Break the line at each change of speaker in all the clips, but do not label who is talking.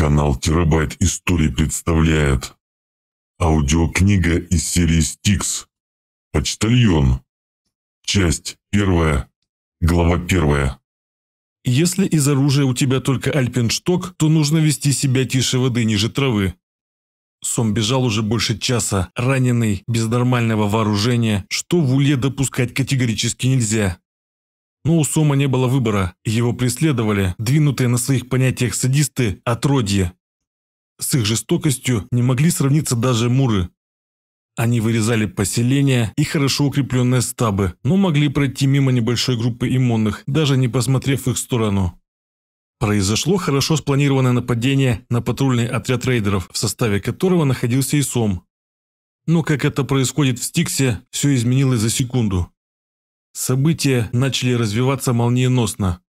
Канал «Терабайт Истории представляет Аудиокнига
из серии «Стикс» «Почтальон» Часть первая, глава первая Если из оружия у тебя только альпеншток, то нужно вести себя тише воды ниже травы. Сом бежал уже больше часа, раненый, без нормального вооружения, что в Уле допускать категорически нельзя. Но у Сома не было выбора, его преследовали двинутые на своих понятиях садисты отродье. С их жестокостью не могли сравниться даже муры. Они вырезали поселения и хорошо укрепленные стабы, но могли пройти мимо небольшой группы иммунных, даже не посмотрев в их сторону. Произошло хорошо спланированное нападение на патрульный отряд рейдеров, в составе которого находился и Сом. Но как это происходит в Стиксе, все изменилось за секунду. События начали развиваться молниеносно.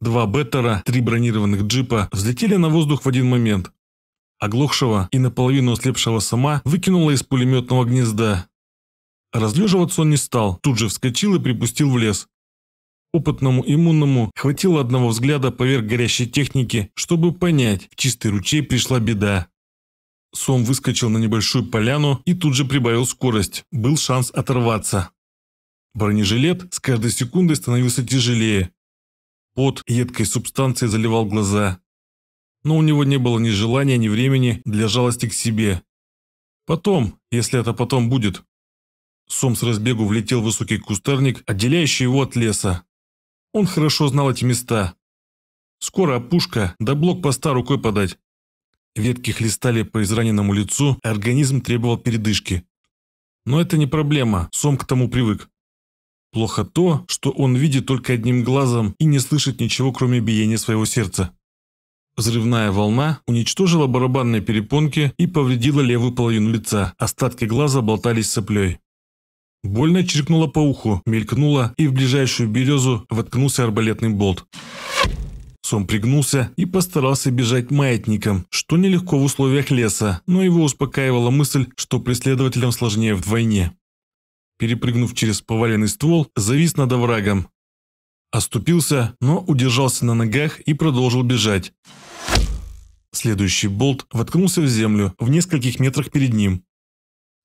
Два беттера, три бронированных джипа взлетели на воздух в один момент. Оглохшего и наполовину ослепшего сама выкинуло из пулеметного гнезда. Разлеживаться он не стал, тут же вскочил и припустил в лес. Опытному иммунному хватило одного взгляда поверх горящей техники, чтобы понять, в чистый ручей пришла беда. Сом выскочил на небольшую поляну и тут же прибавил скорость. Был шанс оторваться. Бронежилет с каждой секундой становился тяжелее. Пот едкой субстанцией заливал глаза. Но у него не было ни желания, ни времени для жалости к себе. Потом, если это потом будет. Сом с разбегу влетел в высокий кустарник, отделяющий его от леса. Он хорошо знал эти места. Скоро опушка, да блокпоста рукой подать. Ветки хлестали по израненному лицу, организм требовал передышки. Но это не проблема, Сом к тому привык. Плохо то, что он видит только одним глазом и не слышит ничего, кроме биения своего сердца. Взрывная волна уничтожила барабанные перепонки и повредила левую половину лица, остатки глаза болтались соплей. Больно чиркнула по уху, мелькнула, и в ближайшую березу воткнулся арбалетный болт. Сом пригнулся и постарался бежать маятником, что нелегко в условиях леса, но его успокаивала мысль, что преследователям сложнее вдвойне перепрыгнув через поваленный ствол, завис над оврагом. Оступился, но удержался на ногах и продолжил бежать. Следующий болт воткнулся в землю в нескольких метрах перед ним.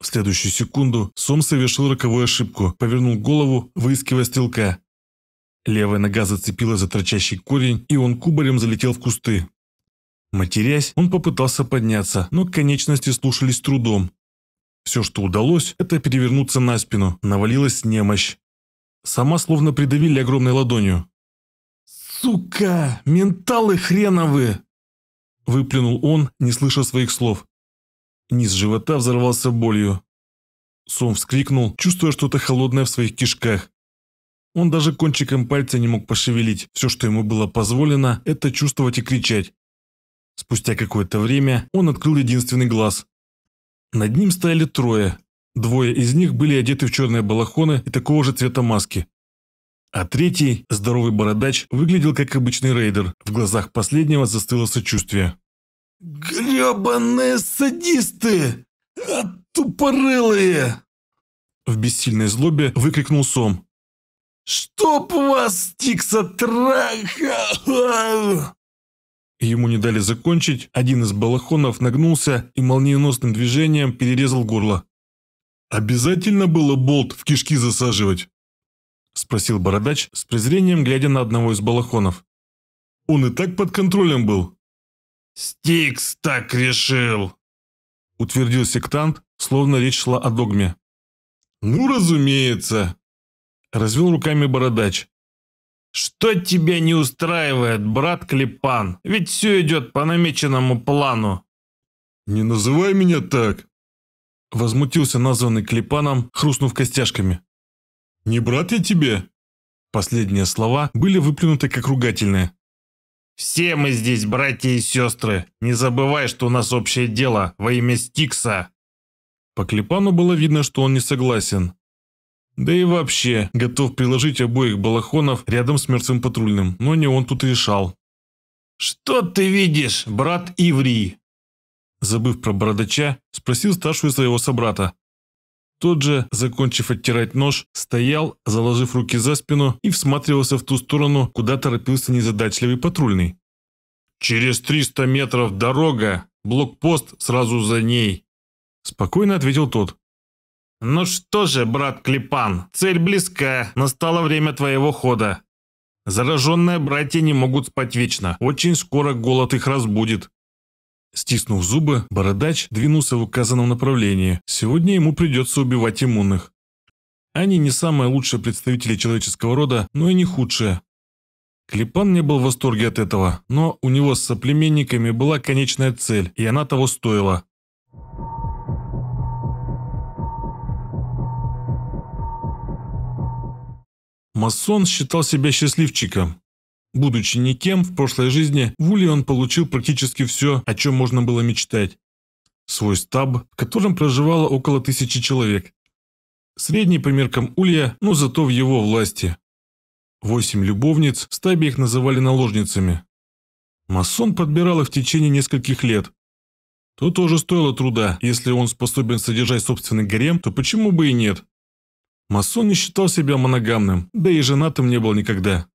В следующую секунду Сом совершил роковую ошибку, повернул голову, выискивая стрелка. Левая нога зацепила за торчащий корень, и он кубарем залетел в кусты. Матерясь, он попытался подняться, но конечности слушались трудом. Все, что удалось, это перевернуться на спину, навалилась немощь. Сама словно придавили огромной ладонью. «Сука! Менталы хреновы!» Выплюнул он, не слыша своих слов. Низ живота взорвался болью. Сон вскрикнул, чувствуя что-то холодное в своих кишках. Он даже кончиком пальца не мог пошевелить. Все, что ему было позволено, это чувствовать и кричать. Спустя какое-то время он открыл единственный глаз. Над ним стояли трое. Двое из них были одеты в черные балахоны и такого же цвета маски. А третий, здоровый бородач, выглядел как обычный рейдер. В глазах последнего застыло сочувствие. «Гребаные садисты! тупорылые!» В бессильной злобе выкрикнул Сом. «Чтоб вас, Тикса, трахал!» ему не дали закончить, один из балахонов нагнулся и молниеносным движением перерезал горло. «Обязательно было болт в кишки засаживать?» – спросил бородач с презрением, глядя на одного из балахонов. «Он и так под контролем был». «Стикс так решил», – утвердил сектант, словно речь шла о догме. «Ну, разумеется», – развел руками бородач. «Что тебя не устраивает, брат Клепан? Ведь все идет по намеченному плану». «Не называй меня так!» Возмутился названный Клепаном, хрустнув костяшками. «Не брат я тебе?» Последние слова были выплюнуты как ругательные. «Все мы здесь братья и сестры. Не забывай, что у нас общее дело во имя Стикса!» По Клепану было видно, что он не согласен. Да и вообще, готов приложить обоих балахонов рядом с мертвым патрульным, но не он тут решал. «Что ты видишь, брат Иври?» Забыв про бородача, спросил старшую своего собрата. Тот же, закончив оттирать нож, стоял, заложив руки за спину и всматривался в ту сторону, куда торопился незадачливый патрульный. «Через 300 метров дорога, блокпост сразу за ней», – спокойно ответил тот. «Ну что же, брат Клепан, цель близка, настало время твоего хода. Зараженные братья не могут спать вечно, очень скоро голод их разбудит». Стиснув зубы, бородач двинулся в указанном направлении. Сегодня ему придется убивать иммунных. Они не самые лучшие представители человеческого рода, но и не худшие. Клепан не был в восторге от этого, но у него с соплеменниками была конечная цель, и она того стоила. Масон считал себя счастливчиком. Будучи никем, в прошлой жизни в Уле он получил практически все, о чем можно было мечтать. Свой стаб, в котором проживало около тысячи человек. Средний по меркам Улья, но зато в его власти. Восемь любовниц, в стабе их называли наложницами. Масон подбирал их в течение нескольких лет. То тоже стоило труда, если он способен содержать собственный гарем, то почему бы и нет? Масон не считал себя моногамным, да и женатым не был никогда.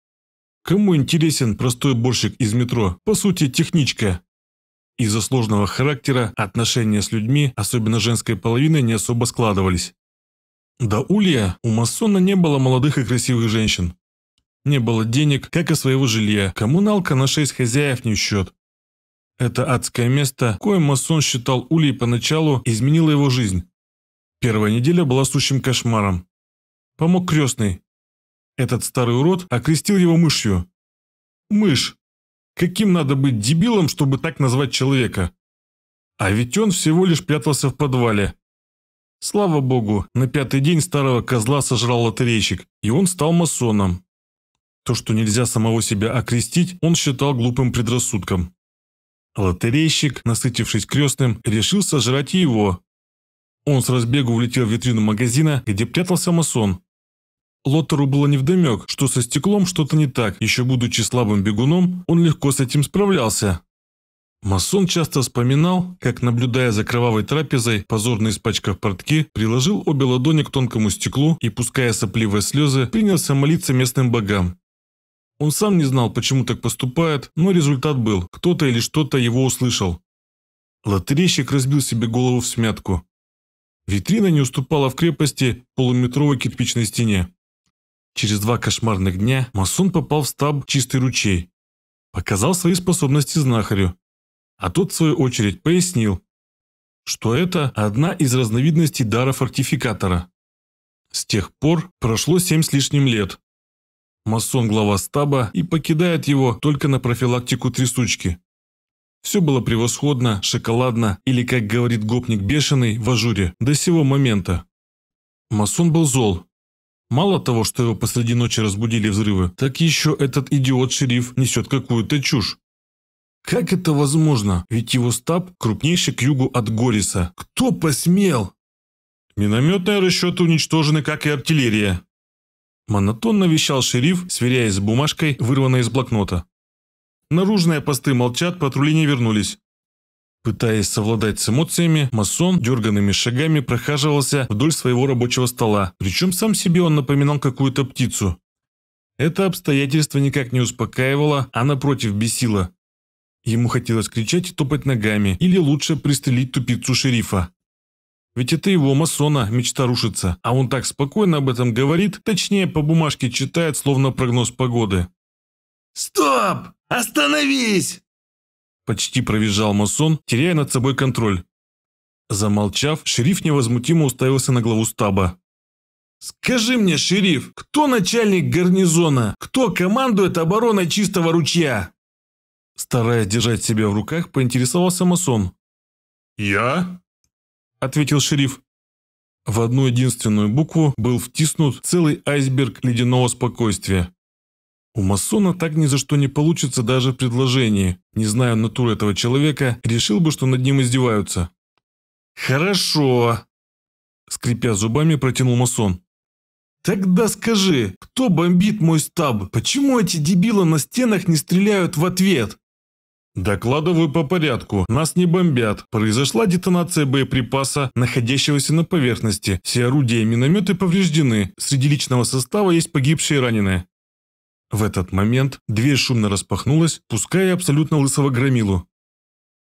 Кому интересен простой борщик из метро, по сути техничка? Из-за сложного характера отношения с людьми, особенно женской половины, не особо складывались. До Улья у Масона не было молодых и красивых женщин. Не было денег, как и своего жилья, коммуналка на шесть хозяев не в счет. Это адское место, кое Масон считал Улей поначалу, изменило его жизнь. Первая неделя была сущим кошмаром. Помог крестный. Этот старый урод окрестил его мышью. Мышь. Каким надо быть дебилом, чтобы так назвать человека? А ведь он всего лишь прятался в подвале. Слава богу, на пятый день старого козла сожрал лотерейщик, и он стал масоном. То, что нельзя самого себя окрестить, он считал глупым предрассудком. Лотерейщик, насытившись крестным, решил сожрать его. Он с разбегу влетел в витрину магазина, где прятался масон. Лоттеру было не невдомек, что со стеклом что-то не так. Еще будучи слабым бегуном, он легко с этим справлялся. Масон часто вспоминал, как, наблюдая за кровавой трапезой, позорно испачкав портки, приложил обе ладони к тонкому стеклу и, пуская сопливые слезы, принялся молиться местным богам. Он сам не знал, почему так поступает, но результат был, кто-то или что-то его услышал. Лотерейщик разбил себе голову в смятку. Витрина не уступала в крепости полуметровой кирпичной стене. Через два кошмарных дня Масун попал в стаб «Чистый ручей». Показал свои способности знахарю. А тот, в свою очередь, пояснил, что это одна из разновидностей дара фортификатора. С тех пор прошло семь с лишним лет. Масон глава стаба и покидает его только на профилактику трясучки. Все было превосходно, шоколадно или, как говорит гопник бешеный, в ажуре до сего момента. Масон был зол, Мало того, что его посреди ночи разбудили взрывы, так еще этот идиот-шериф несет какую-то чушь. Как это возможно? Ведь его стаб крупнейший к югу от Гориса. Кто посмел? Минометные расчеты уничтожены, как и артиллерия. Монотонно вещал шериф, сверяясь с бумажкой, вырванной из блокнота. Наружные посты молчат, патрули не вернулись. Пытаясь совладать с эмоциями, масон дерганными шагами прохаживался вдоль своего рабочего стола, причем сам себе он напоминал какую-то птицу. Это обстоятельство никак не успокаивало, а напротив бесило. Ему хотелось кричать и топать ногами, или лучше пристрелить тупицу шерифа. Ведь это его масона, мечта рушится, а он так спокойно об этом говорит, точнее по бумажке читает, словно прогноз погоды. «Стоп! Остановись!» Почти провизжал масон, теряя над собой контроль. Замолчав, шериф невозмутимо уставился на главу стаба. «Скажи мне, шериф, кто начальник гарнизона? Кто командует обороной чистого ручья?» Стараясь держать себя в руках, поинтересовался масон. «Я?» – ответил шериф. В одну единственную букву был втиснут целый айсберг ледяного спокойствия. У масона так ни за что не получится даже в предложении. Не знаю натуры этого человека, решил бы, что над ним издеваются. «Хорошо», – скрипя зубами, протянул масон. «Тогда скажи, кто бомбит мой стаб? Почему эти дебилы на стенах не стреляют в ответ?» «Докладываю по порядку. Нас не бомбят. Произошла детонация боеприпаса, находящегося на поверхности. Все орудия и минометы повреждены. Среди личного состава есть погибшие и раненые». В этот момент дверь шумно распахнулась, пуская абсолютно лысого громилу.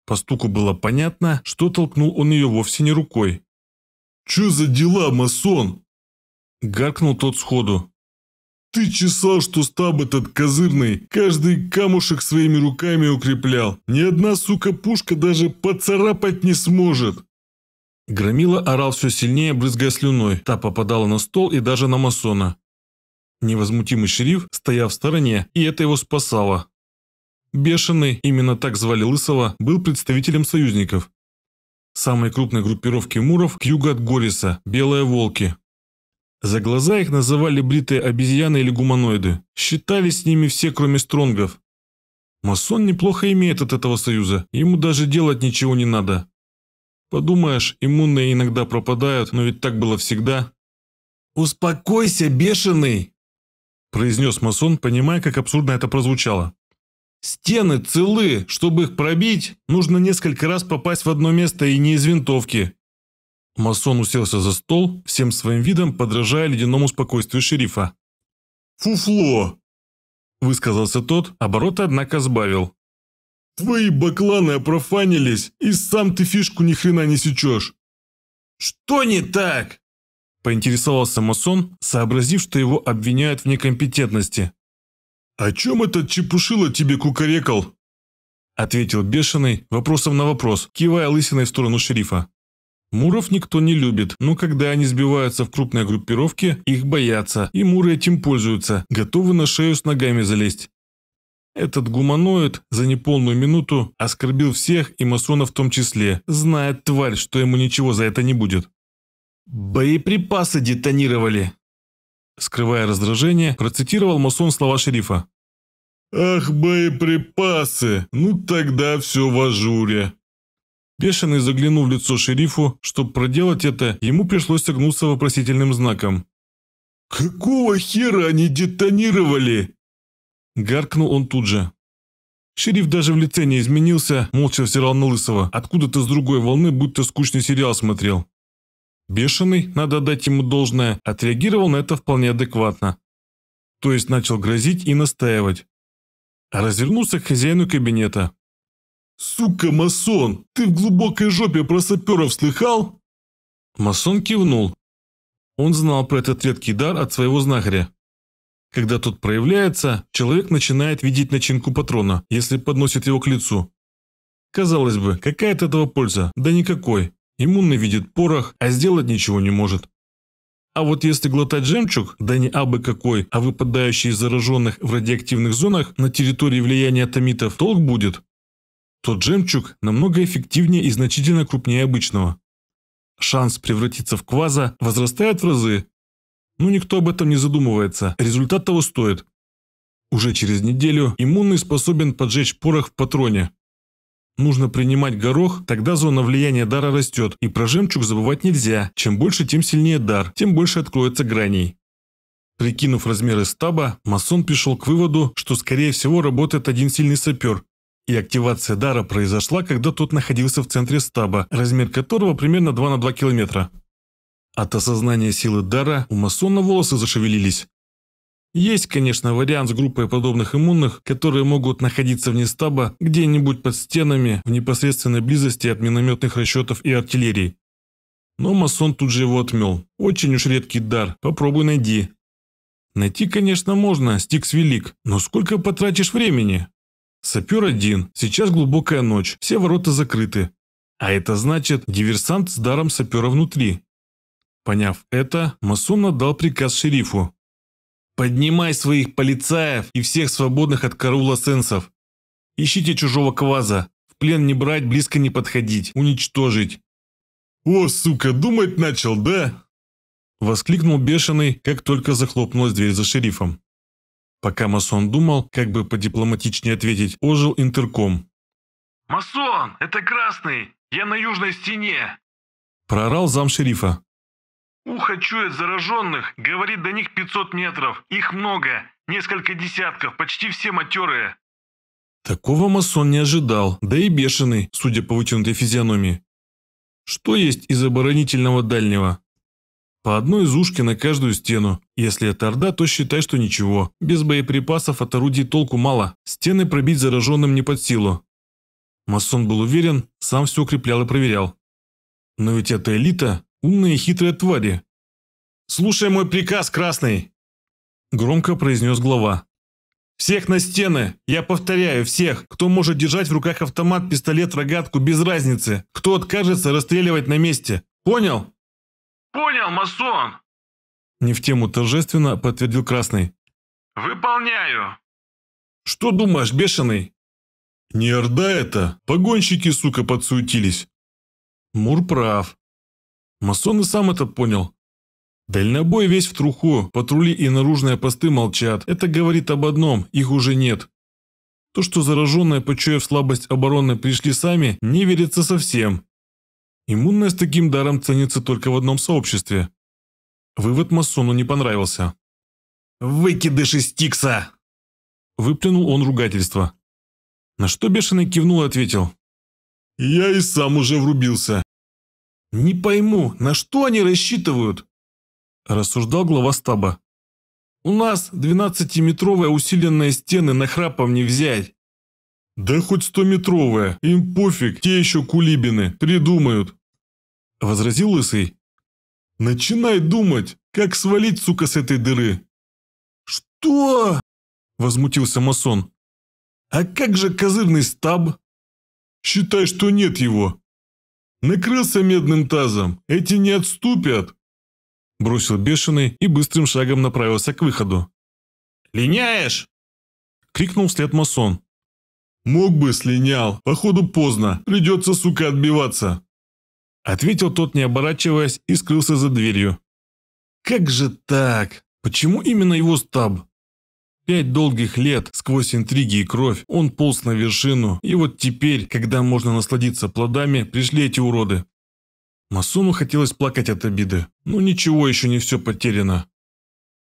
По стуку было понятно, что толкнул он ее вовсе не рукой. «Че за дела, масон?» Гаркнул тот сходу. «Ты чесал, что стаб этот козырный, каждый камушек своими руками укреплял. Ни одна, сука, пушка даже поцарапать не сможет!» Громила орал все сильнее, брызгая слюной. Та попадала на стол и даже на масона. Невозмутимый шериф, стоял в стороне, и это его спасало. Бешеный, именно так звали Лысого, был представителем союзников. Самой крупной группировки муров к югу от Гориса – Белые Волки. За глаза их называли бритые обезьяны или гуманоиды. Считались с ними все, кроме стронгов. Масон неплохо имеет от этого союза, ему даже делать ничего не надо. Подумаешь, иммунные иногда пропадают, но ведь так было всегда. «Успокойся, бешеный!» произнес масон, понимая, как абсурдно это прозвучало. «Стены целы! Чтобы их пробить, нужно несколько раз попасть в одно место и не из винтовки!» Масон уселся за стол, всем своим видом подражая ледяному спокойствию шерифа. «Фуфло!» – высказался тот, оборота, однако, сбавил. «Твои бакланы опрофанились, и сам ты фишку ни хрена не сечешь!» «Что не так?» Поинтересовался Масон, сообразив, что его обвиняют в некомпетентности. «О чем этот чепушило тебе кукарекал?» Ответил бешеный, вопросом на вопрос, кивая лысиной в сторону шерифа. Муров никто не любит, но когда они сбиваются в крупные группировки, их боятся, и муры этим пользуются, готовы на шею с ногами залезть. Этот гуманоид за неполную минуту оскорбил всех, и масона в том числе, знает тварь, что ему ничего за это не будет. «Боеприпасы детонировали!» Скрывая раздражение, процитировал Масон слова шерифа. «Ах, боеприпасы! Ну тогда все в ажуре!» Бешеный заглянул в лицо шерифу, чтобы проделать это, ему пришлось согнуться вопросительным знаком. «Какого хера они детонировали?» Гаркнул он тут же. Шериф даже в лице не изменился, молча взирал на Лысого, откуда-то с другой волны, будто скучный сериал смотрел. Бешеный, надо дать ему должное, отреагировал на это вполне адекватно. То есть начал грозить и настаивать. развернулся к хозяину кабинета. «Сука, масон, ты в глубокой жопе про саперов слыхал?» Масон кивнул. Он знал про этот редкий дар от своего знахаря. Когда тот проявляется, человек начинает видеть начинку патрона, если подносит его к лицу. Казалось бы, какая от этого польза? Да никакой. Иммунный видит порох, а сделать ничего не может. А вот если глотать жемчуг, да не абы какой, а выпадающий из зараженных в радиоактивных зонах на территории влияния атомитов, толк будет. то жемчуг намного эффективнее и значительно крупнее обычного. Шанс превратиться в кваза возрастает в разы. Но никто об этом не задумывается, результат того стоит. Уже через неделю иммунный способен поджечь порох в патроне. Нужно принимать горох, тогда зона влияния дара растет, и про жемчуг забывать нельзя. Чем больше, тем сильнее дар, тем больше откроется граней. Прикинув размеры стаба, масон пришел к выводу, что скорее всего работает один сильный сапер, и активация дара произошла, когда тот находился в центре стаба, размер которого примерно 2 на 2 километра. От осознания силы дара у масона волосы зашевелились. Есть, конечно, вариант с группой подобных иммунных, которые могут находиться вне стаба, где-нибудь под стенами, в непосредственной близости от минометных расчетов и артиллерии. Но масон тут же его отмел. Очень уж редкий дар, попробуй найди. Найти, конечно, можно, Стикс велик, но сколько потратишь времени? Сапер один, сейчас глубокая ночь, все ворота закрыты. А это значит, диверсант с даром сапера внутри. Поняв это, масон отдал приказ шерифу, Поднимай своих полицаев и всех свободных от карула сенсов. Ищите чужого кваза. В плен не брать, близко не подходить, уничтожить. «О, сука, думать начал, да?» Воскликнул бешеный, как только захлопнулась дверь за шерифом. Пока масон думал, как бы подипломатичнее ответить, ожил интерком. «Масон, это Красный! Я на южной стене!» прорал зам шерифа. Ухо чует зараженных, говорит до них 500 метров. Их много, несколько десятков, почти все матерые. Такого масон не ожидал, да и бешеный, судя по вытянутой физиономии. Что есть из оборонительного дальнего? По одной из ушки на каждую стену. Если это Орда, то считай, что ничего. Без боеприпасов от орудий толку мало. Стены пробить зараженным не под силу. Масон был уверен, сам все укреплял и проверял. Но ведь это элита, Умные хитрые твари. «Слушай мой приказ, Красный!» Громко произнес глава. «Всех на стены! Я повторяю, всех, кто может держать в руках автомат, пистолет, рогатку, без разницы. Кто откажется расстреливать на месте. Понял?» «Понял, масон!» Не в тему торжественно подтвердил Красный. «Выполняю!» «Что думаешь, бешеный?» «Не орда это! Погонщики, сука, подсуетились!» Мур прав. Масон и сам это понял. Дальнобой весь в труху, патрули и наружные посты молчат. Это говорит об одном, их уже нет. То, что зараженные, почуяв слабость обороны, пришли сами, не верится совсем. Иммунность таким даром ценится только в одном сообществе. Вывод Массону не понравился. «Выкидыш из Тикса!» Выплюнул он ругательство. На что бешеный кивнул и ответил. «Я и сам уже врубился. Не пойму, на что они рассчитывают? Рассуждал глава стаба. У нас 12-метровые усиленные стены на храпом не взять. Да хоть 100-метровые, им пофиг, те еще кулибины, придумают. Возразил лысый. Начинай думать, как свалить, сука, с этой дыры. Что? Возмутился масон. А как же козырный стаб? Считай, что нет его, Накрылся медным тазом. Эти не отступят!» Бросил бешеный и быстрым шагом направился к выходу. «Линяешь!» Крикнул вслед масон. «Мог бы, слинял. Походу поздно. Придется, сука, отбиваться!» Ответил тот, не оборачиваясь, и скрылся за дверью. «Как же так? Почему именно его стаб?» Пять долгих лет, сквозь интриги и кровь, он полз на вершину, и вот теперь, когда можно насладиться плодами, пришли эти уроды. Масуну хотелось плакать от обиды, но ничего еще не все потеряно.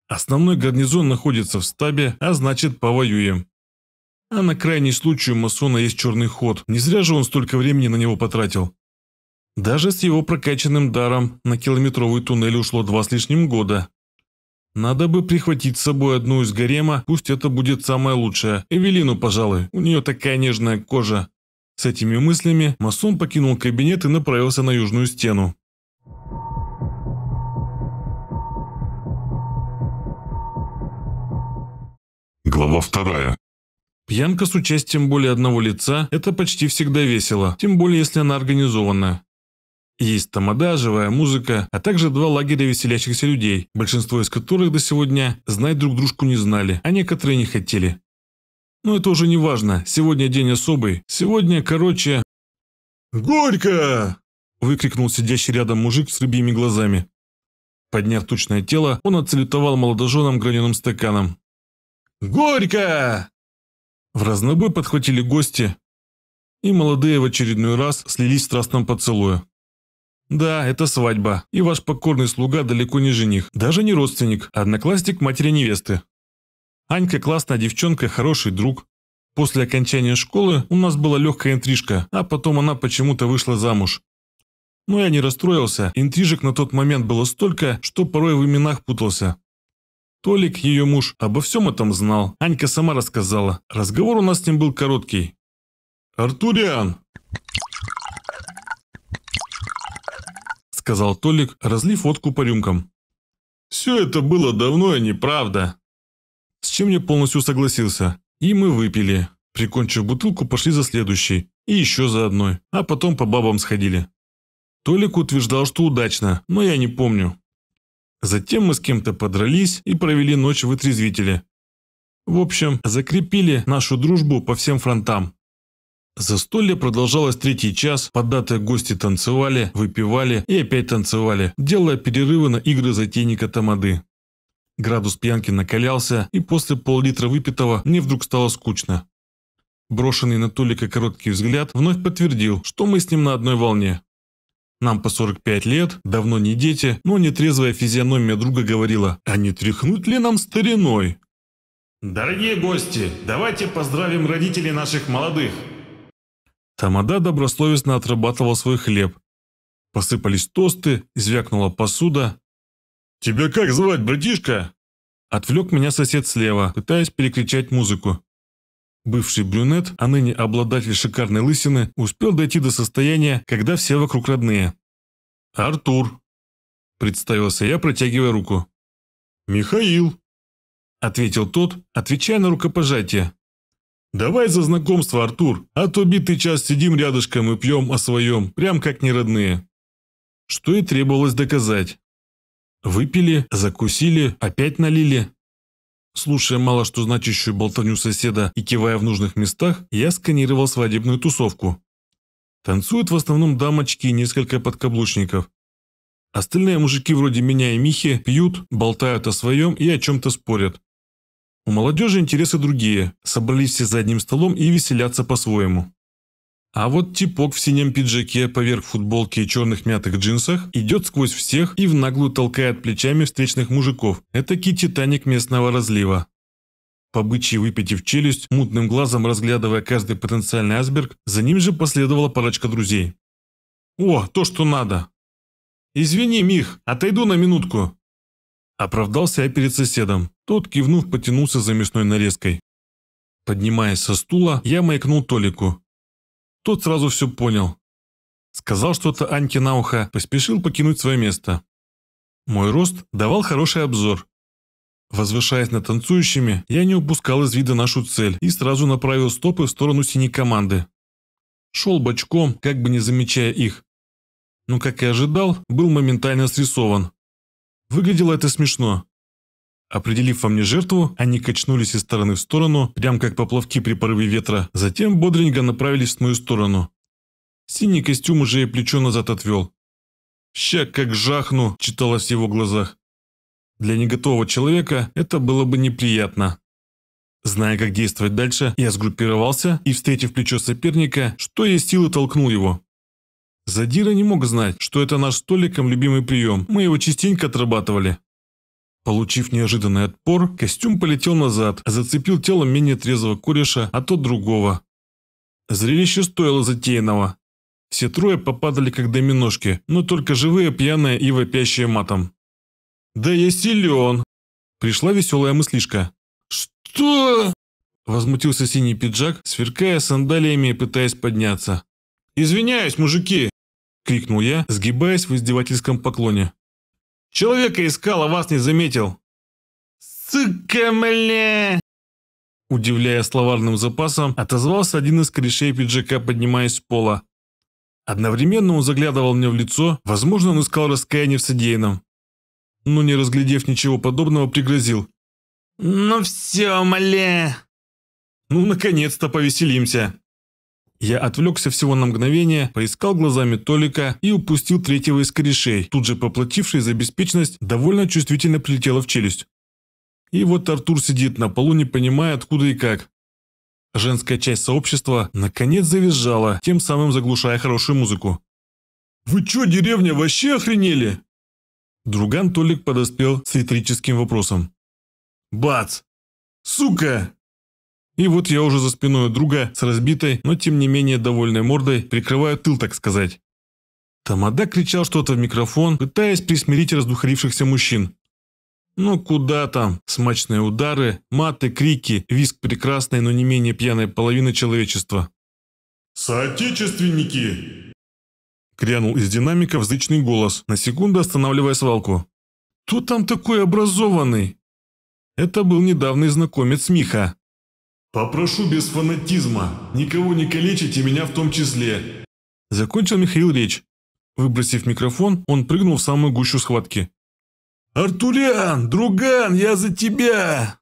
Основной гарнизон находится в стабе, а значит повоюем. А на крайний случай у Масуна есть черный ход, не зря же он столько времени на него потратил. Даже с его прокачанным даром на километровый туннель ушло два с лишним года, надо бы прихватить с собой одну из гарема, пусть это будет самое лучшее. Эвелину, пожалуй, у нее такая нежная кожа. С этими мыслями масон покинул кабинет и направился на южную стену. Глава вторая. Пьянка с участием более одного лица – это почти всегда весело, тем более если она организованная. Есть тамада, живая музыка, а также два лагеря веселящихся людей, большинство из которых до сегодня знать друг дружку не знали, а некоторые не хотели. Но это уже не важно, сегодня день особый, сегодня, короче... «Горько!» – выкрикнул сидящий рядом мужик с рыбьими глазами. Подняв тучное тело, он отсалютовал молодоженам граненым стаканом. «Горько!» В разнобой подхватили гости, и молодые в очередной раз слились в страстном поцелуе. «Да, это свадьба, и ваш покорный слуга далеко не жених, даже не родственник, а одноклассник матери невесты». Анька классная девчонка, хороший друг. После окончания школы у нас была легкая интрижка, а потом она почему-то вышла замуж. Но я не расстроился, интрижек на тот момент было столько, что порой в именах путался. Толик, ее муж, обо всем этом знал. Анька сама рассказала. Разговор у нас с ним был короткий. «Артуриан!» сказал Толик, разлив водку по рюмкам. «Все это было давно и неправда». С чем я полностью согласился. И мы выпили. Прикончив бутылку, пошли за следующей. И еще за одной. А потом по бабам сходили. Толик утверждал, что удачно, но я не помню. Затем мы с кем-то подрались и провели ночь в отрезвителе. В общем, закрепили нашу дружбу по всем фронтам. Застолье продолжалось третий час, поддатые гости танцевали, выпивали и опять танцевали, делая перерывы на игры затейника Тамады. Градус пьянки накалялся, и после пол-литра выпитого мне вдруг стало скучно. Брошенный на Толика короткий взгляд вновь подтвердил, что мы с ним на одной волне. Нам по 45 лет, давно не дети, но нетрезвая физиономия друга говорила, а не тряхнуть ли нам стариной? «Дорогие гости, давайте поздравим родителей наших молодых!» Тамада добросовестно отрабатывал свой хлеб. Посыпались тосты, звякнула посуда. «Тебя как звать, братишка?» Отвлек меня сосед слева, пытаясь перекричать музыку. Бывший брюнет, а ныне обладатель шикарной лысины, успел дойти до состояния, когда все вокруг родные. «Артур», – представился я, протягивая руку. «Михаил», – ответил тот, отвечая на рукопожатие. «Давай за знакомство, Артур, а то битый час сидим рядышком и пьем о своем, прям как неродные». Что и требовалось доказать. Выпили, закусили, опять налили. Слушая мало что значащую болтовню соседа и кивая в нужных местах, я сканировал свадебную тусовку. Танцуют в основном дамочки и несколько подкаблучников. Остальные мужики вроде меня и Михи пьют, болтают о своем и о чем-то спорят. У молодежи интересы другие, собрались все за одним столом и веселятся по-своему. А вот типок в синем пиджаке поверх футболки и черных мятых джинсах идет сквозь всех и в наглую толкает плечами встречных мужиков. Это Этакий титаник местного разлива. По бычьи выпитив челюсть, мутным глазом разглядывая каждый потенциальный айсберг, за ним же последовала парочка друзей. «О, то, что надо!» «Извини, Мих, отойду на минутку!» Оправдался я перед соседом. Тот, кивнув, потянулся за мясной нарезкой. Поднимаясь со стула, я маякнул Толику. Тот сразу все понял. Сказал что-то Аньке на ухо, поспешил покинуть свое место. Мой рост давал хороший обзор. Возвышаясь над танцующими, я не упускал из вида нашу цель и сразу направил стопы в сторону синей команды. Шел бочком, как бы не замечая их. Но, как и ожидал, был моментально срисован. Выглядело это смешно. Определив во мне жертву, они качнулись из стороны в сторону, прям как поплавки при порыве ветра, затем бодренько направились в мою сторону. Синий костюм уже и плечо назад отвел. «Ща как жахну!» – читалось в его глазах. Для неготового человека это было бы неприятно. Зная, как действовать дальше, я сгруппировался и, встретив плечо соперника, что есть силы толкнул его. Задира не мог знать, что это наш столиком любимый прием, мы его частенько отрабатывали. Получив неожиданный отпор, костюм полетел назад, а зацепил тело менее трезвого кореша, а то другого. Зрелище стоило затеянного. Все трое попадали как доминошки, но только живые, пьяные и вопящие матом. «Да я силен!» Пришла веселая мыслишка. «Что?» Возмутился синий пиджак, сверкая сандалиями и пытаясь подняться. «Извиняюсь, мужики!» крикнул я, сгибаясь в издевательском поклоне. «Человека искал, а вас не заметил!» «Сука, мля!» Удивляя словарным запасом, отозвался один из корешей пиджака, поднимаясь с пола. Одновременно он заглядывал мне в лицо, возможно, он искал раскаяние в содеянном. Но не разглядев ничего подобного, пригрозил. «Ну все, мля!» «Ну, наконец-то повеселимся!» Я отвлекся всего на мгновение, поискал глазами Толика и упустил третьего из корешей, тут же поплативший за беспечность, довольно чувствительно прилетело в челюсть. И вот Артур сидит на полу, не понимая откуда и как. Женская часть сообщества наконец завизжала, тем самым заглушая хорошую музыку. «Вы чё, деревня, вообще охренели?» Друган Толик подоспел с электрическим вопросом. «Бац! Сука!» И вот я уже за спиной друга с разбитой, но тем не менее довольной мордой, прикрываю тыл, так сказать. Тамада кричал что-то в микрофон, пытаясь присмирить раздухарившихся мужчин. Ну куда там, смачные удары, маты, крики, виск прекрасной, но не менее пьяной половины человечества. «Соотечественники!» Крянул из динамика взычный голос, на секунду останавливая свалку. «Кто там такой образованный?» Это был недавний знакомец Миха, «Попрошу без фанатизма. Никого не калечите, меня в том числе». Закончил Михаил речь. Выбросив микрофон, он прыгнул в самую гущу схватки. «Артуриан, друган, я за тебя!»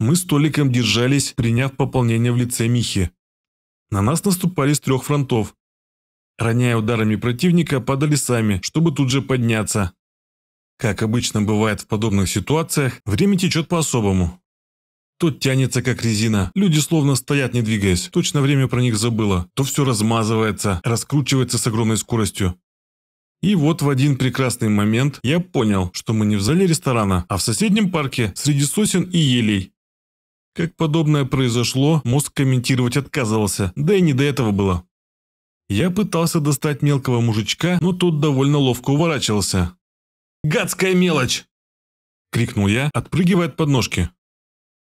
Мы с Толиком держались, приняв пополнение в лице Михи. На нас наступали с трех фронтов. Роняя ударами противника, падали сами, чтобы тут же подняться. Как обычно бывает в подобных ситуациях, время течет по-особому. Тот тянется, как резина. Люди словно стоят, не двигаясь. Точно время про них забыло. То все размазывается, раскручивается с огромной скоростью. И вот в один прекрасный момент я понял, что мы не в зале ресторана, а в соседнем парке, среди сосен и елей. Как подобное произошло, мозг комментировать отказывался, да и не до этого было. Я пытался достать мелкого мужичка, но тот довольно ловко уворачивался. «Гадская мелочь!» – крикнул я, отпрыгивая от подножки.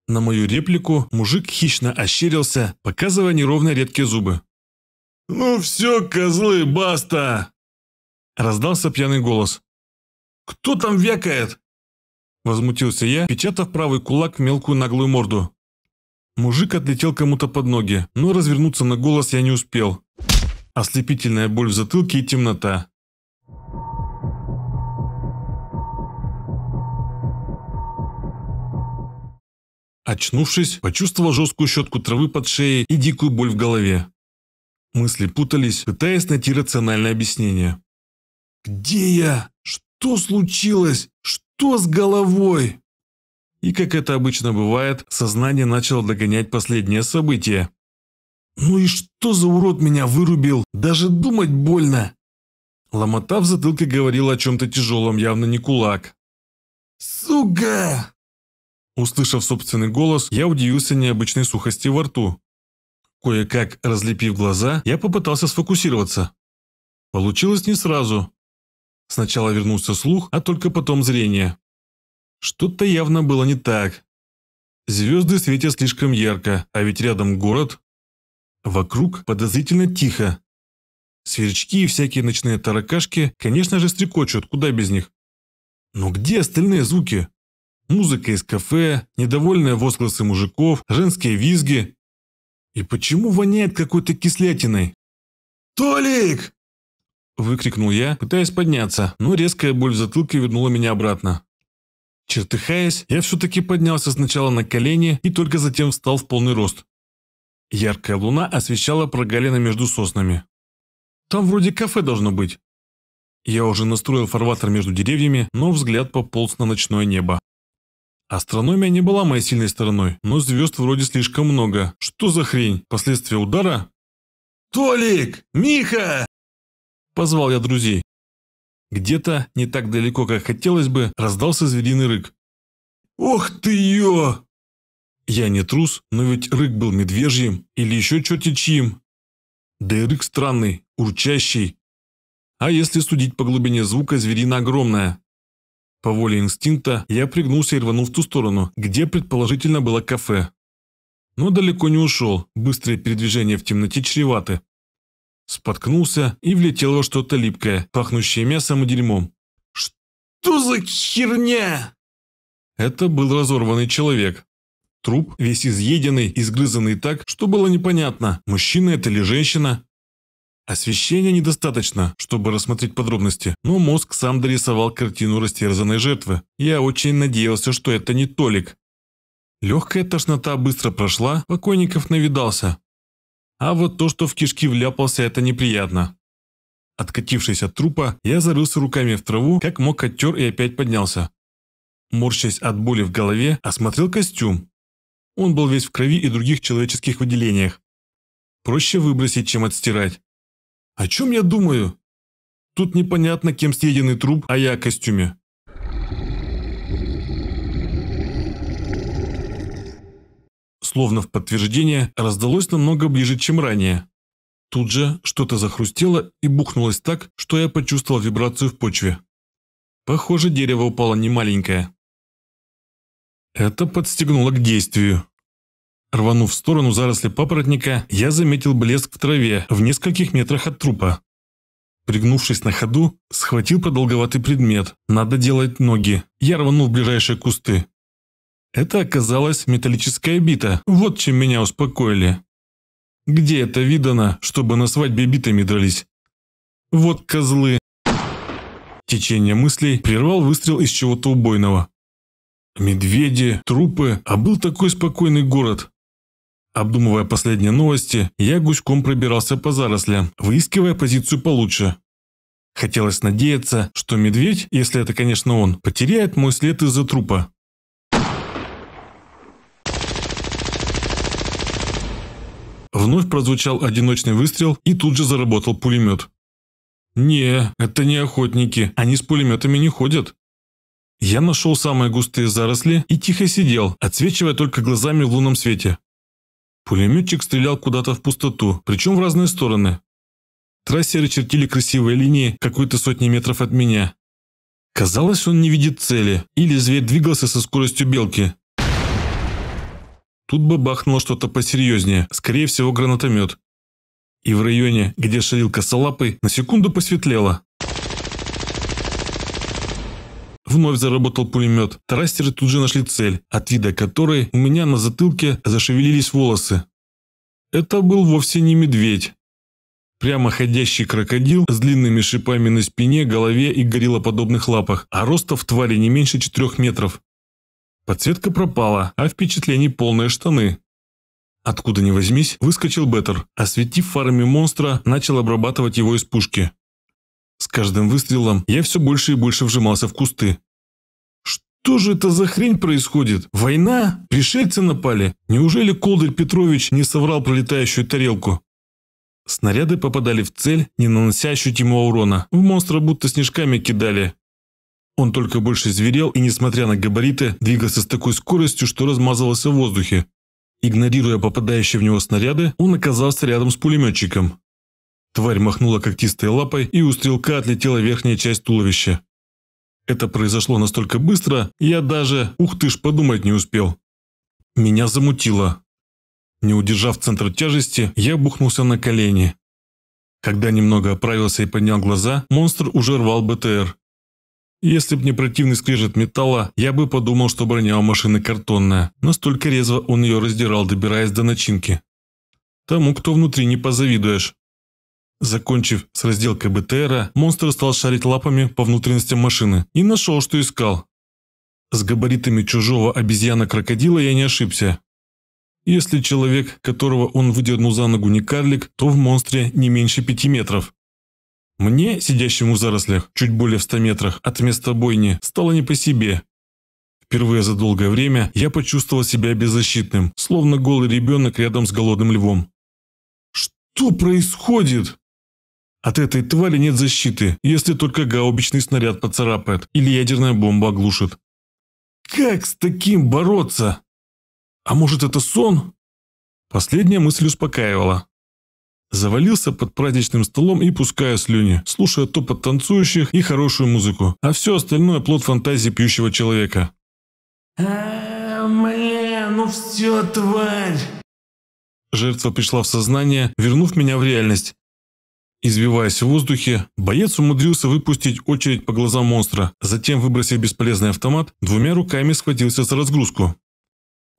На мою реплику мужик хищно ощерился, показывая неровно редкие зубы. «Ну все, козлы, баста!» Раздался пьяный голос. «Кто там вякает?» Возмутился я, печатав правый кулак в мелкую наглую морду. Мужик отлетел кому-то под ноги, но развернуться на голос я не успел. Ослепительная боль в затылке и темнота. Очнувшись, почувствовал жесткую щетку травы под шеей и дикую боль в голове. Мысли путались, пытаясь найти рациональное объяснение. «Где я? Что случилось? Что с головой?» И как это обычно бывает, сознание начало догонять последнее событие. «Ну и что за урод меня вырубил? Даже думать больно!» Ломота в затылке говорила о чем-то тяжелом, явно не кулак. «Сука!» Услышав собственный голос, я удивился необычной сухости во рту. Кое-как разлепив глаза, я попытался сфокусироваться. Получилось не сразу. Сначала вернулся слух, а только потом зрение. Что-то явно было не так. Звезды светят слишком ярко, а ведь рядом город. Вокруг подозрительно тихо. Сверчки и всякие ночные таракашки, конечно же, стрекочут, куда без них. Но где остальные звуки? Музыка из кафе, недовольные возгласы мужиков, женские визги. И почему воняет какой-то кислятиной? «Толик!» Выкрикнул я, пытаясь подняться, но резкая боль в затылке вернула меня обратно. Чертыхаясь, я все-таки поднялся сначала на колени и только затем встал в полный рост. Яркая луна освещала прогалины между соснами. «Там вроде кафе должно быть». Я уже настроил фарватер между деревьями, но взгляд пополз на ночное небо. Астрономия не была моей сильной стороной, но звезд вроде слишком много. Что за хрень? Последствия удара? «Толик! Миха!» Позвал я друзей. Где-то, не так далеко, как хотелось бы, раздался звериный рык. «Ох ты ё!» Я не трус, но ведь рык был медвежьим или еще черти чьим. Да и рык странный, урчащий. А если судить по глубине звука, зверина огромная. По воле инстинкта я пригнулся и рванул в ту сторону, где предположительно было кафе. Но далеко не ушел, быстрые передвижения в темноте чреваты. Споткнулся и влетело что-то липкое, пахнущее мясом и дерьмом. «Что за херня?» Это был разорванный человек. Труп, весь изъеденный, изгрызанный так, что было непонятно, мужчина это или женщина. Освещения недостаточно, чтобы рассмотреть подробности, но мозг сам дорисовал картину растерзанной жертвы. Я очень надеялся, что это не Толик. Легкая тошнота быстро прошла, покойников навидался. А вот то, что в кишки вляпался, это неприятно. Откатившись от трупа, я зарылся руками в траву, как мог оттер и опять поднялся. Морщась от боли в голове, осмотрел костюм. Он был весь в крови и других человеческих выделениях. Проще выбросить, чем отстирать. О чем я думаю? Тут непонятно, кем съеденный труп, а я о костюме. Словно в подтверждение, раздалось намного ближе, чем ранее. Тут же что-то захрустело и бухнулось так, что я почувствовал вибрацию в почве. Похоже, дерево упало немаленькое. Это подстегнуло к действию. Рванув в сторону заросли папоротника, я заметил блеск в траве в нескольких метрах от трупа. Пригнувшись на ходу, схватил продолговатый предмет. Надо делать ноги. Я рванул в ближайшие кусты. Это оказалась металлическая бита. Вот чем меня успокоили. Где это видано, чтобы на свадьбе битами дрались? Вот козлы. Течение мыслей прервал выстрел из чего-то убойного. Медведи, трупы, а был такой спокойный город. Обдумывая последние новости, я гуськом пробирался по зарослям, выискивая позицию получше. Хотелось надеяться, что медведь, если это, конечно, он, потеряет мой след из-за трупа. Вновь прозвучал одиночный выстрел и тут же заработал пулемет. «Не, это не охотники, они с пулеметами не ходят». Я нашел самые густые заросли и тихо сидел, отсвечивая только глазами в лунном свете. Пулеметчик стрелял куда-то в пустоту, причем в разные стороны. Трассеры чертили красивые линии какой-то сотни метров от меня. Казалось, он не видит цели, или зверь двигался со скоростью белки. Тут бы бахнуло что-то посерьезнее, скорее всего гранатомет. И в районе, где шарил косолапый, на секунду посветлело. Вновь заработал пулемет. Тарастеры тут же нашли цель, от вида которой у меня на затылке зашевелились волосы. Это был вовсе не медведь. Прямоходящий крокодил с длинными шипами на спине, голове и гориллоподобных лапах, а роста в твари не меньше 4 метров. Подсветка пропала, а впечатлений полные штаны. Откуда ни возьмись, выскочил Беттер. Осветив фарами монстра, начал обрабатывать его из пушки. С каждым выстрелом я все больше и больше вжимался в кусты. Что же это за хрень происходит? Война? Пришельцы напали? Неужели Колдырь Петрович не соврал про летающую тарелку? Снаряды попадали в цель, не нанося ощутимого урона. В монстра будто снежками кидали. Он только больше зверел и, несмотря на габариты, двигался с такой скоростью, что размазывался в воздухе. Игнорируя попадающие в него снаряды, он оказался рядом с пулеметчиком. Тварь махнула когтистой лапой, и у стрелка отлетела верхняя часть туловища. Это произошло настолько быстро, я даже, ух ты ж, подумать не успел. Меня замутило. Не удержав центр тяжести, я бухнулся на колени. Когда немного оправился и поднял глаза, монстр уже рвал БТР. Если б не противный скрежет металла, я бы подумал, что броня у машины картонная. Настолько резво он ее раздирал, добираясь до начинки. Тому, кто внутри, не позавидуешь. Закончив с разделкой БТРа, монстр стал шарить лапами по внутренностям машины и нашел, что искал. С габаритами чужого обезьяна-крокодила я не ошибся. Если человек, которого он выдернул за ногу, не карлик, то в монстре не меньше пяти метров. Мне, сидящему в зарослях, чуть более в ста метрах от места бойни, стало не по себе. Впервые за долгое время я почувствовал себя беззащитным, словно голый ребенок рядом с голодным львом. «Что происходит?» От этой твари нет защиты, если только гаубичный снаряд поцарапает или ядерная бомба оглушит. Как с таким бороться? А может это сон? Последняя мысль успокаивала. Завалился под праздничным столом и пуская слюни, слушая топот танцующих и хорошую музыку, а все остальное плод фантазии пьющего человека. А, бля, ну все, тварь! Жертва пришла в сознание, вернув меня в реальность. Извиваясь в воздухе, боец умудрился выпустить очередь по глазам монстра, затем, выбросив бесполезный автомат, двумя руками схватился за разгрузку.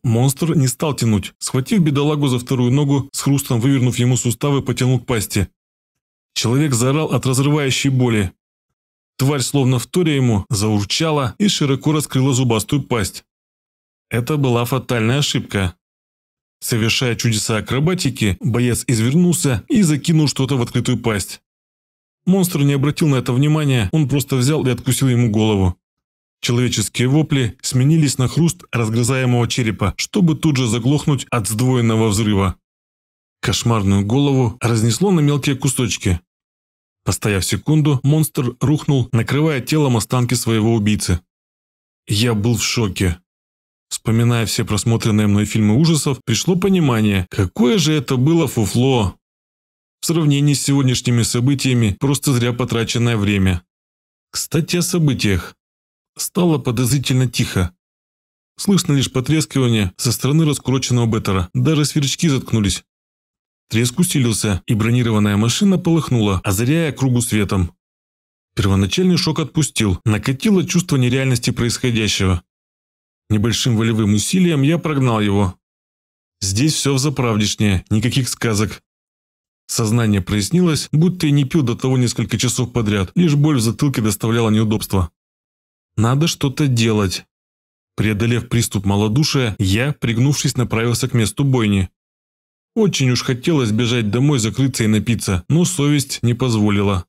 Монстр не стал тянуть, схватив бедолагу за вторую ногу, с хрустом вывернув ему суставы, потянул к пасти. Человек заорал от разрывающей боли. Тварь, словно вторя ему, заурчала и широко раскрыла зубастую пасть. Это была фатальная ошибка. Совершая чудеса акробатики, боец извернулся и закинул что-то в открытую пасть. Монстр не обратил на это внимания, он просто взял и откусил ему голову. Человеческие вопли сменились на хруст разгрызаемого черепа, чтобы тут же заглохнуть от сдвоенного взрыва. Кошмарную голову разнесло на мелкие кусочки. Постояв секунду, монстр рухнул, накрывая телом останки своего убийцы. Я был в шоке. Вспоминая все просмотренные мной фильмы ужасов, пришло понимание, какое же это было фуфло. В сравнении с сегодняшними событиями, просто зря потраченное время. Кстати, о событиях. Стало подозрительно тихо. Слышно лишь потрескивание со стороны раскуроченного беттера, даже сверчки заткнулись. Треск усилился, и бронированная машина полыхнула, озаряя кругу светом. Первоначальный шок отпустил, накатило чувство нереальности происходящего. Небольшим волевым усилием я прогнал его. Здесь все взаправдишнее, никаких сказок. Сознание прояснилось, будто и не пил до того несколько часов подряд, лишь боль в затылке доставляла неудобства. Надо что-то делать. Преодолев приступ малодушия, я, пригнувшись, направился к месту бойни. Очень уж хотелось бежать домой, закрыться и напиться, но совесть не позволила.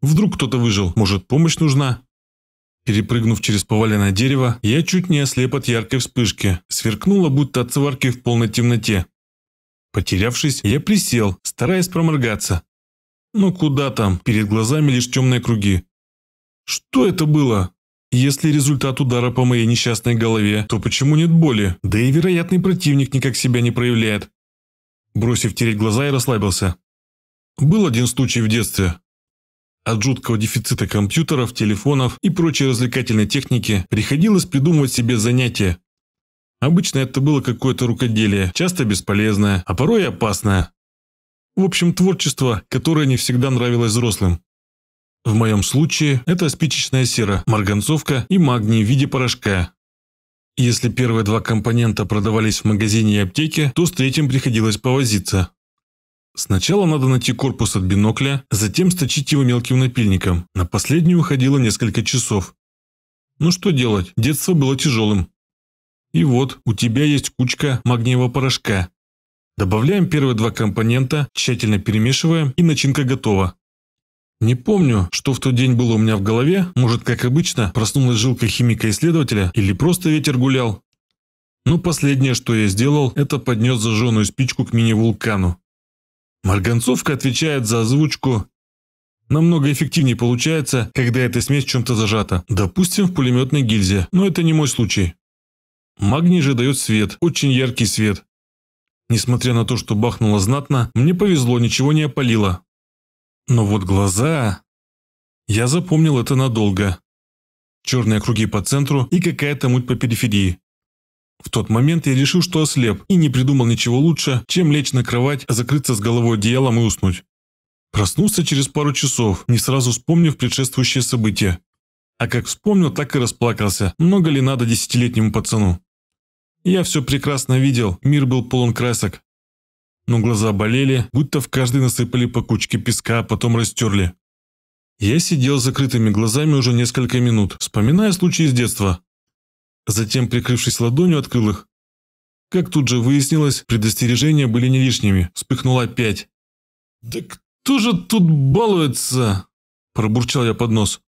Вдруг кто-то выжил, может помощь нужна? Перепрыгнув через поваленное дерево, я чуть не ослеп от яркой вспышки. Сверкнуло будто от сварки в полной темноте. Потерявшись, я присел, стараясь проморгаться. Но «Ну куда там, перед глазами лишь темные круги. Что это было? Если результат удара по моей несчастной голове, то почему нет боли? Да и вероятный противник никак себя не проявляет. Бросив тереть глаза, я расслабился. Был один случай в детстве. От жуткого дефицита компьютеров, телефонов и прочей развлекательной техники приходилось придумывать себе занятия. Обычно это было какое-то рукоделие, часто бесполезное, а порой и опасное. В общем, творчество, которое не всегда нравилось взрослым. В моем случае это спичечная сера, марганцовка и магний в виде порошка. Если первые два компонента продавались в магазине и аптеке, то с третьим приходилось повозиться. Сначала надо найти корпус от бинокля, затем сточить его мелким напильником. На последнюю уходило несколько часов. Ну что делать, детство было тяжелым. И вот, у тебя есть кучка магниевого порошка. Добавляем первые два компонента, тщательно перемешиваем, и начинка готова. Не помню, что в тот день было у меня в голове, может, как обычно, проснулась жилка химика-исследователя или просто ветер гулял. Но последнее, что я сделал, это поднес зажженную спичку к мини-вулкану. Марганцовка отвечает за озвучку. Намного эффективнее получается, когда эта смесь чем-то зажата. Допустим, в пулеметной гильзе, но это не мой случай. Магний же дает свет, очень яркий свет. Несмотря на то, что бахнуло знатно, мне повезло, ничего не опалило. Но вот глаза... Я запомнил это надолго. Черные круги по центру и какая-то муть по периферии. В тот момент я решил, что ослеп, и не придумал ничего лучше, чем лечь на кровать, закрыться с головой одеялом и уснуть. Проснулся через пару часов, не сразу вспомнив предшествующее событие. А как вспомнил, так и расплакался, много ли надо десятилетнему пацану. Я все прекрасно видел, мир был полон красок. Но глаза болели, будто в каждый насыпали по кучке песка, а потом растерли. Я сидел с закрытыми глазами уже несколько минут, вспоминая случай из детства, Затем, прикрывшись ладонью, открыл их. Как тут же выяснилось, предостережения были не лишними. Вспыхнуло опять. «Да кто же тут балуется?» Пробурчал я под нос.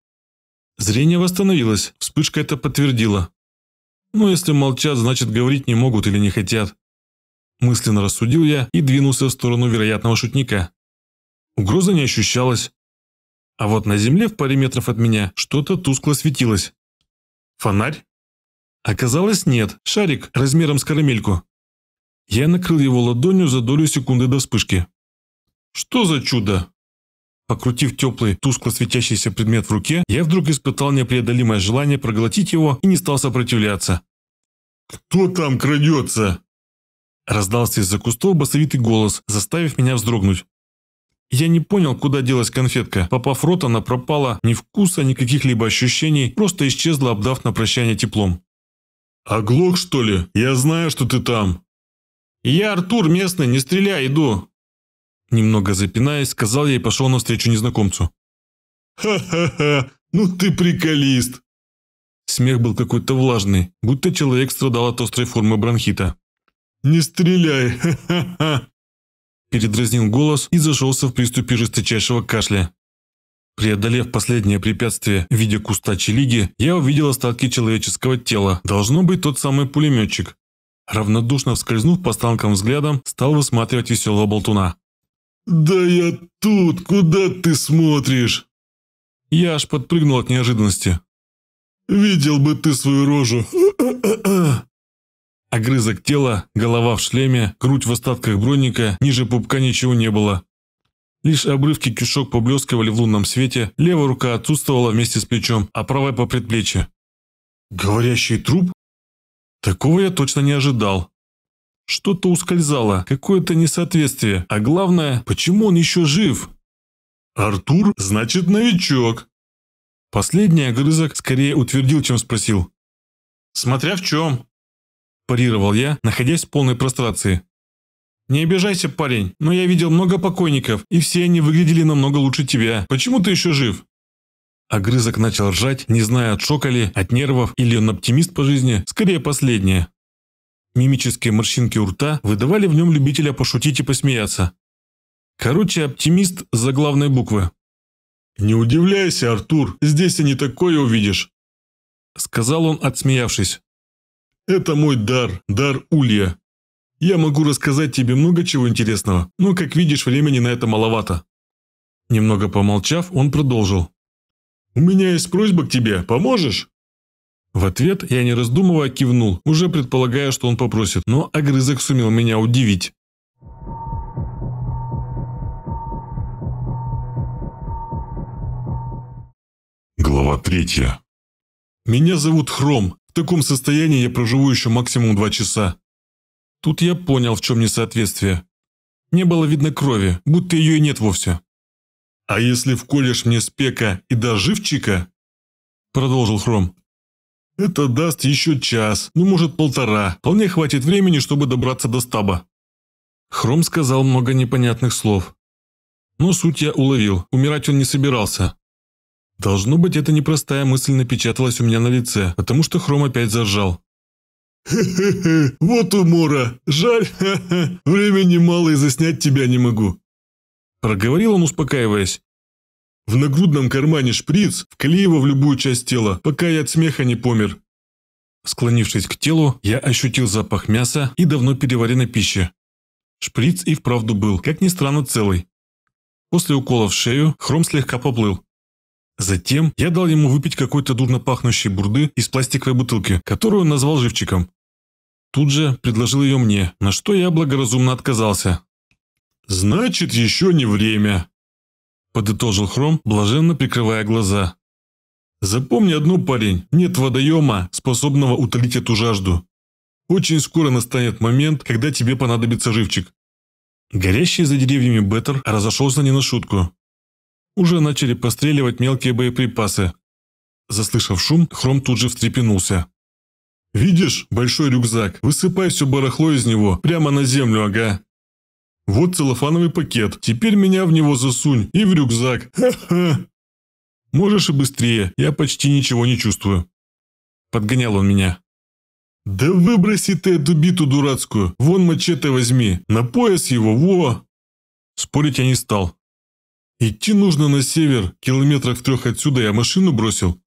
Зрение восстановилось, вспышка это подтвердила. Ну, если молчат, значит говорить не могут или не хотят. Мысленно рассудил я и двинулся в сторону вероятного шутника. Угроза не ощущалась. А вот на земле в паре метров от меня что-то тускло светилось. Фонарь? Оказалось, нет. Шарик размером с карамельку. Я накрыл его ладонью за долю секунды до вспышки. «Что за чудо?» Покрутив теплый, тускло светящийся предмет в руке, я вдруг испытал непреодолимое желание проглотить его и не стал сопротивляться. «Кто там крадется?» Раздался из-за кустов басовитый голос, заставив меня вздрогнуть. Я не понял, куда делась конфетка. Попав в рот, она пропала. Ни вкуса, ни каких-либо ощущений, просто исчезла, обдав на прощание теплом. «Оглох, что ли? Я знаю, что ты там!» «Я Артур местный, не стреляй, иду!» Немного запинаясь, сказал я и пошел навстречу незнакомцу. «Ха-ха-ха! Ну ты приколист!» Смех был какой-то влажный, будто человек страдал от острой формы бронхита. «Не стреляй! Ха-ха-ха!» Передразнил голос и зашелся в приступе жесточайшего кашля. Преодолев последнее препятствие в виде куста челиги, я увидел остатки человеческого тела. Должно быть тот самый пулеметчик. Равнодушно вскользнув по станкам взглядом, стал высматривать веселого болтуна. «Да я тут! Куда ты смотришь?» Я аж подпрыгнул от неожиданности. «Видел бы ты свою рожу!» Огрызок тела, голова в шлеме, грудь в остатках броника, ниже пупка ничего не было. Лишь обрывки кишок поблескивали в лунном свете, левая рука отсутствовала вместе с плечом, а правая по предплечье. «Говорящий труп?» Такого я точно не ожидал. Что-то ускользало, какое-то несоответствие, а главное, почему он еще жив? «Артур, значит, новичок!» Последний огрызок скорее утвердил, чем спросил. «Смотря в чем!» Парировал я, находясь в полной прострации. «Не обижайся, парень, но я видел много покойников, и все они выглядели намного лучше тебя. Почему ты еще жив?» Огрызок начал ржать, не зная от шока ли, от нервов или он оптимист по жизни, скорее последнее. Мимические морщинки у рта выдавали в нем любителя пошутить и посмеяться. Короче, оптимист за главной буквы. «Не удивляйся, Артур, здесь и не такое увидишь», – сказал он, отсмеявшись. «Это мой дар, дар Улья. Я могу рассказать тебе много чего интересного, но, как видишь, времени на это маловато». Немного помолчав, он продолжил. «У меня есть просьба к тебе, поможешь?» В ответ я, не раздумывая, кивнул, уже предполагая, что он попросит, но огрызок сумел меня удивить. Глава третья. «Меня зовут Хром. В таком состоянии я проживу еще максимум два часа. Тут я понял, в чем несоответствие. Не было видно крови, будто ее и нет вовсе. «А если вколешь мне спека и доживчика?» Продолжил Хром. «Это даст еще час, ну может полтора. Вполне хватит времени, чтобы добраться до стаба». Хром сказал много непонятных слов. Но суть я уловил, умирать он не собирался. Должно быть, эта непростая мысль напечаталась у меня на лице, потому что Хром опять заржал. «Хе-хе-хе, вот умора! Жаль, ха-ха, времени мало и заснять тебя не могу!» Проговорил он, успокаиваясь. «В нагрудном кармане шприц, вкли его в любую часть тела, пока я от смеха не помер!» Склонившись к телу, я ощутил запах мяса и давно переваренной пищи. Шприц и вправду был, как ни странно, целый. После укола в шею хром слегка поплыл. Затем я дал ему выпить какой-то дурно пахнущей бурды из пластиковой бутылки, которую он назвал живчиком. Тут же предложил ее мне, на что я благоразумно отказался. «Значит, еще не время», – подытожил Хром, блаженно прикрывая глаза. «Запомни одно, парень, нет водоема, способного утолить эту жажду. Очень скоро настанет момент, когда тебе понадобится живчик». Горящий за деревьями Беттер разошелся не на шутку. Уже начали постреливать мелкие боеприпасы. Заслышав шум, Хром тут же встрепенулся. «Видишь, большой рюкзак, высыпай все барахло из него, прямо на землю, ага». «Вот целлофановый пакет, теперь меня в него засунь и в рюкзак, ха-ха». «Можешь и быстрее, я почти ничего не чувствую». Подгонял он меня. «Да выброси ты эту биту дурацкую, вон мачете возьми, на пояс его, во!» Спорить я не стал. «Идти нужно на север, километрах в трех отсюда я машину бросил,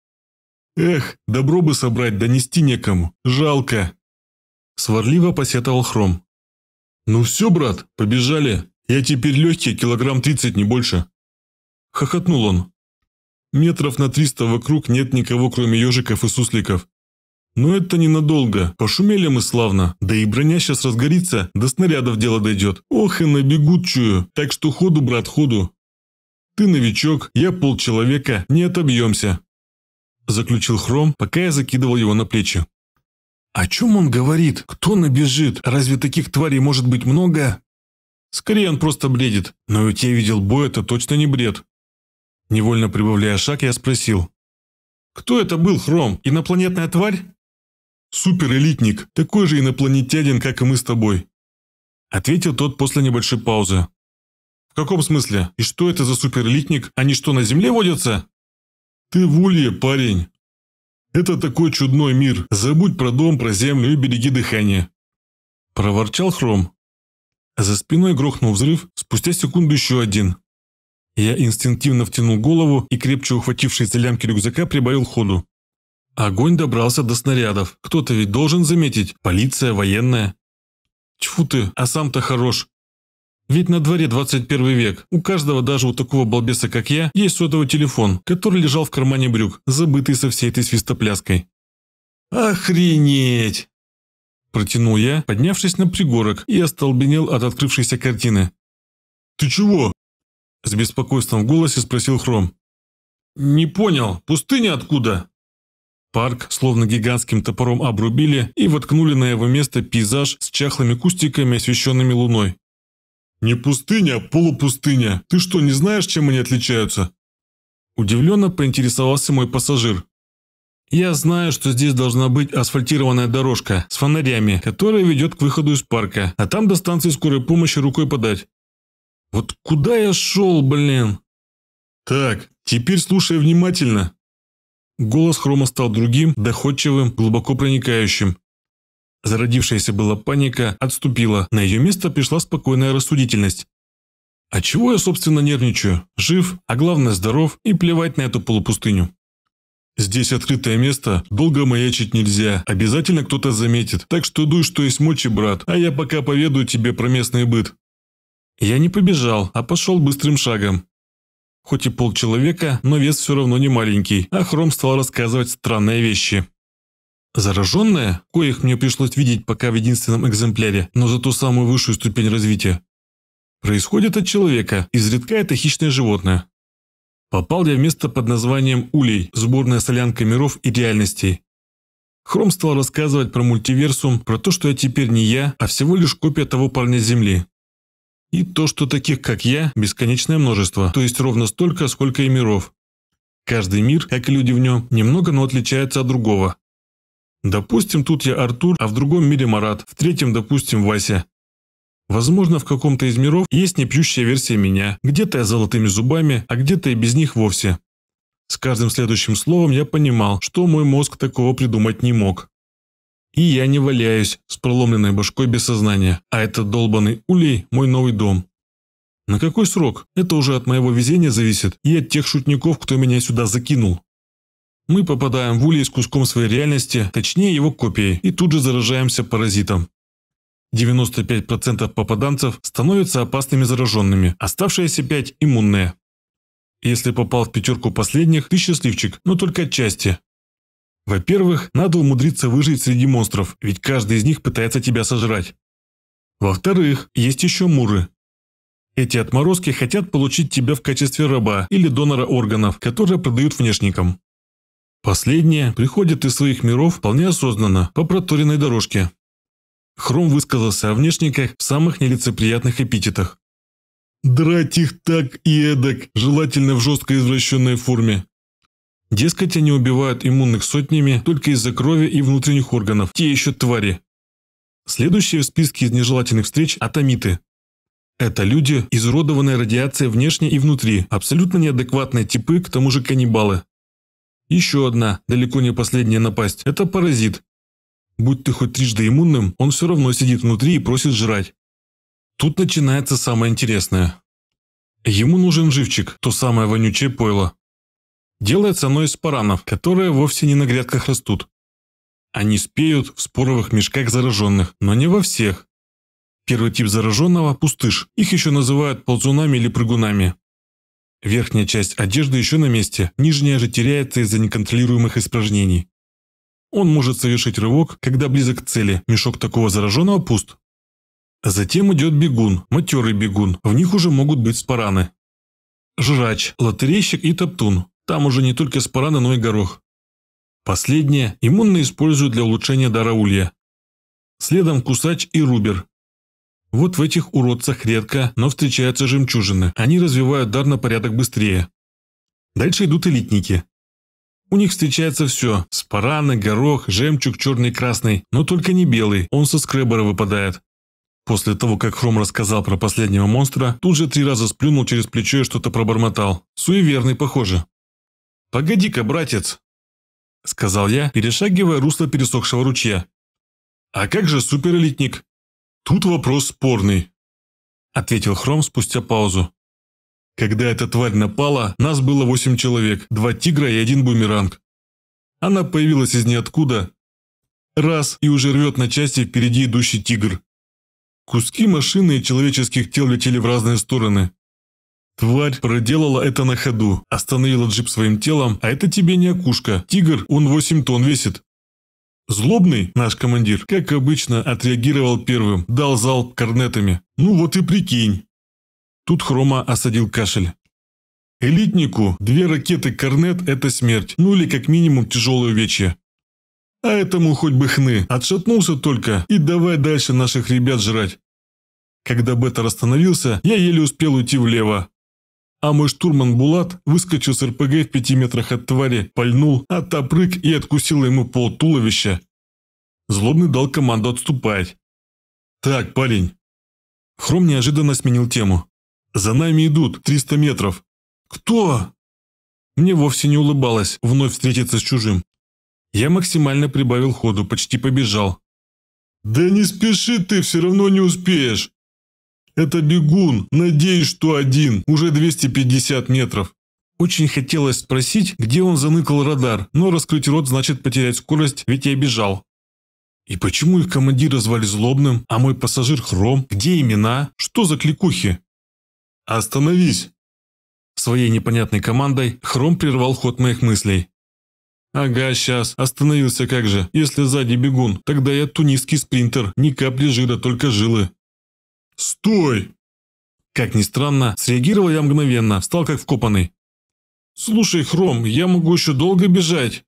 Эх, добро бы собрать, донести некому. Жалко. Сварливо посетовал Хром. Ну все, брат, побежали. Я теперь легкий, килограмм тридцать не больше. Хохотнул он. Метров на триста вокруг нет никого, кроме ежиков и сусликов. Но это ненадолго. Пошумели мы славно. Да и броня сейчас разгорится, до снарядов дело дойдет. Ох и набегут чую. Так что ходу, брат, ходу. Ты новичок, я полчеловека, не отобьемся заключил Хром, пока я закидывал его на плечи. «О чем он говорит? Кто набежит? Разве таких тварей может быть много?» «Скорее он просто бредит. Но ведь я видел бой, это точно не бред». Невольно прибавляя шаг, я спросил. «Кто это был, Хром? Инопланетная тварь?» «Суперэлитник. Такой же инопланетянин, как и мы с тобой». Ответил тот после небольшой паузы. «В каком смысле? И что это за суперэлитник? Они что, на Земле водятся?» «Ты в улье, парень!» «Это такой чудной мир. Забудь про дом, про землю и береги дыхание!» Проворчал Хром. За спиной грохнул взрыв, спустя секунду еще один. Я инстинктивно втянул голову и, крепче ухватившись за лямки рюкзака, прибавил ходу. Огонь добрался до снарядов. Кто-то ведь должен заметить. Полиция, военная. Чфу ты, а сам-то хорош. Ведь на дворе 21 век. У каждого, даже у такого балбеса, как я, есть сотовый телефон, который лежал в кармане брюк, забытый со всей этой свистопляской. «Охренеть!» Протянул я, поднявшись на пригорок, и остолбенел от открывшейся картины. «Ты чего?» С беспокойством в голосе спросил Хром. «Не понял, пустыня откуда?» Парк словно гигантским топором обрубили и воткнули на его место пейзаж с чахлыми кустиками, освещенными луной. «Не пустыня, а полупустыня. Ты что, не знаешь, чем они отличаются?» Удивленно поинтересовался мой пассажир. «Я знаю, что здесь должна быть асфальтированная дорожка с фонарями, которая ведет к выходу из парка, а там до станции скорой помощи рукой подать». «Вот куда я шел, блин?» «Так, теперь слушай внимательно». Голос Хрома стал другим, доходчивым, глубоко проникающим. Зародившаяся была паника отступила, на ее место пришла спокойная рассудительность. А чего я, собственно, нервничаю? Жив, а главное здоров и плевать на эту полупустыню. Здесь открытое место, долго маячить нельзя, обязательно кто-то заметит, так что дуй, что есть мочи, брат, а я пока поведаю тебе про местный быт. Я не побежал, а пошел быстрым шагом. Хоть и полчеловека, но вес все равно не маленький, а Хром стал рассказывать странные вещи. Зараженные, коих мне пришлось видеть пока в единственном экземпляре, но за ту самую высшую ступень развития, Происходит от человека, изредка это хищное животное. Попал я в место под названием Улей, сборная солянка миров и реальностей. Хром стал рассказывать про мультиверсум, про то, что я теперь не я, а всего лишь копия того парня Земли. И то, что таких, как я, бесконечное множество, то есть ровно столько, сколько и миров. Каждый мир, как и люди в нем, немного, но отличается от другого, Допустим, тут я Артур, а в другом мире Марат, в третьем, допустим, Вася. Возможно, в каком-то из миров есть непьющая версия меня, где-то я золотыми зубами, а где-то и без них вовсе. С каждым следующим словом я понимал, что мой мозг такого придумать не мог. И я не валяюсь с проломленной башкой без сознания, а этот долбанный улей – мой новый дом. На какой срок? Это уже от моего везения зависит и от тех шутников, кто меня сюда закинул. Мы попадаем в улей с куском своей реальности, точнее его копией, и тут же заражаемся паразитом. 95% попаданцев становятся опасными зараженными, оставшиеся 5 – иммунные. Если попал в пятерку последних, ты счастливчик, но только отчасти. Во-первых, надо умудриться выжить среди монстров, ведь каждый из них пытается тебя сожрать. Во-вторых, есть еще муры. Эти отморозки хотят получить тебя в качестве раба или донора органов, которые продают внешникам. Последние приходят из своих миров вполне осознанно, по проторенной дорожке. Хром высказался о внешниках в самых нелицеприятных эпитетах. «Драть их так и эдак, желательно в жестко извращенной форме». Дескать, они убивают иммунных сотнями только из-за крови и внутренних органов. Те еще твари. Следующие в списке из нежелательных встреч – атомиты. Это люди, изуродованные радиацией внешне и внутри, абсолютно неадекватные типы, к тому же каннибалы. Еще одна, далеко не последняя напасть – это паразит. Будь ты хоть трижды иммунным, он все равно сидит внутри и просит жрать. Тут начинается самое интересное. Ему нужен живчик, то самое вонючее пойло. Делается оно из паранов, которые вовсе не на грядках растут. Они спеют в споровых мешках зараженных, но не во всех. Первый тип зараженного – пустыш. Их еще называют ползунами или прыгунами. Верхняя часть одежды еще на месте, нижняя же теряется из-за неконтролируемых испражнений. Он может совершить рывок, когда близок к цели, мешок такого зараженного пуст. Затем идет бегун, матерый бегун, в них уже могут быть спараны. Жрач, лотерейщик и топтун, там уже не только спараны, но и горох. Последнее иммунно используют для улучшения дара улья. Следом кусач и рубер, вот в этих уродцах редко, но встречаются жемчужины. Они развивают дар на порядок быстрее. Дальше идут элитники. У них встречается все – спараны, горох, жемчуг черный и красный, но только не белый, он со скребера выпадает. После того, как Хром рассказал про последнего монстра, тут же три раза сплюнул через плечо и что-то пробормотал. Суеверный, похоже. «Погоди-ка, братец!» – сказал я, перешагивая русло пересохшего ручья. «А как же суперэлитник?» «Тут вопрос спорный», — ответил Хром спустя паузу. «Когда эта тварь напала, нас было восемь человек, два тигра и один бумеранг. Она появилась из ниоткуда. Раз, и уже рвет на части впереди идущий тигр. Куски машины и человеческих тел летели в разные стороны. Тварь проделала это на ходу, остановила джип своим телом, а это тебе не окушка. Тигр, он восемь тонн весит. Злобный наш командир, как обычно, отреагировал первым, дал залп корнетами. «Ну вот и прикинь!» Тут Хрома осадил кашель. Элитнику две ракеты «Корнет» — это смерть, ну или как минимум тяжелое увечье. А этому хоть бы хны, отшатнулся только и давай дальше наших ребят жрать. Когда Беттер остановился, я еле успел уйти влево. А мой штурман Булат выскочил с РПГ в пяти метрах от твари, пальнул, оттопрыг и откусил ему пол туловища. Злобный дал команду отступать. «Так, парень». Хром неожиданно сменил тему. «За нами идут 300 метров». «Кто?» Мне вовсе не улыбалось вновь встретиться с чужим. Я максимально прибавил ходу, почти побежал. «Да не спеши ты, все равно не успеешь!» Это бегун, надеюсь, что один, уже 250 метров. Очень хотелось спросить, где он заныкал радар, но раскрыть рот значит потерять скорость, ведь я бежал. И почему их командира звали Злобным, а мой пассажир Хром? Где имена? Что за кликухи? Остановись! Своей непонятной командой Хром прервал ход моих мыслей. «Ага, сейчас. Остановился как же. Если сзади бегун, тогда я тунисский спринтер. Ни капли жира, только жилы. «Стой!» Как ни странно, среагировал я мгновенно, встал как вкопанный. «Слушай, Хром, я могу еще долго бежать?»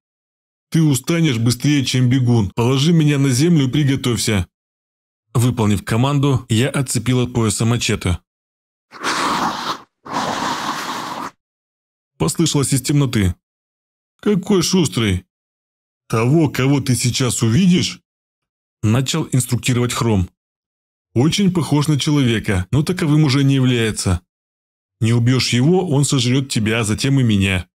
«Ты устанешь быстрее, чем бегун. Положи меня на землю и приготовься». Выполнив команду, я отцепил от пояса мачете. Послышалось из темноты. «Какой шустрый!» «Того, кого ты сейчас увидишь?» Начал инструктировать Хром. Очень похож на человека, но таковым уже не является. Не убьешь его, он сожрет тебя, а затем и меня.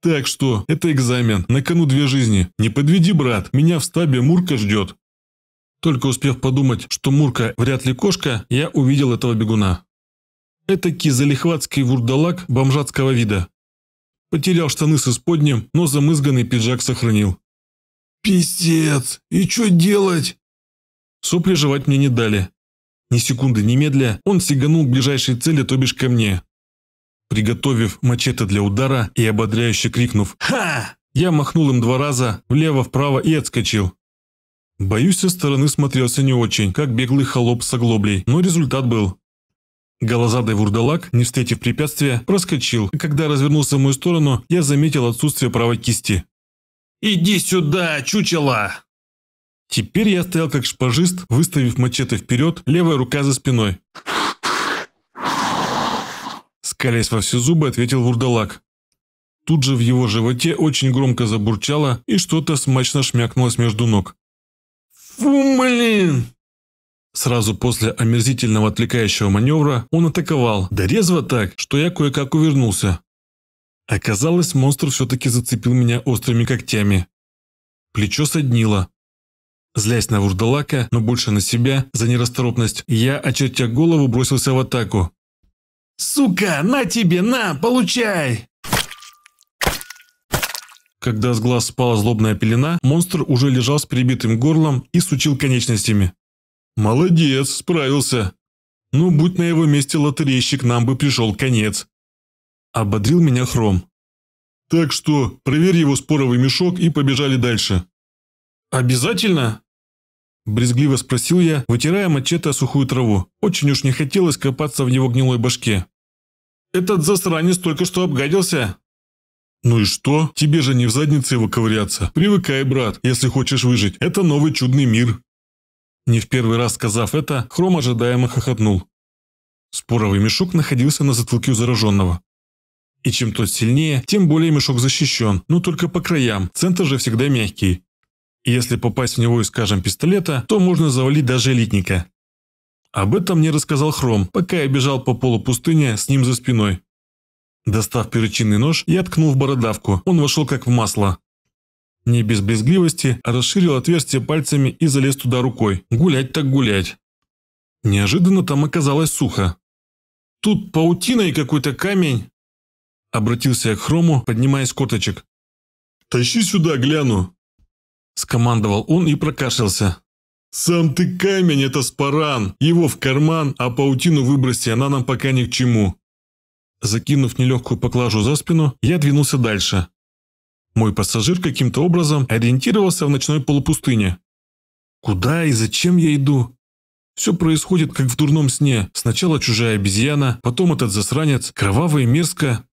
Так что, это экзамен, на кону две жизни. Не подведи, брат, меня в стабе Мурка ждет. Только успев подумать, что Мурка вряд ли кошка, я увидел этого бегуна. Этакий залихватский вурдалак бомжатского вида. Потерял штаны с исподним, но замызганный пиджак сохранил. «Пиздец! И что делать?» Сопли жевать мне не дали, ни секунды, ни медля, он сиганул к ближайшей цели, то бишь ко мне. Приготовив мачете для удара и ободряюще крикнув «Ха!», я махнул им два раза, влево-вправо и отскочил. Боюсь, со стороны смотрелся не очень, как беглый холоп с оглоблей, но результат был. Голозадый вурдалак, не встретив препятствия, проскочил, и когда развернулся в мою сторону, я заметил отсутствие правой кисти. «Иди сюда, чучело!» Теперь я стоял как шпажист, выставив мачете вперед, левая рука за спиной. Скалясь во все зубы, ответил вурдалак. Тут же в его животе очень громко забурчало и что-то смачно шмякнулось между ног. «Фу, блин!» Сразу после омерзительного отвлекающего маневра он атаковал, да резво так, что я кое-как увернулся. Оказалось, монстр все-таки зацепил меня острыми когтями. Плечо соднило, Злясь на вурдалака, но больше на себя, за нерасторопность, я, очертя голову, бросился в атаку. «Сука, на тебе, на, получай!» Когда с глаз спала злобная пелена, монстр уже лежал с перебитым горлом и сучил конечностями. «Молодец, справился!» «Ну, будь на его месте лотерейщик, нам бы пришел конец!» Ободрил меня Хром. «Так что, проверь его споровый мешок и побежали дальше!» «Обязательно?» Брезгливо спросил я, вытирая мачете сухую траву. Очень уж не хотелось копаться в его гнилой башке. «Этот засранец только что обгадился!» «Ну и что? Тебе же не в заднице его ковыряться. Привыкай, брат, если хочешь выжить. Это новый чудный мир!» Не в первый раз сказав это, Хром ожидаемо хохотнул. Споровый мешок находился на затылке у зараженного. И чем тот сильнее, тем более мешок защищен, но только по краям, центр же всегда мягкий если попасть в него из, скажем, пистолета, то можно завалить даже элитника. Об этом мне рассказал Хром, пока я бежал по полу пустыни с ним за спиной. Достав перочинный нож, я ткнул в бородавку, он вошел как в масло. Не без брезгливости, а расширил отверстие пальцами и залез туда рукой. Гулять так гулять. Неожиданно там оказалось сухо. «Тут паутина и какой-то камень!» Обратился я к Хрому, поднимаясь с корточек. «Тащи сюда, гляну!» скомандовал он и прокашлялся. «Сам ты камень, это спаран! Его в карман, а паутину выброси, она нам пока ни к чему!» Закинув нелегкую поклажу за спину, я двинулся дальше. Мой пассажир каким-то образом ориентировался в ночной полупустыне. Куда и зачем я иду? Все происходит как в дурном сне. Сначала чужая обезьяна, потом этот засранец, кроваво и мерзко,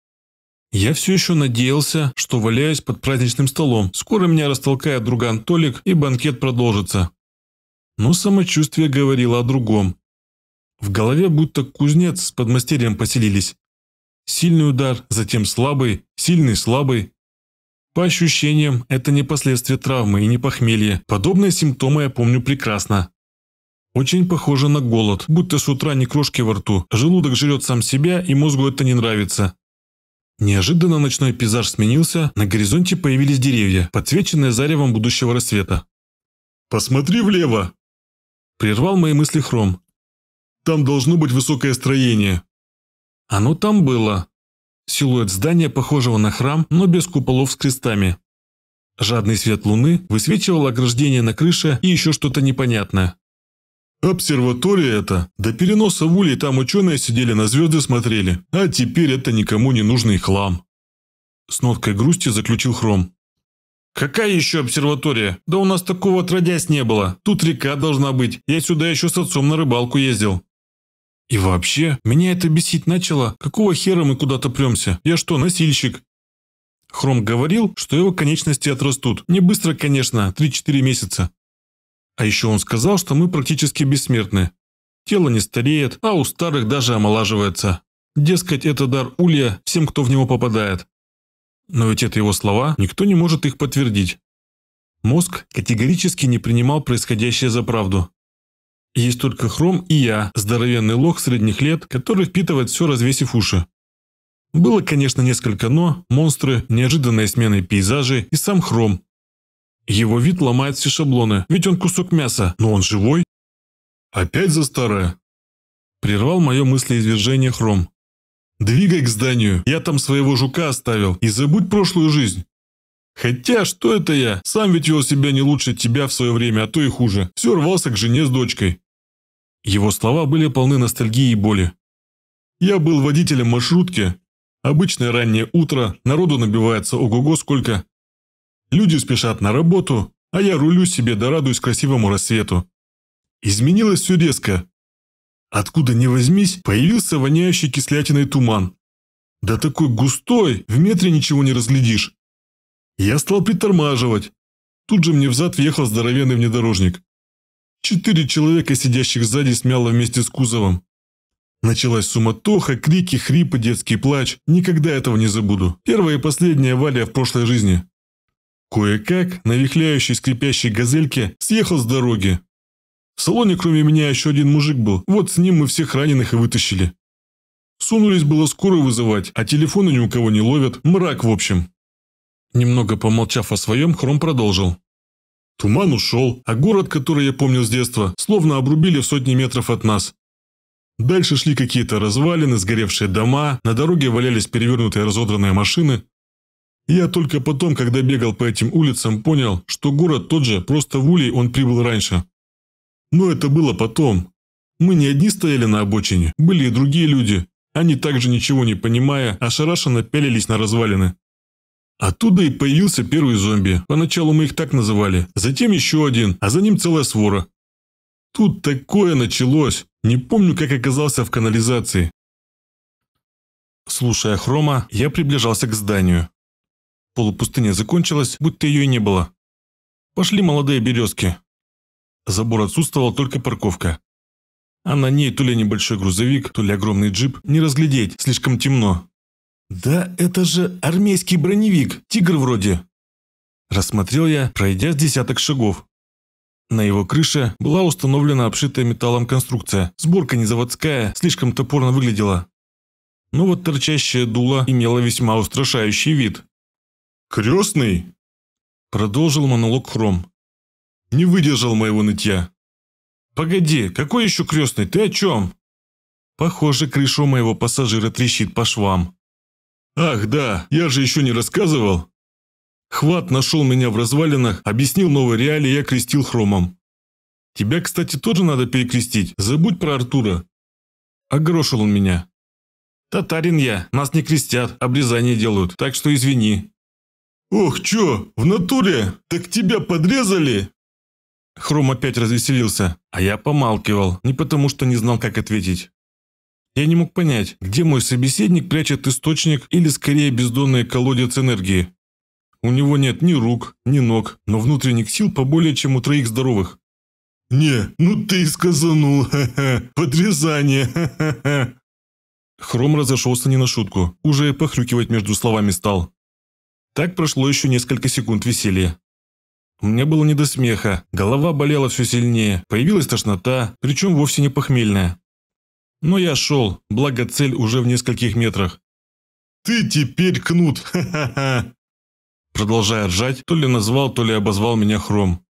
я все еще надеялся, что валяюсь под праздничным столом. Скоро меня растолкает друган Толик, и банкет продолжится. Но самочувствие говорило о другом. В голове будто кузнец с подмастерьем поселились. Сильный удар, затем слабый, сильный, слабый. По ощущениям, это не последствия травмы и не похмелье. Подобные симптомы я помню прекрасно. Очень похоже на голод, будто с утра ни крошки во рту. Желудок жрет сам себя, и мозгу это не нравится. Неожиданно ночной пейзаж сменился, на горизонте появились деревья, подсвеченные заревом будущего рассвета. «Посмотри влево!» Прервал мои мысли Хром. «Там должно быть высокое строение». Оно там было. Силуэт здания, похожего на храм, но без куполов с крестами. Жадный свет луны высвечивал ограждение на крыше и еще что-то непонятное. Обсерватория это. До переноса в улей там ученые сидели на звезды смотрели. А теперь это никому не нужный хлам. С ноткой грусти заключил Хром. «Какая еще обсерватория? Да у нас такого отродясь не было. Тут река должна быть. Я сюда еще с отцом на рыбалку ездил». «И вообще, меня это бесить начало. Какого хера мы куда-то премся? Я что, носильщик?» Хром говорил, что его конечности отрастут. Не быстро, конечно, 3-4 месяца. А еще он сказал, что мы практически бессмертны. Тело не стареет, а у старых даже омолаживается. Дескать, это дар Улья всем, кто в него попадает. Но ведь это его слова, никто не может их подтвердить. Мозг категорически не принимал происходящее за правду. Есть только Хром и я, здоровенный лох средних лет, который впитывает все, развесив уши. Было, конечно, несколько «но», монстры, неожиданная смена пейзажей и сам Хром, его вид ломает все шаблоны, ведь он кусок мяса, но он живой. Опять за старое. Прервал мое мыслеизвержение Хром. Двигай к зданию, я там своего жука оставил, и забудь прошлую жизнь. Хотя, что это я? Сам ведь вел себя не лучше тебя в свое время, а то и хуже. Все рвался к жене с дочкой. Его слова были полны ностальгии и боли. Я был водителем маршрутки. Обычное раннее утро, народу набивается ого-го сколько. Люди спешат на работу, а я рулю себе да радуюсь красивому рассвету. Изменилось все резко. Откуда ни возьмись, появился воняющий кислятиной туман. Да такой густой, в метре ничего не разглядишь. Я стал притормаживать. Тут же мне взад въехал здоровенный внедорожник. Четыре человека, сидящих сзади, смяло вместе с кузовом. Началась суматоха, крики, хрипы, детский плач. Никогда этого не забуду. Первая и последняя Валя в прошлой жизни. Кое-как, на вихляющей скрипящей газельке, съехал с дороги. В салоне кроме меня еще один мужик был, вот с ним мы всех раненых и вытащили. Сунулись было скорую вызывать, а телефоны ни у кого не ловят, мрак в общем. Немного помолчав о своем, Хром продолжил. Туман ушел, а город, который я помнил с детства, словно обрубили в сотни метров от нас. Дальше шли какие-то развалины, сгоревшие дома, на дороге валялись перевернутые разодранные машины. Я только потом, когда бегал по этим улицам, понял, что город тот же, просто в Улей он прибыл раньше. Но это было потом. Мы не одни стояли на обочине, были и другие люди. Они также ничего не понимая, ошарашенно пялились на развалины. Оттуда и появился первый зомби. Поначалу мы их так называли, затем еще один, а за ним целая свора. Тут такое началось. Не помню, как оказался в канализации. Слушая хрома, я приближался к зданию. Полупустыня закончилась, будто ее и не было. Пошли молодые березки. Забор отсутствовал, только парковка. А на ней то ли небольшой грузовик, то ли огромный джип. Не разглядеть, слишком темно. «Да это же армейский броневик, тигр вроде!» Рассмотрел я, пройдя с десяток шагов. На его крыше была установлена обшитая металлом конструкция. Сборка незаводская, слишком топорно выглядела. Но вот торчащее дула имело весьма устрашающий вид. «Крестный?» Продолжил монолог Хром. «Не выдержал моего нытья». «Погоди, какой еще крестный? Ты о чем?» «Похоже, крышу моего пассажира трещит по швам». «Ах, да, я же еще не рассказывал». Хват нашел меня в развалинах, объяснил новые реалии я крестил Хромом. «Тебя, кстати, тоже надо перекрестить, забудь про Артура». Огрошил он меня. «Татарин я, нас не крестят, обрезание делают, так что извини». «Ох, чё, в натуре? Так тебя подрезали?» Хром опять развеселился, а я помалкивал, не потому что не знал, как ответить. Я не мог понять, где мой собеседник прячет источник или скорее бездонный колодец энергии. У него нет ни рук, ни ног, но внутренних сил поболее, чем у троих здоровых. «Не, ну ты и сказанул, ха-ха, подрезание, ха-ха-ха!» Хром разошелся не на шутку, уже и похрюкивать между словами стал. Так прошло еще несколько секунд веселья. Мне было не до смеха, голова болела все сильнее, появилась тошнота, причем вовсе не похмельная. Но я шел, благо цель уже в нескольких метрах. «Ты теперь кнут, ха-ха-ха!» Продолжая ржать, то ли назвал, то ли обозвал меня Хром.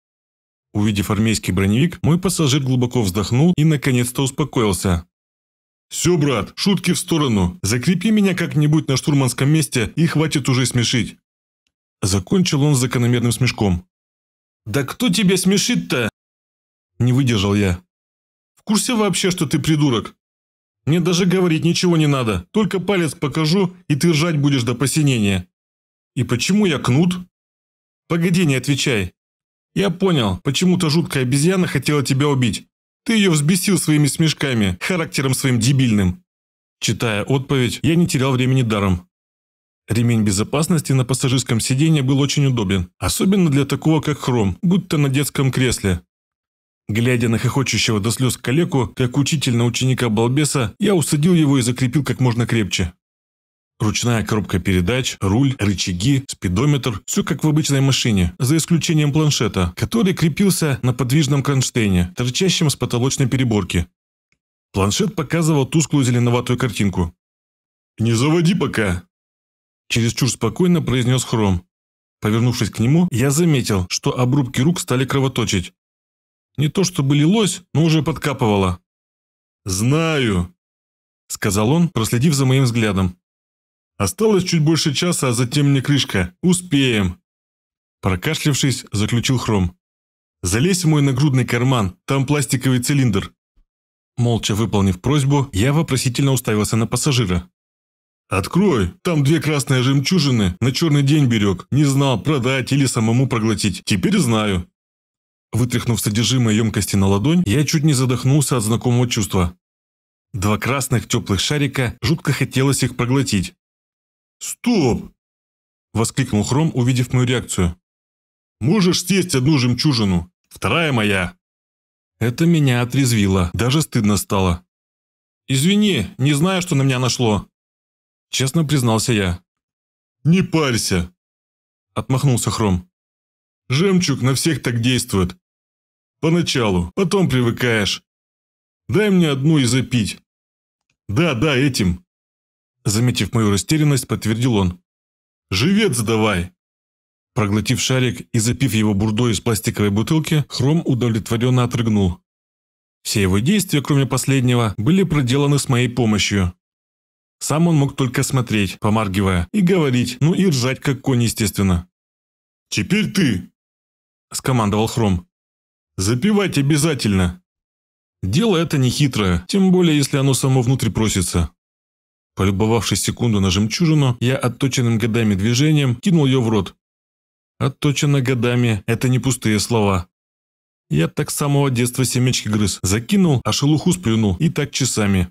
Увидев армейский броневик, мой пассажир глубоко вздохнул и наконец-то успокоился. «Все, брат, шутки в сторону. Закрепи меня как-нибудь на штурманском месте и хватит уже смешить. Закончил он с закономерным смешком. «Да кто тебя смешит-то?» Не выдержал я. «В курсе вообще, что ты придурок? Мне даже говорить ничего не надо, только палец покажу, и ты ржать будешь до посинения». «И почему я кнут?» «Погоди, не отвечай. Я понял, почему-то жуткая обезьяна хотела тебя убить. Ты ее взбесил своими смешками, характером своим дебильным». Читая отповедь, я не терял времени даром. Ремень безопасности на пассажирском сиденье был очень удобен, особенно для такого, как Хром, будто на детском кресле. Глядя на хохочущего до слез калеку, как учитель на ученика-балбеса, я усадил его и закрепил как можно крепче. Ручная коробка передач, руль, рычаги, спидометр – все как в обычной машине, за исключением планшета, который крепился на подвижном кронштейне, торчащем с потолочной переборки. Планшет показывал тусклую зеленоватую картинку. «Не заводи пока!» Чересчур спокойно произнес Хром. Повернувшись к нему, я заметил, что обрубки рук стали кровоточить. Не то чтобы лилось, но уже подкапывало. «Знаю», — сказал он, проследив за моим взглядом. «Осталось чуть больше часа, а затем мне крышка. Успеем». Прокашлявшись, заключил Хром. «Залезь в мой нагрудный карман, там пластиковый цилиндр». Молча выполнив просьбу, я вопросительно уставился на пассажира. «Открой! Там две красные жемчужины, на черный день берег. Не знал, продать или самому проглотить. Теперь знаю». Вытряхнув содержимое емкости на ладонь, я чуть не задохнулся от знакомого чувства. Два красных теплых шарика, жутко хотелось их проглотить. «Стоп!» – воскликнул Хром, увидев мою реакцию. «Можешь съесть одну жемчужину, вторая моя!» Это меня отрезвило, даже стыдно стало. «Извини, не знаю, что на меня нашло», Честно признался я. «Не парься!» – отмахнулся Хром. «Жемчуг на всех так действует. Поначалу, потом привыкаешь. Дай мне одну и запить. Да, да, этим!» Заметив мою растерянность, подтвердил он. «Живец давай!» Проглотив шарик и запив его бурдой из пластиковой бутылки, Хром удовлетворенно отрыгнул. Все его действия, кроме последнего, были проделаны с моей помощью. Сам он мог только смотреть, помаргивая, и говорить, ну и ржать, как конь, естественно. «Теперь ты!» – скомандовал Хром. «Запивать обязательно!» Дело это нехитрое, тем более, если оно само внутрь просится. Полюбовавшись секунду на жемчужину, я отточенным годами движением кинул ее в рот. Отточено годами – это не пустые слова. Я так с самого детства семечки грыз, закинул, а шелуху сплюнул, и так часами.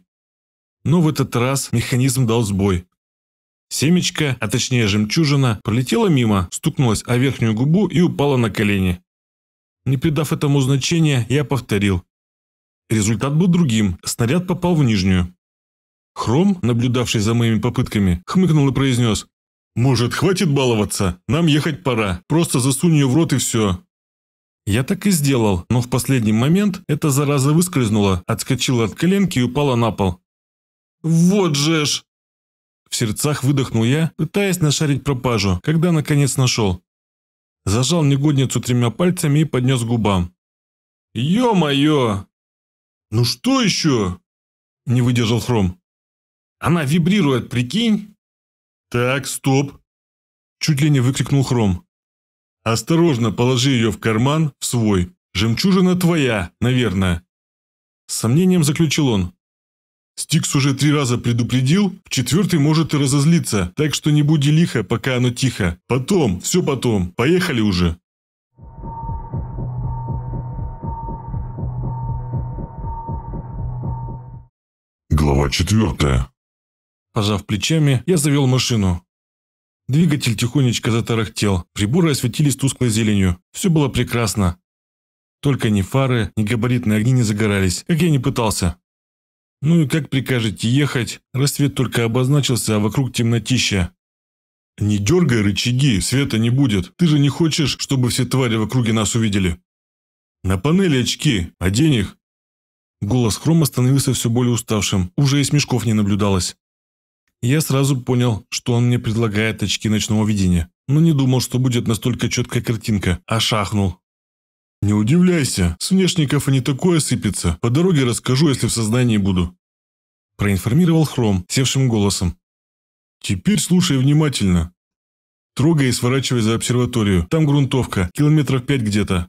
Но в этот раз механизм дал сбой. Семечко, а точнее жемчужина, пролетела мимо, стукнулась о верхнюю губу и упала на колени. Не придав этому значения, я повторил. Результат был другим, снаряд попал в нижнюю. Хром, наблюдавший за моими попытками, хмыкнул и произнес. «Может, хватит баловаться? Нам ехать пора. Просто засунь ее в рот и все». Я так и сделал, но в последний момент эта зараза выскользнула, отскочила от коленки и упала на пол. «Вот же ж!» В сердцах выдохнул я, пытаясь нашарить пропажу, когда наконец нашел. Зажал негодницу тремя пальцами и поднес к губам. «Е-мое!» «Ну что еще?» Не выдержал Хром. «Она вибрирует, прикинь?» «Так, стоп!» Чуть ли не выкрикнул Хром. «Осторожно, положи ее в карман, в свой. Жемчужина твоя, наверное». С сомнением заключил он. Стикс уже три раза предупредил, в четвертый может и разозлиться, так что не буди лихо, пока оно тихо. Потом, все потом, поехали уже. Глава четвертая. Пожав плечами, я завел машину. Двигатель тихонечко затарахтел, приборы осветились тусклой зеленью. Все было прекрасно. Только ни фары, ни габаритные огни не загорались, как я не пытался. «Ну и как прикажете ехать? Рассвет только обозначился, а вокруг темнотища». «Не дергай рычаги, света не будет. Ты же не хочешь, чтобы все твари в округе нас увидели?» «На панели очки, одень их». Голос Хрома становился все более уставшим, уже и смешков не наблюдалось. Я сразу понял, что он мне предлагает очки ночного видения, но не думал, что будет настолько четкая картинка, а шахнул. «Не удивляйся, с внешников они такое сыпется. По дороге расскажу, если в сознании буду». Проинформировал Хром севшим голосом. «Теперь слушай внимательно. Трогай и сворачивай за обсерваторию. Там грунтовка, километров пять где-то.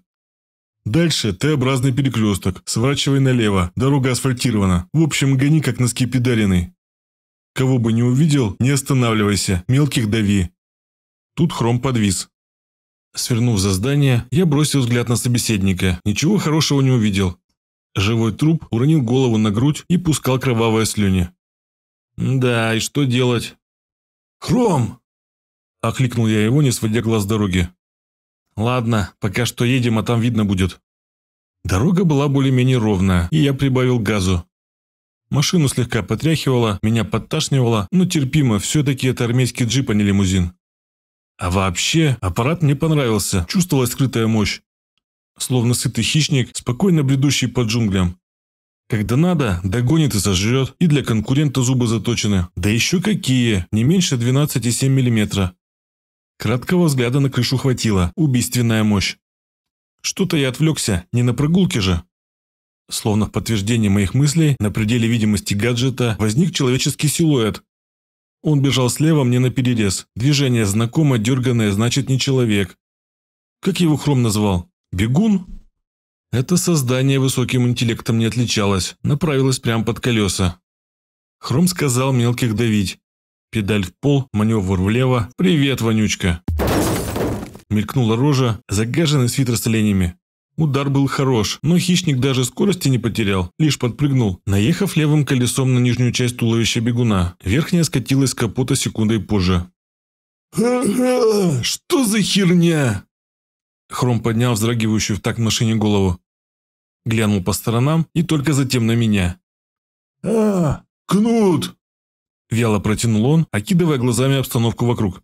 Дальше Т-образный перекресток. Сворачивай налево. Дорога асфальтирована. В общем, гони, как носки педаренный. Кого бы не увидел, не останавливайся. Мелких дави». Тут Хром подвис. Свернув за здание, я бросил взгляд на собеседника. Ничего хорошего не увидел. Живой труп уронил голову на грудь и пускал кровавые слюни. «Да, и что делать?» «Хром!» – окликнул я его, не сводя глаз с дороги. «Ладно, пока что едем, а там видно будет». Дорога была более-менее ровная, и я прибавил газу. Машину слегка потряхивало, меня подташнивало, но терпимо, все-таки это армейский джип, а не лимузин. А вообще, аппарат мне понравился, чувствовалась скрытая мощь. Словно сытый хищник, спокойно бредущий по джунглям. Когда надо, догонит и сожрет, и для конкурента зубы заточены. Да еще какие, не меньше 12,7 мм. Краткого взгляда на крышу хватило, убийственная мощь. Что-то я отвлекся, не на прогулке же. Словно в подтверждение моих мыслей, на пределе видимости гаджета возник человеческий силуэт, он бежал слева мне на перерез. Движение знакомо, дерганное, значит не человек. Как его Хром назвал? Бегун? Это создание высоким интеллектом не отличалось, направилось прямо под колеса. Хром сказал мелких давить. Педаль в пол, маневр влево. «Привет, вонючка!» Мелькнула рожа, загаженный свитер с оленями. Удар был хорош, но хищник даже скорости не потерял, лишь подпрыгнул, наехав левым колесом на нижнюю часть туловища бегуна. Верхняя скатилась с капота секундой позже. «Что за херня?» Хром поднял вздрагивающую в так машине голову. Глянул по сторонам и только затем на меня. «А, кнут!» Вяло протянул он, окидывая глазами обстановку вокруг.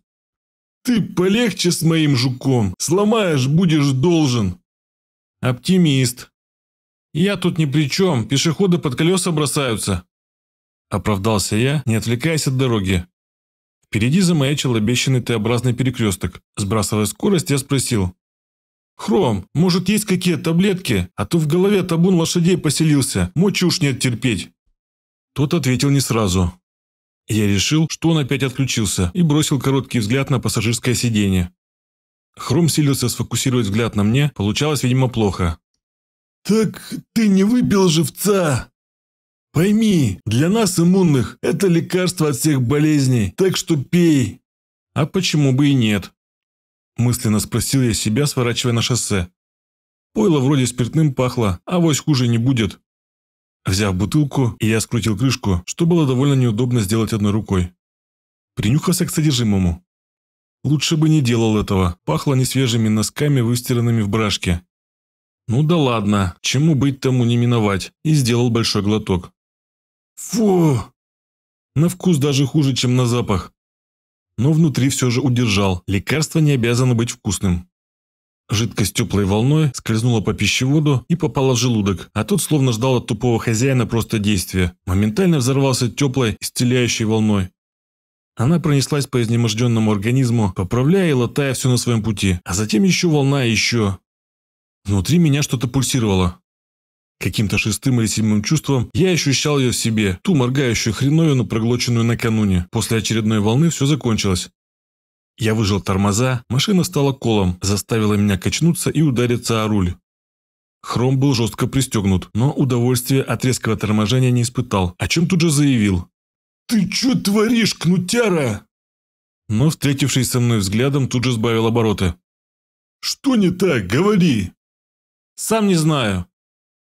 «Ты полегче с моим жуком, сломаешь, будешь должен!» «Оптимист». «Я тут ни при чем, пешеходы под колеса бросаются», – оправдался я, не отвлекаясь от дороги. Впереди замаячил обещанный Т-образный перекресток. Сбрасывая скорость, я спросил. «Хром, может, есть какие таблетки? А то в голове табун лошадей поселился. Мочи уж нет терпеть». Тот ответил не сразу. Я решил, что он опять отключился, и бросил короткий взгляд на пассажирское сиденье. Хрум силился сфокусировать взгляд на мне, получалось, видимо, плохо. «Так ты не выпил живца!» «Пойми, для нас, иммунных, это лекарство от всех болезней, так что пей!» «А почему бы и нет?» Мысленно спросил я себя, сворачивая на шоссе. Пойло вроде спиртным пахло, а вось хуже не будет. Взяв бутылку, я скрутил крышку, что было довольно неудобно сделать одной рукой. Принюхался к содержимому. Лучше бы не делал этого. Пахло несвежими носками, выстиранными в брашке. Ну да ладно, чему быть тому не миновать. И сделал большой глоток. Фу! На вкус даже хуже, чем на запах. Но внутри все же удержал. Лекарство не обязано быть вкусным. Жидкость теплой волной скользнула по пищеводу и попала в желудок, а тот словно ждал от тупого хозяина просто действия. Моментально взорвался теплой, исцеляющей волной. Она пронеслась по изнеможденному организму, поправляя и латая все на своем пути, а затем еще волна и еще... Внутри меня что-то пульсировало. Каким-то шестым или седьмым чувством я ощущал ее в себе, ту моргающую хреновину, проглоченную накануне. После очередной волны все закончилось. Я выжил тормоза, машина стала колом, заставила меня качнуться и удариться о руль. Хром был жестко пристегнут, но удовольствия от резкого торможения не испытал, о чем тут же заявил. «Ты что творишь, кнутяра?» Но, встретившись со мной взглядом, тут же сбавил обороты. «Что не так? Говори!» «Сам не знаю.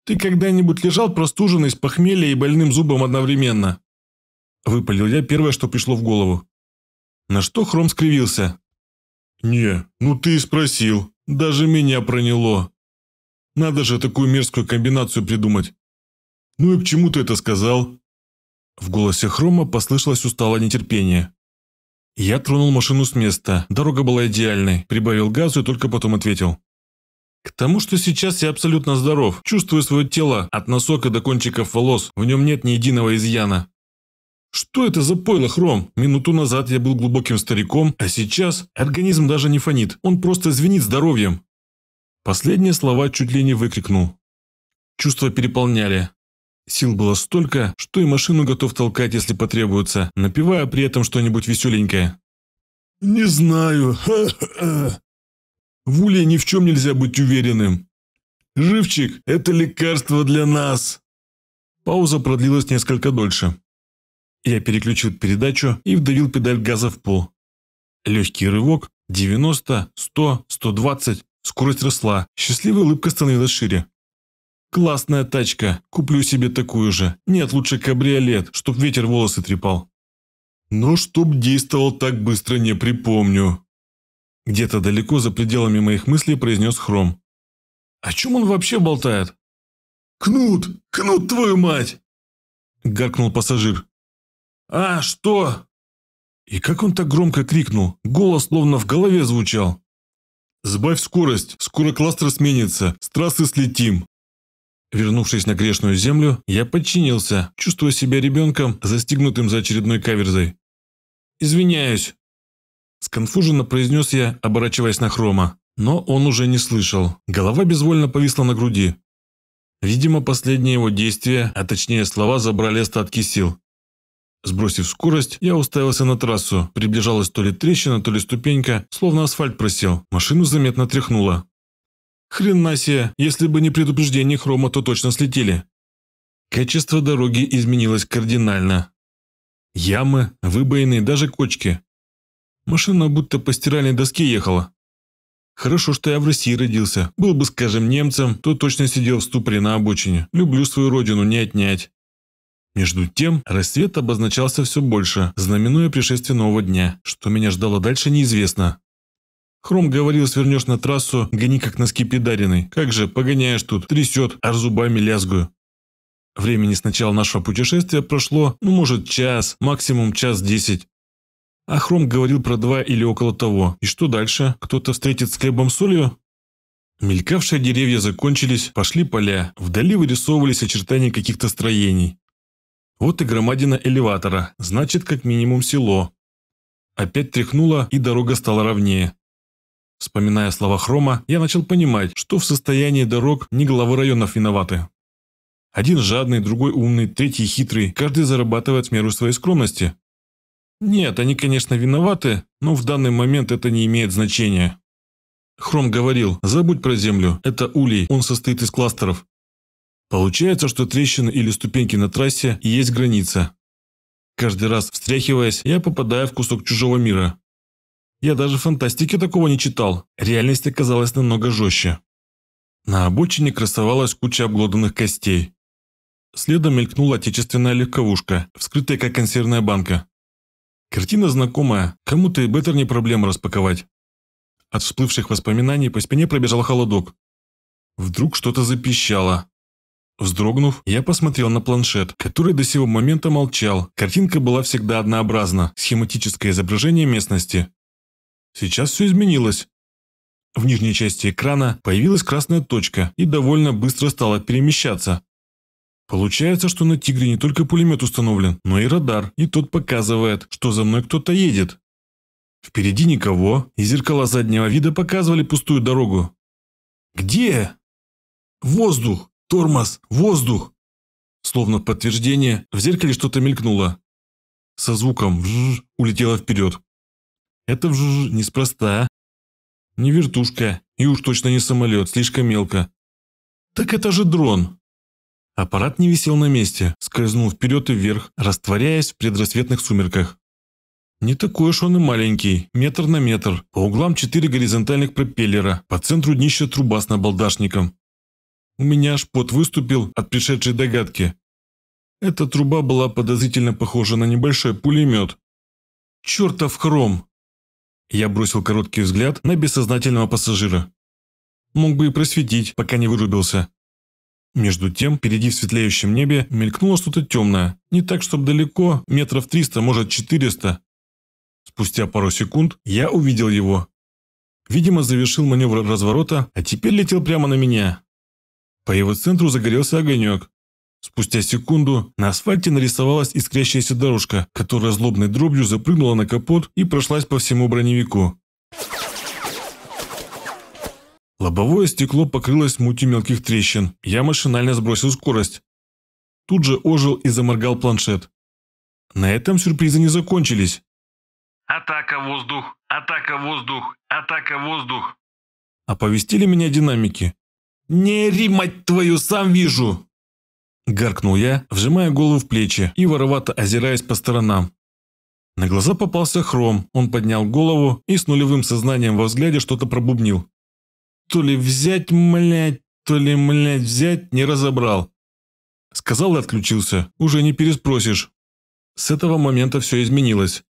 Ты когда-нибудь лежал простуженный с похмелья и больным зубом одновременно?» Выпалил я первое, что пришло в голову. На что Хром скривился. «Не, ну ты и спросил. Даже меня проняло. Надо же такую мерзкую комбинацию придумать. Ну и к чему ты это сказал?» В голосе Хрома послышалось усталое нетерпение. Я тронул машину с места. Дорога была идеальной. Прибавил газу и только потом ответил. К тому, что сейчас я абсолютно здоров, чувствую свое тело от носок и до кончиков волос, в нем нет ни единого изъяна. Что это за пойло, Хром? Минуту назад я был глубоким стариком, а сейчас организм даже не фонит, он просто звенит здоровьем. Последние слова чуть ли не выкрикнул. Чувства переполняли. Сил было столько, что и машину готов толкать, если потребуется, напивая при этом что-нибудь веселенькое. «Не знаю. Ха В Уле ни в чем нельзя быть уверенным. Живчик – это лекарство для нас!» Пауза продлилась несколько дольше. Я переключил передачу и вдавил педаль газа в пол. Легкий рывок, 90, 100, 120, скорость росла, счастливая улыбка становилась шире. Классная тачка, куплю себе такую же. Нет, лучше кабриолет, чтоб ветер волосы трепал. Но чтоб действовал так быстро, не припомню. Где-то далеко за пределами моих мыслей произнес Хром. О чем он вообще болтает? Кнут! Кнут, твою мать! Гаркнул пассажир. А, что? И как он так громко крикнул, голос словно в голове звучал. «Сбавь скорость, скоро кластер сменится, с трассы слетим, Вернувшись на грешную землю, я подчинился, чувствуя себя ребенком, застигнутым за очередной каверзой. «Извиняюсь», – сконфуженно произнес я, оборачиваясь на Хрома. Но он уже не слышал. Голова безвольно повисла на груди. Видимо, последние его действия, а точнее слова, забрали остатки сил. Сбросив скорость, я уставился на трассу. Приближалась то ли трещина, то ли ступенька, словно асфальт просел. Машину заметно тряхнуло. Хрена себе, если бы не предупреждение Хрома, то точно слетели. Качество дороги изменилось кардинально. Ямы, выбоины, даже кочки. Машина будто по стиральной доске ехала. Хорошо, что я в России родился. Был бы, скажем, немцем, то точно сидел в ступоре на обочине. Люблю свою родину, не отнять. Между тем, рассвет обозначался все больше, знаменуя пришествие нового дня. Что меня ждало дальше, неизвестно. Хром говорил, свернешь на трассу, гони как носки педариной. Как же, погоняешь тут, трясет, аж зубами лязгую. Времени с начала нашего путешествия прошло, ну может час, максимум час десять. А Хром говорил про два или около того. И что дальше? Кто-то встретит с хлебом солью? Мелькавшие деревья закончились, пошли поля. Вдали вырисовывались очертания каких-то строений. Вот и громадина элеватора, значит, как минимум село. Опять тряхнуло, и дорога стала ровнее. Вспоминая слова Хрома, я начал понимать, что в состоянии дорог не главы районов виноваты. Один жадный, другой умный, третий хитрый, каждый зарабатывает в меру своей скромности. Нет, они, конечно, виноваты, но в данный момент это не имеет значения. Хром говорил, забудь про землю, это улей, он состоит из кластеров. Получается, что трещины или ступеньки на трассе и есть граница. Каждый раз встряхиваясь, я попадаю в кусок чужого мира. Я даже фантастики такого не читал. Реальность оказалась намного жестче. На обочине красовалась куча обглоданных костей. Следом мелькнула отечественная легковушка, вскрытая как консервная банка. Картина знакомая, кому-то и бетер не проблема распаковать. От всплывших воспоминаний по спине пробежал холодок. Вдруг что-то запищало. Вздрогнув, я посмотрел на планшет, который до сего момента молчал. Картинка была всегда однообразна, схематическое изображение местности. Сейчас все изменилось. В нижней части экрана появилась красная точка и довольно быстро стала перемещаться. Получается, что на «Тигре» не только пулемет установлен, но и радар, и тот показывает, что за мной кто-то едет. Впереди никого, и зеркала заднего вида показывали пустую дорогу. «Где?» «Воздух! Тормоз! Воздух!» Словно в подтверждение, в зеркале что-то мелькнуло. Со звуком «вжж» улетело вперед. Это вж неспроста. Не вертушка, и уж точно не самолет, слишком мелко. Так это же дрон. Аппарат не висел на месте, скользнул вперед и вверх, растворяясь в предрассветных сумерках. Не такой уж он и маленький, метр на метр, по углам четыре горизонтальных пропеллера, по центру днища труба с набалдашником. У меня аж пот выступил от пришедшей догадки. Эта труба была подозрительно похожа на небольшой пулемет. Чертов хром! Я бросил короткий взгляд на бессознательного пассажира. Мог бы и просветить, пока не вырубился. Между тем, впереди в светлеющем небе мелькнуло что-то темное. Не так, чтобы далеко, метров 300, может 400. Спустя пару секунд я увидел его. Видимо, завершил маневр разворота, а теперь летел прямо на меня. По его центру загорелся огонек. Спустя секунду на асфальте нарисовалась искрящаяся дорожка, которая злобной дробью запрыгнула на капот и прошлась по всему броневику. Лобовое стекло покрылось мутью мелких трещин. Я машинально сбросил скорость. Тут же ожил и заморгал планшет. На этом сюрпризы не закончились. «Атака воздух! Атака воздух! Атака воздух!» Оповестили меня динамики. «Не римать твою, сам вижу!» Гаркнул я, вжимая голову в плечи и воровато озираясь по сторонам. На глаза попался Хром, он поднял голову и с нулевым сознанием во взгляде что-то пробубнил. То ли взять, млять, то ли, млять, взять, не разобрал. Сказал и отключился, уже не переспросишь. С этого момента все изменилось.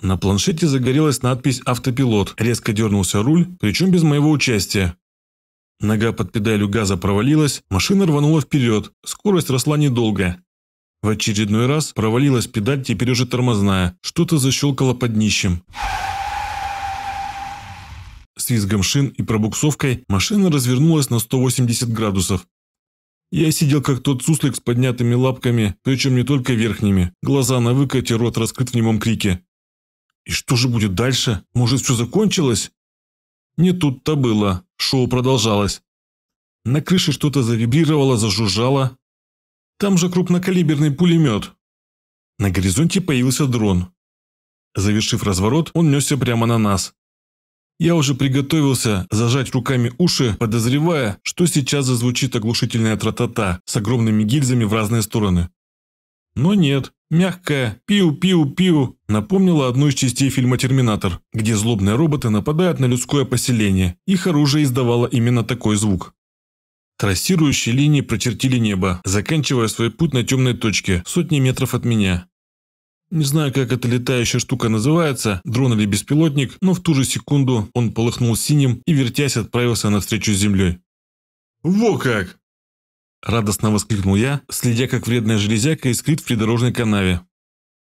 На планшете загорелась надпись «Автопилот», резко дернулся руль, причем без моего участия. Нога под педалью газа провалилась, машина рванула вперед, скорость росла недолго. В очередной раз провалилась педаль, теперь уже тормозная, что-то защелкало под днищем. С визгом шин и пробуксовкой машина развернулась на 180 градусов. Я сидел как тот суслик с поднятыми лапками, причем не только верхними, глаза на выкате, рот раскрыт в немом крике. И что же будет дальше? Может, все закончилось? Не тут-то было. Шоу продолжалось. На крыше что-то завибрировало, зажужжало. Там же крупнокалиберный пулемет. На горизонте появился дрон. Завершив разворот, он несся прямо на нас. Я уже приготовился зажать руками уши, подозревая, что сейчас зазвучит оглушительная тратата с огромными гильзами в разные стороны. Но нет. Мягкая «пиу-пиу-пиу» напомнила одну из частей фильма «Терминатор», где злобные роботы нападают на людское поселение. Их оружие издавало именно такой звук. Трассирующие линии прочертили небо, заканчивая свой путь на темной точке, сотни метров от меня. Не знаю, как эта летающая штука называется, дрон или беспилотник, но в ту же секунду он полыхнул синим и, вертясь, отправился навстречу с землей. «Во как!» Радостно воскликнул я, следя, как вредная железяка искрит в придорожной канаве.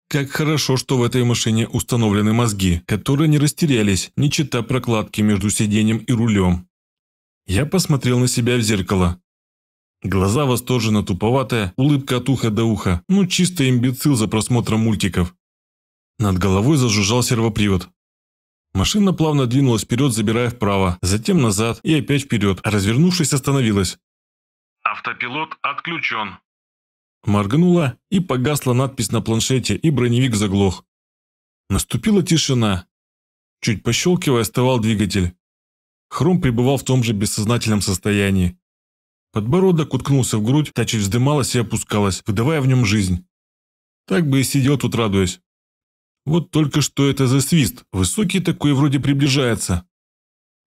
Как хорошо, что в этой машине установлены мозги, которые не растерялись, не чита прокладки между сиденьем и рулем. Я посмотрел на себя в зеркало. Глаза восторженно туповатые, улыбка от уха до уха. Ну, чисто имбецил за просмотром мультиков. Над головой зажужжал сервопривод. Машина плавно двинулась вперед, забирая вправо, затем назад и опять вперед, а развернувшись остановилась. Автопилот отключен. Моргнула и погасла надпись на планшете, и броневик заглох. Наступила тишина. Чуть пощелкивая, вставал двигатель. Хром пребывал в том же бессознательном состоянии. Подбородок уткнулся в грудь, та чуть вздымалась и опускалась, выдавая в нем жизнь. Так бы и сидел тут, радуясь. Вот только что это за свист. Высокий такой вроде приближается.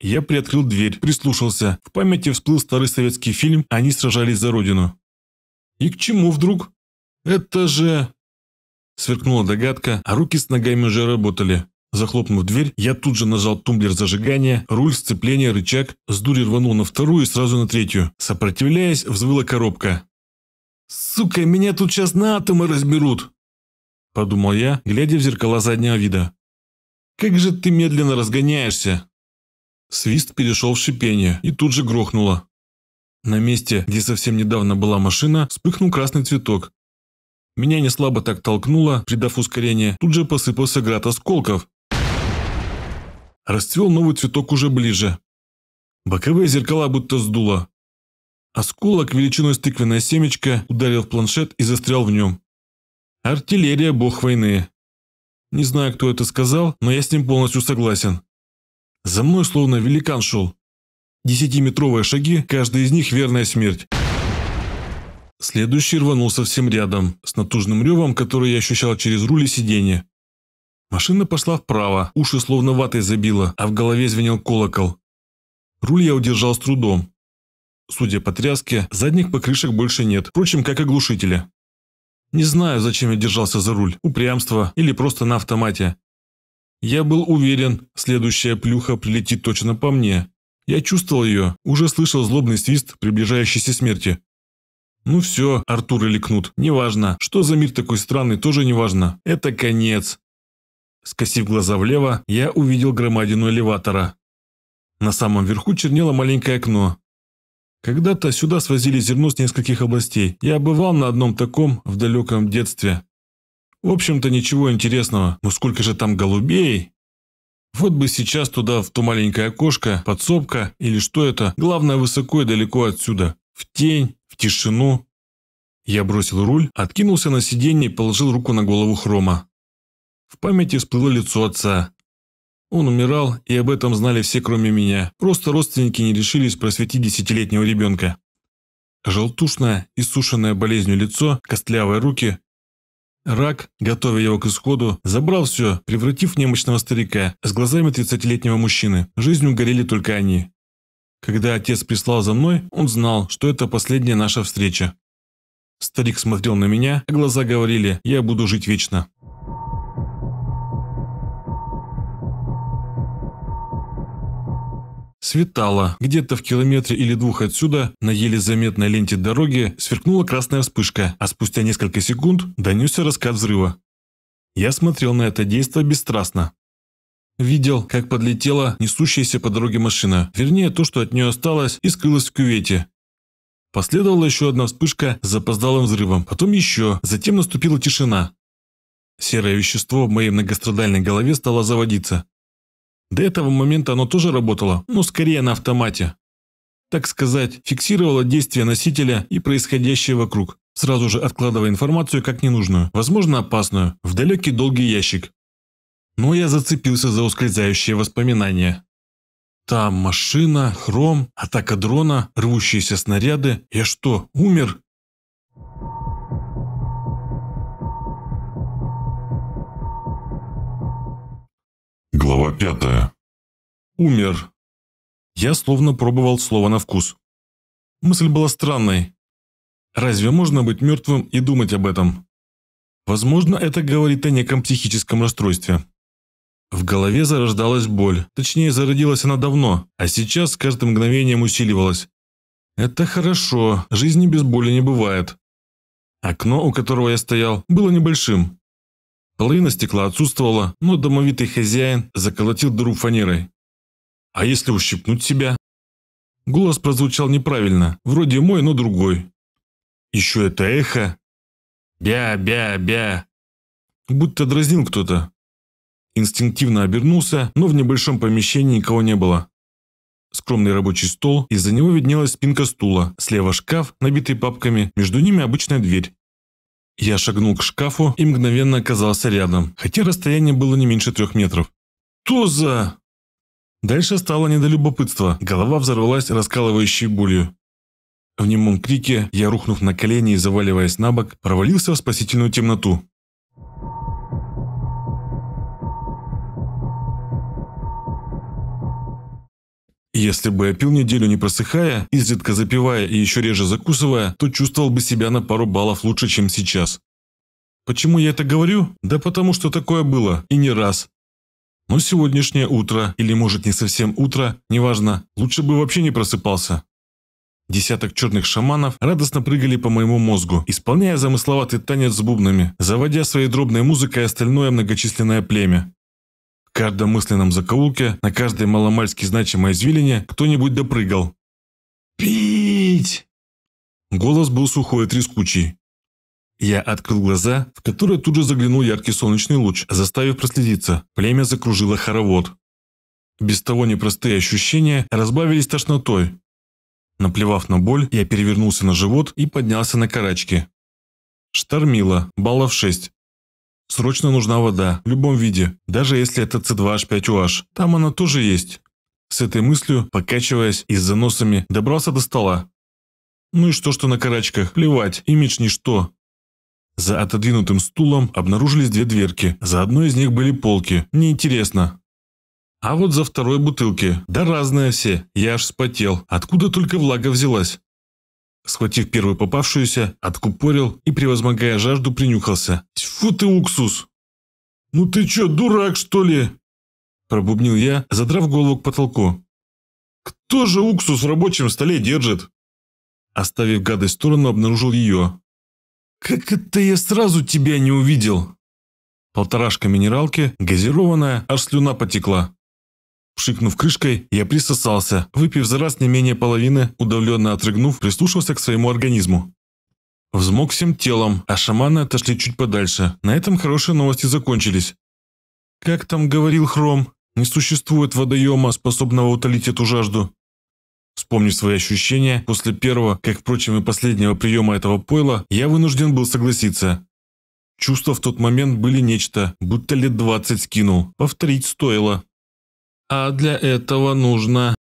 Я приоткрыл дверь, прислушался. В памяти всплыл старый советский фильм «Они сражались за родину». «И к чему вдруг?» «Это же...» Сверкнула догадка, а руки с ногами уже работали. Захлопнув дверь, я тут же нажал тумблер зажигания, руль, сцепление, рычаг, с дури рванул на вторую и сразу на третью. Сопротивляясь, взвыла коробка. «Сука, меня тут сейчас на атомы разберут!» Подумал я, глядя в зеркала заднего вида. «Как же ты медленно разгоняешься!» Свист перешел в шипение и тут же грохнуло. На месте, где совсем недавно была машина, вспыхнул красный цветок. Меня не слабо так толкнуло, придав ускорение, тут же посыпался град осколков. Расцвел новый цветок уже ближе. Боковые зеркала будто сдуло. Осколок величиной с тыквенное семечко ударил в планшет и застрял в нем. Артиллерия бог войны. Не знаю, кто это сказал, но я с ним полностью согласен. За мной словно великан шел. Десятиметровые шаги, каждый из них верная смерть. Следующий рванул совсем рядом, с натужным ревом, который я ощущал через руль и сиденье. Машина пошла вправо, уши словно ватой забило, а в голове звенел колокол. Руль я удержал с трудом. Судя по тряске, задних покрышек больше нет, впрочем, как и глушители. Не знаю, зачем я держался за руль, упрямство или просто на автомате. Я был уверен, следующая плюха прилетит точно по мне. Я чувствовал ее, уже слышал злобный свист приближающейся смерти. Ну все, Артур или Кнут, неважно. Что за мир такой странный, тоже неважно. Это конец. Скосив глаза влево, я увидел громадину элеватора. На самом верху чернело маленькое окно. Когда-то сюда свозили зерно с нескольких областей. Я бывал на одном таком в далеком детстве. В общем-то, ничего интересного. Но ну, сколько же там голубей? Вот бы сейчас туда, в то маленькое окошко, подсобка или что это. Главное, высоко и далеко отсюда. В тень, в тишину. Я бросил руль, откинулся на сиденье и положил руку на голову Хрома. В памяти всплыло лицо отца. Он умирал, и об этом знали все, кроме меня. Просто родственники не решились просветить десятилетнего ребенка. Желтушное, иссушенное болезнью лицо, костлявые руки, Рак, готовя его к исходу, забрал все, превратив немощного старика с глазами 30-летнего мужчины. Жизнью горели только они. Когда отец прислал за мной, он знал, что это последняя наша встреча. Старик смотрел на меня, а глаза говорили «Я буду жить вечно». Светало. Где-то в километре или двух отсюда, на еле заметной ленте дороги, сверкнула красная вспышка, а спустя несколько секунд донесся раскат взрыва. Я смотрел на это действие бесстрастно. Видел, как подлетела несущаяся по дороге машина, вернее то, что от нее осталось, и скрылась в кювете. Последовала еще одна вспышка с запоздалым взрывом, потом еще, затем наступила тишина. Серое вещество в моей многострадальной голове стало заводиться. До этого момента оно тоже работало, но скорее на автомате. Так сказать, фиксировало действия носителя и происходящее вокруг, сразу же откладывая информацию как ненужную, возможно опасную, в далекий долгий ящик. Но я зацепился за ускользающие воспоминания. Там машина, хром, атака дрона, рвущиеся снаряды. Я что, умер? Глава пятая. Умер. Я словно пробовал слово на вкус. Мысль была странной. Разве можно быть мертвым и думать об этом? Возможно, это говорит о неком психическом расстройстве. В голове зарождалась боль. Точнее, зародилась она давно, а сейчас с каждым мгновением усиливалась. Это хорошо, жизни без боли не бывает. Окно, у которого я стоял, было небольшим, Половина стекла отсутствовала, но домовитый хозяин заколотил дыру фанерой. «А если ущипнуть себя?» Голос прозвучал неправильно, вроде мой, но другой. «Еще это эхо?» «Бя-бя-бя!» Будто дразнил кто-то. Инстинктивно обернулся, но в небольшом помещении никого не было. Скромный рабочий стол, из-за него виднелась спинка стула, слева шкаф, набитый папками, между ними обычная дверь. Я шагнул к шкафу и мгновенно оказался рядом, хотя расстояние было не меньше трех метров. «Что за...» Дальше стало не до любопытства. Голова взорвалась раскалывающей болью. В немом крике я, рухнув на колени и заваливаясь на бок, провалился в спасительную темноту. Если бы я пил неделю не просыхая, изредка запивая и еще реже закусывая, то чувствовал бы себя на пару баллов лучше, чем сейчас. Почему я это говорю? Да потому что такое было, и не раз. Но сегодняшнее утро, или может не совсем утро, неважно, лучше бы вообще не просыпался. Десяток черных шаманов радостно прыгали по моему мозгу, исполняя замысловатый танец с бубнами, заводя своей дробной музыкой остальное многочисленное племя. В каждом мысленном закоулке, на каждой маломальски значимой извилине кто-нибудь допрыгал. «Пить!» Голос был сухой и трескучий. Я открыл глаза, в которые тут же заглянул яркий солнечный луч, заставив проследиться. Племя закружило хоровод. Без того непростые ощущения разбавились тошнотой. Наплевав на боль, я перевернулся на живот и поднялся на карачки. Штормило, баллов 6. Срочно нужна вода, в любом виде, даже если это C2H5OH. Там она тоже есть. С этой мыслью, покачиваясь и с заносами, добрался до стола. Ну и что, что на карачках? Плевать, имидж ничто. За отодвинутым стулом обнаружились две дверки. За одной из них были полки. Неинтересно. А вот за второй бутылки. Да разные все. Я аж спотел. Откуда только влага взялась? Схватив первую попавшуюся, откупорил и, превозмогая жажду, принюхался. «Тьфу ты, уксус!» «Ну ты чё, дурак, что ли?» Пробубнил я, задрав голову к потолку. «Кто же уксус в рабочем столе держит?» Оставив гадость в сторону, обнаружил ее. «Как это я сразу тебя не увидел?» Полторашка минералки, газированная, аж слюна потекла. Пшикнув крышкой, я присосался, выпив за раз не менее половины, удавленно отрыгнув, прислушался к своему организму. Взмок всем телом, а шаманы отошли чуть подальше. На этом хорошие новости закончились. «Как там говорил Хром, не существует водоема, способного утолить эту жажду». Вспомнив свои ощущения, после первого, как, впрочем, и последнего приема этого пойла, я вынужден был согласиться. Чувства в тот момент были нечто, будто лет двадцать скинул. Повторить стоило. А для этого нужно...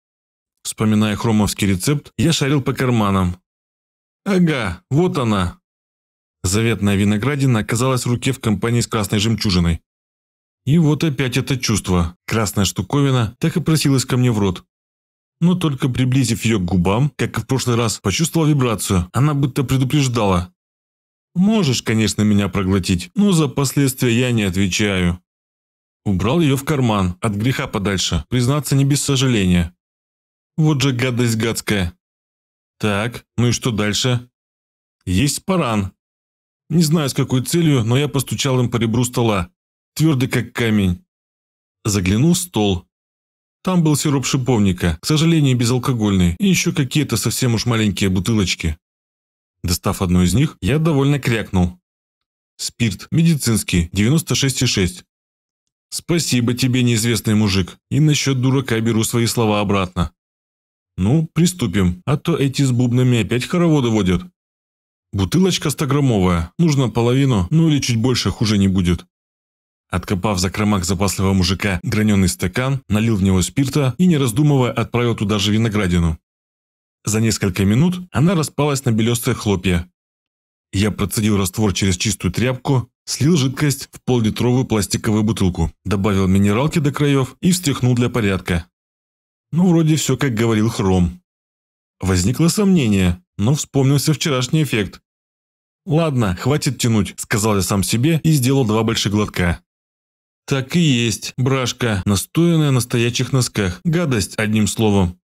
Вспоминая хромовский рецепт, я шарил по карманам. Ага, вот она. Заветная виноградина оказалась в руке в компании с красной жемчужиной. И вот опять это чувство. Красная штуковина так и просилась ко мне в рот. Но только приблизив ее к губам, как и в прошлый раз, почувствовал вибрацию. Она будто предупреждала. «Можешь, конечно, меня проглотить, но за последствия я не отвечаю». Убрал ее в карман, от греха подальше, признаться не без сожаления. Вот же гадость гадская. Так, ну и что дальше? Есть паран. Не знаю, с какой целью, но я постучал им по ребру стола. Твердый, как камень. Заглянул в стол. Там был сироп шиповника, к сожалению, безалкогольный, и еще какие-то совсем уж маленькие бутылочки. Достав одну из них, я довольно крякнул. Спирт, медицинский, 96,6. «Спасибо тебе, неизвестный мужик, и насчет дурака беру свои слова обратно». «Ну, приступим, а то эти с бубнами опять хороводы водят». «Бутылочка стограммовая, нужно половину, ну или чуть больше, хуже не будет». Откопав за кромак запасливого мужика граненый стакан, налил в него спирта и, не раздумывая, отправил туда же виноградину. За несколько минут она распалась на белесые хлопья. Я процедил раствор через чистую тряпку, Слил жидкость в поллитровую пластиковую бутылку, добавил минералки до краев и встряхнул для порядка. Ну, вроде все, как говорил Хром. Возникло сомнение, но вспомнился вчерашний эффект. «Ладно, хватит тянуть», – сказал я сам себе и сделал два больших глотка. «Так и есть, брашка, настоянная на стоячих носках. Гадость, одним словом».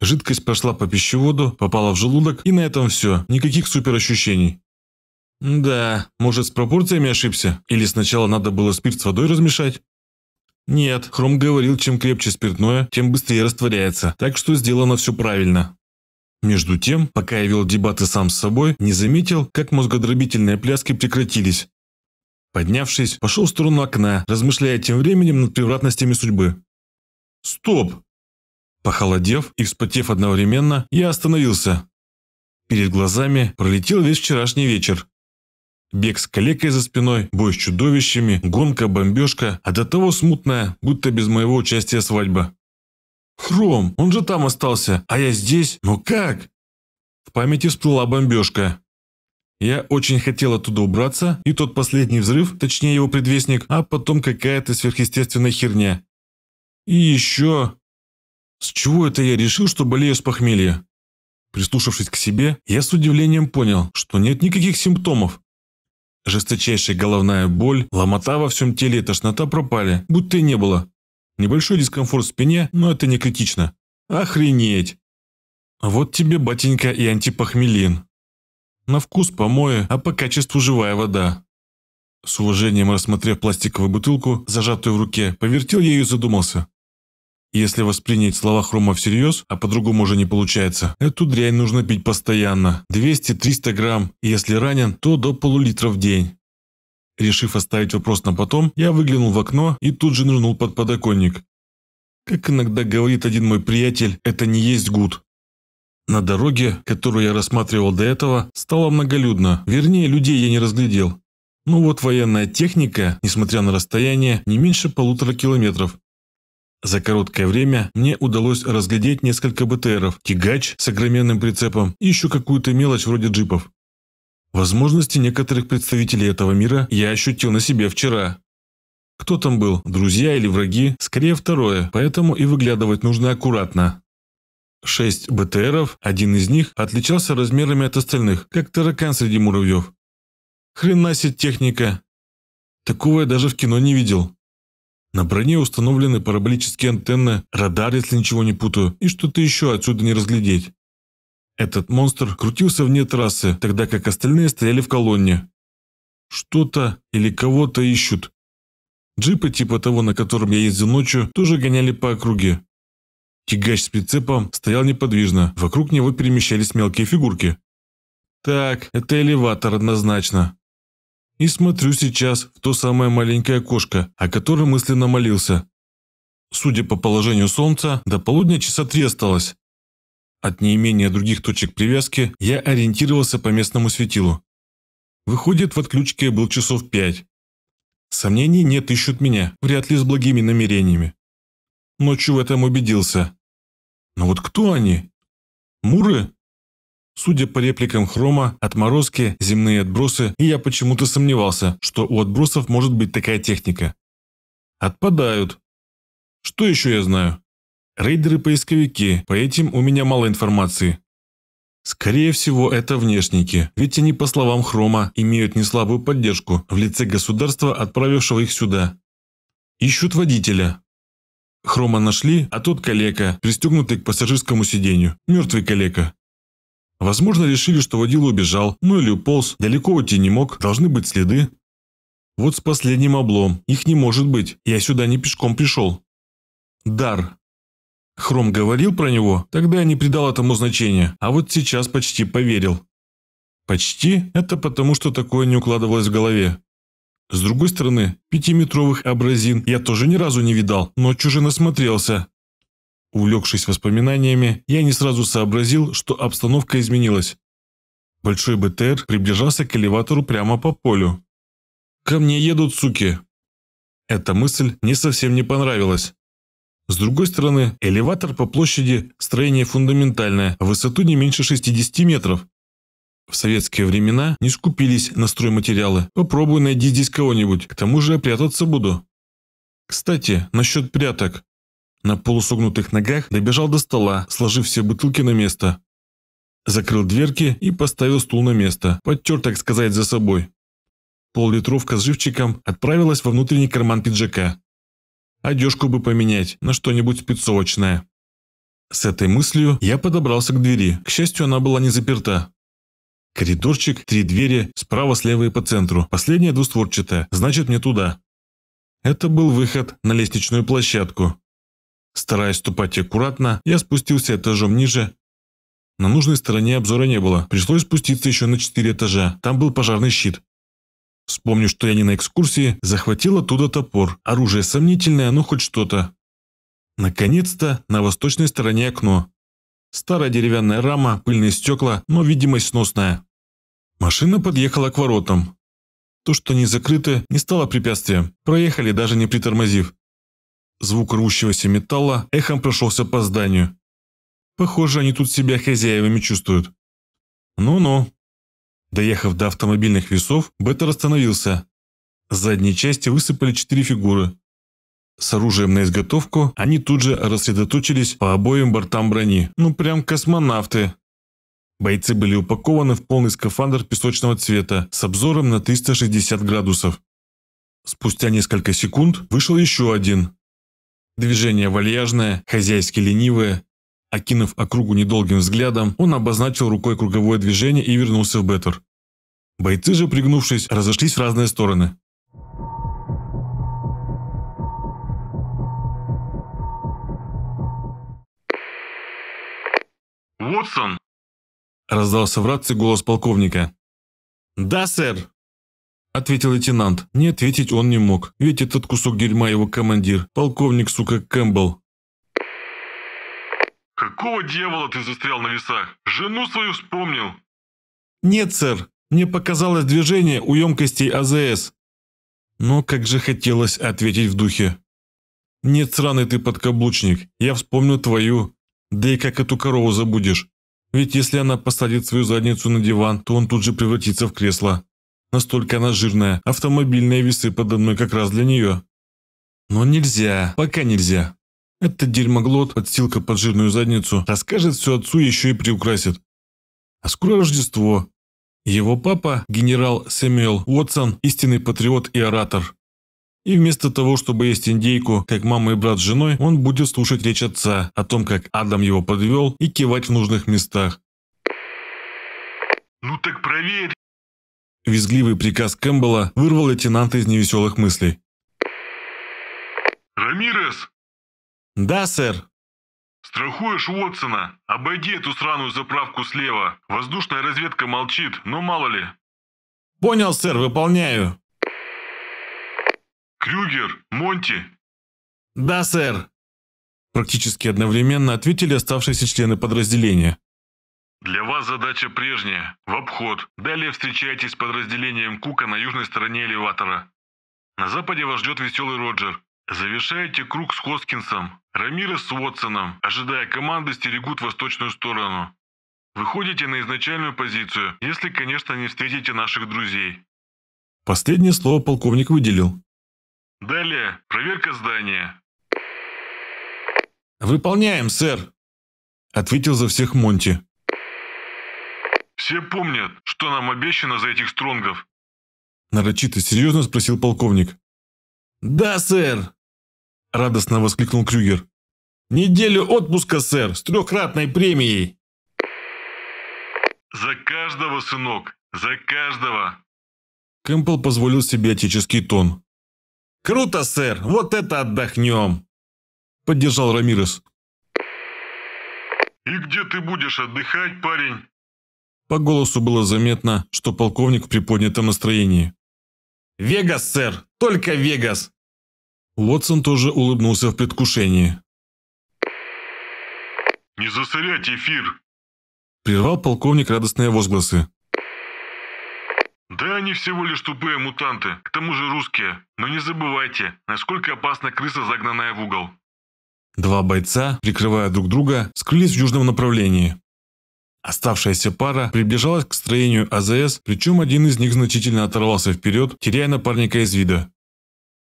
Жидкость прошла по пищеводу, попала в желудок, и на этом все, никаких суперощущений. «Да, может, с пропорциями ошибся? Или сначала надо было спирт с водой размешать?» «Нет, Хром говорил, чем крепче спиртное, тем быстрее растворяется, так что сделано все правильно». Между тем, пока я вел дебаты сам с собой, не заметил, как мозгодробительные пляски прекратились. Поднявшись, пошел в сторону окна, размышляя тем временем над превратностями судьбы. «Стоп!» Похолодев и вспотев одновременно, я остановился. Перед глазами пролетел весь вчерашний вечер. Бег с калекой за спиной, бой с чудовищами, гонка, бомбежка, а до того смутная, будто без моего участия свадьба. «Хром, он же там остался, а я здесь, ну как?» В памяти всплыла бомбежка. Я очень хотел оттуда убраться, и тот последний взрыв, точнее его предвестник, а потом какая-то сверхъестественная херня. И еще... С чего это я решил, что болею с похмелья? Прислушавшись к себе, я с удивлением понял, что нет никаких симптомов, Жесточайшая головная боль, ломота во всем теле и тошнота пропали, будто и не было. Небольшой дискомфорт в спине, но это не критично. Охренеть! Вот тебе, батенька, и антипохмелин. На вкус помои, а по качеству живая вода. С уважением рассмотрев пластиковую бутылку, зажатую в руке, повертел я ее и задумался. Если воспринять слова Хрома всерьез, а по-другому уже не получается, эту дрянь нужно пить постоянно. 200-300 грамм, и если ранен, то до полулитра в день. Решив оставить вопрос на потом, я выглянул в окно и тут же нырнул под подоконник. Как иногда говорит один мой приятель, это не есть гуд. На дороге, которую я рассматривал до этого, стало многолюдно, вернее, людей я не разглядел. Ну вот военная техника, несмотря на расстояние, не меньше полутора километров, за короткое время мне удалось разглядеть несколько БТРов, тягач с огроменным прицепом и еще какую-то мелочь вроде джипов. Возможности некоторых представителей этого мира я ощутил на себе вчера. Кто там был, друзья или враги, скорее второе, поэтому и выглядывать нужно аккуратно. Шесть БТРов, один из них отличался размерами от остальных, как таракан среди муравьев. Хренасит техника. Такого я даже в кино не видел. На броне установлены параболические антенны, радар, если ничего не путаю, и что-то еще отсюда не разглядеть. Этот монстр крутился вне трассы, тогда как остальные стояли в колонне. Что-то или кого-то ищут. Джипы типа того, на котором я ездил ночью, тоже гоняли по округе. Тягач с прицепом стоял неподвижно, вокруг него перемещались мелкие фигурки. Так, это элеватор однозначно. И смотрю сейчас в то самое маленькое окошко, о котором мысленно молился. Судя по положению солнца, до полудня часа три осталось. От неимения других точек привязки я ориентировался по местному светилу. Выходит, в отключке был часов пять. Сомнений нет, ищут меня, вряд ли с благими намерениями. Ночью в этом убедился. Но вот кто они? Муры? Судя по репликам Хрома, отморозки, земные отбросы, и я почему-то сомневался, что у отбросов может быть такая техника. Отпадают. Что еще я знаю? Рейдеры-поисковики, по этим у меня мало информации. Скорее всего, это внешники, ведь они, по словам Хрома, имеют неслабую поддержку в лице государства, отправившего их сюда. Ищут водителя. Хрома нашли, а тот калека, пристегнутый к пассажирскому сиденью, мертвый калека. Возможно, решили, что водила убежал, ну или уполз, далеко уйти не мог, должны быть следы. Вот с последним облом, их не может быть, я сюда не пешком пришел. Дар. Хром говорил про него, тогда я не придал этому значения, а вот сейчас почти поверил. Почти – это потому, что такое не укладывалось в голове. С другой стороны, пятиметровых абразин я тоже ни разу не видал, ночью же насмотрелся. Увлекшись воспоминаниями, я не сразу сообразил, что обстановка изменилась. Большой БТР приближался к элеватору прямо по полю. «Ко мне едут, суки!» Эта мысль мне совсем не понравилась. С другой стороны, элеватор по площади – строение фундаментальное, а высоту не меньше 60 метров. В советские времена не скупились на стройматериалы. Попробую найди здесь кого-нибудь, к тому же прятаться буду. Кстати, насчет пряток на полусогнутых ногах добежал до стола, сложив все бутылки на место. Закрыл дверки и поставил стул на место, подтер, так сказать, за собой. Пол-литровка с живчиком отправилась во внутренний карман пиджака. Одежку бы поменять на что-нибудь спецовочное. С этой мыслью я подобрался к двери. К счастью, она была не заперта. Коридорчик, три двери, справа, слева и по центру. Последняя двустворчатая, значит мне туда. Это был выход на лестничную площадку. Стараясь ступать аккуратно, я спустился этажом ниже. На нужной стороне обзора не было, пришлось спуститься еще на четыре этажа, там был пожарный щит. Вспомню, что я не на экскурсии, захватил оттуда топор. Оружие сомнительное, но хоть что-то. Наконец-то на восточной стороне окно. Старая деревянная рама, пыльные стекла, но видимость сносная. Машина подъехала к воротам. То, что они закрыты, не стало препятствием. Проехали, даже не притормозив. Звук рвущегося металла эхом прошелся по зданию. Похоже, они тут себя хозяевами чувствуют. Ну-ну. Доехав до автомобильных весов, Беттер остановился. С задней части высыпали четыре фигуры. С оружием на изготовку они тут же рассредоточились по обоим бортам брони. Ну прям космонавты. Бойцы были упакованы в полный скафандр песочного цвета с обзором на 360 градусов. Спустя несколько секунд вышел еще один. Движение вальяжное, хозяйски ленивое. Окинув округу недолгим взглядом, он обозначил рукой круговое движение и вернулся в Беттер. Бойцы же, пригнувшись, разошлись в разные стороны. «Вудсон!» – раздался в рации голос полковника. «Да, сэр!» ответил лейтенант. Не ответить он не мог, ведь этот кусок дерьма его командир, полковник, сука, Кэмпбелл. «Какого дьявола ты застрял на весах? Жену свою вспомнил?» «Нет, сэр, мне показалось движение у емкостей АЗС». Но как же хотелось ответить в духе. «Нет, сраный ты подкаблучник, я вспомню твою. Да и как эту корову забудешь? Ведь если она посадит свою задницу на диван, то он тут же превратится в кресло. Настолько она жирная, автомобильные весы подо мной как раз для нее. Но нельзя, пока нельзя. Это дерьмоглот, подстилка под жирную задницу, расскажет все отцу еще и приукрасит. А скоро Рождество. Его папа, генерал Сэмюэл Уотсон, истинный патриот и оратор. И вместо того, чтобы есть индейку, как мама и брат с женой, он будет слушать речь отца о том, как Адам его подвел, и кивать в нужных местах.
«Ну так проверь!»
Визгливый приказ Кэмпбелла вырвал лейтенанта из невеселых мыслей. «Рамирес!» «Да, сэр!» «Страхуешь Уотсона? Обойди эту сраную заправку слева. Воздушная разведка молчит, но мало ли». «Понял, сэр, выполняю». «Крюгер, Монти!» «Да, сэр!» Практически одновременно ответили оставшиеся члены подразделения. Для вас задача прежняя, в обход. Далее встречайтесь с подразделением Кука на южной стороне элеватора. На западе вас ждет веселый Роджер. Завершайте круг с Хоскинсом. Рамирес с Уотсоном, ожидая команды, стерегут восточную сторону. Выходите на изначальную позицию, если, конечно, не встретите наших друзей. Последнее слово полковник выделил. Далее, проверка здания. «Выполняем, сэр», — ответил за всех Монти. Все помнят, что нам обещано за этих стронгов?» Нарочито серьезно спросил полковник. «Да, сэр!» Радостно воскликнул Крюгер. «Неделю отпуска, сэр, с трехкратной премией!» «За каждого, сынок, за каждого!» Кэмпбелл позволил себе отеческий тон. «Круто, сэр! Вот это отдохнем!» Поддержал Рамирес. «И где ты будешь отдыхать, парень?» По голосу было заметно, что полковник в приподнятом настроении. «Вегас, сэр! Только Вегас!» Уотсон тоже улыбнулся в предвкушении. «Не засорять эфир!» Прервал полковник радостные возгласы. «Да они всего лишь тупые мутанты, к тому же русские. Но не забывайте, насколько опасна крыса, загнанная в угол». Два бойца, прикрывая друг друга, скрылись в южном направлении. Оставшаяся пара приближалась к строению АЗС, причем один из них значительно оторвался вперед, теряя напарника из вида.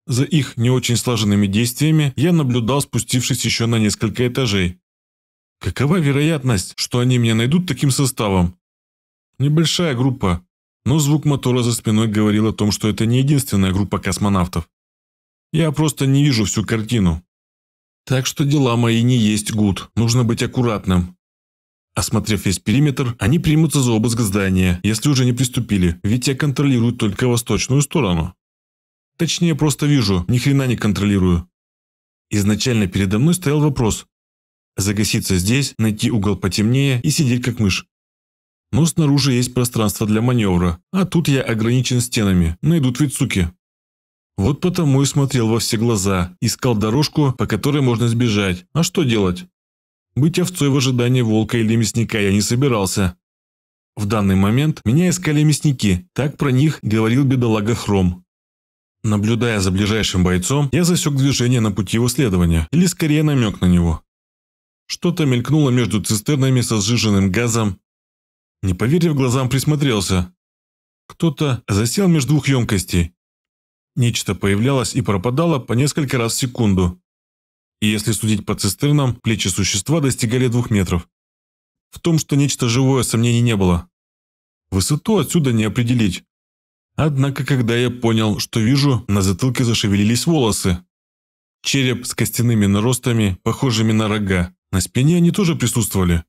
За их не очень слаженными действиями я наблюдал, спустившись еще на несколько этажей. Какова вероятность, что они меня найдут таким составом? Небольшая группа, но звук мотора за спиной говорил о том, что это не единственная группа космонавтов. Я просто не вижу всю картину. Так что дела мои не есть гуд, нужно быть аккуратным. Осмотрев весь периметр, они примутся за обыск здания, если уже не приступили, ведь я контролирую только восточную сторону. Точнее, просто вижу, ни хрена не контролирую. Изначально передо мной стоял вопрос. Загаситься здесь, найти угол потемнее и сидеть как мышь. Но снаружи есть пространство для маневра, а тут я ограничен стенами, найдут ведь суки. Вот потому и смотрел во все глаза, искал дорожку, по которой можно сбежать. А что делать? Быть овцой в ожидании волка или мясника я не собирался. В данный момент меня искали мясники, так про них говорил бедолага Хром. Наблюдая за ближайшим бойцом, я засек движение на пути его следования, или скорее намек на него. Что-то мелькнуло между цистернами со сжиженным газом. Не поверив глазам, присмотрелся. Кто-то засел между двух емкостей. Нечто появлялось и пропадало по несколько раз в секунду и если судить по цистернам, плечи существа достигали двух метров. В том, что нечто живое, сомнений не было. Высоту отсюда не определить. Однако, когда я понял, что вижу, на затылке зашевелились волосы. Череп с костяными наростами, похожими на рога. На спине они тоже присутствовали.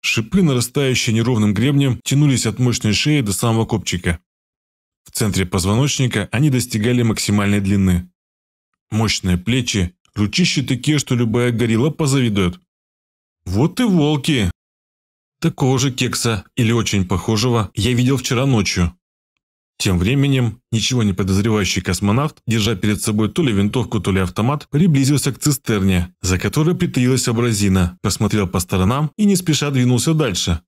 Шипы, нарастающие неровным гребнем, тянулись от мощной шеи до самого копчика. В центре позвоночника они достигали максимальной длины. Мощные плечи, Ручищи такие, что любая горилла позавидует. Вот и волки. Такого же кекса, или очень похожего, я видел вчера ночью. Тем временем, ничего не подозревающий космонавт, держа перед собой то ли винтовку, то ли автомат, приблизился к цистерне, за которой притаилась абразина, посмотрел по сторонам и не спеша двинулся дальше.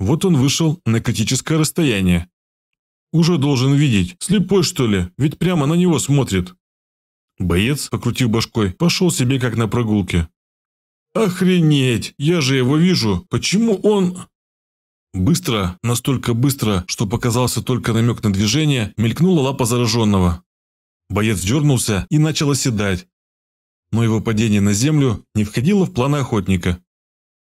Вот он вышел на критическое расстояние. Уже должен видеть. Слепой, что ли? Ведь прямо на него смотрит. Боец, покрутив башкой, пошел себе как на прогулке. «Охренеть! Я же его вижу! Почему он...» Быстро, настолько быстро, что показался только намек на движение, мелькнула лапа зараженного. Боец дернулся и начал оседать. Но его падение на землю не входило в планы охотника.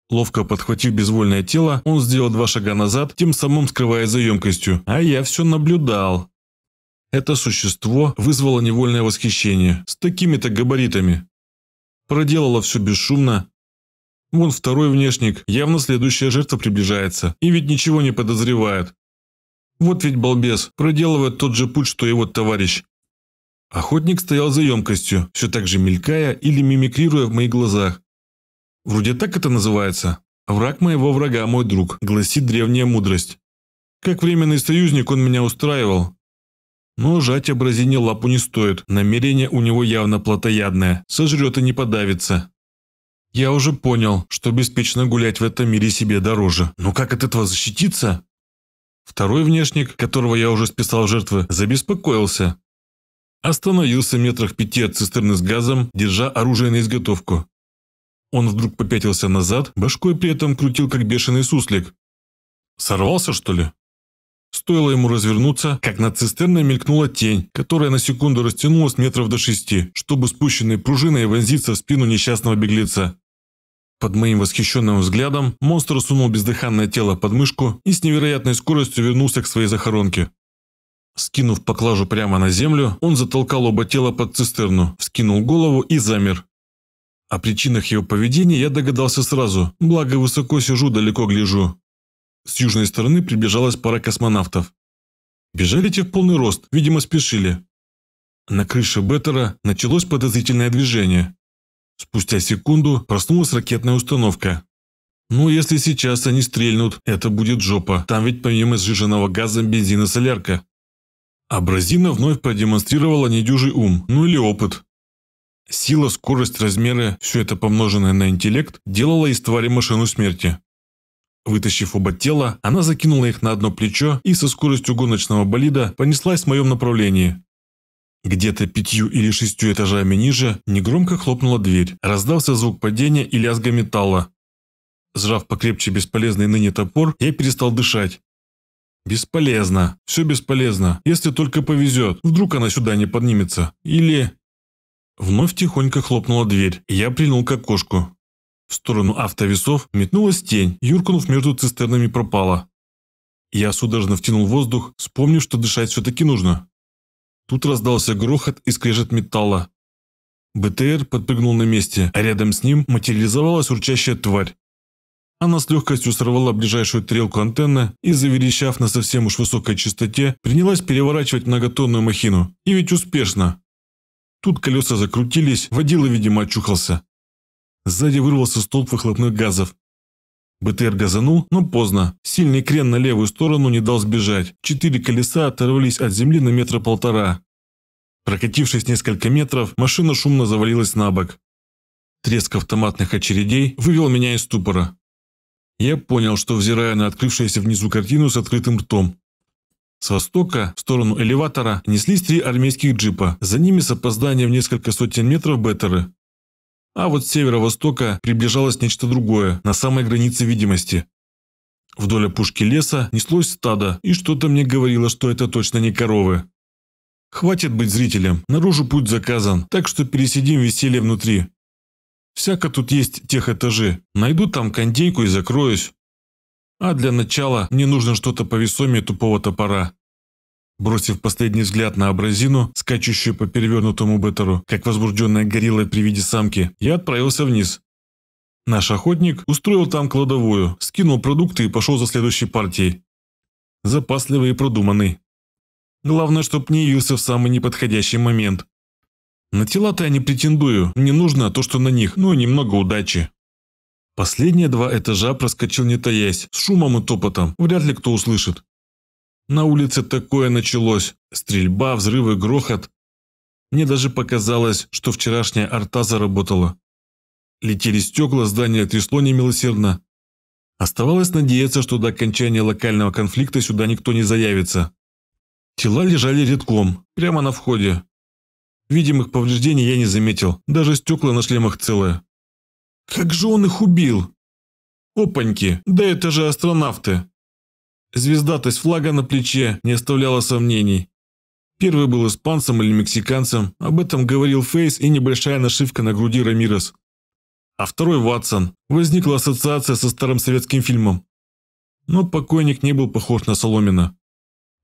Ловко подхватив безвольное тело, он сделал два шага назад, тем самым скрывая за емкостью. А я все наблюдал. Это существо вызвало невольное восхищение. С такими-то габаритами. Проделала все бесшумно. Вон второй внешник, явно следующая жертва приближается. И ведь ничего не подозревает. Вот ведь балбес, проделывает тот же путь, что и вот товарищ. Охотник стоял за емкостью, все так же мелькая или мимикрируя в моих глазах. Вроде так это называется. «Враг моего врага, мой друг», гласит древняя мудрость. Как временный союзник он меня устраивал, но жать образине лапу не стоит, намерение у него явно плотоядное, сожрет и не подавится. Я уже понял, что беспечно гулять в этом мире себе дороже. Но как от этого защититься? Второй внешник, которого я уже списал жертвы, забеспокоился. Остановился в метрах пяти от цистерны с газом, держа оружие на изготовку. Он вдруг попятился назад, башкой при этом крутил как бешеный суслик. Сорвался, что ли? Стоило ему развернуться, как над цистерной мелькнула тень, которая на секунду растянулась метров до шести, чтобы спущенной пружиной вонзиться в спину несчастного беглеца. Под моим восхищенным взглядом монстр сунул бездыханное тело под мышку и с невероятной скоростью вернулся к своей захоронке. Скинув поклажу прямо на землю, он затолкал оба тела под цистерну, вскинул голову и замер. О причинах его поведения я догадался сразу, благо высоко сижу, далеко гляжу. С южной стороны приближалась пара космонавтов. Бежали те в полный рост, видимо, спешили. На крыше Беттера началось подозрительное движение. Спустя секунду проснулась ракетная установка. Ну, если сейчас они стрельнут, это будет жопа. Там ведь помимо сжиженного газа бензина солярка. Абразина вновь продемонстрировала недюжий ум, ну или опыт. Сила, скорость, размеры, все это помноженное на интеллект, делало из твари машину смерти. Вытащив оба тела, она закинула их на одно плечо и со скоростью гоночного болида понеслась в моем направлении. Где-то пятью или шестью этажами ниже негромко хлопнула дверь, раздался звук падения и лязга металла. Сжав покрепче бесполезный ныне топор, я перестал дышать. «Бесполезно. Все бесполезно. Если только повезет. Вдруг она сюда не поднимется. Или...» Вновь тихонько хлопнула дверь, и я принял к окошку. В сторону автовесов метнулась тень, юркнув между цистернами пропала. Я судорожно втянул воздух, вспомнив, что дышать все-таки нужно. Тут раздался грохот и скрежет металла. БТР подпрыгнул на месте, а рядом с ним материализовалась урчащая тварь. Она с легкостью сорвала ближайшую тарелку антенны и, заверещав на совсем уж высокой частоте, принялась переворачивать многотонную махину. И ведь успешно. Тут колеса закрутились, водила, видимо, очухался. Сзади вырвался столб выхлопных газов. БТР газанул, но поздно. Сильный крен на левую сторону не дал сбежать. Четыре колеса оторвались от земли на метра полтора. Прокатившись несколько метров, машина шумно завалилась на бок. Треск автоматных очередей вывел меня из ступора. Я понял, что взирая на открывшуюся внизу картину с открытым ртом. С востока, в сторону элеватора, неслись три армейских джипа. За ними с опозданием несколько сотен метров беттеры. А вот с северо-востока приближалось нечто другое, на самой границе видимости. Вдоль опушки леса неслось стадо, и что-то мне говорило, что это точно не коровы. Хватит быть зрителем, наружу путь заказан, так что пересидим веселье внутри. Всяко тут есть тех этажи, найду там кондейку и закроюсь. А для начала мне нужно что-то повесомее тупого топора. Бросив последний взгляд на абразину, скачущую по перевернутому беттеру, как возбужденная горилла при виде самки, я отправился вниз. Наш охотник устроил там кладовую, скинул продукты и пошел за следующей партией. Запасливый и продуманный. Главное, чтоб не явился в самый неподходящий момент. На тела-то я не претендую, мне нужно то, что на них, ну и немного удачи. Последние два этажа проскочил не таясь, с шумом и топотом, вряд ли кто услышит. На улице такое началось. Стрельба, взрывы, грохот. Мне даже показалось, что вчерашняя арта заработала. Летели стекла, здание трясло немилосердно. Оставалось надеяться, что до окончания локального конфликта сюда никто не заявится. Тела лежали редком, прямо на входе. Видимых повреждений я не заметил, даже стекла на шлемах целые. Как же он их убил? Опаньки, да это же астронавты! Звездатость флага на плече не оставляла сомнений. Первый был испанцем или мексиканцем, об этом говорил Фейс и небольшая нашивка на груди Рамирес. А второй Ватсон. Возникла ассоциация со старым советским фильмом. Но покойник не был похож на Соломина.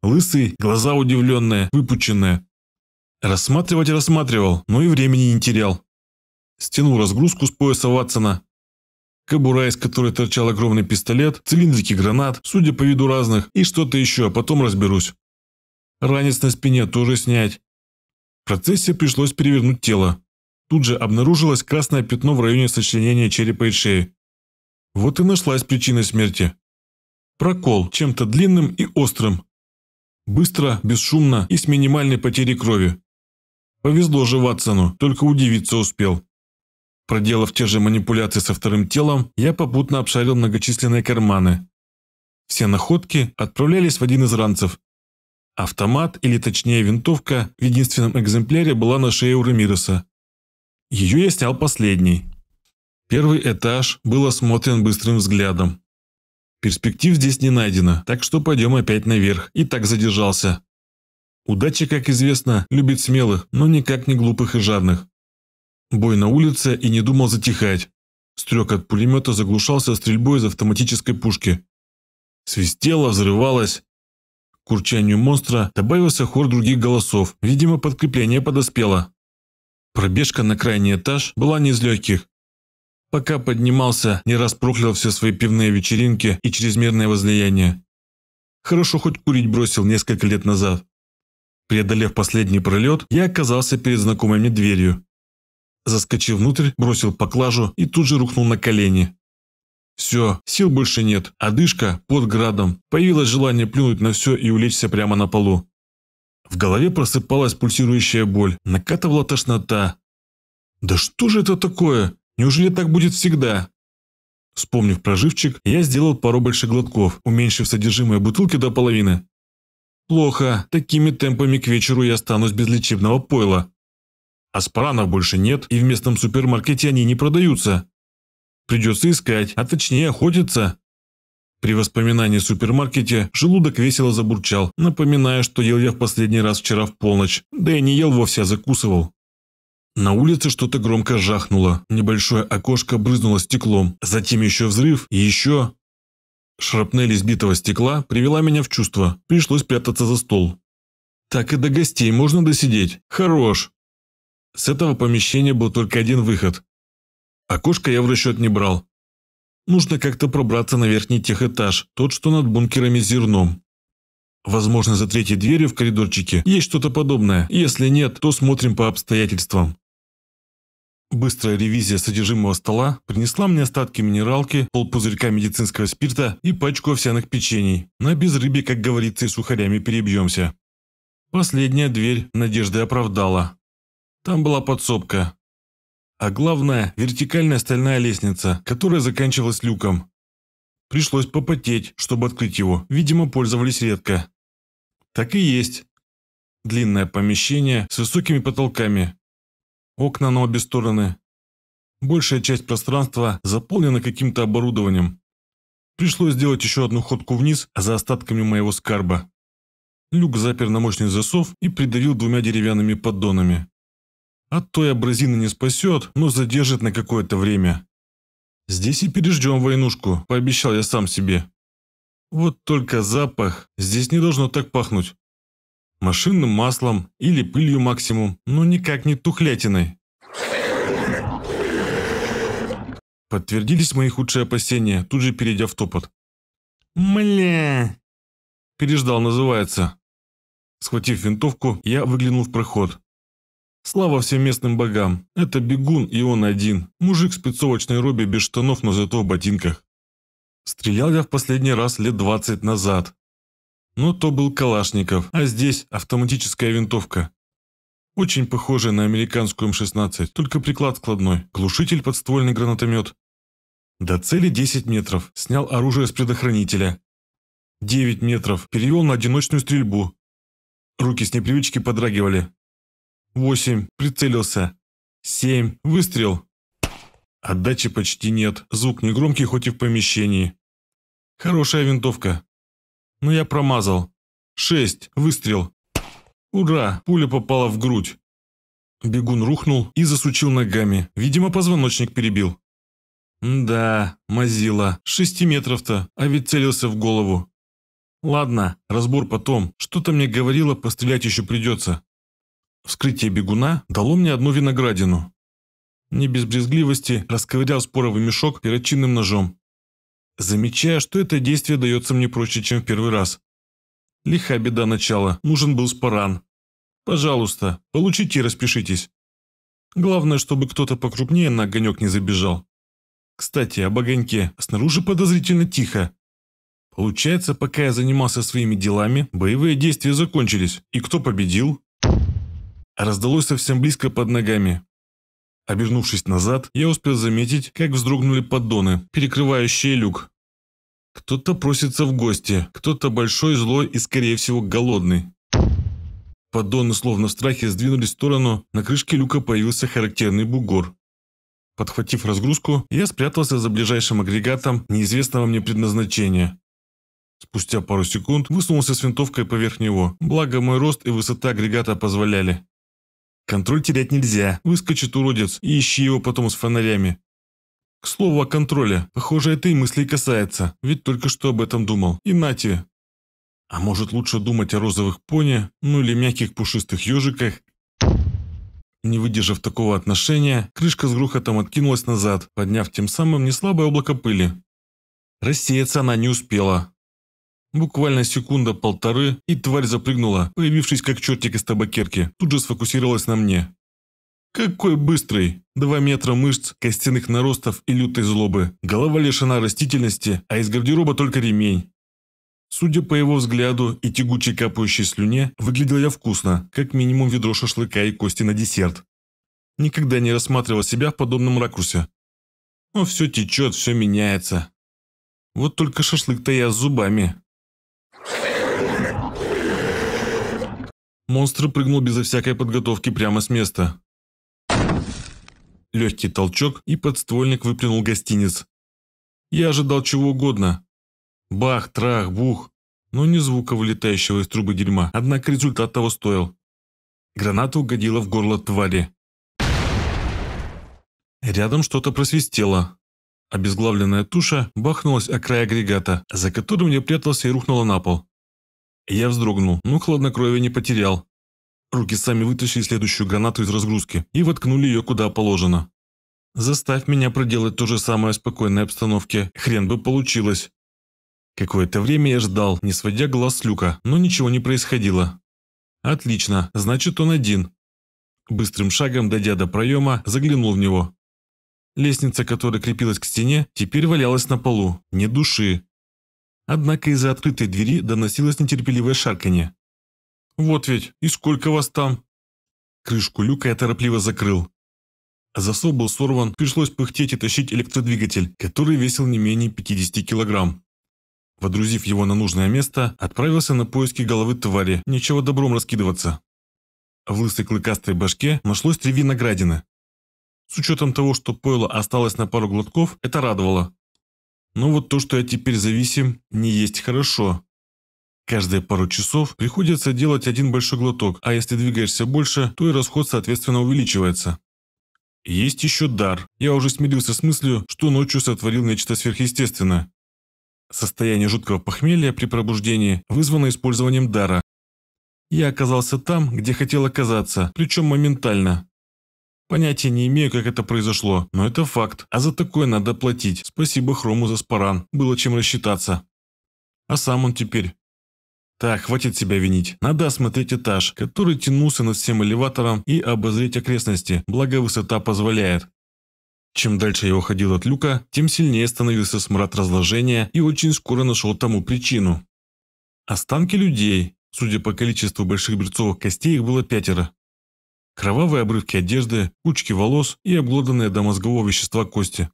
Лысый, глаза удивленные, выпученные. Рассматривать рассматривал, но и времени не терял. Стянул разгрузку с пояса Ватсона, Кобура, из которой торчал огромный пистолет, цилиндрики гранат, судя по виду разных, и что-то еще, а потом разберусь. Ранец на спине тоже снять. В процессе пришлось перевернуть тело. Тут же обнаружилось красное пятно в районе сочленения черепа и шеи. Вот и нашлась причина смерти. Прокол, чем-то длинным и острым. Быстро, бесшумно и с минимальной потерей крови. Повезло же Ватсону, только удивиться успел. Проделав те же манипуляции со вторым телом, я попутно обшарил многочисленные карманы. Все находки отправлялись в один из ранцев. Автомат, или точнее винтовка, в единственном экземпляре была на шее у Рамиреса. Ее я снял последний. Первый этаж был осмотрен быстрым взглядом. Перспектив здесь не найдено, так что пойдем опять наверх. И так задержался. Удача, как известно, любит смелых, но никак не глупых и жадных. Бой на улице и не думал затихать. Стрек от пулемета заглушался стрельбой из автоматической пушки. Свистело, взрывалось. К урчанию монстра добавился хор других голосов. Видимо, подкрепление подоспело. Пробежка на крайний этаж была не из легких. Пока поднимался, не раз проклял все свои пивные вечеринки и чрезмерное возлияние. Хорошо хоть курить бросил несколько лет назад. Преодолев последний пролет, я оказался перед знакомой дверью. Заскочил внутрь, бросил поклажу и тут же рухнул на колени. Все, сил больше нет, одышка под градом. Появилось желание плюнуть на все и улечься прямо на полу. В голове просыпалась пульсирующая боль, накатывала тошнота. «Да что же это такое? Неужели так будет всегда?» Вспомнив проживчик, я сделал пару больших глотков, уменьшив содержимое бутылки до половины. «Плохо. Такими темпами к вечеру я останусь без лечебного пойла. А спранов больше нет, и в местном супермаркете они не продаются. Придется искать, а точнее охотиться. При воспоминании о супермаркете желудок весело забурчал, напоминая, что ел я в последний раз вчера в полночь, да и не ел вовсе, а закусывал. На улице что-то громко жахнуло, небольшое окошко брызнуло стеклом, затем еще взрыв и еще... Шрапнель избитого стекла привела меня в чувство, пришлось прятаться за стол. Так и до гостей можно досидеть, хорош. С этого помещения был только один выход. Окошко я в расчет не брал. Нужно как-то пробраться на верхний техэтаж, тот, что над бункерами зерном. Возможно, за третьей дверью в коридорчике есть что-то подобное. Если нет, то смотрим по обстоятельствам. Быстрая ревизия содержимого стола принесла мне остатки минералки, полпузырька медицинского спирта и пачку овсяных печений. На безрыбе, как говорится, и сухарями перебьемся. Последняя дверь надежды оправдала. Там была подсобка. А главное, вертикальная стальная лестница, которая заканчивалась люком. Пришлось попотеть, чтобы открыть его. Видимо, пользовались редко. Так и есть. Длинное помещение с высокими потолками. Окна на обе стороны. Большая часть пространства заполнена каким-то оборудованием. Пришлось сделать еще одну ходку вниз за остатками моего скарба. Люк запер на мощный засов и придавил двумя деревянными поддонами. От а той абразины не спасет, но задержит на какое-то время. Здесь и переждем войнушку, пообещал я сам себе. Вот только запах, здесь не должно так пахнуть. Машинным маслом или пылью максимум, но никак не тухлятиной. Подтвердились мои худшие опасения, тут же перейдя в топот.
«Мля!»
Переждал, называется. Схватив винтовку, я выглянул в проход. Слава всем местным богам. Это бегун, и он один. Мужик в спецовочной робе без штанов, но зато в ботинках. Стрелял я в последний раз лет 20 назад. Но то был Калашников, а здесь автоматическая винтовка. Очень похожая на американскую М-16, только приклад складной, глушитель подствольный гранатомет. До цели 10 метров, снял оружие с предохранителя. 9 метров, перевел на одиночную стрельбу. Руки с непривычки подрагивали, Восемь. Прицелился. Семь. Выстрел. Отдачи почти нет. Звук негромкий, хоть и в помещении. Хорошая винтовка. Но я промазал. Шесть. Выстрел. Ура! Пуля попала в грудь. Бегун рухнул и засучил ногами. Видимо, позвоночник перебил. «Да, мазила. Шести метров-то, а ведь целился в голову. Ладно, разбор потом. Что-то мне говорило, пострелять еще придется. Вскрытие бегуна дало мне одну виноградину. Не без брезгливости расковырял споровый мешок перочинным ножом. Замечая, что это действие дается мне проще, чем в первый раз. Лиха беда начала, нужен был споран. Пожалуйста, получите и распишитесь. Главное, чтобы кто-то покрупнее на огонек не забежал. Кстати, об огоньке. Снаружи подозрительно тихо. Получается, пока я занимался своими делами, боевые действия закончились. И кто победил? раздалось совсем близко под ногами. Обернувшись назад, я успел заметить, как вздрогнули поддоны, перекрывающие люк. Кто-то просится в гости, кто-то большой, злой и, скорее всего, голодный. Поддоны, словно в страхе, сдвинулись в сторону, на крышке люка появился характерный бугор. Подхватив разгрузку, я спрятался за ближайшим агрегатом неизвестного мне предназначения. Спустя пару секунд высунулся с винтовкой поверх него, благо мой рост и высота агрегата позволяли. Контроль терять нельзя, выскочит уродец и ищи его потом с фонарями. К слову о контроле, похоже, это и мысли касается, ведь только что об этом думал. И нате. А может лучше думать о розовых пони, ну или мягких пушистых ежиках? Не выдержав такого отношения, крышка с грохотом откинулась назад, подняв тем самым неслабое облако пыли. Рассеяться она не успела. Буквально секунда-полторы, и тварь запрыгнула, появившись как чертик из табакерки, тут же сфокусировалась на мне. Какой быстрый! Два метра мышц, костяных наростов и лютой злобы. Голова лишена растительности, а из гардероба только ремень. Судя по его взгляду и тягучей капающей слюне, выглядел я вкусно, как минимум ведро шашлыка и кости на десерт. Никогда не рассматривал себя в подобном ракурсе. Но все течет, все меняется. Вот только шашлык-то я с зубами. Монстр прыгнул безо всякой подготовки прямо с места. Легкий толчок, и подствольник выплюнул гостиниц. Я ожидал чего угодно. Бах, трах, бух. Но ни звука вылетающего из трубы дерьма. Однако результат того стоил. Граната угодила в горло твари. Рядом что-то просвистело. Обезглавленная туша бахнулась о край агрегата, за которым я прятался и рухнула на пол. Я вздрогнул, но ну, хладнокровие не потерял. Руки сами вытащили следующую гранату из разгрузки и воткнули ее куда положено. Заставь меня проделать то же самое в спокойной обстановке, хрен бы получилось. Какое-то время я ждал, не сводя глаз с люка, но ничего не происходило. Отлично, значит он один. Быстрым шагом, дойдя до проема, заглянул в него. Лестница, которая крепилась к стене, теперь валялась на полу, не души. Однако из-за открытой двери доносилось нетерпеливое шарканье. «Вот ведь, и сколько вас там?» Крышку люка я торопливо закрыл. А засов был сорван, пришлось пыхтеть и тащить электродвигатель, который весил не менее 50 килограмм. Водрузив его на нужное место, отправился на поиски головы твари, нечего добром раскидываться. В лысой клыкастой башке нашлось три виноградины. С учетом того, что пойло осталось на пару глотков, это радовало. Но вот то, что я теперь зависим, не есть хорошо. Каждые пару часов приходится делать один большой глоток, а если двигаешься больше, то и расход соответственно увеличивается. Есть еще дар. Я уже смирился с мыслью, что ночью сотворил нечто сверхъестественное. Состояние жуткого похмелья при пробуждении вызвано использованием дара. Я оказался там, где хотел оказаться, причем моментально. Понятия не имею, как это произошло, но это факт, а за такое надо платить. Спасибо Хрому за спаран, было чем рассчитаться. А сам он теперь. Так, хватит себя винить. Надо осмотреть этаж, который тянулся над всем элеватором, и обозреть окрестности, благо высота позволяет. Чем дальше я уходил от люка, тем сильнее становился смрад разложения и очень скоро нашел тому причину. Останки людей. Судя по количеству больших берцовых костей, их было пятеро. Кровавые обрывки одежды, кучки волос и обглоданные до мозгового вещества кости.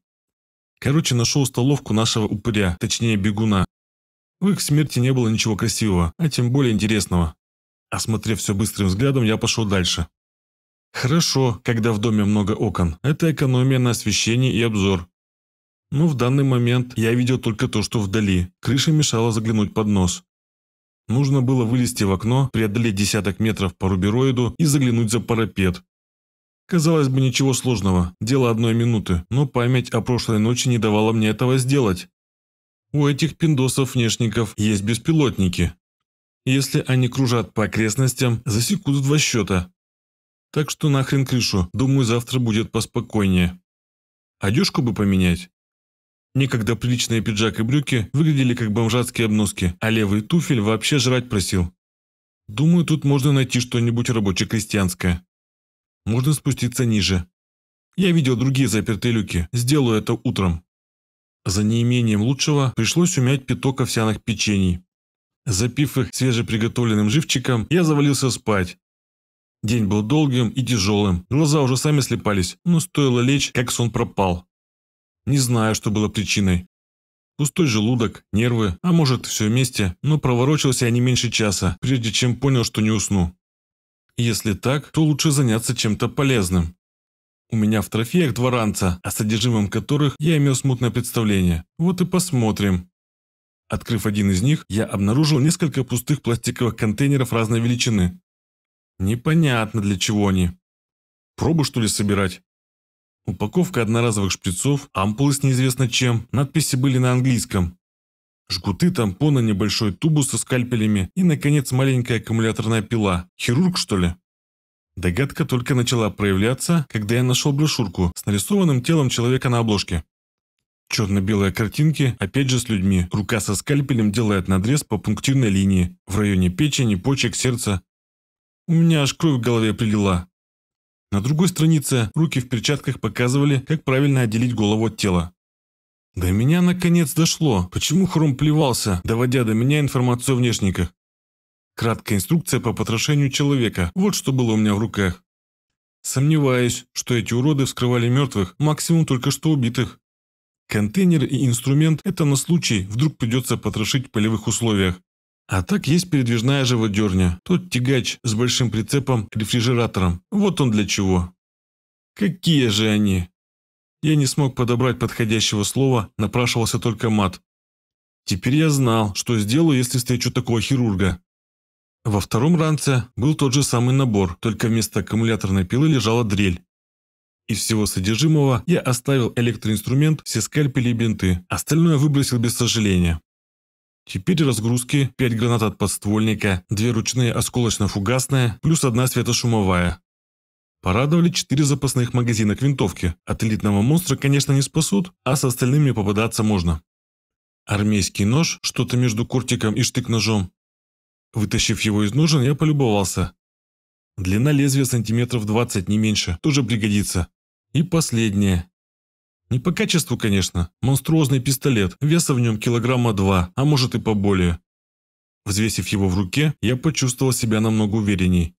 Короче, нашел столовку нашего упыря, точнее бегуна. В их смерти не было ничего красивого, а тем более интересного. Осмотрев все быстрым взглядом, я пошел дальше. Хорошо, когда в доме много окон. Это экономия на освещении и обзор. Но ну, в данный момент я видел только то, что вдали. Крыша мешала заглянуть под нос. Нужно было вылезти в окно, преодолеть десяток метров по рубероиду и заглянуть за парапет. Казалось бы, ничего сложного, дело одной минуты, но память о прошлой ночи не давала мне этого сделать. У этих пиндосов-внешников есть беспилотники. Если они кружат по окрестностям, засекут два счета. Так что нахрен крышу, думаю, завтра будет поспокойнее. Одежку бы поменять. Некогда приличные пиджак и брюки выглядели как бомжатские обноски, а левый туфель вообще жрать просил. Думаю, тут можно найти что-нибудь рабоче-крестьянское. Можно спуститься ниже. Я видел другие запертые люки, сделаю это утром. За неимением лучшего пришлось умять пяток овсяных печений. Запив их свежеприготовленным живчиком, я завалился спать. День был долгим и тяжелым, глаза уже сами слепались, но стоило лечь, как сон пропал. Не знаю, что было причиной. Пустой желудок, нервы, а может, все вместе, но проворочился я не меньше часа, прежде чем понял, что не усну. Если так, то лучше заняться чем-то полезным. У меня в трофеях два ранца, о содержимом которых я имел смутное представление. Вот и посмотрим. Открыв один из них, я обнаружил несколько пустых пластиковых контейнеров разной величины. Непонятно, для чего они. Пробу, что ли, собирать? Упаковка одноразовых шприцов, ампулы с неизвестно чем, надписи были на английском. Жгуты, тампоны, небольшой тубус со скальпелями и, наконец, маленькая аккумуляторная пила. Хирург, что ли? Догадка только начала проявляться, когда я нашел брошюрку с нарисованным телом человека на обложке. Черно-белые картинки, опять же с людьми. Рука со скальпелем делает надрез по пунктирной линии в районе печени, почек, сердца. У меня аж кровь в голове прилила. На другой странице руки в перчатках показывали, как правильно отделить голову от тела. До меня наконец дошло, почему Хром плевался, доводя до меня информацию о внешниках. Краткая инструкция по потрошению человека, вот что было у меня в руках. Сомневаюсь, что эти уроды вскрывали мертвых, максимум только что убитых. Контейнер и инструмент – это на случай, вдруг придется потрошить в полевых условиях. А так есть передвижная живодерня. Тут тягач с большим прицепом, рефрижератором. Вот он для чего. Какие же они? Я не смог подобрать подходящего слова, напрашивался только мат. Теперь я знал, что сделаю, если встречу такого хирурга. Во втором ранце был тот же самый набор, только вместо аккумуляторной пилы лежала дрель. Из всего содержимого я оставил электроинструмент, все скальпели и бинты. Остальное выбросил без сожаления. Теперь разгрузки, 5 гранат от подствольника, 2 ручные осколочно-фугасные, плюс одна светошумовая. Порадовали 4 запасных магазина к винтовке. От элитного монстра, конечно, не спасут, а с остальными попадаться можно. Армейский нож, что-то между кортиком и штык-ножом. Вытащив его из ножен, я полюбовался. Длина лезвия сантиметров 20, не меньше, тоже пригодится. И последнее. Не по качеству, конечно. Монструозный пистолет, веса в нем килограмма два, а может и поболее. Взвесив его в руке, я почувствовал себя намного уверенней.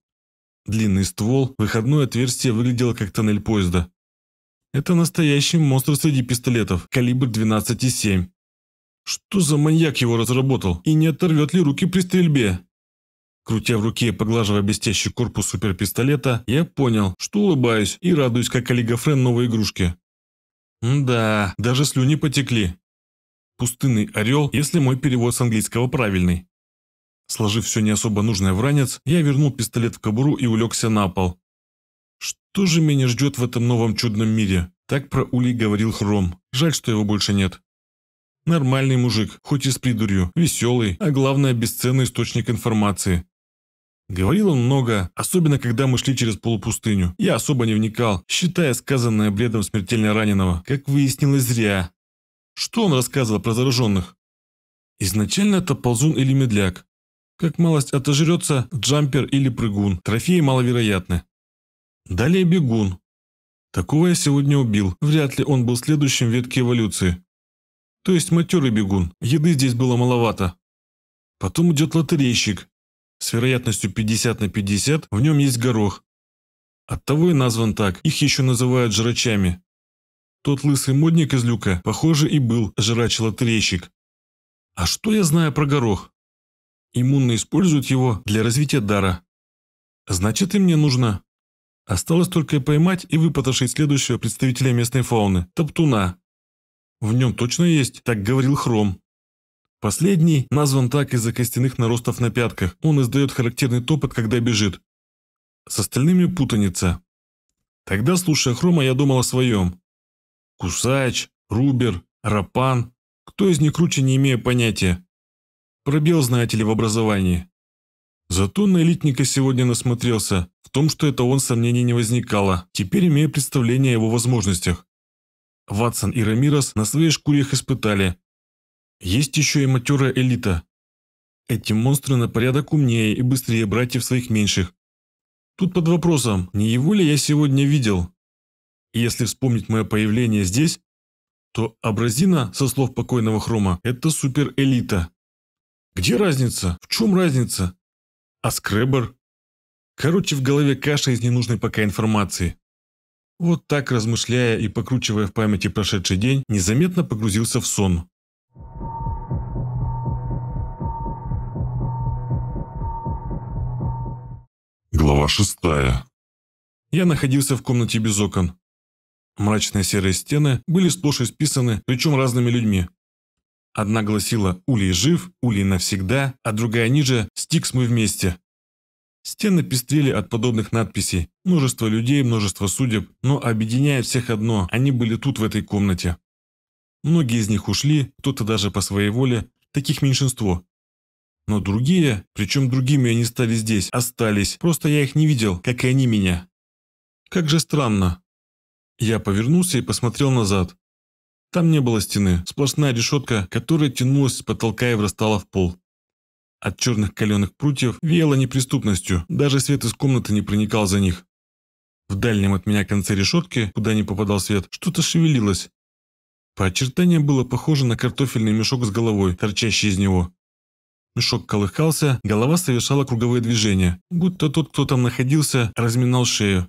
Длинный ствол, выходное отверстие выглядело как тоннель поезда. Это настоящий монстр среди пистолетов, калибр 12,7. Что за маньяк его разработал? И не оторвет ли руки при стрельбе? Крутя в руке и поглаживая блестящий корпус суперпистолета, я понял, что улыбаюсь и радуюсь, как олигофрен новой игрушке. Да, даже слюни потекли. Пустынный орел, если мой перевод с английского правильный. Сложив все не особо нужное в ранец, я вернул пистолет в кобуру и улегся на пол. Что же меня ждет в этом новом чудном мире? Так про Ули говорил Хром. Жаль, что его больше нет. Нормальный мужик, хоть и с придурью, веселый, а главное, бесценный источник информации. Говорил он много, особенно когда мы шли через полупустыню. Я особо не вникал, считая сказанное бредом смертельно раненого. Как выяснилось, зря. Что он рассказывал про зараженных? Изначально это ползун или медляк. Как малость отожрется, джампер или прыгун. Трофеи маловероятны. Далее бегун. Такого я сегодня убил. Вряд ли он был следующим в ветке эволюции. То есть матерый бегун. Еды здесь было маловато. Потом идет лотерейщик с вероятностью 50 на 50, в нем есть горох. Оттого и назван так, их еще называют жрачами. Тот лысый модник из люка, похоже, и был жрач-лотерейщик. А что я знаю про горох? Иммунно используют его для развития дара. Значит, и мне нужно. Осталось только поймать и выпотрошить следующего представителя местной фауны – топтуна. В нем точно есть, так говорил Хром. Последний назван так из-за костяных наростов на пятках. Он издает характерный топот, когда бежит. С остальными путаница. Тогда, слушая Хрома, я думал о своем. Кусач, Рубер, Рапан. Кто из них круче, не имея понятия. Пробел, знаете ли, в образовании. Зато на элитника сегодня насмотрелся. В том, что это он, сомнений не возникало. Теперь имея представление о его возможностях. Ватсон и Рамирос на своей шкуре их испытали. Есть еще и матерая элита. Эти монстры на порядок умнее и быстрее братьев своих меньших. Тут под вопросом, не его ли я сегодня видел? если вспомнить мое появление здесь, то Абразина, со слов покойного Хрома, это суперэлита. Где разница? В чем разница? А Скребер? Короче, в голове каша из ненужной пока информации. Вот так, размышляя и покручивая в памяти прошедший день, незаметно погрузился в сон. Глава шестая. Я находился в комнате без окон. Мрачные серые стены были сплошь исписаны, причем разными людьми. Одна гласила «Улей жив», «Улей навсегда», а другая ниже «Стикс мы вместе». Стены пестрели от подобных надписей. Множество людей, множество судеб, но объединяя всех одно, они были тут, в этой комнате. Многие из них ушли, кто-то даже по своей воле, таких меньшинство. Но другие, причем другими они стали здесь, остались. Просто я их не видел, как и они меня. Как же странно. Я повернулся и посмотрел назад. Там не было стены, сплошная решетка, которая тянулась с потолка и врастала в пол. От черных каленых прутьев веяло неприступностью, даже свет из комнаты не проникал за них. В дальнем от меня конце решетки, куда не попадал свет, что-то шевелилось. По очертаниям было похоже на картофельный мешок с головой, торчащий из него. Мешок колыхался, голова совершала круговые движения, будто тот, кто там находился, разминал шею.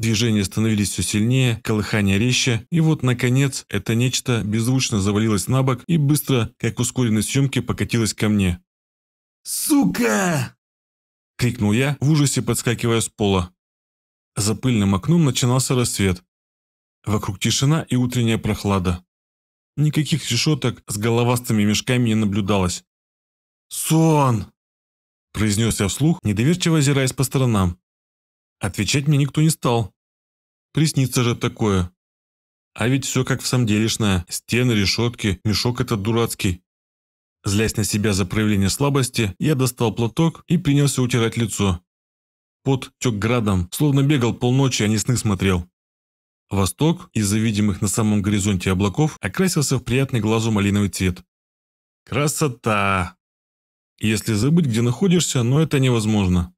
Движения становились все сильнее, колыхание резче, и вот, наконец, это нечто беззвучно завалилось на бок и быстро, как в ускоренной съемке, покатилось ко мне. «Сука!» – крикнул я, в ужасе подскакивая с пола. За пыльным окном начинался рассвет. Вокруг тишина и утренняя прохлада. Никаких решеток с головастыми мешками не наблюдалось. «Сон!» – произнес я вслух, недоверчиво озираясь по сторонам. Отвечать мне никто не стал. Приснится же такое. А ведь все как в самом делешное. Стены, решетки, мешок этот дурацкий. Злясь на себя за проявление слабости, я достал платок и принялся утирать лицо. Пот тек градом, словно бегал полночи, а не сны смотрел. Восток, из-за видимых на самом горизонте облаков, окрасился в приятный глазу малиновый цвет. «Красота!» если забыть, где находишься, но это невозможно.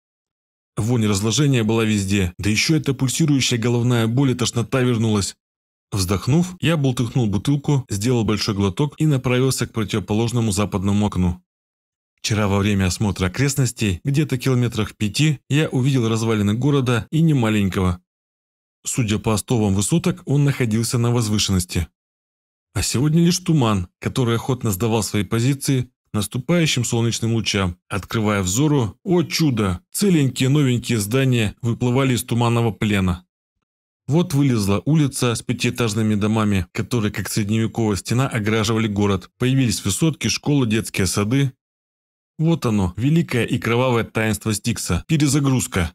Вонь разложения была везде, да еще эта пульсирующая головная боль и тошнота вернулась. Вздохнув, я болтыхнул бутылку, сделал большой глоток и направился к противоположному западному окну. Вчера во время осмотра окрестностей, где-то километрах пяти, я увидел развалины города и немаленького. Судя по остовам высоток, он находился на возвышенности. А сегодня лишь туман, который охотно сдавал свои позиции, наступающим солнечным лучам, открывая взору, о чудо, целенькие новенькие здания выплывали из туманного плена. Вот вылезла улица с пятиэтажными домами, которые, как средневековая стена, ограживали город. Появились высотки, школы, детские сады. Вот оно, великое и кровавое таинство Стикса – перезагрузка.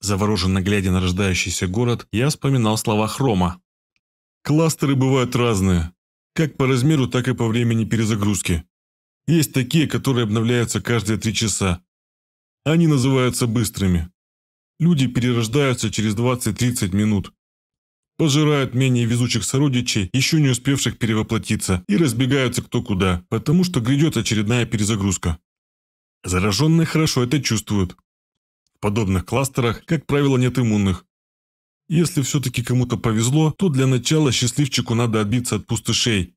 Завороженно глядя на рождающийся город, я вспоминал слова Хрома. «Кластеры бывают разные, как по размеру, так и по времени перезагрузки. Есть такие, которые обновляются каждые три часа. Они называются быстрыми. Люди перерождаются через 20-30 минут. Пожирают менее везучих сородичей, еще не успевших перевоплотиться, и разбегаются кто куда, потому что грядет очередная перезагрузка. Зараженные хорошо это чувствуют. В подобных кластерах, как правило, нет иммунных. Если все-таки кому-то повезло, то для начала счастливчику надо отбиться от пустышей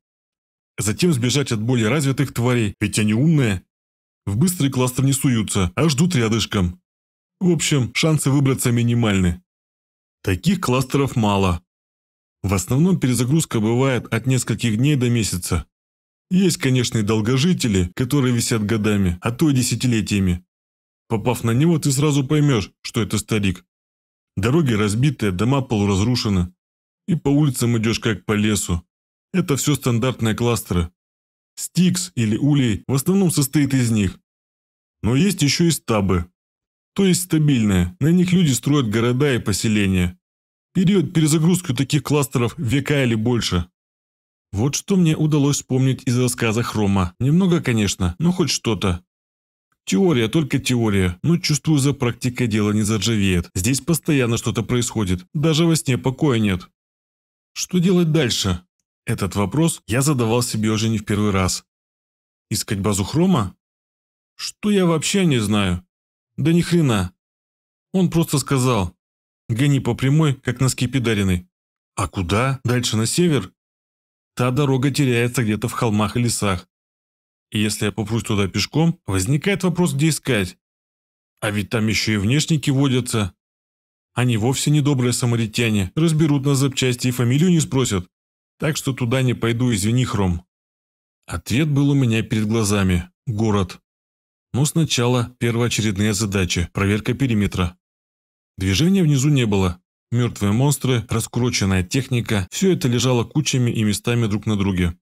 затем сбежать от более развитых тварей, ведь они умные. В быстрый кластер не суются, а ждут рядышком. В общем, шансы выбраться минимальны. Таких кластеров мало. В основном перезагрузка бывает от нескольких дней до месяца. Есть, конечно, и долгожители, которые висят годами, а то и десятилетиями. Попав на него, ты сразу поймешь, что это старик. Дороги разбитые, дома полуразрушены. И по улицам идешь как по лесу. Это все стандартные кластеры. Стикс или улей в основном состоит из них. Но есть еще и стабы. То есть стабильные, на них люди строят города и поселения. Период перезагрузки у таких кластеров века или больше. Вот что мне удалось вспомнить из рассказа Хрома. Немного, конечно, но хоть что-то. Теория, только теория, но чувствую, за практикой дело не заржавеет. Здесь постоянно что-то происходит, даже во сне покоя нет. Что делать дальше? Этот вопрос я задавал себе уже не в первый раз. Искать базу хрома? Что я вообще не знаю? Да ни хрена. Он просто сказал, гони по прямой, как носки педариной. А куда? Дальше на север? Та дорога теряется где-то в холмах и лесах. И если я попрусь туда пешком, возникает вопрос, где искать. А ведь там еще и внешники водятся. Они вовсе не добрые самаритяне, разберут на запчасти и фамилию не спросят. Так что туда не пойду, извини, Хром. Ответ был у меня перед глазами. Город. Но сначала первоочередная задача – проверка периметра. Движения внизу не было. Мертвые монстры, раскуроченная техника – все это лежало кучами и местами друг на друге.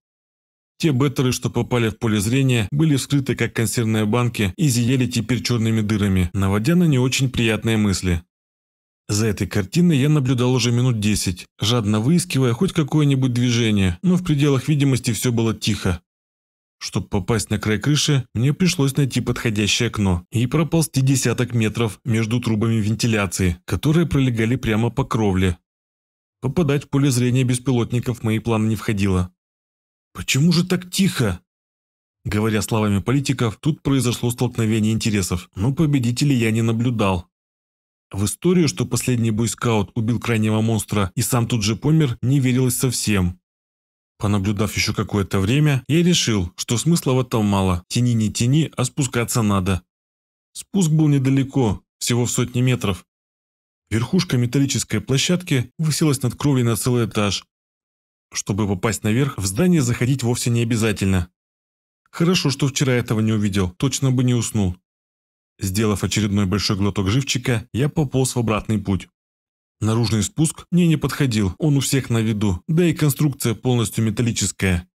Те беттеры, что попали в поле зрения, были вскрыты как консервные банки и зияли теперь черными дырами, наводя на не очень приятные мысли. За этой картиной я наблюдал уже минут десять, жадно выискивая хоть какое-нибудь движение, но в пределах видимости все было тихо. Чтобы попасть на край крыши, мне пришлось найти подходящее окно и проползти десяток метров между трубами вентиляции, которые пролегали прямо по кровле. Попадать в поле зрения беспилотников в мои планы не входило. «Почему же так тихо?» Говоря словами политиков, тут произошло столкновение интересов, но победителей я не наблюдал. В историю, что последний бойскаут убил крайнего монстра и сам тут же помер, не верилось совсем. Понаблюдав еще какое-то время, я решил, что смысла в этом мало. Тяни не тяни, а спускаться надо. Спуск был недалеко, всего в сотни метров. Верхушка металлической площадки высилась над кровлей на целый этаж. Чтобы попасть наверх, в здание заходить вовсе не обязательно. Хорошо, что вчера этого не увидел, точно бы не уснул. Сделав очередной большой глоток живчика, я пополз в обратный путь. Наружный спуск мне не подходил, он у всех на виду, да и конструкция полностью металлическая.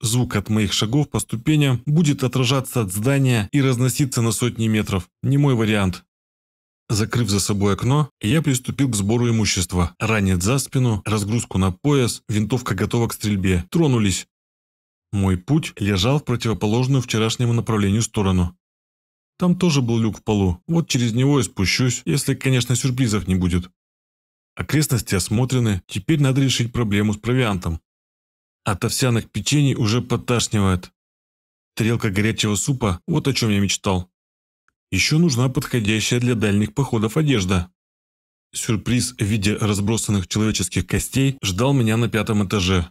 Звук от моих шагов по ступеням будет отражаться от здания и разноситься на сотни метров. Не мой вариант. Закрыв за собой окно, я приступил к сбору имущества. Ранец за спину, разгрузку на пояс, винтовка готова к стрельбе. Тронулись. Мой путь лежал в противоположную вчерашнему направлению сторону. Там тоже был люк в полу, вот через него и спущусь, если, конечно, сюрпризов не будет. Окрестности осмотрены, теперь надо решить проблему с провиантом. От овсяных печений уже подташнивает. Тарелка горячего супа – вот о чем я мечтал. Еще нужна подходящая для дальних походов одежда. Сюрприз в виде разбросанных человеческих костей ждал меня на пятом этаже.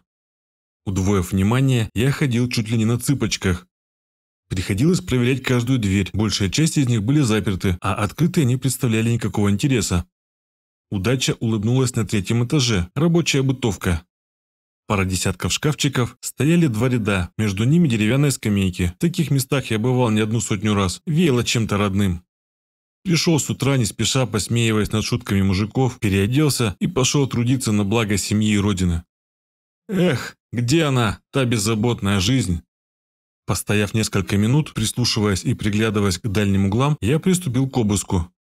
Удвоив внимание, я ходил чуть ли не на цыпочках, Приходилось проверять каждую дверь, большая часть из них были заперты, а открытые не представляли никакого интереса. Удача улыбнулась на третьем этаже, рабочая бытовка. Пара десятков шкафчиков, стояли два ряда, между ними деревянные скамейки. В таких местах я бывал не одну сотню раз, веяло чем-то родным. Пришел с утра не спеша, посмеиваясь над шутками мужиков, переоделся и пошел трудиться на благо семьи и родины. Эх, где она, та беззаботная жизнь, Постояв несколько минут, прислушиваясь и приглядываясь к дальним углам, я приступил к обыску.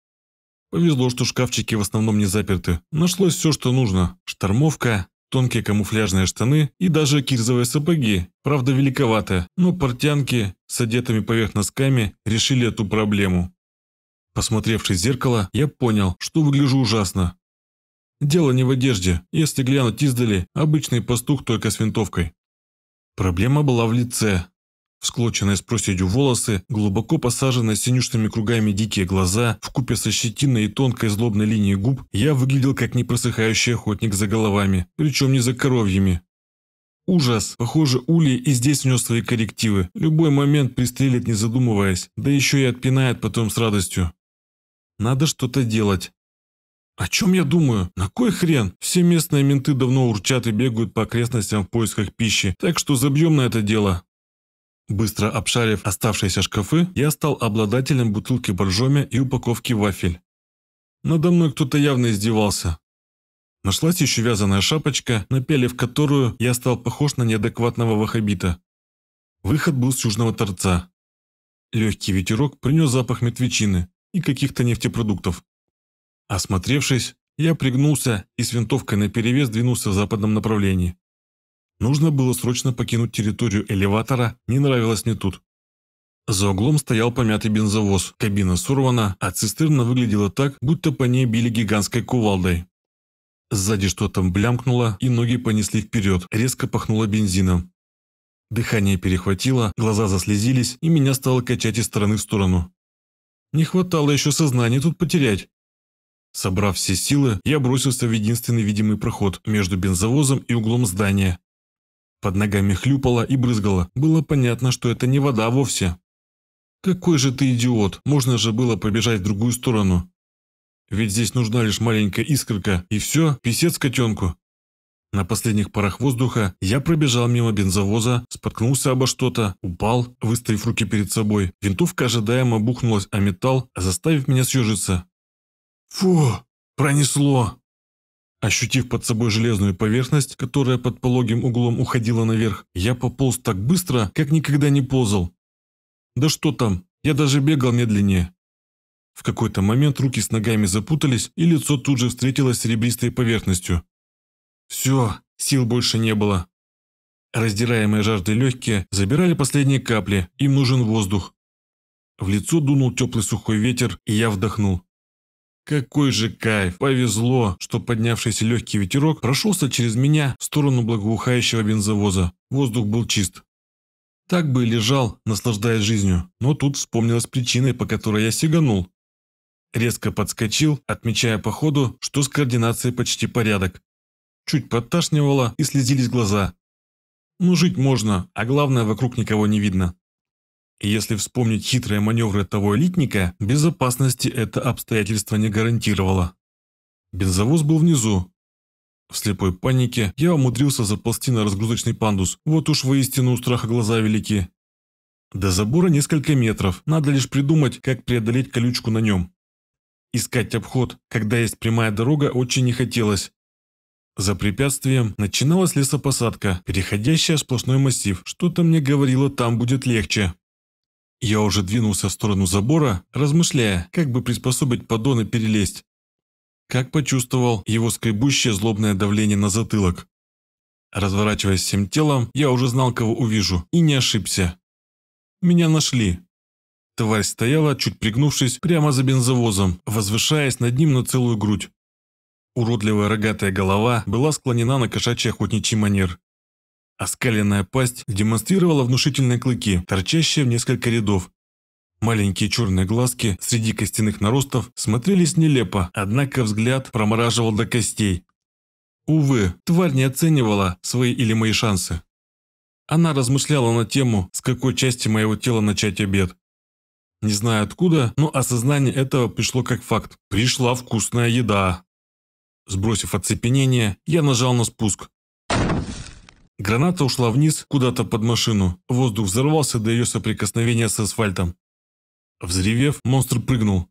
Повезло, что шкафчики в основном не заперты. Нашлось все, что нужно. Штормовка, тонкие камуфляжные штаны и даже кирзовые сапоги. Правда, великоватые, но портянки с одетыми поверх носками решили эту проблему. Посмотревшись в зеркало, я понял, что выгляжу ужасно. Дело не в одежде, если глянуть издали, обычный пастух только с винтовкой. Проблема была в лице, Склоченные с проседью волосы, глубоко посаженные синюшными кругами дикие глаза, вкупе со щетиной и тонкой злобной линией губ, я выглядел как непросыхающий охотник за головами, причем не за коровьями. Ужас! Похоже, Ули и здесь внес свои коррективы. Любой момент пристрелит, не задумываясь, да еще и отпинает потом с радостью. Надо что-то делать. О чем я думаю? На кой хрен? Все местные менты давно урчат и бегают по окрестностям в поисках пищи, так что забьем на это дело. Быстро обшарив оставшиеся шкафы, я стал обладателем бутылки боржоми и упаковки вафель. Надо мной кто-то явно издевался. Нашлась еще вязаная шапочка, напялив которую я стал похож на неадекватного вахабита. Выход был с южного торца. Легкий ветерок принес запах метвичины и каких-то нефтепродуктов. Осмотревшись, я пригнулся и с винтовкой наперевес двинулся в западном направлении. Нужно было срочно покинуть территорию элеватора, не нравилось мне тут. За углом стоял помятый бензовоз, кабина сорвана, а цистерна выглядела так, будто по ней били гигантской кувалдой. Сзади что-то блямкнуло, и ноги понесли вперед, резко пахнуло бензином. Дыхание перехватило, глаза заслезились, и меня стало качать из стороны в сторону. Не хватало еще сознания тут потерять. Собрав все силы, я бросился в единственный видимый проход между бензовозом и углом здания. Под ногами хлюпало и брызгало. Было понятно, что это не вода вовсе. «Какой же ты идиот! Можно же было побежать в другую сторону!» «Ведь здесь нужна лишь маленькая искорка, и все, писец котенку!» На последних парах воздуха я пробежал мимо бензовоза, споткнулся обо что-то, упал, выставив руки перед собой. Винтовка ожидаемо бухнулась о металл, заставив меня съежиться. «Фу! Пронесло!» Ощутив под собой железную поверхность, которая под пологим углом уходила наверх, я пополз так быстро, как никогда не ползал. Да что там, я даже бегал медленнее. В какой-то момент руки с ногами запутались, и лицо тут же встретилось с серебристой поверхностью. Все, сил больше не было. Раздираемые жаждой легкие забирали последние капли, им нужен воздух. В лицо дунул теплый сухой ветер, и я вдохнул. Какой же кайф! Повезло, что поднявшийся легкий ветерок прошелся через меня в сторону благоухающего бензовоза. Воздух был чист. Так бы и лежал, наслаждаясь жизнью, но тут вспомнилась причина, по которой я сиганул. Резко подскочил, отмечая по ходу, что с координацией почти порядок. Чуть подташнивало и слезились глаза. Ну жить можно, а главное вокруг никого не видно если вспомнить хитрые маневры того элитника, безопасности это обстоятельство не гарантировало. Бензовоз был внизу. В слепой панике я умудрился заползти на разгрузочный пандус. Вот уж воистину у страха глаза велики. До забора несколько метров, надо лишь придумать, как преодолеть колючку на нем. Искать обход, когда есть прямая дорога, очень не хотелось. За препятствием начиналась лесопосадка, переходящая в сплошной массив. Что-то мне говорило, там будет легче. Я уже двинулся в сторону забора, размышляя, как бы приспособить поддон и перелезть. Как почувствовал его скребущее злобное давление на затылок. Разворачиваясь всем телом, я уже знал, кого увижу, и не ошибся. Меня нашли. Тварь стояла, чуть пригнувшись, прямо за бензовозом, возвышаясь над ним на целую грудь. Уродливая рогатая голова была склонена на кошачий охотничий манер. Оскаленная пасть демонстрировала внушительные клыки, торчащие в несколько рядов. Маленькие черные глазки среди костяных наростов смотрелись нелепо, однако взгляд промораживал до костей. Увы, тварь не оценивала свои или мои шансы. Она размышляла на тему, с какой части моего тела начать обед. Не знаю откуда, но осознание этого пришло как факт. Пришла вкусная еда. Сбросив оцепенение, я нажал на спуск. Граната ушла вниз, куда-то под машину. Воздух взорвался до ее соприкосновения с асфальтом. Взревев, монстр прыгнул.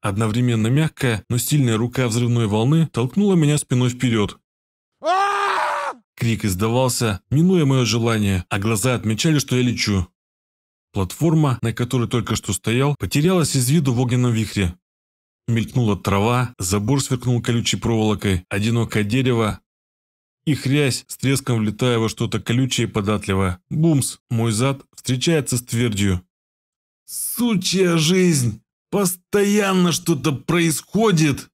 Одновременно мягкая, но сильная рука взрывной волны толкнула меня спиной вперед. Крик издавался, минуя мое желание, а глаза отмечали, что я лечу. Платформа, на которой только что стоял, потерялась из виду в огненном вихре. Мелькнула трава, забор сверкнул колючей проволокой, одинокое дерево, и хрясь, с треском влетая во что-то колючее и податливое. Бумс, мой зад встречается с твердью. «Сучья жизнь! Постоянно что-то происходит!»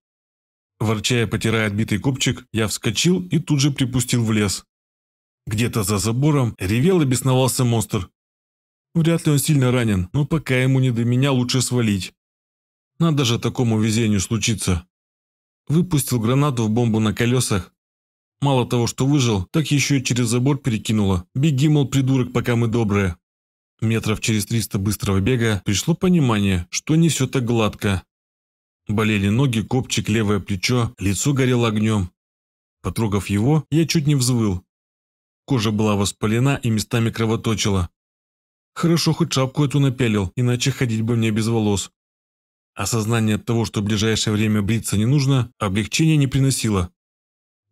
Ворчая, потирая отбитый копчик, я вскочил и тут же припустил в лес. Где-то за забором ревел и бесновался монстр. Вряд ли он сильно ранен, но пока ему не до меня лучше свалить. Надо же такому везению случиться. Выпустил гранату в бомбу на колесах, Мало того, что выжил, так еще и через забор перекинуло. Беги, мол, придурок, пока мы добрые. Метров через 300 быстрого бега пришло понимание, что не все так гладко. Болели ноги, копчик, левое плечо, лицо горело огнем. Потрогав его, я чуть не взвыл. Кожа была воспалена и местами кровоточила. Хорошо, хоть шапку эту напялил, иначе ходить бы мне без волос. Осознание того, что в ближайшее время бриться не нужно, облегчения не приносило.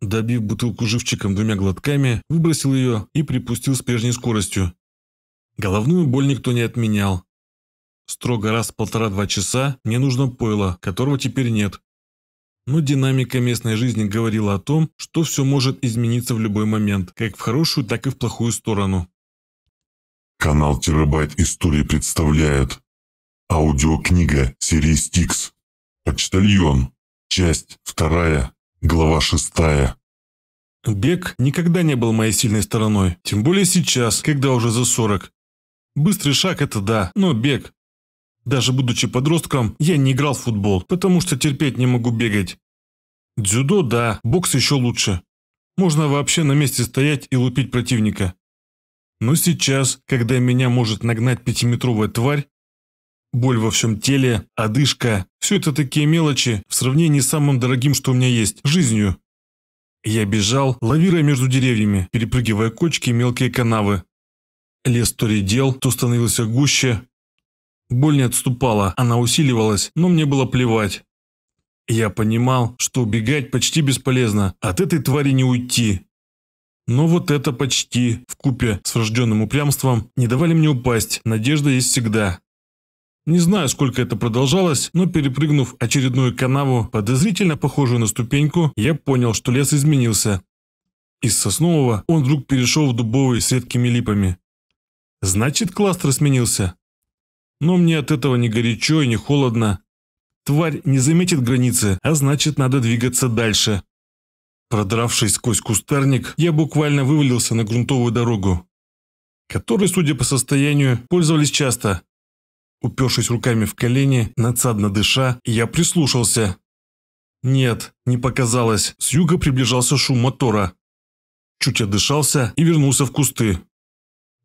Добив бутылку живчиком двумя глотками, выбросил ее и припустил с прежней скоростью. Головную боль никто не отменял. Строго раз в полтора-два часа мне нужно пойло, которого теперь нет. Но динамика местной жизни говорила о том, что все может измениться в любой момент, как в хорошую, так и в плохую сторону. Канал Терабайт Истории представляет Аудиокнига серии Стикс Почтальон Часть вторая Глава шестая. Бег никогда не был моей сильной стороной, тем более сейчас, когда уже за 40. Быстрый шаг – это да, но бег. Даже будучи подростком, я не играл в футбол, потому что терпеть не могу бегать. Дзюдо – да, бокс еще лучше. Можно вообще на месте стоять и лупить противника. Но сейчас, когда меня может нагнать пятиметровая тварь, боль во всем теле, одышка. Все это такие мелочи в сравнении с самым дорогим, что у меня есть – жизнью. Я бежал, лавируя между деревьями, перепрыгивая кочки и мелкие канавы. Лес то редел, то становился гуще. Боль не отступала, она усиливалась, но мне было плевать. Я понимал, что убегать почти бесполезно, от этой твари не уйти. Но вот это почти, в купе с врожденным упрямством, не давали мне упасть, надежда есть всегда. Не знаю, сколько это продолжалось, но перепрыгнув очередную канаву, подозрительно похожую на ступеньку, я понял, что лес изменился. Из соснового он вдруг перешел в дубовый с редкими липами. Значит, кластер сменился. Но мне от этого не горячо и не холодно. Тварь не заметит границы, а значит, надо двигаться дальше. Продравшись сквозь кустарник, я буквально вывалился на грунтовую дорогу, которой, судя по состоянию, пользовались часто. Упершись руками в колени, надсадно дыша, я прислушался. Нет, не показалось, с юга приближался шум мотора. Чуть отдышался и вернулся в кусты.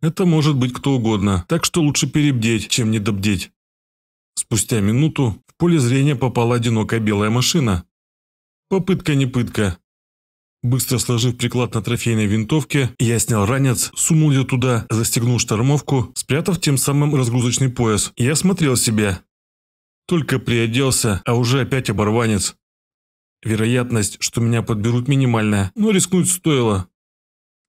Это может быть кто угодно, так что лучше перебдеть, чем недобдеть. Спустя минуту в поле зрения попала одинокая белая машина. Попытка не пытка, Быстро сложив приклад на трофейной винтовке, я снял ранец, сунул ее туда, застегнул штормовку, спрятав тем самым разгрузочный пояс, и осмотрел себя. Только приоделся, а уже опять оборванец. Вероятность, что меня подберут минимальная, но рискнуть стоило.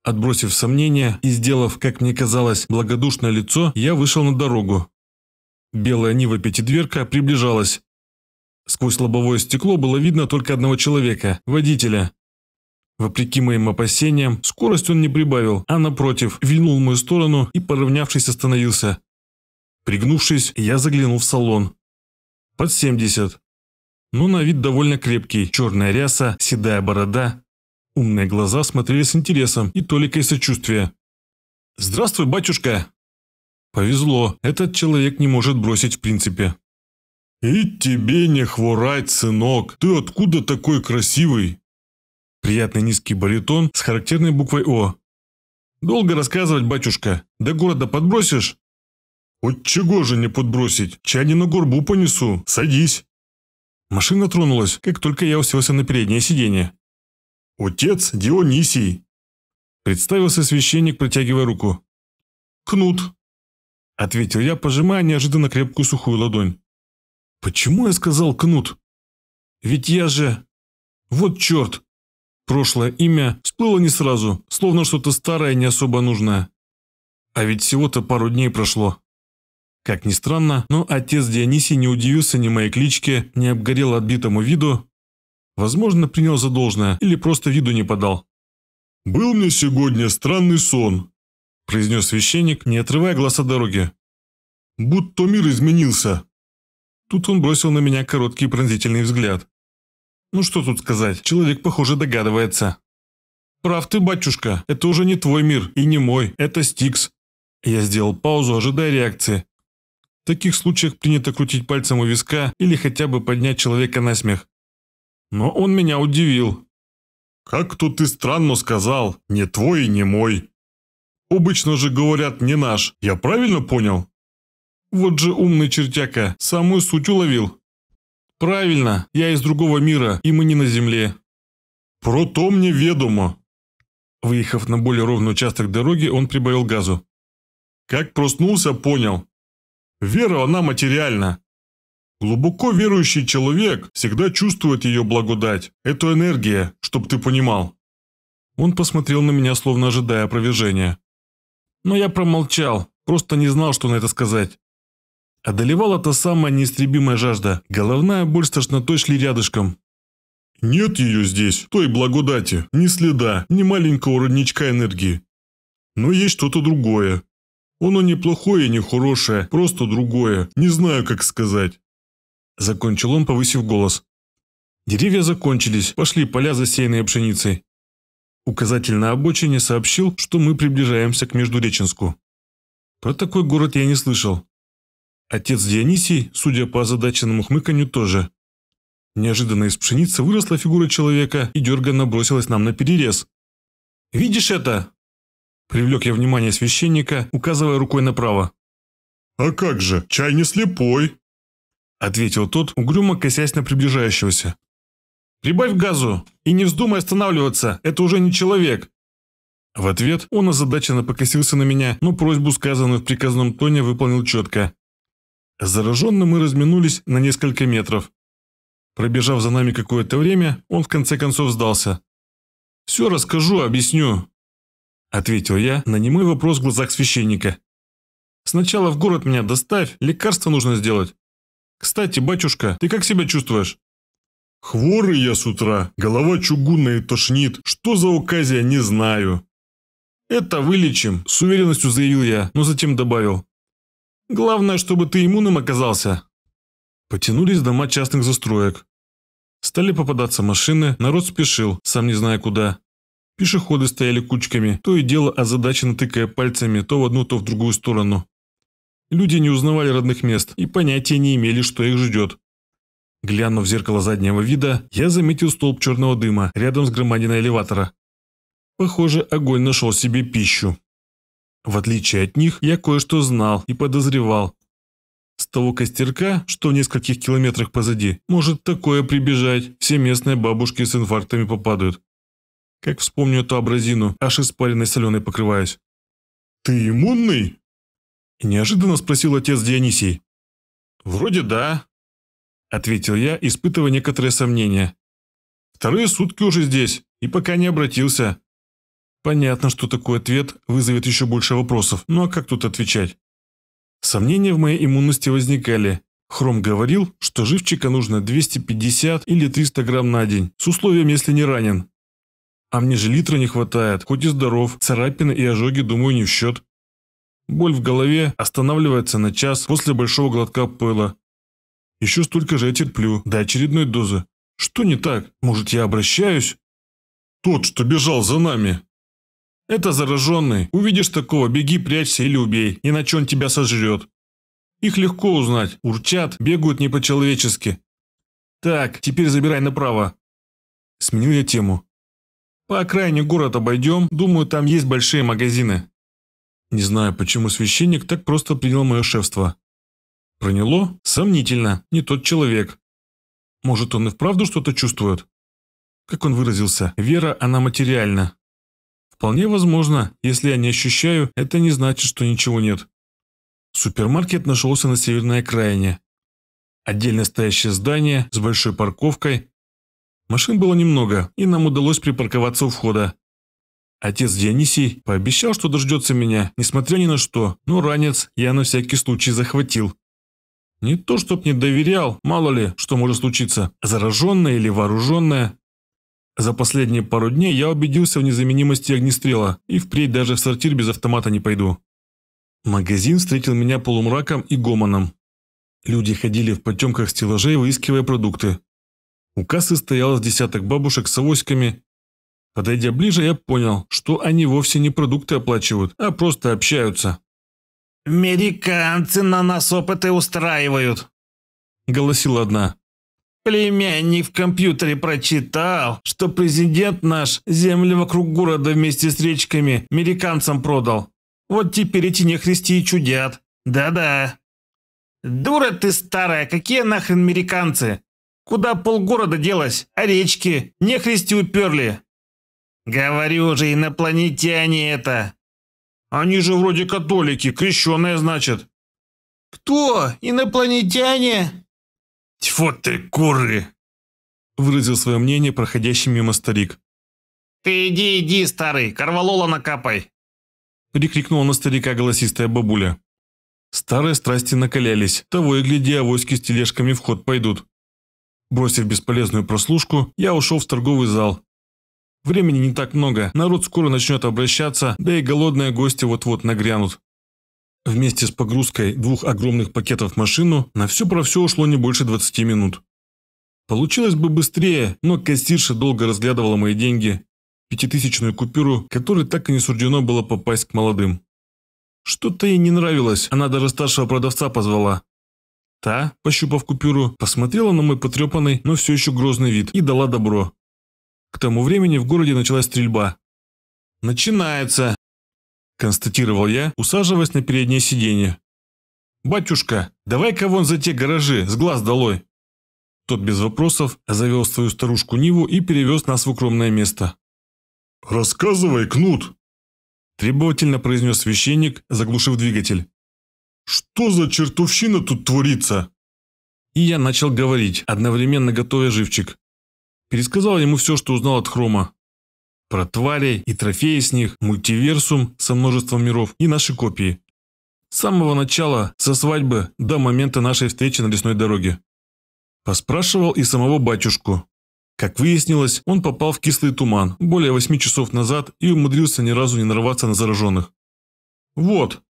Отбросив сомнения и сделав, как мне казалось, благодушное лицо, я вышел на дорогу. Белая Нива пятидверка приближалась. Сквозь лобовое стекло было видно только одного человека – водителя. Вопреки моим опасениям, скорость он не прибавил, а напротив, вильнул в мою сторону и, поравнявшись, остановился. Пригнувшись, я заглянул в салон. Под 70. Но на вид довольно крепкий, черная ряса, седая борода. Умные глаза смотрели с интересом и толикой сочувствия. «Здравствуй, батюшка!» «Повезло, этот человек не может бросить в принципе». «И тебе не хворать, сынок! Ты откуда такой красивый?» приятный низкий баритон с характерной буквой «О». «Долго рассказывать, батюшка. До города подбросишь?» «От чего же не подбросить? Чайни на горбу понесу. Садись». Машина тронулась, как только я уселся на переднее сиденье. «Отец Дионисий», Представился священник, протягивая руку. «Кнут», — ответил я, пожимая неожиданно крепкую сухую ладонь. «Почему я сказал кнут? Ведь я же... Вот черт! Прошлое имя всплыло не сразу, словно что-то старое, не особо нужное. А ведь всего-то пару дней прошло. Как ни странно, но отец Дионисий не удивился ни моей кличке, не обгорел отбитому виду. Возможно, принял за должное или просто виду не подал. «Был мне сегодня странный сон», – произнес священник, не отрывая глаз от дороги. «Будто мир изменился». Тут он бросил на меня короткий пронзительный взгляд. Ну что тут сказать, человек, похоже, догадывается. Прав ты, батюшка, это уже не твой мир и не мой, это Стикс. Я сделал паузу, ожидая реакции. В таких случаях принято крутить пальцем у виска или хотя бы поднять человека на смех. Но он меня удивил. «Как тут ты странно сказал, не твой и не мой. Обычно же говорят «не наш», я правильно понял?» Вот же умный чертяка, самую суть уловил. Правильно, я из другого мира, и мы не на земле. Про то мне ведомо. Выехав на более ровный участок дороги, он прибавил газу. Как проснулся, понял. Вера, она материальна. Глубоко верующий человек всегда чувствует ее благодать. эту энергия, чтоб ты понимал. Он посмотрел на меня, словно ожидая опровержения. Но я промолчал, просто не знал, что на это сказать. Одолевала та самая неистребимая жажда. Головная боль с тошнотой шли рядышком. Нет ее здесь, той благодати, ни следа, ни маленького родничка энергии. Но есть что-то другое. Оно не плохое и не хорошее, просто другое, не знаю, как сказать. Закончил он, повысив голос. Деревья закончились, пошли поля, засеянные пшеницей. Указатель на обочине сообщил, что мы приближаемся к Междуреченску. Про такой город я не слышал. Отец Дионисий, судя по озадаченному хмыканью, тоже. Неожиданно из пшеницы выросла фигура человека и дерганно бросилась нам на перерез. «Видишь это?» Привлек я внимание священника, указывая рукой направо. «А как же, чай не слепой!» Ответил тот, угрюмо косясь на приближающегося. «Прибавь газу и не вздумай останавливаться, это уже не человек!» В ответ он озадаченно покосился на меня, но просьбу, сказанную в приказном тоне, выполнил четко зараженным мы разминулись на несколько метров. Пробежав за нами какое-то время, он в конце концов сдался. «Все расскажу, объясню», — ответил я на немой вопрос в глазах священника. «Сначала в город меня доставь, лекарство нужно сделать. Кстати, батюшка, ты как себя чувствуешь?» «Хворый я с утра, голова чугунная и тошнит, что за оказия, не знаю». «Это вылечим», — с уверенностью заявил я, но затем добавил. Главное, чтобы ты иммуном оказался. Потянулись дома частных застроек. Стали попадаться машины, народ спешил, сам не зная куда. Пешеходы стояли кучками, то и дело озадаченно тыкая пальцами то в одну, то в другую сторону. Люди не узнавали родных мест и понятия не имели, что их ждет. Глянув в зеркало заднего вида, я заметил столб черного дыма рядом с громадиной элеватора. Похоже, огонь нашел себе пищу. В отличие от них, я кое-что знал и подозревал. С того костерка, что в нескольких километрах позади, может такое прибежать, все местные бабушки с инфарктами попадают. Как вспомню эту абразину, аж испаренной соленой покрываюсь. «Ты иммунный?» Неожиданно спросил отец Дионисий. «Вроде да», — ответил я, испытывая некоторые сомнения. «Вторые сутки уже здесь, и пока не обратился. Понятно, что такой ответ вызовет еще больше вопросов, ну а как тут отвечать? Сомнения в моей иммунности возникали. Хром говорил, что живчика нужно 250 или 300 грамм на день, с условием, если не ранен. А мне же литра не хватает, хоть и здоров, царапины и ожоги, думаю, не в счет. Боль в голове останавливается на час после большого глотка пыла. Еще столько же я терплю, до очередной дозы. Что не так? Может, я обращаюсь? Тот, что бежал за нами, это зараженный. Увидишь такого, беги, прячься или убей, иначе он тебя сожрет. Их легко узнать. Урчат, бегают не по-человечески. Так, теперь забирай направо. Сменил я тему. По окраине город обойдем, думаю, там есть большие магазины. Не знаю, почему священник так просто принял мое шефство. Проняло? Сомнительно, не тот человек. Может, он и вправду что-то чувствует? Как он выразился, вера, она материальна. Вполне возможно, если я не ощущаю, это не значит, что ничего нет. Супермаркет нашелся на северной окраине. Отдельно стоящее здание с большой парковкой. Машин было немного, и нам удалось припарковаться у входа. Отец Дионисий пообещал, что дождется меня, несмотря ни на что, но ранец я на всякий случай захватил. Не то чтоб не доверял, мало ли, что может случиться, Зараженная или вооруженная? За последние пару дней я убедился в незаменимости огнестрела и впредь даже в сортир без автомата не пойду. Магазин встретил меня полумраком и гомоном. Люди ходили в потемках стеллажей, выискивая продукты. У кассы стоялось десяток бабушек с авоськами. Подойдя ближе, я понял, что они вовсе не продукты оплачивают, а просто общаются. «Американцы на нас опыты устраивают», – голосила одна. Племянник в компьютере прочитал, что президент наш земли вокруг города вместе с речками американцам продал. Вот теперь эти нехристи и чудят. Да-да. Дура ты старая, какие нахрен американцы? Куда полгорода делась, а речки нехристи уперли. Говорю же, инопланетяне это. Они же вроде католики, крещеные значит. Кто? Инопланетяне? «Тьфу ты, куры!» Выразил свое мнение проходящий мимо старик. «Ты иди, иди, старый, корвалола накапай!» Прикрикнула на старика голосистая бабуля. Старые страсти накалялись, того и гляди, авоськи с тележками в ход пойдут. Бросив бесполезную прослушку, я ушел в торговый зал. Времени не так много, народ скоро начнет обращаться, да и голодные гости вот-вот нагрянут. Вместе с погрузкой двух огромных пакетов в машину на все про все ушло не больше 20 минут. Получилось бы быстрее, но кассирша долго разглядывала мои деньги, пятитысячную купюру, которой так и не суждено было попасть к молодым. Что-то ей не нравилось, она даже старшего продавца позвала. Та, пощупав купюру, посмотрела на мой потрепанный, но все еще грозный вид и дала добро. К тому времени в городе началась стрельба. «Начинается!» констатировал я, усаживаясь на переднее сиденье. «Батюшка, давай-ка вон за те гаражи, с глаз долой!» Тот без вопросов завел свою старушку Ниву и перевез нас в укромное место. «Рассказывай, Кнут!» Требовательно произнес священник, заглушив двигатель. «Что за чертовщина тут творится?» И я начал говорить, одновременно готовя живчик. Пересказал ему все, что узнал от Хрома про тварей и трофеи с них, мультиверсум со множеством миров и наши копии. С самого начала, со свадьбы, до момента нашей встречи на лесной дороге. Поспрашивал и самого батюшку. Как выяснилось, он попал в кислый туман более 8 часов назад и умудрился ни разу не нарваться на зараженных. «Вот!»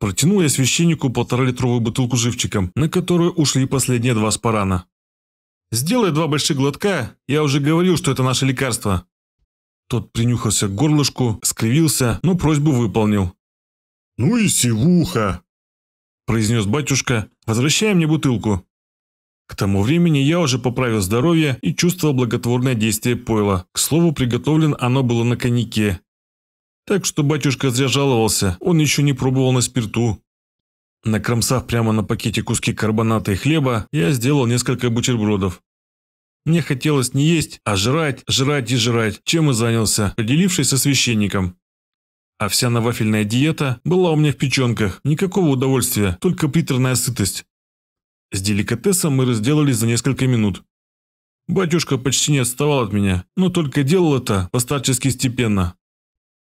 Протянул я священнику полторалитровую бутылку живчиком, на которую ушли последние два спарана. «Сделай два больших глотка, я уже говорил, что это наше лекарство, тот принюхался к горлышку, скривился, но просьбу выполнил. «Ну и сивуха!» произнес батюшка, возвращая мне бутылку. К тому времени я уже поправил здоровье и чувствовал благотворное действие пойла. К слову, приготовлен оно было на коньяке. Так что батюшка зря жаловался, он еще не пробовал на спирту. Накромсав прямо на пакете куски карбоната и хлеба, я сделал несколько бутербродов. Мне хотелось не есть, а жрать, жрать и жрать, чем и занялся, поделившись со священником. А вся навафельная диета была у меня в печенках, никакого удовольствия, только приторная сытость. С деликатесом мы разделались за несколько минут. Батюшка почти не отставал от меня, но только делал это постарчески степенно.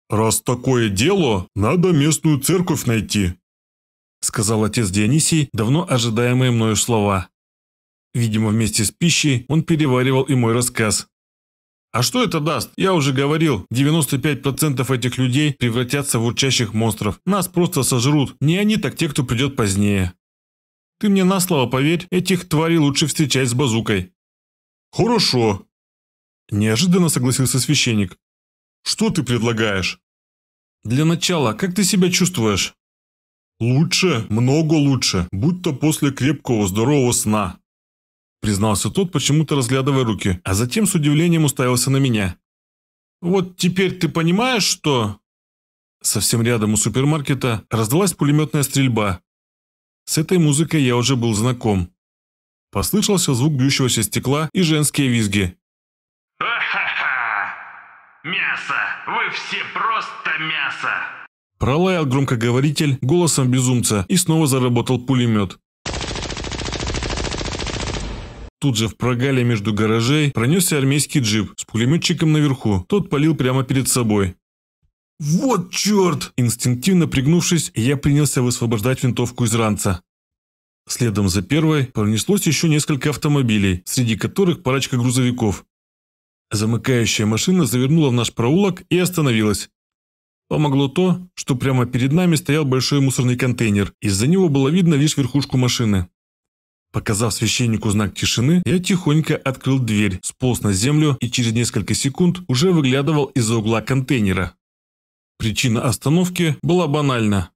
«Раз такое дело, надо местную церковь найти», – сказал отец Дионисий, давно ожидаемые мною слова. Видимо, вместе с пищей он переваривал и мой рассказ. А что это даст? Я уже говорил, 95% этих людей превратятся в урчащих монстров. Нас просто сожрут. Не они, так те, кто придет позднее. Ты мне на слово поверь, этих тварей лучше встречать с базукой. Хорошо. Неожиданно согласился священник. Что ты предлагаешь? Для начала, как ты себя чувствуешь? Лучше, много лучше, будто после крепкого здорового сна признался тот, почему-то разглядывая руки, а затем с удивлением уставился на меня. «Вот теперь ты понимаешь, что...» Совсем рядом у супермаркета раздалась пулеметная стрельба. С этой музыкой я уже был знаком. Послышался звук бьющегося стекла и женские визги. «Ха-ха-ха! Мясо! Вы все просто мясо!» Пролаял громкоговоритель голосом безумца и снова заработал пулемет. Тут же в прогале между гаражей пронесся армейский джип с пулеметчиком наверху. Тот палил прямо перед собой. «Вот черт!» Инстинктивно пригнувшись, я принялся высвобождать винтовку из ранца. Следом за первой пронеслось еще несколько автомобилей, среди которых парочка грузовиков. Замыкающая машина завернула в наш проулок и остановилась. Помогло то, что прямо перед нами стоял большой мусорный контейнер. Из-за него было видно лишь верхушку машины. Показав священнику знак тишины, я тихонько открыл дверь, сполз на землю и через несколько секунд уже выглядывал из-за угла контейнера. Причина остановки была банальна.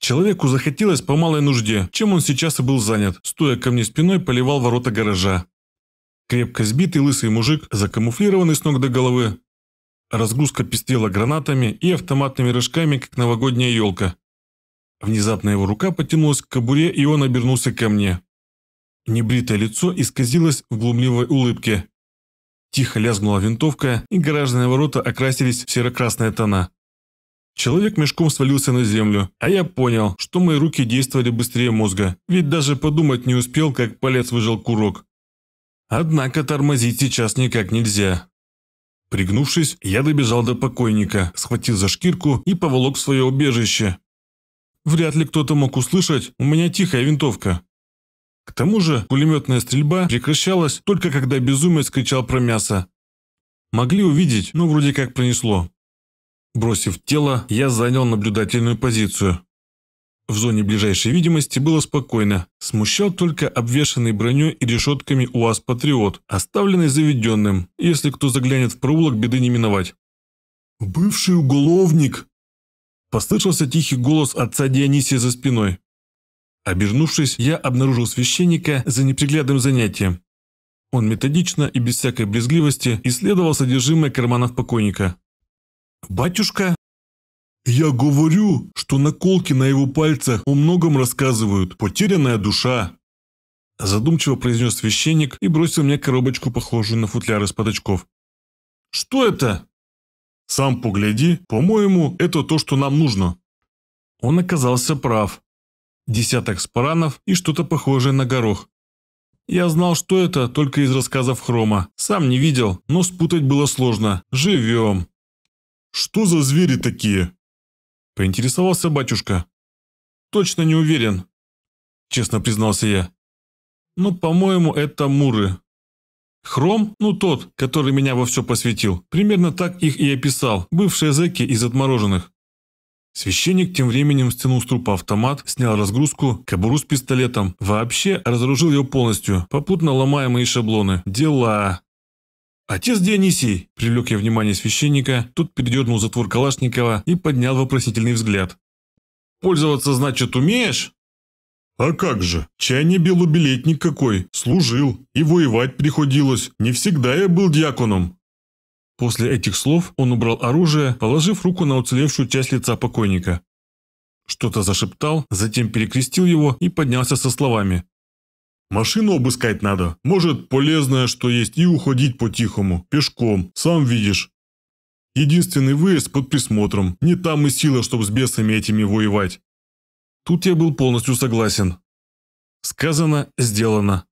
Человеку захотелось по малой нужде, чем он сейчас и был занят, стоя ко мне спиной поливал ворота гаража. Крепко сбитый лысый мужик, закамуфлированный с ног до головы. Разгрузка пестела гранатами и автоматными рожками, как новогодняя елка. Внезапно его рука потянулась к кобуре, и он обернулся ко мне. Небритое лицо исказилось в глумливой улыбке. Тихо лязгнула винтовка, и гаражные ворота окрасились в серо-красные тона. Человек мешком свалился на землю, а я понял, что мои руки действовали быстрее мозга, ведь даже подумать не успел, как палец выжал курок. Однако тормозить сейчас никак нельзя. Пригнувшись, я добежал до покойника, схватил за шкирку и поволок в свое убежище. Вряд ли кто-то мог услышать, у меня тихая винтовка. К тому же пулеметная стрельба прекращалась только когда безумец кричал про мясо. Могли увидеть, но вроде как пронесло. Бросив тело, я занял наблюдательную позицию. В зоне ближайшей видимости было спокойно. Смущал только обвешанный броней и решетками УАЗ «Патриот», оставленный заведенным. Если кто заглянет в проулок, беды не миновать. «Бывший уголовник!» Послышался тихий голос отца Дионисия за спиной. Обернувшись, я обнаружил священника за неприглядным занятием. Он методично и без всякой брезгливости исследовал содержимое карманов покойника. «Батюшка?» «Я говорю, что наколки на его пальцах о многом рассказывают. Потерянная душа!» Задумчиво произнес священник и бросил мне коробочку, похожую на футляр из-под очков. «Что это?» «Сам погляди. По-моему, это то, что нам нужно». Он оказался прав десяток спаранов и что-то похожее на горох. Я знал, что это, только из рассказов Хрома. Сам не видел, но спутать было сложно. Живем. Что за звери такие? Поинтересовался батюшка. Точно не уверен, честно признался я. Ну, по-моему, это муры. Хром, ну тот, который меня во все посвятил, примерно так их и описал, бывшие зэки из отмороженных. Священник тем временем стянул с трупа автомат, снял разгрузку, кобуру с пистолетом, вообще разоружил ее полностью, попутно ломая мои шаблоны. Дела. «Отец Дионисий!» – привлек я внимание священника, тот передернул затвор Калашникова и поднял вопросительный взгляд. «Пользоваться, значит, умеешь?» «А как же? Чай не белобилетник какой, служил, и воевать приходилось. Не всегда я был дьяконом». После этих слов он убрал оружие, положив руку на уцелевшую часть лица покойника. Что-то зашептал, затем перекрестил его и поднялся со словами. «Машину обыскать надо. Может, полезное, что есть, и уходить по-тихому, пешком, сам видишь. Единственный выезд под присмотром. Не там и сила, чтобы с бесами этими воевать». Тут я был полностью согласен. Сказано, сделано.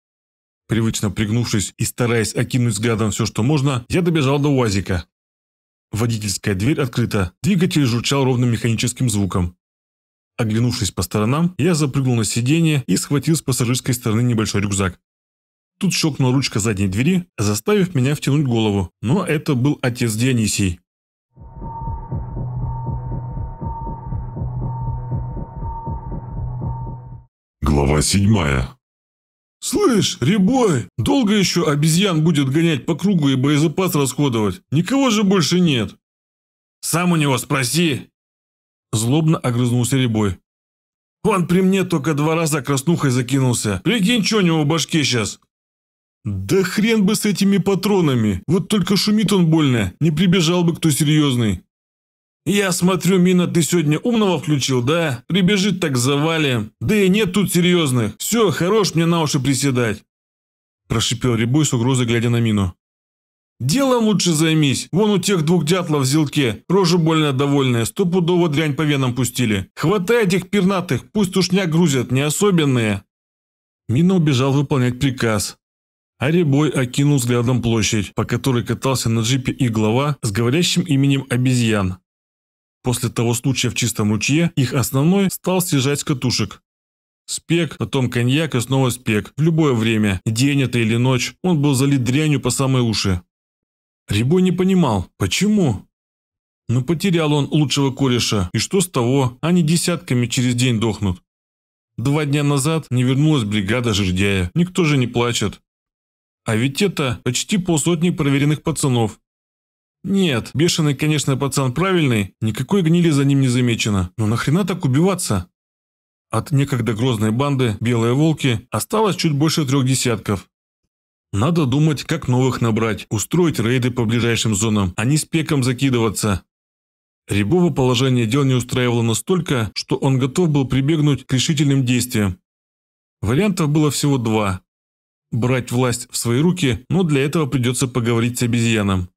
Привычно пригнувшись и стараясь окинуть взглядом все, что можно, я добежал до УАЗика. Водительская дверь открыта, двигатель журчал ровным механическим звуком. Оглянувшись по сторонам, я запрыгнул на сиденье и схватил с пассажирской стороны небольшой рюкзак. Тут щелкнула ручка задней двери, заставив меня втянуть голову, но это был отец Дионисий. Глава седьмая «Слышь, Ребой, долго еще обезьян будет гонять по кругу и боезапас расходовать? Никого же больше нет!» «Сам у него спроси!» Злобно огрызнулся Ребой. «Он при мне только два раза краснухой закинулся. Прикинь, что у него в башке сейчас!» «Да хрен бы с этими патронами! Вот только шумит он больно, не прибежал бы кто серьезный!» «Я смотрю, Мина, ты сегодня умного включил, да? Прибежит так завали, Да и нет тут серьезных. Все, хорош мне на уши приседать!» Прошипел Рябой с угрозой, глядя на Мину. «Делом лучше займись. Вон у тех двух дятлов в зелке. Рожа больно довольная, стопудово дрянь по венам пустили. Хватай этих пернатых, пусть тушня грузят, не особенные». Мина убежал выполнять приказ. А Рябой окинул взглядом площадь, по которой катался на джипе и глава с говорящим именем обезьян. После того случая в чистом ручье их основной стал съезжать с катушек. Спек, потом коньяк и снова спек. В любое время, день это или ночь, он был залит дрянью по самые уши. Рябой не понимал, почему? Но потерял он лучшего кореша, и что с того, они десятками через день дохнут. Два дня назад не вернулась бригада жердяя, никто же не плачет. А ведь это почти полсотни проверенных пацанов, нет, бешеный, конечно, пацан правильный, никакой гнили за ним не замечено. Но нахрена так убиваться? От некогда грозной банды «Белые волки» осталось чуть больше трех десятков. Надо думать, как новых набрать, устроить рейды по ближайшим зонам, а не с пеком закидываться. Рябова положение дел не устраивало настолько, что он готов был прибегнуть к решительным действиям. Вариантов было всего два. Брать власть в свои руки, но для этого придется поговорить с обезьяном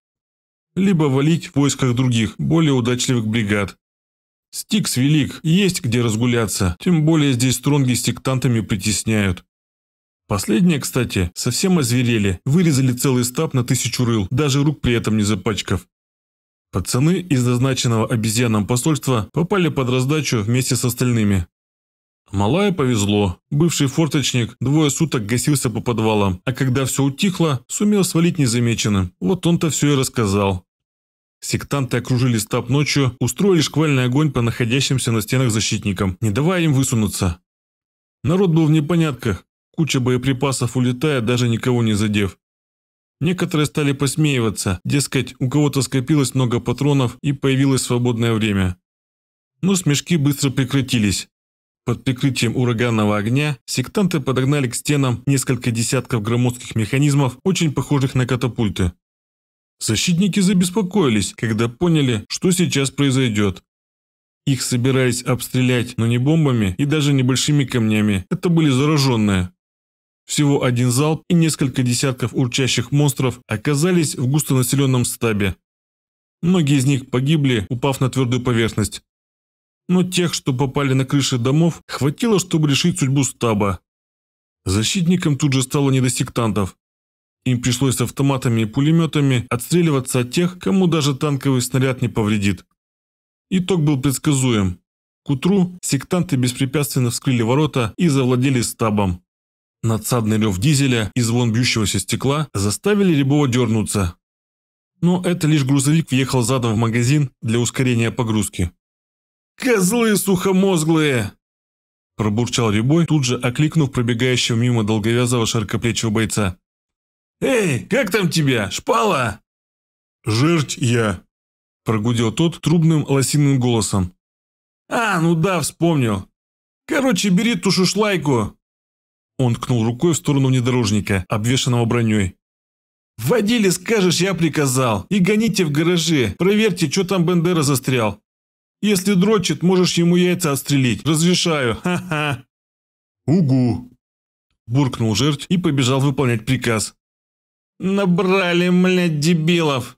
либо валить в поисках других, более удачливых бригад. Стикс велик, есть где разгуляться, тем более здесь стронги с тектантами притесняют. Последние, кстати, совсем озверели, вырезали целый стаб на тысячу рыл, даже рук при этом не запачкав. Пацаны из назначенного обезьянам посольства попали под раздачу вместе с остальными. Малая повезло. Бывший форточник двое суток гасился по подвалам, а когда все утихло, сумел свалить незамеченным. Вот он-то все и рассказал. Сектанты окружили стаб ночью, устроили шквальный огонь по находящимся на стенах защитникам, не давая им высунуться. Народ был в непонятках. Куча боеприпасов улетая, даже никого не задев. Некоторые стали посмеиваться, дескать, у кого-то скопилось много патронов и появилось свободное время. Но смешки быстро прекратились. Под прикрытием ураганного огня сектанты подогнали к стенам несколько десятков громоздких механизмов, очень похожих на катапульты. Защитники забеспокоились, когда поняли, что сейчас произойдет. Их собирались обстрелять, но не бомбами и даже небольшими камнями. Это были зараженные. Всего один залп и несколько десятков урчащих монстров оказались в густонаселенном стабе. Многие из них погибли, упав на твердую поверхность но тех, что попали на крыши домов, хватило, чтобы решить судьбу стаба. Защитникам тут же стало не до сектантов. Им пришлось с автоматами и пулеметами отстреливаться от тех, кому даже танковый снаряд не повредит. Итог был предсказуем. К утру сектанты беспрепятственно вскрыли ворота и завладели стабом. Надсадный рев дизеля и звон бьющегося стекла заставили Рябова дернуться. Но это лишь грузовик въехал задом в магазин для ускорения погрузки. «Козлы сухомозглые!» Пробурчал Рябой, тут же окликнув пробегающего мимо долговязого широкоплечего бойца. «Эй, как там тебя, шпала?» «Жерть я!» Прогудел тот трубным лосиным голосом. «А, ну да, вспомнил. Короче, бери ту шушлайку!» Он ткнул рукой в сторону внедорожника, обвешанного броней. «Водили, скажешь, я приказал, и гоните в гаражи, проверьте, что там Бендера застрял. Если дрочит, можешь ему яйца отстрелить. Разрешаю. Ха-ха. Угу. Буркнул жертв и побежал выполнять приказ. Набрали, млядь, дебилов.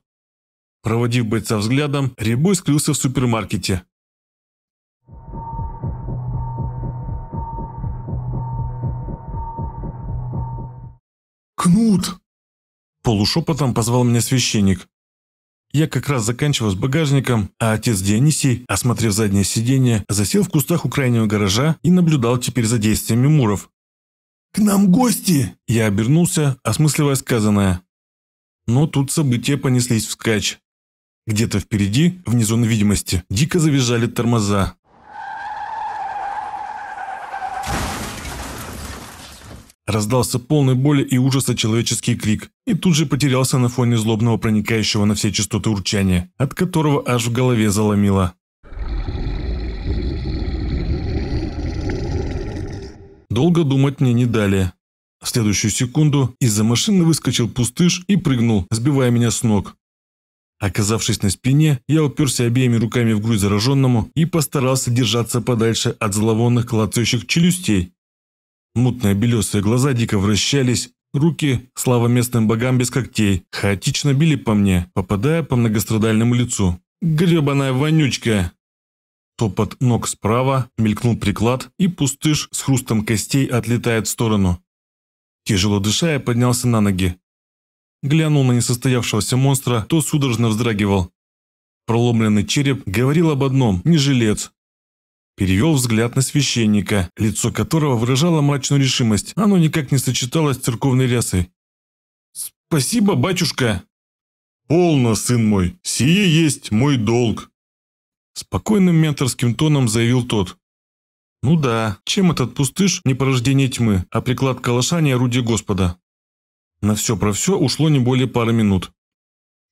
Проводив бойца взглядом, Рябой скрылся в супермаркете. «Кнут!» Полушепотом позвал меня священник. Я как раз заканчивал с багажником, а отец Дионисий, осмотрев заднее сиденье, засел в кустах у крайнего гаража и наблюдал теперь за действиями муров. «К нам гости!» Я обернулся, осмысливая сказанное. Но тут события понеслись вскачь. Где-то впереди, внизу на видимости, дико завизжали тормоза. Раздался полный боли и ужаса человеческий крик, и тут же потерялся на фоне злобного проникающего на все частоты урчания, от которого аж в голове заломило. Долго думать мне не дали. В следующую секунду из-за машины выскочил пустыш и прыгнул, сбивая меня с ног. Оказавшись на спине, я уперся обеими руками в грудь зараженному и постарался держаться подальше от зловонных клацающих челюстей, Мутные белесые глаза дико вращались, руки, слава местным богам без когтей, хаотично били по мне, попадая по многострадальному лицу. «Гребаная вонючка!» Топот ног справа, мелькнул приклад, и пустыш с хрустом костей отлетает в сторону. Тяжело дыша, я поднялся на ноги. Глянул на несостоявшегося монстра, то судорожно вздрагивал. Проломленный череп говорил об одном – не жилец, Перевел взгляд на священника, лицо которого выражало мрачную решимость. Оно никак не сочеталось с церковной рясой. «Спасибо, батюшка!» «Полно, сын мой! Сие есть мой долг!» Спокойным менторским тоном заявил тот. «Ну да, чем этот пустыш не порождение тьмы, а приклад калаша не орудие Господа?» На все про все ушло не более пары минут.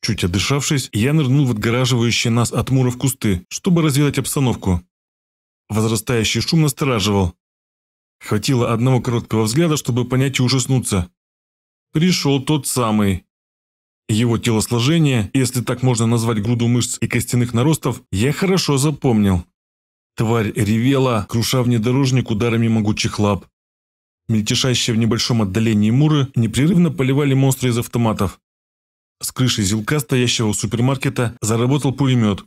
Чуть отдышавшись, я нырнул в отгораживающие нас от мура в кусты, чтобы разведать обстановку. Возрастающий шум настораживал. Хватило одного короткого взгляда, чтобы понять и ужаснуться. Пришел тот самый. Его телосложение, если так можно назвать груду мышц и костяных наростов, я хорошо запомнил. Тварь ревела, круша внедорожник ударами могучих лап. Мельтешащие в небольшом отдалении муры непрерывно поливали монстры из автоматов. С крыши зилка, стоящего у супермаркета, заработал пулемет.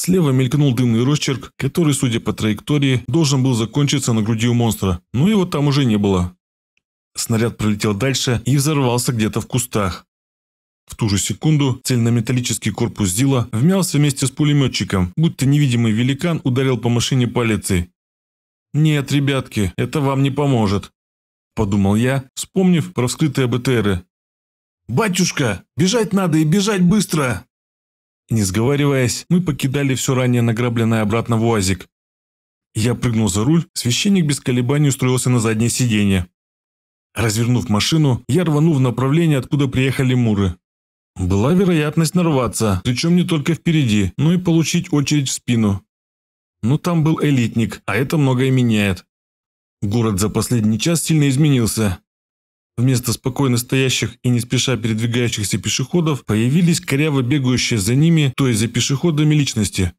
Слева мелькнул дымный росчерк, который, судя по траектории, должен был закончиться на груди у монстра, но его там уже не было. Снаряд пролетел дальше и взорвался где-то в кустах. В ту же секунду цельнометаллический корпус Зила вмялся вместе с пулеметчиком, будто невидимый великан ударил по машине полиции. «Нет, ребятки, это вам не поможет», – подумал я, вспомнив про вскрытые БТРы. «Батюшка, бежать надо и бежать быстро!» Не сговариваясь, мы покидали все ранее награбленное обратно в УАЗик. Я прыгнул за руль, священник без колебаний устроился на заднее сиденье. Развернув машину, я рванул в направлении, откуда приехали муры. Была вероятность нарваться, причем не только впереди, но и получить очередь в спину. Но там был элитник, а это многое меняет. Город за последний час сильно изменился. Вместо спокойно стоящих и не спеша передвигающихся пешеходов появились коряво бегающие за ними, то есть за пешеходами личности.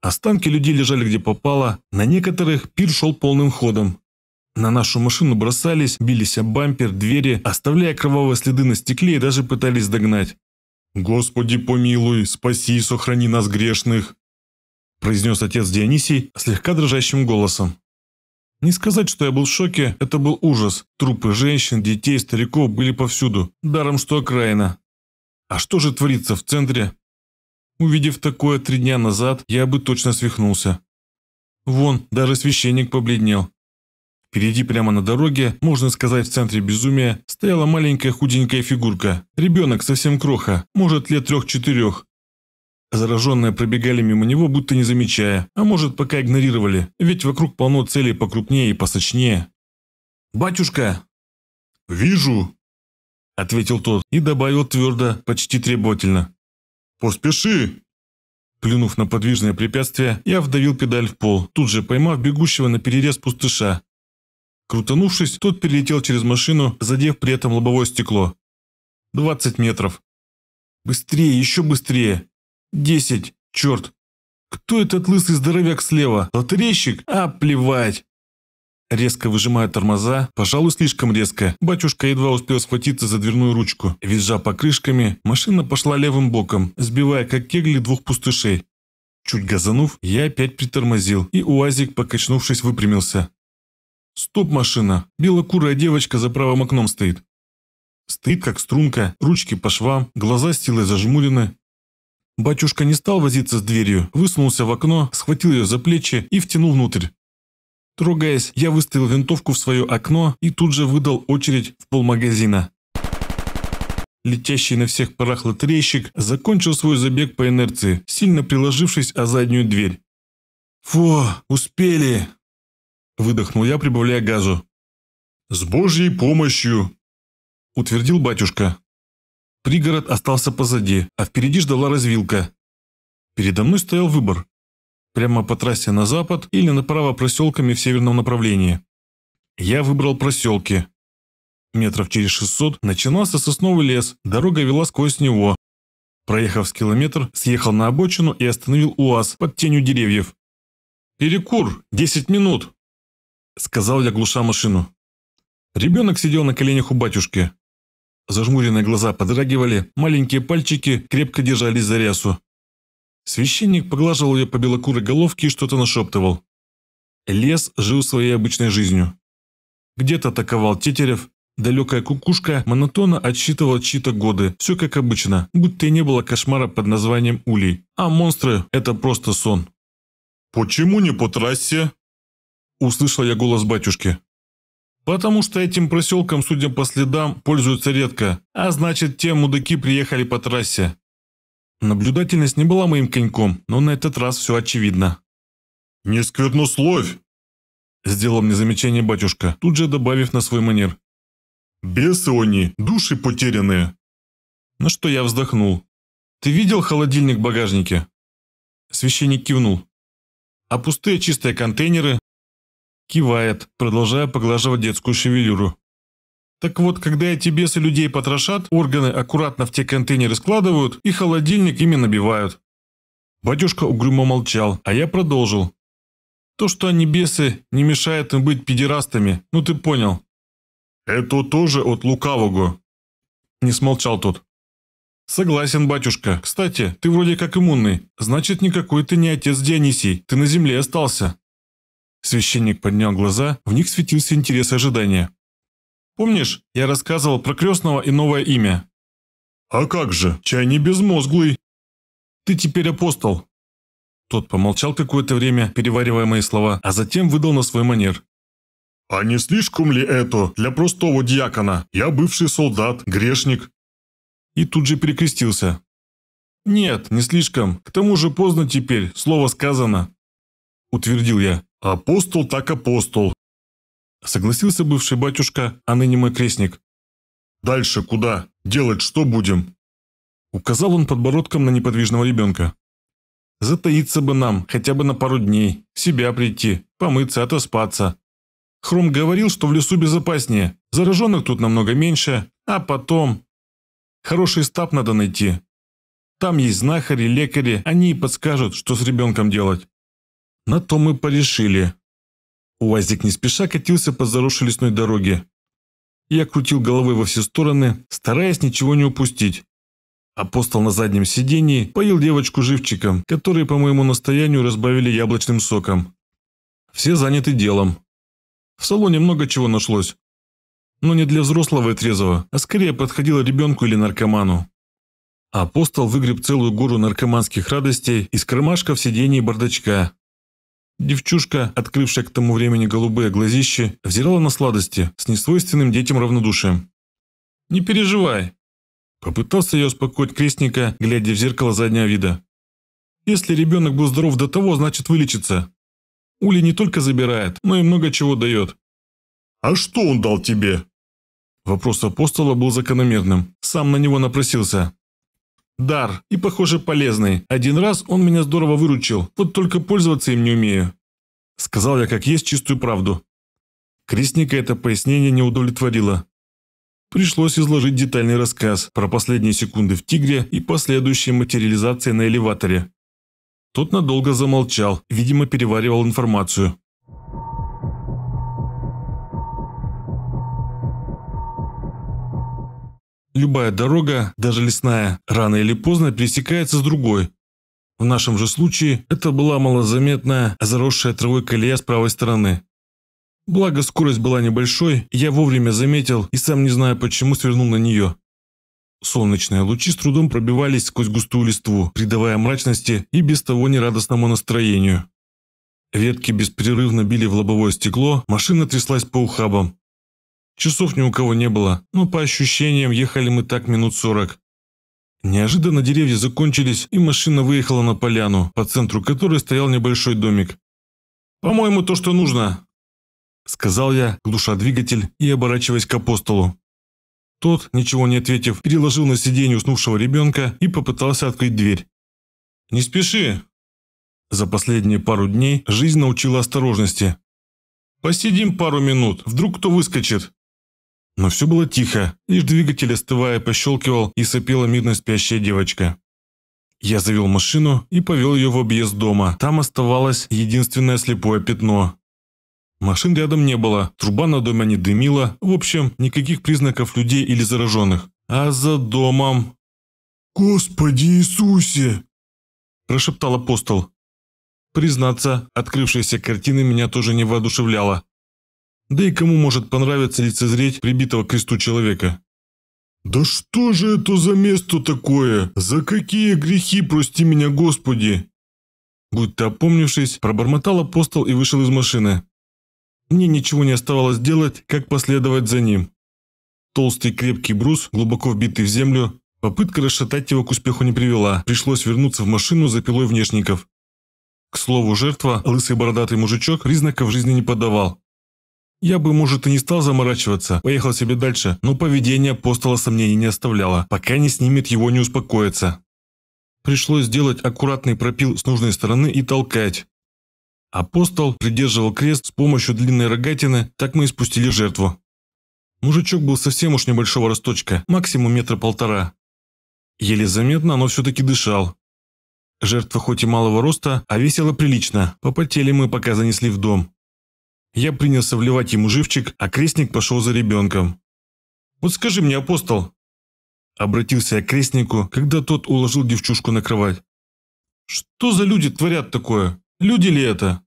Останки людей лежали где попало, на некоторых пир шел полным ходом. На нашу машину бросались, бились о бампер, двери, оставляя кровавые следы на стекле и даже пытались догнать. «Господи помилуй, спаси и сохрани нас грешных!» произнес отец Дионисий слегка дрожащим голосом. Не сказать, что я был в шоке, это был ужас. Трупы женщин, детей, стариков были повсюду, даром что окраина. А что же творится в центре? Увидев такое три дня назад, я бы точно свихнулся. Вон, даже священник побледнел. Впереди прямо на дороге, можно сказать, в центре безумия, стояла маленькая худенькая фигурка. Ребенок, совсем кроха, может лет трех-четырех, Зараженные пробегали мимо него, будто не замечая, а может, пока игнорировали, ведь вокруг полно целей покрупнее и посочнее. «Батюшка!» «Вижу!» – ответил тот и добавил твердо, почти требовательно. «Поспеши!» Плюнув на подвижное препятствие, я вдавил педаль в пол, тут же поймав бегущего на перерез пустыша. Крутанувшись, тот перелетел через машину, задев при этом лобовое стекло. Двадцать метров. «Быстрее, еще быстрее!» Десять. Черт. Кто этот лысый здоровяк слева? Лотерейщик? А, плевать. Резко выжимая тормоза, пожалуй, слишком резко, батюшка едва успел схватиться за дверную ручку. Визжа покрышками, машина пошла левым боком, сбивая как кегли двух пустышей. Чуть газанув, я опять притормозил, и УАЗик, покачнувшись, выпрямился. «Стоп, машина! Белокурая девочка за правым окном стоит!» Стоит как струнка, ручки по швам, глаза с силой зажмурены, Батюшка не стал возиться с дверью, высунулся в окно, схватил ее за плечи и втянул внутрь. Трогаясь, я выставил винтовку в свое окно и тут же выдал очередь в полмагазина. Летящий на всех парах лотерейщик закончил свой забег по инерции, сильно приложившись о заднюю дверь. «Фу, успели!» – выдохнул я, прибавляя газу. «С Божьей помощью!» – утвердил батюшка. Пригород остался позади, а впереди ждала развилка. Передо мной стоял выбор. Прямо по трассе на запад или направо проселками в северном направлении. Я выбрал проселки. Метров через 600 начинался сосновый лес, дорога вела сквозь него. Проехав с километр, съехал на обочину и остановил УАЗ под тенью деревьев. «Перекур! 10 минут!» Сказал я, глуша машину. Ребенок сидел на коленях у батюшки. Зажмуренные глаза подрагивали, маленькие пальчики крепко держались за рясу. Священник поглаживал ее по белокурой головке и что-то нашептывал. Лес жил своей обычной жизнью. Где-то атаковал тетерев, далекая кукушка монотонно отсчитывала чьи-то годы, все как обычно, будто и не было кошмара под названием Улей, а монстры – это просто сон. «Почему не по трассе?» – услышал я голос батюшки. Потому что этим проселком, судя по следам, пользуются редко, а значит, те мудаки приехали по трассе. Наблюдательность не была моим коньком, но на этот раз все очевидно. «Не сквернословь!» Сделал мне замечание батюшка, тут же добавив на свой манер. «Бесы они, души потерянные!» На что я вздохнул. «Ты видел холодильник в багажнике?» Священник кивнул. «А пустые чистые контейнеры?» Кивает, продолжая поглаживать детскую шевелюру. Так вот, когда эти бесы людей потрошат, органы аккуратно в те контейнеры складывают и холодильник ими набивают. Батюшка угрюмо молчал, а я продолжил. То, что они бесы, не мешает им быть педерастами, ну ты понял. Это тоже от лукавого. Не смолчал тот. Согласен, батюшка. Кстати, ты вроде как иммунный. Значит, никакой ты не отец Дионисий, ты на земле остался. Священник поднял глаза, в них светился интерес и ожидание. «Помнишь, я рассказывал про крестного и новое имя?» «А как же, чай не безмозглый!» «Ты теперь апостол!» Тот помолчал какое-то время, переваривая мои слова, а затем выдал на свой манер. «А не слишком ли это для простого диакона? Я бывший солдат, грешник». И тут же перекрестился. «Нет, не слишком. К тому же поздно теперь, слово сказано», – утвердил я. «Апостол так апостол», — согласился бывший батюшка, а ныне мой крестник. «Дальше куда? Делать что будем?» Указал он подбородком на неподвижного ребенка. «Затаиться бы нам, хотя бы на пару дней, в себя прийти, помыться, отоспаться». Хром говорил, что в лесу безопаснее, зараженных тут намного меньше, а потом... Хороший стаб надо найти. Там есть знахари, лекари, они и подскажут, что с ребенком делать. На то мы порешили. Уазик не спеша катился по заросшей лесной дороге. Я крутил головой во все стороны, стараясь ничего не упустить. Апостол на заднем сидении поил девочку живчиком, которые по моему настоянию разбавили яблочным соком. Все заняты делом. В салоне много чего нашлось. Но не для взрослого и трезвого, а скорее подходило ребенку или наркоману. Апостол выгреб целую гору наркоманских радостей из кармашка в сидении бардачка, Девчушка, открывшая к тому времени голубые глазища, взирала на сладости с несвойственным детям равнодушием. «Не переживай!» Попытался я успокоить крестника, глядя в зеркало заднего вида. «Если ребенок был здоров до того, значит вылечится. Ули не только забирает, но и много чего дает». «А что он дал тебе?» Вопрос апостола был закономерным. Сам на него напросился. Дар. И, похоже, полезный. Один раз он меня здорово выручил. Вот только пользоваться им не умею. Сказал я как есть чистую правду. Крестника это пояснение не удовлетворило. Пришлось изложить детальный рассказ про последние секунды в «Тигре» и последующие материализации на элеваторе. Тот надолго замолчал, видимо, переваривал информацию. Любая дорога, даже лесная, рано или поздно пересекается с другой. В нашем же случае это была малозаметная, заросшая травой колея с правой стороны. Благо скорость была небольшой, я вовремя заметил и сам не знаю почему свернул на нее. Солнечные лучи с трудом пробивались сквозь густую листву, придавая мрачности и без того нерадостному настроению. Ветки беспрерывно били в лобовое стекло, машина тряслась по ухабам. Часов ни у кого не было, но ну, по ощущениям ехали мы так минут сорок. Неожиданно деревья закончились, и машина выехала на поляну, по центру которой стоял небольшой домик. «По-моему, то, что нужно», – сказал я, глуша двигатель и оборачиваясь к апостолу. Тот, ничего не ответив, переложил на сиденье уснувшего ребенка и попытался открыть дверь. «Не спеши!» За последние пару дней жизнь научила осторожности. «Посидим пару минут, вдруг кто выскочит!» Но все было тихо, лишь двигатель, остывая, пощелкивал и сопела мирно спящая девочка. Я завел машину и повел ее в объезд дома. Там оставалось единственное слепое пятно. Машин рядом не было, труба на доме не дымила, в общем, никаких признаков людей или зараженных. А за домом... «Господи Иисусе!» – прошептал апостол. Признаться, открывшаяся картина меня тоже не воодушевляла. Да и кому может понравиться лицезреть прибитого к кресту человека? «Да что же это за место такое? За какие грехи, прости меня, Господи!» Будто опомнившись, пробормотал апостол и вышел из машины. Мне ничего не оставалось делать, как последовать за ним. Толстый крепкий брус, глубоко вбитый в землю, попытка расшатать его к успеху не привела. Пришлось вернуться в машину за пилой внешников. К слову, жертва, лысый бородатый мужичок, признаков жизни не подавал. Я бы, может, и не стал заморачиваться, поехал себе дальше, но поведение апостола сомнений не оставляло, пока не снимет его не успокоится. Пришлось сделать аккуратный пропил с нужной стороны и толкать. Апостол придерживал крест с помощью длинной рогатины, так мы и спустили жертву. Мужичок был совсем уж небольшого росточка, максимум метра полтора. Еле заметно, но все-таки дышал. Жертва хоть и малого роста, а весила прилично. Попотели мы, пока занесли в дом. Я принялся вливать ему живчик, а крестник пошел за ребенком. «Вот скажи мне, апостол!» Обратился я к крестнику, когда тот уложил девчушку на кровать. «Что за люди творят такое? Люди ли это?»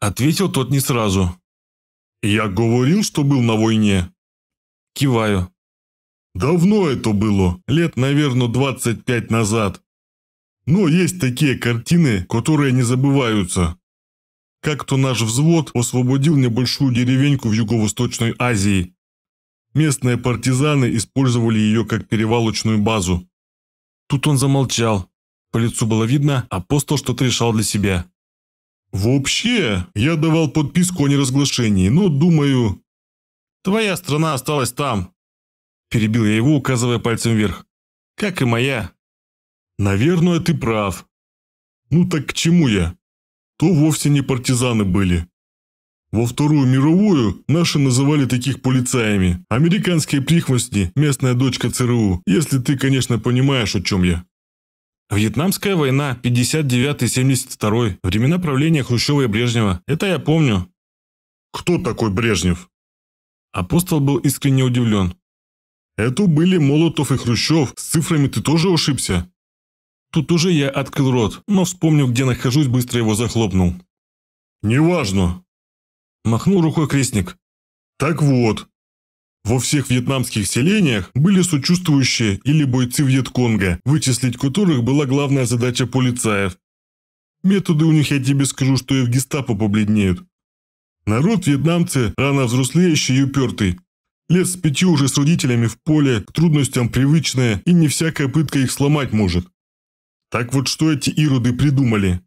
Ответил тот не сразу. «Я говорил, что был на войне?» Киваю. «Давно это было, лет, наверное, 25 назад. Но есть такие картины, которые не забываются. Как-то наш взвод освободил небольшую деревеньку в Юго-Восточной Азии. Местные партизаны использовали ее как перевалочную базу. Тут он замолчал. По лицу было видно, апостол что-то решал для себя. «Вообще, я давал подписку о неразглашении, но, думаю...» «Твоя страна осталась там», – перебил я его, указывая пальцем вверх. «Как и моя». «Наверное, ты прав». «Ну так к чему я? то вовсе не партизаны были. Во Вторую мировую наши называли таких полицаями. Американские прихвостни, местная дочка ЦРУ, если ты, конечно, понимаешь, о чем я. Вьетнамская война, 59-72, времена правления Хрущева и Брежнева. Это я помню. Кто такой Брежнев? Апостол был искренне удивлен. Это были Молотов и Хрущев, с цифрами ты тоже ошибся? Тут уже я открыл рот, но вспомнив, где нахожусь, быстро его захлопнул. «Неважно!» Махнул рукой крестник. «Так вот, во всех вьетнамских селениях были сочувствующие или бойцы Вьетконга, вычислить которых была главная задача полицаев. Методы у них, я тебе скажу, что и в гестапо побледнеют. Народ вьетнамцы рано взрослеющий и упертый. Лет с пяти уже с родителями в поле, к трудностям привычные, и не всякая пытка их сломать может. Так вот что эти ироды придумали?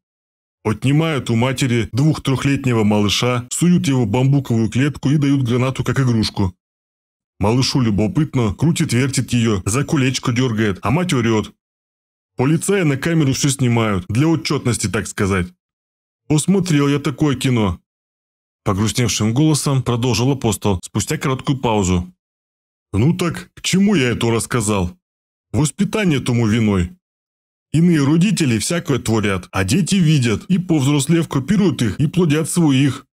Отнимают у матери двух-трехлетнего малыша, суют его в бамбуковую клетку и дают гранату как игрушку. Малышу любопытно, крутит-вертит ее, за колечко дергает, а мать орет. Полицаи на камеру все снимают, для отчетности, так сказать. Посмотрел я такое кино!» Погрустневшим голосом продолжил апостол спустя короткую паузу. «Ну так, к чему я это рассказал? Воспитание тому виной. Иные родители всякое творят, а дети видят, и повзрослев копируют их и плодят своих.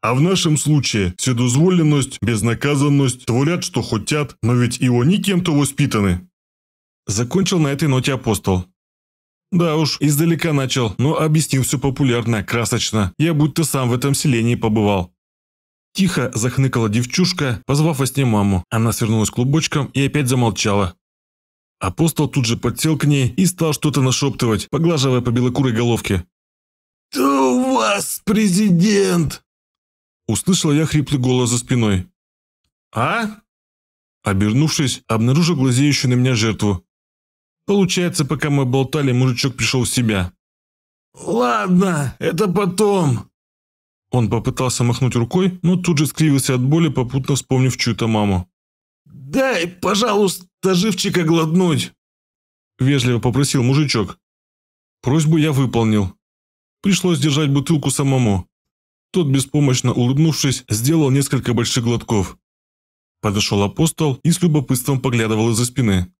А в нашем случае вседозволенность, безнаказанность, творят, что хотят, но ведь и они кем-то воспитаны. Закончил на этой ноте апостол. Да уж, издалека начал, но объяснил все популярно, красочно. Я будто сам в этом селении побывал. Тихо захныкала девчушка, позвав во сне маму. Она свернулась клубочком и опять замолчала, Апостол тут же подсел к ней и стал что-то нашептывать, поглаживая по белокурой головке. «Кто у вас президент?» Услышал я хриплый голос за спиной. «А?» Обернувшись, обнаружил глазеющую на меня жертву. Получается, пока мы болтали, мужичок пришел в себя. «Ладно, это потом». Он попытался махнуть рукой, но тут же скривился от боли, попутно вспомнив чью-то маму. «Дай, пожалуйста, да живчика глотнуть!» Вежливо попросил мужичок. Просьбу я выполнил. Пришлось держать бутылку самому. Тот, беспомощно улыбнувшись, сделал несколько больших глотков. Подошел апостол и с любопытством поглядывал из-за спины.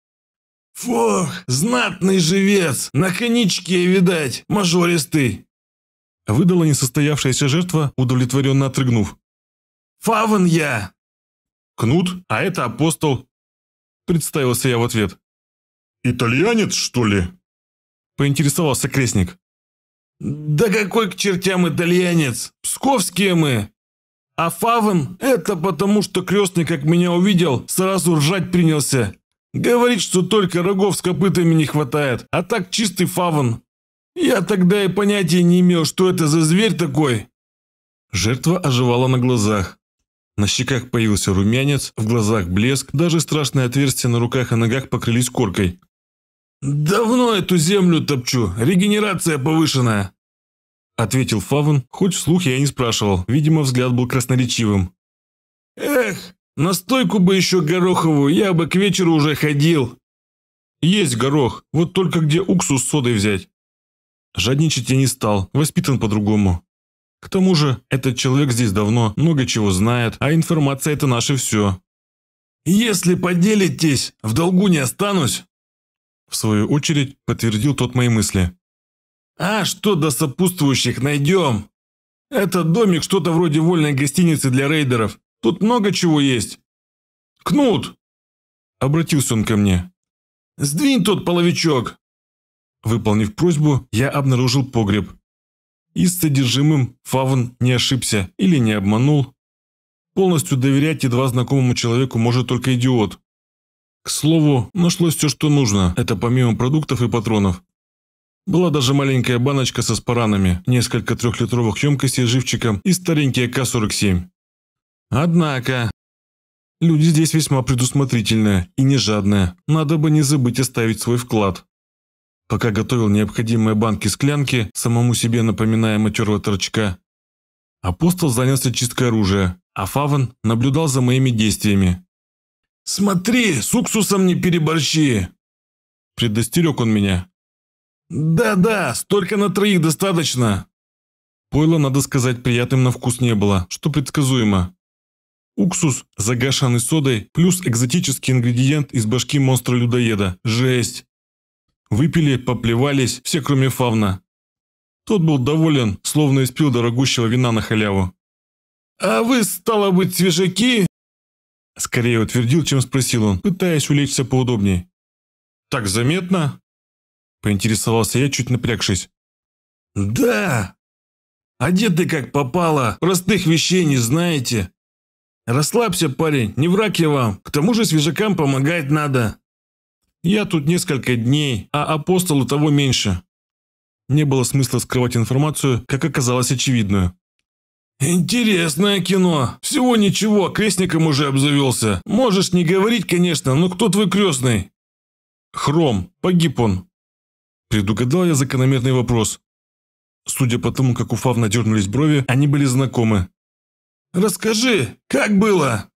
«Фух, знатный живец! На коньячке, видать, мажористый!» Выдала несостоявшаяся жертва, удовлетворенно отрыгнув. «Фаван я!» «Кнут, а это апостол. – представился я в ответ. «Итальянец, что ли?» – поинтересовался крестник. «Да какой к чертям итальянец? Псковские мы!» А Фавен – это потому, что крестный, как меня увидел, сразу ржать принялся. Говорит, что только рогов с копытами не хватает, а так чистый Фавен. Я тогда и понятия не имел, что это за зверь такой. Жертва оживала на глазах. На щеках появился румянец, в глазах блеск, даже страшные отверстия на руках и ногах покрылись коркой. «Давно эту землю топчу, регенерация повышенная!» Ответил Фавн, хоть вслух я не спрашивал, видимо, взгляд был красноречивым. «Эх, настойку бы еще гороховую, я бы к вечеру уже ходил!» «Есть горох, вот только где уксус с содой взять?» Жадничать я не стал, воспитан по-другому. К тому же, этот человек здесь давно много чего знает, а информация – это наше все. «Если поделитесь, в долгу не останусь!» В свою очередь подтвердил тот мои мысли. «А что до сопутствующих найдем? Этот домик что-то вроде вольной гостиницы для рейдеров. Тут много чего есть. Кнут!» Обратился он ко мне. «Сдвинь тот половичок!» Выполнив просьбу, я обнаружил погреб, и с содержимым Фавн не ошибся или не обманул. Полностью доверять едва знакомому человеку может только идиот. К слову, нашлось все, что нужно, это помимо продуктов и патронов. Была даже маленькая баночка со спаранами, несколько трехлитровых емкостей с живчиком и старенький АК-47. Однако, люди здесь весьма предусмотрительные и не жадные, надо бы не забыть оставить свой вклад пока готовил необходимые банки-склянки, самому себе напоминая матерого торчка. Апостол занялся чисткой оружия, а Фаван наблюдал за моими действиями. «Смотри, с уксусом не переборщи!» Предостерег он меня. «Да-да, столько на троих достаточно!» Пойло, надо сказать, приятным на вкус не было, что предсказуемо. Уксус, загашенный содой, плюс экзотический ингредиент из башки монстра-людоеда. Жесть! Выпили, поплевались, все кроме Фавна. Тот был доволен, словно испил дорогущего вина на халяву. «А вы, стало быть, свежаки?» Скорее утвердил, чем спросил он, пытаясь улечься поудобнее. «Так заметно?» Поинтересовался я, чуть напрягшись. «Да! Одеты как попало, простых вещей не знаете. Расслабься, парень, не враг я вам, к тому же свежакам помогать надо». Я тут несколько дней, а апостолу того меньше. Не было смысла скрывать информацию, как оказалось очевидную. «Интересное кино. Всего ничего, крестником уже обзавелся. Можешь не говорить, конечно, но кто твой крестный?» «Хром. Погиб он». Предугадал я закономерный вопрос. Судя по тому, как у Фавна дернулись брови, они были знакомы. «Расскажи, как было?»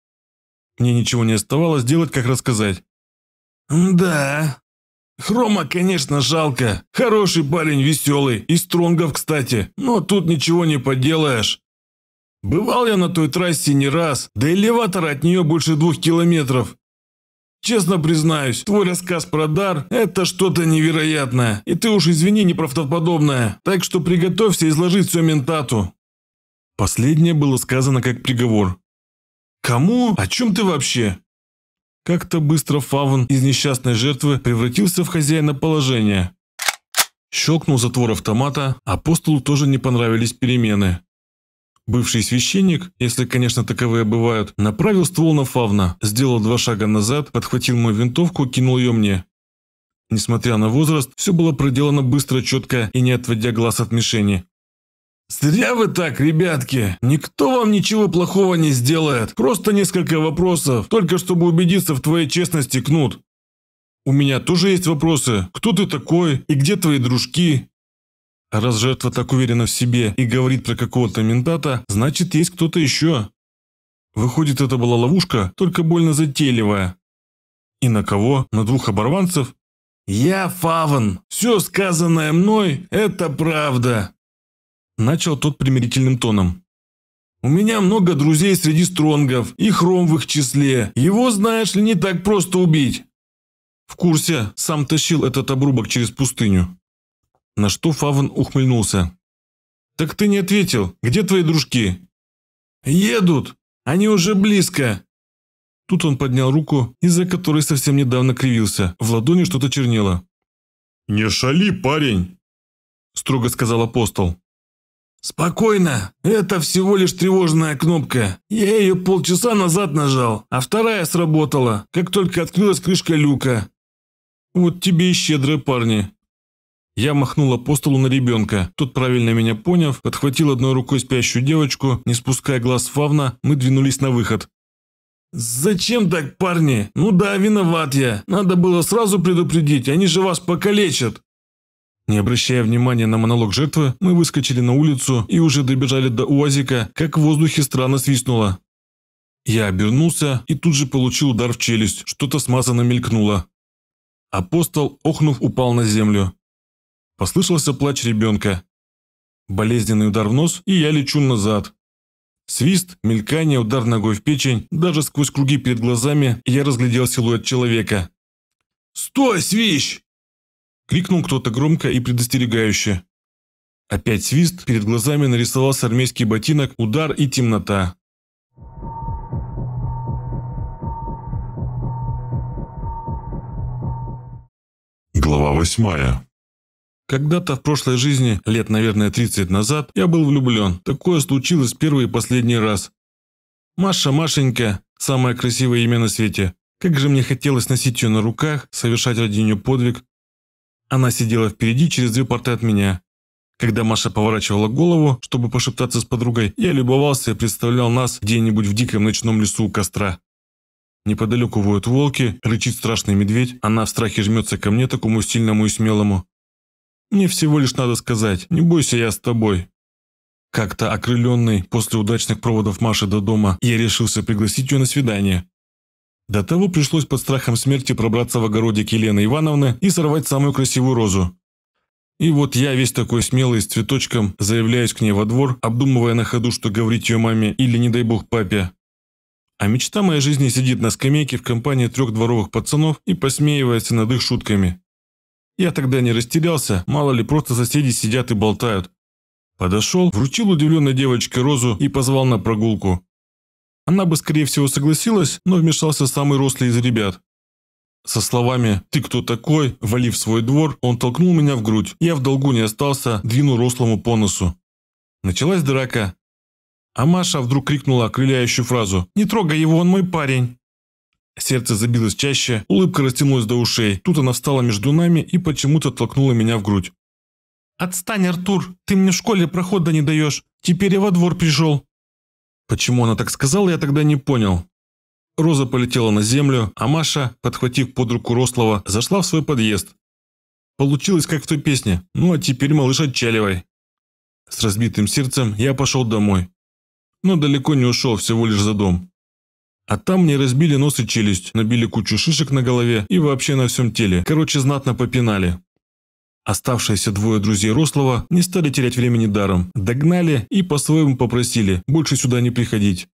Мне ничего не оставалось делать, как рассказать. «Да». «Хрома, конечно, жалко. Хороший парень, веселый. И Стронгов, кстати. Но тут ничего не поделаешь. Бывал я на той трассе не раз, да элеватор от нее больше двух километров. Честно признаюсь, твой рассказ про дар – это что-то невероятное. И ты уж извини неправдоподобное. Так что приготовься изложить все ментату». Последнее было сказано как приговор. «Кому? О чем ты вообще?» Как-то быстро Фавн из несчастной жертвы превратился в хозяина положения. Щелкнул затвор автомата, апостолу тоже не понравились перемены. Бывший священник, если, конечно, таковые бывают, направил ствол на Фавна, сделал два шага назад, подхватил мою винтовку, кинул ее мне. Несмотря на возраст, все было проделано быстро, четко и не отводя глаз от мишени. «Зря вы так, ребятки! Никто вам ничего плохого не сделает! Просто несколько вопросов, только чтобы убедиться в твоей честности, Кнут!» «У меня тоже есть вопросы. Кто ты такой? И где твои дружки?» а раз жертва так уверена в себе и говорит про какого-то ментата, значит, есть кто-то еще. Выходит, это была ловушка, только больно затейливая. И на кого? На двух оборванцев? «Я Фаван. Все сказанное мной – это правда!» Начал тот примирительным тоном. «У меня много друзей среди стронгов, и Хром в их числе. Его, знаешь ли, не так просто убить». «В курсе. Сам тащил этот обрубок через пустыню». На что Фавн ухмыльнулся. «Так ты не ответил. Где твои дружки?» «Едут. Они уже близко». Тут он поднял руку, из-за которой совсем недавно кривился. В ладони что-то чернело. «Не шали, парень!» – строго сказал апостол. «Спокойно. Это всего лишь тревожная кнопка. Я ее полчаса назад нажал, а вторая сработала, как только открылась крышка люка». «Вот тебе и щедрые парни», я махнул по на ребенка. Тот, правильно меня поняв, подхватил одной рукой спящую девочку, не спуская глаз фавна, мы двинулись на выход. «Зачем так, парни? Ну да, виноват я. Надо было сразу предупредить, они же вас покалечат!» Не обращая внимания на монолог жертвы, мы выскочили на улицу и уже добежали до УАЗика, как в воздухе странно свистнуло. Я обернулся и тут же получил удар в челюсть, что-то смазано мелькнуло. Апостол, охнув, упал на землю. Послышался плач ребенка. Болезненный удар в нос, и я лечу назад. Свист, мелькание, удар ногой в печень, даже сквозь круги перед глазами я разглядел силуэт человека. «Стой, свищ!» Крикнул кто-то громко и предостерегающе. Опять свист, перед глазами нарисовался армейский ботинок, удар и темнота. Глава восьмая. Когда-то в прошлой жизни, лет, наверное, 30 назад, я был влюблен. Такое случилось первый и последний раз. Маша, Машенька, самое красивое имя на свете. Как же мне хотелось носить ее на руках, совершать ради нее подвиг, она сидела впереди через две порты от меня. Когда Маша поворачивала голову, чтобы пошептаться с подругой, я любовался и представлял нас где-нибудь в диком ночном лесу у костра. Неподалеку воют волки, рычит страшный медведь, она в страхе жмется ко мне, такому сильному и смелому. Мне всего лишь надо сказать, не бойся, я с тобой. Как-то окрыленный после удачных проводов Маши до дома, я решился пригласить ее на свидание. До того пришлось под страхом смерти пробраться в огородик Елены Ивановны и сорвать самую красивую розу. И вот я, весь такой смелый, с цветочком, заявляюсь к ней во двор, обдумывая на ходу, что говорить ее маме или, не дай бог, папе. А мечта моей жизни сидит на скамейке в компании трех дворовых пацанов и посмеивается над их шутками. Я тогда не растерялся, мало ли, просто соседи сидят и болтают. Подошел, вручил удивленной девочке розу и позвал на прогулку. Она бы, скорее всего, согласилась, но вмешался самый рослый из ребят. Со словами «Ты кто такой?», валив свой двор, он толкнул меня в грудь. Я в долгу не остался, двинул рослому по носу. Началась драка. А Маша вдруг крикнула окрыляющую фразу «Не трогай его, он мой парень!». Сердце забилось чаще, улыбка растянулась до ушей. Тут она встала между нами и почему-то толкнула меня в грудь. «Отстань, Артур! Ты мне в школе прохода не даешь! Теперь я во двор пришел!» Почему она так сказала, я тогда не понял. Роза полетела на землю, а Маша, подхватив под руку Рослова, зашла в свой подъезд. Получилось, как в той песне. Ну, а теперь, малыш, отчаливай. С разбитым сердцем я пошел домой. Но далеко не ушел, всего лишь за дом. А там мне разбили нос и челюсть, набили кучу шишек на голове и вообще на всем теле. Короче, знатно попинали. Оставшиеся двое друзей Рослова не стали терять времени даром, догнали и по-своему попросили больше сюда не приходить.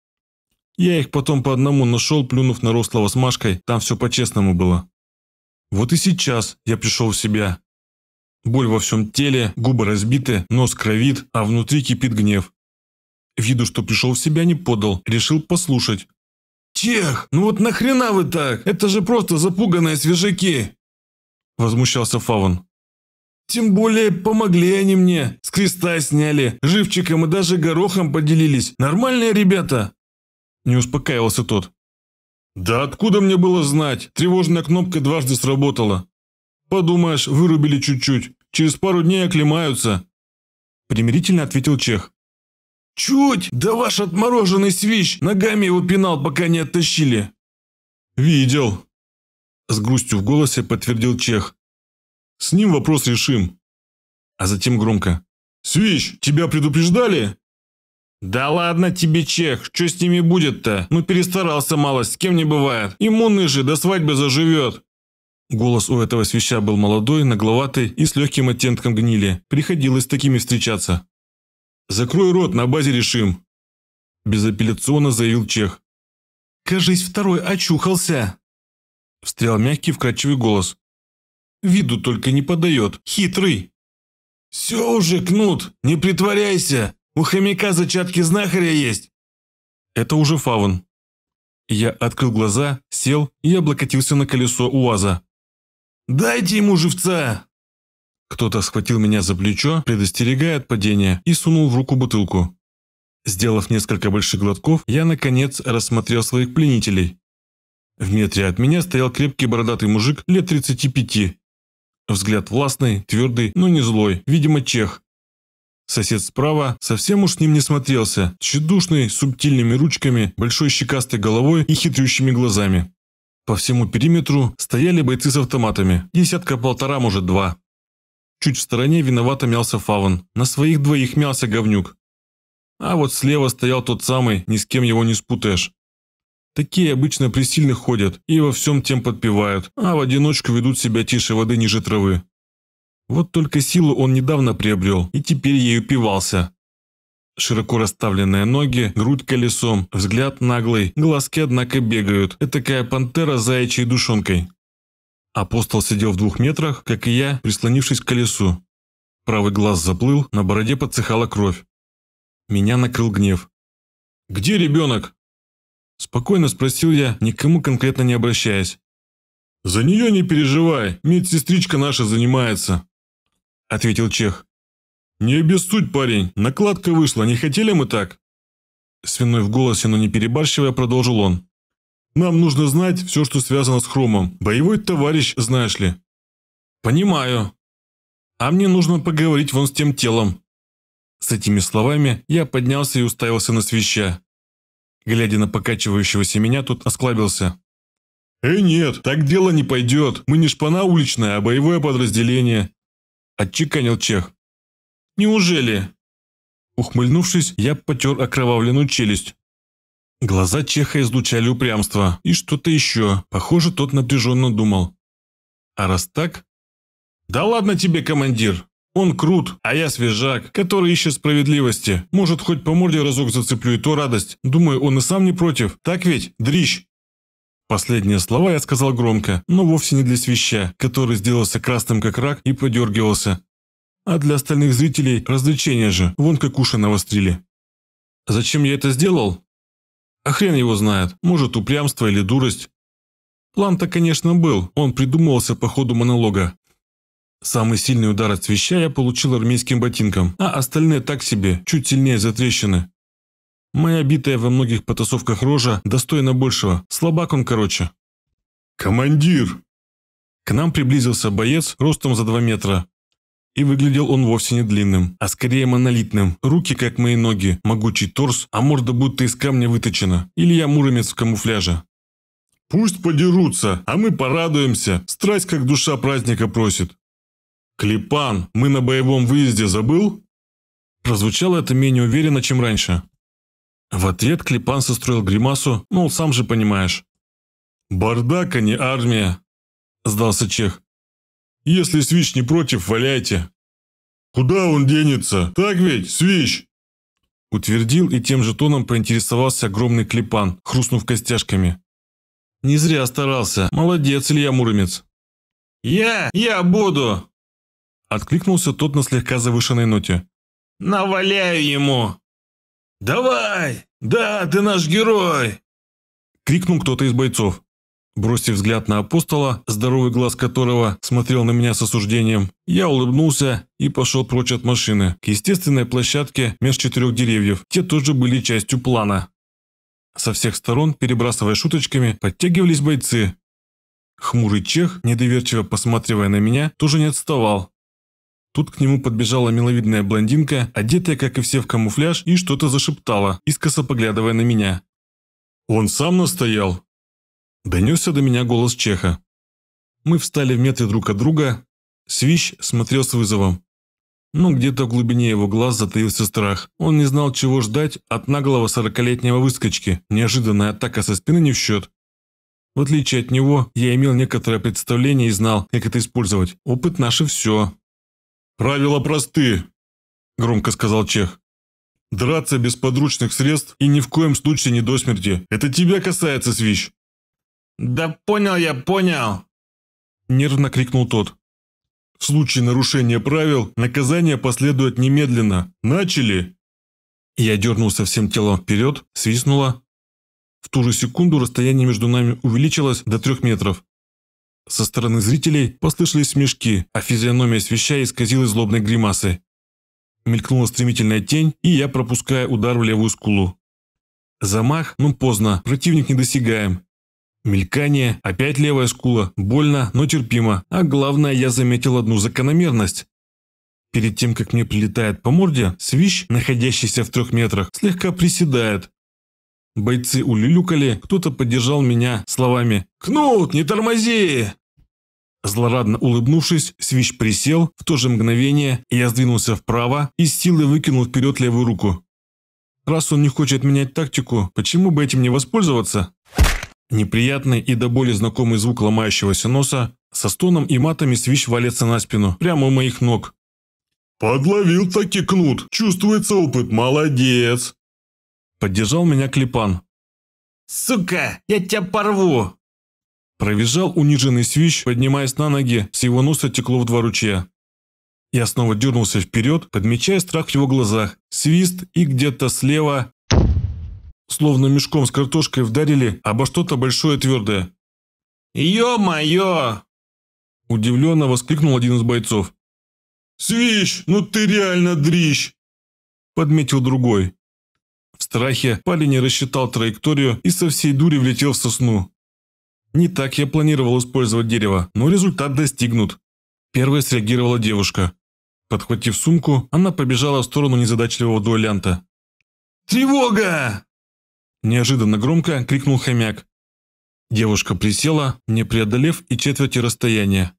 Я их потом по одному нашел, плюнув на Рослова с Машкой, там все по-честному было. Вот и сейчас я пришел в себя. Боль во всем теле, губы разбиты, нос кровит, а внутри кипит гнев. Виду, что пришел в себя, не подал, решил послушать. «Тех, ну вот нахрена вы так? Это же просто запуганные свежаки!» Возмущался Фаван. Тем более помогли они мне. С креста сняли, живчиком и даже горохом поделились. Нормальные ребята!» Не успокаивался тот. «Да откуда мне было знать? Тревожная кнопка дважды сработала. Подумаешь, вырубили чуть-чуть. Через пару дней оклемаются». Примирительно ответил Чех. «Чуть! Да ваш отмороженный свищ! Ногами его пинал, пока не оттащили!» «Видел!» С грустью в голосе подтвердил Чех. С ним вопрос решим. А затем громко. «Свищ, тебя предупреждали?» «Да ладно тебе, Чех, что с ними будет-то? Ну перестарался малость, с кем не бывает. Иммунный же, до свадьбы заживет». Голос у этого свища был молодой, нагловатый и с легким оттенком гнили. Приходилось с такими встречаться. «Закрой рот, на базе решим», – безапелляционно заявил Чех. «Кажись, второй очухался», – встрял мягкий, вкрадчивый голос. Виду только не подает. Хитрый. «Все уже, Кнут, не притворяйся! У хомяка зачатки знахаря есть!» Это уже фавн. Я открыл глаза, сел и облокотился на колесо УАЗа. «Дайте ему живца!» Кто-то схватил меня за плечо, предостерегая от падения, и сунул в руку бутылку. Сделав несколько больших глотков, я, наконец, рассмотрел своих пленителей. В метре от меня стоял крепкий бородатый мужик лет 35 Взгляд властный, твердый, но не злой, видимо, чех. Сосед справа совсем уж с ним не смотрелся, тщедушный, с субтильными ручками, большой щекастой головой и хитрющими глазами. По всему периметру стояли бойцы с автоматами, десятка-полтора, может, два. Чуть в стороне виновато мялся Фаван, на своих двоих мялся говнюк. А вот слева стоял тот самый, ни с кем его не спутаешь. Такие обычно при сильных ходят и во всем тем подпевают, а в одиночку ведут себя тише воды ниже травы. Вот только силу он недавно приобрел и теперь ею пивался. Широко расставленные ноги, грудь колесом, взгляд наглый, глазки, однако, бегают. это такая пантера с заячьей душонкой. Апостол сидел в двух метрах, как и я, прислонившись к колесу. Правый глаз заплыл, на бороде подсыхала кровь. Меня накрыл гнев. «Где ребенок?» Спокойно спросил я, никому конкретно не обращаясь. «За нее не переживай, медсестричка наша занимается», – ответил Чех. «Не обессудь, парень, накладка вышла, не хотели мы так?» Свиной в голосе, но не перебарщивая, продолжил он. «Нам нужно знать все, что связано с Хромом. Боевой товарищ, знаешь ли». «Понимаю. А мне нужно поговорить вон с тем телом». С этими словами я поднялся и уставился на свеща Глядя на покачивающегося меня, тот осклабился. Эй, нет, так дело не пойдет. Мы не шпана уличная, а боевое подразделение», – отчеканил Чех. «Неужели?» Ухмыльнувшись, я потер окровавленную челюсть. Глаза Чеха излучали упрямство и что-то еще. Похоже, тот напряженно думал. «А раз так...» «Да ладно тебе, командир!» Он крут, а я свежак, который ищет справедливости. Может, хоть по морде разок зацеплю, и то радость. Думаю, он и сам не против. Так ведь, дрищ?» Последние слова я сказал громко, но вовсе не для свища, который сделался красным как рак и подергивался. А для остальных зрителей развлечение же, вон как уши навострили. Зачем я это сделал? А хрен его знает, может упрямство или дурость. План-то, конечно, был, он придумывался по ходу монолога, Самый сильный удар от свища я получил армейским ботинком, а остальные так себе, чуть сильнее затрещины. Моя битая во многих потасовках рожа достойна большего. Слабак он, короче. «Командир!» К нам приблизился боец ростом за 2 метра. И выглядел он вовсе не длинным, а скорее монолитным. Руки, как мои ноги, могучий торс, а морда будто из камня выточена. Или я Муромец в камуфляже. «Пусть подерутся, а мы порадуемся. Страсть, как душа праздника просит. «Клепан, мы на боевом выезде забыл?» Прозвучало это менее уверенно, чем раньше. В ответ Клепан состроил гримасу, мол, сам же понимаешь. «Бардак, а не армия!» – сдался Чех. «Если Свич не против, валяйте!» «Куда он денется? Так ведь, Свич. Утвердил и тем же тоном поинтересовался огромный клепан, хрустнув костяшками. «Не зря старался. Молодец, Илья Муромец!» «Я! Я буду!» Откликнулся тот на слегка завышенной ноте. «Наваляю ему!» «Давай! Да, ты наш герой!» Крикнул кто-то из бойцов. Бросив взгляд на апостола, здоровый глаз которого смотрел на меня с осуждением, я улыбнулся и пошел прочь от машины, к естественной площадке меж четырех деревьев. Те тоже были частью плана. Со всех сторон, перебрасывая шуточками, подтягивались бойцы. Хмурый чех, недоверчиво посматривая на меня, тоже не отставал, Тут к нему подбежала миловидная блондинка, одетая, как и все, в камуфляж, и что-то зашептала, искоса поглядывая на меня. «Он сам настоял?» Донесся до меня голос Чеха. Мы встали в метре друг от друга. Свищ смотрел с вызовом. Но где-то в глубине его глаз затаился страх. Он не знал, чего ждать от наглого сорокалетнего выскочки. Неожиданная атака со спины не в счет. В отличие от него, я имел некоторое представление и знал, как это использовать. Опыт наше все. «Правила просты», – громко сказал Чех. «Драться без подручных средств и ни в коем случае не до смерти. Это тебя касается, Свищ». «Да понял я, понял!» – нервно крикнул тот. «В случае нарушения правил наказание последует немедленно. Начали!» Я дернулся всем телом вперед, свистнула. В ту же секунду расстояние между нами увеличилось до трех метров. Со стороны зрителей послышались смешки, а физиономия свища исказила злобной гримасы. Мелькнула стремительная тень, и я пропускаю удар в левую скулу. Замах, но поздно, противник не недосягаем. Мелькание, опять левая скула, больно, но терпимо. А главное, я заметил одну закономерность. Перед тем, как мне прилетает по морде, свищ, находящийся в трех метрах, слегка приседает, Бойцы улюлюкали, кто-то поддержал меня словами «Кнут, не тормози!». Злорадно улыбнувшись, свищ присел, в то же мгновение я сдвинулся вправо и с силой выкинул вперед левую руку. Раз он не хочет менять тактику, почему бы этим не воспользоваться? Неприятный и до боли знакомый звук ломающегося носа, со стоном и матами свищ валится на спину, прямо у моих ног. «Подловил таки кнут, чувствуется опыт, молодец!» Поддержал меня Клепан. «Сука, я тебя порву!» Провизжал униженный свищ, поднимаясь на ноги, с его носа текло в два ручья. Я снова дернулся вперед, подмечая страх в его глазах, свист и где-то слева... Словно мешком с картошкой вдарили обо что-то большое твердое. «Е-мое!» Удивленно воскликнул один из бойцов. «Свищ, ну ты реально дрищ!» Подметил другой страхе Пали не рассчитал траекторию и со всей дури влетел в сосну. Не так я планировал использовать дерево, но результат достигнут. Первой среагировала девушка. Подхватив сумку, она побежала в сторону незадачливого дуэлянта. «Тревога!» Неожиданно громко крикнул хомяк. Девушка присела, не преодолев и четверти расстояния.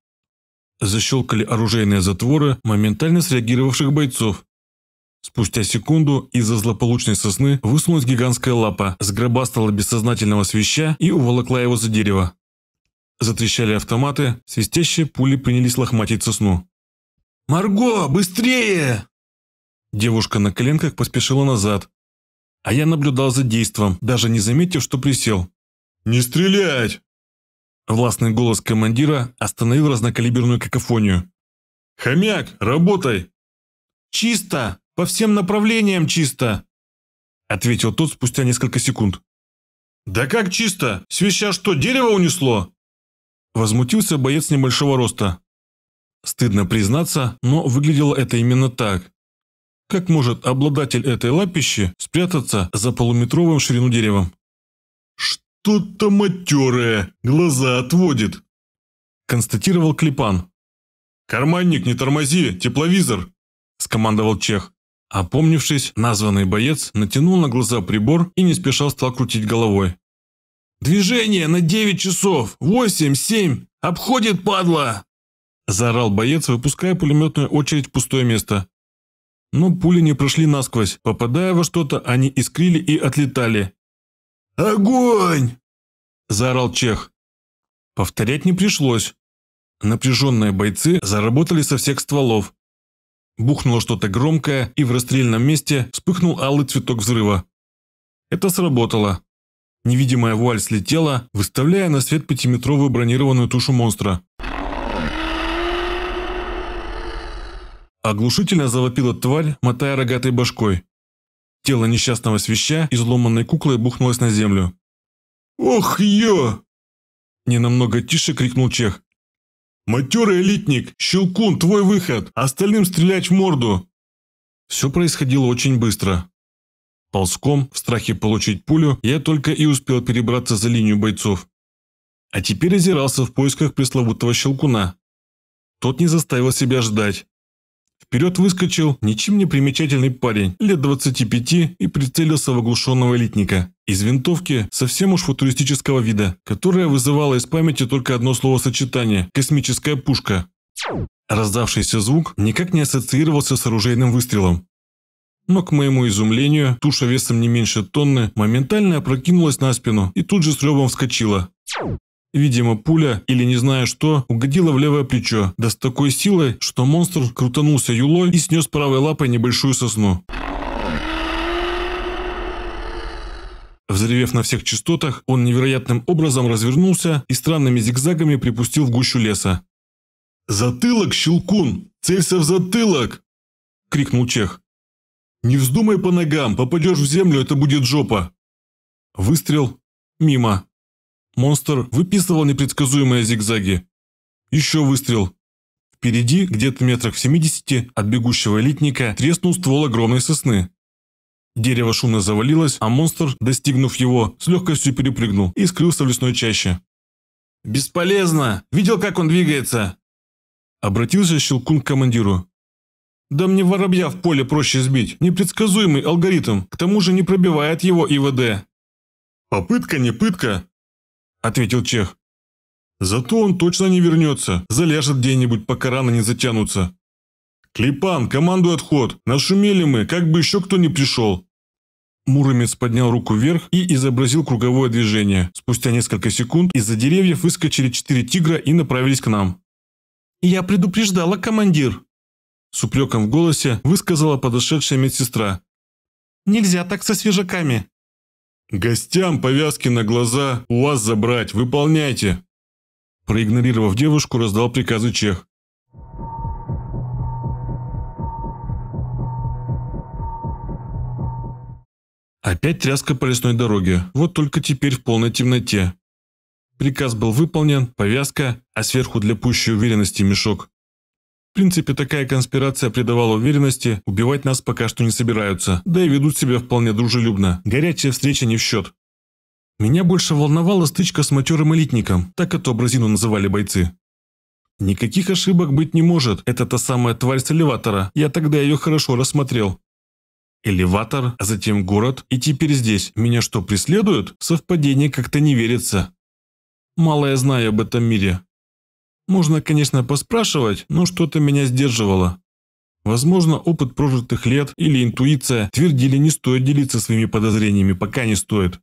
Защелкали оружейные затворы моментально среагировавших бойцов. Спустя секунду из-за злополучной сосны высунулась гигантская лапа, сгробастала бессознательного свища и уволокла его за дерево. Затрещали автоматы, свистящие пули принялись лохматить сосну. «Марго, быстрее!» Девушка на коленках поспешила назад. А я наблюдал за действом, даже не заметив, что присел. «Не стрелять!» Властный голос командира остановил разнокалиберную какофонию. «Хомяк, работай!» «Чисто!» По всем направлениям чисто!» Ответил тот спустя несколько секунд. «Да как чисто? Свища что, дерево унесло?» Возмутился боец небольшого роста. Стыдно признаться, но выглядело это именно так. Как может обладатель этой лапищи спрятаться за полуметровым ширину деревом? «Что-то матерое, глаза отводит», – констатировал Клепан. «Карманник, не тормози, тепловизор», – скомандовал Чех. Опомнившись, названный боец натянул на глаза прибор и не спеша стал крутить головой. «Движение на 9 часов! 8, 7! Обходит, падла!» Заорал боец, выпуская пулеметную очередь в пустое место. Но пули не прошли насквозь. Попадая во что-то, они искрили и отлетали. «Огонь!» Заорал чех. Повторять не пришлось. Напряженные бойцы заработали со всех стволов. Бухнуло что-то громкое, и в расстрельном месте вспыхнул алый цветок взрыва. Это сработало. Невидимая вуаль слетела, выставляя на свет пятиметровую бронированную тушу монстра. Оглушительно завопила тварь, мотая рогатой башкой. Тело несчастного свища изломанной куклой бухнулось на землю. «Ох, ё!» Ненамного тише крикнул Чех. «Матерый элитник! Щелкун, твой выход! А остальным стрелять в морду!» Все происходило очень быстро. Ползком, в страхе получить пулю, я только и успел перебраться за линию бойцов. А теперь озирался в поисках пресловутого щелкуна. Тот не заставил себя ждать. Вперед выскочил ничем не примечательный парень, лет 25, и прицелился в оглушенного элитника. Из винтовки, совсем уж футуристического вида, которая вызывала из памяти только одно словосочетание – космическая пушка. Раздавшийся звук никак не ассоциировался с оружейным выстрелом. Но, к моему изумлению, туша весом не меньше тонны моментально опрокинулась на спину и тут же с ревом вскочила. Видимо, пуля или не знаю что угодила в левое плечо, да с такой силой, что монстр крутанулся юлой и снес правой лапой небольшую сосну. Взревев на всех частотах, он невероятным образом развернулся и странными зигзагами припустил в гущу леса. «Затылок, щелкун! Целься в затылок!» – крикнул Чех. «Не вздумай по ногам, попадешь в землю, это будет жопа!» Выстрел. Мимо. Монстр выписывал непредсказуемые зигзаги. Еще выстрел. Впереди, где-то метрах в 70 от бегущего элитника, треснул ствол огромной сосны. Дерево шумно завалилось, а монстр, достигнув его, с легкостью перепрыгнул и скрылся в лесной чаще. «Бесполезно! Видел, как он двигается!» Обратился Щелкун к командиру. «Да мне воробья в поле проще сбить. Непредсказуемый алгоритм, к тому же не пробивает его ИВД». «Попытка не пытка», – ответил Чех. «Зато он точно не вернется, заляжет где-нибудь, пока раны не затянутся». «Клепан, командуй отход! Нашумели мы, как бы еще кто не пришел!» Муромец поднял руку вверх и изобразил круговое движение. Спустя несколько секунд из-за деревьев выскочили четыре тигра и направились к нам. «Я предупреждала, командир!» С упреком в голосе высказала подошедшая медсестра. «Нельзя так со свежаками!» Гостям повязки на глаза у вас забрать, выполняйте. Проигнорировав девушку, раздал приказы чех. Опять тряска по лесной дороге, вот только теперь в полной темноте. Приказ был выполнен, повязка, а сверху для пущей уверенности мешок. В принципе, такая конспирация придавала уверенности, убивать нас пока что не собираются, да и ведут себя вполне дружелюбно. Горячая встреча не в счет. Меня больше волновала стычка с матерым элитником, так эту образину называли бойцы. Никаких ошибок быть не может, это та самая тварь с элеватора, я тогда ее хорошо рассмотрел. Элеватор, а затем город, и теперь здесь. Меня что, преследуют? Совпадение как-то не верится. Мало я знаю об этом мире. Можно, конечно, поспрашивать, но что-то меня сдерживало. Возможно, опыт прожитых лет или интуиция твердили, не стоит делиться своими подозрениями, пока не стоит.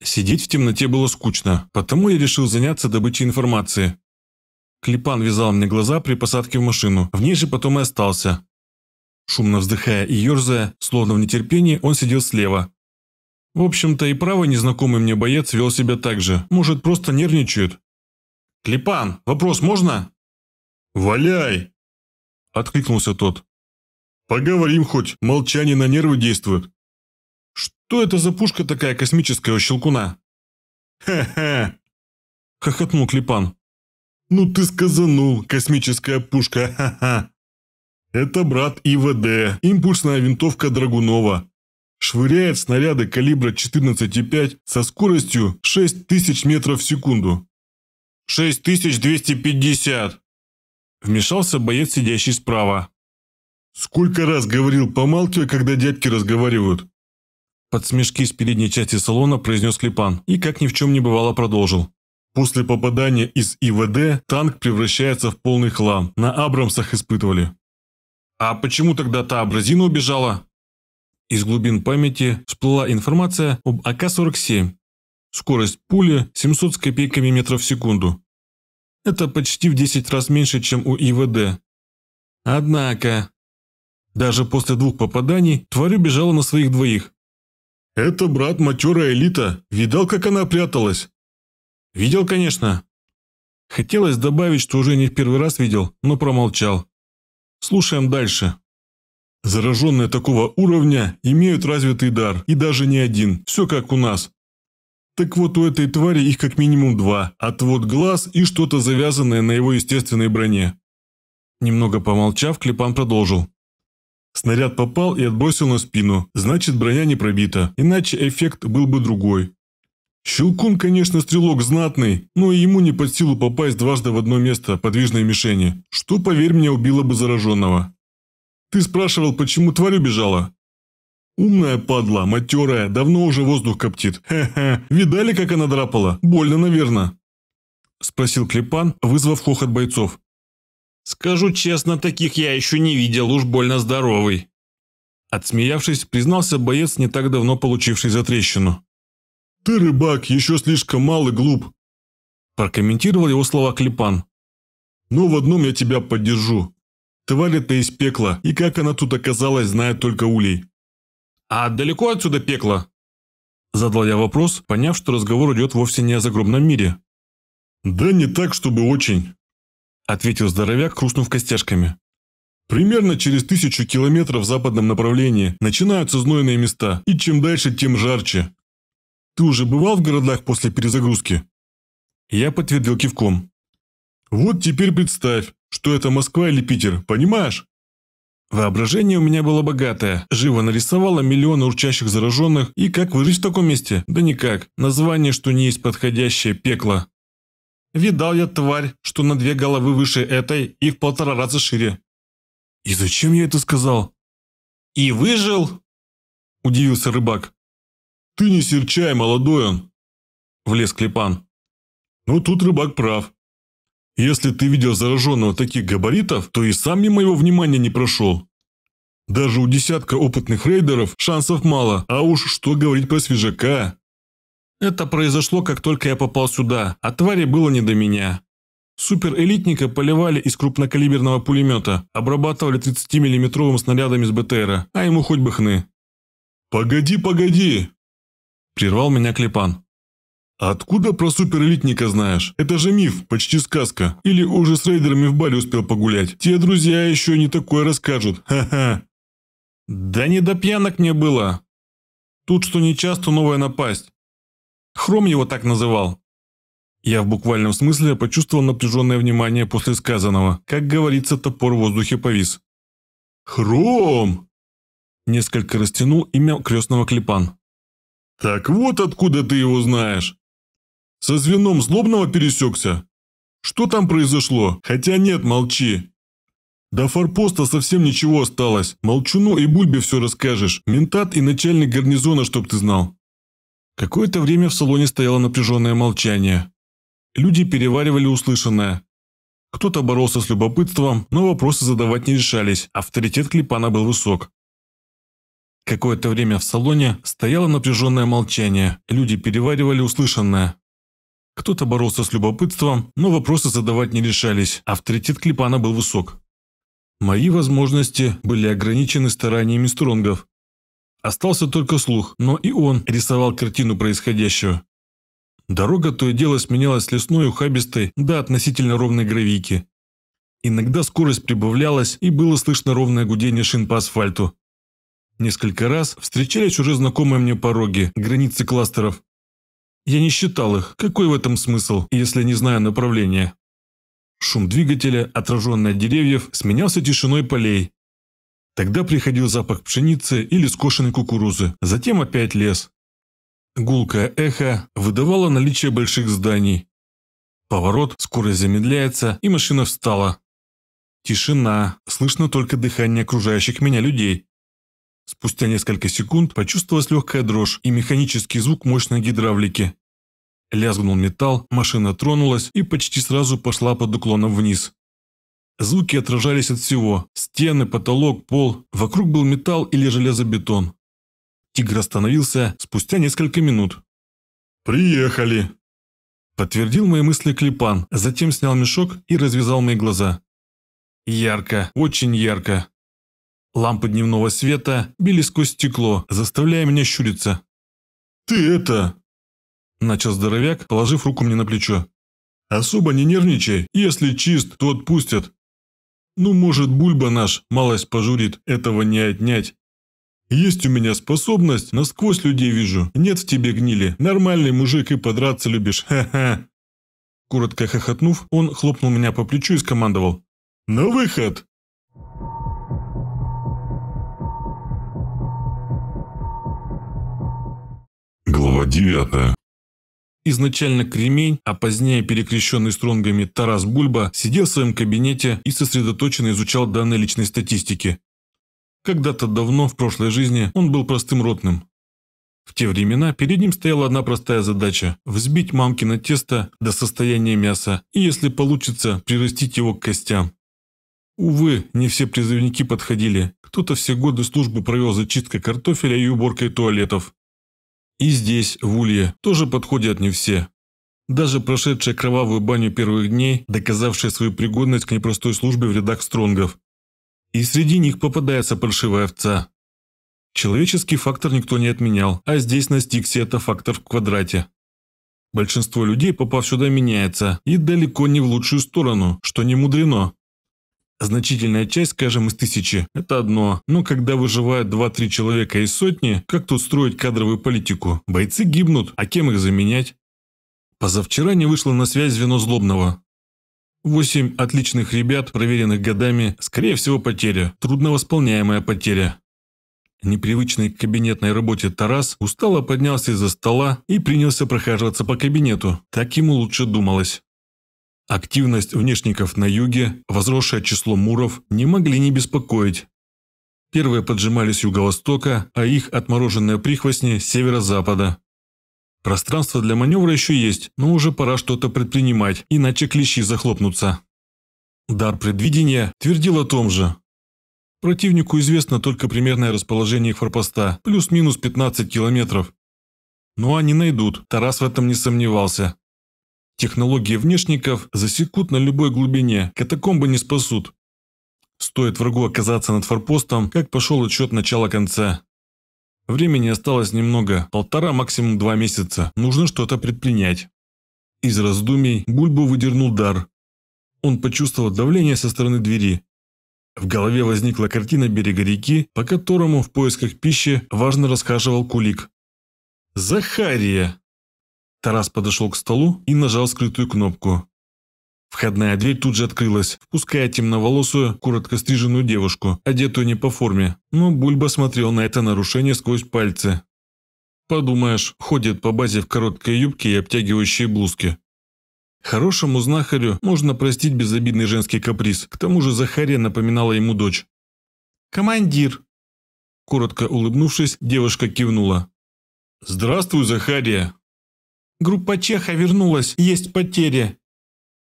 Сидеть в темноте было скучно, потому я решил заняться добычей информации. Клепан вязал мне глаза при посадке в машину, в ней же потом и остался. Шумно вздыхая и ерзая, словно в нетерпении, он сидел слева. В общем-то и правый незнакомый мне боец вел себя так же, может, просто нервничает, «Клепан, вопрос можно?» «Валяй!» – откликнулся тот. «Поговорим хоть, молчание на нервы действует». «Что это за пушка такая космическая у Щелкуна?» «Ха-ха!» – хохотнул Клепан. «Ну ты сказанул, космическая пушка, ха-ха!» «Это брат ИВД, импульсная винтовка Драгунова. Швыряет снаряды калибра 14,5 со скоростью 6000 метров в секунду. 6250. Вмешался боец, сидящий справа. Сколько раз говорил, помалкивай, когда дядьки разговаривают. Под смешки с передней части салона произнес Клепан и, как ни в чем не бывало, продолжил. После попадания из ИВД танк превращается в полный хлам. На Абрамсах испытывали. А почему тогда та абразина убежала? Из глубин памяти всплыла информация об АК-47 Скорость пули 700 с копейками метров в секунду. Это почти в 10 раз меньше, чем у ИВД. Однако... Даже после двух попаданий тварь убежала на своих двоих. «Это, брат, матерая элита. Видал, как она пряталась?» «Видел, конечно». Хотелось добавить, что уже не в первый раз видел, но промолчал. Слушаем дальше. Зараженные такого уровня имеют развитый дар, и даже не один. Все как у нас. Так вот, у этой твари их как минимум два. Отвод глаз и что-то завязанное на его естественной броне. Немного помолчав, Клепан продолжил. Снаряд попал и отбросил на спину, значит броня не пробита, иначе эффект был бы другой. Щелкун, конечно, стрелок знатный, но и ему не под силу попасть дважды в одно место подвижной мишени, что, поверь мне, убило бы зараженного. Ты спрашивал, почему тварь убежала? Умная падла, матерая, давно уже воздух коптит. Хе-хе, видали, как она драпала? Больно, наверное. Спросил Клепан, вызвав хохот бойцов. Скажу честно, таких я еще не видел, уж больно здоровый. Отсмеявшись, признался боец, не так давно получивший затрещину. «Ты рыбак, еще слишком мал и глуп», прокомментировал его слова Клепан. «Но «Ну, в одном я тебя поддержу. Тварь это из пекла, и как она тут оказалась, знает только Улей. «А далеко отсюда пекло?» Задал я вопрос, поняв, что разговор идет вовсе не о загробном мире. «Да не так, чтобы очень», – ответил здоровяк, хрустнув костяшками. «Примерно через тысячу километров в западном направлении начинаются знойные места, и чем дальше, тем жарче. Ты уже бывал в городах после перезагрузки?» Я подтвердил кивком. «Вот теперь представь, что это Москва или Питер, понимаешь? Воображение у меня было богатое. Живо нарисовало миллионы урчащих зараженных. И как выжить в таком месте? Да никак. Название, что не есть подходящее, пекло. Видал я тварь, что на две головы выше этой и в полтора раза шире. И зачем я это сказал? И выжил? Удивился рыбак. Ты не серчай, молодой он. Влез Клепан. Ну тут рыбак прав. Если ты видел зараженного таких габаритов, то и сам мимо его внимания не прошел. Даже у десятка опытных рейдеров шансов мало, а уж что говорить про свежака. Это произошло, как только я попал сюда, а твари было не до меня. Суперэлитника поливали из крупнокалиберного пулемета, обрабатывали 30-миллиметровым снарядами с БТРа, а ему хоть бы хны. «Погоди, погоди!» – прервал меня Клепан откуда про суперэлитника знаешь? Это же миф, почти сказка. Или уже с рейдерами в баре успел погулять. Те друзья еще не такое расскажут. Ха-ха. Да не до пьянок мне было. Тут что не часто новая напасть. Хром его так называл. Я в буквальном смысле почувствовал напряженное внимание после сказанного. Как говорится, топор в воздухе повис. Хром! Несколько растянул имя крестного Клепан. «Так вот откуда ты его знаешь!» Со звеном злобного пересекся? Что там произошло? Хотя нет, молчи. До форпоста совсем ничего осталось. Молчуну и Бульбе все расскажешь. Ментат и начальник гарнизона, чтоб ты знал. Какое-то время в салоне стояло напряженное молчание. Люди переваривали услышанное. Кто-то боролся с любопытством, но вопросы задавать не решались. Авторитет Клепана был высок. Какое-то время в салоне стояло напряженное молчание. Люди переваривали услышанное. Кто-то боролся с любопытством, но вопросы задавать не решались, авторитет Клепана был высок. Мои возможности были ограничены стараниями Стронгов. Остался только слух, но и он рисовал картину происходящего. Дорога то и дело сменялась лесной ухабистой да относительно ровной гравийки. Иногда скорость прибавлялась и было слышно ровное гудение шин по асфальту. Несколько раз встречались уже знакомые мне пороги, границы кластеров, я не считал их. Какой в этом смысл, если не знаю направления? Шум двигателя, отраженный от деревьев, сменялся тишиной полей. Тогда приходил запах пшеницы или скошенной кукурузы, затем опять лес. Гулкое эхо выдавало наличие больших зданий. Поворот, скорость замедляется, и машина встала. Тишина, слышно только дыхание окружающих меня людей. Спустя несколько секунд почувствовалась легкая дрожь и механический звук мощной гидравлики. Лязгнул металл, машина тронулась и почти сразу пошла под уклоном вниз. Звуки отражались от всего – стены, потолок, пол. Вокруг был металл или железобетон. Тигр остановился спустя несколько минут. «Приехали!» Подтвердил мои мысли Клепан, затем снял мешок и развязал мои глаза. Ярко, очень ярко. Лампы дневного света били сквозь стекло, заставляя меня щуриться. «Ты это...» Начал здоровяк, положив руку мне на плечо. «Особо не нервничай. Если чист, то отпустят. Ну, может, бульба наш малость пожурит, этого не отнять. Есть у меня способность, насквозь людей вижу. Нет в тебе гнили. Нормальный мужик и подраться любишь. Ха-ха. Коротко хохотнув, он хлопнул меня по плечу и скомандовал. «На выход!» Глава 9. Изначально Кремень, а позднее перекрещенный стронгами Тарас Бульба, сидел в своем кабинете и сосредоточенно изучал данные личной статистики. Когда-то давно, в прошлой жизни, он был простым ротным. В те времена перед ним стояла одна простая задача – взбить мамки на тесто до состояния мяса и, если получится, прирастить его к костям. Увы, не все призывники подходили. Кто-то все годы службы провел зачисткой картофеля и уборкой туалетов. И здесь, в Улье, тоже подходят не все. Даже прошедшие кровавую баню первых дней, доказавшие свою пригодность к непростой службе в рядах стронгов. И среди них попадается паршивая овца. Человеческий фактор никто не отменял, а здесь на Стиксе это фактор в квадрате. Большинство людей, попав сюда, меняется, и далеко не в лучшую сторону, что не мудрено. Значительная часть, скажем, из тысячи – это одно. Но когда выживают 2-3 человека из сотни, как тут строить кадровую политику? Бойцы гибнут, а кем их заменять? Позавчера не вышло на связь звено злобного. Восемь отличных ребят, проверенных годами, скорее всего потеря, трудновосполняемая потеря. Непривычный к кабинетной работе Тарас устало поднялся из-за стола и принялся прохаживаться по кабинету. Так ему лучше думалось. Активность внешников на юге, возросшее число муров, не могли не беспокоить. Первые поджимались с юго-востока, а их отмороженные прихвостни – северо-запада. Пространство для маневра еще есть, но уже пора что-то предпринимать, иначе клещи захлопнутся. Дар предвидения твердил о том же. Противнику известно только примерное расположение их форпоста, плюс-минус 15 километров. Но они найдут, Тарас в этом не сомневался. Технологии внешников засекут на любой глубине, катакомбы не спасут. Стоит врагу оказаться над форпостом, как пошел отчет начала конца. Времени осталось немного, полтора, максимум два месяца. Нужно что-то предпринять. Из раздумий Бульбу выдернул дар. Он почувствовал давление со стороны двери. В голове возникла картина берега реки, по которому в поисках пищи важно расхаживал кулик. «Захария!» Тарас подошел к столу и нажал скрытую кнопку. Входная дверь тут же открылась, впуская темноволосую, коротко стриженную девушку, одетую не по форме, но Бульба смотрел на это нарушение сквозь пальцы. Подумаешь, ходит по базе в короткой юбке и обтягивающей блузке. Хорошему знахарю можно простить безобидный женский каприз, к тому же Захария напоминала ему дочь. «Командир!» Коротко улыбнувшись, девушка кивнула. «Здравствуй, Захария!» Группа Чеха вернулась, есть потери».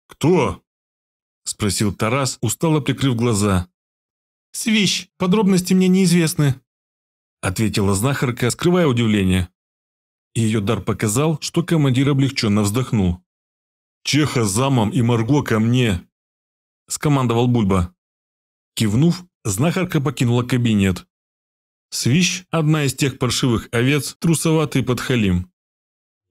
«Кто?» – спросил Тарас, устало прикрыв глаза. «Свищ, подробности мне неизвестны», – ответила знахарка, скрывая удивление. Ее дар показал, что командир облегченно вздохнул. «Чеха с замом и Марго ко мне!» – скомандовал Бульба. Кивнув, знахарка покинула кабинет. Свищ – одна из тех паршивых овец, трусоватый подхалим.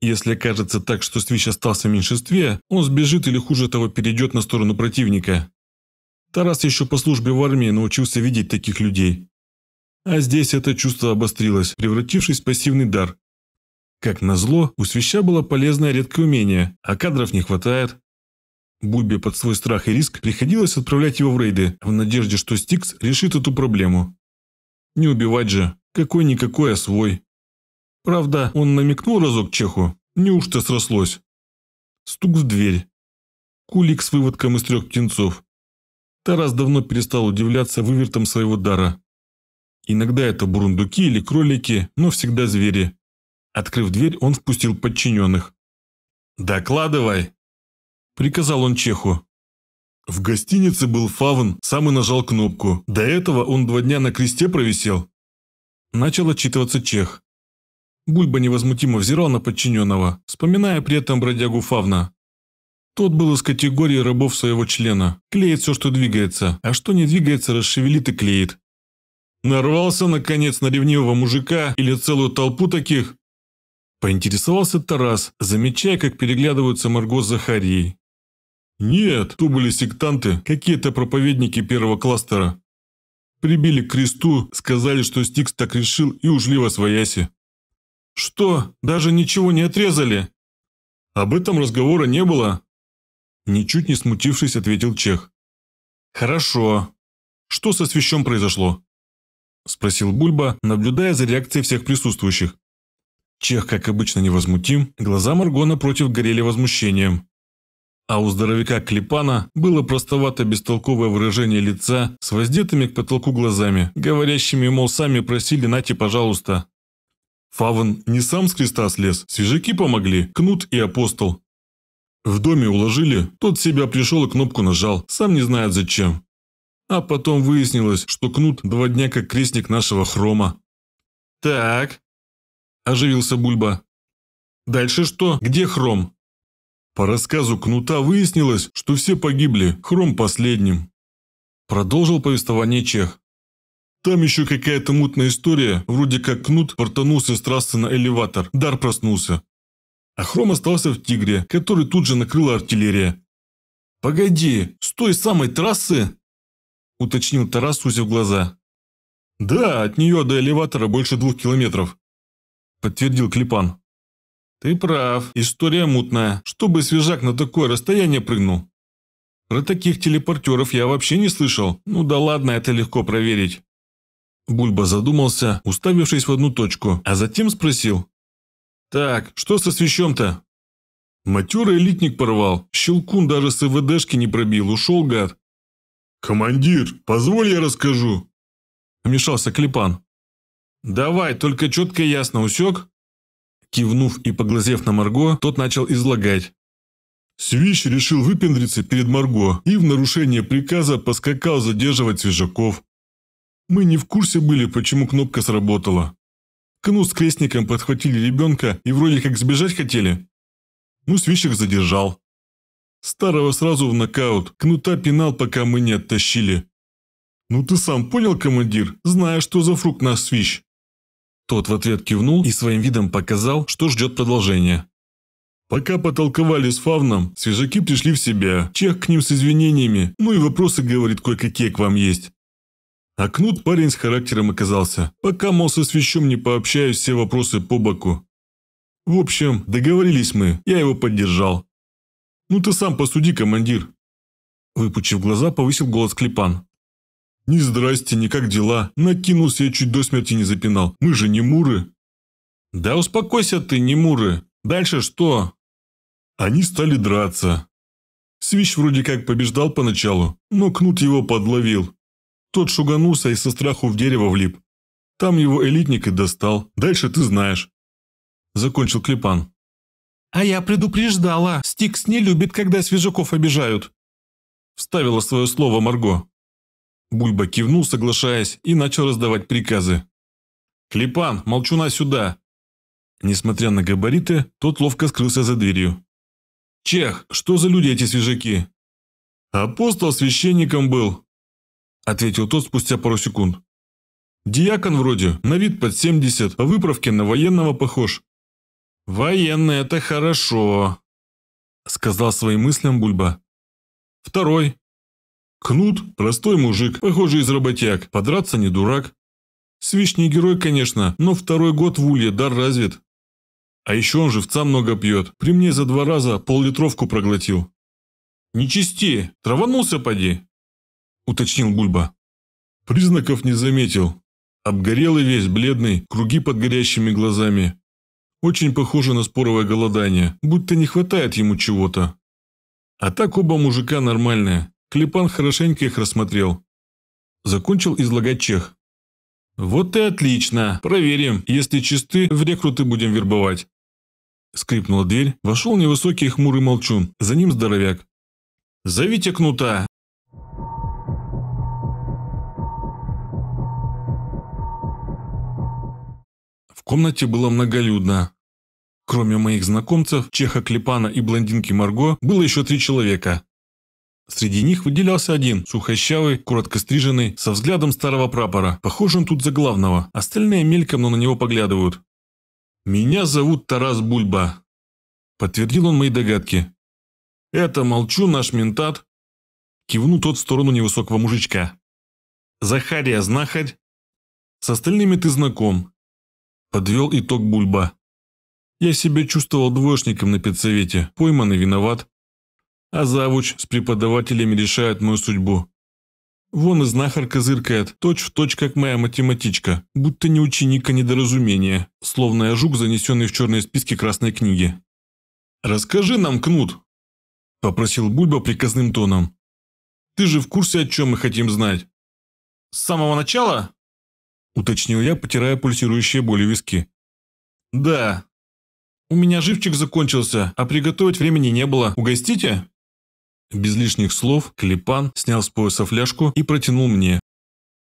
Если окажется так, что Свищ остался в меньшинстве, он сбежит или хуже того перейдет на сторону противника. Тарас еще по службе в армии научился видеть таких людей. А здесь это чувство обострилось, превратившись в пассивный дар. Как назло, у Свища было полезное редкое умение, а кадров не хватает. Бубе под свой страх и риск приходилось отправлять его в рейды, в надежде, что Стикс решит эту проблему. Не убивать же, какой-никакой, а свой. Правда, он намекнул разок Чеху. Неужто срослось? Стук в дверь. Кулик с выводком из трех птенцов. Тарас давно перестал удивляться вывертом своего дара. Иногда это бурундуки или кролики, но всегда звери. Открыв дверь, он впустил подчиненных. «Докладывай!» – приказал он Чеху. В гостинице был Фавн, сам и нажал кнопку. До этого он два дня на кресте провисел. Начал отчитываться Чех. Бульба невозмутимо взирал на подчиненного, вспоминая при этом бродягу Фавна. Тот был из категории рабов своего члена. Клеит все, что двигается, а что не двигается, расшевелит и клеит. Нарвался, наконец, на ревнивого мужика или целую толпу таких? Поинтересовался Тарас, замечая, как переглядываются Марго с Захарией. Нет, то были сектанты, какие-то проповедники первого кластера. Прибили к кресту, сказали, что Стикс так решил и ушли во свояси. «Что, даже ничего не отрезали?» «Об этом разговора не было», – ничуть не смутившись, ответил Чех. «Хорошо. Что со свящом произошло?» – спросил Бульба, наблюдая за реакцией всех присутствующих. Чех, как обычно, невозмутим, глаза Марго напротив горели возмущением. А у здоровяка Клепана было простовато бестолковое выражение лица с воздетыми к потолку глазами, говорящими, мол, сами просили, нате, пожалуйста. Фаван не сам с креста слез, свежаки помогли, кнут и апостол. В доме уложили, тот себя пришел и кнопку нажал, сам не знает зачем. А потом выяснилось, что кнут два дня как крестник нашего хрома. «Так», – оживился Бульба. «Дальше что? Где хром?» По рассказу Кнута выяснилось, что все погибли, Хром последним. Продолжил повествование Чех. Там еще какая-то мутная история, вроде как Кнут портанулся с трассы на элеватор, дар проснулся. А Хром остался в Тигре, который тут же накрыла артиллерия. «Погоди, с той самой трассы?» – уточнил Тарас, сузив глаза. «Да, от нее до элеватора больше двух километров», – подтвердил Клепан. «Ты прав, история мутная, чтобы свежак на такое расстояние прыгнул». «Про таких телепортеров я вообще не слышал, ну да ладно, это легко проверить». Бульба задумался, уставившись в одну точку, а затем спросил. «Так, что со свящем-то?» Матерый элитник порвал, щелкун даже с ИВДшки не пробил, ушел гад. «Командир, позволь я расскажу?» Вмешался Клепан. «Давай, только четко и ясно, усек?» Кивнув и поглазев на Марго, тот начал излагать. Свищ решил выпендриться перед Марго и в нарушение приказа поскакал задерживать свежаков. Мы не в курсе были, почему кнопка сработала. Кну с крестником подхватили ребенка и вроде как сбежать хотели. Ну, свищик задержал. Старого сразу в нокаут, кнута пинал, пока мы не оттащили. «Ну ты сам понял, командир, зная, что за фрукт нас свищ?» Тот в ответ кивнул и своим видом показал, что ждет продолжения. Пока потолковали с Фавном, свежаки пришли в себя. Чех к ним с извинениями. Ну и вопросы, говорит, кое-какие к вам есть. А Кнут парень с характером оказался. Пока, мол, со свящом не пообщаюсь, все вопросы по боку. В общем, договорились мы, я его поддержал. Ну ты сам посуди, командир. Выпучив глаза, повысил голос Клепан. «Ни здрасте, ни как дела. Накинулся я чуть до смерти не запинал. Мы же не муры». «Да успокойся ты, не муры. Дальше что?» Они стали драться. Свищ вроде как побеждал поначалу, но Кнут его подловил. Тот шуганулся и со страху в дерево влип. Там его элитник и достал. Дальше ты знаешь. Закончил Клепан. А я предупреждала. Стикс не любит, когда свежаков обижают. Вставила свое слово Марго. Бульба кивнул, соглашаясь, и начал раздавать приказы. «Клепан, молчуна сюда!» Несмотря на габариты, тот ловко скрылся за дверью. «Чех, что за люди эти свежаки?» «Апостол священником был, – ответил тот спустя пару секунд. «Диакон вроде, на вид под 70, а выправки на военного похож». «Военный – это хорошо», – сказал своим мыслям Бульба. «Второй. Кнут – простой мужик, похожий из работяг, подраться не дурак. Свищ не герой, конечно, но второй год в улье дар развит. А еще он живца много пьет, при мне за два раза пол-литровку проглотил». «Не чисти, траванулся поди», – уточнил Бульба. «Признаков не заметил. Обгорелый весь, бледный, круги под горящими глазами. Очень похоже на споровое голодание, будто не хватает ему чего-то. А так оба мужика нормальные. Клепан хорошенько их рассмотрел. Закончил излагать чех. «Вот и отлично. Проверим. Если чисты, в рекруты будем вербовать». Скрипнула дверь. Вошел невысокий хмурый молчун. За ним здоровяк. «Зовите кнута. комнате было многолюдно. Кроме моих знакомцев, Чеха Клепана и блондинки Марго, было еще три человека. Среди них выделялся один, сухощавый, коротко стриженный, со взглядом старого прапора. Похоже, он тут за главного. Остальные мельком, но на него поглядывают. «Меня зовут Тарас Бульба», – подтвердил он мои догадки. «Это молчу наш ментат», – кивнул тот в сторону невысокого мужичка. «Захария Знахарь, с остальными ты знаком. Подвел итог Бульба. Я себя чувствовал двоечником на педсовете, пойман и виноват. А завуч с преподавателями решает мою судьбу. Вон и знахарка зыркает, точь-в-точь, как моя математичка, будто не ученика недоразумения, словно я жук, занесенный в черные списки красной книги. «Расскажи нам, Кнут!» – попросил Бульба приказным тоном. «Ты же в курсе, о чем мы хотим знать?» «С самого начала?» уточнил я, потирая пульсирующие боли виски. «Да. У меня живчик закончился, а приготовить времени не было. Угостите?» Без лишних слов Клепан снял с пояса фляжку и протянул мне.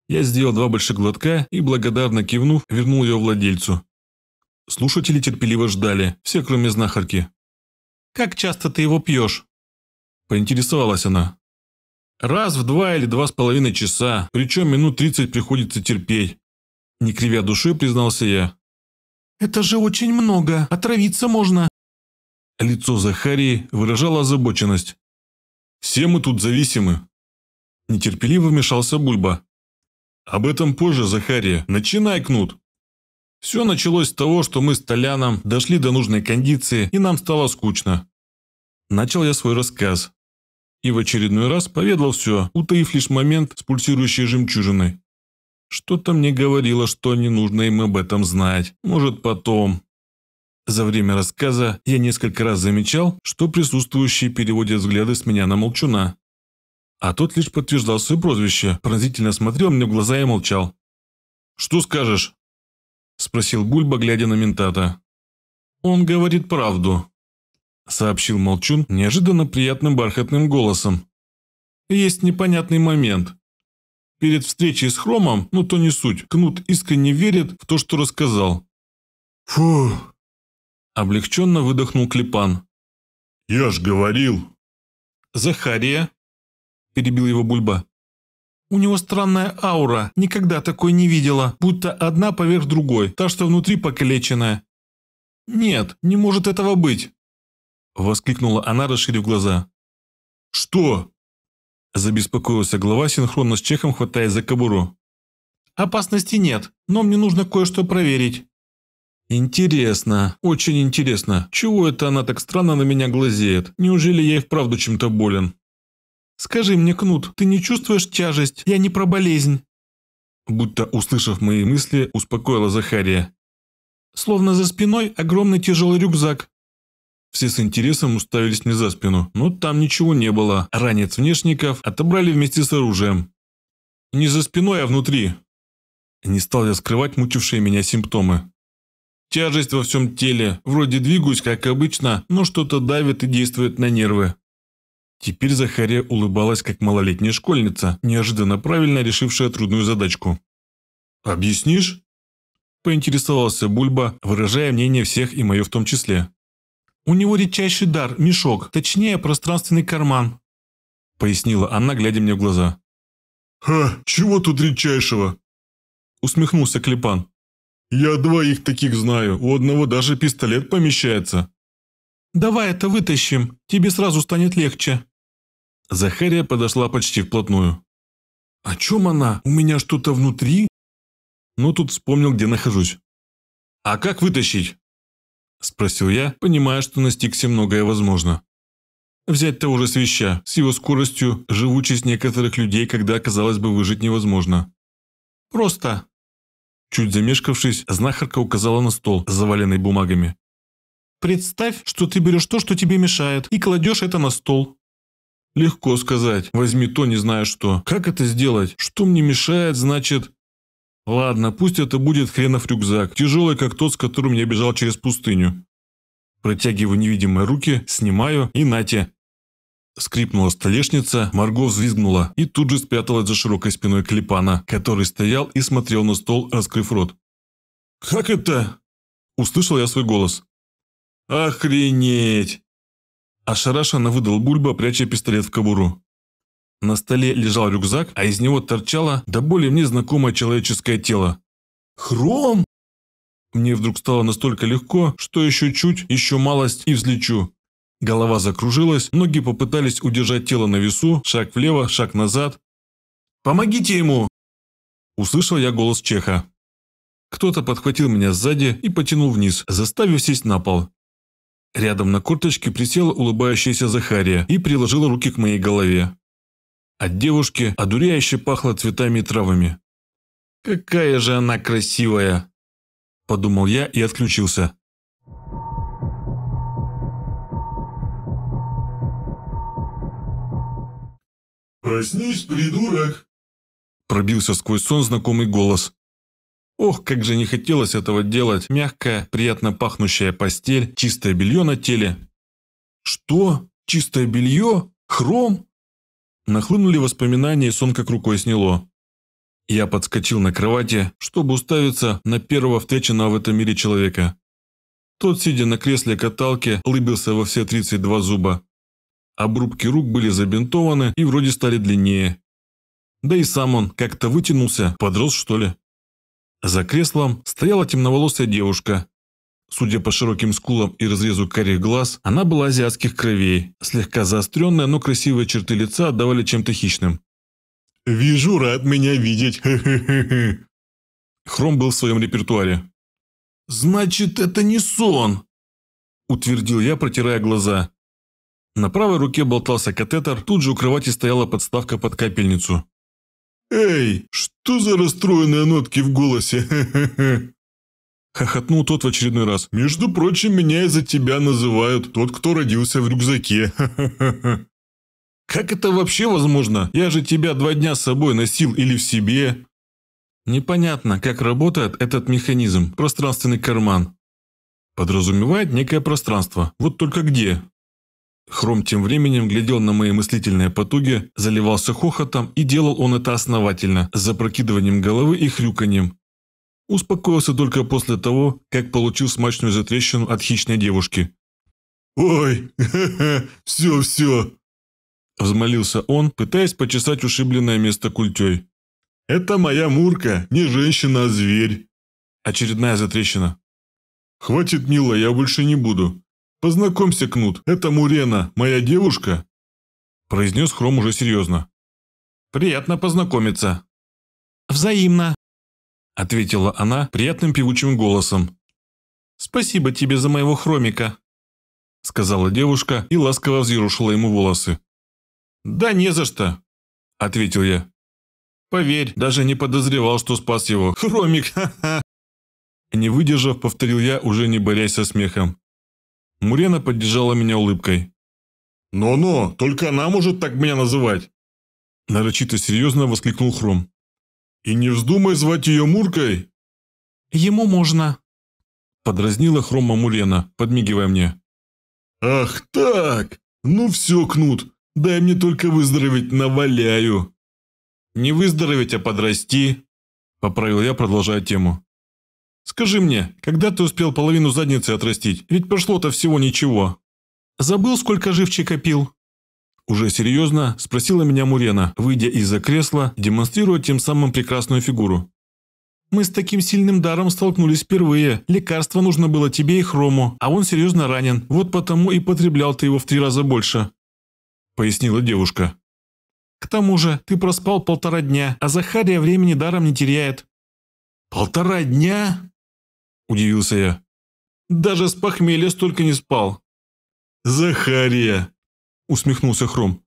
Я сделал два больших глотка и, благодарно кивнув, вернул ее владельцу. Слушатели терпеливо ждали, все кроме знахарки. «Как часто ты его пьешь?» Поинтересовалась она. «Раз в два или два с половиной часа, причем минут тридцать приходится терпеть. Не кривя душой, признался я. «Это же очень много, отравиться можно». Лицо Захарии выражало озабоченность. «Все мы тут зависимы». Нетерпеливо вмешался Бульба. «Об этом позже, Захария. Начинай, Кнут!» Все началось с того, что мы с Толяном дошли до нужной кондиции, и нам стало скучно. Начал я свой рассказ. И в очередной раз поведал все, утаив лишь момент с пульсирующей жемчужиной. Что-то мне говорило, что не нужно им об этом знать. Может, потом. За время рассказа я несколько раз замечал, что присутствующие переводят взгляды с меня на молчуна. А тот лишь подтверждал свое прозвище, пронзительно смотрел мне в глаза и молчал. «Что скажешь?» – спросил Бульба, глядя на ментата. «Он говорит правду», – сообщил Молчун неожиданно приятным бархатным голосом. «Есть непонятный момент. Перед встречей с Хромом, ну то не суть, Кнут искренне верит в то, что рассказал. «Фу!» – облегченно выдохнул Клепан. «Я ж говорил!» «Захария!» – перебил его Бульба. У него странная аура, никогда такой не видела, будто одна поверх другой, та, что внутри покалеченная. «Нет, не может этого быть!» Воскликнула она, расширив глаза. «Что?» Забеспокоился глава синхронно с Чехом, хватая за кобуру. «Опасности нет, но мне нужно кое-что проверить». «Интересно, очень интересно. Чего это она так странно на меня глазеет? Неужели я и вправду чем-то болен?» «Скажи мне, Кнут, ты не чувствуешь тяжесть? Я не про болезнь». Будто, услышав мои мысли, успокоила Захария. «Словно за спиной огромный тяжелый рюкзак, все с интересом уставились мне за спину, но там ничего не было. Ранец внешников отобрали вместе с оружием. Не за спиной, а внутри. Не стал я скрывать мучившие меня симптомы. Тяжесть во всем теле. Вроде двигаюсь, как обычно, но что-то давит и действует на нервы. Теперь Захария улыбалась, как малолетняя школьница, неожиданно правильно решившая трудную задачку. «Объяснишь?» – поинтересовался Бульба, выражая мнение всех и мое в том числе. У него редчайший дар – мешок, точнее, пространственный карман», – пояснила она, глядя мне в глаза. «Ха, чего тут редчайшего?» – усмехнулся Клепан. «Я двоих таких знаю, у одного даже пистолет помещается». «Давай это вытащим, тебе сразу станет легче». Захария подошла почти вплотную. «О чем она? У меня что-то внутри?» Но ну, тут вспомнил, где нахожусь. «А как вытащить?» – спросил я, понимая, что на Стиксе многое возможно. Взять того же свища, с его скоростью, живучесть некоторых людей, когда, казалось бы, выжить невозможно. «Просто...» Чуть замешкавшись, знахарка указала на стол, заваленный бумагами. «Представь, что ты берешь то, что тебе мешает, и кладешь это на стол». «Легко сказать. Возьми то, не зная, что. Как это сделать? Что мне мешает, значит...» Ладно, пусть это будет хренов рюкзак, тяжелый, как тот, с которым я бежал через пустыню. Протягиваю невидимые руки, снимаю и нате. Скрипнула столешница, Марго взвизгнула и тут же спряталась за широкой спиной клепана, который стоял и смотрел на стол, раскрыв рот. «Как это?» – услышал я свой голос. «Охренеть!» Ошарашенно выдал Бульба, пряча пистолет в кобуру. На столе лежал рюкзак, а из него торчало до более мне знакомое человеческое тело. «Хром!» Мне вдруг стало настолько легко, что еще чуть, еще малость и взлечу. Голова закружилась, ноги попытались удержать тело на весу, шаг влево, шаг назад. «Помогите ему!» Услышал я голос Чеха. Кто-то подхватил меня сзади и потянул вниз, заставив сесть на пол. Рядом на корточке присела улыбающаяся Захария и приложила руки к моей голове. От девушки одуряюще пахло цветами и травами. «Какая же она красивая!» – подумал я и отключился. «Проснись, придурок!» Пробился сквозь сон знакомый голос. Ох, как же не хотелось этого делать. Мягкая, приятно пахнущая постель, чистое белье на теле. Что? Чистое белье? Хром? Нахлынули воспоминания, и сон как рукой сняло. Я подскочил на кровати, чтобы уставиться на первого встреченного в этом мире человека. Тот, сидя на кресле каталки, лыбился во все 32 зуба. Обрубки рук были забинтованы и вроде стали длиннее. Да и сам он как-то вытянулся, подрос что ли. За креслом стояла темноволосая девушка, Судя по широким скулам и разрезу карих глаз, она была азиатских кровей. Слегка заостренная, но красивые черты лица отдавали чем-то хищным. «Вижу, рад меня видеть, Хром был в своем репертуаре. «Значит, это не сон!» Утвердил я, протирая глаза. На правой руке болтался катетер, тут же у кровати стояла подставка под капельницу. «Эй, что за расстроенные нотки в голосе? Хохотнул тот в очередной раз. «Между прочим, меня из-за тебя называют тот, кто родился в рюкзаке. Как это вообще возможно? Я же тебя два дня с собой носил или в себе. Непонятно, как работает этот механизм, пространственный карман. Подразумевает некое пространство, вот только где? Хром тем временем глядел на мои мыслительные потуги, заливался хохотом, и делал он это основательно, с запрокидыванием головы и хрюканьем. Успокоился только после того, как получил смачную затрещину от хищной девушки. «Ой, все-все!» Взмолился он, пытаясь почесать ушибленное место культей. «Это моя Мурка, не женщина, а зверь!» Очередная затрещина. «Хватит, милая, я больше не буду. Познакомься, Кнут, это Мурена, моя девушка!» Произнес Хром уже серьезно. «Приятно познакомиться!» «Взаимно!» – ответила она приятным певучим голосом. «Спасибо тебе за моего хромика», – сказала девушка и ласково взъерушила ему волосы. «Да не за что», – ответил я. «Поверь, даже не подозревал, что спас его. Хромик, ха-ха!» Не выдержав, повторил я, уже не борясь со смехом. Мурена поддержала меня улыбкой. «Но-но, только она может так меня называть!» Нарочито серьезно воскликнул Хром. «И не вздумай звать ее Муркой!» «Ему можно!» Подразнила хрома Мулена, подмигивая мне. «Ах так! Ну все, Кнут, дай мне только выздороветь, наваляю!» «Не выздороветь, а подрасти!» Поправил я, продолжая тему. «Скажи мне, когда ты успел половину задницы отрастить? Ведь прошло-то всего ничего!» «Забыл, сколько живчи копил?» Уже серьезно спросила меня Мурена, выйдя из-за кресла, демонстрируя тем самым прекрасную фигуру. «Мы с таким сильным даром столкнулись впервые. Лекарство нужно было тебе и Хрому, а он серьезно ранен. Вот потому и потреблял ты его в три раза больше», – пояснила девушка. «К тому же ты проспал полтора дня, а Захария времени даром не теряет». «Полтора дня?» – удивился я. «Даже с похмелья столько не спал». «Захария!» – усмехнулся Хром.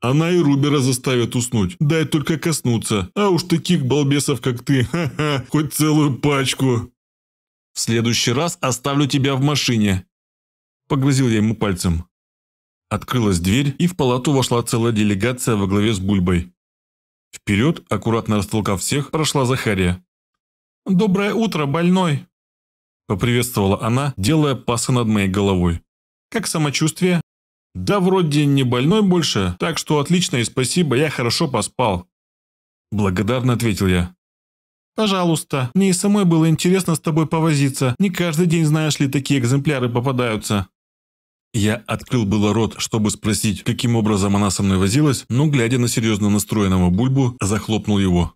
«Она и Рубера заставят уснуть, дай только коснуться, а уж таких балбесов, как ты, ха-ха, хоть целую пачку!» «В следующий раз оставлю тебя в машине!» Погрозил я ему пальцем. Открылась дверь, и в палату вошла целая делегация во главе с Бульбой. Вперед, аккуратно растолкав всех, прошла Захария. «Доброе утро, больной!» Поприветствовала она, делая пасы над моей головой. «Как самочувствие?» Да вроде не больной больше, так что отлично и спасибо, я хорошо поспал. Благодарно ответил я. «Пожалуйста, мне и самой было интересно с тобой повозиться. Не каждый день, знаешь ли, такие экземпляры попадаются». Я открыл было рот, чтобы спросить, каким образом она со мной возилась, но, глядя на серьезно настроенного Бульбу, захлопнул его.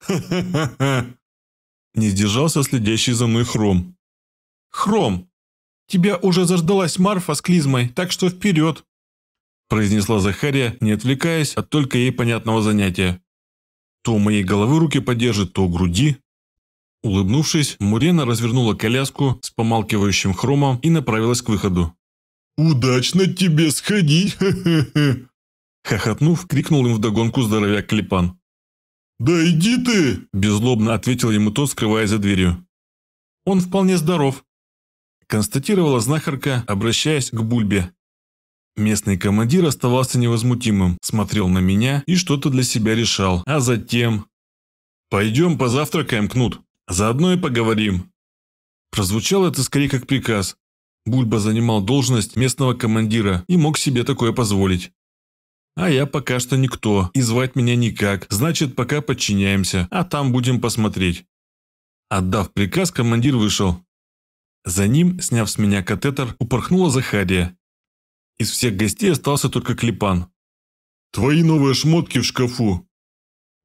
«Ха-ха-ха-ха!» Не сдержался следящий за мной Хром. «Хром, Тебя уже заждалась Марфа с клизмой, так что вперед!» произнесла Захария, не отвлекаясь от только ей понятного занятия. То моей головы руки подержит, то груди. Улыбнувшись, Мурена развернула коляску с помалкивающим хромом и направилась к выходу. «Удачно тебе сходить!» Хохотнув, крикнул им вдогонку здоровяк Клепан. «Да иди ты!» – безлобно ответил ему тот, скрываясь за дверью. «Он вполне здоров», констатировала знахарка, обращаясь к Бульбе. Местный командир оставался невозмутимым, смотрел на меня и что-то для себя решал, а затем... «Пойдем позавтракаем, Кнут, заодно и поговорим». Прозвучало это скорее как приказ. Бульба занимал должность местного командира и мог себе такое позволить. А я пока что никто, и звать меня никак, значит пока подчиняемся, а там будем посмотреть. Отдав приказ, командир вышел, за ним, сняв с меня катетер, упорхнула Захария. Из всех гостей остался только Клепан. «Твои новые шмотки в шкафу!»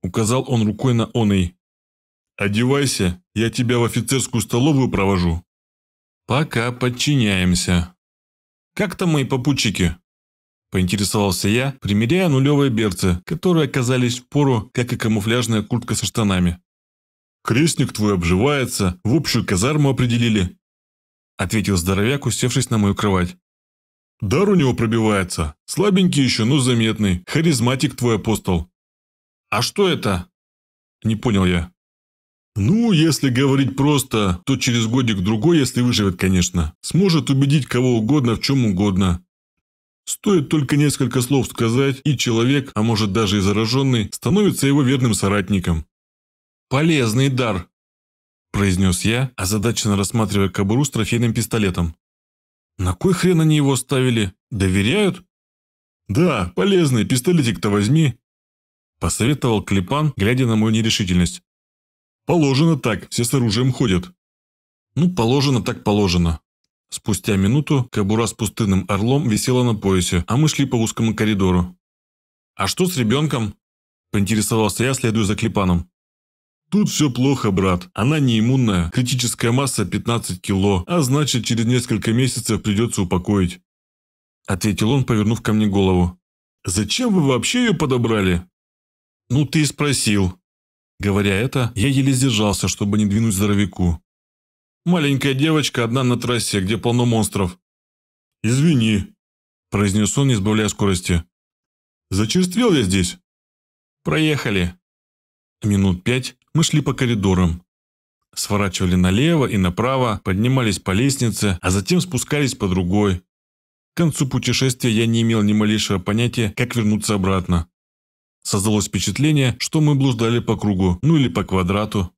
Указал он рукой на оной. «Одевайся, я тебя в офицерскую столовую провожу». «Пока подчиняемся». «Как там мои попутчики?» Поинтересовался я, примеряя нулевые берцы, которые оказались в пору, как и камуфляжная куртка со штанами. «Крестник твой обживается, в общую казарму определили, ответил здоровяк, усевшись на мою кровать. «Дар у него пробивается. Слабенький еще, но заметный. Харизматик твой апостол». «А что это?» Не понял я. «Ну, если говорить просто, то через годик-другой, если выживет, конечно, сможет убедить кого угодно в чем угодно. Стоит только несколько слов сказать, и человек, а может даже и зараженный, становится его верным соратником». «Полезный дар», – произнес я, озадаченно рассматривая кобуру с трофейным пистолетом. «На кой хрен они его ставили? Доверяют?» «Да, полезный, пистолетик-то возьми», – посоветовал Клепан, глядя на мою нерешительность. «Положено так, все с оружием ходят». «Ну, положено так положено». Спустя минуту кобура с пустынным орлом висела на поясе, а мы шли по узкому коридору. «А что с ребенком?» – поинтересовался я, следуя за Клепаном. Тут все плохо, брат. Она не Критическая масса 15 кило, а значит, через несколько месяцев придется упокоить. Ответил он, повернув ко мне голову. Зачем вы вообще ее подобрали? Ну, ты и спросил. Говоря это, я еле сдержался, чтобы не двинуть здоровяку. Маленькая девочка одна на трассе, где полно монстров. Извини, произнес он, не сбавляя скорости. Зачерствел я здесь. Проехали. Минут пять мы шли по коридорам. Сворачивали налево и направо, поднимались по лестнице, а затем спускались по другой. К концу путешествия я не имел ни малейшего понятия, как вернуться обратно. Создалось впечатление, что мы блуждали по кругу, ну или по квадрату.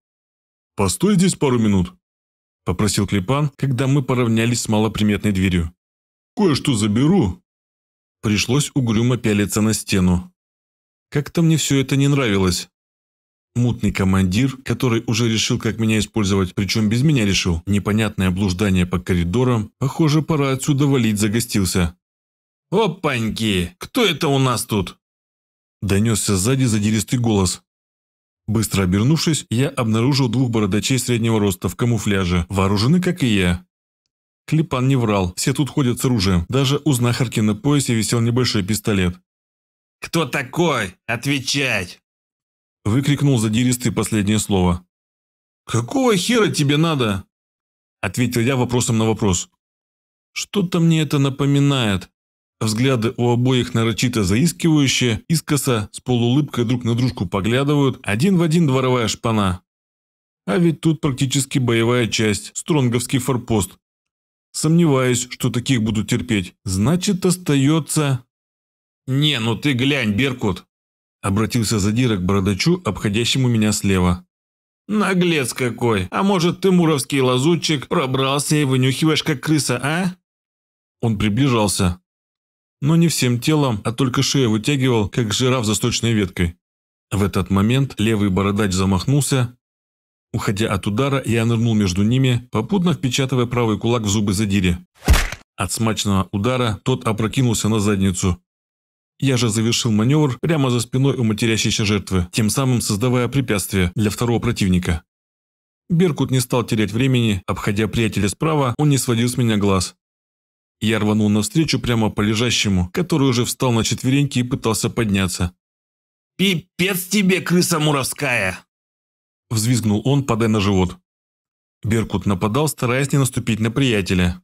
«Постой здесь пару минут», – попросил Клепан, когда мы поравнялись с малоприметной дверью. «Кое-что заберу». Пришлось угрюмо пялиться на стену. Как-то мне все это не нравилось. Мутный командир, который уже решил, как меня использовать, причем без меня решил. Непонятное блуждание по коридорам. Похоже, пора отсюда валить загостился. «Опаньки! Кто это у нас тут?» Донесся сзади задиристый голос. Быстро обернувшись, я обнаружил двух бородачей среднего роста в камуфляже, вооружены, как и я. Клепан не врал, все тут ходят с оружием, даже у знахарки на поясе висел небольшой пистолет. «Кто такой? Отвечать!» Выкрикнул задиристый последнее слово. «Какого хера тебе надо?» Ответил я вопросом на вопрос. «Что-то мне это напоминает». Взгляды у обоих нарочито заискивающие, искоса, с полуулыбкой друг на дружку поглядывают, один в один дворовая шпана. А ведь тут практически боевая часть, стронговский форпост. Сомневаюсь, что таких будут терпеть. Значит, остается... «Не, ну ты глянь, Беркут!» Обратился задира к бородачу, обходящему меня слева. «Наглец какой! А может, ты, муровский лазутчик, пробрался и вынюхиваешь, как крыса, а?» Он приближался, но не всем телом, а только шею вытягивал, как жираф за сточной веткой. В этот момент левый бородач замахнулся. Уходя от удара, я нырнул между ними, попутно впечатывая правый кулак в зубы задире. От смачного удара тот опрокинулся на задницу. Я же завершил маневр прямо за спиной у матерящейся жертвы, тем самым создавая препятствие для второго противника. Беркут не стал терять времени, обходя приятеля справа, он не сводил с меня глаз. Я рванул навстречу прямо по лежащему, который уже встал на четвереньки и пытался подняться. «Пипец тебе, крыса муровская!» Взвизгнул он, падая на живот. Беркут нападал, стараясь не наступить на приятеля.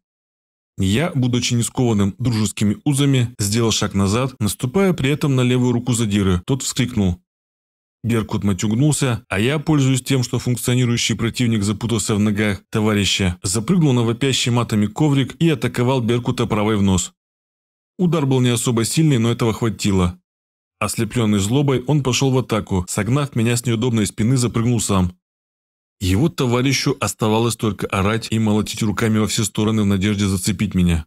Я, будучи не скованным дружескими узами, сделал шаг назад, наступая при этом на левую руку задиры. Тот вскрикнул. Геркут матюгнулся, а я, пользуясь тем, что функционирующий противник запутался в ногах товарища, запрыгнул на вопящий матами коврик и атаковал Беркута правой в нос. Удар был не особо сильный, но этого хватило. Ослепленный злобой, он пошел в атаку, согнав меня с неудобной спины, запрыгнул сам. Его товарищу оставалось только орать и молотить руками во все стороны в надежде зацепить меня.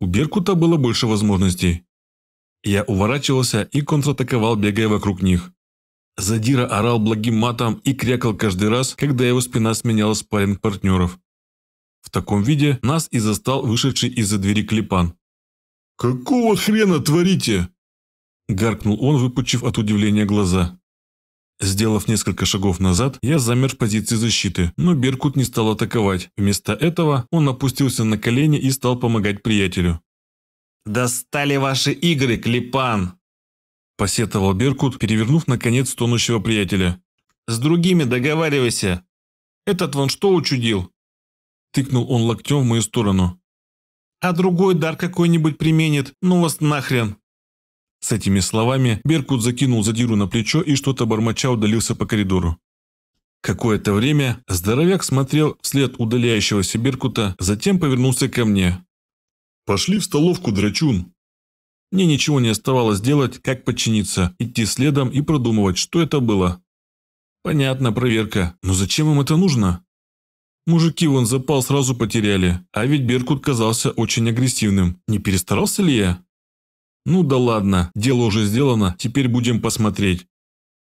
У Беркута было больше возможностей. Я уворачивался и контратаковал, бегая вокруг них. Задира орал благим матом и крякал каждый раз, когда его спина сменяла спарринг партнеров. В таком виде нас и застал вышедший из-за двери клепан. «Какого хрена творите?» Гаркнул он, выпучив от удивления глаза. Сделав несколько шагов назад, я замер в позиции защиты, но Беркут не стал атаковать. Вместо этого он опустился на колени и стал помогать приятелю. «Достали ваши игры, Клепан!» Посетовал Беркут, перевернув наконец тонущего приятеля. «С другими договаривайся! Этот вон что учудил?» Тыкнул он локтем в мою сторону. «А другой дар какой-нибудь применит, ну вас нахрен!» С этими словами Беркут закинул задиру на плечо и что-то бормоча удалился по коридору. Какое-то время здоровяк смотрел вслед удаляющегося Беркута, затем повернулся ко мне. «Пошли в столовку, драчун!» Мне ничего не оставалось делать, как подчиниться, идти следом и продумывать, что это было. Понятно, проверка, но зачем им это нужно? Мужики вон запал сразу потеряли, а ведь Беркут казался очень агрессивным. Не перестарался ли я? «Ну да ладно, дело уже сделано, теперь будем посмотреть».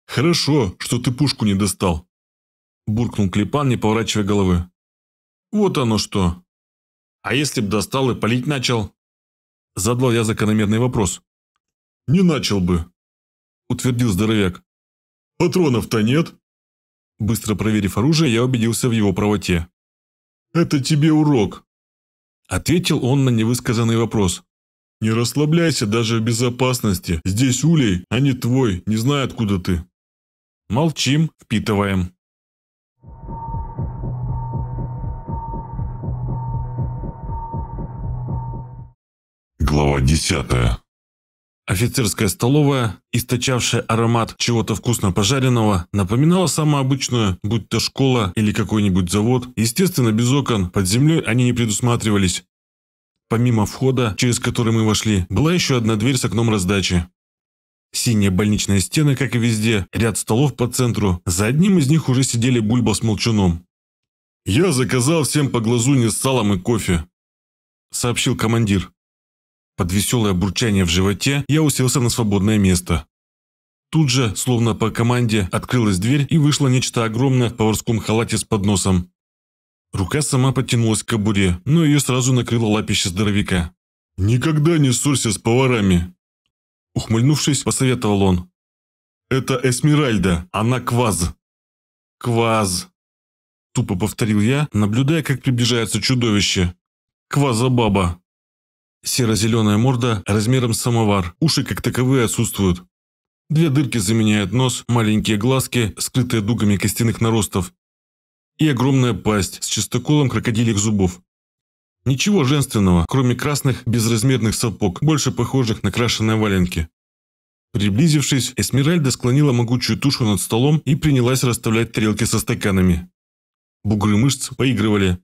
«Хорошо, что ты пушку не достал», – буркнул Клепан, не поворачивая головы. «Вот оно что. А если б достал и палить начал?» Задал я закономерный вопрос. «Не начал бы», – утвердил здоровяк. «Патронов-то нет». Быстро проверив оружие, я убедился в его правоте. «Это тебе урок», – ответил он на невысказанный вопрос. Не расслабляйся даже в безопасности. Здесь улей, а не твой, не знаю, откуда ты. Молчим, впитываем. Глава 10. Офицерская столовая, источавшая аромат чего-то вкусно пожаренного, напоминала самую обычную, будь то школа или какой-нибудь завод. Естественно, без окон, под землей они не предусматривались. Помимо входа, через который мы вошли, была еще одна дверь с окном раздачи. Синие больничные стены, как и везде, ряд столов по центру. За одним из них уже сидели Бульба с Молчуном. «Я заказал всем по глазуни с салом и кофе», – сообщил командир. Под веселое бурчание в животе я уселся на свободное место. Тут же, словно по команде, открылась дверь и вышло нечто огромное в поварском халате с подносом. Рука сама подтянулась к кобуре, но ее сразу накрыло лапище здоровяка. «Никогда не ссорься с поварами!» Ухмыльнувшись, посоветовал он. «Это Эсмеральда, она Кваз!» «Кваз!» Тупо повторил я, наблюдая, как приближается чудовище. «Кваза-баба!» Серо-зеленая морда размером с самовар, уши как таковые отсутствуют. Две дырки заменяют нос, маленькие глазки, скрытые дугами костяных наростов, и огромная пасть с чистоколом крокодильих зубов. Ничего женственного, кроме красных безразмерных сапог, больше похожих на крашеные валенки. Приблизившись, Эсмеральда склонила могучую тушу над столом и принялась расставлять тарелки со стаканами. Бугры мышц поигрывали.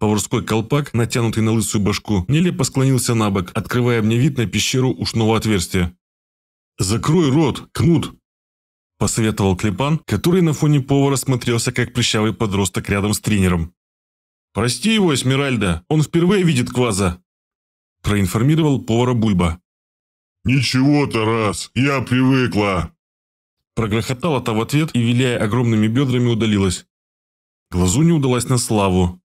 Поварской колпак, натянутый на лысую башку, нелепо склонился на бок, открывая мне вид на пещеру ушного отверстия. «Закрой рот, кнут!» посоветовал Клепан, который на фоне повара смотрелся как прыщавый подросток рядом с тренером. «Прости его, Эсмеральда, он впервые видит Кваза», – проинформировал повара Бульба. «Ничего, Тарас, я привыкла!» Прогрохотала та в ответ и, виляя огромными бедрами, удалилась. Глазу не удалось на славу.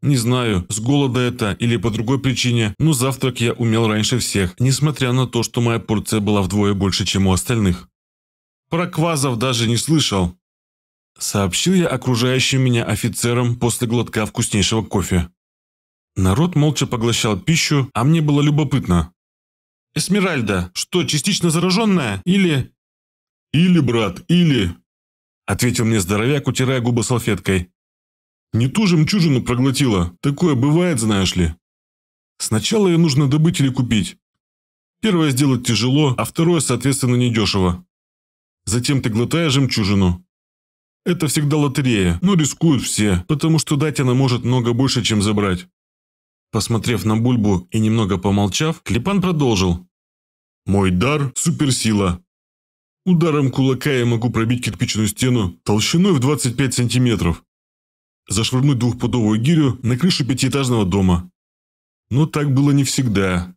Не знаю, с голода это или по другой причине, но завтрак я умел раньше всех, несмотря на то, что моя порция была вдвое больше, чем у остальных. Про квазов даже не слышал. Сообщил я окружающим меня офицерам после глотка вкуснейшего кофе. Народ молча поглощал пищу, а мне было любопытно. «Эсмеральда, что, частично зараженная? Или...» «Или, брат, или...» Ответил мне здоровяк, утирая губы салфеткой. «Не ту жемчужину проглотила. Такое бывает, знаешь ли. Сначала ее нужно добыть или купить. Первое сделать тяжело, а второе, соответственно, недешево. Затем ты глотаешь жемчужину. Это всегда лотерея, но рискуют все, потому что дать она может много больше, чем забрать. Посмотрев на Бульбу и немного помолчав, Клепан продолжил. «Мой дар – суперсила. Ударом кулака я могу пробить кирпичную стену толщиной в 25 сантиметров, зашвырнуть двухпудовую гирю на крышу пятиэтажного дома. Но так было не всегда.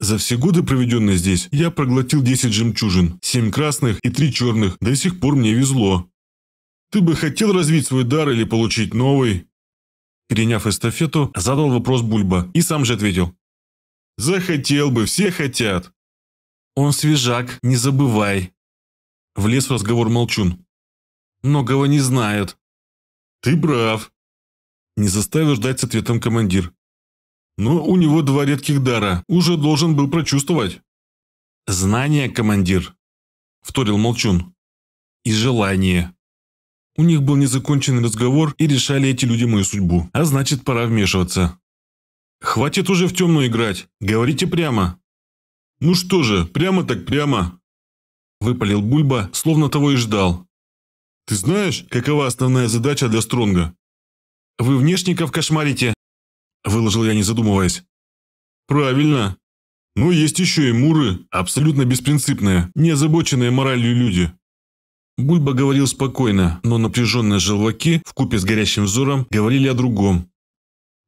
За все годы, проведенные здесь, я проглотил 10 жемчужин, 7 красных и 3 черных, до сих пор мне везло. Ты бы хотел развить свой дар или получить новый?» Переняв эстафету, задал вопрос Бульба и сам же ответил. «Захотел бы, все хотят». «Он свежак, не забывай», – влез в разговор Молчун. «Многого не знает». «Ты прав», – не заставил ждать с ответом командир. Но у него два редких дара, уже должен был прочувствовать. «Знание, командир», – вторил Молчун. «И желание». У них был незаконченный разговор, и решали эти люди мою судьбу. А значит, пора вмешиваться. «Хватит уже в темную играть. Говорите прямо». «Ну что же, прямо так прямо», – выпалил Бульба, словно того и ждал. «Ты знаешь, какова основная задача для Стронга?» «Вы внешников кошмарите», выложил я, не задумываясь. «Правильно. Но есть еще и муры, абсолютно беспринципные, не озабоченные моралью люди». Бульба говорил спокойно, но напряженные желваки, купе с горящим взором, говорили о другом.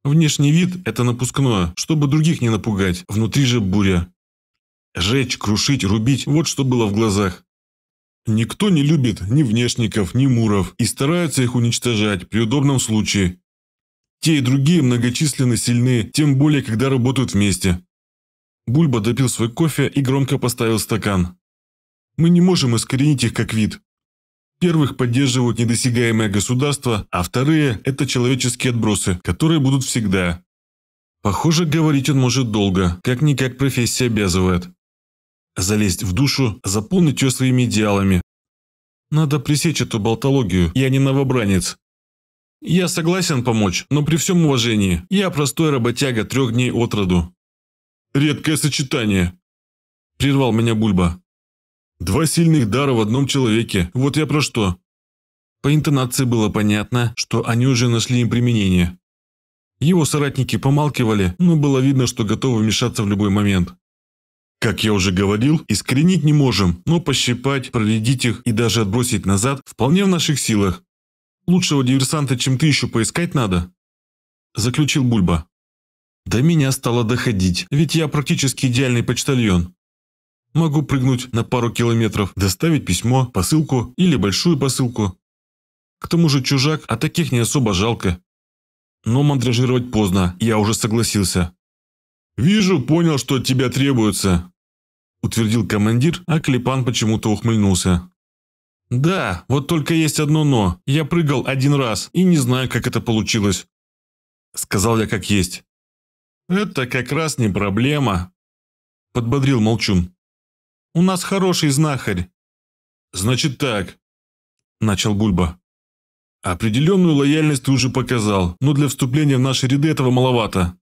Внешний вид – это напускное, чтобы других не напугать, внутри же буря. Жечь, крушить, рубить – вот что было в глазах. Никто не любит ни внешников, ни муров и стараются их уничтожать при удобном случае. Те и другие многочисленны сильны, тем более, когда работают вместе. Бульба допил свой кофе и громко поставил стакан. Мы не можем искоренить их как вид. Первых поддерживают недосягаемое государство, а вторые – это человеческие отбросы, которые будут всегда. Похоже, говорить он может долго, как-никак профессия обязывает. Залезть в душу, заполнить ее своими идеалами. Надо пресечь эту болтологию, я не новобранец, «Я согласен помочь, но при всем уважении, я простой работяга трех дней от роду». «Редкое сочетание», – прервал меня Бульба. «Два сильных дара в одном человеке, вот я про что». По интонации было понятно, что они уже нашли им применение. Его соратники помалкивали, но было видно, что готовы вмешаться в любой момент. Как я уже говорил, искоренить не можем, но пощипать, проредить их и даже отбросить назад вполне в наших силах. Лучшего диверсанта, чем ты еще поискать надо», – заключил Бульба. До меня стало доходить, ведь я практически идеальный почтальон. Могу прыгнуть на пару километров, доставить письмо, посылку или большую посылку. К тому же чужак, а таких не особо жалко. Но мандражировать поздно, я уже согласился. «Вижу, понял, что от тебя требуется», – утвердил командир, а Клепан почему-то ухмыльнулся. «Да, вот только есть одно «но». Я прыгал один раз и не знаю, как это получилось». Сказал я как есть. «Это как раз не проблема», – подбодрил Молчун. «У нас хороший знахарь». «Значит так», – начал Бульба. «Определенную лояльность ты уже показал, но для вступления в наши ряды этого маловато.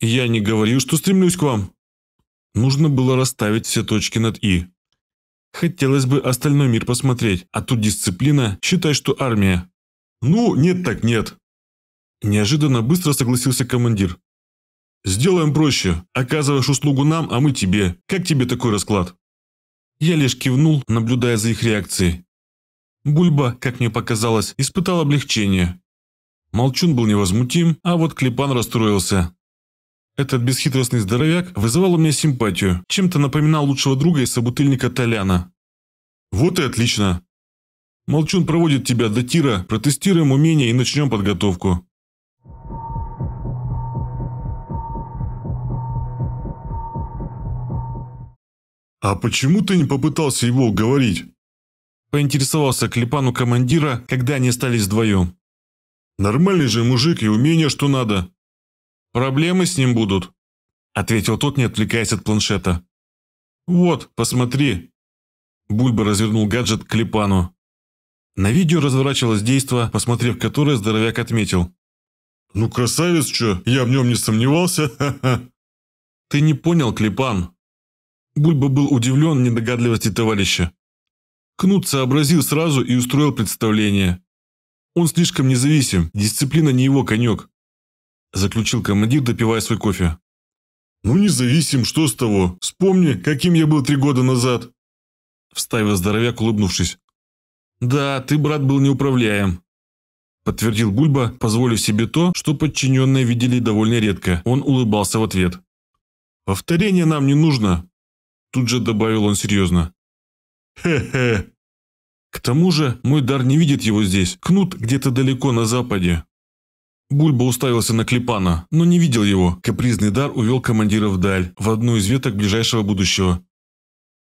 Я не говорю, что стремлюсь к вам». Нужно было расставить все точки над «и». Хотелось бы остальной мир посмотреть, а тут дисциплина, считай, что армия. Ну, нет так нет. Неожиданно быстро согласился командир. Сделаем проще. Оказываешь услугу нам, а мы тебе. Как тебе такой расклад? Я лишь кивнул, наблюдая за их реакцией. Бульба, как мне показалось, испытал облегчение. Молчун был невозмутим, а вот Клепан расстроился. Этот бесхитростный здоровяк вызывал у меня симпатию, чем-то напоминал лучшего друга и собутыльника Толяна. «Вот и отлично!» «Молчун проводит тебя до тира, протестируем умения и начнем подготовку», «А почему ты не попытался его уговорить?» Поинтересовался Клепану командира, когда они остались вдвоем. «Нормальный же мужик и умение, что надо. «Проблемы с ним будут», – ответил тот, не отвлекаясь от планшета. «Вот, посмотри». Бульба развернул гаджет к клепану. На видео разворачивалось действо, посмотрев которое, здоровяк отметил. «Ну красавец чё, я в нем не сомневался, ха-ха!» «Ты не понял, Клепан!» Бульба был удивлен недогадливости товарища. Кнут сообразил сразу и устроил представление. Он слишком независим, дисциплина не его конек заключил командир, допивая свой кофе. «Ну, независим, что с того? Вспомни, каким я был три года назад!» Вставил здоровяк, улыбнувшись. «Да, ты, брат, был неуправляем», – подтвердил Бульба, позволив себе то, что подчиненные видели довольно редко. Он улыбался в ответ. «Повторение нам не нужно», – тут же добавил он серьезно. «Хе-хе». «К тому же мой дар не видит его здесь. Кнут где-то далеко на западе, Бульба уставился на Клепана, но не видел его. Капризный дар увел командира вдаль, в одну из веток ближайшего будущего.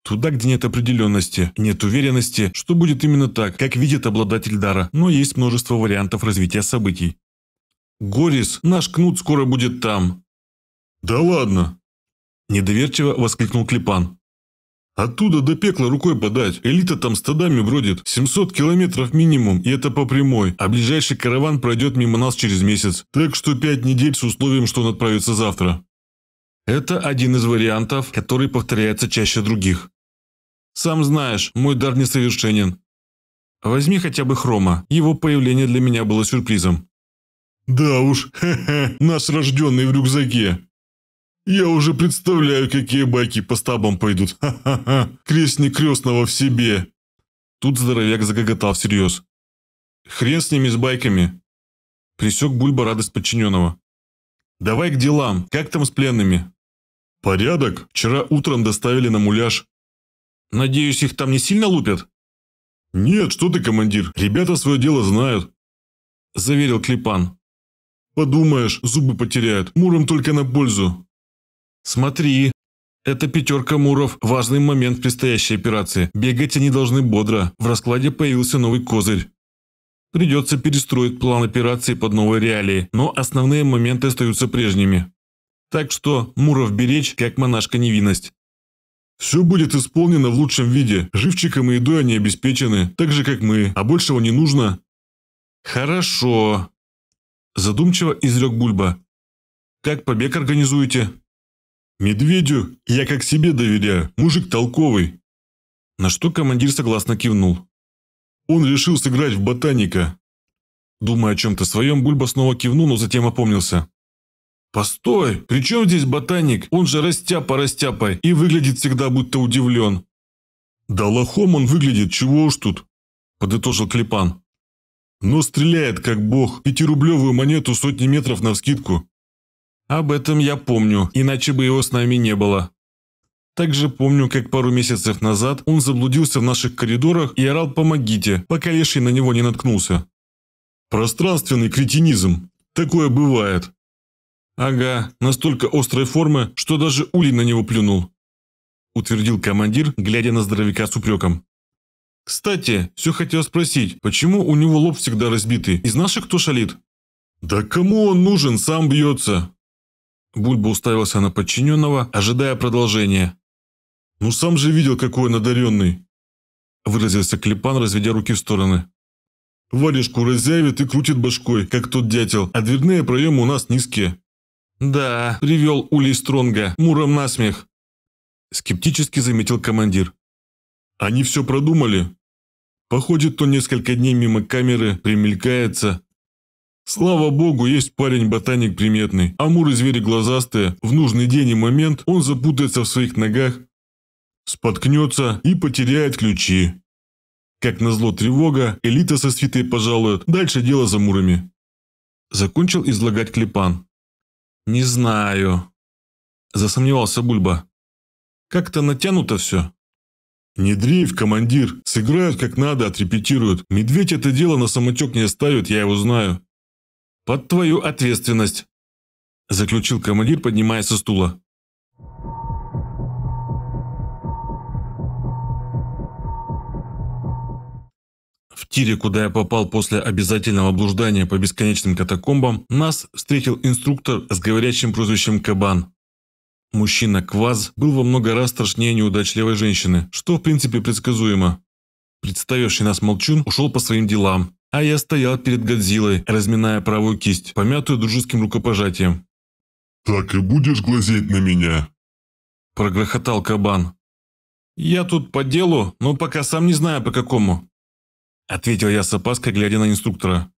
Туда, где нет определенности, нет уверенности, что будет именно так, как видит обладатель дара, но есть множество вариантов развития событий. «Горис, наш кнут скоро будет там!» «Да ладно!» Недоверчиво воскликнул Клепан. Оттуда до пекла рукой подать. Элита там стадами бродит. 700 километров минимум, и это по прямой. А ближайший караван пройдет мимо нас через месяц. Так что 5 недель с условием, что он отправится завтра. Это один из вариантов, который повторяется чаще других. Сам знаешь, мой дар несовершенен. Возьми хотя бы Хрома. Его появление для меня было сюрпризом. Да уж, хе-хе, наш рожденный в рюкзаке. Я уже представляю, какие байки по стабам пойдут. Ха-ха-ха. Крестник крестного в себе. Тут здоровяк загоготал всерьез. Хрен с ними, с байками. Присек Бульба радость подчиненного. Давай к делам. Как там с пленными? Порядок. Вчера утром доставили на муляж. Надеюсь, их там не сильно лупят? Нет, что ты, командир. Ребята свое дело знают. Заверил Клепан. Подумаешь, зубы потеряют. Муром только на пользу. Смотри, это пятерка Муров, важный момент предстоящей операции. Бегать они должны бодро, в раскладе появился новый козырь. Придется перестроить план операции под новые реалии, но основные моменты остаются прежними. Так что Муров беречь, как монашка невинность. Все будет исполнено в лучшем виде, живчиком и едой они обеспечены, так же как мы, а большего не нужно. Хорошо. Задумчиво изрек Бульба. Как побег организуете? «Медведю я как себе доверяю, мужик толковый». На что командир согласно кивнул. Он решил сыграть в ботаника. Думая о чем-то своем, Бульба снова кивнул, но затем опомнился. «Постой! При чем здесь ботаник? Он же растяпа растяпой и выглядит всегда будто удивлен». «Да лохом он выглядит, чего уж тут!» – подытожил Клепан. «Но стреляет, как бог, пятирублевую монету сотни метров навскидку. Об этом я помню, иначе бы его с нами не было. Также помню, как пару месяцев назад он заблудился в наших коридорах и орал «помогите», пока леший на него не наткнулся. Пространственный кретинизм. Такое бывает. Ага, настолько острой формы, что даже улей на него плюнул. Утвердил командир, глядя на здоровяка с упреком. Кстати, все хотел спросить, почему у него лоб всегда разбитый? Из наших кто шалит? Да кому он нужен, сам бьется. Бульба уставился на подчиненного, ожидая продолжения. «Ну сам же видел, какой он одаренный!» Выразился Клепан, разведя руки в стороны. «Варежку разявит и крутит башкой, как тот дятел, а дверные проемы у нас низкие». «Да», – привел Улей Стронга, муром смех. Скептически заметил командир. «Они все продумали. Походит то несколько дней мимо камеры, примелькается, Слава богу, есть парень-ботаник приметный. Амур и звери глазастые. В нужный день и момент он запутается в своих ногах, споткнется и потеряет ключи. Как назло тревога, элита со свитой пожалует. Дальше дело за мурами. Закончил излагать Клепан. «Не знаю», – засомневался Бульба. «Как-то натянуто все». «Не дрейф, командир. Сыграют как надо, отрепетируют. Медведь это дело на самотек не оставит, я его знаю. «Под твою ответственность», – заключил командир, поднимаясь со стула. В тире, куда я попал после обязательного блуждания по бесконечным катакомбам, нас встретил инструктор с говорящим прозвищем Кабан. Мужчина Кваз был во много раз страшнее неудачливой женщины, что в принципе предсказуемо. Представивший нас молчун ушел по своим делам, а я стоял перед Годзиллой, разминая правую кисть, помятую дружеским рукопожатием. «Так и будешь глазеть на меня?» Прогрохотал кабан. «Я тут по делу, но пока сам не знаю по какому», ответил я с опаской, глядя на инструктора.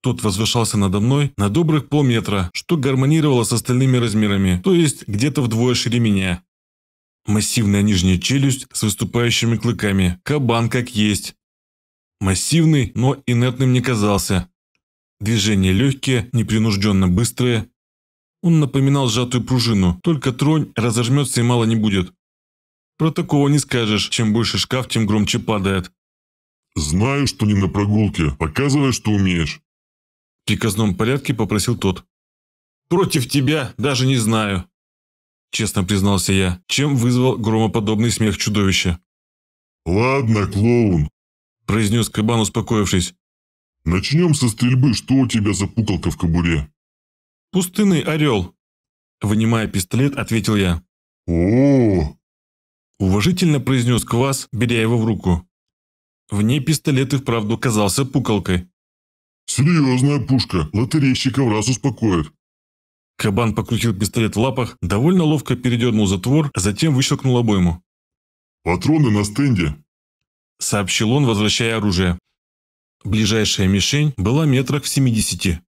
Тот возвышался надо мной на добрых полметра, что гармонировало с остальными размерами, то есть где-то вдвое шире меня. Массивная нижняя челюсть с выступающими клыками. Кабан как есть. Массивный, но инетным не казался. Движения легкие, непринужденно быстрые. Он напоминал сжатую пружину, только тронь разожмется и мало не будет. Про такого не скажешь, чем больше шкаф, тем громче падает. «Знаю, что не на прогулке. Показывай, что умеешь». В приказном порядке попросил тот. «Против тебя даже не знаю», честно признался я, чем вызвал громоподобный смех чудовища. «Ладно, клоун», – произнес кабан, успокоившись. «Начнем со стрельбы. Что у тебя за пукалка в кобуре?» «Пустынный орел», – вынимая пистолет, ответил я. о, Уважительно произнес квас, беря его в руку. В ней пистолет и вправду казался пукалкой. «Серьезная пушка. Лотерейщиков раз успокоит. Кабан покрутил пистолет в лапах, довольно ловко передернул затвор, а затем выщелкнул обойму. «Патроны на стенде», – сообщил он, возвращая оружие. Ближайшая мишень была метрах в семидесяти.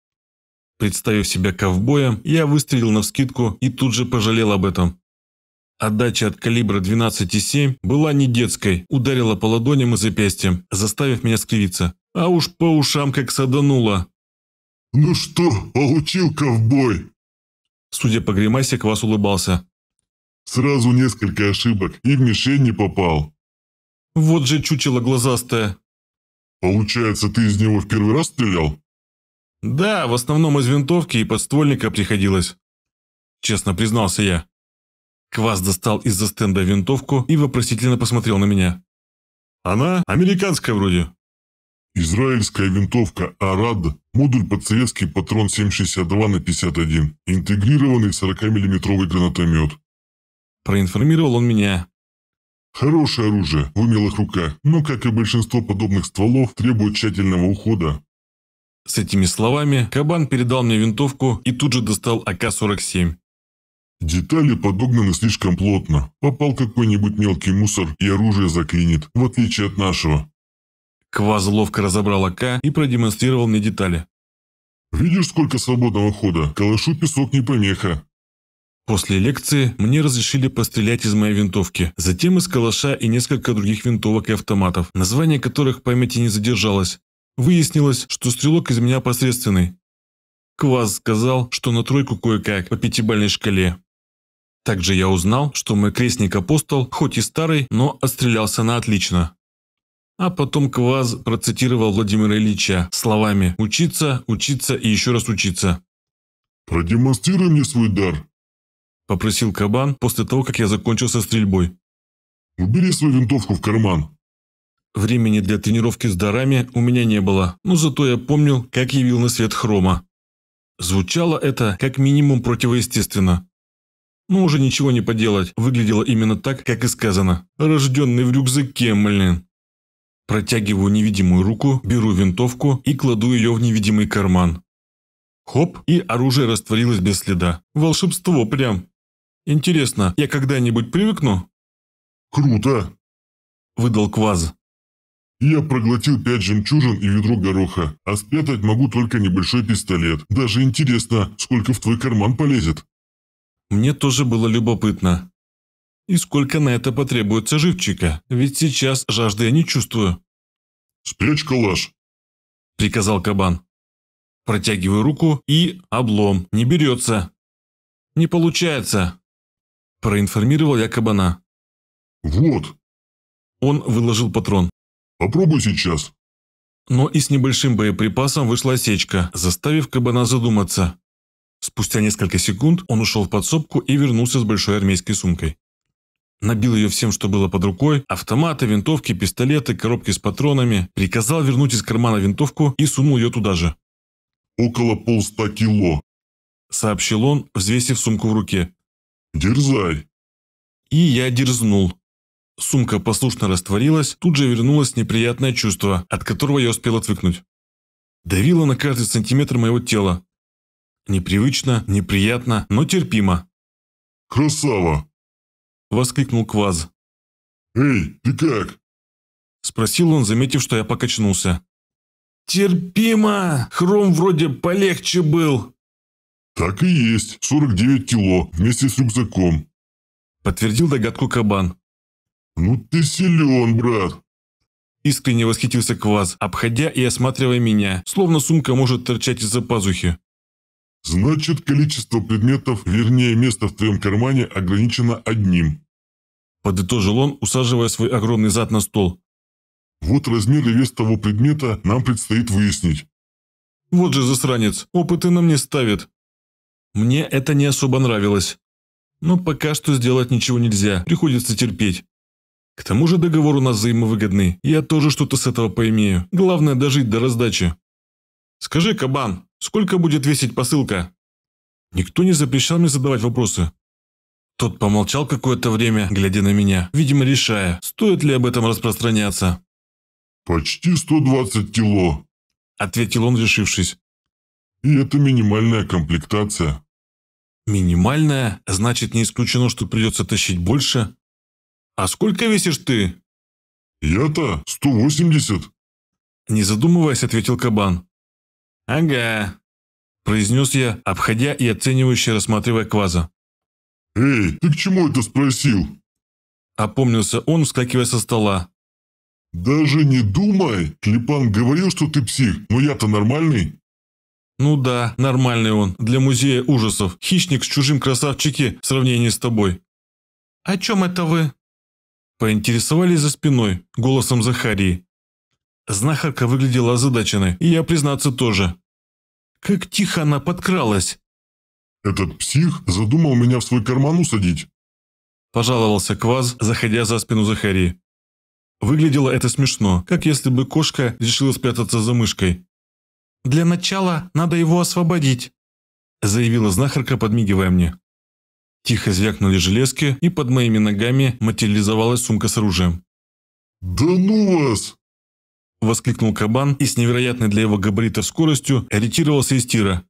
Представив себя ковбоем, я выстрелил навскидку и тут же пожалел об этом. Отдача от калибра 12,7 была не детской, ударила по ладоням и запястьям, заставив меня скривиться. А уж по ушам как садануло. «Ну что, получил ковбой?» Судя по гримасе, Квас улыбался. «Сразу несколько ошибок и в мишень не попал». «Вот же чучело глазастое». «Получается, ты из него в первый раз стрелял?» «Да, в основном из винтовки и подствольника приходилось», – честно признался я. Квас достал из-за стенда винтовку и вопросительно посмотрел на меня. «Она американская вроде». «Израильская винтовка Арад Модуль под советский патрон 7,62 на 51. Интегрированный 40 миллиметровый гранатомет. Проинформировал он меня. Хорошее оружие в умелых руках, но, как и большинство подобных стволов, требует тщательного ухода. С этими словами Кабан передал мне винтовку и тут же достал АК-47. Детали подогнаны слишком плотно. Попал какой-нибудь мелкий мусор и оружие заклинит, в отличие от нашего. Кваз ловко разобрал АК и продемонстрировал мне детали. «Видишь, сколько свободного хода? Калашу песок не помеха». После лекции мне разрешили пострелять из моей винтовки, затем из калаша и несколько других винтовок и автоматов, название которых в памяти не задержалось. Выяснилось, что стрелок из меня посредственный. Кваз сказал, что на тройку кое-как, по пятибальной шкале. Также я узнал, что мой крестник-апостол, хоть и старый, но отстрелялся на отлично. А потом Кваз процитировал Владимира Ильича словами «учиться, учиться и еще раз учиться». «Продемонстрируй мне свой дар», – попросил Кабан после того, как я закончил со стрельбой. «Убери свою винтовку в карман». Времени для тренировки с дарами у меня не было, но зато я помнил, как явил на свет хрома. Звучало это как минимум противоестественно. Но уже ничего не поделать, выглядело именно так, как и сказано. Рожденный в рюкзаке, блин. Протягиваю невидимую руку, беру винтовку и кладу ее в невидимый карман. Хоп, и оружие растворилось без следа. Волшебство прям. Интересно, я когда-нибудь привыкну? Круто! Выдал Кваз. Я проглотил пять жемчужин и ведро гороха, а спрятать могу только небольшой пистолет. Даже интересно, сколько в твой карман полезет. Мне тоже было любопытно. И сколько на это потребуется живчика? Ведь сейчас жажды я не чувствую». «Спрячь калаш», — приказал кабан. Протягиваю руку и облом, не берется. «Не получается», — проинформировал я кабана. «Вот». Он выложил патрон. «Попробуй сейчас». Но и с небольшим боеприпасом вышла осечка, заставив кабана задуматься. Спустя несколько секунд он ушел в подсобку и вернулся с большой армейской сумкой. Набил ее всем, что было под рукой, автоматы, винтовки, пистолеты, коробки с патронами, приказал вернуть из кармана винтовку и сунул ее туда же. «Около полста кило», – сообщил он, взвесив сумку в руке. «Дерзай». И я дерзнул. Сумка послушно растворилась, тут же вернулось неприятное чувство, от которого я успел отвыкнуть. Давило на каждый сантиметр моего тела. Непривычно, неприятно, но терпимо. «Красава!» воскликнул Кваз. «Эй, ты как?» Спросил он, заметив, что я покачнулся. «Терпимо! Хром вроде полегче был!» «Так и есть, 49 кило, вместе с рюкзаком!» Подтвердил догадку кабан. «Ну ты силен, брат!» Искренне восхитился Кваз, обходя и осматривая меня, словно сумка может торчать из-за пазухи. Значит, количество предметов, вернее, место в твоем кармане ограничено одним. Подытожил он, усаживая свой огромный зад на стол. Вот размер и вес того предмета нам предстоит выяснить. Вот же засранец, опыты на мне ставит. Мне это не особо нравилось. Но пока что сделать ничего нельзя, приходится терпеть. К тому же договор у нас взаимовыгодный, я тоже что-то с этого поимею. Главное дожить до раздачи. «Скажи, кабан, сколько будет весить посылка?» Никто не запрещал мне задавать вопросы. Тот помолчал какое-то время, глядя на меня, видимо, решая, стоит ли об этом распространяться. «Почти 120 кило», – ответил он, решившись. «И это минимальная комплектация». «Минимальная? Значит, не исключено, что придется тащить больше?» «А сколько весишь ты?» «Я-то 180», – не задумываясь, ответил кабан. «Ага», – произнес я, обходя и оценивающе рассматривая кваза. «Эй, ты к чему это спросил?» Опомнился он, вскакивая со стола. «Даже не думай! Клепан говорил, что ты псих, но я-то нормальный!» «Ну да, нормальный он. Для музея ужасов. Хищник с чужим красавчики в сравнении с тобой». «О чем это вы?» Поинтересовались за спиной, голосом Захарии. Знахарка выглядела озадаченной, и я, признаться, тоже. Как тихо она подкралась. «Этот псих задумал меня в свой карман усадить», – пожаловался Кваз, заходя за спину Захари. Выглядело это смешно, как если бы кошка решила спрятаться за мышкой. «Для начала надо его освободить», – заявила знахарка, подмигивая мне. Тихо звякнули железки, и под моими ногами материализовалась сумка с оружием. «Да ну вас!» – воскликнул кабан и с невероятной для его габарита скоростью ориентировался из тира.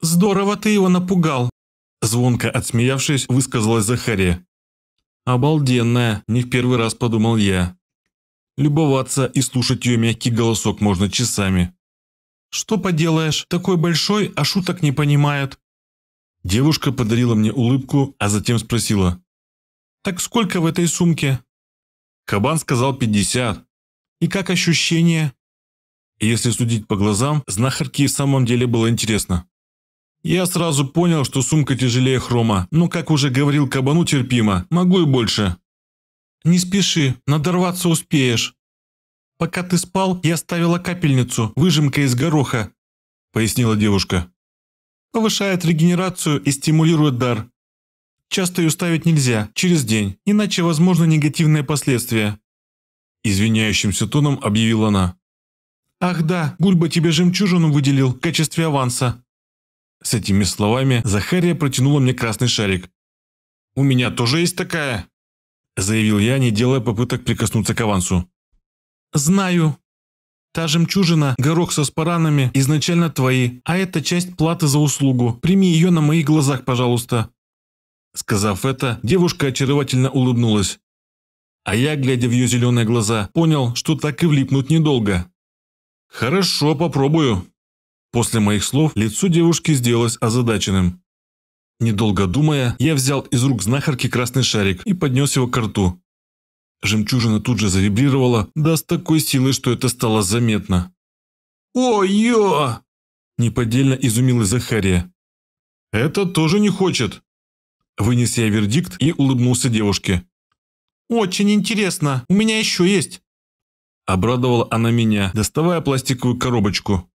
«Здорово ты его напугал!» Звонко отсмеявшись, высказалась Захария. «Обалденная!» – не в первый раз подумал я. Любоваться и слушать ее мягкий голосок можно часами. «Что поделаешь, такой большой, а шуток не понимают. Девушка подарила мне улыбку, а затем спросила. «Так сколько в этой сумке?» Кабан сказал 50. «И как ощущение?» Если судить по глазам, знахарке в самом деле было интересно. Я сразу понял, что сумка тяжелее хрома, но, как уже говорил кабану, терпимо, могу и больше. «Не спеши, надорваться успеешь. Пока ты спал, я ставила капельницу, выжимка из гороха», – пояснила девушка. Повышает регенерацию и стимулирует дар. Часто ее ставить нельзя, через день, иначе возможны негативные последствия. Извиняющимся тоном объявила она. «Ах да, Гульба тебе жемчужину выделил в качестве аванса». С этими словами Захария протянула мне красный шарик. «У меня тоже есть такая», – заявил я, не делая попыток прикоснуться к авансу. «Знаю», Та жемчужина, горох со спаранами изначально твои, а это часть платы за услугу. Прими ее на моих глазах, пожалуйста». Сказав это, девушка очаровательно улыбнулась. А я, глядя в ее зеленые глаза, понял, что так и влипнуть недолго. «Хорошо, попробую». После моих слов лицо девушки сделалось озадаченным. Недолго думая, я взял из рук знахарки красный шарик и поднес его к рту. Жемчужина тут же завибрировала, да с такой силой, что это стало заметно. «О-ё!» – неподдельно изумилась Захария. «Это тоже не хочет!» Вынес я вердикт и улыбнулся девушке. «Очень интересно, у меня еще есть!» Обрадовала она меня, доставая пластиковую коробочку.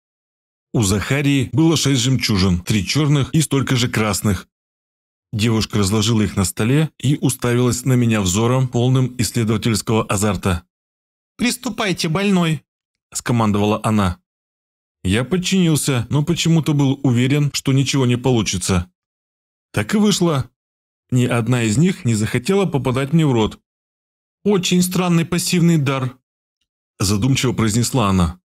У Захарии было шесть жемчужин, три черных и столько же красных. Девушка разложила их на столе и уставилась на меня взором, полным исследовательского азарта. «Приступайте, больной!» – скомандовала она. Я подчинился, но почему-то был уверен, что ничего не получится. Так и вышло. Ни одна из них не захотела попадать мне в рот. «Очень странный пассивный дар», – задумчиво произнесла она.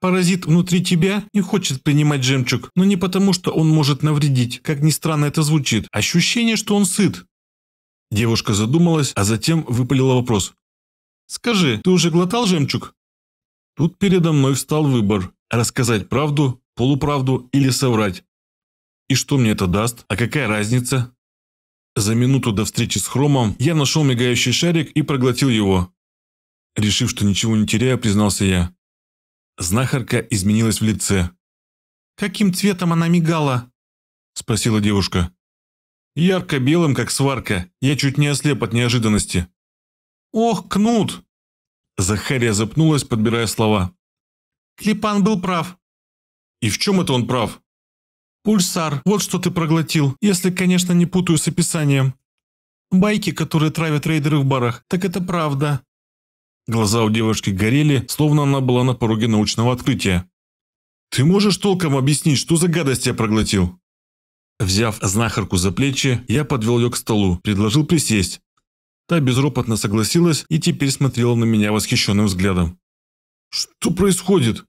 Паразит внутри тебя не хочет принимать жемчуг, но не потому, что он может навредить, как ни странно это звучит. Ощущение, что он сыт. Девушка задумалась, а затем выпалила вопрос. «Скажи, ты уже глотал жемчуг?» Тут передо мной встал выбор – рассказать правду, полуправду или соврать. И что мне это даст? А какая разница? За минуту до встречи с Хромом я нашел мигающий шарик и проглотил его. Решив, что ничего не теряю, признался я. Знахарка изменилась в лице. «Каким цветом она мигала?» – спросила девушка. «Ярко-белым, как сварка. Я чуть не ослеп от неожиданности». «Ох, кнут!» Захария запнулась, подбирая слова. «Клепан был прав». «И в чем это он прав?» «Пульсар, вот что ты проглотил, если, конечно, не путаю с описанием. Байки, которые травят рейдеры в барах, так это правда. Глаза у девушки горели, словно она была на пороге научного открытия. «Ты можешь толком объяснить, что за гадость я проглотил?» Взяв знахарку за плечи, я подвел ее к столу, предложил присесть. Та безропотно согласилась и теперь смотрела на меня восхищенным взглядом. «Что происходит?»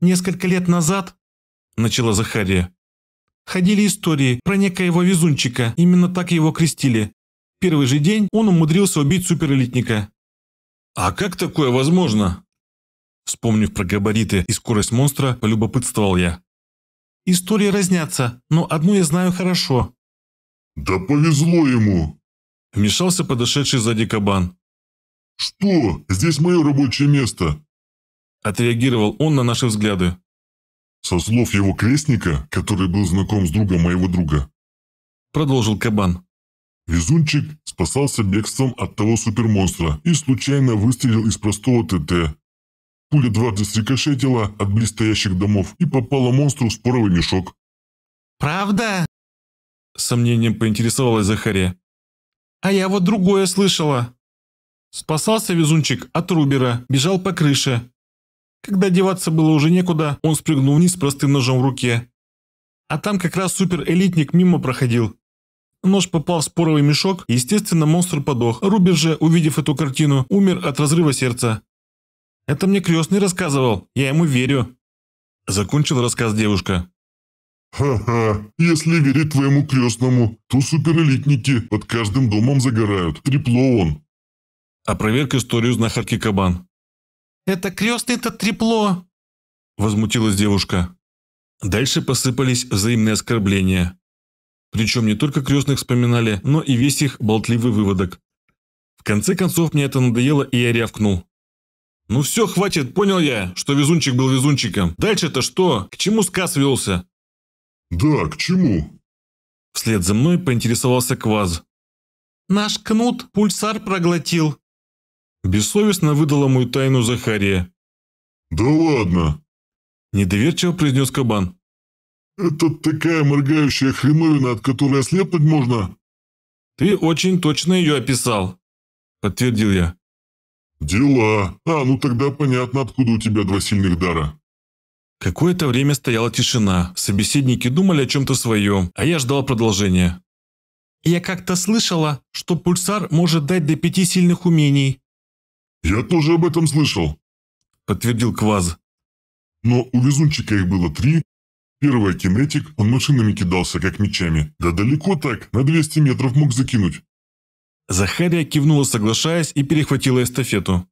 «Несколько лет назад», – начала Захария, – «ходили истории про некоего везунчика, именно так его крестили. Первый же день он умудрился убить суперэлитника. «А как такое возможно?» Вспомнив про габариты и скорость монстра, полюбопытствовал я. «Истории разнятся, но одну я знаю хорошо». «Да повезло ему!» Вмешался подошедший сзади кабан. «Что? Здесь мое рабочее место!» Отреагировал он на наши взгляды. «Со слов его крестника, который был знаком с другом моего друга», Продолжил кабан. Везунчик спасался бегством от того супермонстра и случайно выстрелил из простого ТТ. Пуля дважды срикошетила от близстоящих домов и попала монстру в споровый мешок. «Правда?» – сомнением поинтересовалась Захаре. «А я вот другое слышала. Спасался везунчик от Рубера, бежал по крыше. Когда деваться было уже некуда, он спрыгнул вниз с простым ножом в руке. А там как раз суперэлитник мимо проходил, Нож попал в споровый мешок, естественно, монстр подох. Рубер же, увидев эту картину, умер от разрыва сердца. «Это мне крестный рассказывал, я ему верю», – закончил рассказ девушка. «Ха-ха, если верить твоему крестному, то суперэлитники под каждым домом загорают, трепло он». Опроверг а историю знахарки Кабан. «Это крестный-то трепло!» – возмутилась девушка. Дальше посыпались взаимные оскорбления. Причем не только крестных вспоминали, но и весь их болтливый выводок. В конце концов мне это надоело, и я рявкнул. «Ну все, хватит, понял я, что везунчик был везунчиком. Дальше-то что? К чему сказ велся?» «Да, к чему?» Вслед за мной поинтересовался Кваз. «Наш кнут пульсар проглотил». Бессовестно выдала мою тайну Захария. «Да ладно!» Недоверчиво произнес Кабан. Это такая моргающая хреновина, от которой ослепнуть можно. Ты очень точно ее описал, подтвердил я. Дела. А, ну тогда понятно, откуда у тебя два сильных дара. Какое-то время стояла тишина. Собеседники думали о чем-то своем, а я ждал продолжения. Я как-то слышала, что пульсар может дать до пяти сильных умений. Я тоже об этом слышал, подтвердил Кваз. Но у везунчика их было три, Первый кинетик, он машинами кидался, как мечами. Да далеко так, на 200 метров мог закинуть. Захария кивнула, соглашаясь, и перехватила эстафету.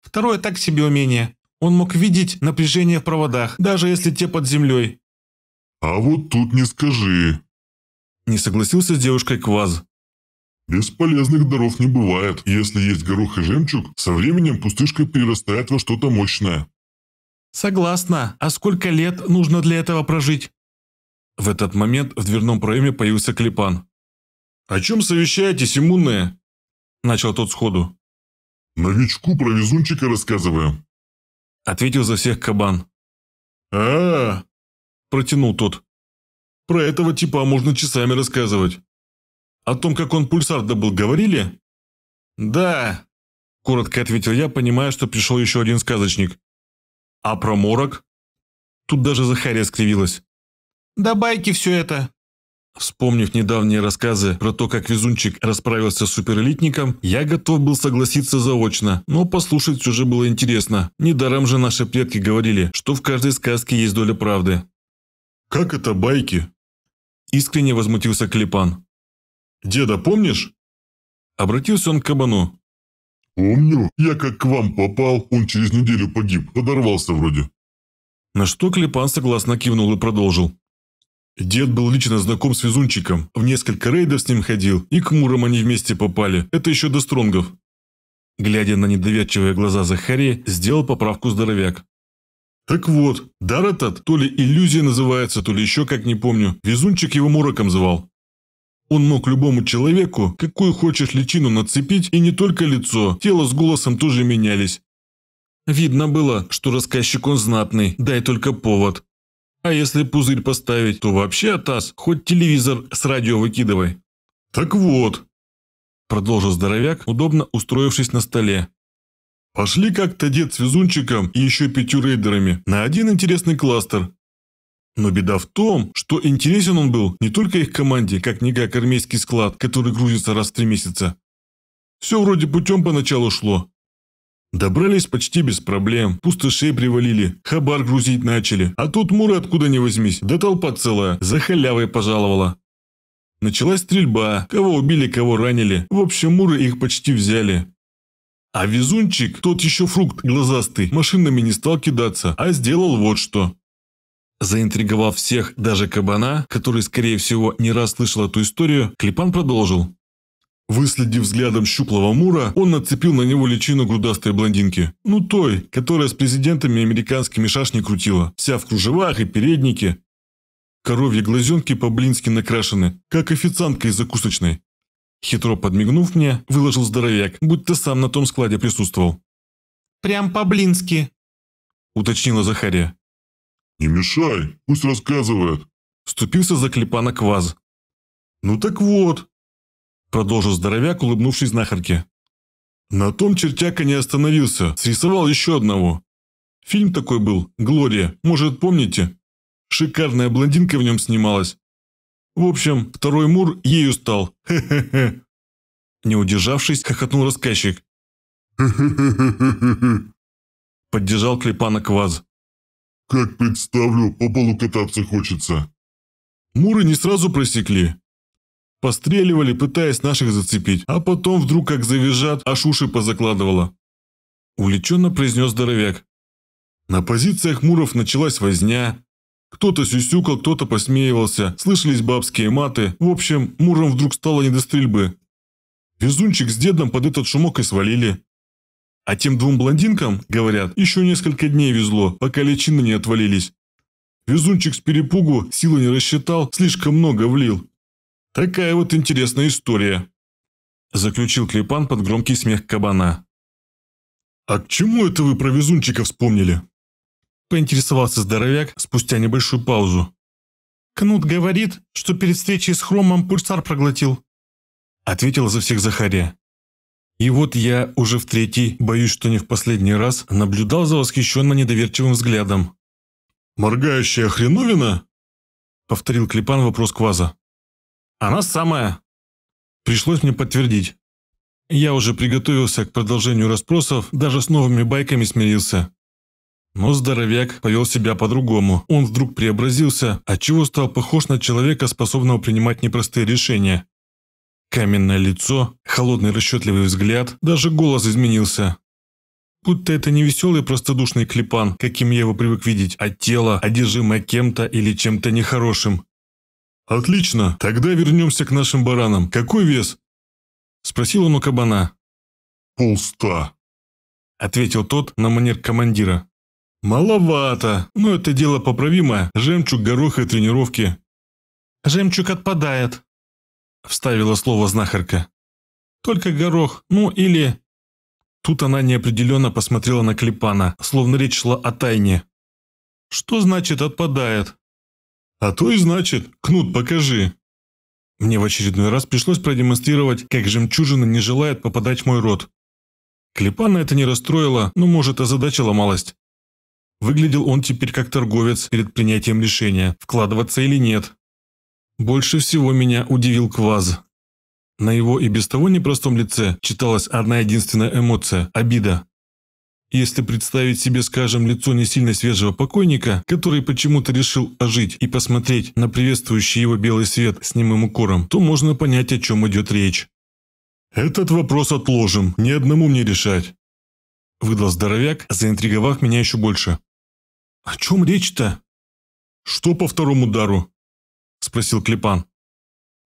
Второе так себе умение. Он мог видеть напряжение в проводах, даже если те под землей. А вот тут не скажи. Не согласился с девушкой Кваз. Бесполезных даров не бывает. Если есть горох и жемчуг, со временем пустышка перерастает во что-то мощное. «Согласна. А сколько лет нужно для этого прожить?» В этот момент в дверном проеме появился Клепан. «О чем совещаетесь, иммунные?» Начал тот сходу. «Новичку про везунчика рассказываю», — ответил за всех кабан. а, -а, -а протянул тот. «Про этого типа можно часами рассказывать. О том, как он пульсар добыл, говорили?» «Да», — коротко ответил я, понимая, что пришел еще один сказочник. А про морок? Тут даже Захария скривилась. Да байки все это. Вспомнив недавние рассказы про то, как Везунчик расправился с суперэлитником, я готов был согласиться заочно, но послушать уже было интересно. Недаром же наши предки говорили, что в каждой сказке есть доля правды. «Как это байки?» Искренне возмутился Клепан. «Деда, помнишь?» Обратился он к кабану. «Помню. Я как к вам попал, он через неделю погиб. Подорвался вроде». На что Клепан согласно кивнул и продолжил. Дед был лично знаком с Везунчиком, в несколько рейдов с ним ходил, и к Мурам они вместе попали, это еще до Стронгов. Глядя на недоверчивые глаза Захария, сделал поправку здоровяк. Так вот, дар этот, то ли иллюзия называется, то ли еще как не помню, Везунчик его Мураком звал. Он мог любому человеку, какую хочешь личину нацепить, и не только лицо, тело с голосом тоже менялись. Видно было, что рассказчик он знатный, дай только повод. А если пузырь поставить, то вообще атас, хоть телевизор с радио выкидывай. «Так вот», – продолжил здоровяк, удобно устроившись на столе. «Пошли как-то дед с везунчиком и еще пятью рейдерами на один интересный кластер. Но беда в том, что интересен он был не только их команде, как-никак армейский склад, который грузится раз в три месяца. Все вроде путем поначалу шло. Добрались почти без проблем, пустышей привалили, хабар грузить начали, а тут муры откуда не возьмись, да толпа целая, за халявой пожаловала. Началась стрельба, кого убили, кого ранили, в общем муры их почти взяли. А везунчик, тот еще фрукт глазастый, машинами не стал кидаться, а сделал вот что. Заинтриговав всех, даже кабана, который, скорее всего, не раз слышал эту историю, Клепан продолжил. Выследив взглядом щуплого Мура, он нацепил на него личину грудастой блондинки. Ну той, которая с президентами американскими шашни крутила. Вся в кружевах и переднике. Коровьи глазенки по-блински накрашены, как официантка из закусочной. Хитро подмигнув мне, выложил здоровяк, будто сам на том складе присутствовал. «Прям по-блински», – уточнила Захария. «Не мешай, пусть рассказывает», – Ступился за клепана Кваз. «Ну так вот», – продолжил здоровяк, улыбнувшись знахарке. На том чертяка не остановился, срисовал еще одного. Фильм такой был, «Глория», может, помните? Шикарная блондинка в нем снималась. В общем, второй Мур ею стал. Хе-хе-хе. Не удержавшись, хохотнул рассказчик. Поддержал Клепана Кваз. Как представлю, по полу кататься хочется. Муры не сразу просекли. Постреливали, пытаясь наших зацепить, а потом вдруг как завизжат, аж уши позакладывало. Увлеченно произнес здоровяк. На позициях муров началась возня. Кто-то сюсюкал, кто-то посмеивался, слышались бабские маты. В общем, муром вдруг стало не до стрельбы. Везунчик с дедом под этот шумок и свалили. А тем двум блондинкам, говорят, еще несколько дней везло, пока личины не отвалились. Везунчик с перепугу силы не рассчитал, слишком много влил. Такая вот интересная история. Заключил Клепан под громкий смех кабана. «А к чему это вы про везунчика вспомнили?» Поинтересовался здоровяк спустя небольшую паузу. «Кнут говорит, что перед встречей с Хромом пульсар проглотил», ответил за всех Захария. И вот я уже в третий, боюсь, что не в последний раз, наблюдал за восхищенно недоверчивым взглядом. «Моргающая хреновина?» – повторил Клепан вопрос Кваза. «Она самая!» Пришлось мне подтвердить. Я уже приготовился к продолжению расспросов, даже с новыми байками смирился. Но здоровяк повел себя по-другому. Он вдруг преобразился, отчего стал похож на человека, способного принимать непростые решения. Каменное лицо, холодный расчетливый взгляд, даже голос изменился. Будто это не веселый простодушный клепан, каким я его привык видеть, а тело, одержимое кем-то или чем-то нехорошим. «Отлично, тогда вернемся к нашим баранам. Какой вес?» Спросил он у кабана. «Полста», — ответил тот на манер командира. «Маловато, но это дело поправимое. Жемчуг, горох и тренировки». «Жемчуг отпадает», — вставила слово знахарка. «Только горох, ну или...» Тут она неопределенно посмотрела на Клепана, словно речь шла о тайне. «Что значит «отпадает»?» «А то и значит. Кнут, покажи». Мне в очередной раз пришлось продемонстрировать, как жемчужина не желает попадать в мой рот. Клепана это не расстроило, но, может, озадачила малость. Выглядел он теперь как торговец перед принятием решения, вкладываться или нет. Больше всего меня удивил Кваз. На его и без того непростом лице читалась одна единственная эмоция – обида. Если представить себе, скажем, лицо не сильно свежего покойника, который почему-то решил ожить и посмотреть на приветствующий его белый свет с немым укором, то можно понять, о чем идет речь. «Этот вопрос отложим, ни одному мне решать», – выдал здоровяк, заинтриговав меня еще больше. «О чем речь-то?» «Что по второму удару?» – спросил Клепан.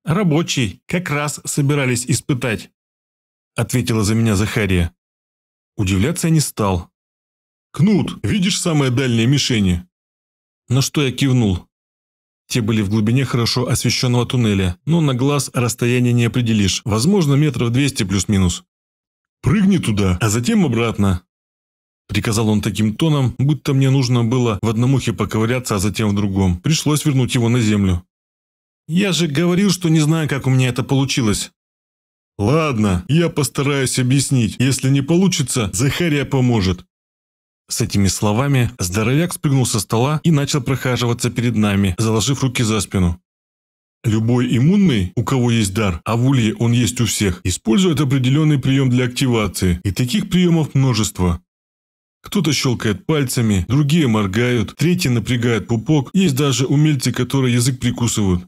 «Рабочий, как раз собирались испытать», – ответила за меня Захария. Удивляться я не стал. «Кнут, видишь самое дальнее мишени?» На что я кивнул. Те были в глубине хорошо освещенного туннеля, но на глаз расстояние не определишь, возможно, метров 200 плюс-минус. «Прыгни туда, а затем обратно», Приказал он таким тоном, будто мне нужно было в одном ухе поковыряться, а затем в другом. Пришлось вернуть его на землю. Я же говорил, что не знаю, как у меня это получилось. Ладно, я постараюсь объяснить. Если не получится, Захария поможет. С этими словами здоровяк спрыгнул со стола и начал прохаживаться перед нами, заложив руки за спину. Любой иммунный, у кого есть дар, а в улье он есть у всех, использует определенный прием для активации, и таких приемов множество. Кто-то щелкает пальцами, другие моргают, третьи напрягают пупок, есть даже умельцы, которые язык прикусывают.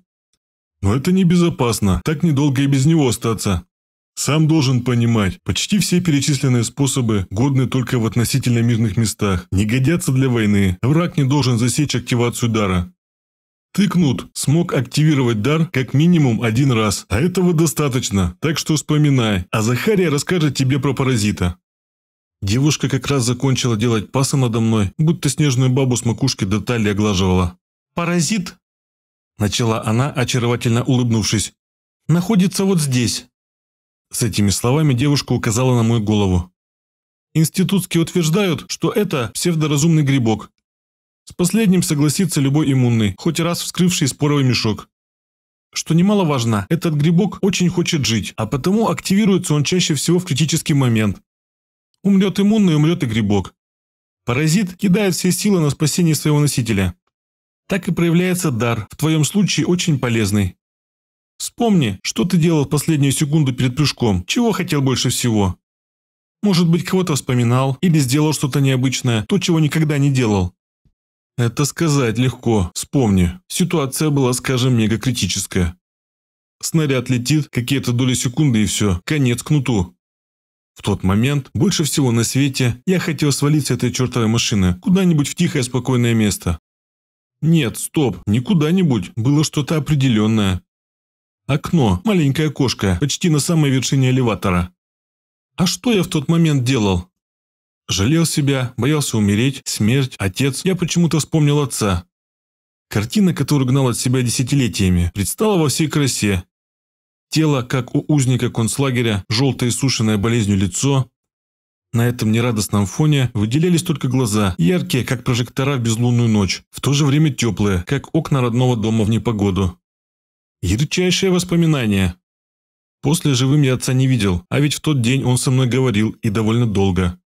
Но это небезопасно, так недолго и без него остаться. Сам должен понимать, почти все перечисленные способы годны только в относительно мирных местах, не годятся для войны, враг не должен засечь активацию дара. Ты, Кнут, смог активировать дар как минимум один раз, а этого достаточно, так что вспоминай, а Захария расскажет тебе про паразита. Девушка как раз закончила делать пасы надо мной, будто снежную бабу с макушки до талии оглаживала. «Паразит начала она, очаровательно улыбнувшись, находится вот здесь. С этими словами девушка указала на мою голову. Институтские утверждают, что это псевдоразумный грибок. С последним согласится любой иммунный, хоть раз вскрывший споровый мешок. Что немаловажно, этот грибок очень хочет жить, а потому активируется он чаще всего в критический момент. Умрет иммунный, умрет и грибок. Паразит кидает все силы на спасение своего носителя так и проявляется дар, в твоем случае очень полезный. Вспомни, что ты делал в последнюю секунду перед прыжком, чего хотел больше всего. Может быть, кого-то вспоминал или сделал что-то необычное, то, чего никогда не делал. Это сказать легко, вспомни. Ситуация была, скажем, мегакритическая. Снаряд летит, какие-то доли секунды и все, конец кнуту. В тот момент, больше всего на свете, я хотел свалить с этой чертовой машины куда-нибудь в тихое спокойное место, нет, стоп, не куда-нибудь, было что-то определенное. Окно, маленькое окошко, почти на самой вершине элеватора. А что я в тот момент делал? Жалел себя, боялся умереть, смерть, отец. Я почему-то вспомнил отца. Картина, которую гнал от себя десятилетиями, предстала во всей красе. Тело, как у узника концлагеря, желтое сушеное болезнью лицо, на этом нерадостном фоне выделялись только глаза, яркие, как прожектора в безлунную ночь, в то же время теплые, как окна родного дома в непогоду. Ярчайшее воспоминание. После живым я отца не видел, а ведь в тот день он со мной говорил и довольно долго.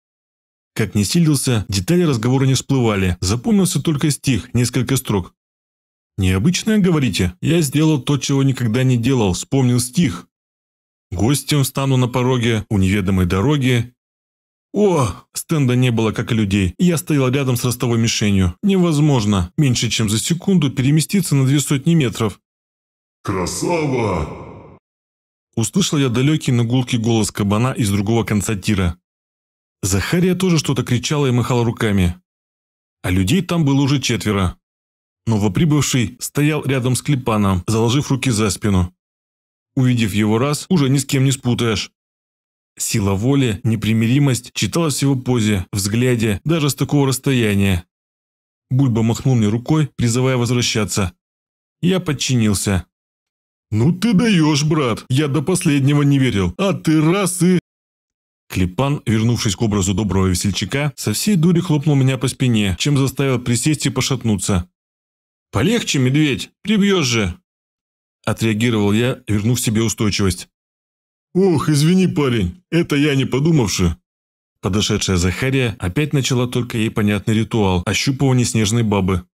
Как не силился, детали разговора не всплывали, запомнился только стих, несколько строк. «Необычное, говорите? Я сделал то, чего никогда не делал, вспомнил стих. Гостем встану на пороге у неведомой дороги, о, стенда не было, как и людей. Я стоял рядом с ростовой мишенью. Невозможно, меньше чем за секунду, переместиться на две сотни метров. «Красава!» Услышал я далекий, но голос кабана из другого конца тира. Захария тоже что-то кричала и махала руками. А людей там было уже четверо. Новоприбывший стоял рядом с Клепаном, заложив руки за спину. Увидев его раз, уже ни с кем не спутаешь. Сила воли, непримиримость читалась в его позе, взгляде, даже с такого расстояния. Бульба махнул мне рукой, призывая возвращаться. Я подчинился. «Ну ты даешь, брат! Я до последнего не верил, а ты раз и...» Клепан, вернувшись к образу доброго весельчака, со всей дури хлопнул меня по спине, чем заставил присесть и пошатнуться. «Полегче, медведь! Прибьешь же!» Отреагировал я, вернув себе устойчивость. «Ох, извини, парень, это я не подумавши». Подошедшая Захария опять начала только ей понятный ритуал – ощупывание снежной бабы.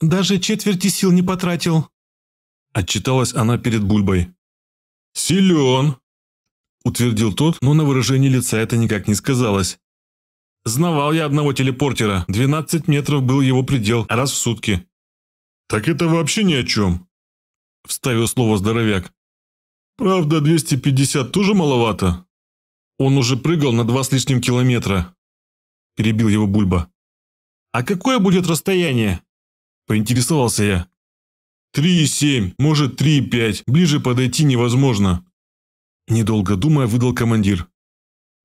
«Даже четверти сил не потратил», – отчиталась она перед Бульбой. «Силен», – утвердил тот, но на выражении лица это никак не сказалось. «Знавал я одного телепортера, 12 метров был его предел, раз в сутки». «Так это вообще ни о чем», – вставил слово здоровяк. Правда, 250 тоже маловато. Он уже прыгал на два с лишним километра. Перебил его Бульба. А какое будет расстояние? Поинтересовался я. Три семь, может три пять. ближе подойти невозможно. Недолго думая, выдал командир.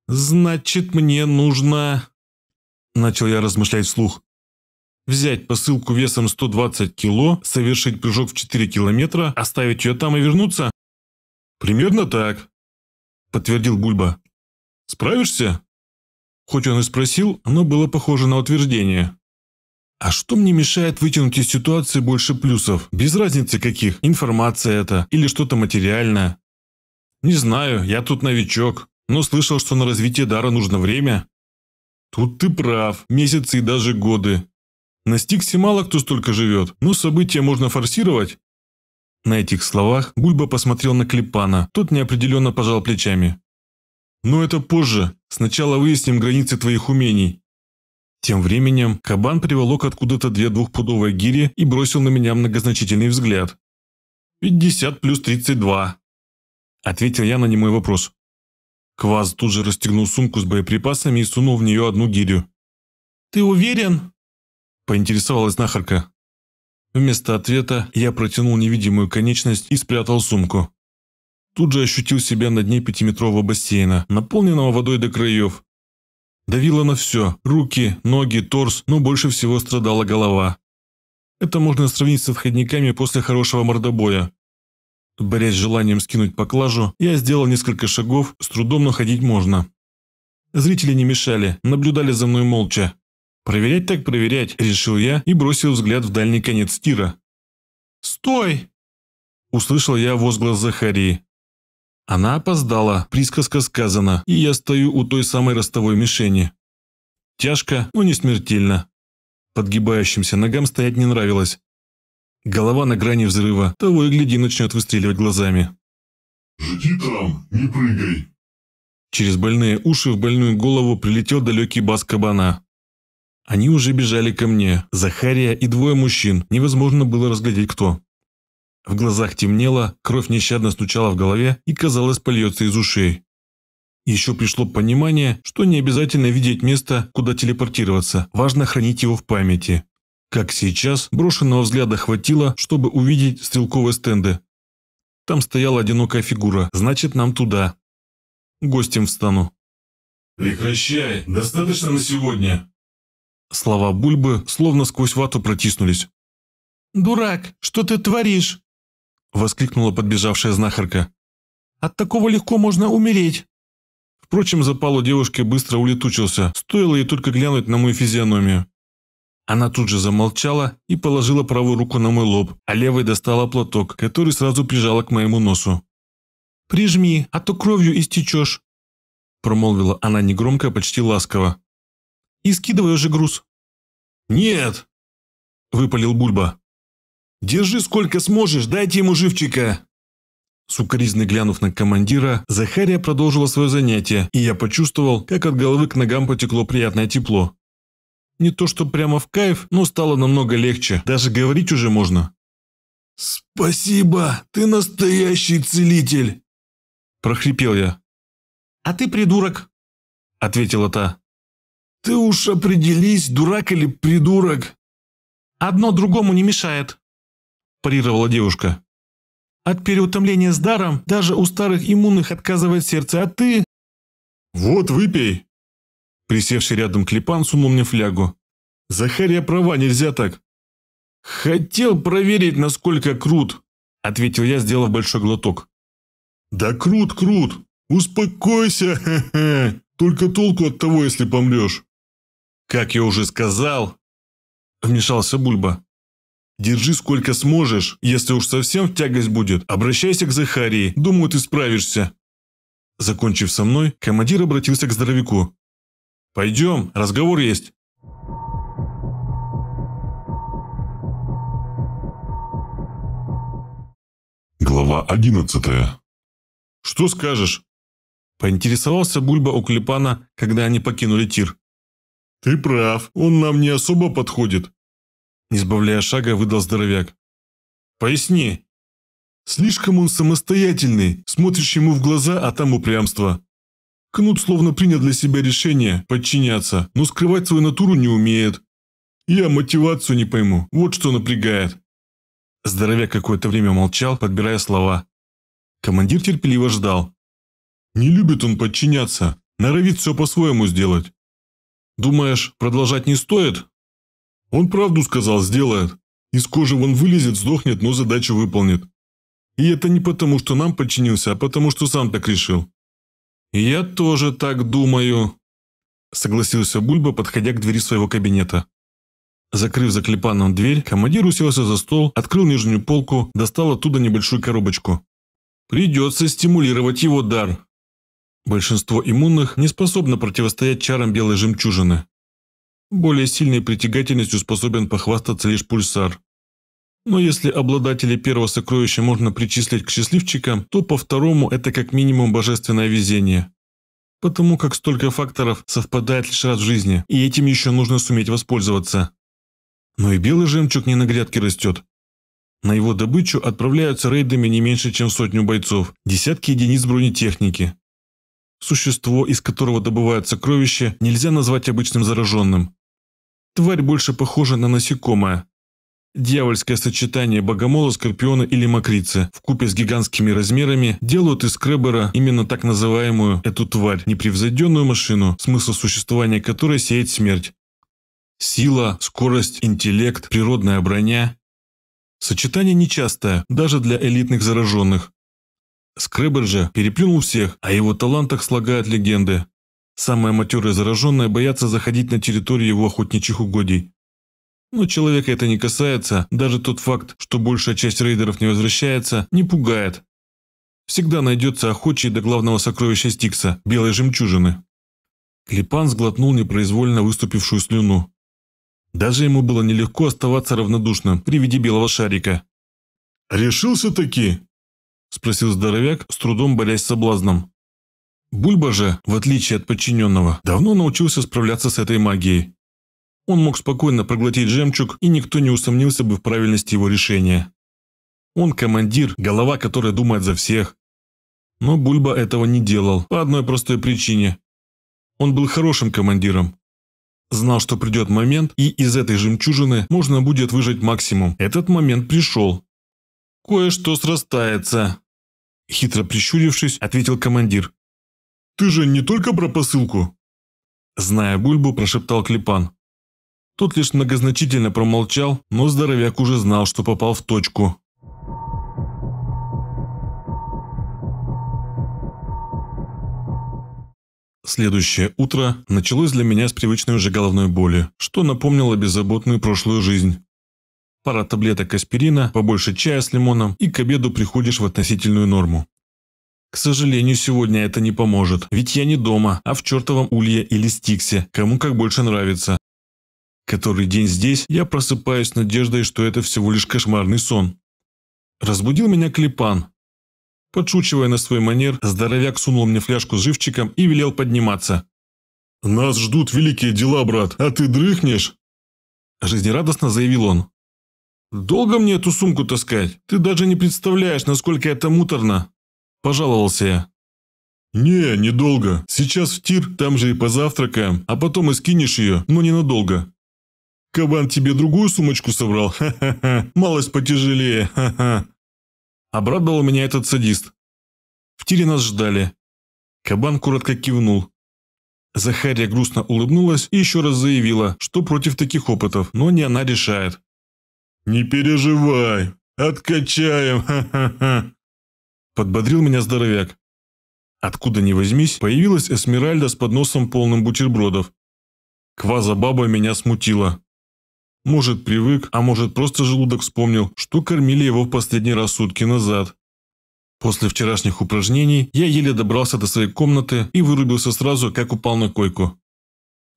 «Значит, мне нужно...» Начал я размышлять вслух. «Взять посылку весом 120 кило, совершить прыжок в 4 километра, оставить ее там и вернуться?» «Примерно так», – подтвердил Бульба. «Справишься?» Хоть он и спросил, но было похоже на утверждение. А что мне мешает вытянуть из ситуации больше плюсов? Без разницы каких, информация это или что-то материальное. Не знаю, я тут новичок, но слышал, что на развитие дара нужно время. Тут ты прав, месяцы и даже годы. На Стиксе мало кто столько живет, но события можно форсировать, на этих словах Гульба посмотрел на Клепана, тот неопределенно пожал плечами. «Но «Ну, это позже. Сначала выясним границы твоих умений». Тем временем кабан приволок откуда-то две двухпудовые гири и бросил на меня многозначительный взгляд. «Пятьдесят плюс тридцать два», – ответил я на немой вопрос. Кваз тут же расстегнул сумку с боеприпасами и сунул в нее одну гирю. «Ты уверен?» – поинтересовалась нахарка. Вместо ответа я протянул невидимую конечность и спрятал сумку. Тут же ощутил себя на дне пятиметрового бассейна, наполненного водой до краев. Давило на все – руки, ноги, торс, но больше всего страдала голова. Это можно сравнить с отходниками после хорошего мордобоя. Борясь с желанием скинуть поклажу, я сделал несколько шагов, с трудом ходить можно. Зрители не мешали, наблюдали за мной молча, Проверять так проверять, решил я и бросил взгляд в дальний конец тира. «Стой!» Услышал я возглас Захарии. Она опоздала, присказка сказана, и я стою у той самой ростовой мишени. Тяжко, но не смертельно. Подгибающимся ногам стоять не нравилось. Голова на грани взрыва, того и гляди начнет выстреливать глазами. «Жди там, не прыгай!» Через больные уши в больную голову прилетел далекий бас кабана. Они уже бежали ко мне, Захария и двое мужчин, невозможно было разглядеть кто. В глазах темнело, кровь нещадно стучала в голове и, казалось, польется из ушей. Еще пришло понимание, что не обязательно видеть место, куда телепортироваться, важно хранить его в памяти. Как сейчас, брошенного взгляда хватило, чтобы увидеть стрелковые стенды. Там стояла одинокая фигура, значит нам туда. Гостем встану. «Прекращай, достаточно на сегодня», Слова Бульбы словно сквозь вату протиснулись. «Дурак, что ты творишь?» Воскликнула подбежавшая знахарка. «От такого легко можно умереть!» Впрочем, запал у девушки быстро улетучился, стоило ей только глянуть на мою физиономию. Она тут же замолчала и положила правую руку на мой лоб, а левой достала платок, который сразу прижала к моему носу. «Прижми, а то кровью истечешь», – промолвила она негромко, почти ласково и скидывай уже груз». «Нет!» – выпалил Бульба. «Держи сколько сможешь, дайте ему живчика!» Сукоризно глянув на командира, Захария продолжила свое занятие, и я почувствовал, как от головы к ногам потекло приятное тепло. Не то что прямо в кайф, но стало намного легче, даже говорить уже можно. «Спасибо, ты настоящий целитель!» – прохрипел я. «А ты придурок!» – ответила та. «Ты уж определись, дурак или придурок!» «Одно другому не мешает», – парировала девушка. «От переутомления с даром даже у старых иммунных отказывает сердце, а ты...» «Вот, выпей!» Присевший рядом клепан сунул мне флягу. «Захария права, нельзя так!» «Хотел проверить, насколько крут!» – ответил я, сделав большой глоток. «Да крут, крут! Успокойся! Хе -хе. Только толку от того, если помрешь!» «Как я уже сказал...» Вмешался Бульба. «Держи сколько сможешь. Если уж совсем в тягость будет, обращайся к Захарии. Думаю, ты справишься». Закончив со мной, командир обратился к здоровяку. «Пойдем, разговор есть». Глава 11 «Что скажешь?» Поинтересовался Бульба у Клепана, когда они покинули тир. «Ты прав, он нам не особо подходит», – избавляя шага, выдал здоровяк. «Поясни». «Слишком он самостоятельный, смотришь ему в глаза, а там упрямство». Кнут словно принял для себя решение подчиняться, но скрывать свою натуру не умеет. Я мотивацию не пойму, вот что напрягает. Здоровяк какое-то время молчал, подбирая слова. Командир терпеливо ждал. Не любит он подчиняться, норовит все по-своему сделать. Думаешь, продолжать не стоит? Он правду сказал, сделает. Из кожи вон вылезет, сдохнет, но задачу выполнит. И это не потому, что нам подчинился, а потому, что сам так решил. «Я тоже так думаю», – согласился Бульба, подходя к двери своего кабинета. Закрыв за клепаном дверь, командир уселся за стол, открыл нижнюю полку, достал оттуда небольшую коробочку. «Придется стимулировать его дар», Большинство иммунных не способно противостоять чарам белой жемчужины. Более сильной притягательностью способен похвастаться лишь пульсар. Но если обладателей первого сокровища можно причислить к счастливчикам, то по второму это как минимум божественное везение. Потому как столько факторов совпадает лишь раз в жизни, и этим еще нужно суметь воспользоваться. Но и белый жемчуг не на грядке растет. На его добычу отправляются рейдами не меньше, чем сотню бойцов, десятки единиц бронетехники, Существо, из которого добывают сокровища, нельзя назвать обычным зараженным. Тварь больше похожа на насекомое. Дьявольское сочетание богомола, скорпиона или мокрицы в купе с гигантскими размерами делают из Кребера именно так называемую эту тварь, непревзойденную машину, смысл существования которой сеет смерть. Сила, скорость, интеллект, природная броня. Сочетание нечастое, даже для элитных зараженных. Скребер же переплюнул всех, а его талантах слагают легенды. Самые матерые зараженные боятся заходить на территорию его охотничьих угодий. Но человека это не касается, даже тот факт, что большая часть рейдеров не возвращается, не пугает. Всегда найдется охочий до главного сокровища Стикса – белой жемчужины. Клепан сглотнул непроизвольно выступившую слюну. Даже ему было нелегко оставаться равнодушным при виде белого шарика. «Решился-таки!» – спросил здоровяк, с трудом борясь с соблазном. Бульба же, в отличие от подчиненного, давно научился справляться с этой магией. Он мог спокойно проглотить жемчуг, и никто не усомнился бы в правильности его решения. Он командир, голова которая думает за всех. Но Бульба этого не делал, по одной простой причине. Он был хорошим командиром. Знал, что придет момент, и из этой жемчужины можно будет выжать максимум. Этот момент пришел, кое-что срастается», – хитро прищурившись, ответил командир. «Ты же не только про посылку?» Зная Бульбу, прошептал Клепан. Тот лишь многозначительно промолчал, но здоровяк уже знал, что попал в точку. Следующее утро началось для меня с привычной уже головной боли, что напомнило беззаботную прошлую жизнь пара таблеток аспирина, побольше чая с лимоном, и к обеду приходишь в относительную норму. К сожалению, сегодня это не поможет, ведь я не дома, а в чертовом улье или стиксе, кому как больше нравится. Который день здесь, я просыпаюсь с надеждой, что это всего лишь кошмарный сон. Разбудил меня Клепан. Подшучивая на свой манер, здоровяк сунул мне фляжку с живчиком и велел подниматься. «Нас ждут великие дела, брат, а ты дрыхнешь?» Жизнерадостно заявил он. «Долго мне эту сумку таскать? Ты даже не представляешь, насколько это муторно!» Пожаловался я. «Не, недолго. Сейчас в тир, там же и позавтракаем, а потом и скинешь ее, но ненадолго». «Кабан тебе другую сумочку собрал? Ха-ха-ха, малость потяжелее, ха-ха!» Обрадовал меня этот садист. В тире нас ждали. Кабан коротко кивнул. Захария грустно улыбнулась и еще раз заявила, что против таких опытов, но не она решает. «Не переживай, откачаем, ха-ха-ха!» Подбодрил меня здоровяк. Откуда ни возьмись, появилась Эсмеральда с подносом полным бутербродов. Кваза-баба меня смутила. Может, привык, а может, просто желудок вспомнил, что кормили его в последний раз сутки назад. После вчерашних упражнений я еле добрался до своей комнаты и вырубился сразу, как упал на койку.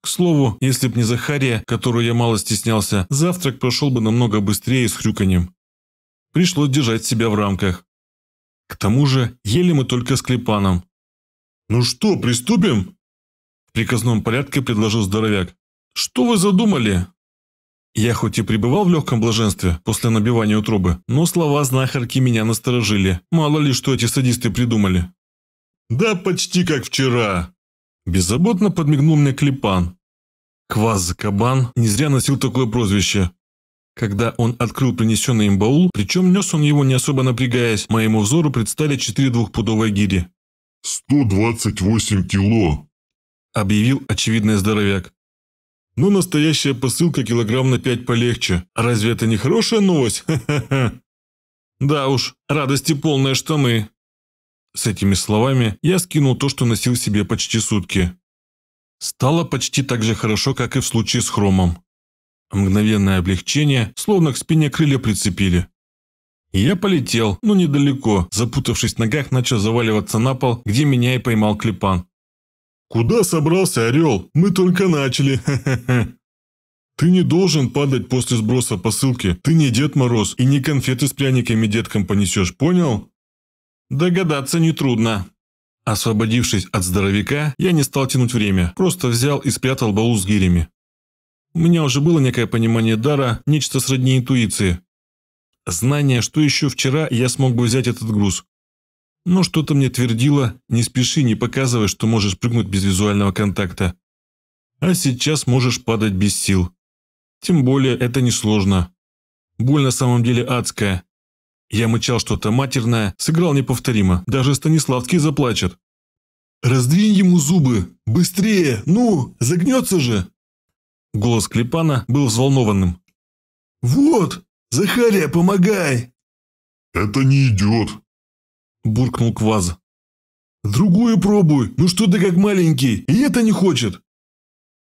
К слову, если б не Захария, которую я мало стеснялся, завтрак прошел бы намного быстрее с хрюканьем. Пришлось держать себя в рамках. К тому же, ели мы только с Клепаном. «Ну что, приступим?» В приказном порядке предложил здоровяк. «Что вы задумали?» Я хоть и пребывал в легком блаженстве после набивания утробы, но слова знахарки меня насторожили. Мало ли, что эти садисты придумали. «Да почти как вчера», Беззаботно подмигнул мне Клепан. Кваз-кабан не зря носил такое прозвище. Когда он открыл принесенный им баул, причем нес он его не особо напрягаясь, моему взору предстали четыре двухпудовые гири. Сто двадцать восемь кило!» – объявил очевидный здоровяк. «Ну, настоящая посылка килограмм на пять полегче. Разве это не хорошая новость? Ха-ха-ха!» «Да уж, радости полная, что мы с этими словами я скинул то, что носил себе почти сутки. Стало почти так же хорошо, как и в случае с хромом. Мгновенное облегчение, словно к спине крылья прицепили. Я полетел, но недалеко, запутавшись в ногах, начал заваливаться на пол, где меня и поймал Клепан. «Куда собрался, Орел? Мы только начали, «Ты не должен падать после сброса посылки. Ты не Дед Мороз и не конфеты с пряниками деткам понесешь, понял?» Догадаться нетрудно. Освободившись от здоровяка, я не стал тянуть время, просто взял и спрятал балу с гирями. У меня уже было некое понимание дара, нечто сродни интуиции. Знание, что еще вчера я смог бы взять этот груз. Но что-то мне твердило, не спеши, не показывай, что можешь прыгнуть без визуального контакта. А сейчас можешь падать без сил. Тем более это несложно. Боль на самом деле адская, я мычал что-то матерное, сыграл неповторимо. Даже Станиславский заплачет. «Раздвинь ему зубы! Быстрее! Ну, загнется же!» Голос Клепана был взволнованным. «Вот! Захария, помогай!» «Это не идет!» Буркнул Кваз. «Другую пробуй! Ну что ты как маленький! И это не хочет!»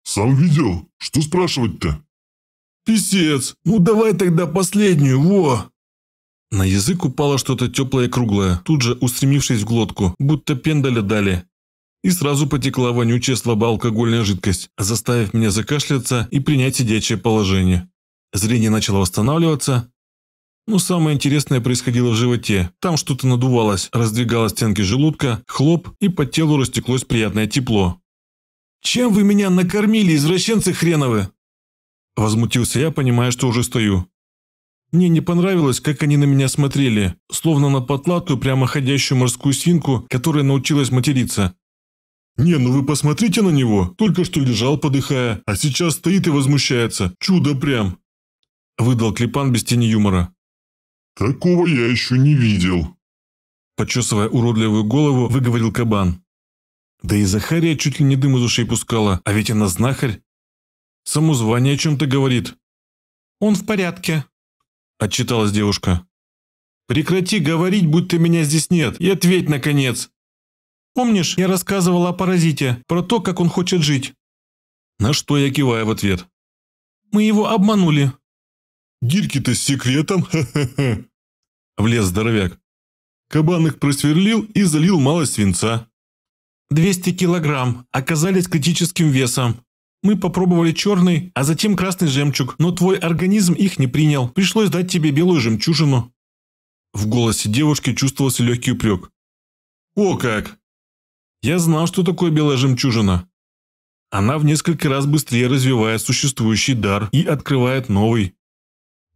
«Сам видел! Что спрашивать-то?» «Песец! Ну давай тогда последнюю, во!» На язык упало что-то теплое и круглое, тут же устремившись в глотку, будто пендаля дали. И сразу потекла вонючая слабоалкогольная жидкость, заставив меня закашляться и принять сидячее положение. Зрение начало восстанавливаться. Но самое интересное происходило в животе. Там что-то надувалось, раздвигалось стенки желудка, хлоп, и по телу растеклось приятное тепло. «Чем вы меня накормили, извращенцы хреновы?» Возмутился я, понимая, что уже стою. Мне не понравилось, как они на меня смотрели, словно на потлатую прямоходящую морскую свинку, которая научилась материться. «Не, ну вы посмотрите на него, только что лежал, подыхая, а сейчас стоит и возмущается. Чудо прям!» Выдал Клепан без тени юмора. «Такого я еще не видел», Почесывая уродливую голову, выговорил кабан. Да и Захария чуть ли не дым из ушей пускала, а ведь она знахарь. Само звание о чем-то говорит. «Он в порядке», – отчиталась девушка. «Прекрати говорить, будто меня здесь нет, и ответь, наконец!» «Помнишь, я рассказывала о паразите, про то, как он хочет жить?» На что я киваю в ответ. «Мы его обманули». «Дирки-то с секретом, ха-ха-ха!» Влез здоровяк. Кабан их просверлил и залил мало свинца. Двести килограмм оказались критическим весом. Мы попробовали черный, а затем красный жемчуг, но твой организм их не принял. Пришлось дать тебе белую жемчужину». В голосе девушки чувствовался легкий упрек. «О как!» «Я знал, что такое белая жемчужина». Она в несколько раз быстрее развивает существующий дар и открывает новый.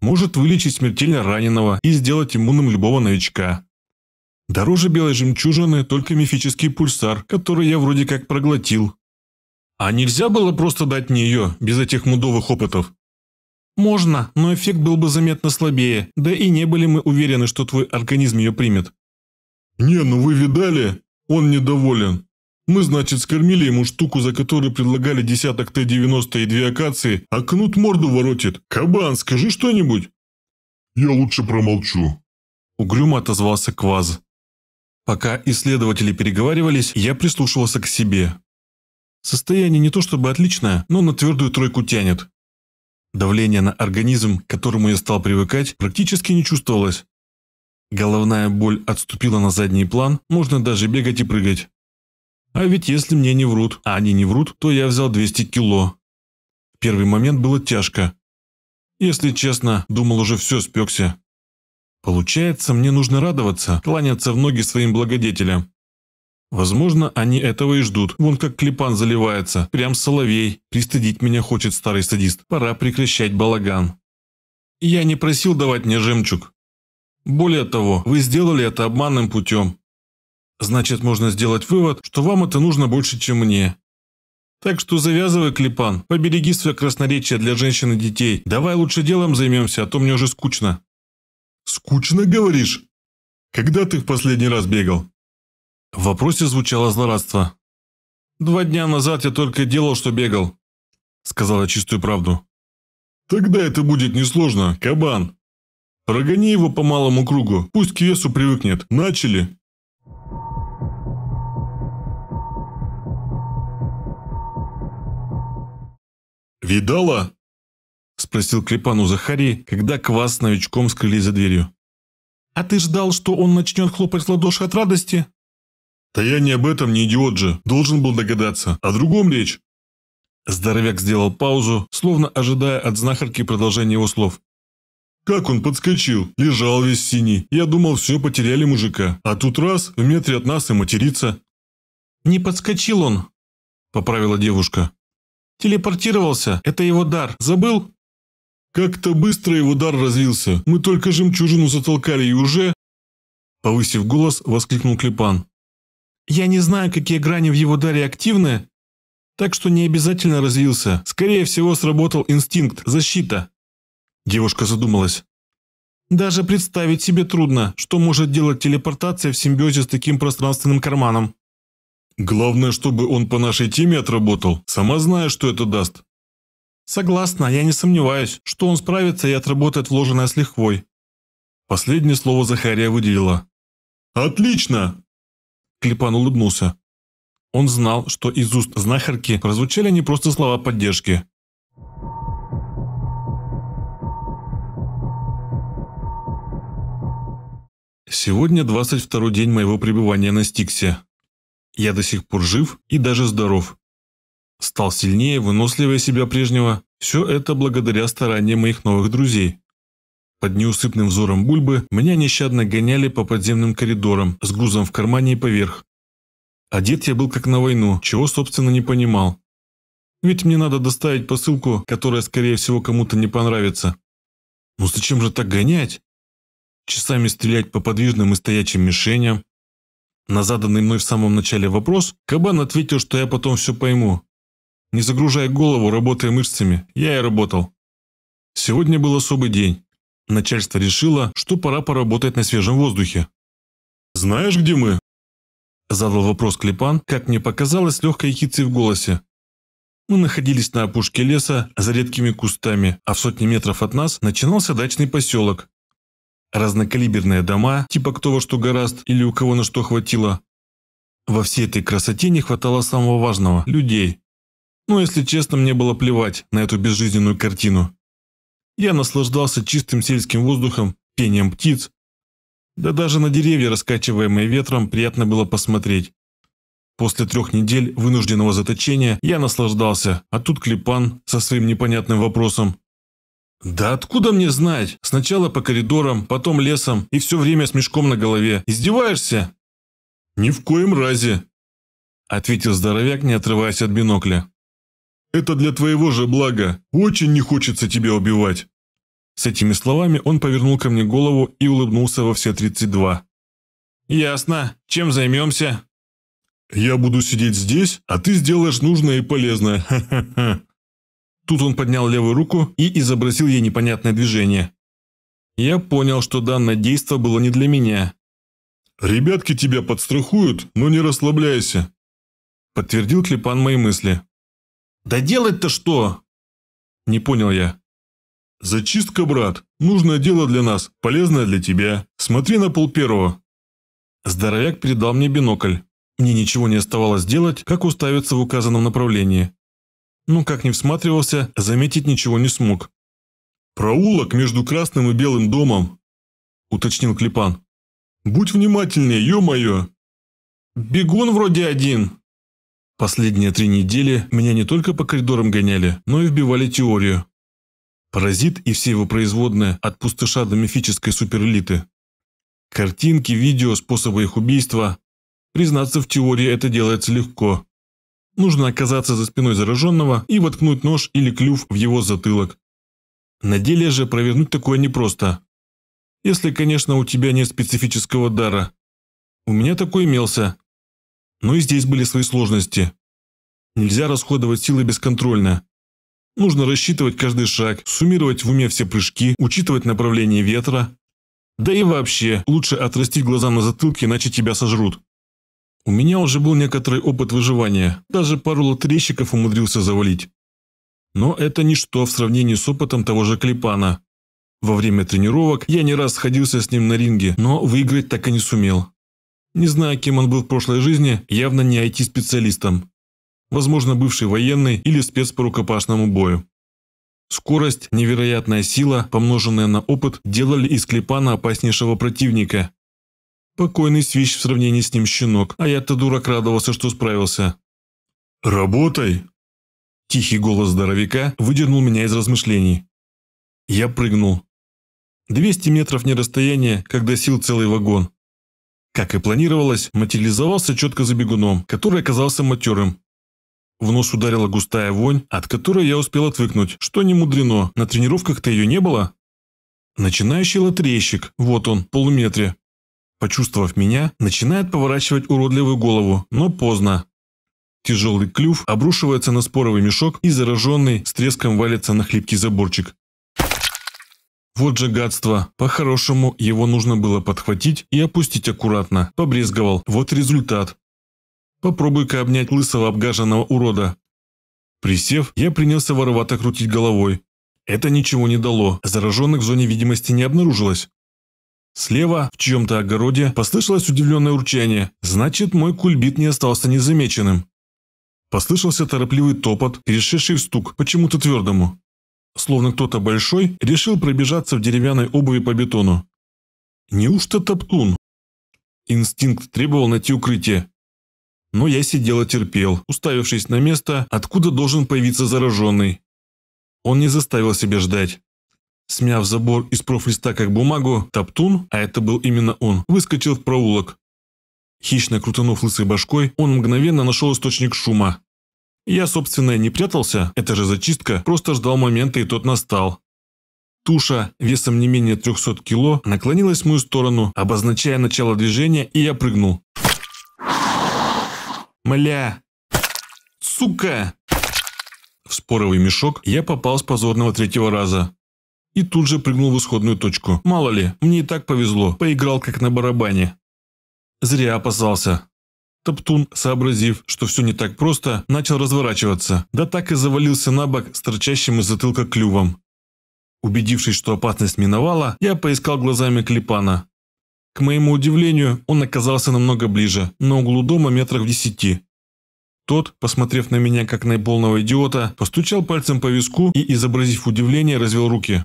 Может вылечить смертельно раненого и сделать иммунным любого новичка. Дороже белой жемчужины только мифический пульсар, который я вроде как проглотил, а нельзя было просто дать мне ее, без этих мудовых опытов? Можно, но эффект был бы заметно слабее, да и не были мы уверены, что твой организм ее примет. Не, ну вы видали? Он недоволен. Мы, значит, скормили ему штуку, за которую предлагали десяток Т-90 и две акации, а кнут морду воротит. Кабан, скажи что-нибудь. Я лучше промолчу. Угрюмо отозвался Кваз. Пока исследователи переговаривались, я прислушивался к себе, Состояние не то чтобы отличное, но на твердую тройку тянет. Давление на организм, к которому я стал привыкать, практически не чувствовалось. Головная боль отступила на задний план, можно даже бегать и прыгать. А ведь если мне не врут, а они не врут, то я взял 200 кило. В первый момент было тяжко. Если честно, думал уже все спекся. Получается, мне нужно радоваться, кланяться в ноги своим благодетелям. Возможно, они этого и ждут. Вон как клепан заливается. Прям соловей. Пристыдить меня хочет старый садист. Пора прекращать балаган. Я не просил давать мне жемчуг. Более того, вы сделали это обманным путем. Значит, можно сделать вывод, что вам это нужно больше, чем мне. Так что завязывай, клепан. Побереги свое красноречие для женщин и детей. Давай лучше делом займемся, а то мне уже скучно. Скучно, говоришь? Когда ты в последний раз бегал? В вопросе звучало злорадство. «Два дня назад я только делал, что бегал», — сказала чистую правду. «Тогда это будет несложно, кабан. Прогони его по малому кругу, пусть к весу привыкнет. Начали!» «Видала?» – спросил Клепану у когда квас с новичком скрыли за дверью. «А ты ждал, что он начнет хлопать в ладоши от радости?» Да я не об этом, не идиот же. Должен был догадаться. О другом речь. Здоровяк сделал паузу, словно ожидая от знахарки продолжения его слов. Как он подскочил, лежал весь синий. Я думал, все, потеряли мужика. А тут раз, в метре от нас и матерится. Не подскочил он, поправила девушка. Телепортировался, это его дар, забыл? Как-то быстро его дар развился. Мы только жемчужину затолкали и уже... Повысив голос, воскликнул Клепан. Я не знаю, какие грани в его даре активны, так что не обязательно развился. Скорее всего, сработал инстинкт, защита. Девушка задумалась. Даже представить себе трудно, что может делать телепортация в симбиозе с таким пространственным карманом. Главное, чтобы он по нашей теме отработал. Сама знаешь, что это даст. Согласна, я не сомневаюсь, что он справится и отработает вложенное с лихвой. Последнее слово Захария выделила. Отлично! Клепан улыбнулся. Он знал, что из уст знахарки прозвучали не просто слова поддержки. Сегодня 22 день моего пребывания на Стиксе. Я до сих пор жив и даже здоров. Стал сильнее, выносливее себя прежнего. Все это благодаря стараниям моих новых друзей. Под неусыпным взором Бульбы меня нещадно гоняли по подземным коридорам с грузом в кармане и поверх. Одет я был как на войну, чего, собственно, не понимал. Ведь мне надо доставить посылку, которая, скорее всего, кому-то не понравится. Ну зачем же так гонять? Часами стрелять по подвижным и стоячим мишеням. На заданный мной в самом начале вопрос, Кабан ответил, что я потом все пойму. Не загружая голову, работая мышцами, я и работал. Сегодня был особый день. Начальство решило, что пора поработать на свежем воздухе. «Знаешь, где мы?» Задал вопрос Клепан, как мне показалось, легкой хицы в голосе. Мы находились на опушке леса, за редкими кустами, а в сотни метров от нас начинался дачный поселок. Разнокалиберные дома, типа кто во что горазд или у кого на что хватило. Во всей этой красоте не хватало самого важного – людей. Но, ну, если честно, мне было плевать на эту безжизненную картину. Я наслаждался чистым сельским воздухом, пением птиц. Да даже на деревья, раскачиваемые ветром, приятно было посмотреть. После трех недель вынужденного заточения я наслаждался, а тут Клепан со своим непонятным вопросом. «Да откуда мне знать? Сначала по коридорам, потом лесом и все время с мешком на голове. Издеваешься?» «Ни в коем разе», – ответил здоровяк, не отрываясь от бинокля. «Это для твоего же блага. Очень не хочется тебя убивать». С этими словами он повернул ко мне голову и улыбнулся во все 32. «Ясно. Чем займемся?» «Я буду сидеть здесь, а ты сделаешь нужное и полезное. Ха-ха-ха». Тут он поднял левую руку и изобразил ей непонятное движение. Я понял, что данное действо было не для меня. «Ребятки тебя подстрахуют, но не расслабляйся», подтвердил Клепан мои мысли. «Да делать-то что?» Не понял я. «Зачистка, брат. Нужное дело для нас, полезное для тебя. Смотри на пол первого». Здоровяк передал мне бинокль. Мне ничего не оставалось делать, как уставиться в указанном направлении. Но ну, как ни всматривался, заметить ничего не смог. «Проулок между Красным и Белым домом», – уточнил Клепан. «Будь внимательнее, ё-моё!» «Бегун вроде один!» Последние три недели меня не только по коридорам гоняли, но и вбивали теорию. Паразит и все его производные от пустыша до мифической суперэлиты. Картинки, видео, способы их убийства. Признаться, в теории это делается легко. Нужно оказаться за спиной зараженного и воткнуть нож или клюв в его затылок. На деле же провернуть такое непросто. Если, конечно, у тебя нет специфического дара. У меня такой имелся. Но и здесь были свои сложности. Нельзя расходовать силы бесконтрольно. Нужно рассчитывать каждый шаг, суммировать в уме все прыжки, учитывать направление ветра. Да и вообще, лучше отрастить глаза на затылке, иначе тебя сожрут. У меня уже был некоторый опыт выживания, даже пару лотерейщиков умудрился завалить. Но это ничто в сравнении с опытом того же Клепана. Во время тренировок я не раз сходился с ним на ринге, но выиграть так и не сумел. Не знаю, кем он был в прошлой жизни, явно не IT-специалистом возможно бывший военный или спец по рукопашному бою. Скорость, невероятная сила, помноженная на опыт, делали из Клепана опаснейшего противника. Покойный свищ в сравнении с ним щенок, а я-то дурак радовался, что справился. «Работай!» Тихий голос здоровяка выдернул меня из размышлений. Я прыгнул. 200 метров не расстояние, когда сил целый вагон. Как и планировалось, материализовался четко за бегуном, который оказался матерым. В нос ударила густая вонь, от которой я успел отвыкнуть, что не мудрено, на тренировках-то ее не было. Начинающий лотрейщик, вот он, полуметре. Почувствовав меня, начинает поворачивать уродливую голову, но поздно. Тяжелый клюв обрушивается на споровый мешок и зараженный с треском валится на хлипкий заборчик. Вот же гадство. По-хорошему, его нужно было подхватить и опустить аккуратно. Побрезговал. Вот результат. Попробуй-ка обнять лысого обгаженного урода. Присев, я принялся воровато крутить головой. Это ничего не дало, зараженных в зоне видимости не обнаружилось. Слева, в чьем-то огороде, послышалось удивленное урчание. Значит, мой кульбит не остался незамеченным. Послышался торопливый топот, перешедший в стук, почему-то твердому. Словно кто-то большой решил пробежаться в деревянной обуви по бетону. Неужто топтун? Инстинкт требовал найти укрытие. Но я сидел и терпел, уставившись на место, откуда должен появиться зараженный. Он не заставил себя ждать. Смяв забор из профлиста как бумагу, Топтун, а это был именно он, выскочил в проулок. Хищно крутанув лысой башкой, он мгновенно нашел источник шума. Я, собственно, не прятался, это же зачистка, просто ждал момента и тот настал. Туша, весом не менее 300 кило, наклонилась в мою сторону, обозначая начало движения, и я прыгнул. Мля! Сука!» В споровый мешок я попал с позорного третьего раза. И тут же прыгнул в исходную точку. Мало ли, мне и так повезло, поиграл как на барабане. Зря опасался. Топтун, сообразив, что все не так просто, начал разворачиваться, да так и завалился на бок с торчащим из затылка клювом. Убедившись, что опасность миновала, я поискал глазами Клепана. К моему удивлению, он оказался намного ближе, на углу дома метрах в десяти. Тот, посмотрев на меня как на полного идиота, постучал пальцем по виску и, изобразив удивление, развел руки.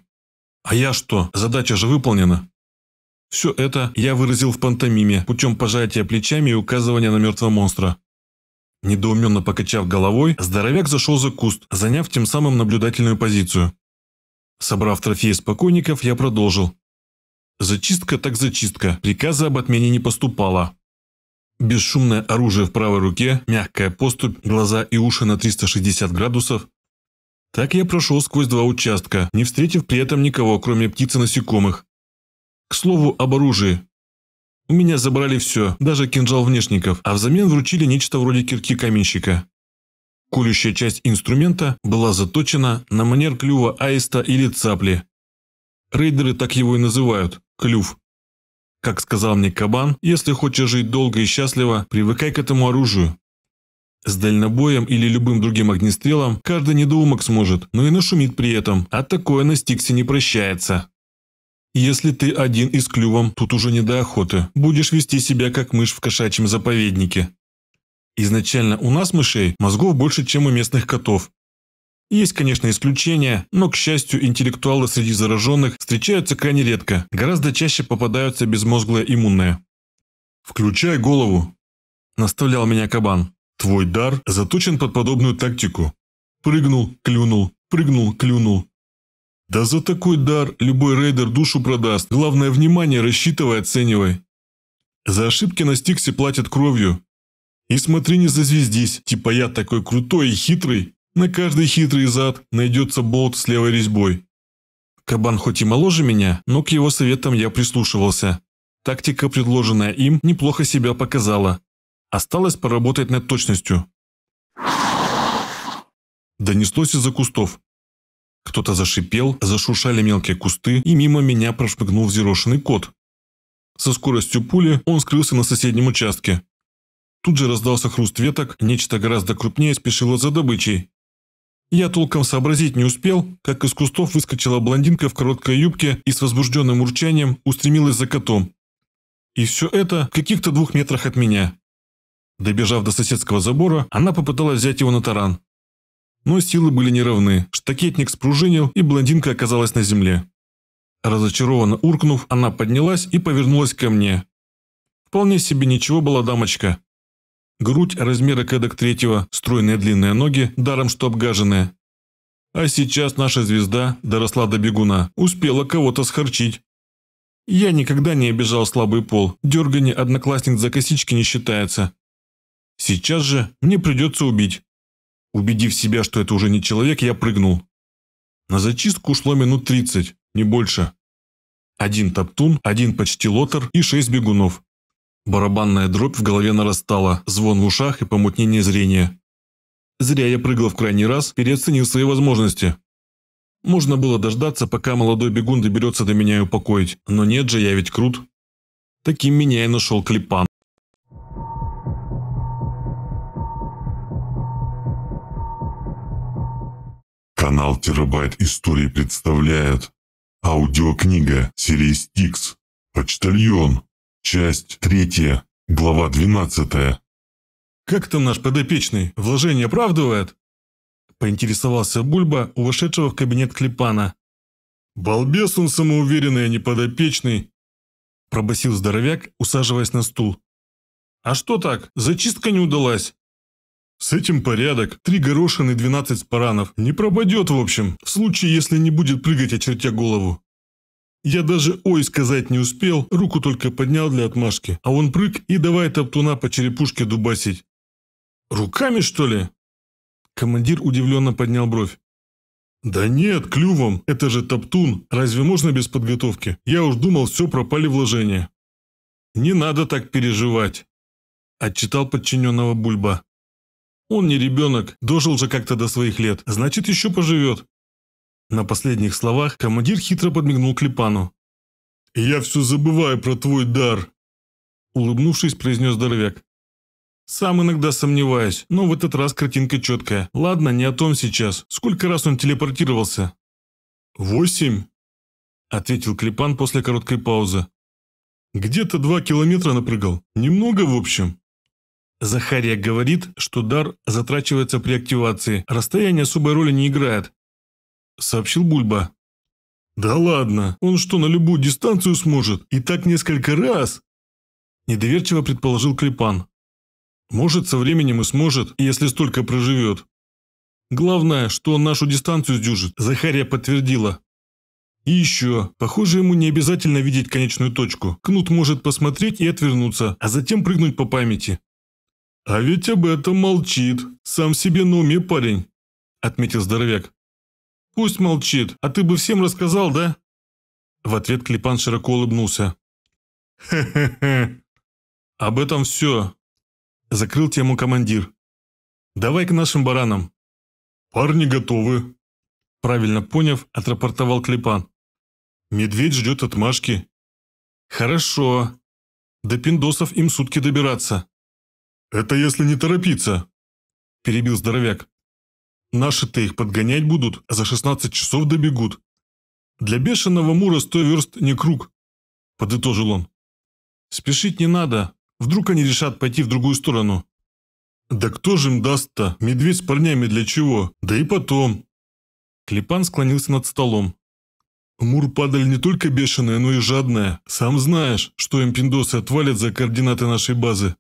«А я что? Задача же выполнена!» Все это я выразил в пантомиме путем пожатия плечами и указывания на мертвого монстра. Недоуменно покачав головой, здоровяк зашел за куст, заняв тем самым наблюдательную позицию. Собрав трофеи спокойников, я продолжил. Зачистка так зачистка, приказа об отмене не поступало. Бесшумное оружие в правой руке, мягкая поступь, глаза и уши на 360 градусов. Так я прошел сквозь два участка, не встретив при этом никого, кроме птиц и насекомых. К слову об оружии. У меня забрали все, даже кинжал внешников, а взамен вручили нечто вроде кирки каменщика. Колющая часть инструмента была заточена на манер клюва аиста или цапли, Рейдеры так его и называют – клюв. Как сказал мне Кабан, если хочешь жить долго и счастливо, привыкай к этому оружию. С дальнобоем или любым другим огнестрелом каждый недоумок сможет, но и нашумит при этом, а такое на Стиксе не прощается. Если ты один и с клювом, тут уже не до охоты, будешь вести себя как мышь в кошачьем заповеднике. Изначально у нас мышей мозгов больше, чем у местных котов, есть, конечно, исключения, но, к счастью, интеллектуалы среди зараженных встречаются крайне редко, гораздо чаще попадаются безмозглые иммунные. «Включай голову!» – наставлял меня кабан. «Твой дар заточен под подобную тактику. Прыгнул, клюнул, прыгнул, клюнул. Да за такой дар любой рейдер душу продаст, главное внимание рассчитывай, оценивай. За ошибки на Стиксе платят кровью. И смотри, не зазвездись, типа я такой крутой и хитрый, на каждый хитрый зад найдется болт с левой резьбой. Кабан хоть и моложе меня, но к его советам я прислушивался. Тактика, предложенная им, неплохо себя показала. Осталось поработать над точностью. Донеслось из-за кустов. Кто-то зашипел, зашуршали мелкие кусты, и мимо меня прошмыгнул взъерошенный кот. Со скоростью пули он скрылся на соседнем участке. Тут же раздался хруст веток, нечто гораздо крупнее спешило за добычей. Я толком сообразить не успел, как из кустов выскочила блондинка в короткой юбке и с возбужденным урчанием устремилась за котом. И все это в каких-то двух метрах от меня. Добежав до соседского забора, она попыталась взять его на таран. Но силы были неравны, штакетник спружинил, и блондинка оказалась на земле. Разочарованно уркнув, она поднялась и повернулась ко мне. Вполне себе ничего была дамочка, Грудь размера кадок третьего, стройные длинные ноги, даром что обгаженные. А сейчас наша звезда доросла до бегуна, успела кого-то схорчить. Я никогда не обижал слабый пол, дергание одноклассник за косички не считается. Сейчас же мне придется убить. Убедив себя, что это уже не человек, я прыгнул. На зачистку ушло минут 30, не больше. Один топтун, один почти лотер и шесть бегунов. Барабанная дробь в голове нарастала, звон в ушах и помутнение зрения. Зря я прыгал в крайний раз, переоценил свои возможности. Можно было дождаться, пока молодой бегун доберется до меня и упокоить, но нет же, я ведь крут. Таким меня и нашел клипан. Канал Терабайт Истории представляет Аудиокнига серии Стикс Почтальон Часть 3. Глава 12. «Как там наш подопечный? Вложение оправдывает?» Поинтересовался Бульба у вошедшего в кабинет Клепана. «Балбес он самоуверенный, а не подопечный!» Пробасил здоровяк, усаживаясь на стул. «А что так? Зачистка не удалась?» «С этим порядок. Три горошины, и двенадцать спаранов. Не пропадет, в общем, в случае, если не будет прыгать, очертя голову. Я даже «ой» сказать не успел, руку только поднял для отмашки. А он прыг и давай топтуна по черепушке дубасить. «Руками, что ли?» Командир удивленно поднял бровь. «Да нет, клювом, это же топтун, разве можно без подготовки? Я уж думал, все, пропали вложения». «Не надо так переживать», – отчитал подчиненного Бульба. «Он не ребенок, дожил же как-то до своих лет, значит, еще поживет». На последних словах командир хитро подмигнул Клепану. «Я все забываю про твой дар», – улыбнувшись, произнес здоровяк. «Сам иногда сомневаюсь, но в этот раз картинка четкая. Ладно, не о том сейчас. Сколько раз он телепортировался?» «Восемь», – ответил Клепан после короткой паузы. «Где-то два километра напрыгал. Немного, в общем». Захария говорит, что дар затрачивается при активации. Расстояние особой роли не играет сообщил Бульба. «Да ладно, он что, на любую дистанцию сможет? И так несколько раз?» Недоверчиво предположил Клепан. «Может, со временем и сможет, если столько проживет. Главное, что он нашу дистанцию сдюжит», – Захария подтвердила. «И еще, похоже, ему не обязательно видеть конечную точку. Кнут может посмотреть и отвернуться, а затем прыгнуть по памяти». «А ведь об этом молчит. Сам себе на уме парень», – отметил здоровяк. Пусть молчит, а ты бы всем рассказал, да? В ответ Клепан широко улыбнулся. Хе-хе-хе. Об этом все. Закрыл тему командир. Давай к нашим баранам. Парни готовы. Правильно поняв, отрапортовал Клепан. Медведь ждет отмашки. Хорошо. До пиндосов им сутки добираться. Это если не торопиться, перебил здоровяк. Наши-то их подгонять будут, а за 16 часов добегут. Для бешеного Мура сто верст не круг, подытожил он. Спешить не надо, вдруг они решат пойти в другую сторону. Да кто же им даст-то? Медведь с парнями для чего? Да и потом. Клепан склонился над столом. Мур падаль не только бешеная, но и жадная. Сам знаешь, что им пиндосы отвалят за координаты нашей базы.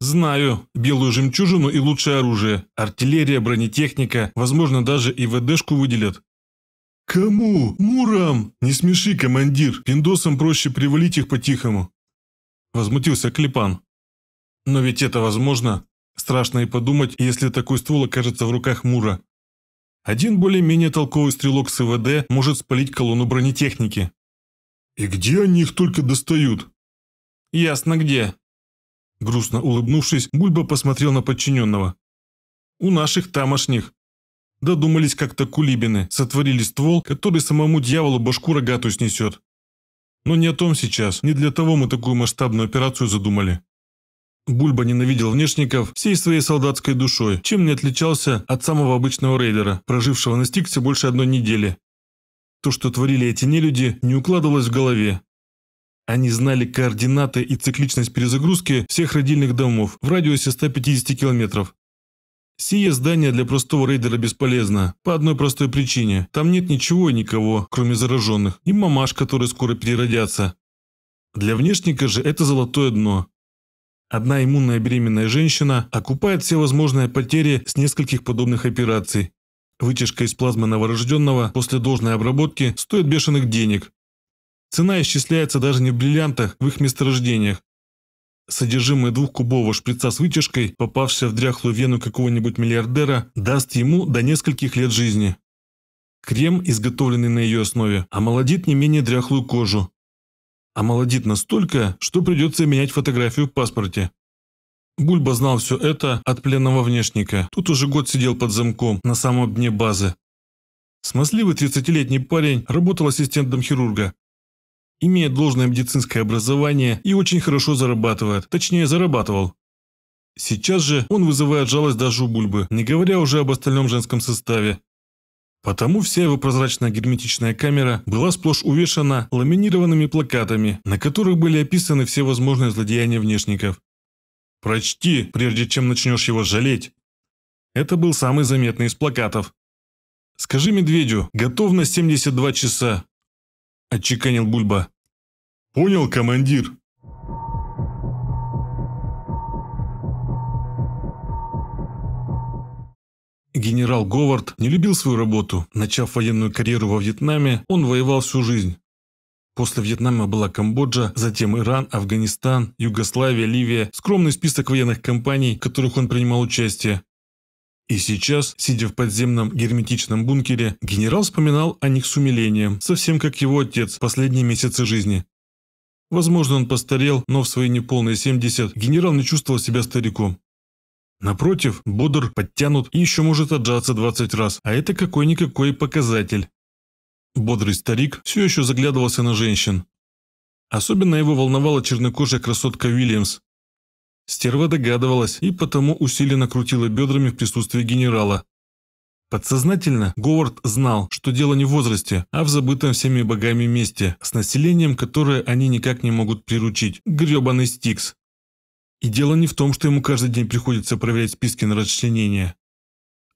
Знаю. Белую жемчужину и лучшее оружие. Артиллерия, бронетехника, возможно, даже и ВДшку выделят. Кому? Мурам! Не смеши, командир. Пиндосам проще привалить их по-тихому. Возмутился Клепан. Но ведь это возможно. Страшно и подумать, если такой ствол окажется в руках Мура. Один более-менее толковый стрелок с ИВД может спалить колонну бронетехники. И где они их только достают? Ясно где. Грустно улыбнувшись, Бульба посмотрел на подчиненного. «У наших тамошних». Додумались как-то кулибины, сотворили ствол, который самому дьяволу башку рогатую снесет. Но не о том сейчас, не для того мы такую масштабную операцию задумали. Бульба ненавидел внешников всей своей солдатской душой, чем не отличался от самого обычного рейдера, прожившего на стиксе больше одной недели. То, что творили эти нелюди, не укладывалось в голове, они знали координаты и цикличность перезагрузки всех родильных домов в радиусе 150 километров. Сие здание для простого рейдера бесполезно, по одной простой причине. Там нет ничего и никого, кроме зараженных, и мамаш, которые скоро переродятся. Для внешника же это золотое дно. Одна иммунная беременная женщина окупает все возможные потери с нескольких подобных операций. Вытяжка из плазмы новорожденного после должной обработки стоит бешеных денег, Цена исчисляется даже не в бриллиантах, в их месторождениях. Содержимое двухкубового шприца с вытяжкой, попавшее в дряхлую вену какого-нибудь миллиардера, даст ему до нескольких лет жизни. Крем, изготовленный на ее основе, омолодит не менее дряхлую кожу. Омолодит настолько, что придется менять фотографию в паспорте. Бульба знал все это от пленного внешника. Тут уже год сидел под замком на самом дне базы. Смазливый 30-летний парень работал ассистентом хирурга, имеет должное медицинское образование и очень хорошо зарабатывает, точнее зарабатывал. Сейчас же он вызывает жалость даже у Бульбы, не говоря уже об остальном женском составе. Потому вся его прозрачная герметичная камера была сплошь увешана ламинированными плакатами, на которых были описаны все возможные злодеяния внешников. «Прочти, прежде чем начнешь его жалеть!» Это был самый заметный из плакатов. «Скажи медведю, готов на 72 часа, – отчеканил Бульба. «Понял, командир?» Генерал Говард не любил свою работу. Начав военную карьеру во Вьетнаме, он воевал всю жизнь. После Вьетнама была Камбоджа, затем Иран, Афганистан, Югославия, Ливия. Скромный список военных компаний, в которых он принимал участие. И сейчас, сидя в подземном герметичном бункере, генерал вспоминал о них с умилением, совсем как его отец в последние месяцы жизни. Возможно, он постарел, но в свои неполные 70 генерал не чувствовал себя стариком. Напротив, бодр, подтянут и еще может отжаться 20 раз, а это какой-никакой показатель. Бодрый старик все еще заглядывался на женщин. Особенно его волновала чернокожая красотка Уильямс, Стерва догадывалась и потому усиленно крутила бедрами в присутствии генерала. Подсознательно Говард знал, что дело не в возрасте, а в забытом всеми богами месте, с населением, которое они никак не могут приручить. грёбаный Стикс. И дело не в том, что ему каждый день приходится проверять списки на расчленение.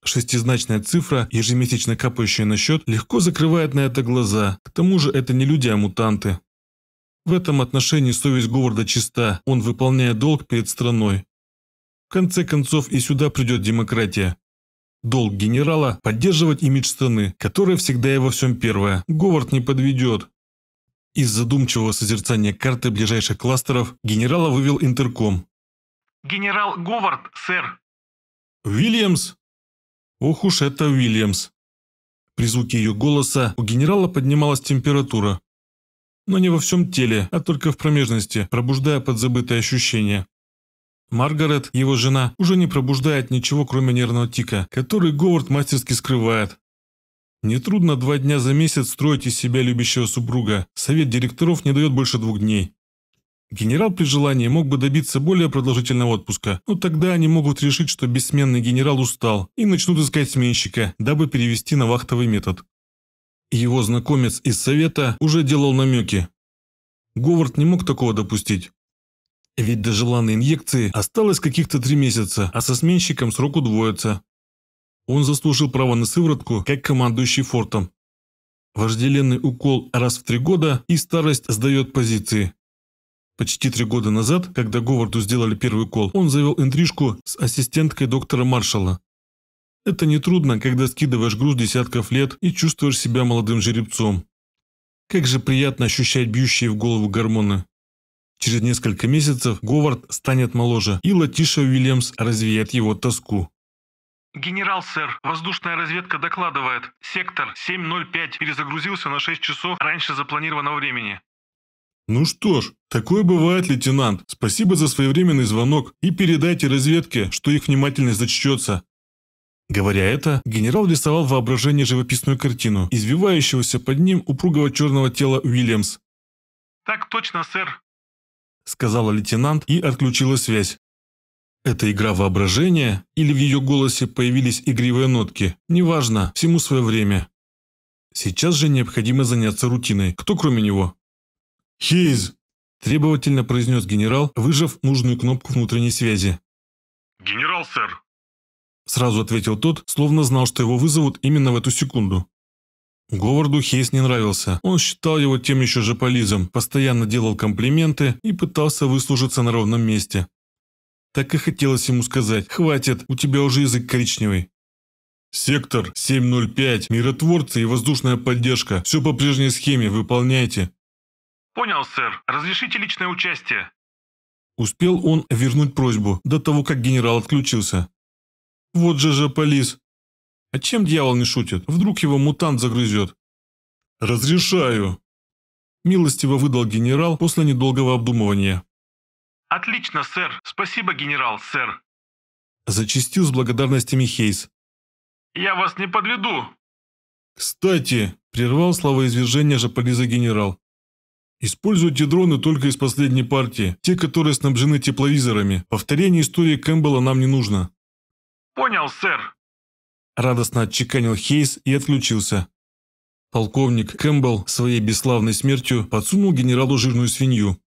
Шестизначная цифра, ежемесячно капающая на счет, легко закрывает на это глаза. К тому же это не люди, а мутанты. В этом отношении совесть Говарда чиста, он выполняет долг перед страной. В конце концов и сюда придет демократия. Долг генерала – поддерживать имидж страны, которая всегда и во всем первая. Говард не подведет. Из задумчивого созерцания карты ближайших кластеров генерала вывел интерком. «Генерал Говард, сэр!» «Уильямс!» «Ох уж это Уильямс!» При звуке ее голоса у генерала поднималась температура но не во всем теле, а только в промежности, пробуждая подзабытые ощущения. Маргарет, его жена, уже не пробуждает ничего, кроме нервного тика, который Говард мастерски скрывает. Нетрудно два дня за месяц строить из себя любящего супруга. Совет директоров не дает больше двух дней. Генерал при желании мог бы добиться более продолжительного отпуска, но тогда они могут решить, что бессменный генерал устал и начнут искать сменщика, дабы перевести на вахтовый метод его знакомец из совета уже делал намеки. Говард не мог такого допустить. Ведь до желанной инъекции осталось каких-то три месяца, а со сменщиком срок удвоится. Он заслужил право на сыворотку, как командующий фортом. Вожделенный укол раз в три года и старость сдает позиции. Почти три года назад, когда Говарду сделали первый кол, он завел интрижку с ассистенткой доктора Маршалла. Это нетрудно, когда скидываешь груз десятков лет и чувствуешь себя молодым жеребцом. Как же приятно ощущать бьющие в голову гормоны. Через несколько месяцев Говард станет моложе, и Латиша Уильямс развеет его тоску. «Генерал, сэр, воздушная разведка докладывает. Сектор 705 перезагрузился на 6 часов раньше запланированного времени». «Ну что ж, такое бывает, лейтенант. Спасибо за своевременный звонок и передайте разведке, что их внимательность зачтется. Говоря это, генерал рисовал воображение живописную картину, извивающегося под ним упругого черного тела Уильямс. «Так точно, сэр», — сказала лейтенант и отключила связь. Это игра воображения или в ее голосе появились игривые нотки, неважно, всему свое время. Сейчас же необходимо заняться рутиной, кто кроме него? «Хейз!» – требовательно произнес генерал, выжав нужную кнопку внутренней связи.
«Генерал, сэр!»
сразу ответил тот, словно знал, что его вызовут именно в эту секунду. Говарду Хейс не нравился. Он считал его тем еще же полизом, постоянно делал комплименты и пытался выслужиться на ровном месте. Так и хотелось ему сказать «Хватит, у тебя уже язык коричневый». «Сектор 705, миротворцы и воздушная поддержка. Все по прежней схеме, выполняйте». «Понял, сэр. Разрешите личное участие». Успел он вернуть просьбу до того, как генерал отключился. Вот же же полис. А чем дьявол не шутит? Вдруг его мутант загрызет? Разрешаю. Милостиво выдал генерал после недолгого обдумывания. Отлично, сэр. Спасибо, генерал, сэр. Зачистил с благодарностями Хейс. Я вас не подведу. Кстати, прервал словоизвержение Жаполиза генерал. Используйте дроны только из последней партии, те, которые снабжены тепловизорами. Повторение истории Кэмпбелла нам не нужно. Понял, сэр!» Радостно отчеканил Хейс и отключился. Полковник Кэмпбелл своей бесславной смертью подсунул генералу жирную свинью.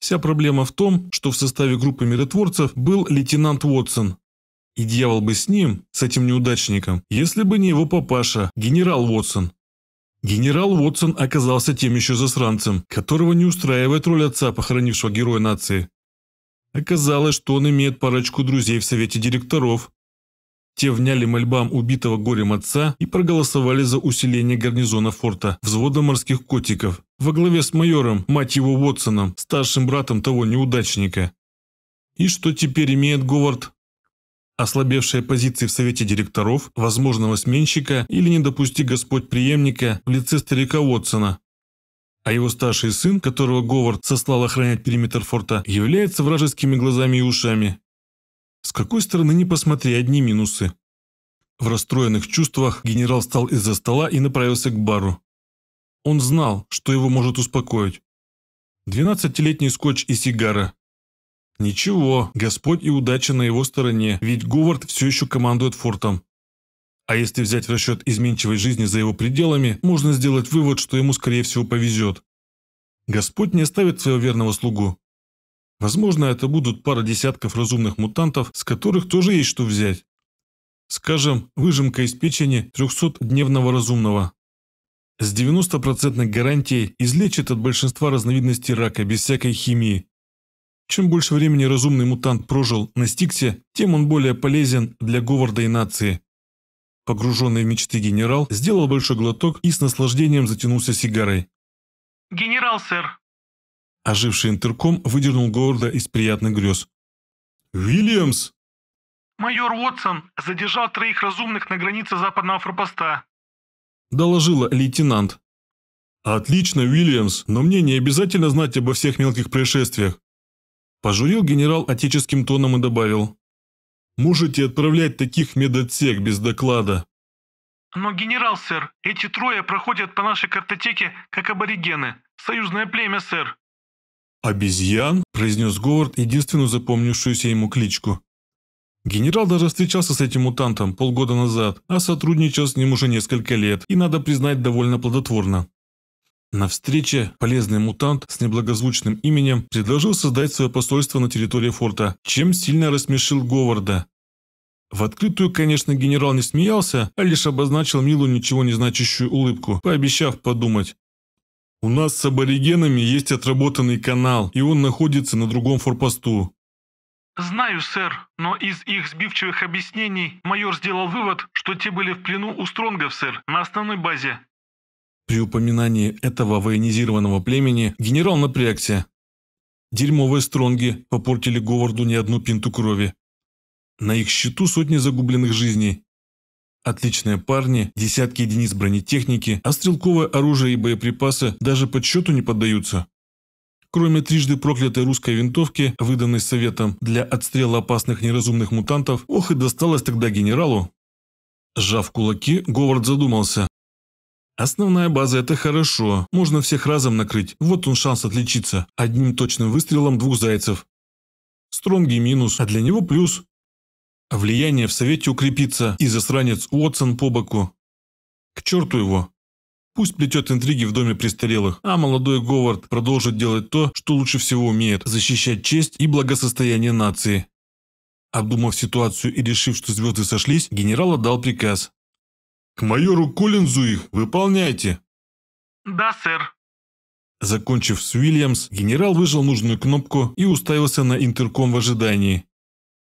Вся проблема в том, что в составе группы миротворцев был лейтенант Уотсон. И дьявол бы с ним, с этим неудачником, если бы не его папаша, генерал Уотсон. Генерал Уотсон оказался тем еще засранцем, которого не устраивает роль отца, похоронившего героя нации. Оказалось, что он имеет парочку друзей в совете директоров, те вняли мольбам убитого горем отца и проголосовали за усиление гарнизона форта взвода морских котиков во главе с майором, мать его Уотсоном, старшим братом того неудачника. И что теперь имеет Говард? Ослабевшие позиции в совете директоров, возможного сменщика или не допусти Господь преемника в лице старика Уотсона, а его старший сын, которого Говард сослал охранять периметр форта, является вражескими глазами и ушами. С какой стороны не посмотри, одни минусы. В расстроенных чувствах генерал встал из-за стола и направился к бару. Он знал, что его может успокоить. Двенадцатилетний скотч и сигара. Ничего, Господь и удача на его стороне, ведь Говард все еще командует фортом. А если взять в расчет изменчивой жизни за его пределами, можно сделать вывод, что ему, скорее всего, повезет. Господь не оставит своего верного слугу. Возможно, это будут пара десятков разумных мутантов, с которых тоже есть что взять. Скажем, выжимка из печени 300-дневного разумного. С 90% гарантией излечит от большинства разновидностей рака без всякой химии. Чем больше времени разумный мутант прожил на Стиксе, тем он более полезен для Говарда и нации. Погруженный в мечты генерал сделал большой глоток и с наслаждением затянулся сигарой. «Генерал, сэр, Оживший интерком выдернул Говарда из приятных грез. «Уильямс!» «Майор Уотсон задержал троих разумных на границе западного форпоста», – доложила лейтенант. «Отлично, Уильямс, но мне не обязательно знать обо всех мелких происшествиях», – пожурил генерал отеческим тоном и добавил. «Можете отправлять таких в медотсек без доклада». «Но, генерал, сэр, эти трое проходят по нашей картотеке как аборигены. Союзное племя, сэр». «Обезьян?» – произнес Говард единственную запомнившуюся ему кличку. Генерал даже встречался с этим мутантом полгода назад, а сотрудничал с ним уже несколько лет и, надо признать, довольно плодотворно. На встрече полезный мутант с неблагозвучным именем предложил создать свое посольство на территории форта, чем сильно рассмешил Говарда. В открытую, конечно, генерал не смеялся, а лишь обозначил милую ничего не значащую улыбку, пообещав подумать. У нас с аборигенами есть отработанный канал, и он находится на другом форпосту. Знаю, сэр, но из их сбивчивых объяснений майор сделал вывод, что те были в плену у Стронгов, сэр, на основной базе. При упоминании этого военизированного племени генерал напрягся. Дерьмовые Стронги попортили Говарду не одну пинту крови. На их счету сотни загубленных жизней. Отличные парни, десятки единиц бронетехники, а стрелковое оружие и боеприпасы даже подсчету не поддаются. Кроме трижды проклятой русской винтовки, выданной советом для отстрела опасных неразумных мутантов, ох и досталось тогда генералу. Сжав кулаки, Говард задумался. Основная база – это хорошо, можно всех разом накрыть, вот он шанс отличиться, одним точным выстрелом двух зайцев. Стронги минус, а для него плюс. А влияние в Совете укрепится, и засранец Уотсон по боку. К черту его. Пусть плетет интриги в доме престарелых, а молодой Говард продолжит делать то, что лучше всего умеет – защищать честь и благосостояние нации. Обдумав ситуацию и решив, что звезды сошлись, генерал отдал приказ. «К майору Коллинзу их выполняйте!» «Да, сэр». Закончив с Уильямс, генерал выжал нужную кнопку и уставился на интерком в ожидании.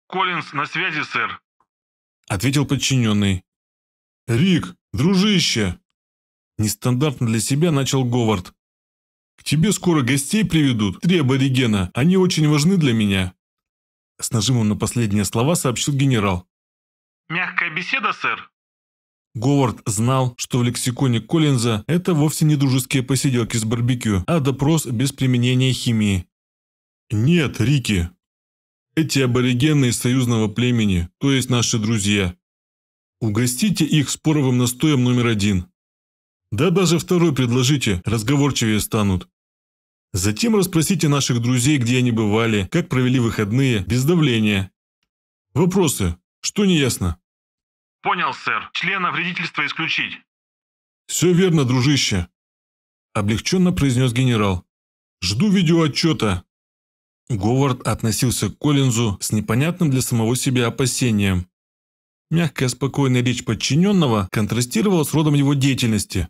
Коллинз, на связи, сэр», — ответил подчиненный. «Рик, дружище!» Нестандартно для себя начал Говард. «К тебе скоро гостей приведут, три аборигена, они очень важны для меня». С нажимом на последние слова сообщил генерал. «Мягкая беседа, сэр?» Говард знал, что в лексиконе Коллинза это вовсе не дружеские посиделки с барбекю, а допрос без применения химии. «Нет, Рики, эти аборигены из союзного племени, то есть наши друзья. Угостите их споровым настоем номер один. Да даже второй предложите, разговорчивее станут. Затем расспросите наших друзей, где они бывали, как провели выходные, без давления. Вопросы? Что не ясно? Понял, сэр. Члена вредительства исключить. Все верно, дружище. Облегченно произнес генерал. Жду видеоотчета. Говард относился к Коллинзу с непонятным для самого себя опасением. Мягкая спокойная речь подчиненного контрастировала с родом его деятельности.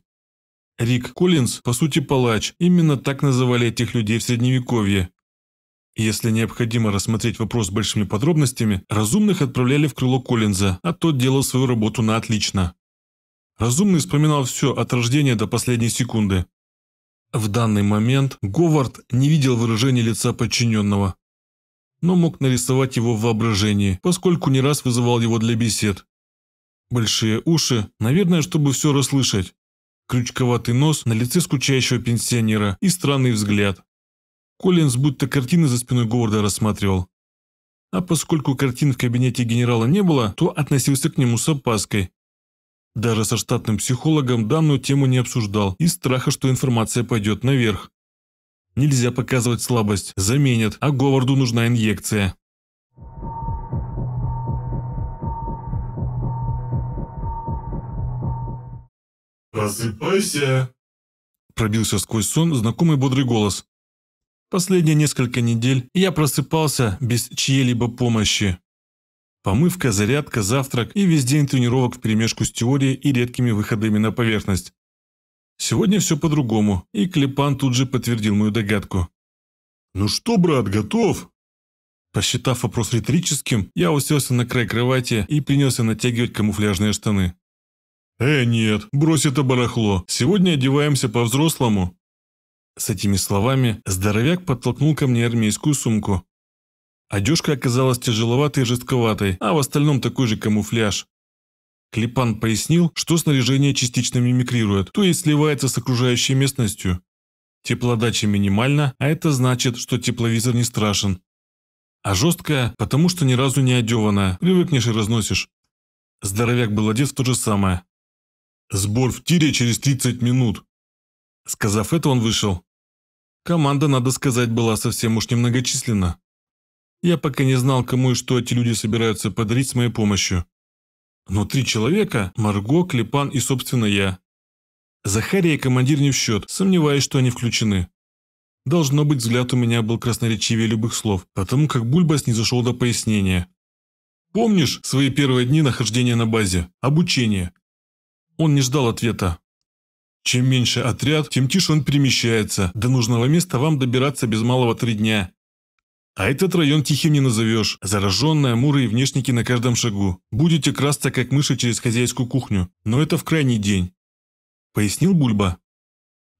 Рик Коллинз, по сути, палач, именно так называли этих людей в Средневековье. Если необходимо рассмотреть вопрос с большими подробностями, разумных отправляли в крыло Коллинза, а тот делал свою работу на отлично. Разумный вспоминал все от рождения до последней секунды. В данный момент Говард не видел выражения лица подчиненного, но мог нарисовать его в воображении, поскольку не раз вызывал его для бесед. Большие уши, наверное, чтобы все расслышать. Крючковатый нос на лице скучающего пенсионера и странный взгляд. Коллинз будто картины за спиной Говарда рассматривал. А поскольку картин в кабинете генерала не было, то относился к нему с опаской, даже со штатным психологом данную тему не обсуждал, из страха, что информация пойдет наверх. Нельзя показывать слабость, заменят, а Говарду нужна инъекция. «Просыпайся!» Пробился сквозь сон знакомый бодрый голос. Последние несколько недель я просыпался без чьей-либо помощи. Помывка, зарядка, завтрак и весь день тренировок в перемешку с теорией и редкими выходами на поверхность. Сегодня все по-другому, и Клепан тут же подтвердил мою догадку. «Ну что, брат, готов?» Посчитав вопрос риторическим, я уселся на край кровати и принялся натягивать камуфляжные штаны. «Э, нет, брось это барахло, сегодня одеваемся по-взрослому». С этими словами здоровяк подтолкнул ко мне армейскую сумку, Одежка а оказалась тяжеловатой и жестковатой, а в остальном такой же камуфляж. Клепан пояснил, что снаряжение частично мимикрирует, то есть сливается с окружающей местностью. Теплодача минимальна, а это значит, что тепловизор не страшен. А жесткая, потому что ни разу не одеванная, привыкнешь и разносишь. Здоровяк был одет в то же самое. «Сбор в тире через 30 минут», Сказав это, он вышел. Команда, надо сказать, была совсем уж немногочисленна. Я пока не знал, кому и что эти люди собираются подарить с моей помощью. Но три человека – Марго, Клепан и, собственно, я. Захария и командир не в счет, сомневаюсь, что они включены. Должно быть, взгляд у меня был красноречивее любых слов, потому как Бульбас не зашел до пояснения. «Помнишь свои первые дни нахождения на базе? Обучение?» Он не ждал ответа. «Чем меньше отряд, тем тише он перемещается. До нужного места вам добираться без малого три дня. А этот район тихим не назовешь. Зараженные амуры и внешники на каждом шагу. Будете красться, как мыши через хозяйскую кухню. Но это в крайний день. Пояснил Бульба.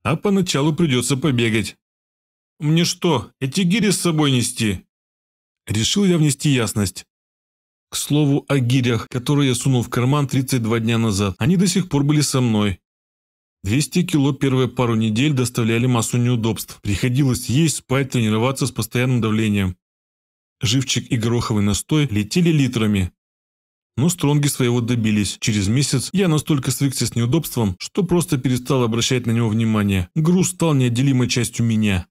А поначалу придется побегать. Мне что, эти гири с собой нести? Решил я внести ясность. К слову о гирях, которые я сунул в карман 32 дня назад. Они до сих пор были со мной. 200 кило первые пару недель доставляли массу неудобств. Приходилось есть, спать, тренироваться с постоянным давлением. Живчик и гороховый настой летели литрами. Но стронги своего добились. Через месяц я настолько свыкся с неудобством, что просто перестал обращать на него внимание. Груз стал неотделимой частью меня.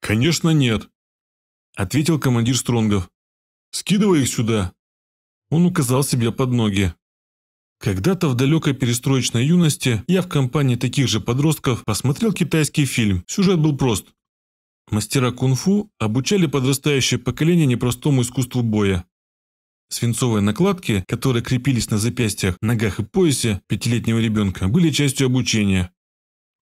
«Конечно нет», – ответил командир стронгов. «Скидывай их сюда». Он указал себе под ноги. Когда-то в далекой перестроечной юности я в компании таких же подростков посмотрел китайский фильм. Сюжет был прост. Мастера кунг-фу обучали подрастающее поколение непростому искусству боя. Свинцовые накладки, которые крепились на запястьях, ногах и поясе пятилетнего ребенка, были частью обучения.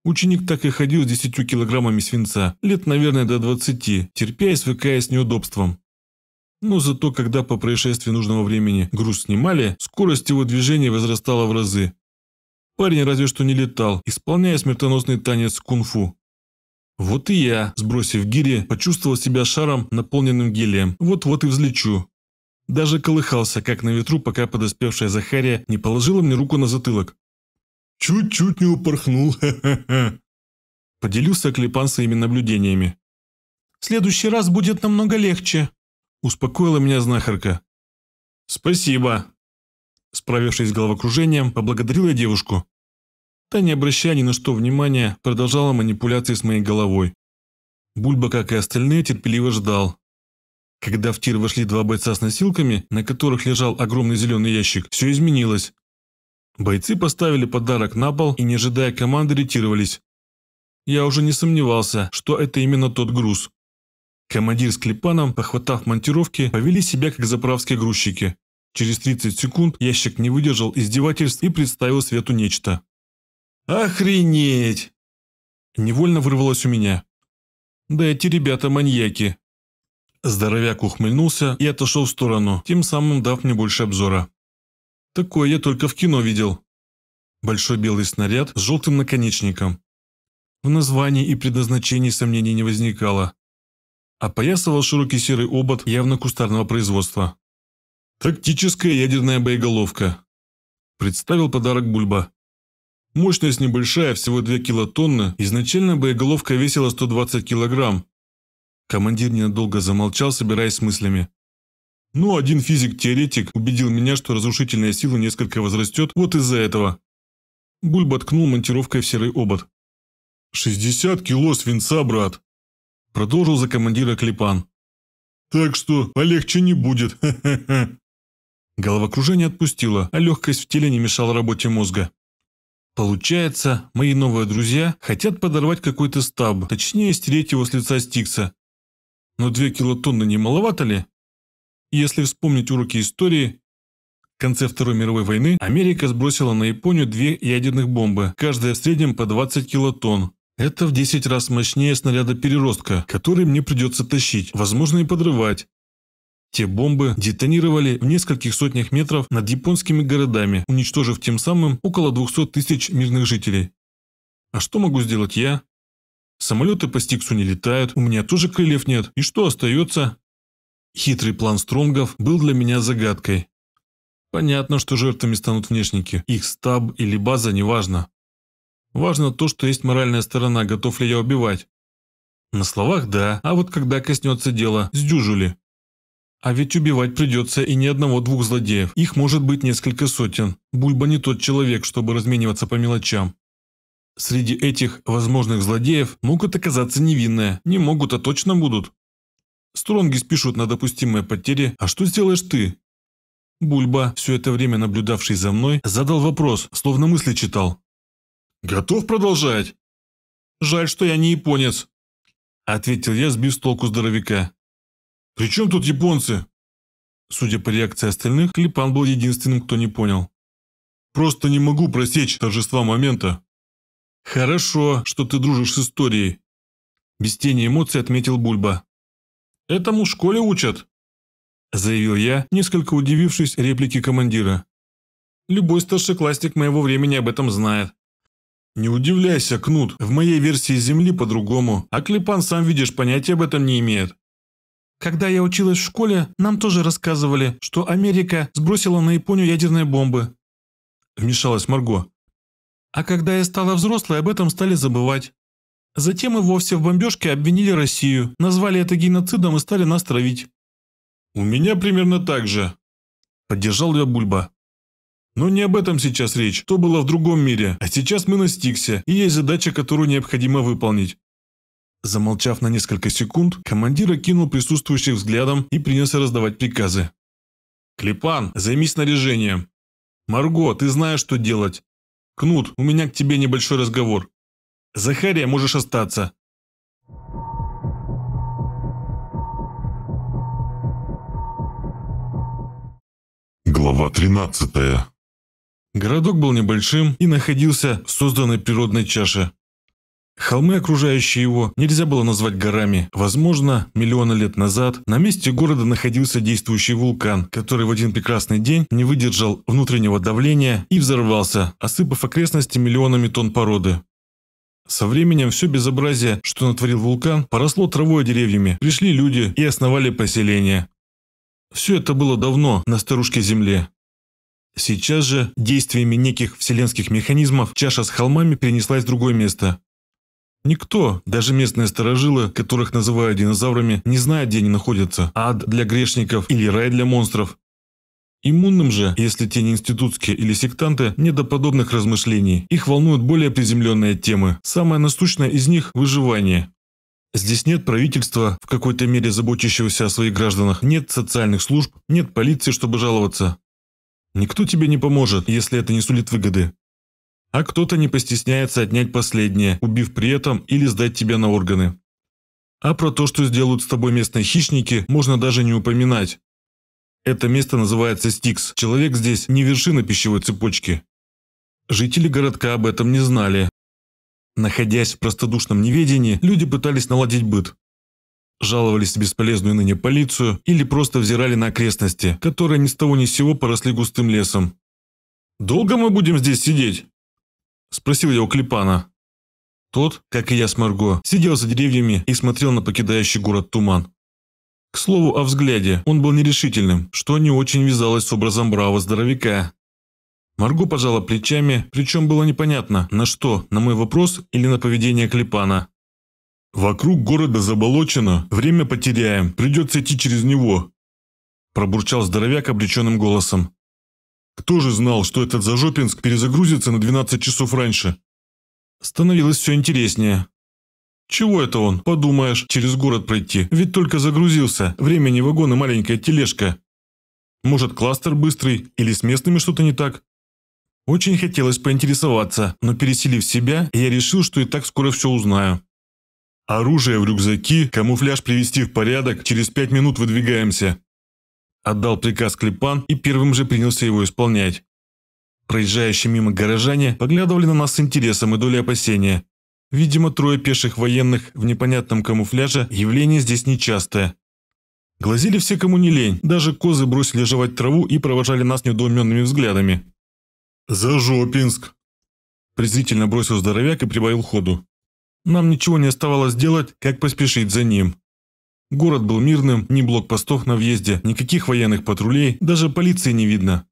Ученик так и ходил с 10 килограммами свинца, лет, наверное, до 20, терпя и свыкаясь с неудобством. Но зато, когда по происшествии нужного времени груз снимали, скорость его движения возрастала в разы. Парень разве что не летал, исполняя смертоносный танец кунг-фу. Вот и я, сбросив гири, почувствовал себя шаром, наполненным гелием. Вот-вот и взлечу. Даже колыхался, как на ветру, пока подоспевшая Захария не положила мне руку на затылок. «Чуть-чуть не упорхнул, ха-ха-ха!» Поделился Клепан своими наблюдениями. «В следующий раз будет намного легче», Успокоила меня знахарка. «Спасибо!» Справившись с головокружением, поблагодарила девушку. Та, не обращая ни на что внимания, продолжала манипуляции с моей головой. Бульба, как и остальные, терпеливо ждал. Когда в тир вошли два бойца с носилками, на которых лежал огромный зеленый ящик, все изменилось. Бойцы поставили подарок на пол и, не ожидая команды, ретировались. Я уже не сомневался, что это именно тот груз. Командир с клепаном, похватав монтировки, повели себя как заправские грузчики. Через 30 секунд ящик не выдержал издевательств и представил свету нечто. «Охренеть!» Невольно вырвалось у меня. «Да эти ребята маньяки!» Здоровяк ухмыльнулся и отошел в сторону, тем самым дав мне больше обзора. «Такое я только в кино видел!» Большой белый снаряд с желтым наконечником. В названии и предназначении сомнений не возникало опоясывал а широкий серый обод явно кустарного производства. «Тактическая ядерная боеголовка», – представил подарок Бульба. Мощность небольшая, всего 2 килотонны, изначально боеголовка весила 120 килограмм. Командир ненадолго замолчал, собираясь с мыслями. Ну, один физик-теоретик убедил меня, что разрушительная сила несколько возрастет вот из-за этого. Бульба ткнул монтировкой в серый обод. «60 кило свинца, брат!» Продолжил за командира Клепан. «Так что полегче не будет, Головокружение отпустило, а легкость в теле не мешала работе мозга. Получается, мои новые друзья хотят подорвать какой-то стаб, точнее стереть его с лица Стикса. Но две килотонны не маловато ли? Если вспомнить уроки истории, в конце Второй мировой войны Америка сбросила на Японию две ядерных бомбы, каждая в среднем по 20 килотонн. Это в 10 раз мощнее снаряда переростка, который мне придется тащить, возможно и подрывать. Те бомбы детонировали в нескольких сотнях метров над японскими городами, уничтожив тем самым около 200 тысяч мирных жителей. А что могу сделать я? Самолеты по Стиксу не летают, у меня тоже крыльев нет, и что остается? Хитрый план Стронгов был для меня загадкой. Понятно, что жертвами станут внешники, их стаб или база, неважно. Важно то, что есть моральная сторона, готов ли я убивать. На словах да, а вот когда коснется дело, сдюжили. А ведь убивать придется и не одного-двух злодеев, их может быть несколько сотен. Бульба не тот человек, чтобы размениваться по мелочам. Среди этих возможных злодеев могут оказаться невинные, не могут, а точно будут. Стронги спешут на допустимые потери, а что сделаешь ты? Бульба, все это время наблюдавший за мной, задал вопрос, словно мысли читал. Готов продолжать? Жаль, что я не японец, ответил я, сбив с толку здоровяка. При чем тут японцы? Судя по реакции остальных, Липан был единственным, кто не понял. Просто не могу просечь торжества момента. Хорошо, что ты дружишь с историей. Без тени эмоций отметил Бульба. Этому в школе учат, заявил я, несколько удивившись реплике командира. Любой старшеклассник моего времени об этом знает. Не удивляйся, Кнут, в моей версии Земли по-другому, а Клепан, сам видишь, понятия об этом не имеет. Когда я училась в школе, нам тоже рассказывали, что Америка сбросила на Японию ядерные бомбы. Вмешалась Марго. А когда я стала взрослой, об этом стали забывать. Затем и вовсе в бомбежке обвинили Россию, назвали это геноцидом и стали нас травить. «У меня примерно так же», – поддержал ее Бульба. Но не об этом сейчас речь, то было в другом мире, а сейчас мы на Стиксе, и есть задача, которую необходимо выполнить. Замолчав на несколько секунд, командир окинул присутствующих взглядом и принялся раздавать приказы. «Клепан, займись снаряжением!» «Марго, ты знаешь, что делать!» «Кнут, у меня к тебе небольшой разговор!» «Захария, можешь остаться!» Глава 13 Городок был небольшим и находился в созданной природной чаше. Холмы, окружающие его, нельзя было назвать горами. Возможно, миллионы лет назад на месте города находился действующий вулкан, который в один прекрасный день не выдержал внутреннего давления и взорвался, осыпав окрестности миллионами тонн породы. Со временем все безобразие, что натворил вулкан, поросло травой и деревьями, пришли люди и основали поселение. Все это было давно на старушке земле. Сейчас же, действиями неких вселенских механизмов, чаша с холмами перенеслась в другое место. Никто, даже местные сторожилы, которых называют динозаврами, не знает, где они находятся – ад для грешников или рай для монстров. Иммунным же, если те не институтские или сектанты, не до подобных размышлений. Их волнуют более приземленные темы. Самое насущное из них – выживание. Здесь нет правительства, в какой-то мере заботящегося о своих гражданах, нет социальных служб, нет полиции, чтобы жаловаться. Никто тебе не поможет, если это не сулит выгоды. А кто-то не постесняется отнять последнее, убив при этом или сдать тебя на органы. А про то, что сделают с тобой местные хищники, можно даже не упоминать. Это место называется Стикс. Человек здесь не вершина пищевой цепочки. Жители городка об этом не знали. Находясь в простодушном неведении, люди пытались наладить быт жаловались бесполезную ныне полицию или просто взирали на окрестности, которые ни с того ни с сего поросли густым лесом. «Долго мы будем здесь сидеть?» – спросил я у Клепана. Тот, как и я с Марго, сидел за деревьями и смотрел на покидающий город туман. К слову о взгляде, он был нерешительным, что не очень вязалось с образом бравого здоровяка. Марго пожала плечами, причем было непонятно, на что, на мой вопрос или на поведение Клепана. Вокруг города заболочено, время потеряем, придется идти через него. Пробурчал здоровяк обреченным голосом. Кто же знал, что этот Зажопинск перезагрузится на 12 часов раньше? Становилось все интереснее. Чего это он, подумаешь, через город пройти, ведь только загрузился, времени вагон и маленькая тележка. Может, кластер быстрый или с местными что-то не так? Очень хотелось поинтересоваться, но переселив себя, я решил, что и так скоро все узнаю. Оружие в рюкзаки, камуфляж привести в порядок, через пять минут выдвигаемся. Отдал приказ Клепан и первым же принялся его исполнять. Проезжающие мимо горожане поглядывали на нас с интересом и долей опасения. Видимо, трое пеших военных в непонятном камуфляже явление здесь нечастое. Глазили все, кому не лень, даже козы бросили жевать траву и провожали нас недоуменными взглядами. «За Жопинск!» Презрительно бросил здоровяк и прибавил ходу. Нам ничего не оставалось делать, как поспешить за ним. Город был мирным, ни блокпостов на въезде, никаких военных патрулей, даже полиции не видно.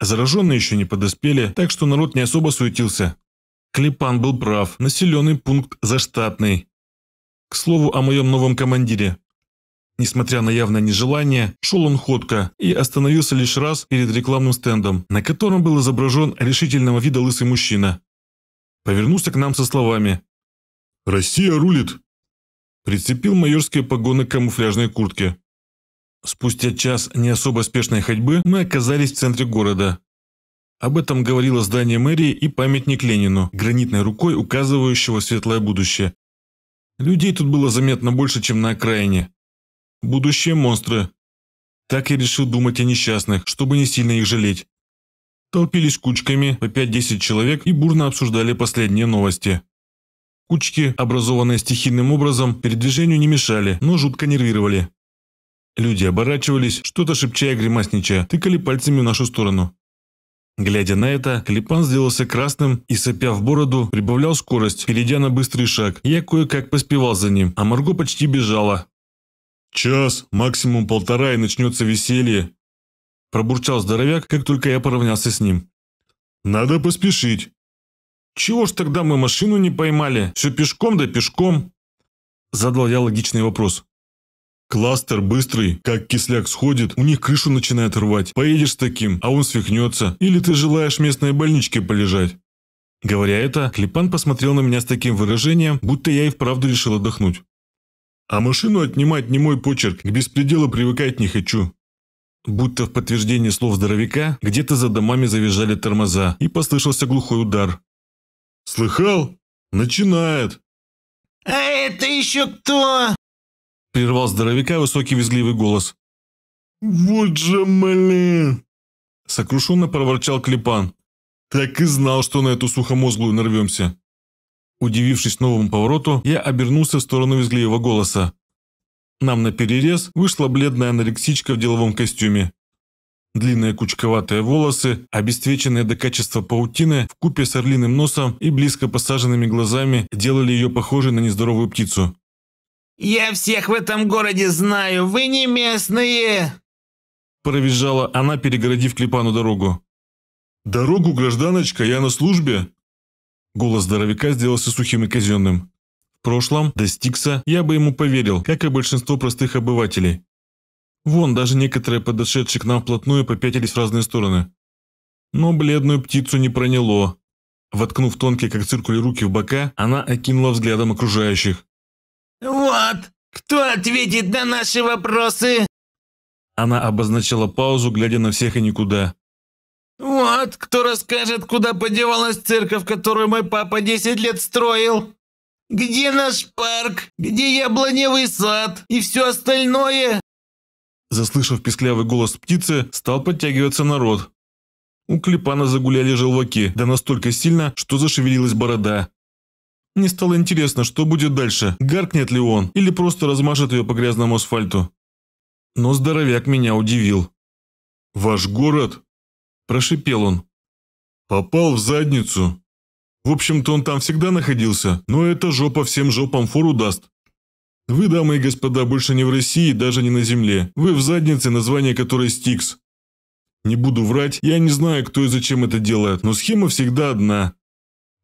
Зараженные еще не подоспели, так что народ не особо суетился. Клепан был прав, населенный пункт заштатный. К слову о моем новом командире. Несмотря на явное нежелание, шел он ходко и остановился лишь раз перед рекламным стендом, на котором был изображен решительного вида лысый мужчина. Повернулся к нам со словами «Россия рулит!» Прицепил майорские погоны к камуфляжной куртке. Спустя час не особо спешной ходьбы мы оказались в центре города. Об этом говорило здание мэрии и памятник Ленину, гранитной рукой указывающего светлое будущее. Людей тут было заметно больше, чем на окраине. Будущие монстры. Так я решил думать о несчастных, чтобы не сильно их жалеть. Толпились кучками по 5-10 человек и бурно обсуждали последние новости. Кучки, образованные стихийным образом, передвижению не мешали, но жутко нервировали. Люди оборачивались, что-то шепча и гримасничая, тыкали пальцами в нашу сторону. Глядя на это, Клепан сделался красным и, сопя в бороду, прибавлял скорость, перейдя на быстрый шаг. Я кое-как поспевал за ним, а Марго почти бежала. «Час, максимум полтора, и начнется веселье!» Пробурчал здоровяк, как только я поравнялся с ним. «Надо поспешить!» «Чего ж тогда мы машину не поймали? Все пешком да пешком!» Задал я логичный вопрос. «Кластер быстрый, как кисляк сходит, у них крышу начинает рвать. Поедешь с таким, а он свихнется. Или ты желаешь в местной больничке полежать?» Говоря это, Клепан посмотрел на меня с таким выражением, будто я и вправду решил отдохнуть. «А машину отнимать не мой почерк, к беспределу привыкать не хочу. Будто в подтверждение слов здоровяка, где-то за домами завизжали тормоза, и послышался глухой удар. Слыхал? Начинает. А это еще кто? Прервал здоровяка высокий визгливый голос. Вот же блин! Сокрушенно проворчал Клепан. Так и знал, что на эту сухомозглую нарвемся. Удивившись новому повороту, я обернулся в сторону визгливого голоса. Нам на перерез вышла бледная анорексичка в деловом костюме длинные кучковатые волосы, обесцвеченные до качества паутины, в купе с орлиным носом и близко посаженными глазами делали ее похожей на нездоровую птицу. «Я всех в этом городе знаю, вы не местные!» Провизжала она, перегородив Клепану дорогу. «Дорогу, гражданочка, я на службе!» Голос здоровяка сделался сухим и казенным. В прошлом, достигся, я бы ему поверил, как и большинство простых обывателей. Вон, даже некоторые подошедшие к нам вплотную попятились в разные стороны. Но бледную птицу не проняло. Воткнув тонкие, как циркули, руки в бока, она окинула взглядом окружающих. «Вот, кто ответит на наши вопросы?» Она обозначила паузу, глядя на всех и никуда. «Вот, кто расскажет, куда подевалась церковь, которую мой папа 10 лет строил? Где наш парк? Где яблоневый сад? И все остальное? Заслышав писклявый голос птицы, стал подтягиваться народ. У Клепана загуляли желваки, да настолько сильно, что зашевелилась борода. Мне стало интересно, что будет дальше, гаркнет ли он или просто размажет ее по грязному асфальту. Но здоровяк меня удивил. «Ваш город?» – прошипел он. «Попал в задницу. В общем-то он там всегда находился, но это жопа всем жопам фору даст. Вы, дамы и господа, больше не в России, даже не на земле. Вы в заднице, название которой Стикс. Не буду врать, я не знаю, кто и зачем это делает, но схема всегда одна.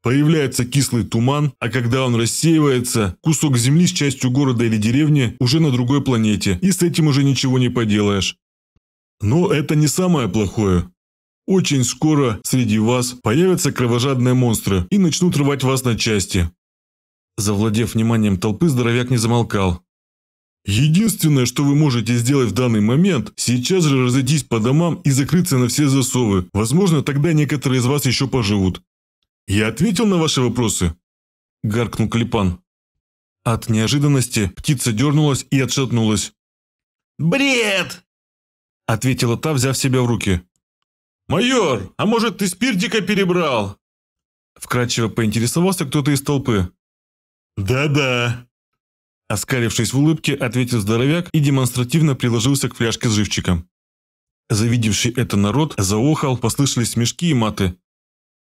Появляется кислый туман, а когда он рассеивается, кусок земли с частью города или деревни уже на другой планете, и с этим уже ничего не поделаешь. Но это не самое плохое. Очень скоро среди вас появятся кровожадные монстры и начнут рвать вас на части. Завладев вниманием толпы, здоровяк не замолкал. «Единственное, что вы можете сделать в данный момент, сейчас же разойтись по домам и закрыться на все засовы. Возможно, тогда некоторые из вас еще поживут». «Я ответил на ваши вопросы?» – гаркнул Клепан. От неожиданности птица дернулась и отшатнулась. «Бред!» – ответила та, взяв себя в руки. «Майор, а может, ты спиртика перебрал?» Вкратчиво поинтересовался кто-то из толпы. «Да-да», – оскалившись в улыбке, ответил здоровяк и демонстративно приложился к фляжке с живчиком. Завидевший это народ заохал, послышались смешки и маты.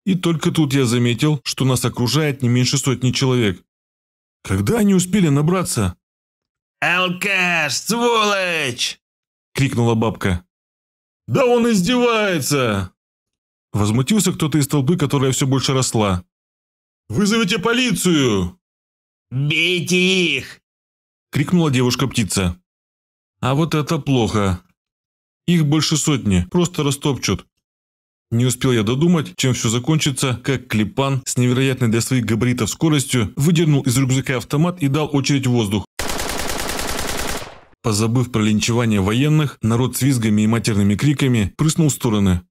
И только тут я заметил, что нас окружает не меньше сотни человек. Когда они успели набраться? «Алкаш, сволочь!» – крикнула бабка. «Да он издевается!» Возмутился кто-то из толпы, которая все больше росла. «Вызовите полицию!» «Бейте их!» – крикнула девушка-птица. «А вот это плохо. Их больше сотни, просто растопчут». Не успел я додумать, чем все закончится, как Клепан с невероятной для своих габаритов скоростью выдернул из рюкзака автомат и дал очередь в воздух. Позабыв про линчевание военных, народ с визгами и матерными криками прыснул в стороны.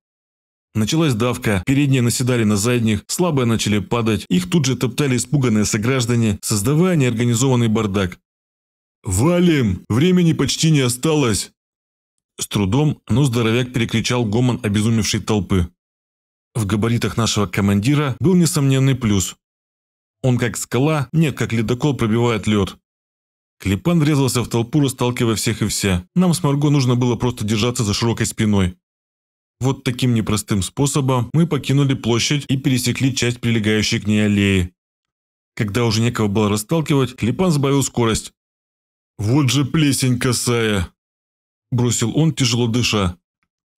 Началась давка, передние наседали на задних, слабые начали падать, их тут же топтали испуганные сограждане, создавая неорганизованный бардак. «Валим! Времени почти не осталось!» С трудом, но здоровяк перекричал гомон обезумевшей толпы. В габаритах нашего командира был несомненный плюс. Он как скала, нет, как ледокол пробивает лед. Клепан врезался в толпу, расталкивая всех и все. Нам с Марго нужно было просто держаться за широкой спиной. Вот таким непростым способом мы покинули площадь и пересекли часть прилегающей к ней аллеи. Когда уже некого было расталкивать, Клепан сбавил скорость. «Вот же плесень косая!» Бросил он, тяжело дыша.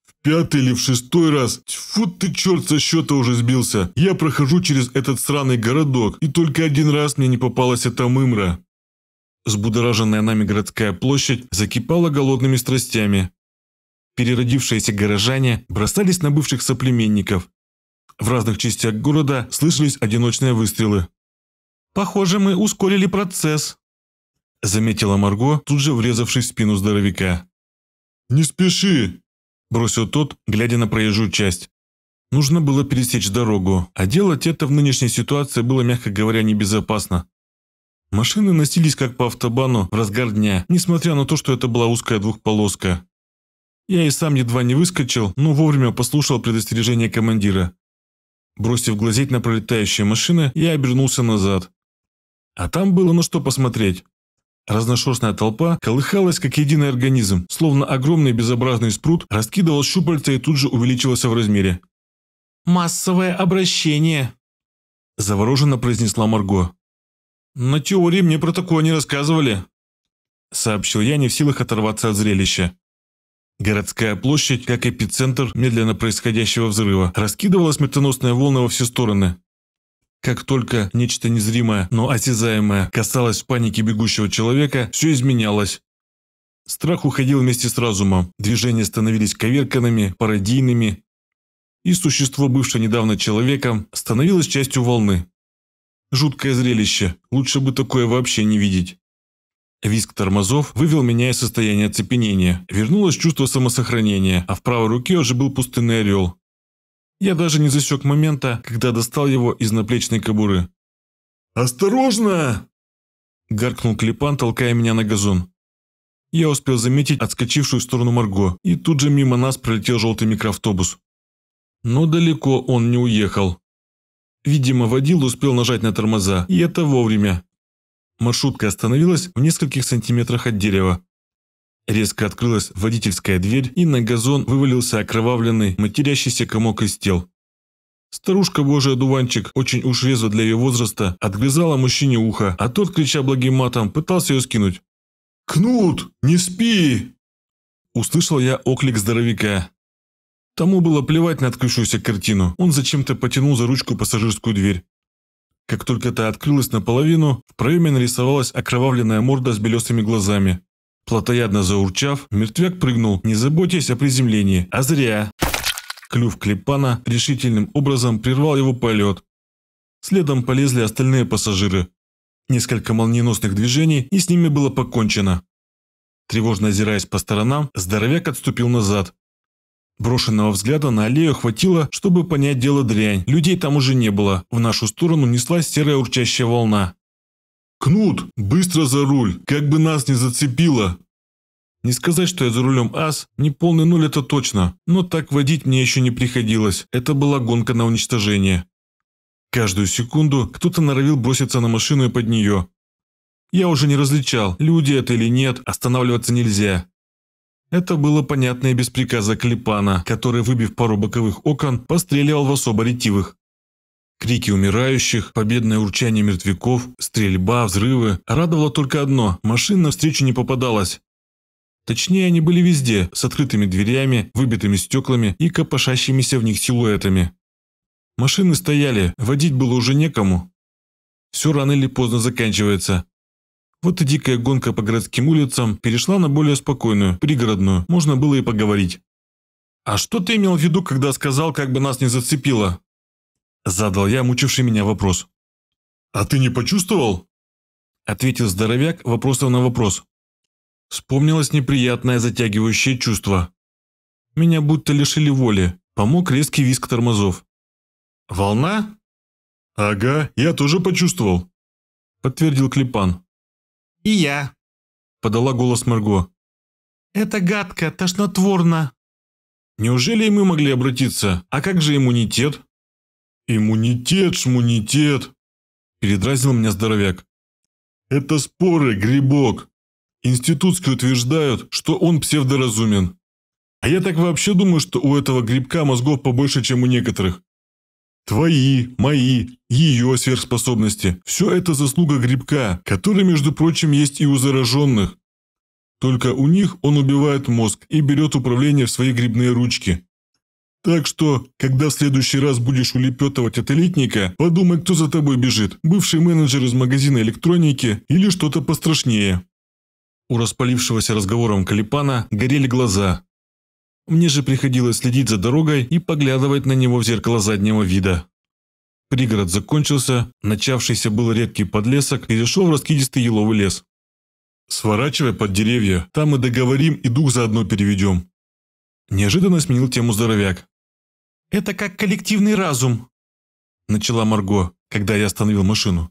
«В пятый или в шестой раз? Тьфу ты, черт, со счета уже сбился! Я прохожу через этот сраный городок, и только один раз мне не попалась эта мымра!» Сбудораженная нами городская площадь закипала голодными страстями. Переродившиеся горожане бросались на бывших соплеменников. В разных частях города слышались одиночные выстрелы. «Похоже, мы ускорили процесс», – заметила Марго, тут же врезавшись в спину здоровяка. «Не спеши!» – бросил тот, глядя на проезжую часть. Нужно было пересечь дорогу, а делать это в нынешней ситуации было, мягко говоря, небезопасно. Машины носились как по автобану в разгар дня, несмотря на то, что это была узкая двухполоска. Я и сам едва не выскочил, но вовремя послушал предостережение командира. Бросив глазеть на пролетающие машины, я обернулся назад. А там было на что посмотреть. Разношерстная толпа колыхалась как единый организм, словно огромный безобразный спрут раскидывал щупальца и тут же увеличивался в размере. «Массовое обращение!» Завороженно произнесла Марго. «На теории мне про такое не рассказывали», сообщил я, не в силах оторваться от зрелища. Городская площадь, как эпицентр медленно происходящего взрыва, раскидывала сметаносные волны во все стороны. Как только нечто незримое, но осязаемое касалось в панике бегущего человека, все изменялось. Страх уходил вместе с разумом, движения становились коверканными, пародийными, и существо, бывшее недавно человеком, становилось частью волны. Жуткое зрелище, лучше бы такое вообще не видеть. Виск тормозов вывел меня из состояния оцепенения. Вернулось чувство самосохранения, а в правой руке уже был пустынный орел. Я даже не засек момента, когда достал его из наплечной кобуры. «Осторожно!» – гаркнул Клепан, толкая меня на газон. Я успел заметить отскочившую в сторону Марго, и тут же мимо нас пролетел желтый микроавтобус. Но далеко он не уехал. Видимо, водил успел нажать на тормоза, и это вовремя, Маршрутка остановилась в нескольких сантиметрах от дерева. Резко открылась водительская дверь, и на газон вывалился окровавленный, матерящийся комок из тел. Старушка божий дуванчик, очень уж резво для ее возраста, отгрызала мужчине ухо, а тот, крича благим матом, пытался ее скинуть. «Кнут, не спи!» Услышал я оклик здоровяка. Тому было плевать на открывшуюся картину. Он зачем-то потянул за ручку пассажирскую дверь. Как только та открылась наполовину, в проеме нарисовалась окровавленная морда с белесыми глазами. Плотоядно заурчав, мертвяк прыгнул, не заботясь о приземлении, а зря. Клюв Клепана решительным образом прервал его полет. Следом полезли остальные пассажиры. Несколько молниеносных движений, и с ними было покончено. Тревожно озираясь по сторонам, здоровяк отступил назад, Брошенного взгляда на аллею хватило, чтобы понять дело дрянь. Людей там уже не было. В нашу сторону неслась серая урчащая волна. «Кнут, быстро за руль, как бы нас не зацепило!» Не сказать, что я за рулем ас, не полный нуль это точно, но так водить мне еще не приходилось. Это была гонка на уничтожение. Каждую секунду кто-то норовил броситься на машину и под нее. Я уже не различал, люди это или нет, останавливаться нельзя. Это было понятно и без приказа Клепана, который, выбив пару боковых окон, постреливал в особо ретивых. Крики умирающих, победное урчание мертвяков, стрельба, взрывы. Радовало только одно – машин навстречу не попадалось. Точнее, они были везде, с открытыми дверями, выбитыми стеклами и копошащимися в них силуэтами. Машины стояли, водить было уже некому. Все рано или поздно заканчивается. Вот и дикая гонка по городским улицам перешла на более спокойную, пригородную, можно было и поговорить. «А что ты имел в виду, когда сказал, как бы нас не зацепило?» Задал я мучивший меня вопрос. «А ты не почувствовал?» Ответил здоровяк вопросом на вопрос. Вспомнилось неприятное затягивающее чувство. Меня будто лишили воли, помог резкий визг тормозов. «Волна?» «Ага, я тоже почувствовал», подтвердил Клепан. «И я», – подала голос Марго. «Это гадко, тошнотворно». «Неужели и мы могли обратиться? А как же иммунитет?» «Иммунитет, шмунитет», – передразнил меня здоровяк. «Это споры, грибок. Институтские утверждают, что он псевдоразумен. А я так вообще думаю, что у этого грибка мозгов побольше, чем у некоторых. Твои, мои, ее сверхспособности – все это заслуга грибка, который, между прочим, есть и у зараженных. Только у них он убивает мозг и берет управление в свои грибные ручки. Так что, когда в следующий раз будешь улепетывать от элитника, подумай, кто за тобой бежит – бывший менеджер из магазина электроники или что-то пострашнее. У распалившегося разговором Калипана горели глаза, мне же приходилось следить за дорогой и поглядывать на него в зеркало заднего вида. Пригород закончился, начавшийся был редкий подлесок, перешел в раскидистый еловый лес. «Сворачивай под деревья, там мы договорим, и дух заодно переведем». Неожиданно сменил тему здоровяк. «Это как коллективный разум», – начала Марго, когда я остановил машину.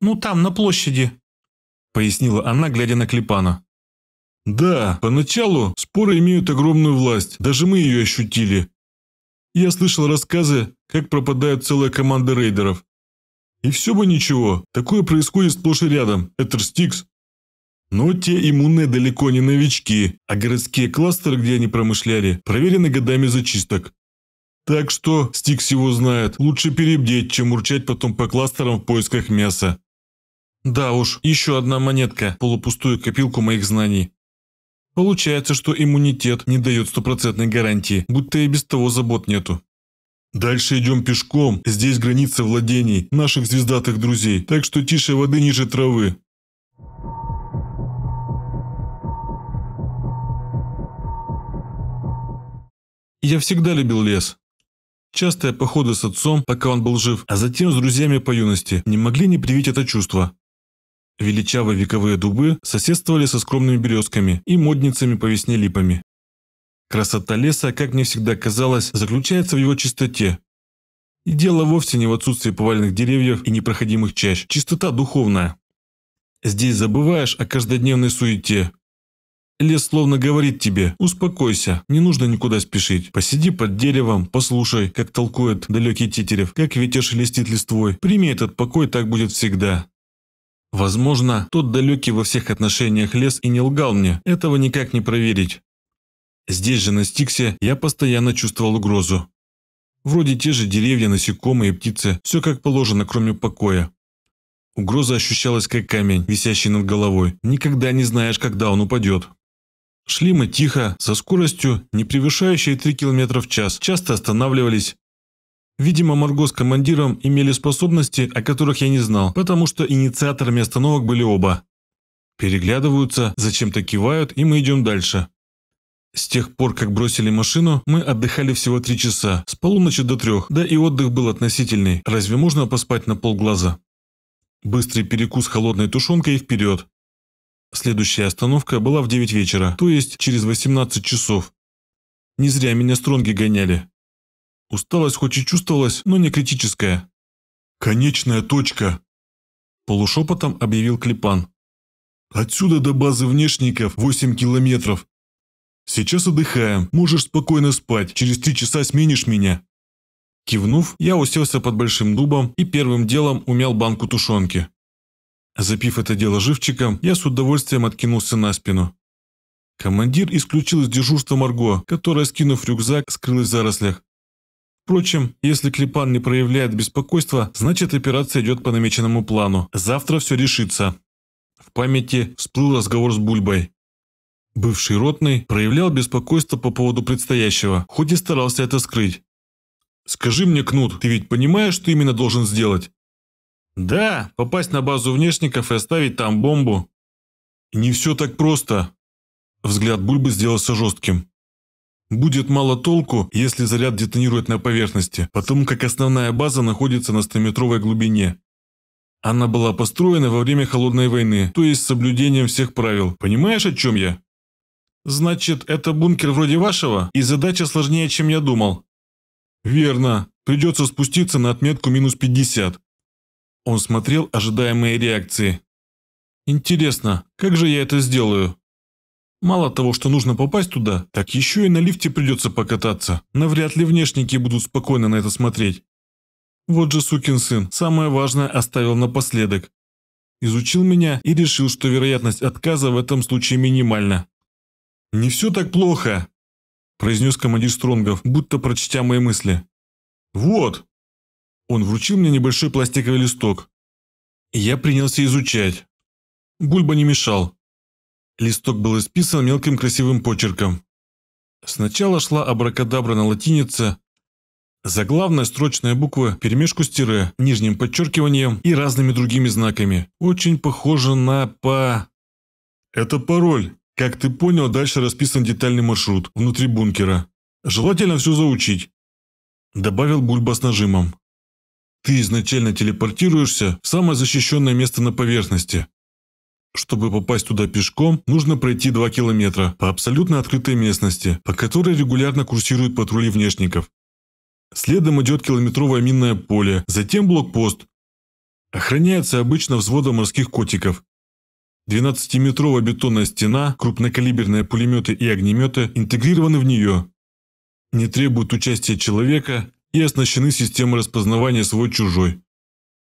«Ну там, на площади», – пояснила она, глядя на Клепана. Да, поначалу споры имеют огромную власть, даже мы ее ощутили. Я слышал рассказы, как пропадают целые команды рейдеров. И все бы ничего, такое происходит сплошь и рядом, это Стикс. Но те иммунные далеко не новички, а городские кластеры, где они промышляли, проверены годами зачисток. Так что Стикс его знает, лучше перебдеть, чем урчать потом по кластерам в поисках мяса. Да уж, еще одна монетка, полупустую копилку моих знаний. Получается, что иммунитет не дает стопроцентной гарантии, будто и без того забот нету. Дальше идем пешком, здесь граница владений наших звездатых друзей, так что тише воды ниже травы. Я всегда любил лес. Частые походы с отцом, пока он был жив, а затем с друзьями по юности, не могли не привить это чувство. Величавые вековые дубы соседствовали со скромными березками и модницами по весне липами. Красота леса, как мне всегда казалось, заключается в его чистоте. И дело вовсе не в отсутствии поваленных деревьев и непроходимых чащ, чистота духовная. Здесь забываешь о каждодневной суете. Лес словно говорит тебе «Успокойся, не нужно никуда спешить. Посиди под деревом, послушай, как толкует далекий тетерев, как ветер шелестит листвой. Прими этот покой, так будет всегда. Возможно, тот далекий во всех отношениях лес и не лгал мне, этого никак не проверить. Здесь же, на Стиксе, я постоянно чувствовал угрозу. Вроде те же деревья, насекомые и птицы, все как положено, кроме покоя. Угроза ощущалась как камень, висящий над головой. Никогда не знаешь, когда он упадет. Шли мы тихо, со скоростью, не превышающей 3 км в час, часто останавливались. Видимо, Марго с командиром имели способности, о которых я не знал, потому что инициаторами остановок были оба. Переглядываются, зачем-то кивают, и мы идем дальше. С тех пор, как бросили машину, мы отдыхали всего три часа, с полуночи до трех, да и отдых был относительный. Разве можно поспать на полглаза? Быстрый перекус холодной тушенкой и вперед. Следующая остановка была в 9 вечера, то есть через 18 часов. Не зря меня стронги гоняли. Усталость хоть и чувствовалась, но не критическая. «Конечная точка!» Полушепотом объявил Клепан. «Отсюда до базы внешников 8 километров. Сейчас отдыхаем, можешь спокойно спать, через три часа сменишь меня». Кивнув, я уселся под большим дубом и первым делом умял банку тушенки. Запив это дело живчиком, я с удовольствием откинулся на спину. Командир исключил из дежурства Марго, которая, скинув рюкзак, скрылась в зарослях. Впрочем, если Клепан не проявляет беспокойства, значит операция идет по намеченному плану. Завтра все решится. В памяти всплыл разговор с Бульбой. Бывший ротный проявлял беспокойство по поводу предстоящего, хоть и старался это скрыть. «Скажи мне, Кнут, ты ведь понимаешь, что именно должен сделать?» «Да, попасть на базу внешников и оставить там бомбу». «Не все так просто». Взгляд Бульбы сделался жестким. Будет мало толку, если заряд детонирует на поверхности, потому как основная база находится на 100-метровой глубине. Она была построена во время Холодной войны, то есть с соблюдением всех правил. Понимаешь, о чем я? Значит, это бункер вроде вашего, и задача сложнее, чем я думал. Верно. Придется спуститься на отметку минус 50. Он смотрел ожидаемые реакции. Интересно, как же я это сделаю? Мало того, что нужно попасть туда, так еще и на лифте придется покататься. Навряд ли внешники будут спокойно на это смотреть. Вот же сукин сын, самое важное оставил напоследок. Изучил меня и решил, что вероятность отказа в этом случае минимальна. «Не все так плохо», – произнес командир Стронгов, будто прочтя мои мысли. «Вот!» Он вручил мне небольшой пластиковый листок. Я принялся изучать. Бульба не мешал. Листок был исписан мелким красивым почерком. Сначала шла абракадабра на латинице, заглавная строчная буква перемешку с тире, нижним подчеркиванием и разными другими знаками. Очень похоже на па. Это пароль. Как ты понял, дальше расписан детальный маршрут внутри бункера. Желательно все заучить. Добавил Бульба с нажимом. Ты изначально телепортируешься в самое защищенное место на поверхности, чтобы попасть туда пешком, нужно пройти 2 километра по абсолютно открытой местности, по которой регулярно курсируют патрули внешников. Следом идет километровое минное поле, затем блокпост. Охраняется обычно взводом морских котиков. 12-метровая бетонная стена, крупнокалиберные пулеметы и огнеметы интегрированы в нее. Не требуют участия человека и оснащены системой распознавания свой-чужой.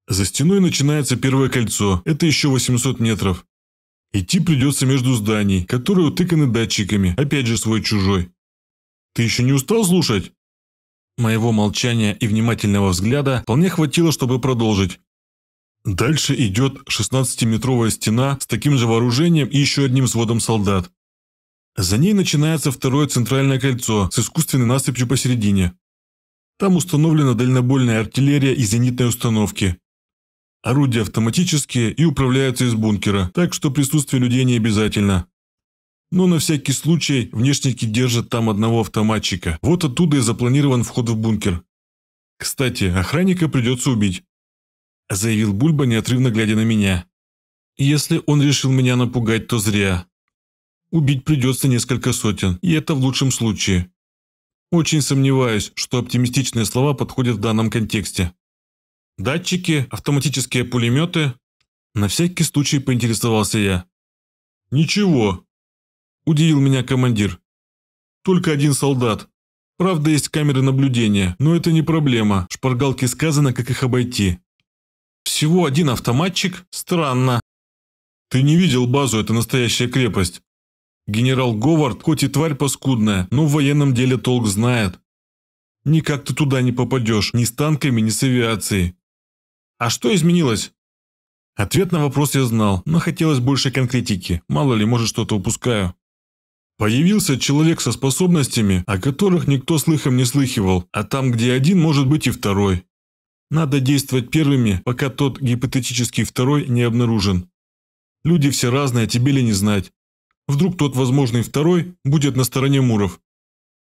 За стеной начинается первое кольцо, это еще 800 метров. Идти придется между зданий, которые утыканы датчиками, опять же свой-чужой. Ты еще не устал слушать? Моего молчания и внимательного взгляда вполне хватило, чтобы продолжить. Дальше идет 16-метровая стена с таким же вооружением и еще одним сводом солдат. За ней начинается второе центральное кольцо с искусственной насыпью посередине. Там установлена дальнобольная артиллерия и зенитные установки. Орудия автоматические и управляются из бункера, так что присутствие людей не обязательно. Но на всякий случай внешники держат там одного автоматчика. Вот оттуда и запланирован вход в бункер. Кстати, охранника придется убить. Заявил Бульба, неотрывно глядя на меня. Если он решил меня напугать, то зря. Убить придется несколько сотен, и это в лучшем случае. Очень сомневаюсь, что оптимистичные слова подходят в данном контексте. Датчики, автоматические пулеметы. На всякий случай поинтересовался я. Ничего. Удивил меня командир. Только один солдат. Правда, есть камеры наблюдения, но это не проблема. Шпаргалки сказано, как их обойти. Всего один автоматчик? Странно. Ты не видел базу, это настоящая крепость. Генерал Говард, хоть и тварь паскудная, но в военном деле толк знает. Никак ты туда не попадешь, ни с танками, ни с авиацией. А что изменилось? Ответ на вопрос я знал, но хотелось больше конкретики. Мало ли, может, что-то упускаю. Появился человек со способностями, о которых никто слыхом не слыхивал, а там, где один, может быть и второй. Надо действовать первыми, пока тот гипотетический второй не обнаружен. Люди все разные, тебе ли не знать. Вдруг тот возможный второй будет на стороне Муров.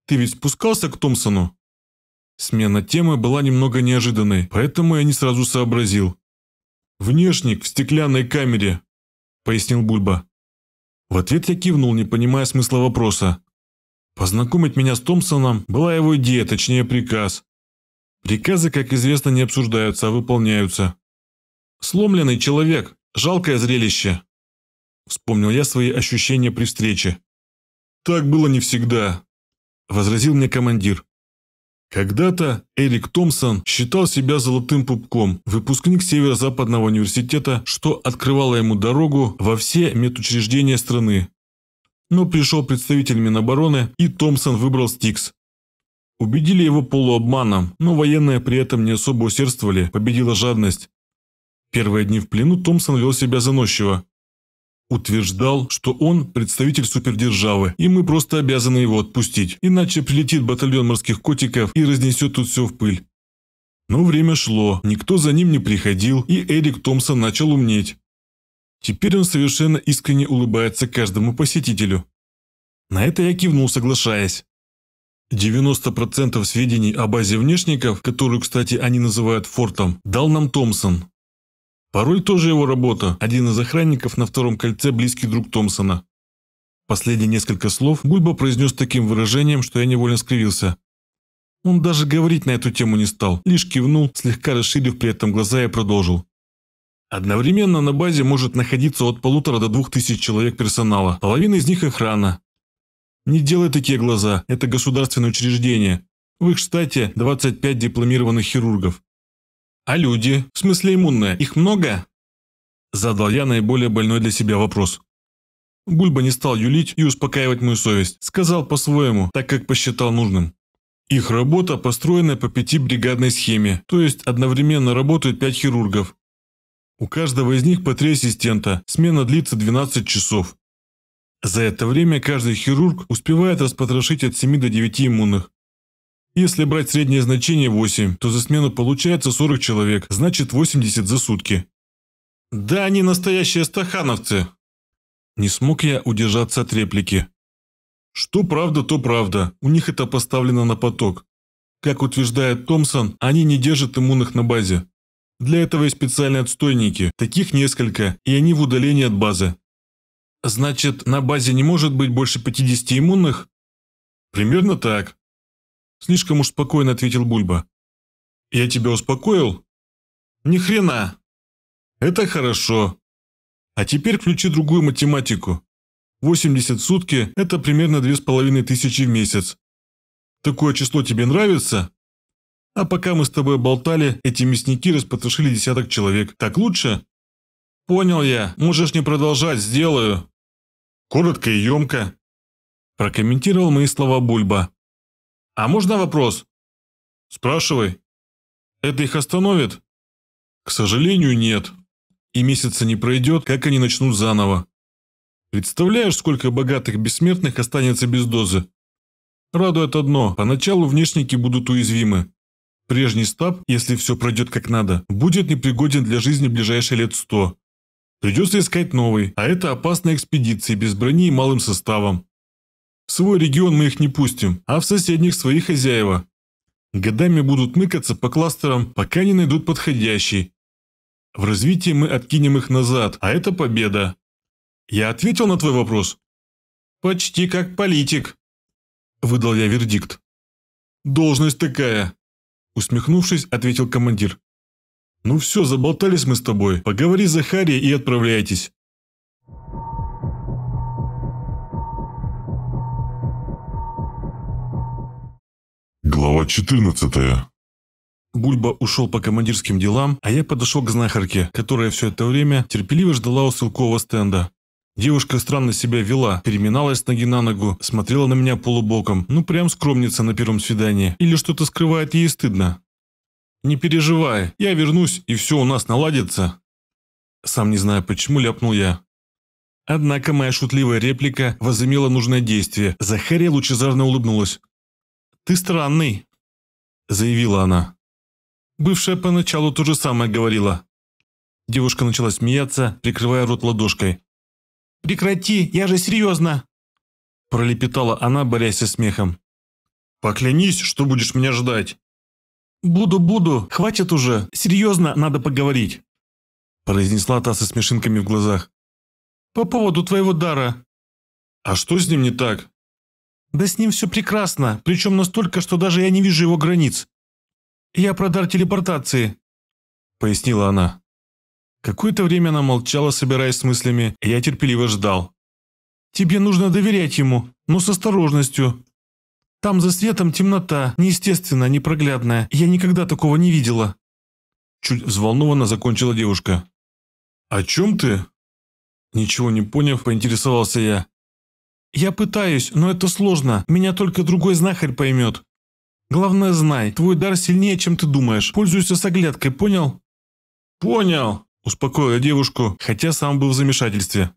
Ты ведь спускался к Томпсону? Смена темы была немного неожиданной, поэтому я не сразу сообразил. «Внешник в стеклянной камере», — пояснил Бульба. В ответ я кивнул, не понимая смысла вопроса. Познакомить меня с Томпсоном была его идея, точнее приказ. Приказы, как известно, не обсуждаются, а выполняются. «Сломленный человек. Жалкое зрелище», — вспомнил я свои ощущения при встрече. «Так было не всегда», — возразил мне командир. Когда-то Эрик Томпсон считал себя золотым пупком, выпускник Северо-Западного университета, что открывало ему дорогу во все медучреждения страны. Но пришел представитель Минобороны, и Томпсон выбрал Стикс. Убедили его полуобманом, но военные при этом не особо усердствовали, победила жадность. Первые дни в плену Томпсон вел себя заносчиво, утверждал, что он представитель супердержавы, и мы просто обязаны его отпустить, иначе прилетит батальон морских котиков и разнесет тут все в пыль. Но время шло, никто за ним не приходил, и Эрик Томпсон начал умнеть. Теперь он совершенно искренне улыбается каждому посетителю. На это я кивнул, соглашаясь. 90% сведений о базе внешников, которую, кстати, они называют фортом, дал нам Томпсон. Пароль тоже его работа. Один из охранников на втором кольце – близкий друг Томпсона. Последние несколько слов Бульба произнес таким выражением, что я невольно скривился. Он даже говорить на эту тему не стал, лишь кивнул, слегка расширив при этом глаза и продолжил. Одновременно на базе может находиться от полутора до двух тысяч человек персонала, половина из них охрана. Не делай такие глаза, это государственное учреждение. В их штате 25 дипломированных хирургов. А люди, в смысле иммунные, их много? Задал я наиболее больной для себя вопрос. Бульба не стал юлить и успокаивать мою совесть. Сказал по-своему, так как посчитал нужным. Их работа построена по пятибригадной схеме, то есть одновременно работают пять хирургов. У каждого из них по три ассистента, смена длится 12 часов. За это время каждый хирург успевает распотрошить от 7 до 9 иммунных. Если брать среднее значение 8, то за смену получается 40 человек, значит 80 за сутки. Да они настоящие стахановцы. Не смог я удержаться от реплики. Что правда, то правда. У них это поставлено на поток. Как утверждает Томпсон, они не держат иммунных на базе. Для этого есть специальные отстойники, таких несколько, и они в удалении от базы. Значит, на базе не может быть больше 50 иммунных? Примерно так. Слишком уж спокойно ответил Бульба. «Я тебя успокоил?» «Ни хрена!» «Это хорошо. А теперь включи другую математику. 80 сутки – это примерно две с половиной тысячи в месяц. Такое число тебе нравится?» «А пока мы с тобой болтали, эти мясники распотрошили десяток человек. Так лучше?» «Понял я. Можешь не продолжать, сделаю». «Коротко и емко», – прокомментировал мои слова Бульба. «А можно вопрос?» «Спрашивай». «Это их остановит?» «К сожалению, нет. И месяца не пройдет, как они начнут заново. Представляешь, сколько богатых бессмертных останется без дозы? Радует одно, поначалу внешники будут уязвимы. Прежний стаб, если все пройдет как надо, будет непригоден для жизни в ближайшие лет сто. Придется искать новый, а это опасная экспедиция без брони и малым составом. В свой регион мы их не пустим, а в соседних свои хозяева. Годами будут мыкаться по кластерам, пока не найдут подходящий. В развитии мы откинем их назад, а это победа. Я ответил на твой вопрос? Почти как политик. Выдал я вердикт. Должность такая. Усмехнувшись, ответил командир. «Ну все, заболтались мы с тобой. Поговори с Захарией и отправляйтесь. Глава 14. Бульба ушел по командирским делам, а я подошел к знахарке, которая все это время терпеливо ждала у ссылкового стенда. Девушка странно себя вела, переминалась ноги на ногу, смотрела на меня полубоком, ну прям скромница на первом свидании, или что-то скрывает ей стыдно. «Не переживай, я вернусь, и все у нас наладится». Сам не знаю, почему ляпнул я. Однако моя шутливая реплика возымела нужное действие. Захария лучезарно улыбнулась. «Ты странный», — заявила она. Бывшая поначалу то же самое говорила. Девушка начала смеяться, прикрывая рот ладошкой. «Прекрати, я же серьезно!» Пролепетала она, борясь со смехом. «Поклянись, что будешь меня ждать!» «Буду, буду! Хватит уже! Серьезно, надо поговорить!» Произнесла та со смешинками в глазах. «По поводу твоего дара!» «А что с ним не так?» Да с ним все прекрасно, причем настолько, что даже я не вижу его границ. Я про дар телепортации, пояснила она. Какое-то время она молчала, собираясь с мыслями, и я терпеливо ждал. «Тебе нужно доверять ему, но с осторожностью. Там за светом темнота, неестественная, непроглядная. Я никогда такого не видела». Чуть взволнованно закончила девушка. «О чем ты?» Ничего не поняв, поинтересовался я. «Я пытаюсь, но это сложно. Меня только другой знахарь поймет». «Главное, знай, твой дар сильнее, чем ты думаешь. Пользуйся с оглядкой, понял?» «Понял!» – успокоил я девушку, хотя сам был в замешательстве.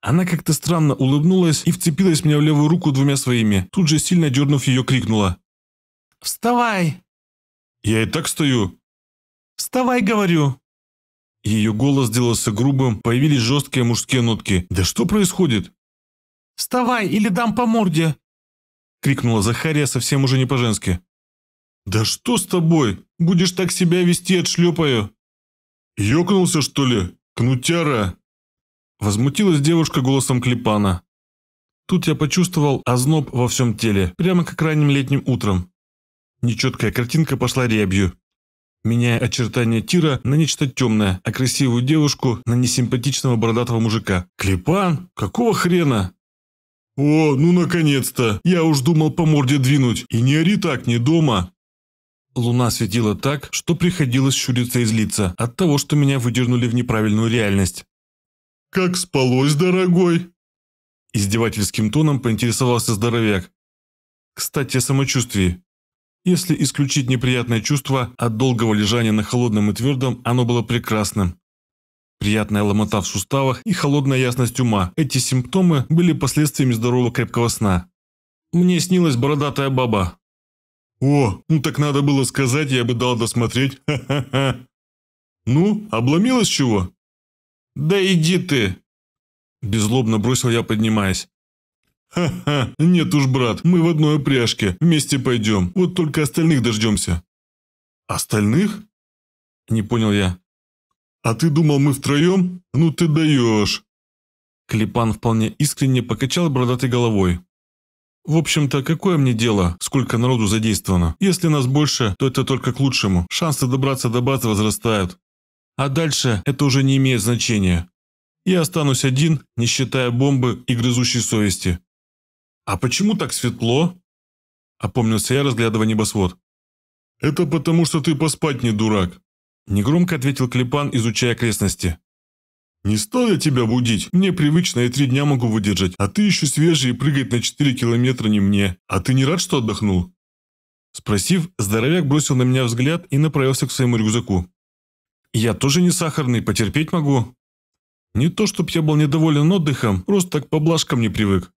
Она как-то странно улыбнулась и вцепилась мне в левую руку двумя своими, тут же сильно дернув ее, крикнула. «Вставай!» «Я и так стою!» «Вставай, говорю!» Ее голос сделался грубым, появились жесткие мужские нотки. «Да что происходит?» Вставай, или дам по морде!» Крикнула Захария совсем уже не по-женски. «Да что с тобой? Будешь так себя вести, отшлепаю!» «Ёкнулся, что ли? Кнутяра!» Возмутилась девушка голосом Клепана. Тут я почувствовал озноб во всем теле, прямо как ранним летним утром. Нечеткая картинка пошла рябью, меняя очертания тира на нечто темное, а красивую девушку на несимпатичного бородатого мужика. «Клепан? Какого хрена?» «О, ну наконец-то! Я уж думал по морде двинуть, и не ори так, не дома!» Луна светила так, что приходилось щуриться и злиться от того, что меня выдернули в неправильную реальность. «Как спалось, дорогой?» Издевательским тоном поинтересовался здоровяк. «Кстати, о самочувствии. Если исключить неприятное чувство от долгого лежания на холодном и твердом, оно было прекрасным приятная ломота в суставах и холодная ясность ума. Эти симптомы были последствиями здорового крепкого сна. Мне снилась бородатая баба. «О, ну так надо было сказать, я бы дал досмотреть, ха-ха-ха!» «Ну, обломилось чего?» «Да иди ты!» Беззлобно бросил я, поднимаясь. «Ха-ха, нет уж, брат, мы в одной упряжке, вместе пойдем, вот только остальных дождемся». «Остальных?» Не понял я. «А ты думал, мы втроем? Ну ты даешь!» Клепан вполне искренне покачал бородатой головой. «В общем-то, какое мне дело, сколько народу задействовано? Если нас больше, то это только к лучшему. Шансы добраться до базы возрастают. А дальше это уже не имеет значения. Я останусь один, не считая бомбы и грызущей совести». «А почему так светло?» Опомнился я, разглядывая небосвод. «Это потому, что ты поспать не дурак. Негромко ответил Клепан, изучая окрестности. «Не стал я тебя будить. Мне привычно, я три дня могу выдержать. А ты еще свежий и прыгать на четыре километра не мне. А ты не рад, что отдохнул?» Спросив, здоровяк бросил на меня взгляд и направился к своему рюкзаку. «Я тоже не сахарный, потерпеть могу». «Не то, чтоб я был недоволен отдыхом, просто так по поблажкам не привык».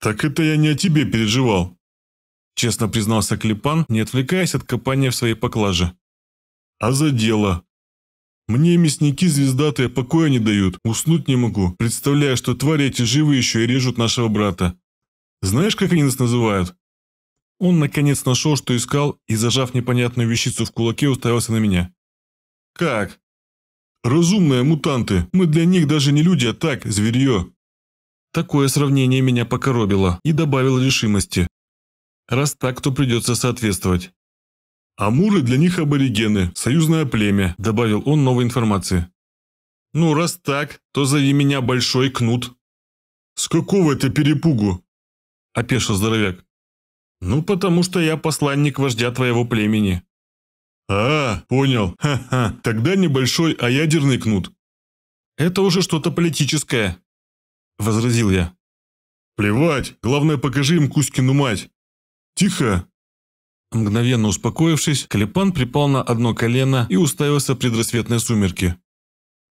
«Так это я не о тебе переживал», честно признался Клепан, не отвлекаясь от копания в своей поклаже а за дело. Мне мясники звездатые покоя не дают, уснуть не могу, представляя, что твари эти живы еще и режут нашего брата. Знаешь, как они нас называют?» Он наконец нашел, что искал, и, зажав непонятную вещицу в кулаке, уставился на меня. «Как?» «Разумные мутанты. Мы для них даже не люди, а так, зверье». Такое сравнение меня покоробило и добавило решимости. Раз так, то придется соответствовать. «Амуры для них аборигены, союзное племя», – добавил он новой информации. «Ну, раз так, то зови меня Большой Кнут». «С какого это перепугу?» – опешил здоровяк. «Ну, потому что я посланник вождя твоего племени». «А, понял. Ха-ха. Тогда небольшой, а ядерный кнут». «Это уже что-то политическое», – возразил я. «Плевать. Главное, покажи им Кузькину мать». «Тихо. Мгновенно успокоившись, Клепан припал на одно колено и уставился в предрассветные сумерки.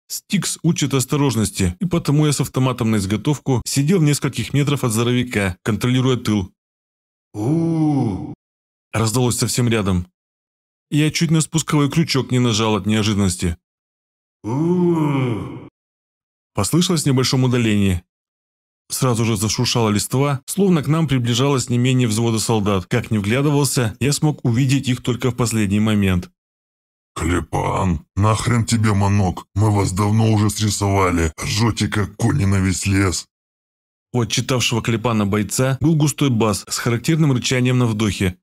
Стикс учит осторожности, и потому я с автоматом на изготовку сидел в нескольких метров от здоровяка, контролируя тыл. у раздалось совсем рядом. Я чуть на спусковой крючок не нажал от неожиданности.
у
Послышалось в небольшом удалении. Сразу же зашуршала листва, словно к нам приближалось не менее взвода солдат. Как не вглядывался, я смог увидеть их только в последний момент. «Клепан, нахрен тебе манок? Мы вас давно уже срисовали. Ржете как кони на весь лес». У отчитавшего Клепана бойца был густой бас с характерным рычанием на вдохе.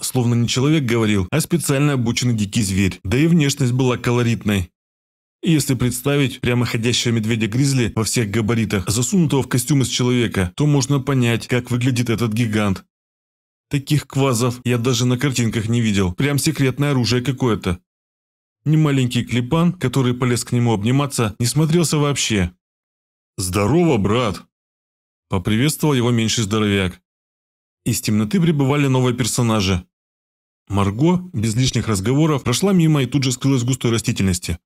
Словно не человек говорил, а специально обученный дикий зверь. Да и внешность была колоритной. Если представить прямоходящего медведя-гризли во всех габаритах, засунутого в костюм из человека, то можно понять, как выглядит этот гигант. Таких квазов я даже на картинках не видел. Прям секретное оружие какое-то. Немаленький клепан, который полез к нему обниматься, не смотрелся вообще. «Здорово, брат!» Поприветствовал его меньший здоровяк. Из темноты прибывали новые персонажи. Марго, без лишних разговоров, прошла мимо и тут же скрылась в густой растительности.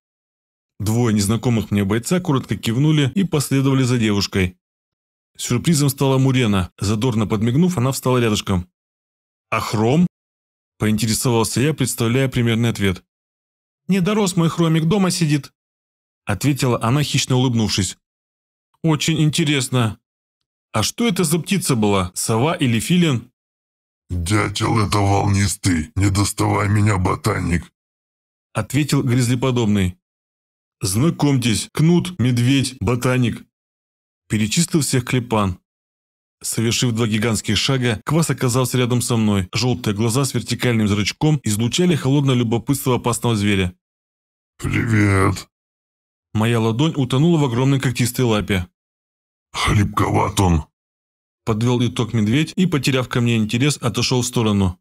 Двое незнакомых мне бойца коротко кивнули и последовали за девушкой. Сюрпризом стала Мурена. Задорно подмигнув, она встала рядышком. «А хром?» – поинтересовался я, представляя примерный ответ. «Не дорос мой хромик, дома сидит», – ответила она, хищно улыбнувшись. «Очень интересно. А что это за птица была, сова или филин?» «Дятел это волнистый, не доставай меня, ботаник», – ответил грязлеподобный. Знакомьтесь, Кнут, Медведь, Ботаник. Перечислил всех клепан. Совершив два гигантских шага, Квас оказался рядом со мной. Желтые глаза с вертикальным зрачком излучали холодное любопытство опасного зверя. «Привет!» Моя ладонь утонула в огромной когтистой лапе. Хлипковат он!» Подвел итог медведь и, потеряв ко мне интерес, отошел в сторону.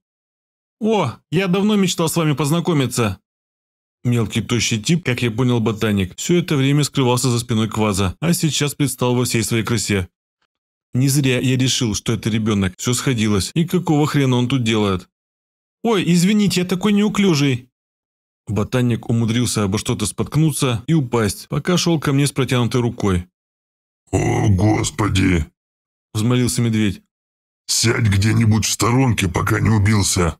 «О, я давно мечтал с вами познакомиться!» Мелкий тощий тип, как я понял ботаник, все это время скрывался за спиной Кваза, а сейчас предстал во всей своей красе. Не зря я решил, что это ребенок, все сходилось, и какого хрена он тут делает? «Ой, извините, я такой неуклюжий!» Ботаник умудрился обо что-то споткнуться и упасть, пока шел ко мне с протянутой рукой. «О, Господи!» – взмолился медведь. «Сядь где-нибудь в сторонке, пока не убился!»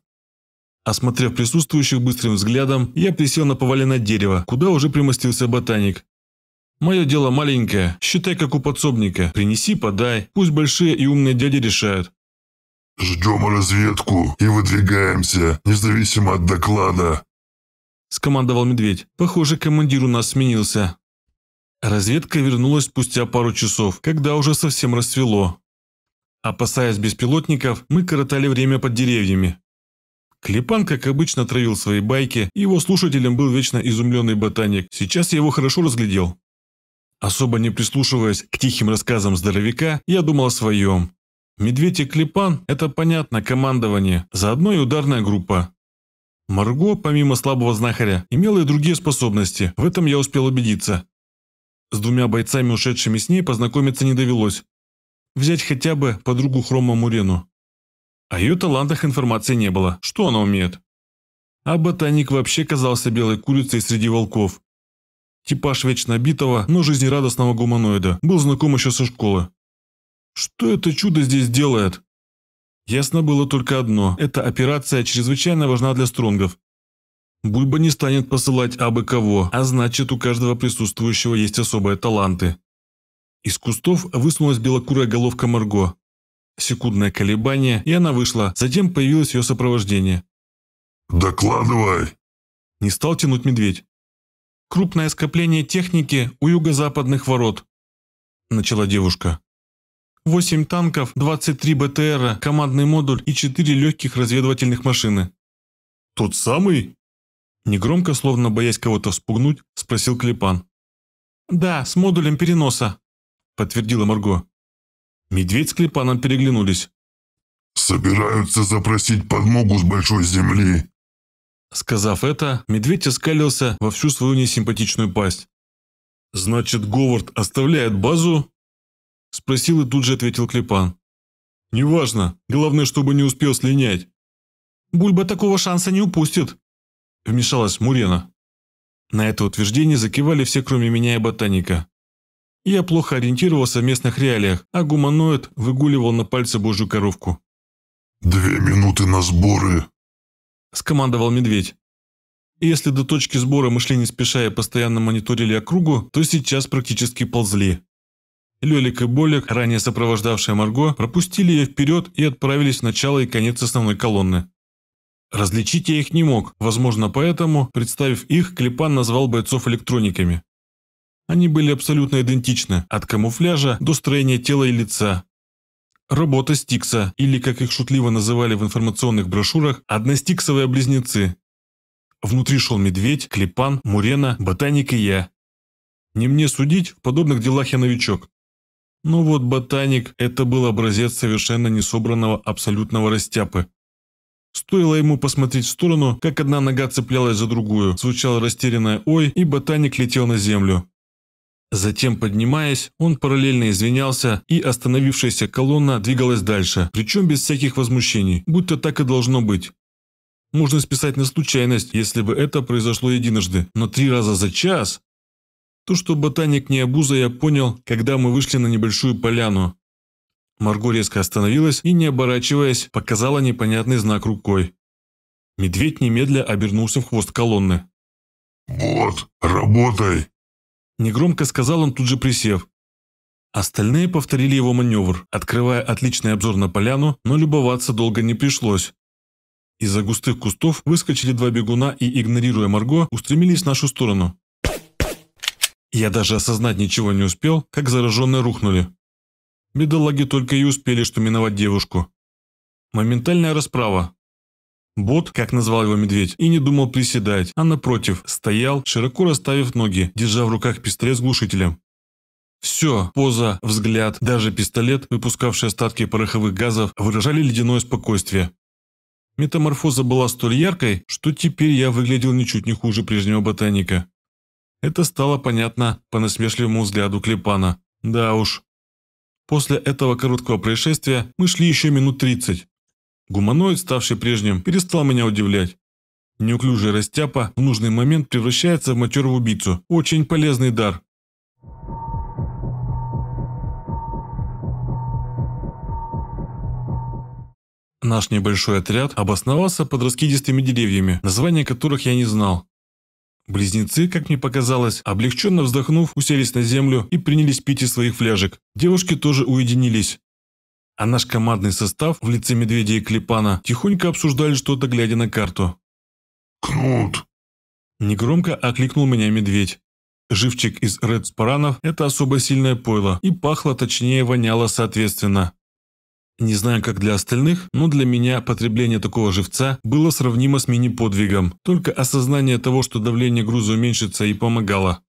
Осмотрев присутствующих быстрым взглядом, я присел на поваленное дерево, куда уже примостился ботаник. «Мое дело маленькое, считай как у подсобника, принеси, подай, пусть большие и умные дяди решают». «Ждем разведку и выдвигаемся, независимо от доклада», – скомандовал медведь. «Похоже, командир у нас сменился». Разведка вернулась спустя пару часов, когда уже совсем расцвело. Опасаясь беспилотников, мы коротали время под деревьями, Клепан, как обычно, травил свои байки, его слушателем был вечно изумленный ботаник. Сейчас я его хорошо разглядел. Особо не прислушиваясь к тихим рассказам здоровяка, я думал о своем. Медведь и Клепан – это, понятно, командование, заодно и ударная группа. Марго, помимо слабого знахаря, имела и другие способности, в этом я успел убедиться. С двумя бойцами, ушедшими с ней, познакомиться не довелось. Взять хотя бы подругу Хрома Мурену. О а ее талантах информации не было. Что она умеет? А ботаник вообще казался белой курицей среди волков. Типаж вечно битого, но жизнерадостного гуманоида. Был знаком еще со школы. Что это чудо здесь делает? Ясно было только одно. Эта операция чрезвычайно важна для стронгов. Бульба не станет посылать абы кого, а значит у каждого присутствующего есть особые таланты. Из кустов высунулась белокурая головка Марго. Секундное колебание, и она вышла. Затем появилось ее сопровождение. «Докладывай!» Не стал тянуть медведь. «Крупное скопление техники у юго-западных ворот», – начала девушка. «Восемь танков, 23 БТРа, командный модуль и четыре легких разведывательных машины». «Тот самый?» Негромко, словно боясь кого-то вспугнуть, спросил Клепан. «Да, с модулем переноса», – подтвердила Марго. Медведь с Клепаном переглянулись. «Собираются запросить подмогу с большой земли». Сказав это, медведь оскалился во всю свою несимпатичную пасть. «Значит, Говард оставляет базу?» Спросил и тут же ответил Клепан. «Неважно. Главное, чтобы не успел слинять». «Бульба такого шанса не упустит», – вмешалась Мурена. На это утверждение закивали все, кроме меня и ботаника. Я плохо ориентировался в местных реалиях, а гуманоид выгуливал на пальце божью коровку. «Две минуты на сборы!» – скомандовал медведь. если до точки сбора мы шли не спеша и постоянно мониторили округу, то сейчас практически ползли. Лёлик и Болик, ранее сопровождавшие Марго, пропустили ее вперед и отправились в начало и конец основной колонны. Различить я их не мог, возможно поэтому, представив их, Клепан назвал бойцов электрониками. Они были абсолютно идентичны, от камуфляжа до строения тела и лица. Работа Стикса, или, как их шутливо называли в информационных брошюрах, одностиксовые близнецы. Внутри шел медведь, клепан, мурена, ботаник и я. Не мне судить, в подобных делах я новичок. Ну вот ботаник – это был образец совершенно несобранного абсолютного растяпы. Стоило ему посмотреть в сторону, как одна нога цеплялась за другую, звучало растерянное «Ой», и ботаник летел на землю. Затем, поднимаясь, он параллельно извинялся, и остановившаяся колонна двигалась дальше, причем без всяких возмущений, будто так и должно быть. Можно списать на случайность, если бы это произошло единожды, но три раза за час? То, что ботаник не обуза, я понял, когда мы вышли на небольшую поляну. Марго резко остановилась и, не оборачиваясь, показала непонятный знак рукой. Медведь немедля обернулся в хвост колонны. «Вот, работай!» Негромко сказал он, тут же присев. Остальные повторили его маневр, открывая отличный обзор на поляну, но любоваться долго не пришлось. Из-за густых кустов выскочили два бегуна и, игнорируя Марго, устремились в нашу сторону. Я даже осознать ничего не успел, как зараженные рухнули. Бедолаги только и успели, что миновать девушку. Моментальная расправа. Бот, как назвал его медведь, и не думал приседать, а напротив, стоял, широко расставив ноги, держа в руках пистолет с глушителем. Все, поза, взгляд, даже пистолет, выпускавший остатки пороховых газов, выражали ледяное спокойствие. Метаморфоза была столь яркой, что теперь я выглядел ничуть не хуже прежнего ботаника. Это стало понятно по насмешливому взгляду Клепана. Да уж. После этого короткого происшествия мы шли еще минут 30. Гуманоид, ставший прежним, перестал меня удивлять. Неуклюжий растяпа в нужный момент превращается в матерого убийцу. Очень полезный дар. Наш небольшой отряд обосновался под раскидистыми деревьями, названия которых я не знал. Близнецы, как мне показалось, облегченно вздохнув, уселись на землю и принялись пить из своих фляжек. Девушки тоже уединились а наш командный состав в лице Медведя и Клепана тихонько обсуждали что-то, глядя на карту. «Кнут!» Негромко окликнул меня Медведь. Живчик из Ред Спаранов – это особо сильное пойло, и пахло, точнее, воняло соответственно. Не знаю, как для остальных, но для меня потребление такого живца было сравнимо с мини-подвигом. Только осознание того, что давление груза уменьшится, и помогало.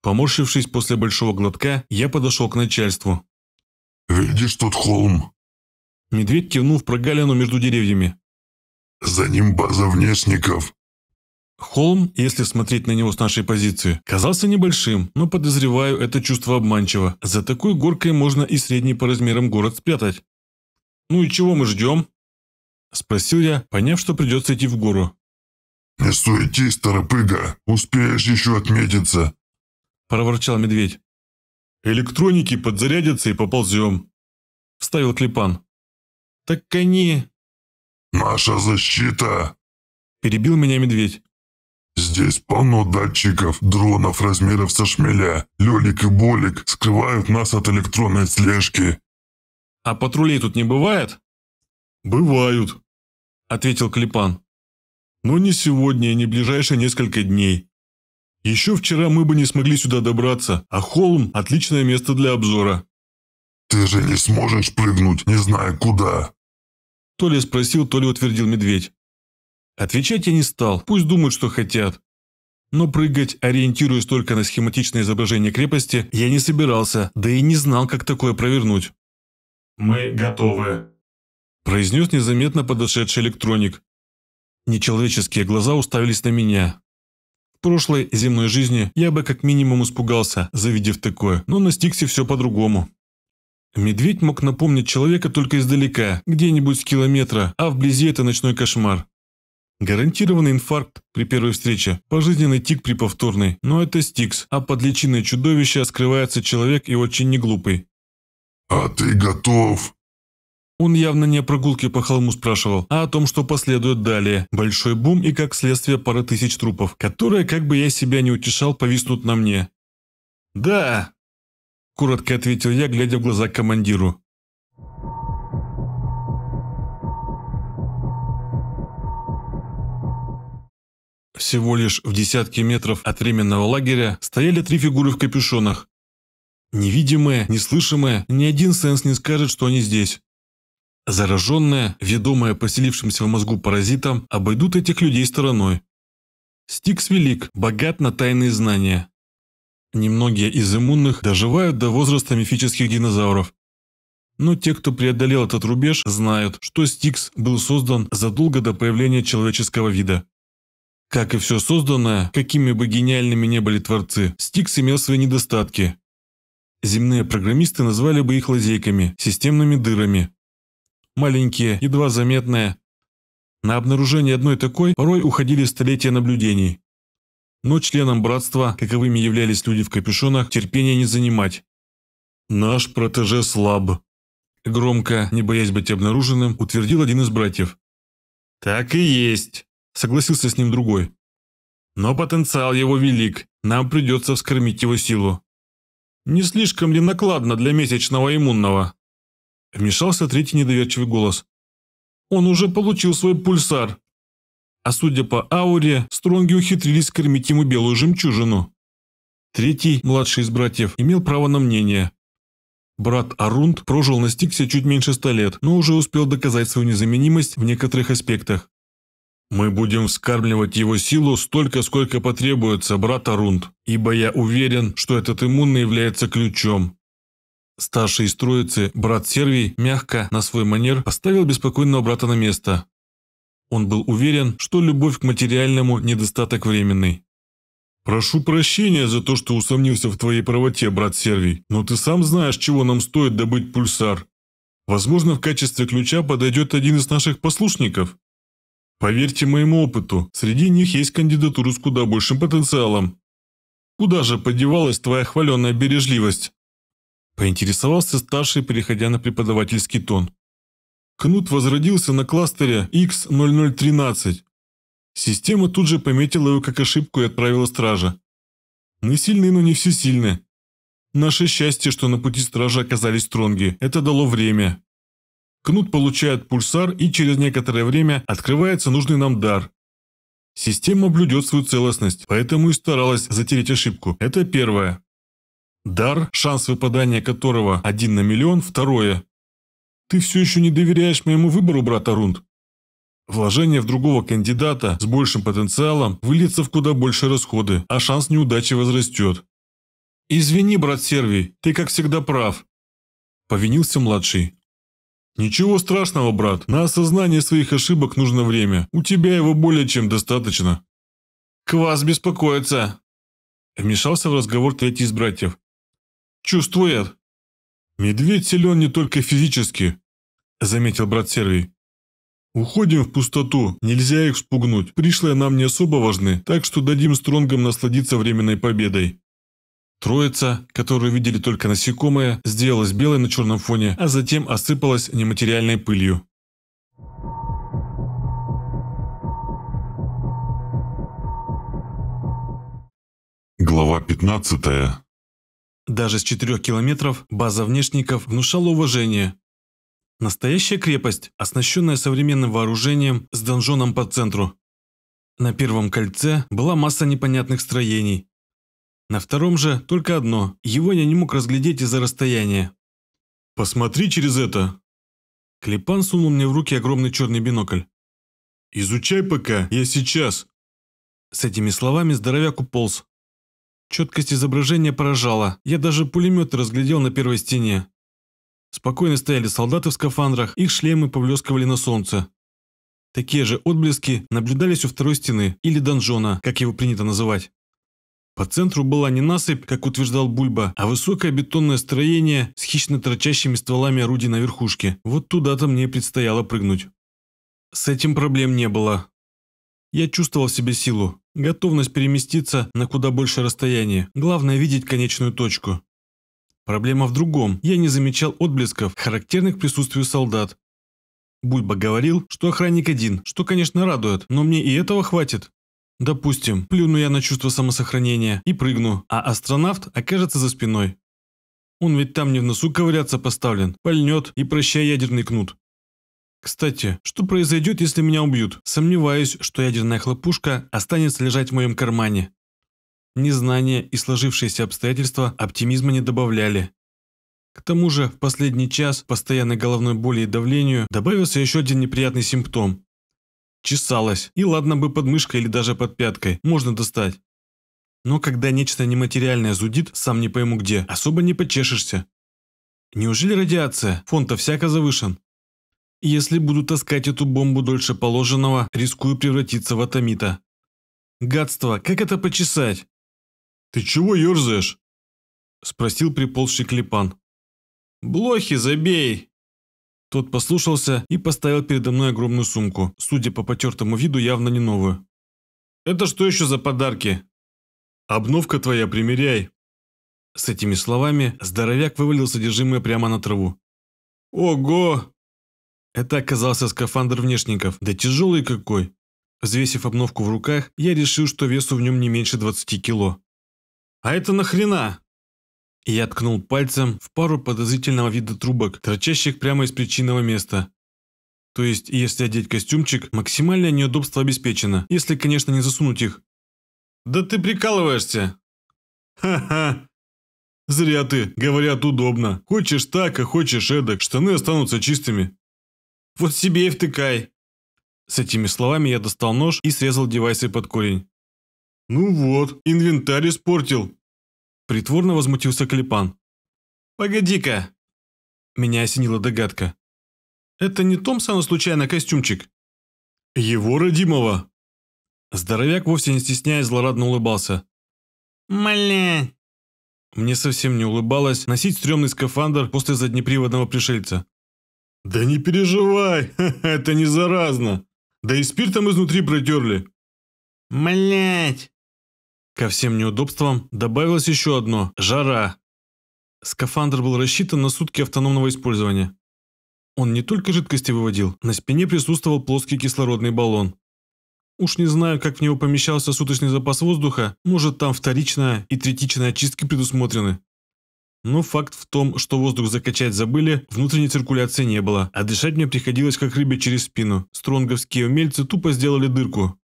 Поморщившись после большого глотка, я подошел к начальству. «Видишь тот холм?» Медведь кивнул в прогалину между деревьями. «За ним база внешников». Холм, если смотреть на него с нашей позиции, казался небольшим, но подозреваю, это чувство обманчиво. За такой горкой можно и средний по размерам город спрятать. «Ну и чего мы ждем?» Спросил я, поняв, что придется идти в гору. «Не суетись, торопыга, успеешь еще отметиться», – проворчал медведь. Электроники подзарядятся и поползем», – вставил Клепан. «Так они...» «Наша защита!» – перебил меня медведь. «Здесь полно датчиков, дронов размеров со шмеля. Лёлик и Болик скрывают нас от электронной слежки». «А патрулей тут не бывает?» «Бывают», – ответил Клепан. «Но не сегодня и не ближайшие несколько дней. Еще вчера мы бы не смогли сюда добраться, а холм – отличное место для обзора». «Ты же не сможешь прыгнуть, не зная куда?» То ли спросил, то ли утвердил медведь. Отвечать я не стал, пусть думают, что хотят. Но прыгать, ориентируясь только на схематичное изображение крепости, я не собирался, да и не знал, как такое провернуть. «Мы готовы», – произнес незаметно подошедший электроник. Нечеловеческие глаза уставились на меня. В прошлой земной жизни я бы как минимум испугался, завидев такое, но на Стиксе все по-другому. Медведь мог напомнить человека только издалека, где-нибудь с километра, а вблизи это ночной кошмар. Гарантированный инфаркт при первой встрече, пожизненный тик при повторной, но это стикс, а под личиной чудовища скрывается человек и очень неглупый. «А ты готов?» Он явно не о прогулке по холму спрашивал, а о том, что последует далее. Большой бум и, как следствие, пара тысяч трупов, которые, как бы я себя не утешал, повиснут на мне. «Да!» – коротко ответил я, глядя в глаза командиру. Всего лишь в десятке метров от временного лагеря стояли три фигуры в капюшонах. Невидимые, неслышимые, ни один сенс не скажет, что они здесь. Зараженные, ведомые поселившимся в мозгу паразитом, обойдут этих людей стороной. Стикс велик, богат на тайные знания. Немногие из иммунных доживают до возраста мифических динозавров. Но те, кто преодолел этот рубеж, знают, что Стикс был создан задолго до появления человеческого вида. Как и все созданное, какими бы гениальными не были творцы, Стикс имел свои недостатки. Земные программисты назвали бы их лазейками, системными дырами, маленькие, едва заметные. На обнаружение одной такой порой уходили столетия наблюдений. Но членам братства, каковыми являлись люди в капюшонах, терпения не занимать. «Наш протеже слаб», – громко, не боясь быть обнаруженным, утвердил один из братьев. «Так и есть», – согласился с ним другой. «Но потенциал его велик, нам придется вскормить его силу». «Не слишком ли накладно для месячного иммунного?» Вмешался третий недоверчивый голос. «Он уже получил свой пульсар!» А судя по ауре, Стронги ухитрились кормить ему белую жемчужину. Третий, младший из братьев, имел право на мнение. Брат Арунд прожил на Стиксе чуть меньше ста лет, но уже успел доказать свою незаменимость в некоторых аспектах. «Мы будем вскармливать его силу столько, сколько потребуется, брат Арунд, ибо я уверен, что этот иммунный является ключом. Старший из троицы, брат Сервий, мягко, на свой манер, поставил беспокойного брата на место. Он был уверен, что любовь к материальному – недостаток временный. «Прошу прощения за то, что усомнился в твоей правоте, брат Сервий, но ты сам знаешь, чего нам стоит добыть пульсар. Возможно, в качестве ключа подойдет один из наших послушников. Поверьте моему опыту, среди них есть кандидатуры с куда большим потенциалом. Куда же подевалась твоя хваленая бережливость?» Поинтересовался старший, переходя на преподавательский тон. Кнут возродился на кластере X0013. Система тут же пометила его как ошибку и отправила стража. Мы сильны, но не все сильны. Наше счастье, что на пути стража оказались тронги. Это дало время. Кнут получает пульсар и через некоторое время открывается нужный нам дар. Система блюдет свою целостность, поэтому и старалась затереть ошибку. Это первое. Дар, шанс выпадания которого один на миллион, второе. Ты все еще не доверяешь моему выбору, брат Арунд? Вложение в другого кандидата с большим потенциалом выльется в куда больше расходы, а шанс неудачи возрастет. «Извини, брат Сервий, ты как всегда прав», – повинился младший. «Ничего страшного, брат, на осознание своих ошибок нужно время, у тебя его более чем достаточно». «Квас беспокоится», – вмешался в разговор третий из братьев чувствует». «Медведь силен не только физически», – заметил брат Сервий. «Уходим в пустоту, нельзя их спугнуть. Пришлые нам не особо важны, так что дадим Стронгам насладиться временной победой». Троица, которую видели только насекомые, сделалась белой на черном фоне, а затем осыпалась нематериальной пылью. Глава 15 даже с четырех километров база внешников внушала уважение. Настоящая крепость, оснащенная современным вооружением с донжоном по центру. На первом кольце была масса непонятных строений. На втором же только одно, его я не мог разглядеть из-за расстояния. «Посмотри через это!» Клепан сунул мне в руки огромный черный бинокль. «Изучай пока, я сейчас!» С этими словами здоровяк уполз, Четкость изображения поражала. Я даже пулеметы разглядел на первой стене. Спокойно стояли солдаты в скафандрах, их шлемы поблескивали на солнце. Такие же отблески наблюдались у второй стены, или донжона, как его принято называть. По центру была не насыпь, как утверждал Бульба, а высокое бетонное строение с хищно торчащими стволами орудий на верхушке. Вот туда-то мне предстояло прыгнуть. С этим проблем не было. Я чувствовал в себе силу. Готовность переместиться на куда больше расстояние. Главное видеть конечную точку. Проблема в другом. Я не замечал отблесков, характерных присутствию солдат. Бульба говорил, что охранник один, что, конечно, радует, но мне и этого хватит. Допустим, плюну я на чувство самосохранения и прыгну, а астронавт окажется за спиной. Он ведь там не в носу ковыряться поставлен, пальнет и прощай ядерный кнут. Кстати, что произойдет, если меня убьют? Сомневаюсь, что ядерная хлопушка останется лежать в моем кармане. Незнание и сложившиеся обстоятельства оптимизма не добавляли. К тому же, в последний час постоянной головной боли и давлению добавился еще один неприятный симптом. Чесалось, и ладно бы под мышкой или даже под пяткой, можно достать. Но когда нечто нематериальное зудит, сам не пойму где, особо не почешешься. Неужели радиация? Фон-то всяко завышен. Если буду таскать эту бомбу дольше положенного, рискую превратиться в атомита. Гадство, как это почесать? Ты чего ерзаешь? Спросил приползший клепан. Блохи забей! Тот послушался и поставил передо мной огромную сумку, судя по потертому виду, явно не новую. Это что еще за подарки? Обновка твоя, примеряй. С этими словами здоровяк вывалил содержимое прямо на траву. Ого! Это оказался скафандр внешников, да тяжелый какой. Взвесив обновку в руках, я решил, что весу в нем не меньше 20 кило. «А это нахрена?» Я ткнул пальцем в пару подозрительного вида трубок, торчащих прямо из причинного места. То есть, если одеть костюмчик, максимальное неудобство обеспечено, если, конечно, не засунуть их. «Да ты прикалываешься!» «Ха-ха! Зря ты, говорят, удобно. Хочешь так, а хочешь эдак, штаны останутся чистыми. Вот себе и втыкай. С этими словами я достал нож и срезал девайсы под корень. Ну вот, инвентарь испортил. Притворно возмутился Клепан. Погоди-ка. Меня осенила догадка. Это не Томпсона случайно костюмчик? Его родимого. Здоровяк, вовсе не стесняясь, злорадно улыбался. «Мля!» Мне совсем не улыбалось носить стрёмный скафандр после заднеприводного пришельца. «Да не переживай, это не заразно. Да и спиртом изнутри протерли». «Млять!» Ко всем неудобствам добавилось еще одно – жара. Скафандр был рассчитан на сутки автономного использования. Он не только жидкости выводил, на спине присутствовал плоский кислородный баллон. Уж не знаю, как в него помещался суточный запас воздуха, может там вторичная и третичная очистки предусмотрены. Но факт в том, что воздух закачать забыли, внутренней циркуляции не было, а дышать мне приходилось как рыбе через спину. Стронговские умельцы тупо сделали дырку.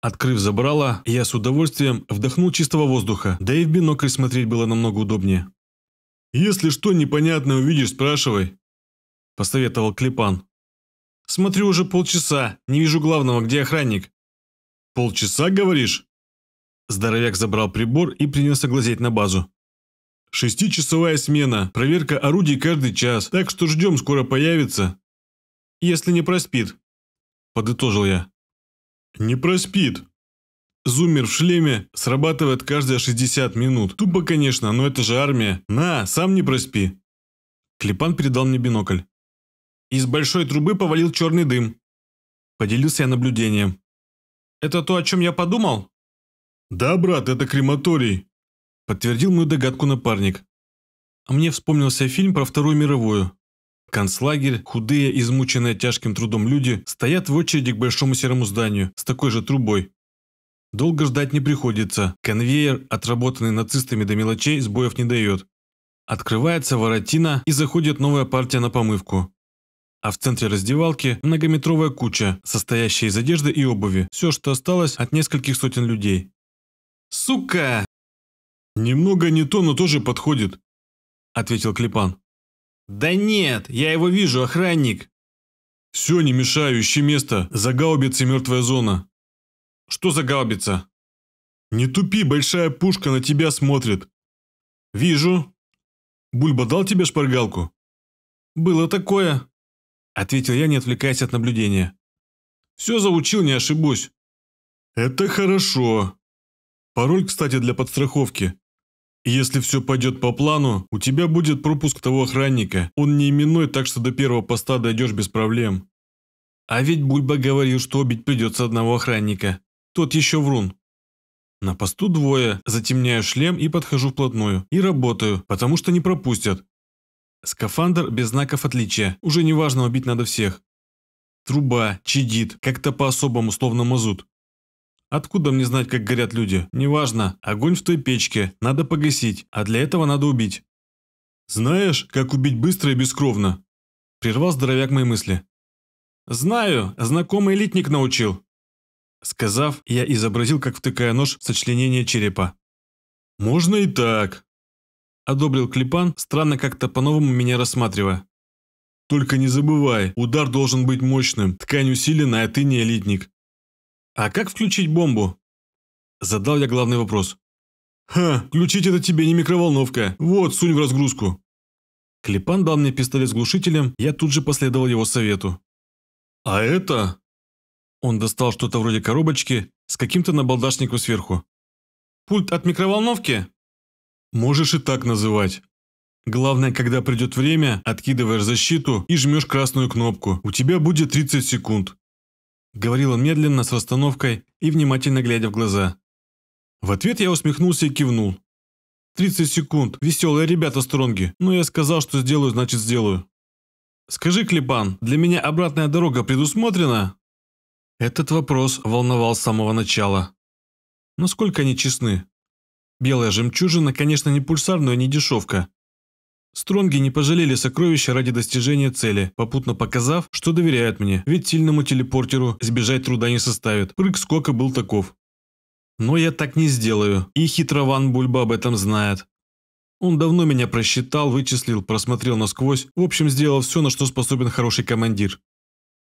Открыв забрало, я с удовольствием вдохнул чистого воздуха, да и в бинокль смотреть было намного удобнее. «Если что непонятное увидишь, спрашивай», – посоветовал Клепан. «Смотрю уже полчаса, не вижу главного, где охранник». «Полчаса, говоришь?» Здоровяк забрал прибор и принялся глазеть на базу. Шестичасовая смена, проверка орудий каждый час, так что ждем, скоро появится. Если не проспит, подытожил я. Не проспит. Зуммер в шлеме срабатывает каждые 60 минут. Тупо, конечно, но это же армия. На, сам не проспи. Клепан передал мне бинокль. Из большой трубы повалил черный дым. Поделился я наблюдением. Это то, о чем я подумал? Да, брат, это крематорий. Подтвердил мою догадку напарник. А мне вспомнился фильм про Вторую мировую. Концлагерь, худые, измученные тяжким трудом люди, стоят в очереди к большому серому зданию с такой же трубой. Долго ждать не приходится. Конвейер, отработанный нацистами до мелочей, сбоев не дает. Открывается воротина и заходит новая партия на помывку. А в центре раздевалки многометровая куча, состоящая из одежды и обуви. Все, что осталось от нескольких сотен людей. «Сука!» «Немного не то, но тоже подходит», – ответил Клепан. «Да нет, я его вижу, охранник». «Все, не мешаю, ищи место, за гаубицей мертвая зона». «Что за гаубица?» «Не тупи, большая пушка на тебя смотрит». «Вижу». «Бульба дал тебе шпаргалку?» «Было такое», – ответил я, не отвлекаясь от наблюдения. «Все заучил, не ошибусь». «Это хорошо. Пароль, кстати, для подстраховки. Если все пойдет по плану, у тебя будет пропуск того охранника. Он не именной, так что до первого поста дойдешь без проблем. А ведь Бульба говорил, что убить придется одного охранника. Тот еще врун. На посту двое, затемняю шлем и подхожу вплотную. И работаю, потому что не пропустят. Скафандр без знаков отличия. Уже неважно, убить надо всех. Труба, чадит, как-то по-особому, словно мазут. Откуда мне знать, как горят люди? Неважно. Огонь в той печке. Надо погасить. А для этого надо убить. Знаешь, как убить быстро и бескровно? Прервал здоровяк мои мысли. Знаю. Знакомый элитник научил. Сказав, я изобразил, как втыкая нож в сочленение черепа. «Можно и так», – одобрил Клепан, странно как-то по-новому меня рассматривая. «Только не забывай, удар должен быть мощным, ткань усилена, а ты не элитник. «А как включить бомбу?» Задал я главный вопрос. «Ха, включить это тебе не микроволновка. Вот, сунь в разгрузку». Клепан дал мне пистолет с глушителем, я тут же последовал его совету. «А это?» Он достал что-то вроде коробочки с каким-то набалдашником сверху. «Пульт от микроволновки?» «Можешь и так называть. Главное, когда придет время, откидываешь защиту и жмешь красную кнопку. У тебя будет 30 секунд. – говорил он медленно, с расстановкой и внимательно глядя в глаза. В ответ я усмехнулся и кивнул. 30 секунд, веселые ребята Стронги, но ну, я сказал, что сделаю, значит сделаю. Скажи, Клепан, для меня обратная дорога предусмотрена? Этот вопрос волновал с самого начала. Насколько они честны? Белая жемчужина, конечно, не пульсарная, не дешевка. Стронги не пожалели сокровища ради достижения цели, попутно показав, что доверяют мне, ведь сильному телепортеру сбежать труда не составит. Прыг скока был таков. Но я так не сделаю, и хитрован Бульба об этом знает. Он давно меня просчитал, вычислил, просмотрел насквозь, в общем, сделал все, на что способен хороший командир.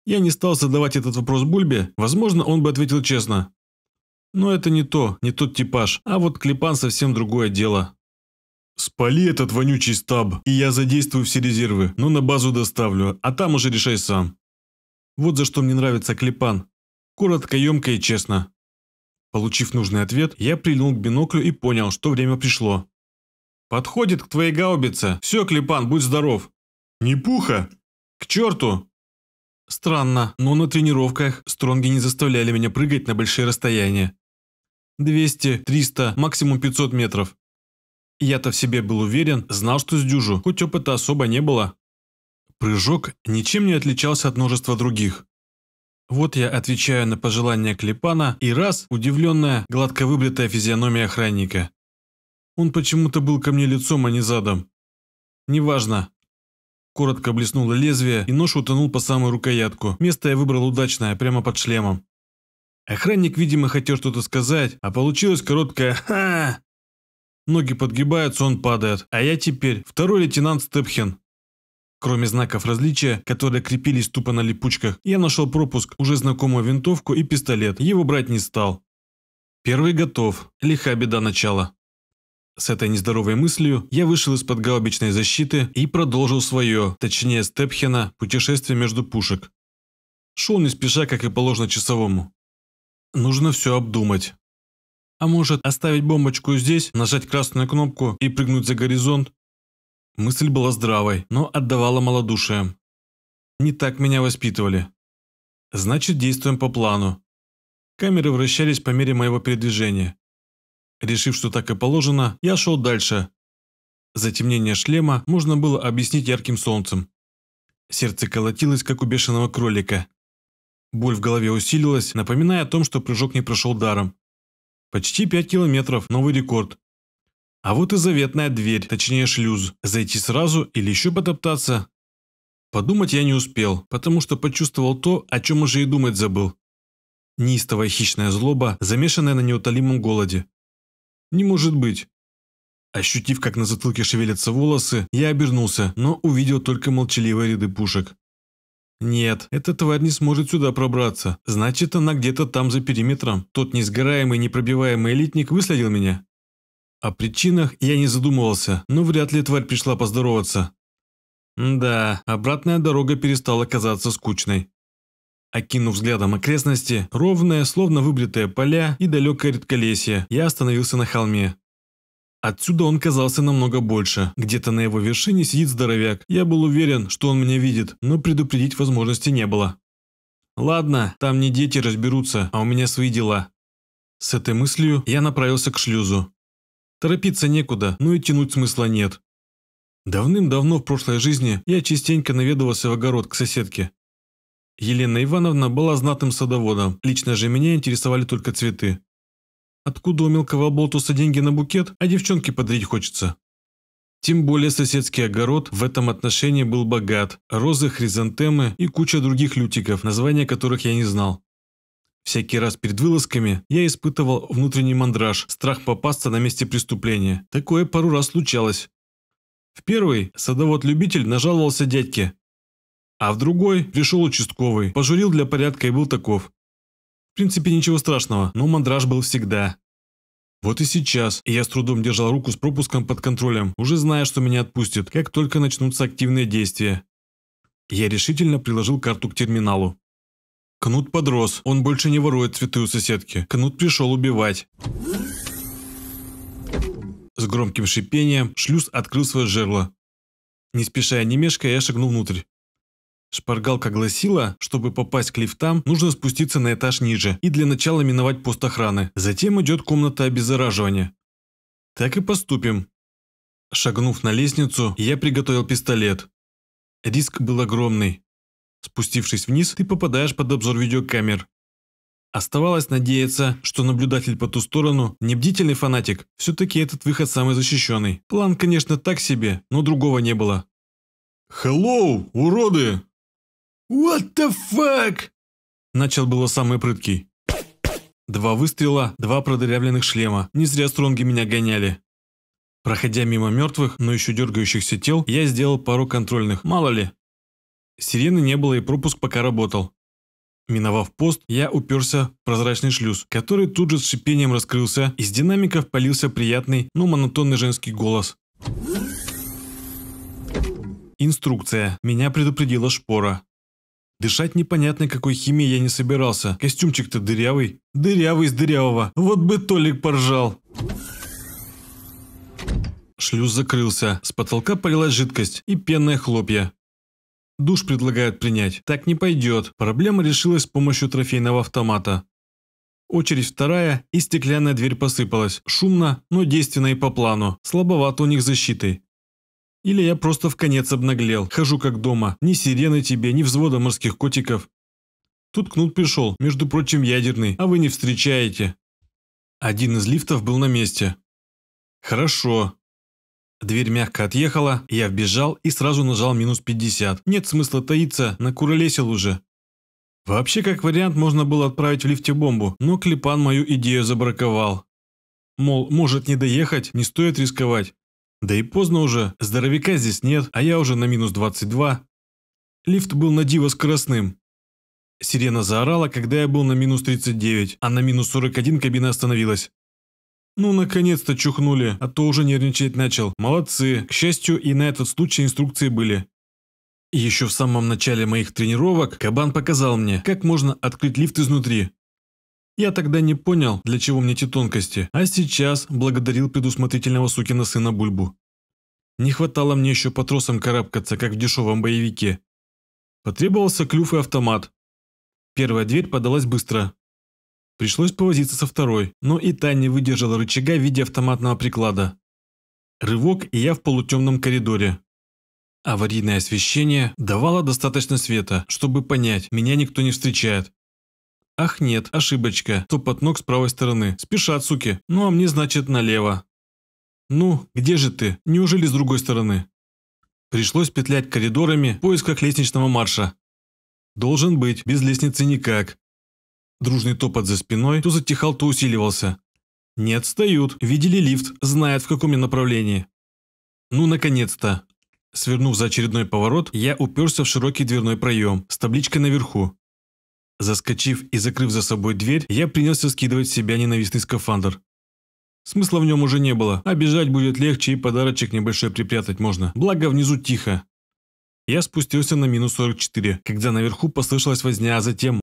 Я не стал задавать этот вопрос Бульбе, возможно, он бы ответил честно. Но это не то, не тот типаж, а вот Клепан совсем другое дело. «Спали этот вонючий стаб, и я задействую все резервы, но ну, на базу доставлю, а там уже решай сам». Вот за что мне нравится Клепан. Коротко, емко и честно. Получив нужный ответ, я прильнул к биноклю и понял, что время пришло. «Подходит к твоей гаубице. Все, Клепан, будь здоров». «Не пуха!» «К черту!» Странно, но на тренировках стронги не заставляли меня прыгать на большие расстояния. 200, 300, максимум 500 метров. Я-то в себе был уверен, знал, что сдюжу, хоть опыта особо не было. Прыжок ничем не отличался от множества других. Вот я отвечаю на пожелание Клепана, и раз – удивленная, гладко выбритая физиономия охранника. Он почему-то был ко мне лицом, а не задом. Неважно. Коротко блеснуло лезвие, и нож утонул по самую рукоятку. Место я выбрал удачное, прямо под шлемом. Охранник, видимо, хотел что-то сказать, а получилось короткое «Ха!». Ноги подгибаются, он падает. А я теперь второй лейтенант Степхен. Кроме знаков различия, которые крепились тупо на липучках, я нашел пропуск, уже знакомую винтовку и пистолет. Его брать не стал. Первый готов. Лиха беда начала. С этой нездоровой мыслью я вышел из-под гаубичной защиты и продолжил свое, точнее Степхена, путешествие между пушек. Шел не спеша, как и положено часовому. Нужно все обдумать. А может, оставить бомбочку здесь, нажать красную кнопку и прыгнуть за горизонт? Мысль была здравой, но отдавала малодушием. Не так меня воспитывали. Значит, действуем по плану. Камеры вращались по мере моего передвижения. Решив, что так и положено, я шел дальше. Затемнение шлема можно было объяснить ярким солнцем. Сердце колотилось, как у бешеного кролика. Боль в голове усилилась, напоминая о том, что прыжок не прошел даром. Почти 5 километров, новый рекорд. А вот и заветная дверь, точнее шлюз. Зайти сразу или еще потоптаться? Подумать я не успел, потому что почувствовал то, о чем уже и думать забыл. Неистовая хищная злоба, замешанная на неутолимом голоде. Не может быть. Ощутив, как на затылке шевелятся волосы, я обернулся, но увидел только молчаливые ряды пушек. Нет, эта тварь не сможет сюда пробраться. Значит, она где-то там за периметром. Тот несгораемый, непробиваемый элитник выследил меня. О причинах я не задумывался, но вряд ли тварь пришла поздороваться. Да, обратная дорога перестала казаться скучной. Окинув взглядом окрестности, ровное, словно выбритое поля и далекое редколесье, я остановился на холме. Отсюда он казался намного больше. Где-то на его вершине сидит здоровяк. Я был уверен, что он меня видит, но предупредить возможности не было. Ладно, там не дети разберутся, а у меня свои дела. С этой мыслью я направился к шлюзу. Торопиться некуда, но и тянуть смысла нет. Давным-давно в прошлой жизни я частенько наведывался в огород к соседке. Елена Ивановна была знатным садоводом, лично же меня интересовали только цветы. Откуда у мелкого болтуса деньги на букет, а девчонке подарить хочется? Тем более соседский огород в этом отношении был богат. Розы, хризантемы и куча других лютиков, названия которых я не знал. Всякий раз перед вылазками я испытывал внутренний мандраж, страх попасться на месте преступления. Такое пару раз случалось. В первый садовод-любитель нажаловался дядьке. А в другой пришел участковый, пожурил для порядка и был таков принципе, ничего страшного, но мандраж был всегда. Вот и сейчас я с трудом держал руку с пропуском под контролем, уже зная, что меня отпустят, как только начнутся активные действия. Я решительно приложил карту к терминалу. Кнут подрос, он больше не ворует цветы у соседки. Кнут пришел убивать. С громким шипением шлюз открыл свое жерло. Не спеша и не мешкая, я шагнул внутрь. Шпаргалка гласила, чтобы попасть к лифтам, нужно спуститься на этаж ниже и для начала миновать пост охраны. Затем идет комната обеззараживания. Так и поступим. Шагнув на лестницу, я приготовил пистолет. Риск был огромный. Спустившись вниз, ты попадаешь под обзор видеокамер. Оставалось надеяться, что наблюдатель по ту сторону не бдительный фанатик, все-таки этот выход самый защищенный. План, конечно, так себе, но другого не было. «Хеллоу, уроды!» «What the fuck?» Начал было самый прыткий. Два выстрела, два продырявленных шлема. Не зря стронги меня гоняли. Проходя мимо мертвых, но еще дергающихся тел, я сделал пару контрольных, мало ли. Сирены не было и пропуск пока работал. Миновав пост, я уперся в прозрачный шлюз, который тут же с шипением раскрылся, из динамиков полился приятный, но монотонный женский голос. Инструкция. Меня предупредила шпора. Дышать непонятной какой химией я не собирался. Костюмчик-то дырявый. Дырявый из дырявого. Вот бы Толик поржал. Шлюз закрылся. С потолка полилась жидкость и пенные хлопья. Душ предлагают принять. Так не пойдет. Проблема решилась с помощью трофейного автомата. Очередь вторая, и стеклянная дверь посыпалась. Шумно, но действенно и по плану. Слабовато у них защиты. Или я просто в конец обнаглел, хожу как дома, ни сирены тебе, ни взвода морских котиков. Тут кнут пришел, между прочим, ядерный, а вы не встречаете. Один из лифтов был на месте. Хорошо. Дверь мягко отъехала, я вбежал и сразу нажал минус 50. Нет смысла таиться, накуролесил уже. Вообще, как вариант, можно было отправить в лифте бомбу, но Клепан мою идею забраковал. Мол, может не доехать, не стоит рисковать. Да и поздно уже, здоровяка здесь нет, а я уже на минус 22. Лифт был на диво скоростным. Сирена заорала, когда я был на минус 39, а на минус 41 кабина остановилась. Ну, наконец-то чухнули, а то уже нервничать начал. Молодцы, к счастью, и на этот случай инструкции были. Еще в самом начале моих тренировок Кабан показал мне, как можно открыть лифт изнутри. Я тогда не понял, для чего мне эти тонкости, а сейчас благодарил предусмотрительного сукина сына Бульбу. Не хватало мне еще по тросам карабкаться, как в дешевом боевике. Потребовался клюв и автомат. Первая дверь подалась быстро. Пришлось повозиться со второй, но и та не выдержала рычага в виде автоматного приклада. Рывок, и я в полутемном коридоре. Аварийное освещение давало достаточно света, чтобы понять, меня никто не встречает. Ах нет, ошибочка. Топот ног с правой стороны. Спешат, суки. Ну а мне значит налево. Ну, где же ты? Неужели с другой стороны? Пришлось петлять коридорами в поисках лестничного марша. Должен быть, без лестницы никак. Дружный топот за спиной то затихал, то усиливался. Не отстают, видели лифт, знают в каком я направлении. Ну, наконец-то. Свернув за очередной поворот, я уперся в широкий дверной проем с табличкой наверху. Заскочив и закрыв за собой дверь, я принялся скидывать с себя ненавистный скафандр. Смысла в нем уже не было, а бежать будет легче и подарочек небольшой припрятать можно, благо внизу тихо. Я спустился на минус 44, когда наверху послышалась возня, а затем...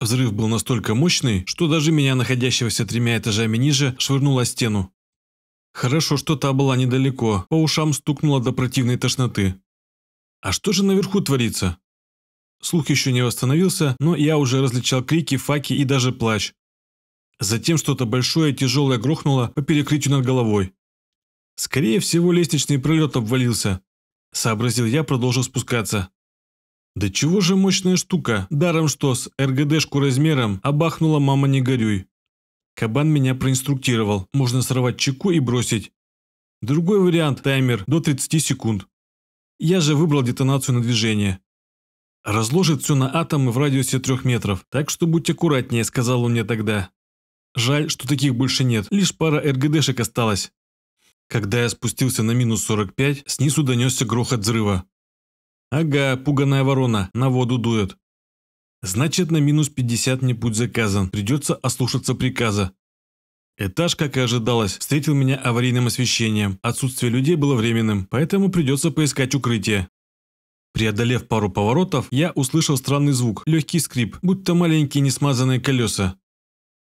Взрыв был настолько мощный, что даже меня, находящегося тремя этажами ниже, швырнуло стену. Хорошо, что та была недалеко, по ушам стукнула до противной тошноты. А что же наверху творится? Слух еще не восстановился, но я уже различал крики, факи и даже плач. Затем что-то большое и тяжелое грохнуло по перекрытию над головой. Скорее всего, лестничный пролет обвалился. Сообразил я, продолжил спускаться. Да чего же мощная штука, даром что с РГДшку размером обахнула мама не горюй. Кабан меня проинструктировал, можно сорвать чеку и бросить. Другой вариант – таймер до 30 секунд. Я же выбрал детонацию на движение. «Разложит все на атомы в радиусе трех метров, так что будь аккуратнее», — сказал он мне тогда. Жаль, что таких больше нет, лишь пара РГДшек осталось. Когда я спустился на минус 45, снизу донесся грохот взрыва. Ага, пуганая ворона, на воду дует. Значит, на минус 50 мне путь заказан, придется ослушаться приказа. Этаж, как и ожидалось, встретил меня аварийным освещением. Отсутствие людей было временным, поэтому придется поискать укрытие. Преодолев пару поворотов, я услышал странный звук, легкий скрип, будто маленькие несмазанные колеса.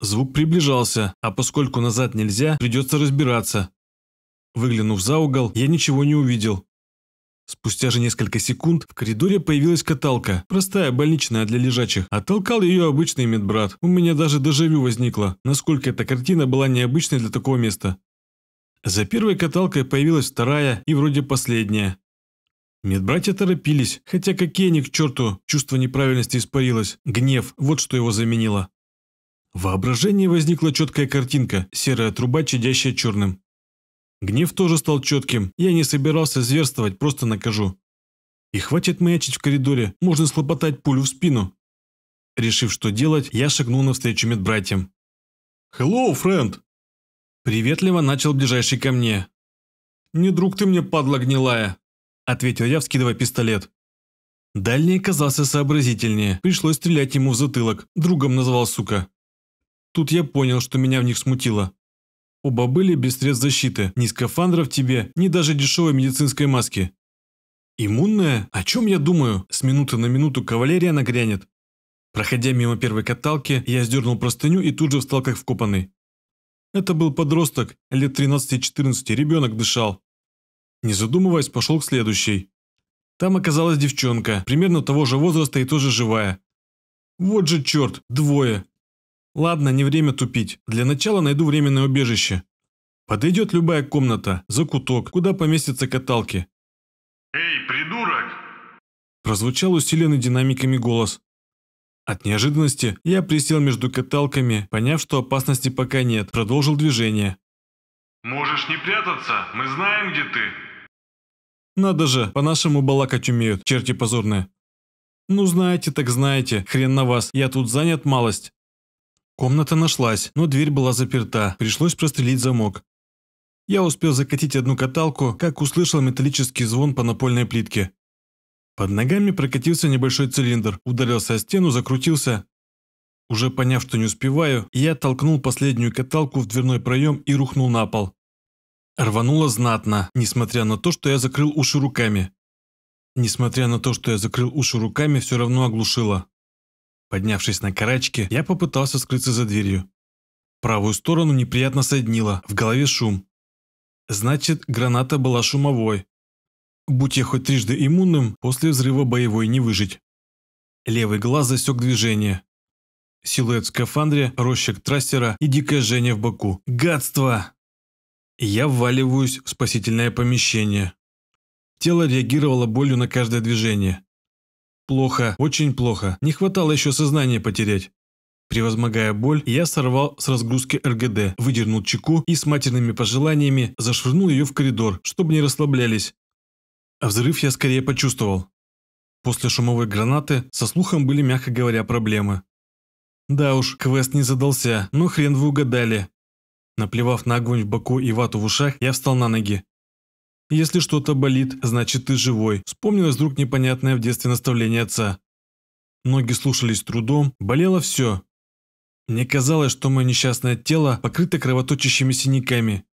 Звук приближался, а поскольку назад нельзя, придется разбираться. Выглянув за угол, я ничего не увидел. Спустя же несколько секунд в коридоре появилась каталка, простая больничная для лежачих. Оттолкал ее обычный медбрат. У меня даже дежавю возникло, насколько эта картина была необычной для такого места. За первой каталкой появилась вторая и вроде последняя. Медбратья торопились, хотя какие они к черту, чувство неправильности испарилось, гнев, вот что его заменило. В воображении возникла четкая картинка, серая труба, чадящая черным. Гнев тоже стал четким, я не собирался зверствовать, просто накажу. И хватит маячить в коридоре, можно схлопотать пулю в спину. Решив, что делать, я шагнул навстречу медбратьям. «Хеллоу, френд!» Приветливо начал ближайший ко мне. «Не друг ты мне, падла гнилая!» – ответил я, вскидывая пистолет. Дальний казался сообразительнее, пришлось стрелять ему в затылок, другом назвал сука. Тут я понял, что меня в них смутило. Оба были без средств защиты, ни скафандров тебе, ни даже дешевой медицинской маски. Иммунная? О чем я думаю? С минуты на минуту кавалерия нагрянет. Проходя мимо первой каталки, я сдернул простыню и тут же встал как вкопанный. Это был подросток, лет 13-14, ребенок дышал. Не задумываясь, пошел к следующей. Там оказалась девчонка, примерно того же возраста и тоже живая. Вот же черт, двое. Ладно, не время тупить. Для начала найду временное убежище. Подойдет любая комната, закуток, куда поместятся каталки. «Эй, придурок!» Прозвучал усиленный динамиками голос. От неожиданности я присел между каталками, поняв, что опасности пока нет, продолжил движение. «Можешь не прятаться, мы знаем, где ты!» Надо же, по-нашему балакать умеют, черти позорные. Ну знаете, так знаете, хрен на вас, я тут занят малость. Комната нашлась, но дверь была заперта, пришлось прострелить замок. Я успел закатить одну каталку, как услышал металлический звон по напольной плитке. Под ногами прокатился небольшой цилиндр, ударился о стену, закрутился. Уже поняв, что не успеваю, я толкнул последнюю каталку в дверной проем и рухнул на пол. Рвануло знатно, несмотря на то, что я закрыл уши руками. Несмотря на то, что я закрыл уши руками, все равно оглушило. Поднявшись на карачки, я попытался скрыться за дверью. Правую сторону неприятно соднило, в голове шум. Значит, граната была шумовой. Будь я хоть трижды иммунным, после взрыва боевой не выжить. Левый глаз засек движение. Силуэт в скафандре, рощик трассера и дикое жжение в боку. Гадство! Я вваливаюсь в спасительное помещение. Тело реагировало болью на каждое движение. Плохо, очень плохо, не хватало еще сознания потерять. Превозмогая боль, я сорвал с разгрузки РГД, выдернул чеку и с матерными пожеланиями зашвырнул ее в коридор, чтобы не расслаблялись. А взрыв я скорее почувствовал. После шумовой гранаты со слухом были, мягко говоря, проблемы. Да уж, квест не задался, но хрен вы угадали. Наплевав на огонь в боку и вату в ушах, я встал на ноги. «Если что-то болит, значит ты живой», вспомнилось вдруг непонятное в детстве наставление отца. Ноги слушались трудом, болело все. Мне казалось, что мое несчастное тело покрыто кровоточащими синяками.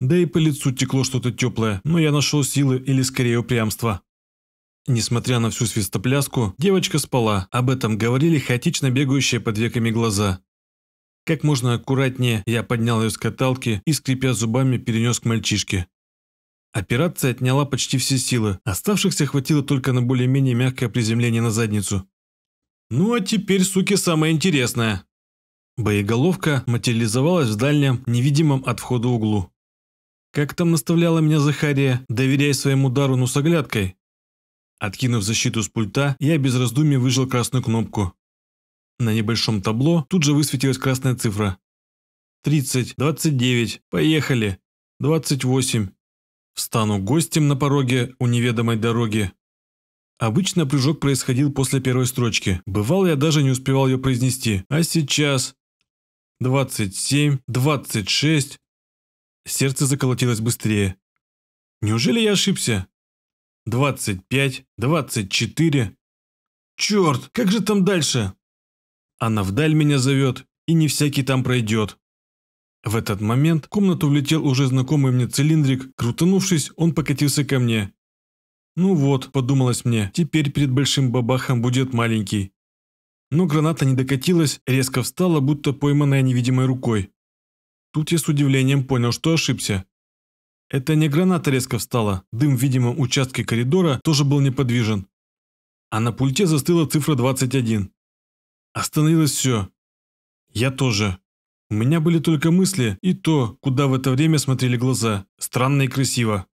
Да и по лицу текло что-то теплое, но я нашел силы или скорее упрямство. Несмотря на всю свистопляску, девочка спала, об этом говорили хаотично бегающие под веками глаза. Как можно аккуратнее я поднял ее с каталки и, скрипя зубами, перенес к мальчишке. Операция отняла почти все силы, оставшихся хватило только на более-менее мягкое приземление на задницу. Ну а теперь, суки, самое интересное. Боеголовка материализовалась в дальнем, невидимом от входа углу. Как там наставляла меня Захария, доверяя своему дару, но ну, с оглядкой. Откинув защиту с пульта, я без раздумий выжил красную кнопку. На небольшом табло тут же высветилась красная цифра. Тридцать, двадцать девять. поехали, Двадцать восемь. Встану гостем на пороге у неведомой дороги. Обычно прыжок происходил после первой строчки. Бывал, я даже не успевал ее произнести. А сейчас... Двадцать семь, двадцать шесть. Сердце заколотилось быстрее. Неужели я ошибся? Двадцать пять, двадцать четыре. Черт, как же там дальше? Она вдаль меня зовет, и не всякий там пройдет. В этот момент в комнату влетел уже знакомый мне цилиндрик, крутанувшись, он покатился ко мне. Ну вот, подумалось мне, теперь перед большим бабахом будет маленький. Но граната не докатилась, резко встала, будто пойманная невидимой рукой. Тут я с удивлением понял, что ошибся. Это не граната резко встала, дым в видимом участке коридора тоже был неподвижен. А на пульте застыла цифра 21. Остановилось все. Я тоже. У меня были только мысли и то, куда в это время смотрели глаза. Странно и красиво.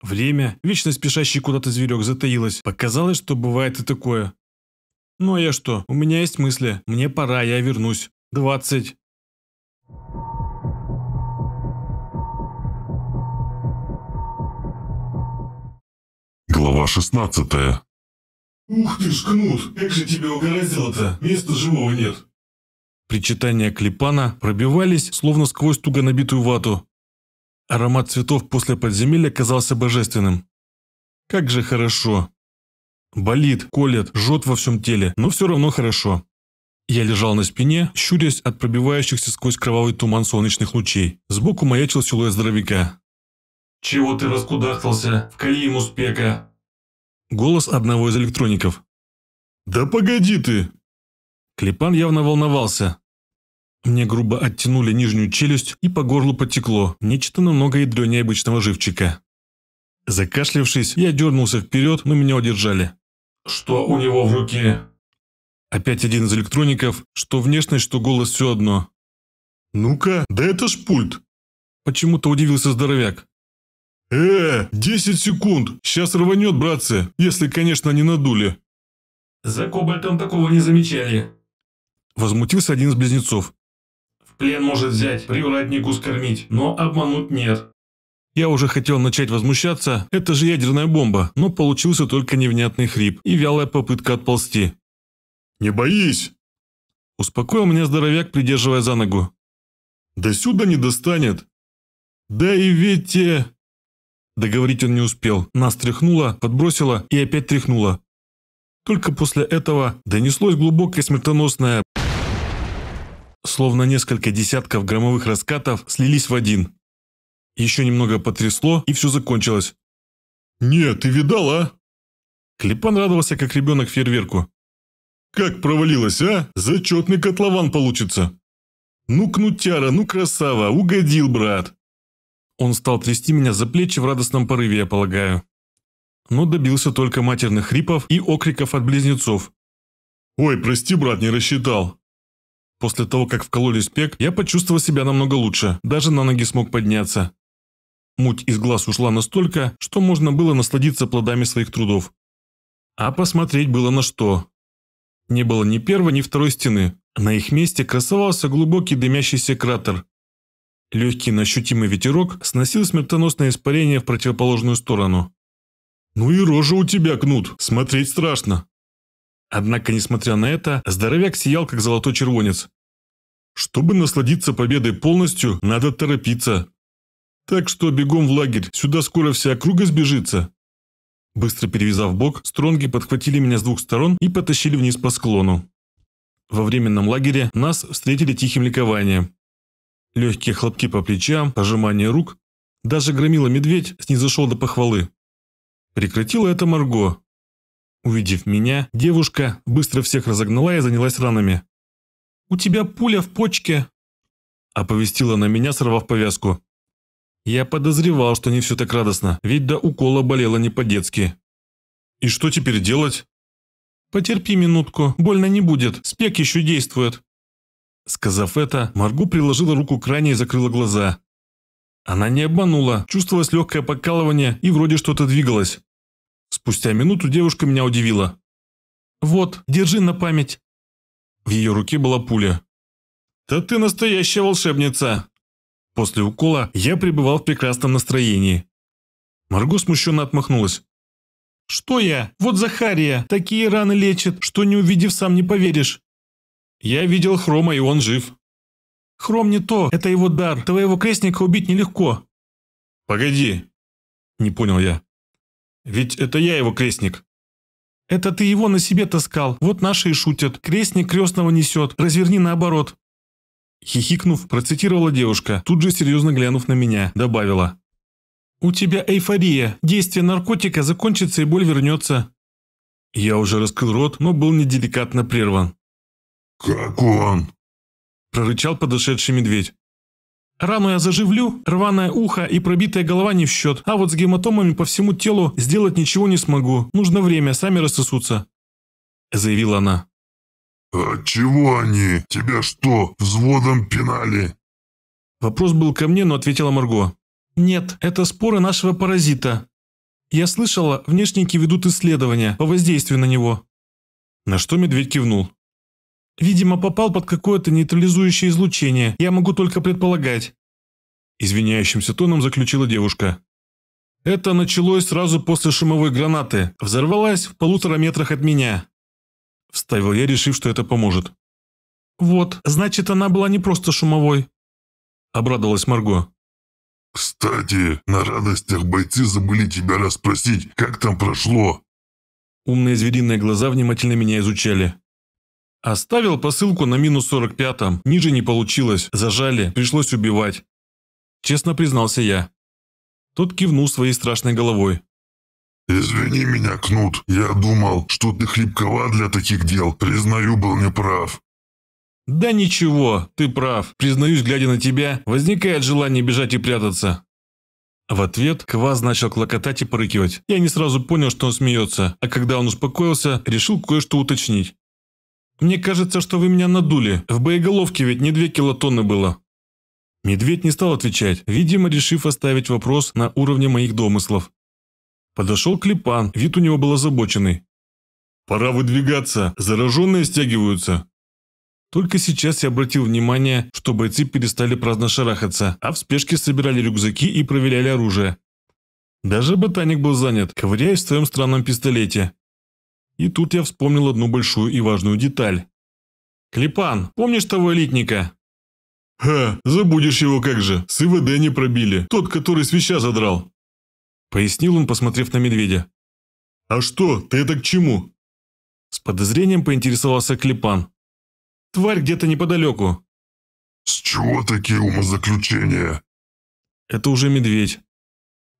Время, вечно спешащий куда-то зверек, затаилось. Показалось, что бывает и такое. Ну а я что? У меня есть мысли. Мне пора, я вернусь. 20. Глава 16.
«Ух ты ж, Кнут, как же тебя угораздило-то? Места живого нет!»
Причитания Клепана пробивались, словно сквозь туго набитую вату. Аромат цветов после подземелья казался божественным. Как же хорошо. Болит, колет, жжет во всем теле, но все равно хорошо. Я лежал на спине, щурясь от пробивающихся сквозь кровавый туман солнечных лучей. Сбоку маячил силуэт здоровяка. «Чего ты раскудахтался? в ему спека, Голос одного из электроников. «Да погоди ты!» Клепан явно волновался. Мне грубо оттянули нижнюю челюсть и по горлу потекло, нечто намного ядренее обычного живчика. Закашлявшись, я дернулся вперед, но меня удержали. «Что у него в руке?» Опять один из электроников, что внешность, что голос все одно. «Ну-ка, да это ж пульт!» Почему-то удивился здоровяк. «Э, 10 секунд! Сейчас рванет, братцы, если, конечно, не надули!» «За кобальтом такого не замечали!» Возмутился один из близнецов. «В плен может взять, привратнику скормить, но обмануть нет!» Я уже хотел начать возмущаться, это же ядерная бомба, но получился только невнятный хрип и вялая попытка отползти. «Не боись!» Успокоил меня здоровяк, придерживая за ногу. «Да сюда не достанет!» «Да и ведь...» те. Договорить он не успел. Нас тряхнуло, подбросило и опять тряхнуло. Только после этого донеслось глубокое смертоносное словно несколько десятков громовых раскатов слились в один. Еще немного потрясло, и все закончилось. «Не, ты видал, а?» Клепан радовался, как ребенок фейерверку. «Как провалилось, а? Зачетный котлован получится!» «Ну, кнутяра, ну, красава, угодил, брат!» Он стал трясти меня за плечи в радостном порыве, я полагаю. Но добился только матерных хрипов и окриков от близнецов. «Ой, прости, брат, не рассчитал!» После того, как вкололи спек, я почувствовал себя намного лучше, даже на ноги смог подняться. Муть из глаз ушла настолько, что можно было насладиться плодами своих трудов. А посмотреть было на что. Не было ни первой, ни второй стены. На их месте красовался глубокий дымящийся кратер, Легкий, нащутимый ветерок сносил смертоносное испарение в противоположную сторону. «Ну и рожа у тебя, Кнут, смотреть страшно!» Однако, несмотря на это, здоровяк сиял, как золотой червонец. «Чтобы насладиться победой полностью, надо торопиться. Так что бегом в лагерь, сюда скоро вся округа сбежится!» Быстро перевязав бок, стронги подхватили меня с двух сторон и потащили вниз по склону. Во временном лагере нас встретили тихим ликованием. Легкие хлопки по плечам, пожимание рук. Даже громила медведь снизошел до похвалы. Прекратила это Марго. Увидев меня, девушка быстро всех разогнала и занялась ранами. «У тебя пуля в почке!» Оповестила на меня, сорвав повязку. Я подозревал, что не все так радостно, ведь до укола болела не по-детски. «И что теперь делать?» «Потерпи минутку, больно не будет, спек еще действует», Сказав это, Маргу приложила руку к ране и закрыла глаза. Она не обманула, чувствовалось легкое покалывание и вроде что-то двигалось. Спустя минуту девушка меня удивила. «Вот, держи на память». В ее руке была пуля. «Да ты настоящая волшебница!» После укола я пребывал в прекрасном настроении. Марго смущенно отмахнулась. «Что я? Вот Захария! Такие раны лечит, что не увидев, сам не поверишь!» «Я видел Хрома, и он жив». «Хром не то, это его дар. Твоего крестника убить нелегко». «Погоди», – не понял я. «Ведь это я его крестник». «Это ты его на себе таскал, вот наши и шутят. Крестник крестного несет, разверни наоборот». Хихикнув, процитировала девушка, тут же серьезно глянув на меня, добавила. «У тебя эйфория. Действие наркотика закончится и боль вернется». Я уже раскрыл рот, но был неделикатно прерван. «Как он?» – прорычал подошедший медведь. «Рану я заживлю, рваное ухо и пробитая голова не в счет, а вот с гематомами по всему телу сделать ничего не смогу, нужно время, сами рассосутся», – заявила она. «А чего они? Тебя что, взводом пинали?» Вопрос был ко мне, но ответила Марго. «Нет, это споры нашего паразита. Я слышала, внешники ведут исследования по воздействию на него». На что медведь кивнул. Видимо, попал под какое-то нейтрализующее излучение, я могу только предполагать». Извиняющимся тоном заключила девушка. «Это началось сразу после шумовой гранаты. Взорвалась в полутора метрах от меня». Вставил я, решив, что это поможет. «Вот, значит, она была не просто шумовой», — обрадовалась Марго. «Кстати, на радостях бойцы забыли тебя расспросить, как там прошло». Умные звериные глаза внимательно меня изучали. Оставил посылку на минус 45-м, ниже не получилось, зажали, пришлось убивать. Честно признался я. Тот кивнул своей страшной головой. «Извини меня, Кнут, я думал, что ты хлипкова для таких дел, признаю, был неправ». «Да ничего, ты прав. Признаюсь, глядя на тебя, возникает желание бежать и прятаться». В ответ Кваз начал клокотать и порыкивать. Я не сразу понял, что он смеется, а когда он успокоился, решил кое-что уточнить. Мне кажется, что вы меня надули. В боеголовке ведь не две килотонны было». Медведь не стал отвечать, видимо, решив оставить вопрос на уровне моих домыслов. Подошел Клепан, вид у него был озабоченный. «Пора выдвигаться, зараженные стягиваются». Только сейчас я обратил внимание, что бойцы перестали праздно шарахаться, а в спешке собирали рюкзаки и проверяли оружие. Даже ботаник был занят, ковыряясь в своем странном пистолете. И тут я вспомнил одну большую и важную деталь. «Клепан, помнишь того элитника?» «Ха, забудешь его как же, с ИВД не пробили, тот, который свеча задрал!» Пояснил он, посмотрев на медведя. «А что, ты это к чему?» С подозрением поинтересовался Клепан. «Тварь где-то неподалеку». «С чего такие умозаключения?» «Это уже медведь.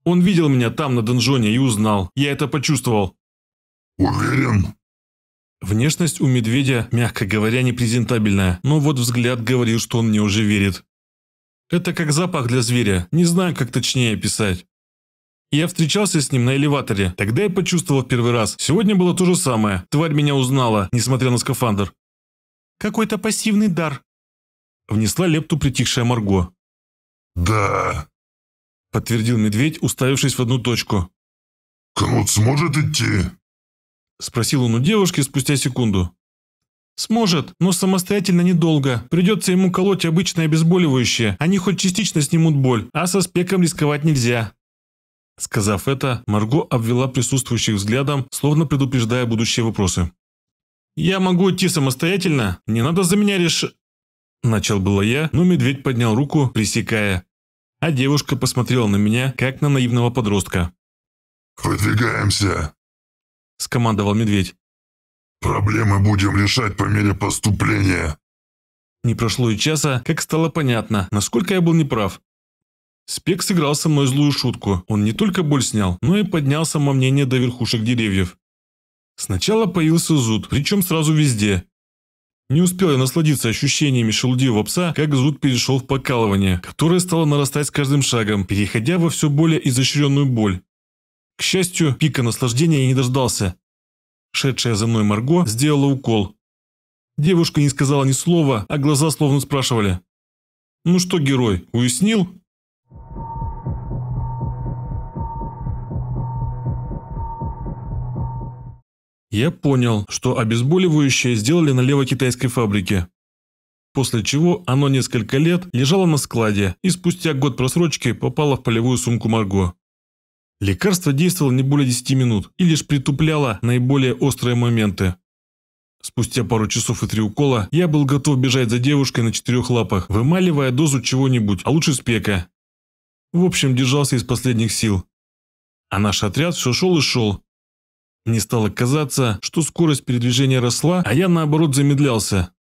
Он видел меня там, на донжоне, и узнал. Я это почувствовал. Уверен? Внешность у медведя, мягко говоря, непрезентабельная, но вот взгляд говорил, что он мне уже верит. Это как запах для зверя, не знаю, как точнее описать. Я встречался с ним на элеваторе, тогда я почувствовал первый раз. Сегодня было то же самое, тварь меня узнала, несмотря на скафандр. Какой-то пассивный дар. Внесла лепту притихшая Марго. Да. Подтвердил медведь, уставившись в одну точку. Кнут сможет идти? Спросил он у девушки спустя секунду. «Сможет, но самостоятельно недолго. Придется ему колоть обычное обезболивающее. Они хоть частично снимут боль, а со спеком рисковать нельзя». Сказав это, Марго обвела присутствующих взглядом, словно предупреждая будущие вопросы. «Я могу идти самостоятельно? Не надо за меня реш...» Начал было я, но медведь поднял руку, пресекая. А девушка посмотрела на меня, как на наивного подростка. «Выдвигаемся!» — скомандовал медведь. «Проблемы будем решать по мере поступления». Не прошло и часа, как стало понятно, насколько я был неправ. Спек сыграл со мной злую шутку. Он не только боль снял, но и поднял само мнение до верхушек деревьев. Сначала появился зуд, причем сразу везде. Не успел я насладиться ощущениями шелудивого пса, как зуд перешел в покалывание, которое стало нарастать с каждым шагом, переходя во все более изощренную боль. К счастью, пика наслаждения я не дождался. Шедшая за мной Марго сделала укол. Девушка не сказала ни слова, а глаза словно спрашивали. «Ну что, герой, уяснил?» Я понял, что обезболивающее сделали на лево-китайской фабрике. После чего оно несколько лет лежало на складе и спустя год просрочки попало в полевую сумку Марго. Лекарство действовало не более 10 минут и лишь притупляло наиболее острые моменты. Спустя пару часов и три укола я был готов бежать за девушкой на четырех лапах, вымаливая дозу чего-нибудь, а лучше спека. В общем, держался из последних сил. А наш отряд все шел и шел. Мне стало казаться, что скорость передвижения росла, а я наоборот замедлялся.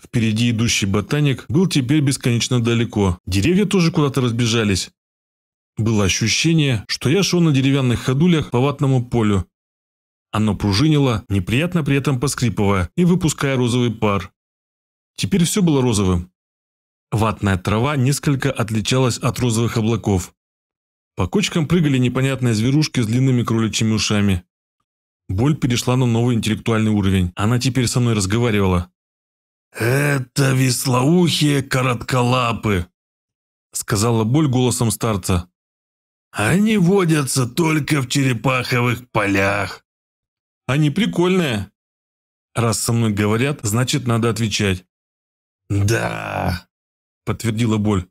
Впереди идущий ботаник был теперь бесконечно далеко. Деревья тоже куда-то разбежались. Было ощущение, что я шел на деревянных ходулях по ватному полю. Оно пружинило, неприятно при этом поскрипывая и выпуская розовый пар. Теперь все было розовым. Ватная трава несколько отличалась от розовых облаков. По кочкам прыгали непонятные зверушки с длинными кроличьими ушами. Боль перешла на новый интеллектуальный уровень. Она теперь со мной разговаривала. «Это веслоухие коротколапы», — сказала боль голосом старца. Они водятся только в черепаховых полях. Они прикольные. Раз со мной говорят, значит, надо отвечать. Да, подтвердила боль.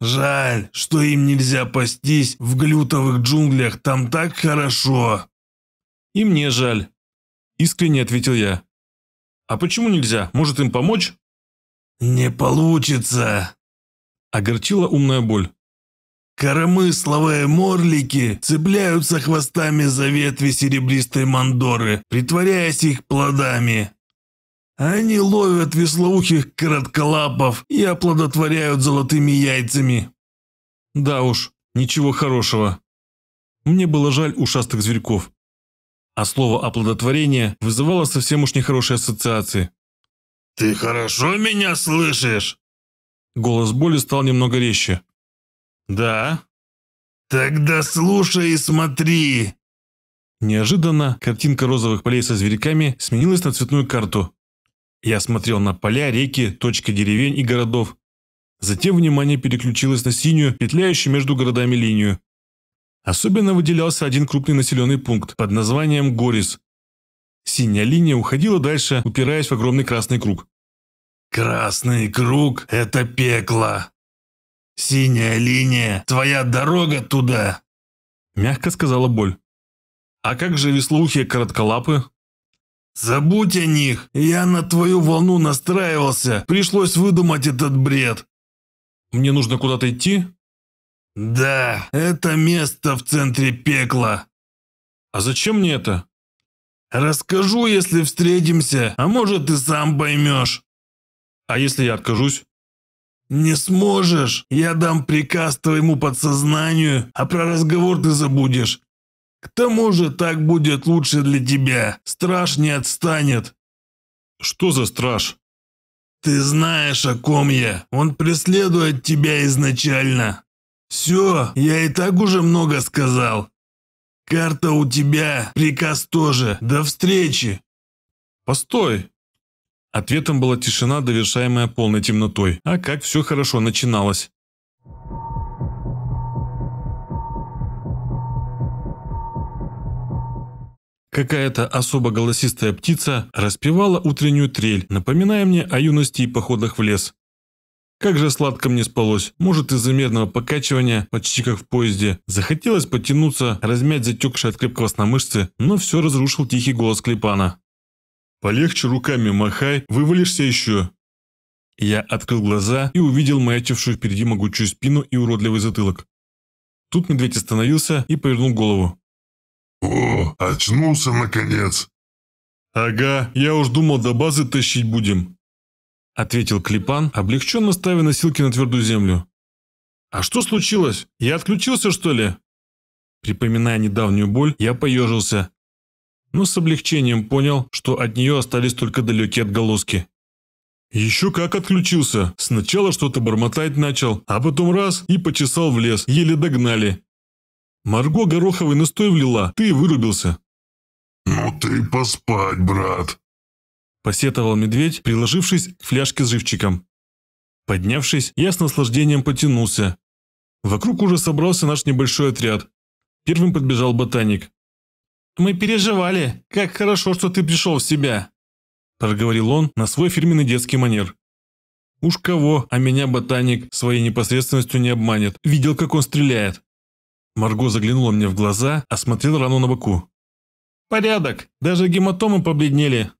Жаль, что им нельзя пастись в глютовых джунглях, там так хорошо. И мне жаль, искренне ответил я. А почему нельзя? Может им помочь? Не получится, огорчила умная боль. Коромысловые морлики цепляются хвостами за ветви серебристой мандоры, притворяясь их плодами. Они ловят веслоухих коротколапов и оплодотворяют золотыми яйцами. Да уж, ничего хорошего. Мне было жаль ушастых зверьков. А слово «оплодотворение» вызывало совсем уж нехорошие ассоциации. «Ты хорошо меня слышишь?» Голос боли стал немного резче. «Да». «Тогда слушай и смотри». Неожиданно картинка розовых полей со зверьками сменилась на цветную карту. Я смотрел на поля, реки, точки деревень и городов. Затем внимание переключилось на синюю, петляющую между городами линию. Особенно выделялся один крупный населенный пункт под названием Горис. Синяя линия уходила дальше, упираясь в огромный красный круг. «Красный круг – это пекло!» «Синяя линия, твоя дорога туда!» Мягко сказала боль. «А как же веслухи и коротколапы?» «Забудь о них! Я на твою волну настраивался, пришлось выдумать этот бред!» «Мне нужно куда-то идти?» «Да, это место в центре пекла!» «А зачем мне это?» «Расскажу, если встретимся, а может, ты сам поймешь!» «А если я откажусь?» «Не сможешь! Я дам приказ твоему подсознанию, а про разговор ты забудешь. К тому же так будет лучше для тебя. Страж не отстанет». «Что за страж?» «Ты знаешь, о ком я. Он преследует тебя изначально. Все, я и так уже много сказал. Карта у тебя, приказ тоже. До встречи!» «Постой, Ответом была тишина, довершаемая полной темнотой. А как все хорошо начиналось. Какая-то особо голосистая птица распевала утреннюю трель, напоминая мне о юности и походах в лес. Как же сладко мне спалось, может из-за мерного покачивания, почти как в поезде. Захотелось потянуться, размять затекшие от крепкого сна мышцы, но все разрушил тихий голос Клепана. Полегче руками махай, вывалишься еще. Я открыл глаза и увидел маячившую впереди могучую спину и уродливый затылок. Тут медведь остановился и повернул голову. «О, очнулся наконец!» «Ага, я уж думал, до базы тащить будем», — ответил Клепан, облегченно ставя носилки на твердую землю. «А что случилось? Я отключился, что ли?» Припоминая недавнюю боль, я поежился но с облегчением понял, что от нее остались только далекие отголоски. Еще как отключился. Сначала что-то бормотать начал, а потом раз и почесал в лес, еле догнали. Марго гороховый настой влила, ты вырубился. «Ну ты поспать, брат!» Посетовал медведь, приложившись к фляжке с живчиком. Поднявшись, я с наслаждением потянулся. Вокруг уже собрался наш небольшой отряд. Первым подбежал ботаник. Мы переживали. Как хорошо, что ты пришел в себя!» Проговорил он на свой фирменный детский манер. «Уж кого, а меня ботаник своей непосредственностью не обманет. Видел, как он стреляет». Марго заглянула мне в глаза, осмотрел рану на боку. «Порядок. Даже гематомы побледнели».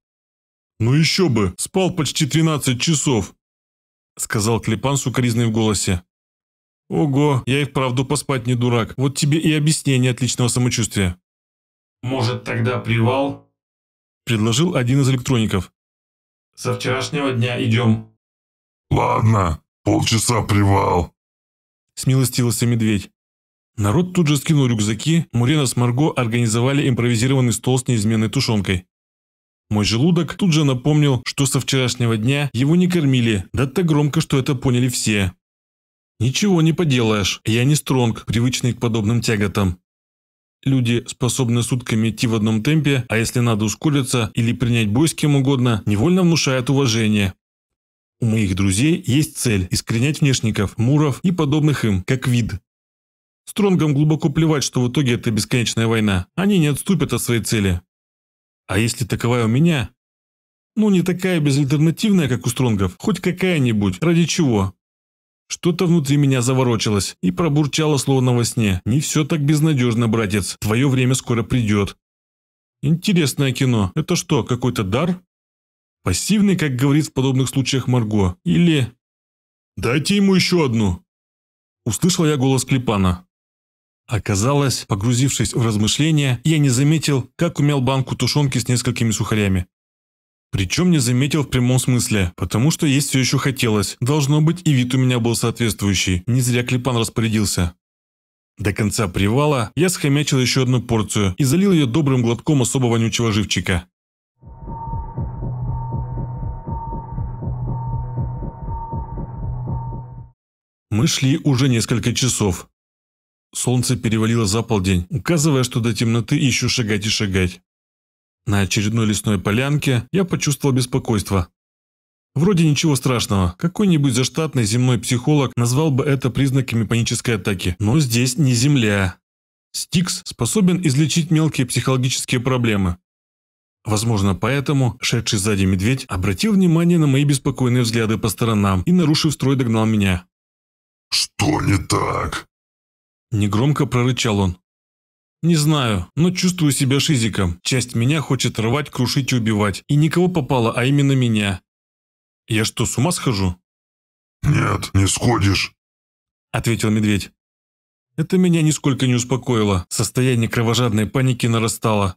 «Ну еще бы! Спал почти 13 часов!» Сказал Клепан сукоризный в голосе. «Ого, я и вправду поспать не дурак. Вот тебе и объяснение отличного самочувствия». Может, тогда привал? Предложил один из электроников. Со вчерашнего дня идем. Ладно, полчаса привал. Смилостился медведь. Народ тут же скинул рюкзаки, Мурена с Марго организовали импровизированный стол с неизменной тушенкой. Мой желудок тут же напомнил, что со вчерашнего дня его не кормили, да так громко, что это поняли все. Ничего не поделаешь, я не стронг, привычный к подобным тяготам. Люди способны сутками идти в одном темпе, а если надо ускориться или принять бой с кем угодно, невольно внушают уважение. У моих друзей есть цель – искоренять внешников, муров и подобных им, как вид. Стронгам глубоко плевать, что в итоге это бесконечная война. Они не отступят от своей цели. А если таковая у меня? Ну, не такая безальтернативная, как у Стронгов, хоть какая-нибудь, ради чего? Что-то внутри меня заворочилось и пробурчало словно во сне. Не все так безнадежно, братец. Твое время скоро придет. Интересное кино. Это что, какой-то дар? Пассивный, как говорит в подобных случаях Марго. Или... «Дайте ему еще одну!» Услышал я голос Клепана. Оказалось, погрузившись в размышления, я не заметил, как умел банку тушенки с несколькими сухарями. Причем не заметил в прямом смысле, потому что есть все еще хотелось. Должно быть, и вид у меня был соответствующий. Не зря Клепан распорядился. До конца привала я схомячил еще одну порцию и залил ее добрым глотком особо вонючего живчика. Мы шли уже несколько часов. Солнце перевалило за полдень, указывая, что до темноты еще шагать и шагать. На очередной лесной полянке я почувствовал беспокойство. Вроде ничего страшного, какой-нибудь заштатный земной психолог назвал бы это признаками панической атаки, но здесь не земля. Стикс способен излечить мелкие психологические проблемы. Возможно, поэтому шедший сзади медведь обратил внимание на мои беспокойные взгляды по сторонам и, нарушив строй, догнал меня. «Что не так?» Негромко прорычал он. Не знаю, но чувствую себя шизиком. Часть меня хочет рвать, крушить и убивать. И никого попало, а именно меня. Я что, с ума схожу? Нет, не сходишь, ответил медведь. Это меня нисколько не успокоило. Состояние кровожадной паники нарастало.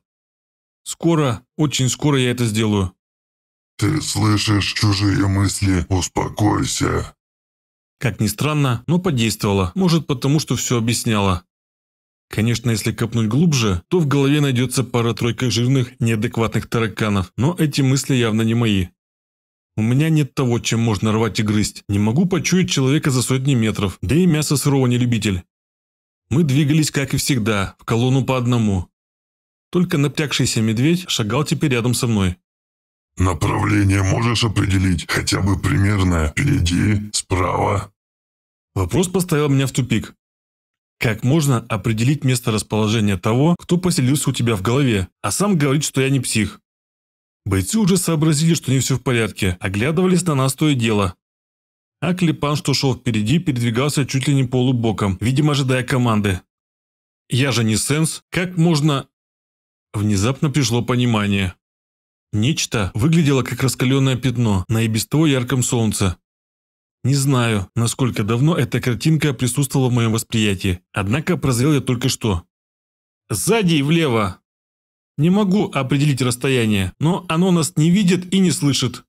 Скоро, очень скоро я это сделаю. Ты слышишь чужие мысли, успокойся. Как ни странно, но подействовало. Может, потому что все объясняло. Конечно, если копнуть глубже, то в голове найдется пара-тройка жирных, неадекватных тараканов, но эти мысли явно не мои. У меня нет того, чем можно рвать и грызть. Не могу почуять человека за сотни метров, да и мясо сырого не любитель. Мы двигались, как и всегда, в колонну по одному. Только напрягшийся медведь шагал теперь рядом со мной. «Направление можешь определить? Хотя бы примерное? Впереди? Справа?» Вопрос поставил меня в тупик. Как можно определить место расположения того, кто поселился у тебя в голове, а сам говорит, что я не псих? Бойцы уже сообразили, что не все в порядке, оглядывались на нас то и дело. А Клепан, что шел впереди, передвигался чуть ли не полубоком, видимо, ожидая команды. «Я же не Сенс, как можно...» Внезапно пришло понимание. Нечто выглядело как раскаленное пятно на и без того ярком солнце. Не знаю, насколько давно эта картинка присутствовала в моем восприятии, однако прозрел я только что. «Сзади и влево!» «Не могу определить расстояние, но оно нас не видит и не слышит».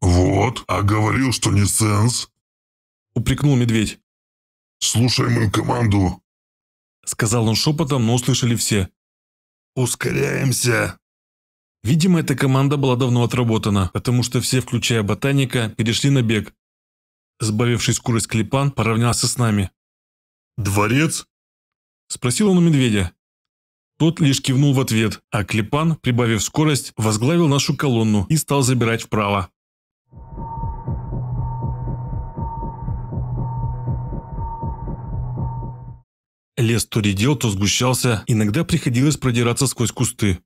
«Вот, а говорил, что не сенс!» Упрекнул медведь. «Слушай мою команду!» Сказал он шепотом, но услышали все. «Ускоряемся!» Видимо, эта команда была давно отработана, потому что все, включая ботаника, перешли на бег, Сбавившись скорость Клепан поравнялся с нами. «Дворец?» – спросил он у медведя. Тот лишь кивнул в ответ, а Клепан, прибавив скорость, возглавил нашу колонну и стал забирать вправо. Лес то редел, то сгущался, иногда приходилось продираться сквозь кусты.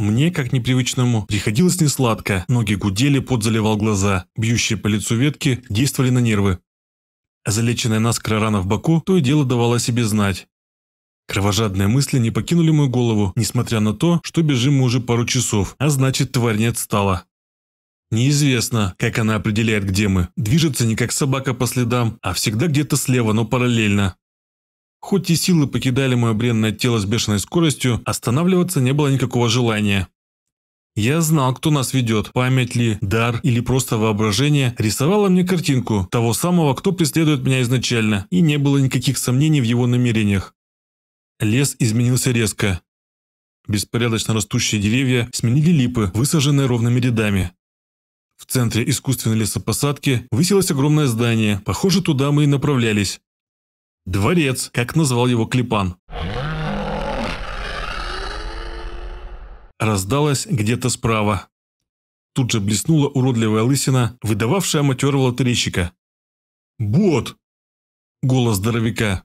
Мне, как непривычному, приходилось несладко, ноги гудели, пот заливал глаза, бьющие по лицу ветки действовали на нервы. Залеченная наскоро рана в боку то и дело давала себе знать. Кровожадные мысли не покинули мою голову, несмотря на то, что бежим мы уже пару часов, а значит тварь не отстала. Неизвестно, как она определяет, где мы. Движется не как собака по следам, а всегда где-то слева, но параллельно. Хоть и силы покидали мое бренное тело с бешеной скоростью, останавливаться не было никакого желания. Я знал, кто нас ведет, память ли, дар или просто воображение, рисовала мне картинку того самого, кто преследует меня изначально, и не было никаких сомнений в его намерениях. Лес изменился резко. Беспорядочно растущие деревья сменили липы, высаженные ровными рядами. В центре искусственной лесопосадки высилось огромное здание, похоже, туда мы и направлялись. Дворец, как назвал его Клепан. Раздалось где-то справа. Тут же блеснула уродливая лысина, выдававшая матерого лотерейщика. «Бот!» – голос здоровяка.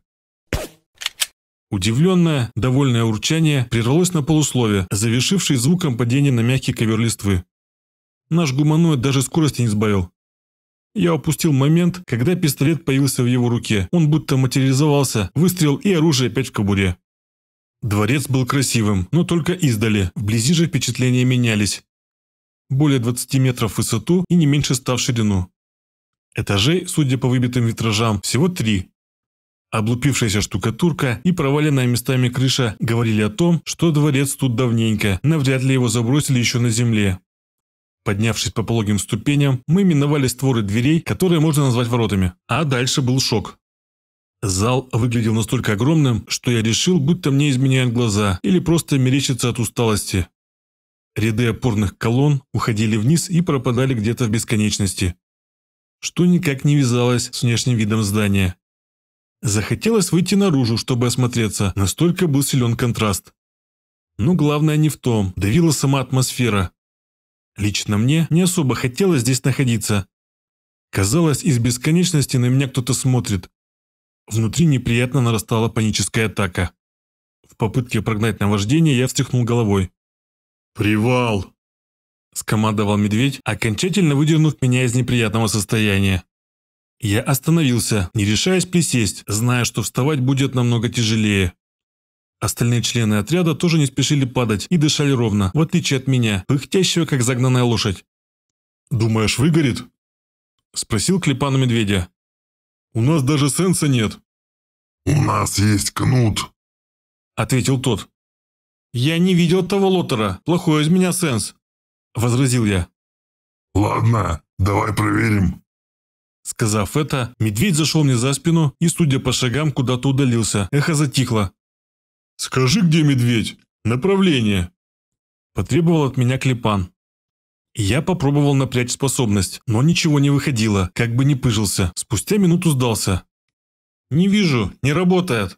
Удивленное, довольное урчание прервалось на полуслове, завершившись звуком падения на мягкий ковер листвы. Наш гуманоид даже скорости не сбавил, я упустил момент, когда пистолет появился в его руке. Он будто материализовался, выстрел и оружие опять в кобуре. Дворец был красивым, но только издали. Вблизи же впечатления менялись. Более 20 метров в высоту и не меньше 100 в ширину. Этажей, судя по выбитым витражам, всего три. Облупившаяся штукатурка и проваленная местами крыша говорили о том, что дворец тут давненько, навряд ли его забросили еще на земле. Поднявшись по пологим ступеням, мы миновали створы дверей, которые можно назвать воротами. А дальше был шок. Зал выглядел настолько огромным, что я решил, будто мне изменяют глаза или просто мерещится от усталости. Ряды опорных колонн уходили вниз и пропадали где-то в бесконечности, что никак не вязалось с внешним видом здания. Захотелось выйти наружу, чтобы осмотреться, настолько был силен контраст. Но главное не в том, давила сама атмосфера, Лично мне не особо хотелось здесь находиться. Казалось, из бесконечности на меня кто-то смотрит. Внутри неприятно нарастала паническая атака. В попытке прогнать наваждение я встряхнул головой. «Привал!» – скомандовал медведь, окончательно выдернув меня из неприятного состояния. Я остановился, не решаясь присесть, зная, что вставать будет намного тяжелее. Остальные члены отряда тоже не спешили падать и дышали ровно, в отличие от меня, пыхтящего как загнанная лошадь. «Думаешь, выгорит?» – спросил Клепан медведя. «У нас даже сенса нет». «У нас есть кнут», – ответил тот. «Я не видел того лотера. Плохой из меня сенс», – возразил я. «Ладно, давай проверим». Сказав это, медведь зашел мне за спину и, судя по шагам, куда-то удалился. Эхо затихло. «Скажи, где медведь? Направление!» Потребовал от меня клепан. Я попробовал напрячь способность, но ничего не выходило, как бы не пыжился. Спустя минуту сдался. «Не вижу, не работает».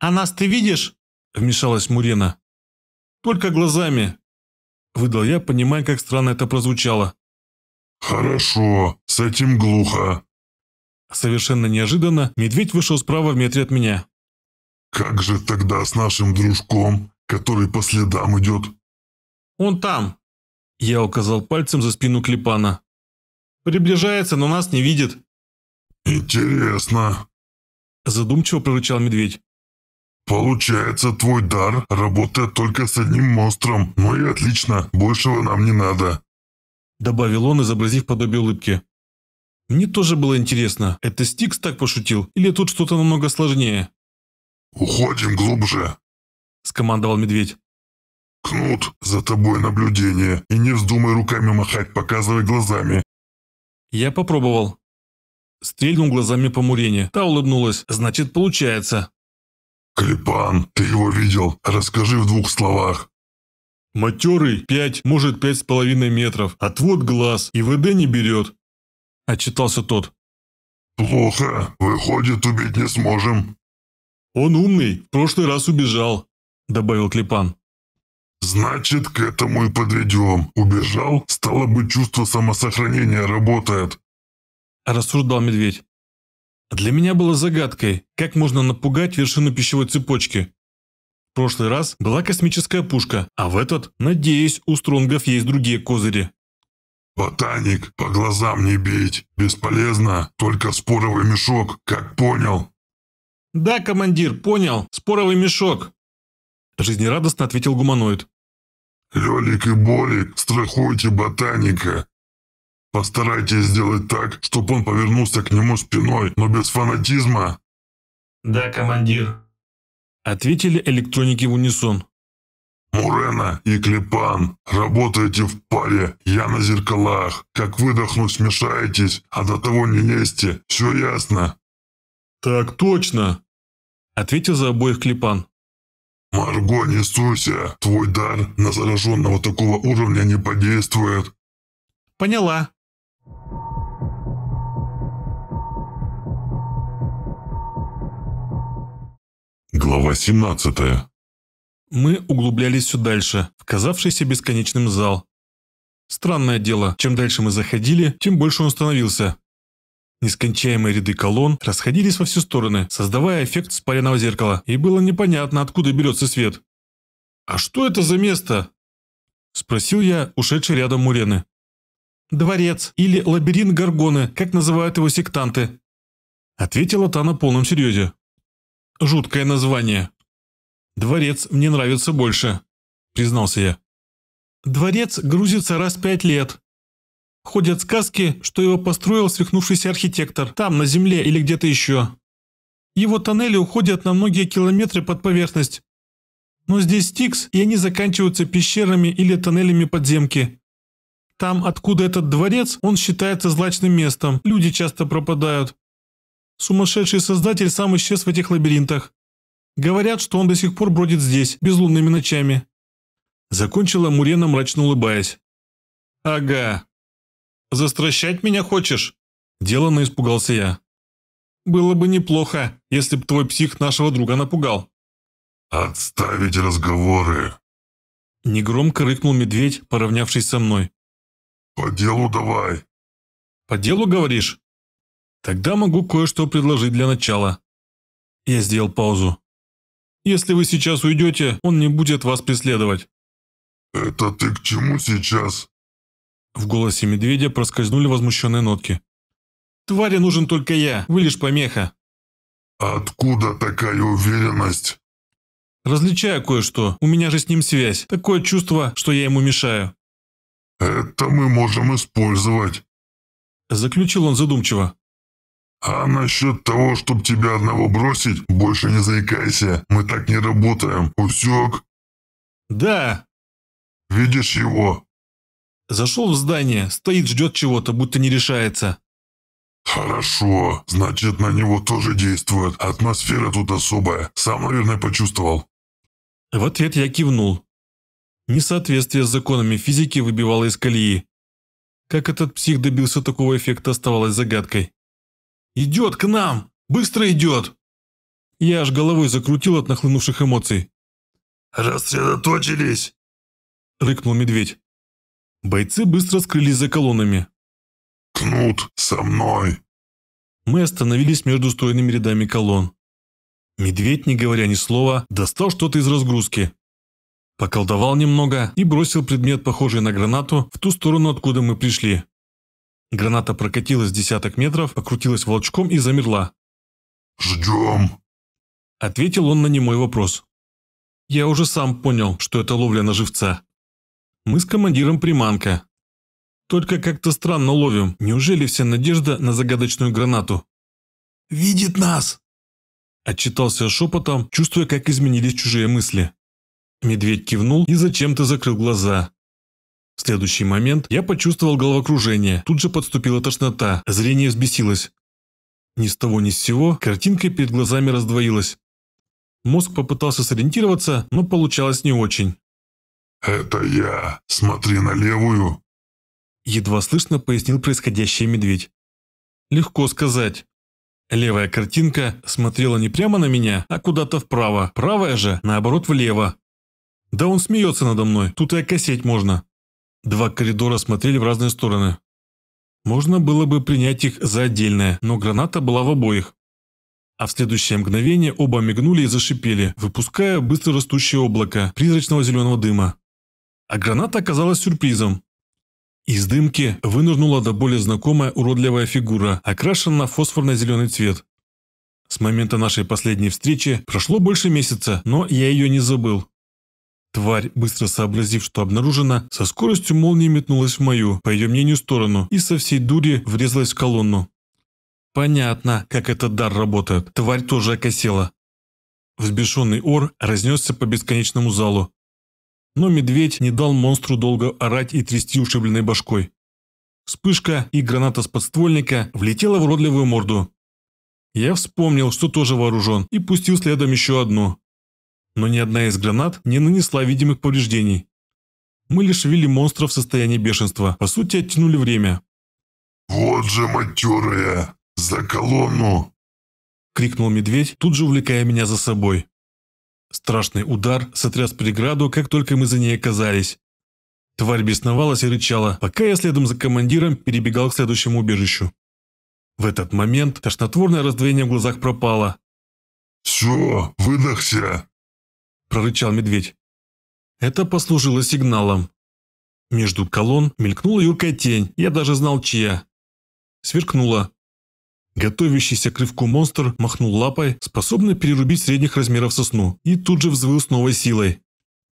«А нас ты видишь?» – вмешалась Мурена. «Только глазами», – выдал я, понимая, как странно это прозвучало.
«Хорошо, с
этим глухо». Совершенно неожиданно медведь вышел справа в метре от меня. «Как же тогда с нашим дружком, который по следам идет?» «Он там!» Я указал пальцем за спину Клепана. «Приближается, но нас не видит». «Интересно!» Задумчиво прорычал медведь. «Получается, твой дар работает только с одним монстром. Ну и отлично, большего нам не надо». Добавил он, изобразив подобие улыбки. «Мне тоже было интересно, это Стикс так пошутил или тут что-то намного сложнее?» «Уходим глубже!» – скомандовал медведь. «Кнут, за тобой наблюдение, и не вздумай руками махать, показывай глазами!» Я попробовал. Стрельнул глазами по Мурене. Та улыбнулась. «Значит, получается!» «Клепан, ты его видел? Расскажи в двух словах!» «Матерый, пять, может, пять с половиной метров. Отвод глаз, и ВД не берет!» – отчитался тот. «Плохо. Выходит, убить не сможем. «Он умный, в прошлый раз убежал», – добавил Клепан. «Значит, к этому и подведем. Убежал, стало бы чувство самосохранения работает», – рассуждал медведь. Для меня было загадкой, как можно напугать вершину пищевой цепочки. В прошлый раз была космическая пушка, а в этот, надеюсь, у Стронгов есть другие козыри. «Ботаник, по глазам не бить. Бесполезно. Только споровый мешок, как понял». «Да, командир, понял. Споровый мешок!» Жизнерадостно ответил гуманоид. «Лёлик и Боли, страхуйте ботаника. Постарайтесь сделать так, чтобы он повернулся к нему спиной, но без фанатизма». «Да, командир», — ответили электроники в унисон. «Мурена и Клепан, работаете в паре, я на зеркалах. Как выдохнуть, смешаетесь, а до того не лезьте. Все ясно?» «Так точно!» – ответил за обоих Клепан. «Марго, не суйся! Твой дар на зараженного такого уровня не подействует!» «Поняла!» Глава 17 Мы углублялись все дальше, в казавшийся бесконечным зал. Странное дело, чем дальше мы заходили, тем больше он становился, Нескончаемые ряды колонн расходились во все стороны, создавая эффект спаренного зеркала, и было непонятно, откуда берется свет. «А что это за место?» – спросил я, ушедший рядом Мурены. «Дворец или лабиринт Гаргоны, как называют его сектанты», – ответила та на полном серьезе. «Жуткое название. Дворец мне нравится больше», – признался я. «Дворец грузится раз в пять лет», Ходят сказки, что его построил свихнувшийся архитектор, там, на земле или где-то еще. Его тоннели уходят на многие километры под поверхность. Но здесь Стикс, и они заканчиваются пещерами или тоннелями подземки. Там, откуда этот дворец, он считается злачным местом, люди часто пропадают. Сумасшедший создатель сам исчез в этих лабиринтах. Говорят, что он до сих пор бродит здесь, безлунными ночами. Закончила Мурена, мрачно улыбаясь. «Ага, Застращать меня хочешь?» Деланно испугался я. «Было бы неплохо, если б твой псих нашего друга напугал». «Отставить разговоры!» Негромко рыкнул медведь, поравнявшись со мной. «По делу давай!» «По делу, говоришь?» «Тогда могу кое-что предложить для начала». Я сделал паузу. «Если вы сейчас уйдете, он не будет вас преследовать». «Это ты к чему сейчас?» В голосе медведя проскользнули возмущенные нотки. «Твари нужен только я, вы лишь помеха». «Откуда такая уверенность?» «Различаю кое-что, у меня же с ним связь. Такое чувство, что я ему мешаю». «Это мы можем использовать», – заключил он задумчиво. «А насчет того, чтобы тебя одного бросить, больше не заикайся. Мы так не работаем. Усек?» «Да». «Видишь его? Зашел в здание, стоит, ждет чего-то, будто не решается. «Хорошо. Значит, на него тоже действует. Атмосфера тут особая. Сам, наверное, почувствовал». В ответ я кивнул. Несоответствие с законами физики выбивало из колеи. Как этот псих добился такого эффекта, оставалось загадкой. «Идет к нам! Быстро идет!» Я аж головой закрутил от нахлынувших эмоций. «Рассредоточились!» – рыкнул медведь. Бойцы быстро скрылись за колоннами. «Кнут, со мной!» Мы остановились между стройными рядами колонн. Медведь, не говоря ни слова, достал что-то из разгрузки. Поколдовал немного и бросил предмет, похожий на гранату, в ту сторону, откуда мы пришли. Граната прокатилась десяток метров, покрутилась волчком и замерла. «Ждем!» Ответил он на немой вопрос. Я уже сам понял, что это ловля на живца. Мы с командиром приманка. Только как-то странно ловим. Неужели вся надежда на загадочную гранату? «Видит нас!» Отчитался шепотом, чувствуя, как изменились чужие мысли. Медведь кивнул и зачем-то закрыл глаза. В следующий момент я почувствовал головокружение, тут же подступила тошнота, зрение взбесилось. Ни с того ни с сего картинка перед глазами раздвоилась. Мозг попытался сориентироваться, но получалось не очень. «Это я. Смотри на левую!» Едва слышно пояснил происходящее медведь. «Легко сказать. Левая картинка смотрела не прямо на меня, а куда-то вправо, правая же, наоборот, влево. Да он смеется надо мной, тут и окосеть можно». Два коридора смотрели в разные стороны. Можно было бы принять их за отдельное, но граната была в обоих. А в следующее мгновение оба мигнули и зашипели, выпуская быстро растущее облако призрачного зеленого дыма а граната оказалась сюрпризом. Из дымки вынырнула до более знакомая уродливая фигура, окрашенная фосфорно-зеленый цвет. С момента нашей последней встречи прошло больше месяца, но я ее не забыл. Тварь, быстро сообразив, что обнаружена, со скоростью молнии метнулась в мою, по ее мнению, сторону и со всей дури врезалась в колонну. Понятно, как этот дар работает. Тварь тоже окосела. Взбешенный ор разнесся по бесконечному залу но медведь не дал монстру долго орать и трясти ушибленной башкой. Вспышка и граната с подствольника влетела в родливую морду. Я вспомнил, что тоже вооружен, и пустил следом еще одну. Но ни одна из гранат не нанесла видимых повреждений. Мы лишь вели монстра в состоянии бешенства, по сути оттянули время. «Вот же матерая! За колонну!» – крикнул медведь, тут же увлекая меня за собой. Страшный удар сотряс преграду, как только мы за ней оказались. Тварь бесновалась и рычала, пока я следом за командиром перебегал к следующему убежищу. В этот момент тошнотворное раздвоение в глазах пропало. «Все, выдохся!» – прорычал медведь. Это послужило сигналом. Между колонн мелькнула юркая тень, я даже знал чья. Сверкнула. Готовящийся к рывку монстр махнул лапой, способный перерубить средних размеров сосну, и тут же взвыл с новой силой.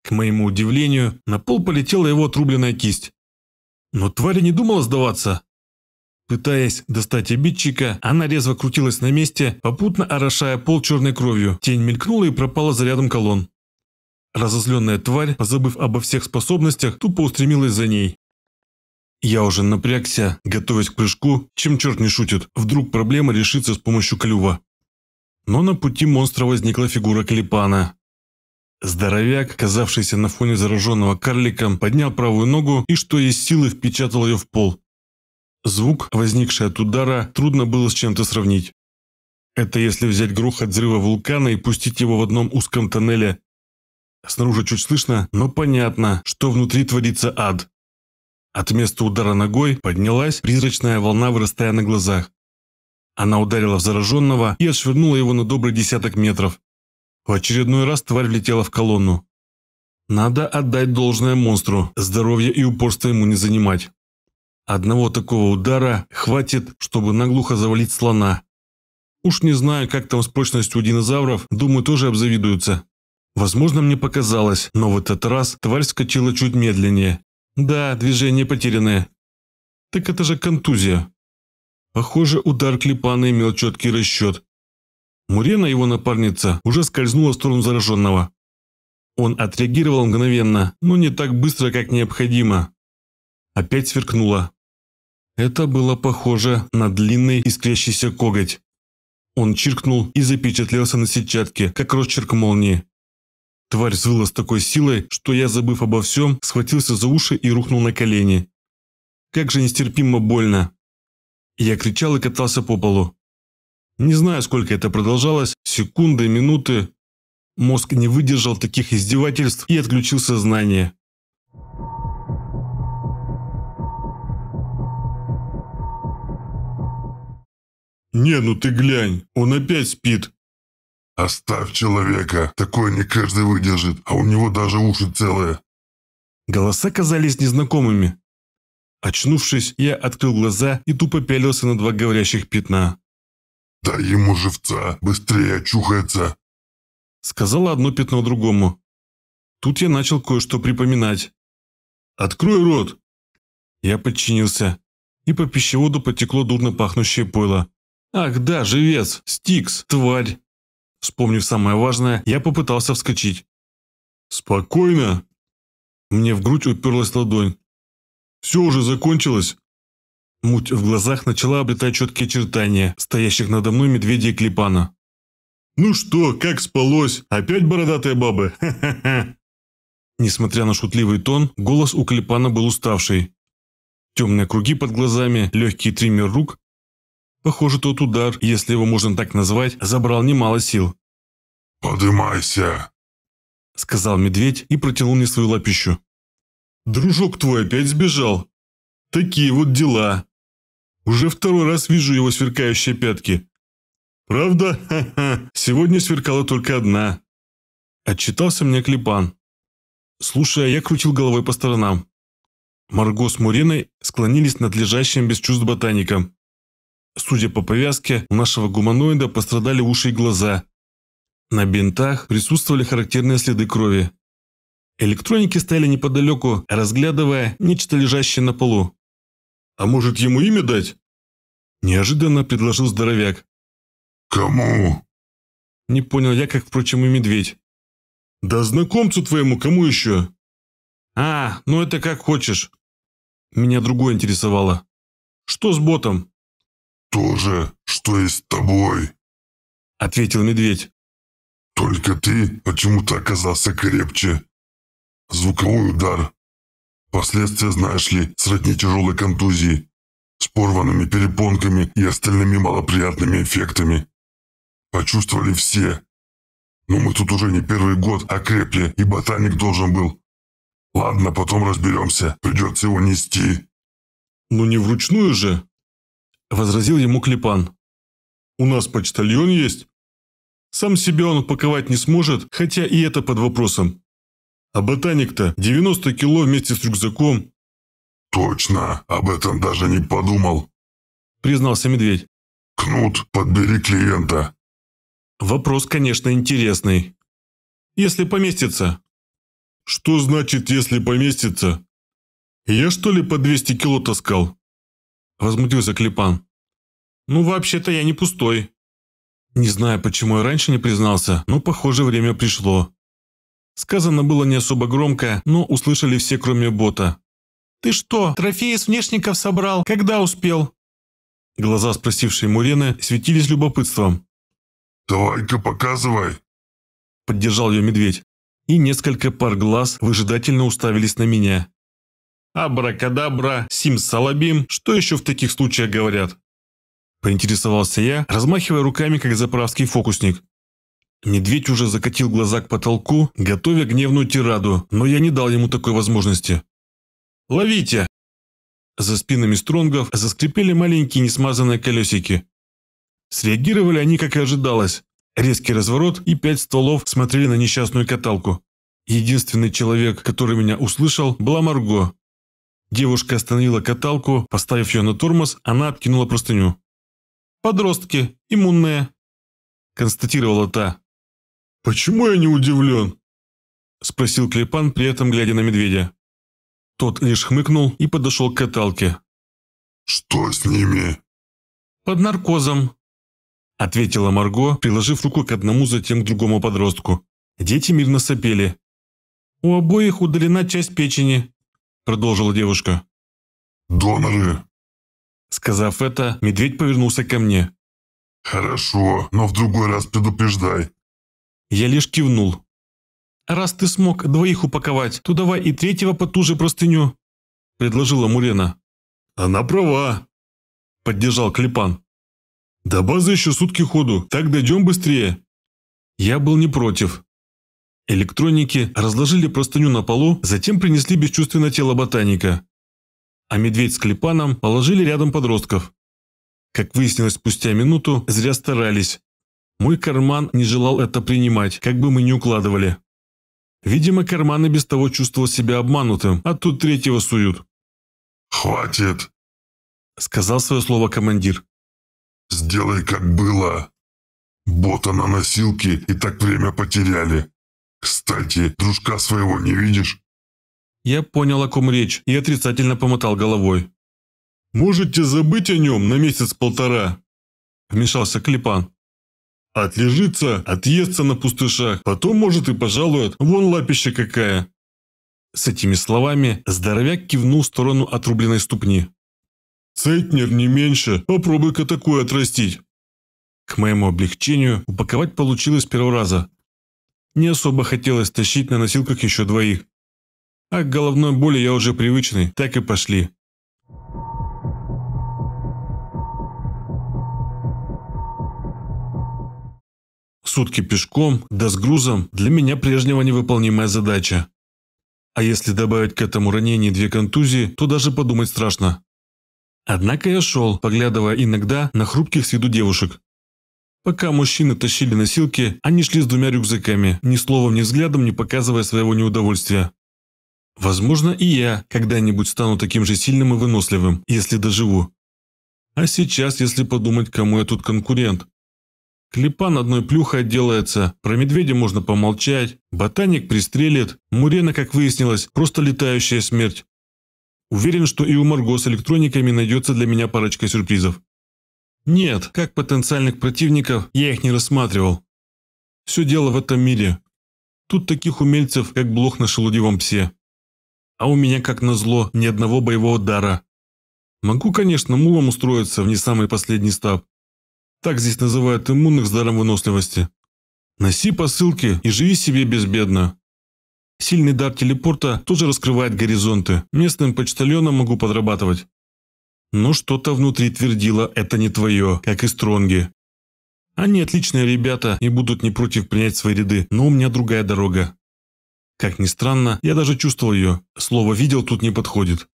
К моему удивлению, на пол полетела его отрубленная кисть. Но тварь не думала сдаваться. Пытаясь достать обидчика, она резво крутилась на месте, попутно орошая пол черной кровью. Тень мелькнула и пропала за рядом колонн. Разозленная тварь, позабыв обо всех способностях, тупо устремилась за ней. Я уже напрягся, готовясь к прыжку, чем черт не шутит, вдруг проблема решится с помощью клюва. Но на пути монстра возникла фигура Клепана. Здоровяк, казавшийся на фоне зараженного карликом, поднял правую ногу и, что из силы, впечатал ее в пол. Звук, возникший от удара, трудно было с чем-то сравнить. Это если взять грохот взрыва вулкана и пустить его в одном узком тоннеле. Снаружи чуть слышно, но понятно, что внутри творится ад. От места удара ногой поднялась призрачная волна, вырастая на глазах. Она ударила в зараженного и отшвырнула его на добрый десяток метров. В очередной раз тварь влетела в колонну. Надо отдать должное монстру, здоровье и упорство ему не занимать. Одного такого удара хватит, чтобы наглухо завалить слона. Уж не знаю, как там с прочностью у динозавров, думаю, тоже обзавидуются. Возможно, мне показалось, но в этот раз тварь вскочила чуть медленнее, да, движение потерянное. Так это же контузия. Похоже, удар клепана имел четкий расчет. Мурена, его напарница, уже скользнула в сторону зараженного. Он отреагировал мгновенно, но не так быстро, как необходимо. Опять сверкнуло. Это было похоже на длинный искрящийся коготь. Он чиркнул и запечатлелся на сетчатке, как росчерк молнии. Тварь взвыла с такой силой, что я, забыв обо всем, схватился за уши и рухнул на колени. Как же нестерпимо больно. Я кричал и катался по полу. Не знаю, сколько это продолжалось, секунды, минуты. Мозг не выдержал таких издевательств и отключил сознание. «Не, ну ты глянь, он опять спит!» «Оставь человека! Такое не каждый выдержит, а у него даже уши целые!» Голоса казались незнакомыми. Очнувшись, я открыл глаза и тупо пялился на два говорящих пятна. «Дай ему живца! Быстрее очухается!» Сказала одно пятно другому. Тут я начал кое-что припоминать. «Открой рот!» Я подчинился, и по пищеводу потекло дурно пахнущее пойло. «Ах да, живец! Стикс! Тварь!» Вспомнив самое важное, я попытался вскочить. «Спокойно!» Мне в грудь уперлась ладонь. «Все уже закончилось!» Муть в глазах начала обретать четкие очертания, стоящих надо мной медведя и клепана. «Ну что, как спалось? Опять бородатые бабы? Ха-ха-ха!» Несмотря на шутливый тон, голос у клепана был уставший. Темные круги под глазами, легкий триммер рук, Похоже, тот удар, если его можно так назвать, забрал немало сил. «Подымайся!» – сказал медведь и протянул мне свою лапищу. «Дружок твой опять сбежал! Такие вот дела! Уже второй раз вижу его сверкающие пятки. Правда? Ха-ха! Сегодня сверкала только одна!» Отчитался мне Клепан. Слушая, я крутил головой по сторонам. Марго с Муриной склонились над лежащим без чувств ботаником. Судя по повязке, у нашего гуманоида пострадали уши и глаза. На бинтах присутствовали характерные следы крови. Электроники стояли неподалеку, разглядывая нечто лежащее на полу. «А может, ему имя дать?» Неожиданно предложил здоровяк. «Кому?» Не понял я, как, впрочем, и медведь. «Да знакомцу твоему, кому еще?» «А, ну это как хочешь». Меня другое интересовало. «Что с ботом?» «То же, что и с тобой», — ответил медведь. «Только ты почему-то оказался крепче. Звуковой удар. Последствия, знаешь ли, сродни тяжелой контузии, с порванными перепонками и остальными малоприятными эффектами. Почувствовали все. Но мы тут уже не первый год окрепли, а и ботаник должен был. Ладно, потом разберемся, придется его нести». «Ну не вручную же?» возразил ему Клепан. «У нас почтальон есть. Сам себя он упаковать не сможет, хотя и это под вопросом. А ботаник-то 90 кило вместе с рюкзаком». «Точно, об этом даже не подумал», – признался медведь. «Кнут, подбери клиента». Вопрос, конечно, интересный. «Если поместится». «Что значит, если поместится? Я что ли по 200 кило таскал?» Возмутился Клепан. «Ну, вообще-то я не пустой». Не знаю, почему я раньше не признался, но, похоже, время пришло. Сказано было не особо громко, но услышали все, кроме бота. «Ты что, трофеи с внешников собрал? Когда успел?» Глаза спросившей Мурены светились любопытством. «Давай-ка показывай!» Поддержал ее медведь. И несколько пар глаз выжидательно уставились на меня абракадабра, симсалабим, что еще в таких случаях говорят?» Поинтересовался я, размахивая руками, как заправский фокусник. Медведь уже закатил глаза к потолку, готовя гневную тираду, но я не дал ему такой возможности. «Ловите!» За спинами стронгов заскрипели маленькие несмазанные колесики. Среагировали они, как и ожидалось. Резкий разворот, и пять стволов смотрели на несчастную каталку. Единственный человек, который меня услышал, была Марго, Девушка остановила каталку, поставив ее на тормоз, она откинула простыню. «Подростки, иммунные», – констатировала та. «Почему я не удивлен?» – спросил Клепан, при этом глядя на медведя. Тот лишь хмыкнул и подошел к каталке. «Что с ними?» «Под наркозом», – ответила Марго, приложив руку к одному, затем к другому подростку. Дети мирно сопели. «У обоих удалена часть печени», продолжила девушка. «Доноры!» Сказав это, медведь повернулся ко мне. «Хорошо, но в другой раз предупреждай». Я лишь кивнул. «Раз ты смог двоих упаковать, то давай и третьего ту же простыню», – предложила Мурена. «Она права», – поддержал Клепан. «До базы еще сутки ходу, так дойдем быстрее». Я был не против. Электроники разложили простыню на полу, затем принесли бесчувственное тело ботаника. А медведь с клепаном положили рядом подростков. Как выяснилось спустя минуту, зря старались. Мой карман не желал это принимать, как бы мы ни укладывали. Видимо, карман и без того чувствовал себя обманутым, а тут третьего суют. «Хватит!» – сказал свое слово командир. «Сделай, как было. Бота на носилке и так время потеряли. Кстати, дружка своего не видишь? Я понял, о ком речь, и отрицательно помотал головой. «Можете забыть о нем на месяц-полтора?» Вмешался Клепан. «Отлежится, отъестся на пустышах, потом, может, и пожалует, вон лапища какая!» С этими словами здоровяк кивнул в сторону отрубленной ступни. Цейтнер не меньше, попробуй-ка такое отрастить!» К моему облегчению упаковать получилось с первого раза, не особо хотелось тащить на носилках еще двоих. А к головной боли я уже привычный, так и пошли. Сутки пешком, да с грузом, для меня прежнего невыполнимая задача. А если добавить к этому ранение и две контузии, то даже подумать страшно. Однако я шел, поглядывая иногда на хрупких с виду девушек. Пока мужчины тащили носилки, они шли с двумя рюкзаками, ни словом, ни взглядом не показывая своего неудовольствия. Возможно, и я когда-нибудь стану таким же сильным и выносливым, если доживу. А сейчас, если подумать, кому я тут конкурент. Клепан одной плюхой отделается, про медведя можно помолчать, ботаник пристрелит, Мурена, как выяснилось, просто летающая смерть. Уверен, что и у Марго с электрониками найдется для меня парочка сюрпризов. Нет, как потенциальных противников я их не рассматривал. Все дело в этом мире. Тут таких умельцев, как блох на шелудевом псе. А у меня, как назло, ни одного боевого дара. Могу, конечно, мулом устроиться в не самый последний стаб. Так здесь называют иммунных с даром выносливости. Носи посылки и живи себе безбедно. Сильный дар телепорта тоже раскрывает горизонты. Местным почтальоном могу подрабатывать. Но «Ну, что-то внутри твердило «это не твое», как и Стронги. Они отличные ребята и будут не против принять свои ряды, но у меня другая дорога. Как ни странно, я даже чувствовал ее. Слово «видел» тут не подходит.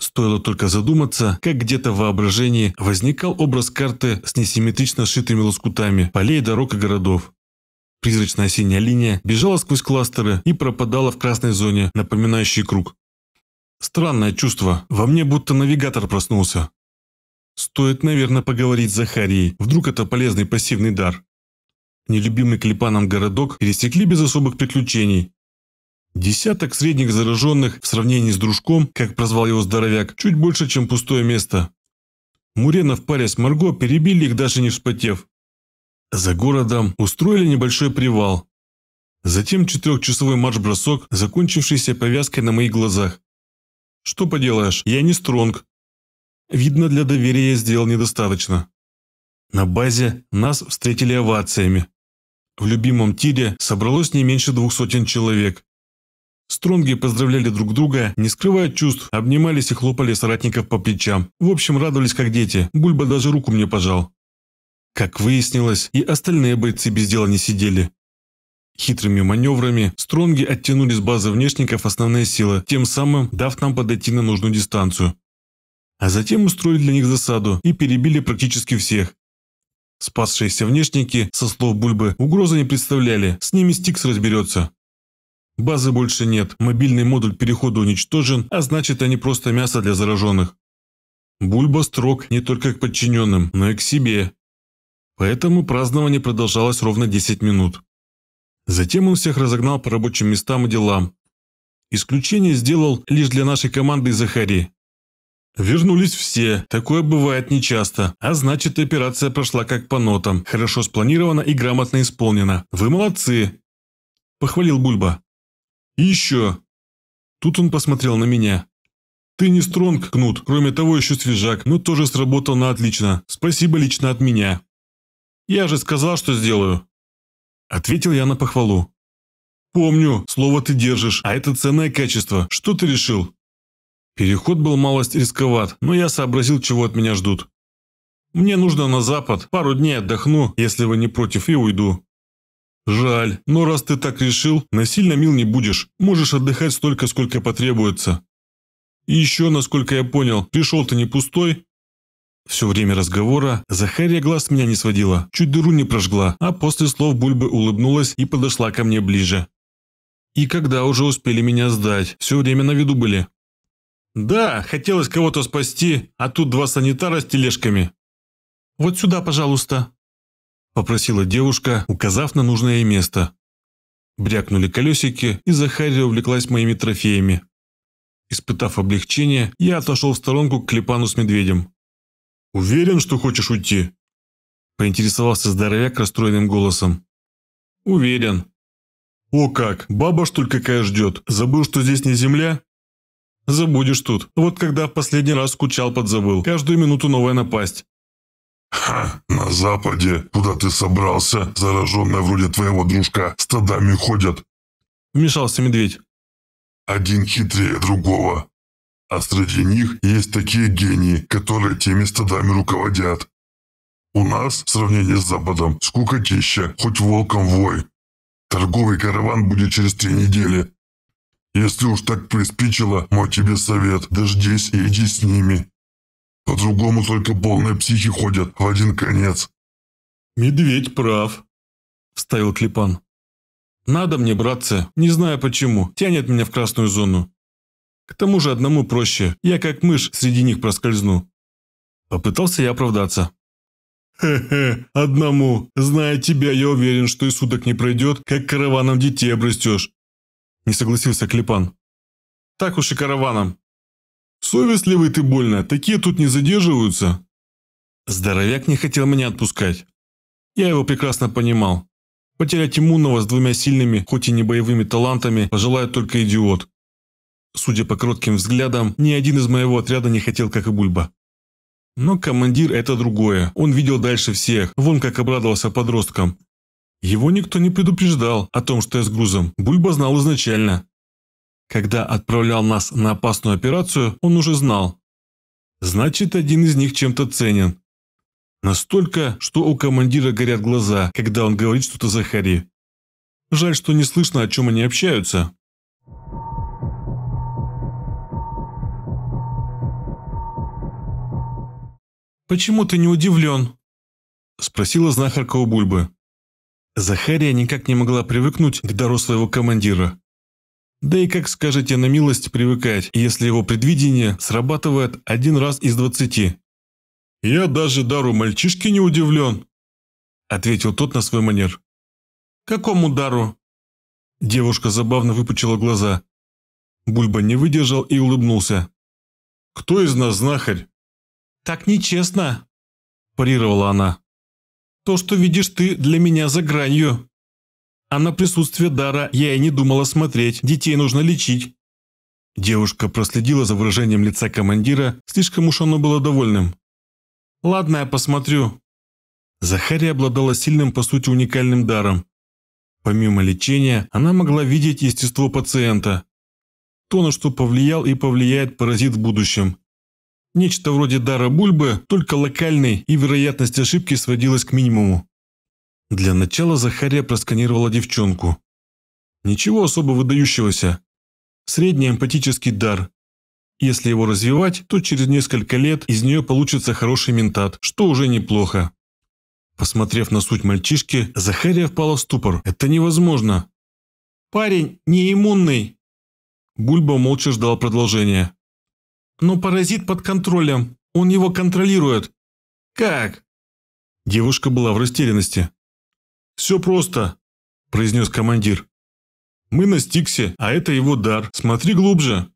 Стоило только задуматься, как где-то в воображении возникал образ карты с несимметрично сшитыми лоскутами, полей, дорог и городов. Призрачная синяя линия бежала сквозь кластеры и пропадала в красной зоне, напоминающей круг. Странное чувство. Во мне будто навигатор проснулся. Стоит, наверное, поговорить с Захарией. Вдруг это полезный пассивный дар. Нелюбимый клепаном городок пересекли без особых приключений. Десяток средних зараженных в сравнении с дружком, как прозвал его здоровяк, чуть больше, чем пустое место. Мурена в паре с Марго перебили их, даже не вспотев. За городом устроили небольшой привал. Затем четырехчасовой марш-бросок, закончившийся повязкой на моих глазах. Что поделаешь, я не стронг. Видно, для доверия я сделал недостаточно. На базе нас встретили овациями. В любимом тире собралось не меньше двух сотен человек. Стронги поздравляли друг друга, не скрывая чувств, обнимались и хлопали соратников по плечам. В общем, радовались как дети, Бульба даже руку мне пожал. Как выяснилось, и остальные бойцы без дела не сидели. Хитрыми маневрами Стронги оттянули с базы внешников основные силы, тем самым дав нам подойти на нужную дистанцию. А затем устроили для них засаду и перебили практически всех. Спасшиеся внешники, со слов Бульбы, угрозы не представляли, с ними Стикс разберется. Базы больше нет, мобильный модуль перехода уничтожен, а значит они просто мясо для зараженных. Бульба строг не только к подчиненным, но и к себе. Поэтому празднование продолжалось ровно 10 минут. Затем он всех разогнал по рабочим местам и делам. Исключение сделал лишь для нашей команды Захари. Вернулись все, такое бывает нечасто, а значит операция прошла как по нотам, хорошо спланирована и грамотно исполнена. Вы молодцы!» Похвалил Бульба. «И еще!» Тут он посмотрел на меня. «Ты не стронг, Кнут, кроме того еще свежак, но тоже сработал на отлично. Спасибо лично от меня». «Я же сказал, что сделаю», Ответил я на похвалу. «Помню, слово ты держишь, а это ценное качество. Что ты решил?» Переход был малость рисковат, но я сообразил, чего от меня ждут. «Мне нужно на запад, пару дней отдохну, если вы не против, и уйду». «Жаль, но раз ты так решил, насильно мил не будешь, можешь отдыхать столько, сколько потребуется». «И еще, насколько я понял, пришел ты не пустой?» Все время разговора Захария глаз меня не сводила, чуть дыру не прожгла, а после слов Бульбы улыбнулась и подошла ко мне ближе. «И когда уже успели меня сдать? Все время на виду были». «Да, хотелось кого-то спасти, а тут два санитара с тележками». «Вот сюда, пожалуйста», – попросила девушка, указав на нужное место. Брякнули колесики, и Захария увлеклась моими трофеями. Испытав облегчение, я отошел в сторонку к клепану с медведем. «Уверен, что хочешь уйти?» Поинтересовался здоровяк расстроенным голосом. «Уверен». «О как, баба что ли какая ждет? Забыл, что здесь не земля?» «Забудешь тут. Вот когда в последний раз скучал, подзабыл. Каждую минуту новая напасть». «Ха, на западе, куда ты собрался, зараженная вроде твоего дружка, стадами ходят!» Вмешался медведь. «Один хитрее другого. А среди них есть такие гении, которые теми стадами руководят. У нас, в сравнении с Западом, скукотища, хоть волком вой. Торговый караван будет через три недели. Если уж так приспичило, мой тебе совет, дождись и иди с ними. По-другому только полные психи ходят в один конец. «Медведь прав», – вставил Клепан. «Надо мне, братцы, не знаю почему, тянет меня в красную зону. К тому же одному проще. Я как мышь среди них проскользну. Попытался я оправдаться. «Хе-хе, одному. Зная тебя, я уверен, что и суток не пройдет, как караваном детей обрастешь». Не согласился Клепан. «Так уж и караваном». «Совестливый ты больно, такие тут не задерживаются». Здоровяк не хотел меня отпускать. Я его прекрасно понимал. Потерять иммунного с двумя сильными, хоть и не боевыми талантами, пожелает только идиот. Судя по кротким взглядам, ни один из моего отряда не хотел, как и Бульба. Но командир – это другое. Он видел дальше всех, вон как обрадовался подросткам. Его никто не предупреждал о том, что я с грузом. Бульба знал изначально. Когда отправлял нас на опасную операцию, он уже знал. Значит, один из них чем-то ценен. Настолько, что у командира горят глаза, когда он говорит что-то Захари. Жаль, что не слышно, о чем они общаются. «Почему ты не удивлен?» – спросила знахарка у Бульбы. Захария никак не могла привыкнуть к дару своего командира. Да и как скажете на милость привыкать, если его предвидение срабатывает один раз из двадцати? «Я даже дару мальчишки не удивлен», – ответил тот на свой манер. «Какому дару?» Девушка забавно выпучила глаза. Бульба не выдержал и улыбнулся. «Кто из нас знахарь?» «Так нечестно», – парировала она. «То, что видишь ты, для меня за гранью. А на присутствие дара я и не думала смотреть, детей нужно лечить». Девушка проследила за выражением лица командира, слишком уж оно было довольным. «Ладно, я посмотрю». Захария обладала сильным, по сути, уникальным даром. Помимо лечения, она могла видеть естество пациента. То, на что повлиял и повлияет паразит в будущем, Нечто вроде дара Бульбы, только локальный, и вероятность ошибки сводилась к минимуму. Для начала Захария просканировала девчонку. Ничего особо выдающегося. Средний эмпатический дар. Если его развивать, то через несколько лет из нее получится хороший ментат, что уже неплохо. Посмотрев на суть мальчишки, Захария впала в ступор. «Это невозможно!» «Парень не Бульба молча ждал продолжения но паразит под контролем. Он его контролирует. Как? Девушка была в растерянности. Все просто, произнес командир. Мы на Стиксе, а это его дар. Смотри глубже.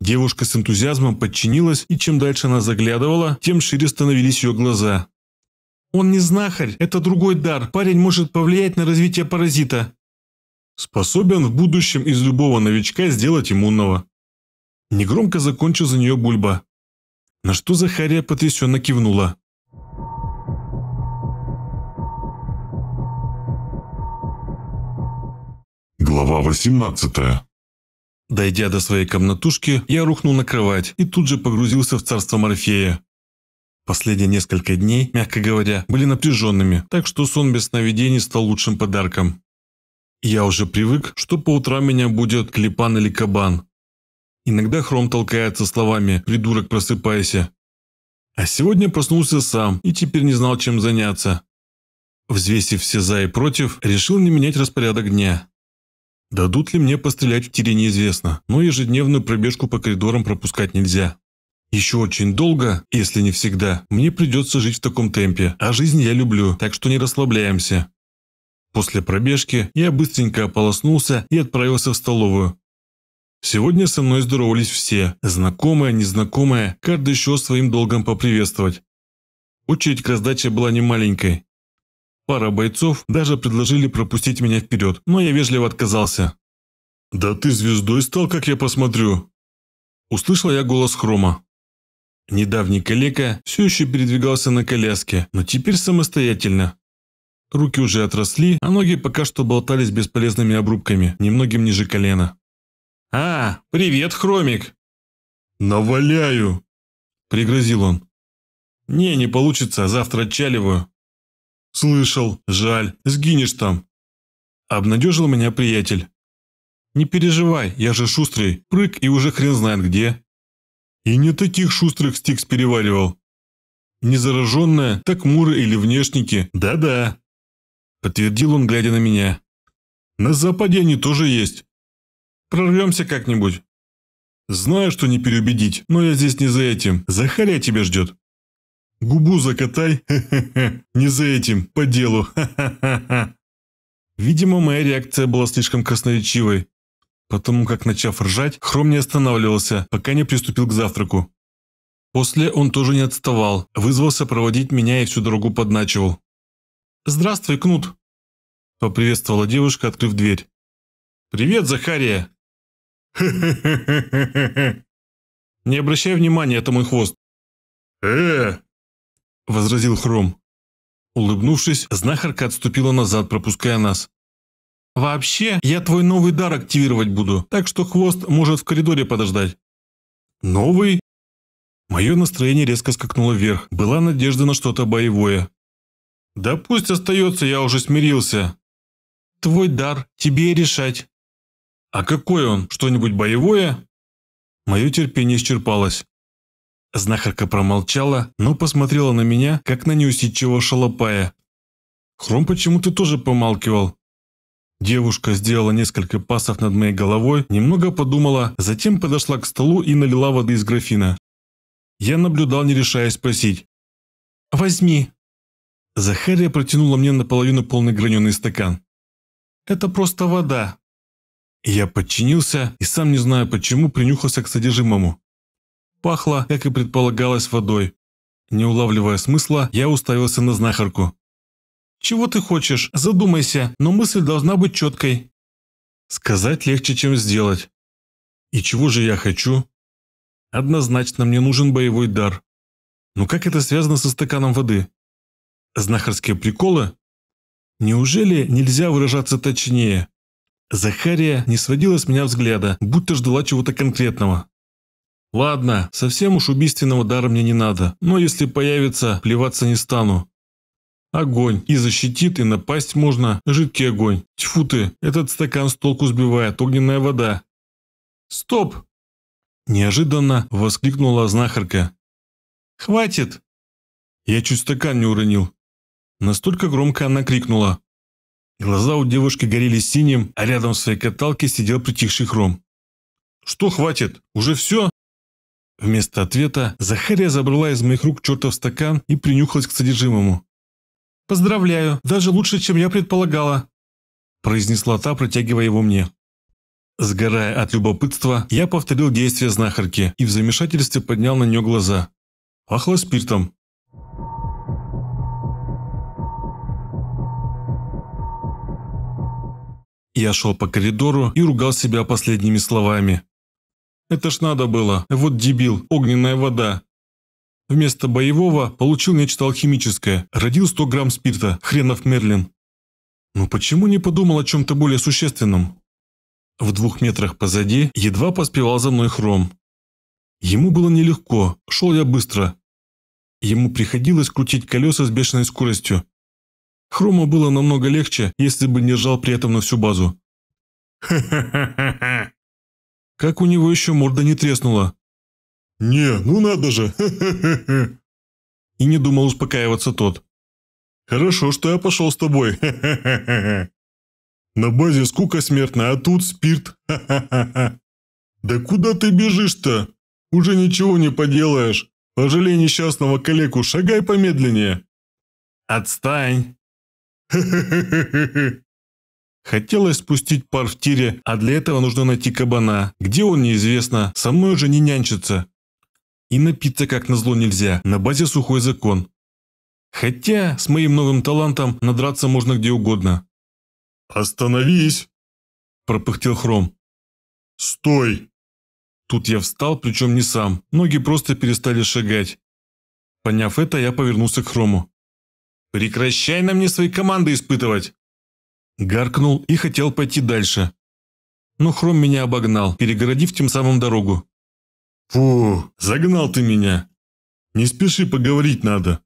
Девушка с энтузиазмом подчинилась, и чем дальше она заглядывала, тем шире становились ее глаза. «Он не знахарь, это другой дар. Парень может повлиять на развитие паразита». «Способен в будущем из любого новичка сделать иммунного», Негромко закончил за нее Бульба. На что Захария потрясенно кивнула. Глава 18 Дойдя до своей комнатушки, я рухнул на кровать и тут же погрузился в царство Морфея. Последние несколько дней, мягко говоря, были напряженными, так что сон без сновидений стал лучшим подарком. Я уже привык, что по утрам меня будет клепан или кабан, Иногда Хром толкается словами «придурок, просыпайся». А сегодня проснулся сам и теперь не знал, чем заняться. Взвесив все «за» и «против», решил не менять распорядок дня. Дадут ли мне пострелять в тире неизвестно, но ежедневную пробежку по коридорам пропускать нельзя. Еще очень долго, если не всегда, мне придется жить в таком темпе, а жизнь я люблю, так что не расслабляемся. После пробежки я быстренько ополоснулся и отправился в столовую. Сегодня со мной здоровались все, знакомые, незнакомые, каждый еще своим долгом поприветствовать. Очередь к раздаче была не маленькой. Пара бойцов даже предложили пропустить меня вперед, но я вежливо отказался. «Да ты звездой стал, как я посмотрю!» Услышал я голос Хрома. Недавний калека все еще передвигался на коляске, но теперь самостоятельно. Руки уже отросли, а ноги пока что болтались бесполезными обрубками, немногим ниже колена. «А, привет, Хромик!» «Наваляю!» – пригрозил он. «Не, не получится, завтра отчаливаю». «Слышал, жаль, сгинешь там!» Обнадежил меня приятель. «Не переживай, я же шустрый, прыг и уже хрен знает где». И не таких шустрых Стикс переваривал. Незараженная, так муры или внешники, да-да. Подтвердил он, глядя на меня. На Западе они тоже есть. Прорвемся как-нибудь. Знаю, что не переубедить, но я здесь не за этим. Захария тебя ждет. Губу закатай, Не за этим, по делу, Видимо, моя реакция была слишком красноречивой, потому как, начав ржать, Хром не останавливался, пока не приступил к завтраку. После он тоже не отставал, вызвался проводить меня и всю дорогу подначивал. «Здравствуй, Кнут!» – поприветствовала девушка, открыв дверь. «Привет, Захария!»
Хе-хе-хе-хе-хе.
Не обращай внимания, это мой хвост. Э! возразил Хром. Улыбнувшись, знахарка отступила назад, пропуская нас. «Вообще, я твой новый дар активировать буду, так что хвост может в коридоре подождать». «Новый?» Мое настроение резко скакнуло вверх. Была надежда на что-то боевое. «Да пусть остается, я уже смирился». «Твой дар, тебе решать». «А какой он? Что-нибудь боевое?» Мое терпение исчерпалось. Знахарка промолчала, но посмотрела на меня, как на неусидчивого шалопая. Хром почему-то тоже помалкивал. Девушка сделала несколько пасов над моей головой, немного подумала, затем подошла к столу и налила воды из графина. Я наблюдал, не решая спросить. «Возьми». Захария протянула мне наполовину полный граненый стакан. «Это просто вода. Я подчинился и сам не знаю почему принюхался к содержимому. Пахло, как и предполагалось, водой. Не улавливая смысла, я уставился на знахарку. «Чего ты хочешь? Задумайся, но мысль должна быть четкой». Сказать легче, чем сделать. И чего же я хочу? Однозначно мне нужен боевой дар. Но «Ну как это связано со стаканом воды? Знахарские приколы? Неужели нельзя выражаться точнее? Захария не сводила с меня взгляда, будто ждала чего-то конкретного. «Ладно, совсем уж убийственного дара мне не надо, но если появится, плеваться не стану. Огонь, и защитит, и напасть можно, жидкий огонь. Тьфу ты, этот стакан с толку сбивает, огненная вода». «Стоп!» Неожиданно воскликнула знахарка. «Хватит!» Я чуть стакан не уронил. Настолько громко она крикнула. Глаза у девушки горели синим, а рядом в своей каталке сидел притихший хром. «Что хватит? Уже все?» Вместо ответа Захария забрала из моих рук чертов стакан и принюхалась к содержимому. «Поздравляю, даже лучше, чем я предполагала», произнесла та, протягивая его мне. Сгорая от любопытства, я повторил действия знахарки и в замешательстве поднял на нее глаза. Пахло спиртом. Я шел по коридору и ругал себя последними словами. Это ж надо было, вот дебил, огненная вода. Вместо боевого получил нечто алхимическое, родил 100 грамм спирта, хренов Мерлин. Но ну почему не подумал о чем-то более существенном? В двух метрах позади едва поспевал за мной Хром. Ему было нелегко, шел я быстро. Ему приходилось крутить колеса с бешеной скоростью, Хрому было намного легче, если бы не жал при этом на всю базу. «Ха-ха-ха-ха-ха!» Как у него еще морда не треснула? «Не, ну надо же! ха И не думал успокаиваться тот. «Хорошо, что я пошел с тобой! ха на базе скука смертная, а тут спирт! ха да куда ты бежишь-то? Уже ничего не поделаешь! Пожалей несчастного коллегу, шагай помедленнее!» «Отстань!» Хотелось спустить пар в тире, а для этого нужно найти кабана. Где он, неизвестно. Со мной уже не нянчится. И напиться, как назло, нельзя. На базе сухой закон. Хотя, с моим новым талантом надраться можно где угодно. «Остановись!» – пропыхтел Хром. «Стой!» Тут я встал, причем не сам. Ноги просто перестали шагать. Поняв это, я повернулся к Хрому. «Прекращай на мне свои команды испытывать!» Гаркнул и хотел пойти дальше. Но Хром меня обогнал, перегородив тем самым дорогу. «Фу, загнал ты меня! Не спеши, поговорить надо!»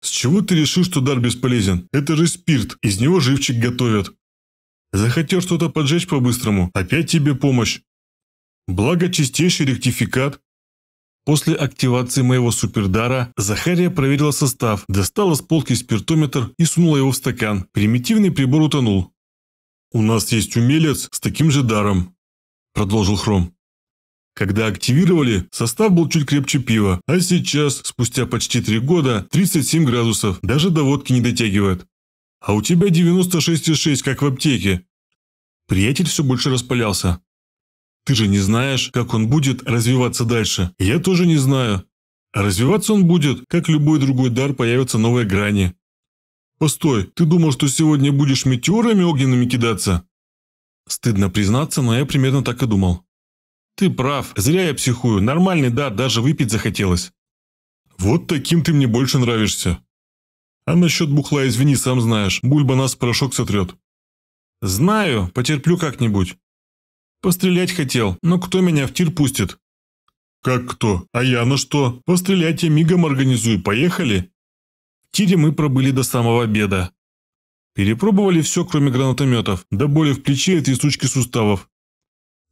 «С чего ты решил, что дар бесполезен? Это же спирт, из него живчик готовят!» «Захотел что-то поджечь по-быстрому, опять тебе помощь!» «Благо чистейший ректификат, После активации моего супердара Захария проверила состав, достала с полки спиртометр и сунула его в стакан. Примитивный прибор утонул. «У нас есть умелец с таким же даром», – продолжил Хром. Когда активировали, состав был чуть крепче пива, а сейчас, спустя почти три года, 37 градусов, даже до водки не дотягивает. А у тебя 96,6, как в аптеке. Приятель все больше распалялся. Ты же не знаешь, как он будет развиваться дальше. Я тоже не знаю. развиваться он будет, как любой другой дар появятся новые грани. Постой, ты думал, что сегодня будешь метеорами огненными кидаться? Стыдно признаться, но я примерно так и думал. Ты прав, зря я психую, нормальный дар, даже выпить захотелось. Вот таким ты мне больше нравишься. А насчет бухла извини, сам знаешь, бульба нас порошок сотрет. Знаю, потерплю как-нибудь. Пострелять хотел, но кто меня в тир пустит? Как кто? А я на что? Пострелять я мигом организую, поехали? В тире мы пробыли до самого обеда. Перепробовали все, кроме гранатометов, до боли в плече и трясучки суставов.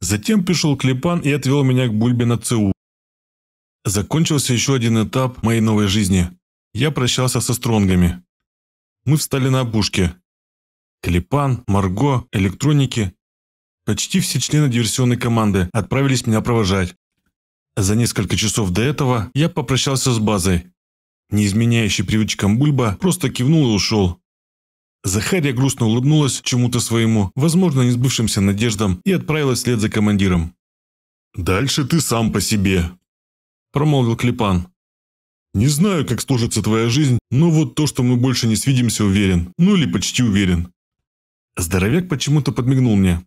Затем пришел Клепан и отвел меня к Бульбе на ЦУ. Закончился еще один этап моей новой жизни. Я прощался со стронгами. Мы встали на опушке. Клепан, Марго, электроники Почти все члены диверсионной команды отправились меня провожать. За несколько часов до этого я попрощался с базой. Неизменяющий привычкам Бульба просто кивнул и ушел. Захария грустно улыбнулась чему-то своему, возможно, не сбывшимся надеждам, и отправилась вслед за командиром. «Дальше ты сам по себе», – промолвил Клепан. «Не знаю, как сложится твоя жизнь, но вот то, что мы больше не свидимся, уверен. Ну или почти уверен». Здоровяк почему-то подмигнул мне.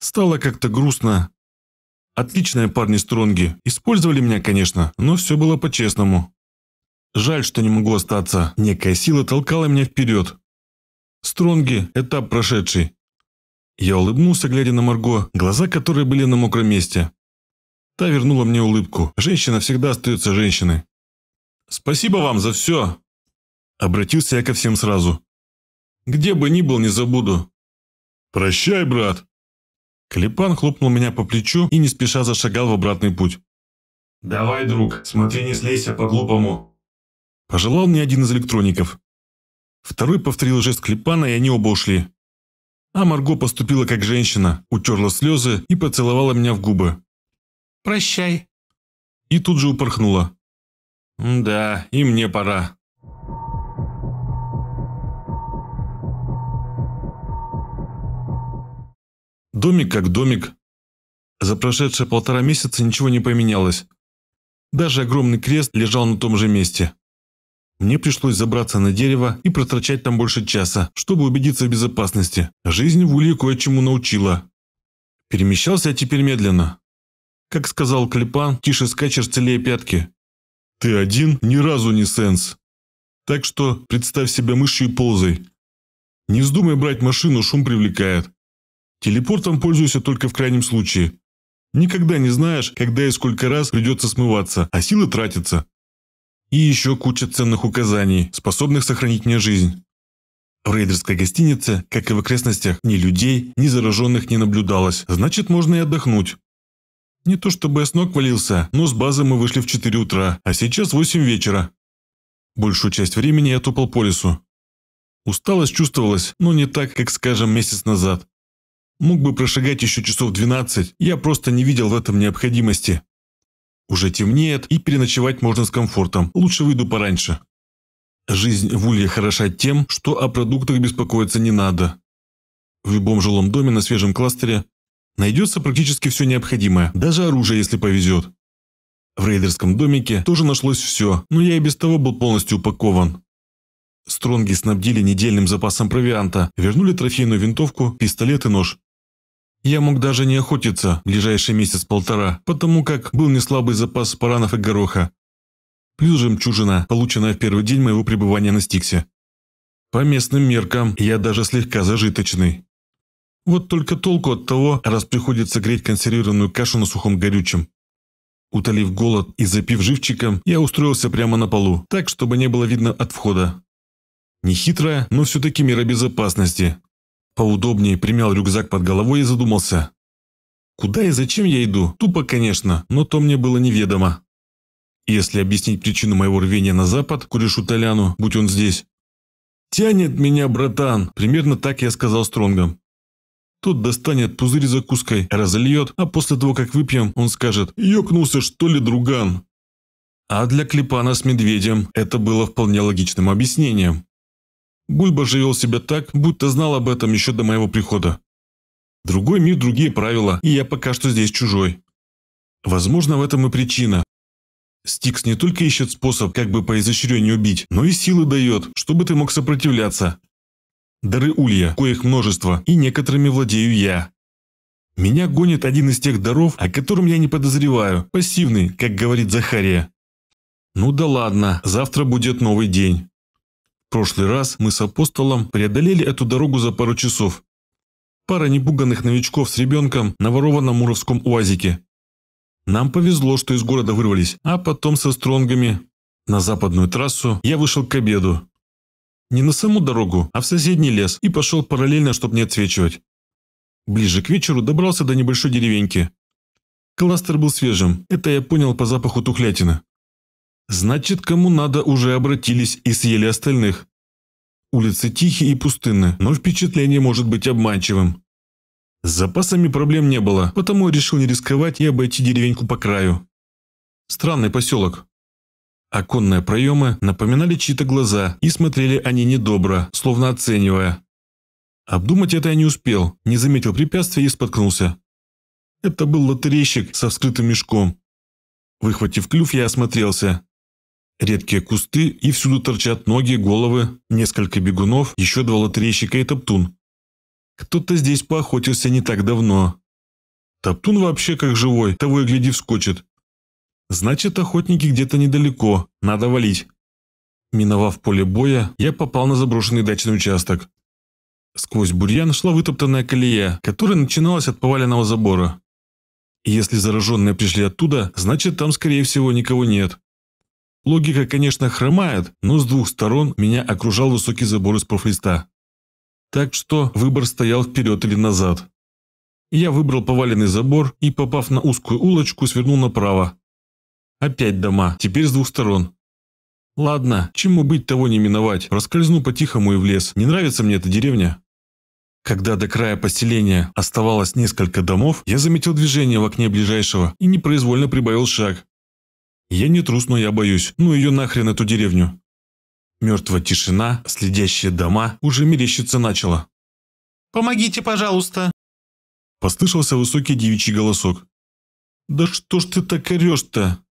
Стало как-то грустно. Отличные парни Стронги. Использовали меня, конечно, но все было по-честному. Жаль, что не могу остаться. Некая сила толкала меня вперед. Стронги – этап прошедший. Я улыбнулся, глядя на Марго, глаза которой были на мокром месте. Та вернула мне улыбку. Женщина всегда остается женщиной. «Спасибо вам за все!» Обратился я ко всем сразу. «Где бы ни был, не забуду». «Прощай, брат!» Клепан хлопнул меня по плечу и не спеша зашагал в обратный путь. «Давай, друг, смотри, не слейся по-глупому!» Пожелал мне один из электроников. Второй повторил жест Клепана, и они оба ушли. А Марго поступила как женщина, утерла слезы и поцеловала меня в губы. «Прощай!» И тут же упорхнула. «Да, и мне пора», Домик как домик. За прошедшие полтора месяца ничего не поменялось. Даже огромный крест лежал на том же месте. Мне пришлось забраться на дерево и проторчать там больше часа, чтобы убедиться в безопасности. Жизнь в Улье кое-чему научила. Перемещался я теперь медленно. Как сказал Клепан, тише скачешь целее пятки. Ты один ни разу не сенс. Так что представь себя мышью и ползай. Не вздумай брать машину, шум привлекает. Телепортом пользуйся только в крайнем случае. Никогда не знаешь, когда и сколько раз придется смываться, а силы тратятся. И еще куча ценных указаний, способных сохранить мне жизнь. В рейдерской гостинице, как и в окрестностях, ни людей, ни зараженных не наблюдалось, значит можно и отдохнуть. Не то чтобы я с ног валился, но с базы мы вышли в 4 утра, а сейчас 8 вечера. Большую часть времени я топал по лесу. Усталость чувствовалась, но не так, как, скажем, месяц назад. Мог бы прошагать еще часов 12, я просто не видел в этом необходимости. Уже темнеет, и переночевать можно с комфортом. Лучше выйду пораньше. Жизнь в Улье хороша тем, что о продуктах беспокоиться не надо. В любом жилом доме на свежем кластере найдется практически все необходимое, даже оружие, если повезет. В рейдерском домике тоже нашлось все, но я и без того был полностью упакован. Стронги снабдили недельным запасом провианта, вернули трофейную винтовку, пистолет и нож. Я мог даже не охотиться ближайший месяц-полтора, потому как был неслабый запас паранов и гороха. Плюс жемчужина, полученная в первый день моего пребывания на Стиксе. По местным меркам я даже слегка зажиточный. Вот только толку от того, раз приходится греть консервированную кашу на сухом горючем. Утолив голод и запив живчиком, я устроился прямо на полу, так, чтобы не было видно от входа. Нехитрая, но все-таки мера безопасности, Поудобнее примял рюкзак под головой и задумался. Куда и зачем я иду? Тупо, конечно, но то мне было неведомо. Если объяснить причину моего рвения на запад, корешу Толяну, будь он здесь. «Тянет меня, братан!» Примерно так я сказал Стронгам. Тот достанет пузырь закуской, разольет, а после того, как выпьем, он скажет «Ёкнулся, что ли, друган?» А для Клепана с Медведем это было вполне логичным объяснением. Бульба же вел себя так, будто знал об этом еще до моего прихода. Другой мир, другие правила, и я пока что здесь чужой. Возможно, в этом и причина. Стикс не только ищет способ, как бы по изощрению убить, но и силы дает, чтобы ты мог сопротивляться. Дары Улья, коих множество, и некоторыми владею я. Меня гонит один из тех даров, о котором я не подозреваю, пассивный, как говорит Захария. Ну да ладно, завтра будет новый день. В прошлый раз мы с апостолом преодолели эту дорогу за пару часов. Пара непуганных новичков с ребенком на ворованном муровском уазике. Нам повезло, что из города вырвались, а потом со стронгами на западную трассу я вышел к обеду. Не на саму дорогу, а в соседний лес и пошел параллельно, чтобы не отсвечивать. Ближе к вечеру добрался до небольшой деревеньки. Кластер был свежим, это я понял по запаху тухлятины. Значит, кому надо, уже обратились и съели остальных. Улицы тихие и пустынны, но впечатление может быть обманчивым. С запасами проблем не было, потому я решил не рисковать и обойти деревеньку по краю. Странный поселок. Оконные проемы напоминали чьи-то глаза, и смотрели они недобро, словно оценивая. Обдумать это я не успел, не заметил препятствия и споткнулся. Это был лотерейщик со вскрытым мешком. Выхватив клюв, я осмотрелся редкие кусты, и всюду торчат ноги, головы, несколько бегунов, еще два лотерейщика и топтун. Кто-то здесь поохотился не так давно. Топтун вообще как живой, того и гляди вскочит. Значит, охотники где-то недалеко, надо валить. Миновав поле боя, я попал на заброшенный дачный участок. Сквозь бурьян шла вытоптанная колея, которая начиналась от поваленного забора. если зараженные пришли оттуда, значит, там, скорее всего, никого нет. Логика, конечно, хромает, но с двух сторон меня окружал высокий забор из профлиста. Так что выбор стоял вперед или назад. Я выбрал поваленный забор и, попав на узкую улочку, свернул направо. Опять дома, теперь с двух сторон. Ладно, чему быть того не миновать, раскользну по-тихому и в лес, не нравится мне эта деревня. Когда до края поселения оставалось несколько домов, я заметил движение в окне ближайшего и непроизвольно прибавил шаг. Я не трус, но я боюсь. Ну ее нахрен, эту деревню. Мертвая тишина, следящие дома, уже мерещиться начала. «Помогите, пожалуйста!» Послышался высокий девичий голосок. «Да что ж ты так орешь-то?»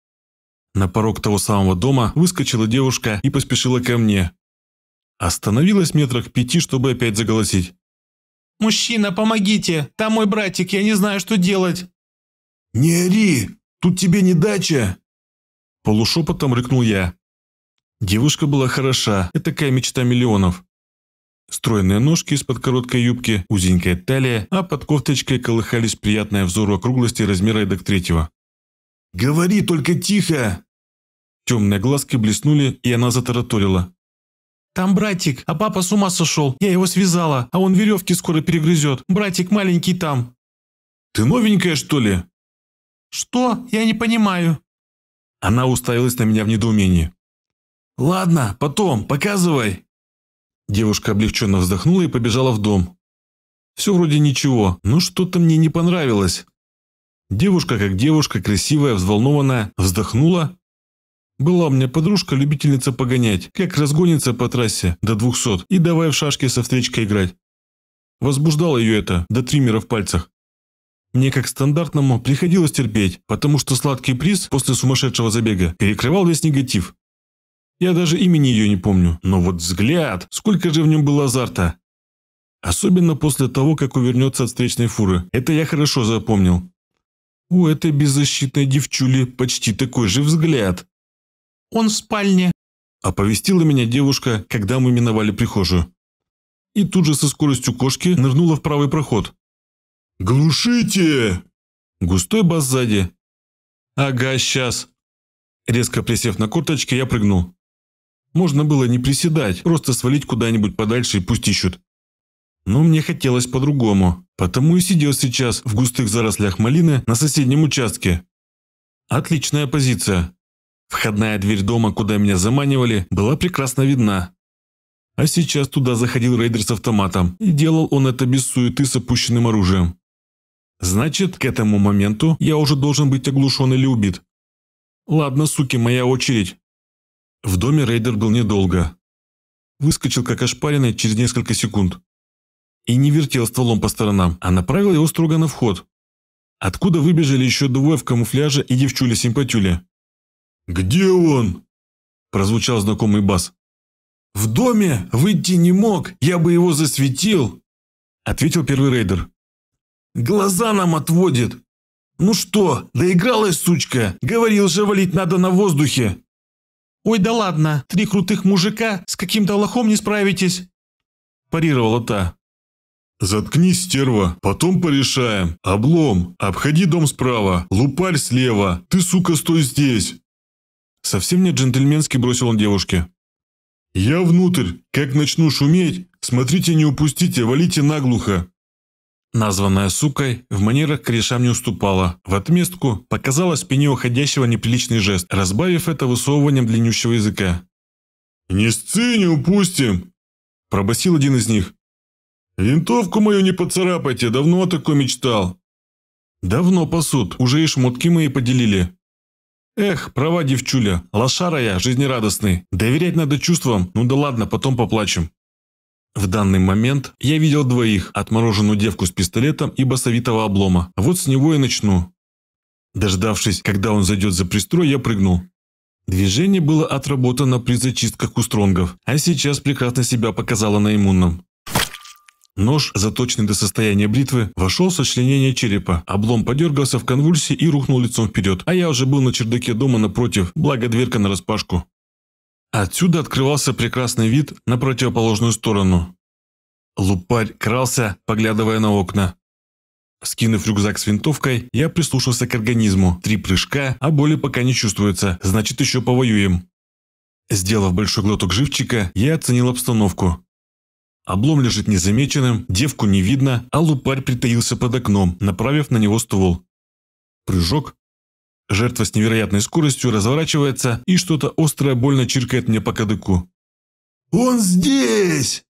На порог того самого дома выскочила девушка и поспешила ко мне. Остановилась метрах пяти, чтобы опять заголосить. «Мужчина, помогите! Там мой братик, я не знаю, что делать!» «Не ори! Тут тебе не дача!» Полушепотом рыкнул я. Девушка была хороша, это такая мечта миллионов. Стройные ножки из-под короткой юбки, узенькая талия, а под кофточкой колыхались приятные взору округлости размера эдак третьего. «Говори только тихо!» Темные глазки блеснули, и она затараторила. «Там братик, а папа с ума сошел. Я его связала, а он веревки скоро перегрызет. Братик маленький там». «Ты новенькая, что ли?» «Что? Я не понимаю». Она уставилась на меня в недоумении. «Ладно, потом, показывай!» Девушка облегченно вздохнула и побежала в дом. «Все вроде ничего, но что-то мне не понравилось». Девушка, как девушка, красивая, взволнованная, вздохнула. Была у меня подружка-любительница погонять, как разгонится по трассе до двухсот и давай в шашки со встречкой играть. Возбуждало ее это до триммера в пальцах. Мне, как стандартному, приходилось терпеть, потому что сладкий приз после сумасшедшего забега перекрывал весь негатив. Я даже имени ее не помню, но вот взгляд, сколько же в нем было азарта. Особенно после того, как увернется от встречной фуры. Это я хорошо запомнил. У этой беззащитной девчули почти такой же взгляд. «Он в спальне», – оповестила меня девушка, когда мы миновали прихожую. И тут же со скоростью кошки нырнула в правый проход. «Глушите!» Густой бас сзади. «Ага, сейчас!» Резко присев на корточки, я прыгнул. Можно было не приседать, просто свалить куда-нибудь подальше и пусть ищут. Но мне хотелось по-другому, потому и сидел сейчас в густых зарослях малины на соседнем участке. Отличная позиция. Входная дверь дома, куда меня заманивали, была прекрасно видна. А сейчас туда заходил рейдер с автоматом, и делал он это без суеты с опущенным оружием. Значит, к этому моменту я уже должен быть оглушен или убит. Ладно, суки, моя очередь. В доме рейдер был недолго. Выскочил как ошпаренный через несколько секунд. И не вертел стволом по сторонам, а направил его строго на вход. Откуда выбежали еще двое в камуфляже и девчуля-симпатюля? «Где он?» – прозвучал знакомый бас. «В доме! Выйти не мог! Я бы его засветил!» – ответил первый рейдер. Глаза нам отводит. Ну что, доигралась сучка? Говорил же, валить надо на воздухе. Ой, да ладно, три крутых мужика, с каким-то лохом не справитесь. Парировала та. «Заткнись, стерва, потом порешаем. Облом, обходи дом справа, лупарь слева, ты, сука, стой здесь!» Совсем не джентльменски бросил он девушке. «Я внутрь, как начну шуметь, смотрите, не упустите, валите наглухо!» Названная сукой в манерах корешам не уступала. В отместку показала спине уходящего неприличный жест, разбавив это высовыванием длиннющего языка. «Не сцене, упустим!» – пробасил один из них. «Винтовку мою не поцарапайте, давно о такой мечтал!» «Давно пасут, уже и шмотки мои поделили». «Эх, права девчуля, лошара я, жизнерадостный. Доверять надо чувствам, ну да ладно, потом поплачем». В данный момент я видел двоих, отмороженную девку с пистолетом и басовитого облома. Вот с него и начну. Дождавшись, когда он зайдет за пристрой, я прыгнул. Движение было отработано при зачистках у стронгов, а сейчас прекрасно себя показало на иммунном. Нож, заточенный до состояния бритвы, вошел в сочленение черепа. Облом подергался в конвульсии и рухнул лицом вперед, а я уже был на чердаке дома напротив, благо дверка на распашку. Отсюда открывался прекрасный вид на противоположную сторону. Лупарь крался, поглядывая на окна. Скинув рюкзак с винтовкой, я прислушался к организму. Три прыжка, а боли пока не чувствуется, значит еще повоюем. Сделав большой глоток живчика, я оценил обстановку. Облом лежит незамеченным, девку не видно, а лупарь притаился под окном, направив на него ствол. Прыжок, Жертва с невероятной скоростью разворачивается, и что-то острое больно чиркает мне по кадыку. «Он здесь!»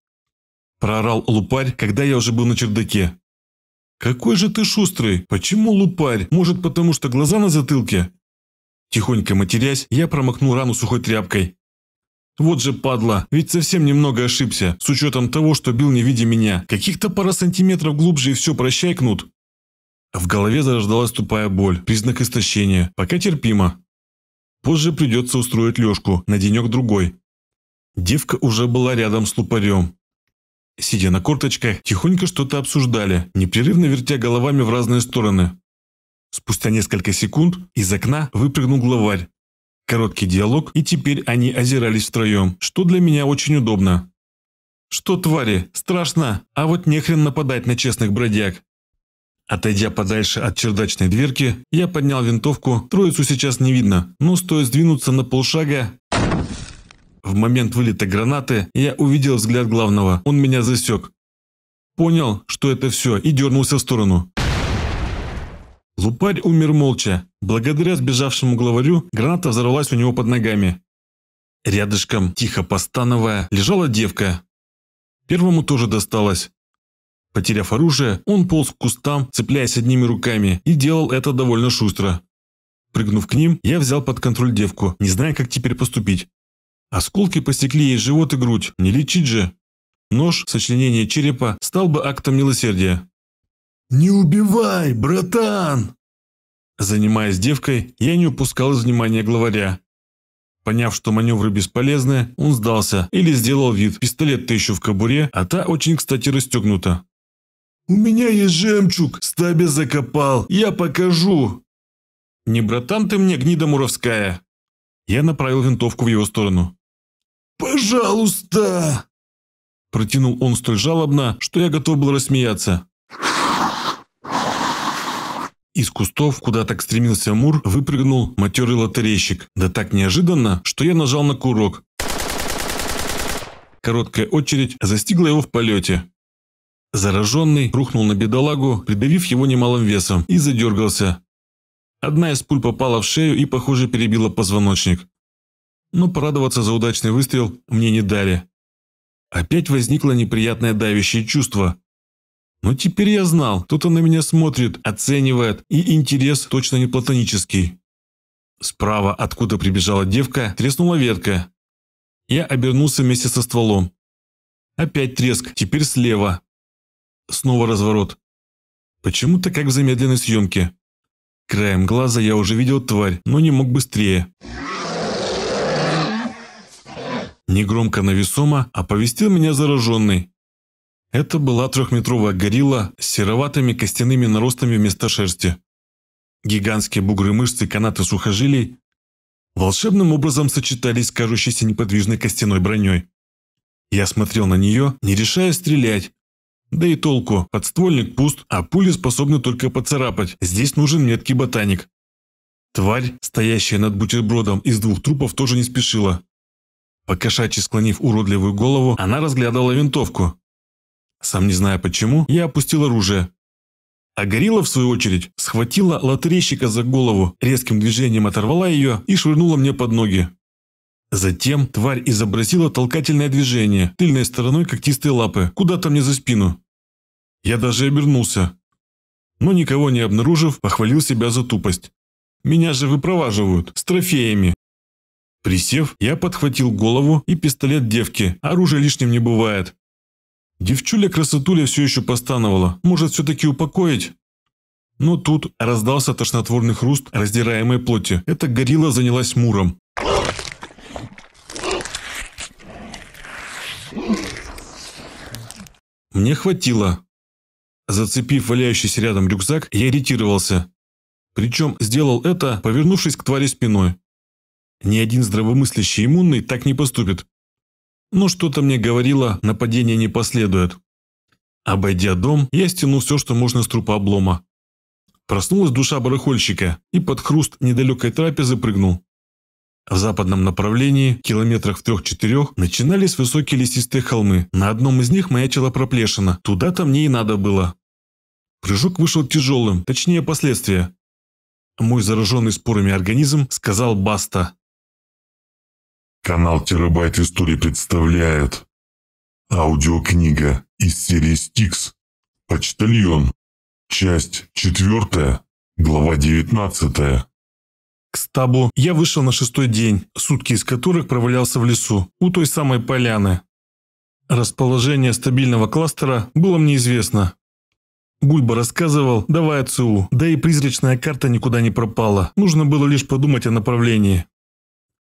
Проорал лупарь, когда я уже был на чердаке. «Какой же ты шустрый! Почему лупарь? Может, потому что глаза на затылке?» Тихонько матерясь, я промокнул рану сухой тряпкой. «Вот же падла, ведь совсем немного ошибся, с учетом того, что бил не видя меня. Каких-то пара сантиметров глубже и все прощайкнут. В голове зарождалась тупая боль, признак истощения. Пока терпимо. Позже придется устроить Лешку на денек-другой. Девка уже была рядом с лупарем. Сидя на корточках, тихонько что-то обсуждали, непрерывно вертя головами в разные стороны. Спустя несколько секунд из окна выпрыгнул главарь. Короткий диалог, и теперь они озирались втроем, что для меня очень удобно. «Что, твари, страшно, а вот нехрен нападать на честных бродяг. Отойдя подальше от чердачной дверки, я поднял винтовку, троицу сейчас не видно, но стоит сдвинуться на полшага... В момент вылета гранаты я увидел взгляд главного, он меня засек. Понял, что это все, и дернулся в сторону. Лупарь умер молча. Благодаря сбежавшему главарю, граната взорвалась у него под ногами. Рядышком, тихо постановая, лежала девка. Первому тоже досталось. Потеряв оружие, он полз к кустам, цепляясь одними руками, и делал это довольно шустро. Прыгнув к ним, я взял под контроль девку, не зная, как теперь поступить. Осколки посекли ей живот и грудь, не лечить же. Нож, сочленение черепа, стал бы актом милосердия. «Не убивай, братан!» Занимаясь девкой, я не упускал из внимания главаря. Поняв, что маневры бесполезны, он сдался или сделал вид, пистолет-то еще в кобуре, а та очень, кстати, расстегнута. «У меня есть жемчуг! Стабе закопал! Я покажу!» «Не братан ты мне, гнида муровская!» Я направил винтовку в его сторону.
«Пожалуйста!»
Протянул он столь жалобно, что я готов был рассмеяться. Из кустов, куда так стремился Мур, выпрыгнул матерый лотерейщик. Да так неожиданно, что я нажал на курок. Короткая очередь застигла его в полете. Зараженный рухнул на бедолагу, придавив его немалым весом, и задергался. Одна из пуль попала в шею и, похоже, перебила позвоночник. Но порадоваться за удачный выстрел мне не дали. Опять возникло неприятное давящее чувство. Но теперь я знал, кто-то на меня смотрит, оценивает, и интерес точно не платонический. Справа, откуда прибежала девка, треснула ветка. Я обернулся вместе со стволом. Опять треск, теперь слева, Снова разворот. Почему-то как в замедленной съемке. Краем глаза я уже видел тварь, но не мог быстрее. Негромко, но весомо оповестил меня зараженный. Это была трехметровая горилла с сероватыми костяными наростами вместо шерсти. Гигантские бугры мышц и канаты сухожилий волшебным образом сочетались с кажущейся неподвижной костяной броней. Я смотрел на нее, не решая стрелять, да и толку, подствольник пуст, а пули способны только поцарапать, здесь нужен меткий ботаник. Тварь, стоящая над бутербродом из двух трупов, тоже не спешила. Покошачьи склонив уродливую голову, она разглядывала винтовку. Сам не зная почему, я опустил оружие. А горилла, в свою очередь, схватила лотерейщика за голову, резким движением оторвала ее и швырнула мне под ноги. Затем тварь изобразила толкательное движение, тыльной стороной когтистой лапы, куда-то мне за спину. Я даже обернулся. Но никого не обнаружив, похвалил себя за тупость. Меня же выпроваживают, с трофеями. Присев, я подхватил голову и пистолет девки, оружие лишним не бывает. Девчуля-красотуля все еще постановала, может все-таки упокоить? Но тут раздался тошнотворный хруст раздираемой плоти. Эта горилла занялась муром. Мне хватило. Зацепив валяющийся рядом рюкзак, я ретировался. Причем сделал это, повернувшись к твари спиной. Ни один здравомыслящий иммунный так не поступит. Но что-то мне говорило, нападение не последует. Обойдя дом, я стянул все, что можно с трупа облома. Проснулась душа барахольщика и под хруст недалекой трапезы прыгнул. В западном направлении, километрах в трех-четырех, начинались высокие лесистые холмы. На одном из них маячила проплешина. Туда-то мне и надо было. Прыжок вышел тяжелым, точнее последствия. Мой зараженный спорами организм сказал «баста».
Канал «Терабайт истории» представляет
аудиокнига из серии «Стикс. Почтальон». Часть четвертая. глава девятнадцатая стабу, я вышел на шестой день, сутки из которых провалялся в лесу, у той самой поляны. Расположение стабильного кластера было мне известно. Бульба рассказывал, давай ЦУ, да и призрачная карта никуда не пропала, нужно было лишь подумать о направлении.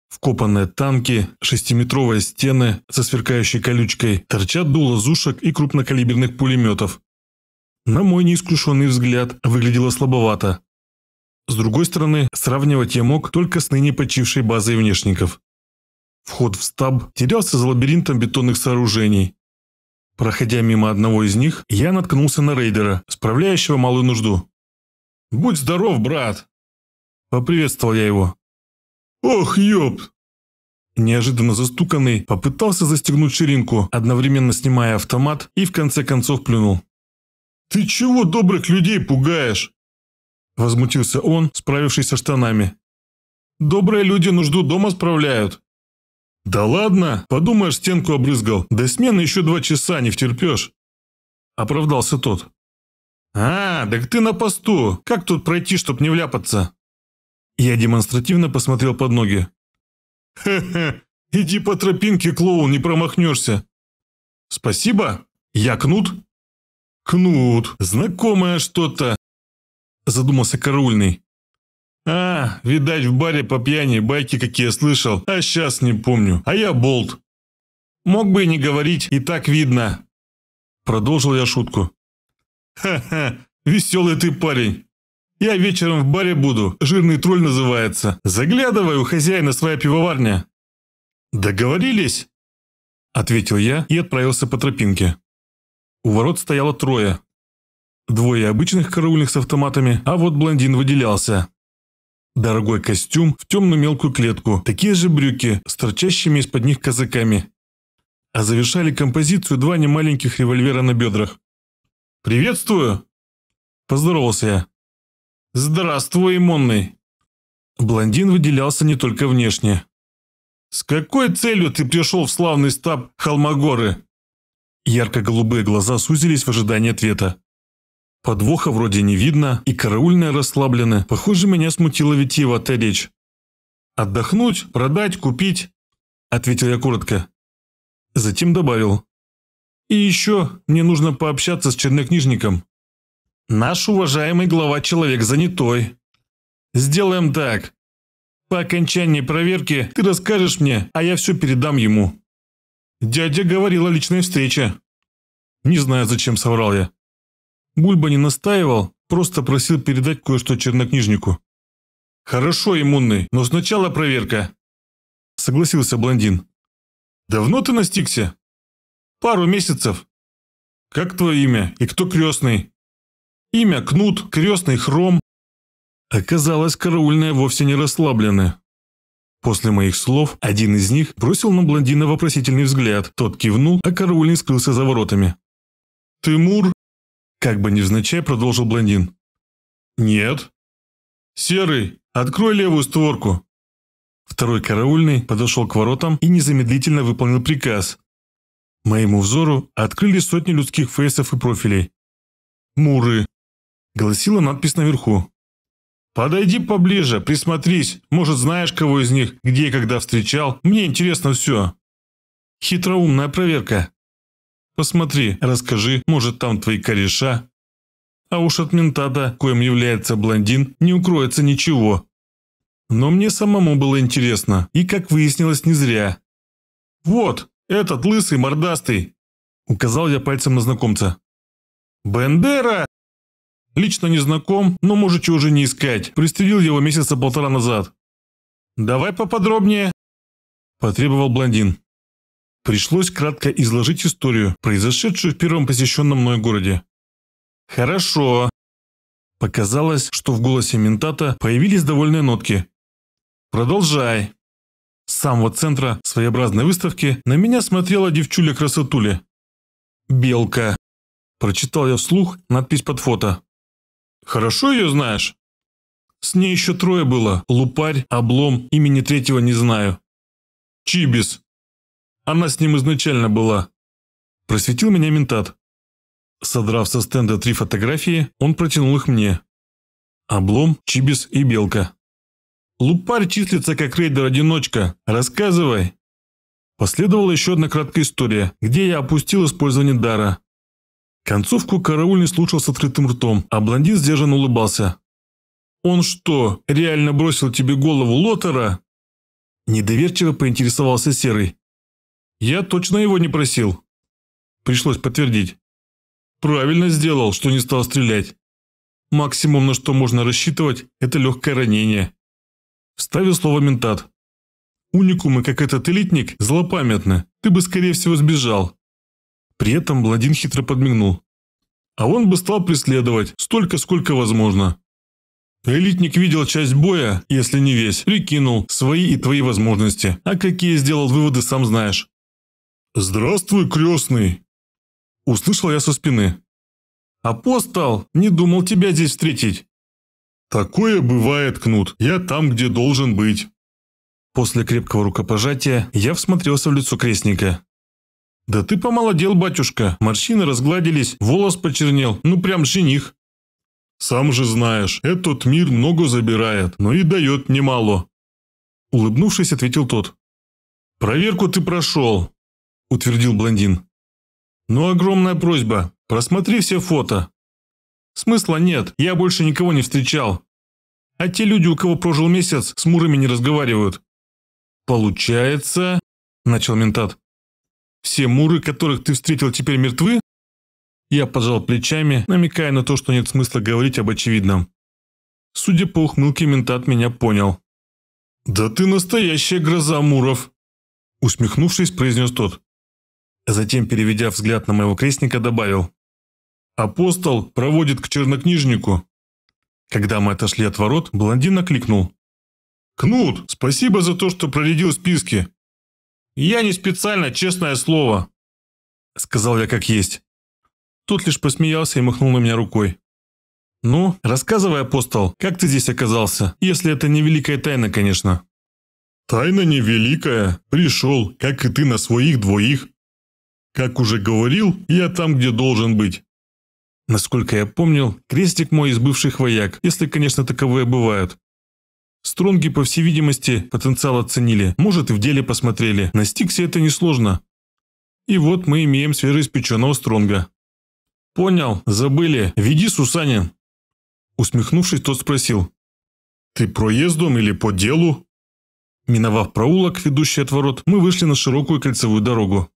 Вкопанные танки, шестиметровые стены со сверкающей колючкой, торчат дуло зушек и крупнокалиберных пулеметов. На мой неискушенный взгляд, выглядело слабовато, с другой стороны, сравнивать я мог только с ныне почившей базой внешников. Вход в стаб терялся за лабиринтом бетонных сооружений. Проходя мимо одного из них, я наткнулся на рейдера, справляющего малую нужду. «Будь здоров, брат!» Поприветствовал я его. «Ох, ёпт!» Неожиданно застуканный попытался застегнуть ширинку, одновременно снимая автомат и в конце концов плюнул. «Ты чего добрых людей пугаешь? – возмутился он, справившись со штанами. «Добрые люди нужду дома справляют». «Да ладно, подумаешь, стенку обрызгал. До смены еще два часа, не втерпешь». Оправдался тот. «А, так ты на посту. Как тут пройти, чтоб не вляпаться?» Я демонстративно посмотрел под ноги. «Хе-хе, иди по тропинке, клоун, не промахнешься». «Спасибо. Я Кнут?» «Кнут. Знакомое что-то задумался Карульный. «А, видать, в баре по пьяни байки какие слышал, а сейчас не помню, а я болт». «Мог бы и не говорить, и так видно». Продолжил я шутку. «Ха-ха, веселый ты парень. Я вечером в баре буду, жирный тролль называется. Заглядывай у хозяина своя пивоварня». «Договорились?» Ответил я и отправился по тропинке. У ворот стояло трое, Двое обычных караульных с автоматами, а вот блондин выделялся. Дорогой костюм в темную мелкую клетку, такие же брюки с торчащими из-под них казаками. А завершали композицию два немаленьких револьвера на бедрах. «Приветствую!» Поздоровался я. «Здравствуй, иммунный!» Блондин выделялся не только внешне. «С какой целью ты пришел в славный стаб Холмогоры?» Ярко-голубые глаза сузились в ожидании ответа. Подвоха вроде не видно, и караульные расслаблены. Похоже, меня смутила Витиева-то речь. «Отдохнуть, продать, купить», – ответил я коротко. Затем добавил. «И еще мне нужно пообщаться с чернокнижником». «Наш уважаемый глава человек занятой. Сделаем так. По окончании проверки ты расскажешь мне, а я все передам ему». Дядя говорил о личной встрече. Не знаю, зачем соврал я. Бульба не настаивал, просто просил передать кое-что чернокнижнику. «Хорошо, иммунный, но сначала проверка», — согласился блондин. «Давно ты настигся?» «Пару месяцев». «Как твое имя и кто крестный?» «Имя Кнут, крестный Хром». Оказалось, караульные вовсе не расслаблены. После моих слов один из них бросил на блондина вопросительный взгляд. Тот кивнул, а караульный скрылся за воротами. «Ты Мур?» Как бы невзначай продолжил блондин. «Нет». «Серый, открой левую створку». Второй караульный подошел к воротам и незамедлительно выполнил приказ. Моему взору открыли сотни людских фейсов и профилей. «Муры», — гласила надпись наверху. «Подойди поближе, присмотрись. Может, знаешь, кого из них, где и когда встречал. Мне интересно все». Хитроумная проверка. Посмотри, расскажи, может там твои кореша. А уж от ментата, коим является блондин, не укроется ничего. Но мне самому было интересно, и, как выяснилось, не зря. «Вот, этот лысый, мордастый!» Указал я пальцем на знакомца. «Бендера!» Лично не знаком, но можете уже не искать. Пристрелил его месяца полтора назад. «Давай поподробнее», – потребовал блондин. Пришлось кратко изложить историю, произошедшую в первом посещенном мной городе. «Хорошо». Показалось, что в голосе ментата появились довольные нотки. «Продолжай». С самого центра своеобразной выставки на меня смотрела девчуля-красотуля. «Белка». Прочитал я вслух надпись под фото. «Хорошо ее знаешь?» «С ней еще трое было. Лупарь, облом, имени третьего не знаю». «Чибис», она с ним изначально была. Просветил меня ментат. Содрав со стенда три фотографии, он протянул их мне. Облом, Чибис и Белка. «Лупарь числится как рейдер-одиночка. Рассказывай!» Последовала еще одна краткая история, где я опустил использование дара. Концовку караульный слушал с открытым ртом, а блондин сдержанно улыбался. «Он что, реально бросил тебе голову Лотера?» Недоверчиво поинтересовался Серый. Я точно его не просил. Пришлось подтвердить. Правильно сделал, что не стал стрелять. Максимум, на что можно рассчитывать, это легкое ранение. Вставил слово ментат. Уникумы, как этот элитник, злопамятны. Ты бы, скорее всего, сбежал. При этом Бладин хитро подмигнул. А он бы стал преследовать столько, сколько возможно. Элитник видел часть боя, если не весь, прикинул свои и твои возможности. А какие сделал выводы, сам знаешь. «Здравствуй, крестный!» Услышал я со спины. «Апостол, не думал тебя здесь встретить!» «Такое бывает, Кнут, я там, где должен быть!» После крепкого рукопожатия я всмотрелся в лицо крестника. «Да ты помолодел, батюшка, морщины разгладились, волос почернел, ну прям жених!» «Сам же знаешь, этот мир много забирает, но и дает немало!» Улыбнувшись, ответил тот. «Проверку ты прошел, – утвердил блондин. «Но ну, огромная просьба. Просмотри все фото. Смысла нет, я больше никого не встречал. А те люди, у кого прожил месяц, с мурами не разговаривают». «Получается...» – начал ментат. «Все муры, которых ты встретил, теперь мертвы?» Я пожал плечами, намекая на то, что нет смысла говорить об очевидном. Судя по ухмылке, ментат меня понял. «Да ты настоящая гроза муров!» Усмехнувшись, произнес тот. Затем, переведя взгляд на моего крестника, добавил. «Апостол проводит к чернокнижнику». Когда мы отошли от ворот, блондин накликнул. «Кнут, спасибо за то, что проредил списки». «Я не специально, честное слово», — сказал я как есть. Тот лишь посмеялся и махнул на меня рукой. «Ну, рассказывай, апостол, как ты здесь оказался? Если это не великая тайна, конечно». «Тайна невеликая. Пришел, как и ты, на своих двоих. Как уже говорил, я там, где должен быть. Насколько я помнил, крестик мой из бывших вояк, если, конечно, таковые бывают. Стронги, по всей видимости, потенциал оценили, может, и в деле посмотрели. На Стиксе это несложно. И вот мы имеем свежеиспеченного Стронга. «Понял, забыли. Веди, Сусанин!» Усмехнувшись, тот спросил. «Ты проездом или по делу?» Миновав проулок, ведущий от ворот, мы вышли на широкую кольцевую дорогу.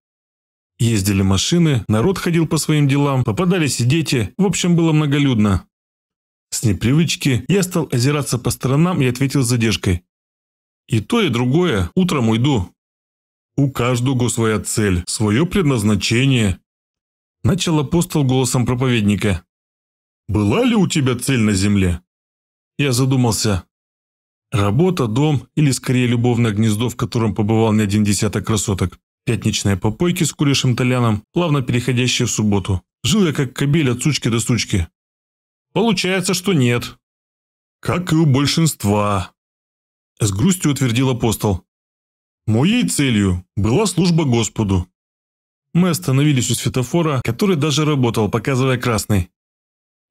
Ездили машины, народ ходил по своим делам, попадались и дети, в общем, было многолюдно. С непривычки я стал озираться по сторонам и ответил с задержкой. «И то, и другое, утром уйду». «У каждого своя цель, свое предназначение», – начал апостол голосом проповедника. «Была ли у тебя цель на земле?» Я задумался. Работа, дом или скорее любовное гнездо, в котором побывал не один десяток красоток. Пятничные попойки с куришем Толяном, плавно переходящие в субботу. Жил я как кобель от сучки до сучки. Получается, что нет. Как и у большинства. С грустью утвердил апостол. Моей целью была служба Господу. Мы остановились у светофора, который даже работал, показывая красный.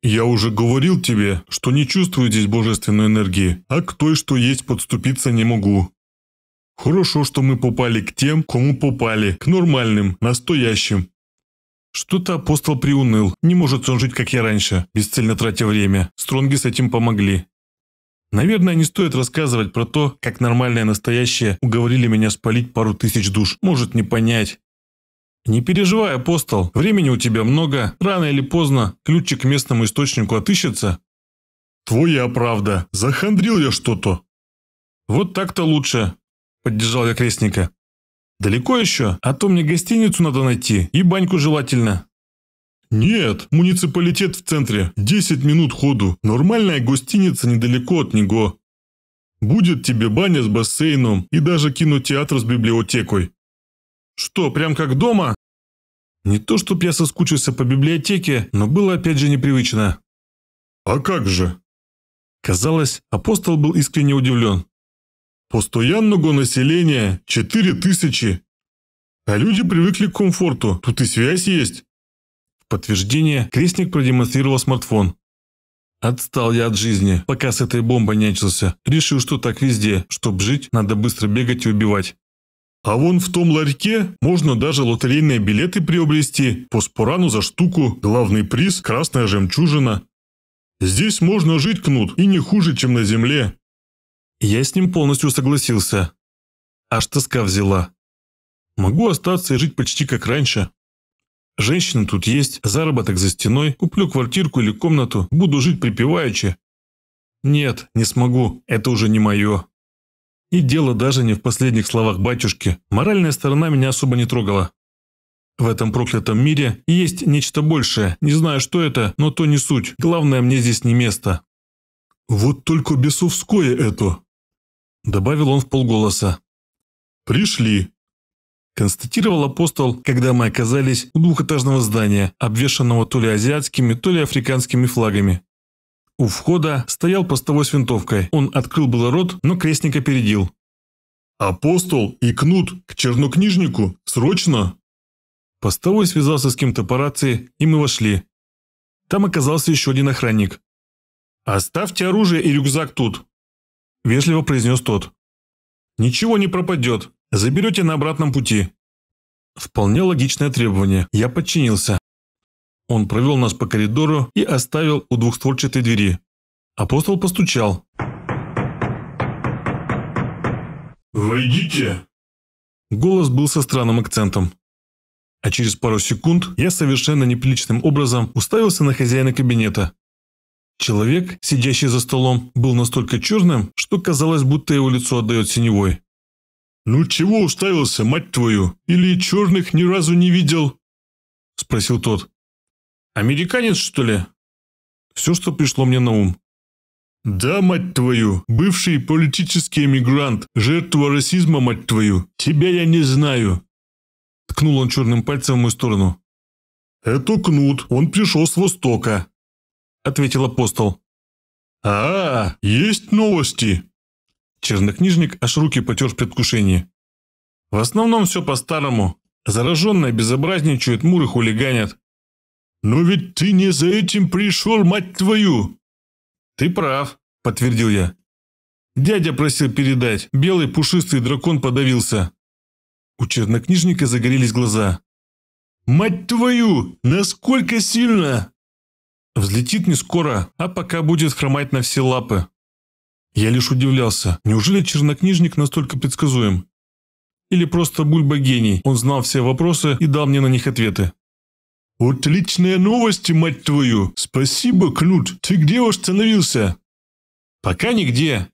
«Я уже говорил тебе, что не чувствую здесь божественной энергии, а к той, что есть, подступиться не могу. Хорошо, что мы попали к тем, кому попали, к нормальным, настоящим. Что-то апостол приуныл. Не может он жить, как я раньше, бесцельно тратя время. Стронги с этим помогли. Наверное, не стоит рассказывать про то, как нормальное настоящее уговорили меня спалить пару тысяч душ. Может не понять. Не переживай, апостол. Времени у тебя много. Рано или поздно ключик к местному источнику отыщется. Твоя правда. Захандрил я что-то. Вот так-то лучше. – поддержал я крестника. «Далеко еще? А то мне гостиницу надо найти и баньку желательно». «Нет, муниципалитет в центре, 10 минут ходу, нормальная гостиница недалеко от него. Будет тебе баня с бассейном и даже кинотеатр с библиотекой». «Что, прям как дома?» Не то, чтоб я соскучился по библиотеке, но было опять же непривычно. «А как же?» Казалось, апостол был искренне удивлен. Постоянного населения 4000. А люди привыкли к комфорту, тут и связь есть. В подтверждение крестник продемонстрировал смартфон. Отстал я от жизни, пока с этой бомбой нячился. Решил, что так везде. Чтоб жить, надо быстро бегать и убивать. А вон в том ларьке можно даже лотерейные билеты приобрести. По спорану за штуку, главный приз – красная жемчужина. Здесь можно жить, Кнут, и не хуже, чем на земле. Я с ним полностью согласился. Аж тоска взяла. Могу остаться и жить почти как раньше. Женщины тут есть, заработок за стеной, куплю квартирку или комнату, буду жить припеваючи. Нет, не смогу, это уже не мое. И дело даже не в последних словах батюшки, моральная сторона меня особо не трогала. В этом проклятом мире есть нечто большее, не знаю, что это, но то не суть, главное, мне здесь не место. Вот только бесовское это добавил он в полголоса. «Пришли», – констатировал апостол, когда мы оказались у двухэтажного здания, обвешанного то ли азиатскими, то ли африканскими флагами. У входа стоял постовой с винтовкой. Он открыл было рот, но крестник опередил. «Апостол и Кнут к чернокнижнику! Срочно!» Постовой связался с кем-то по рации, и мы вошли. Там оказался еще один охранник. «Оставьте оружие и рюкзак тут», – вежливо произнес тот. «Ничего не пропадет. Заберете на обратном пути». Вполне логичное требование. Я подчинился. Он провел нас по коридору и оставил у двухстворчатой двери. Апостол постучал. «Войдите!» Голос был со странным акцентом. А через пару секунд я совершенно неприличным образом уставился на хозяина кабинета. Человек, сидящий за столом, был настолько черным, что казалось, будто его лицо отдает синевой. «Ну чего уставился, мать твою? Или черных ни разу не видел?» – спросил тот. «Американец, что ли?» Все, что пришло мне на ум. «Да, мать твою, бывший политический эмигрант, жертва расизма, мать твою, тебя я не знаю!» Ткнул он черным пальцем в мою сторону. «Это Кнут, он пришел с Востока», ответил апостол. «А, есть новости!» Чернокнижник аж руки потер в предвкушении. «В основном все по-старому. Зараженные безобразничают, муры хулиганят». «Но ведь ты не за этим пришел, мать твою!» «Ты прав», — подтвердил я. Дядя просил передать, белый пушистый дракон подавился. У чернокнижника загорелись глаза. «Мать твою! Насколько сильно!» Взлетит не скоро, а пока будет хромать на все лапы. Я лишь удивлялся, неужели чернокнижник настолько предсказуем? Или просто Бульба гений, он знал все вопросы и дал мне на них ответы. «Отличные новости, мать твою! Спасибо, Кнут! Ты где остановился?» «Пока нигде!»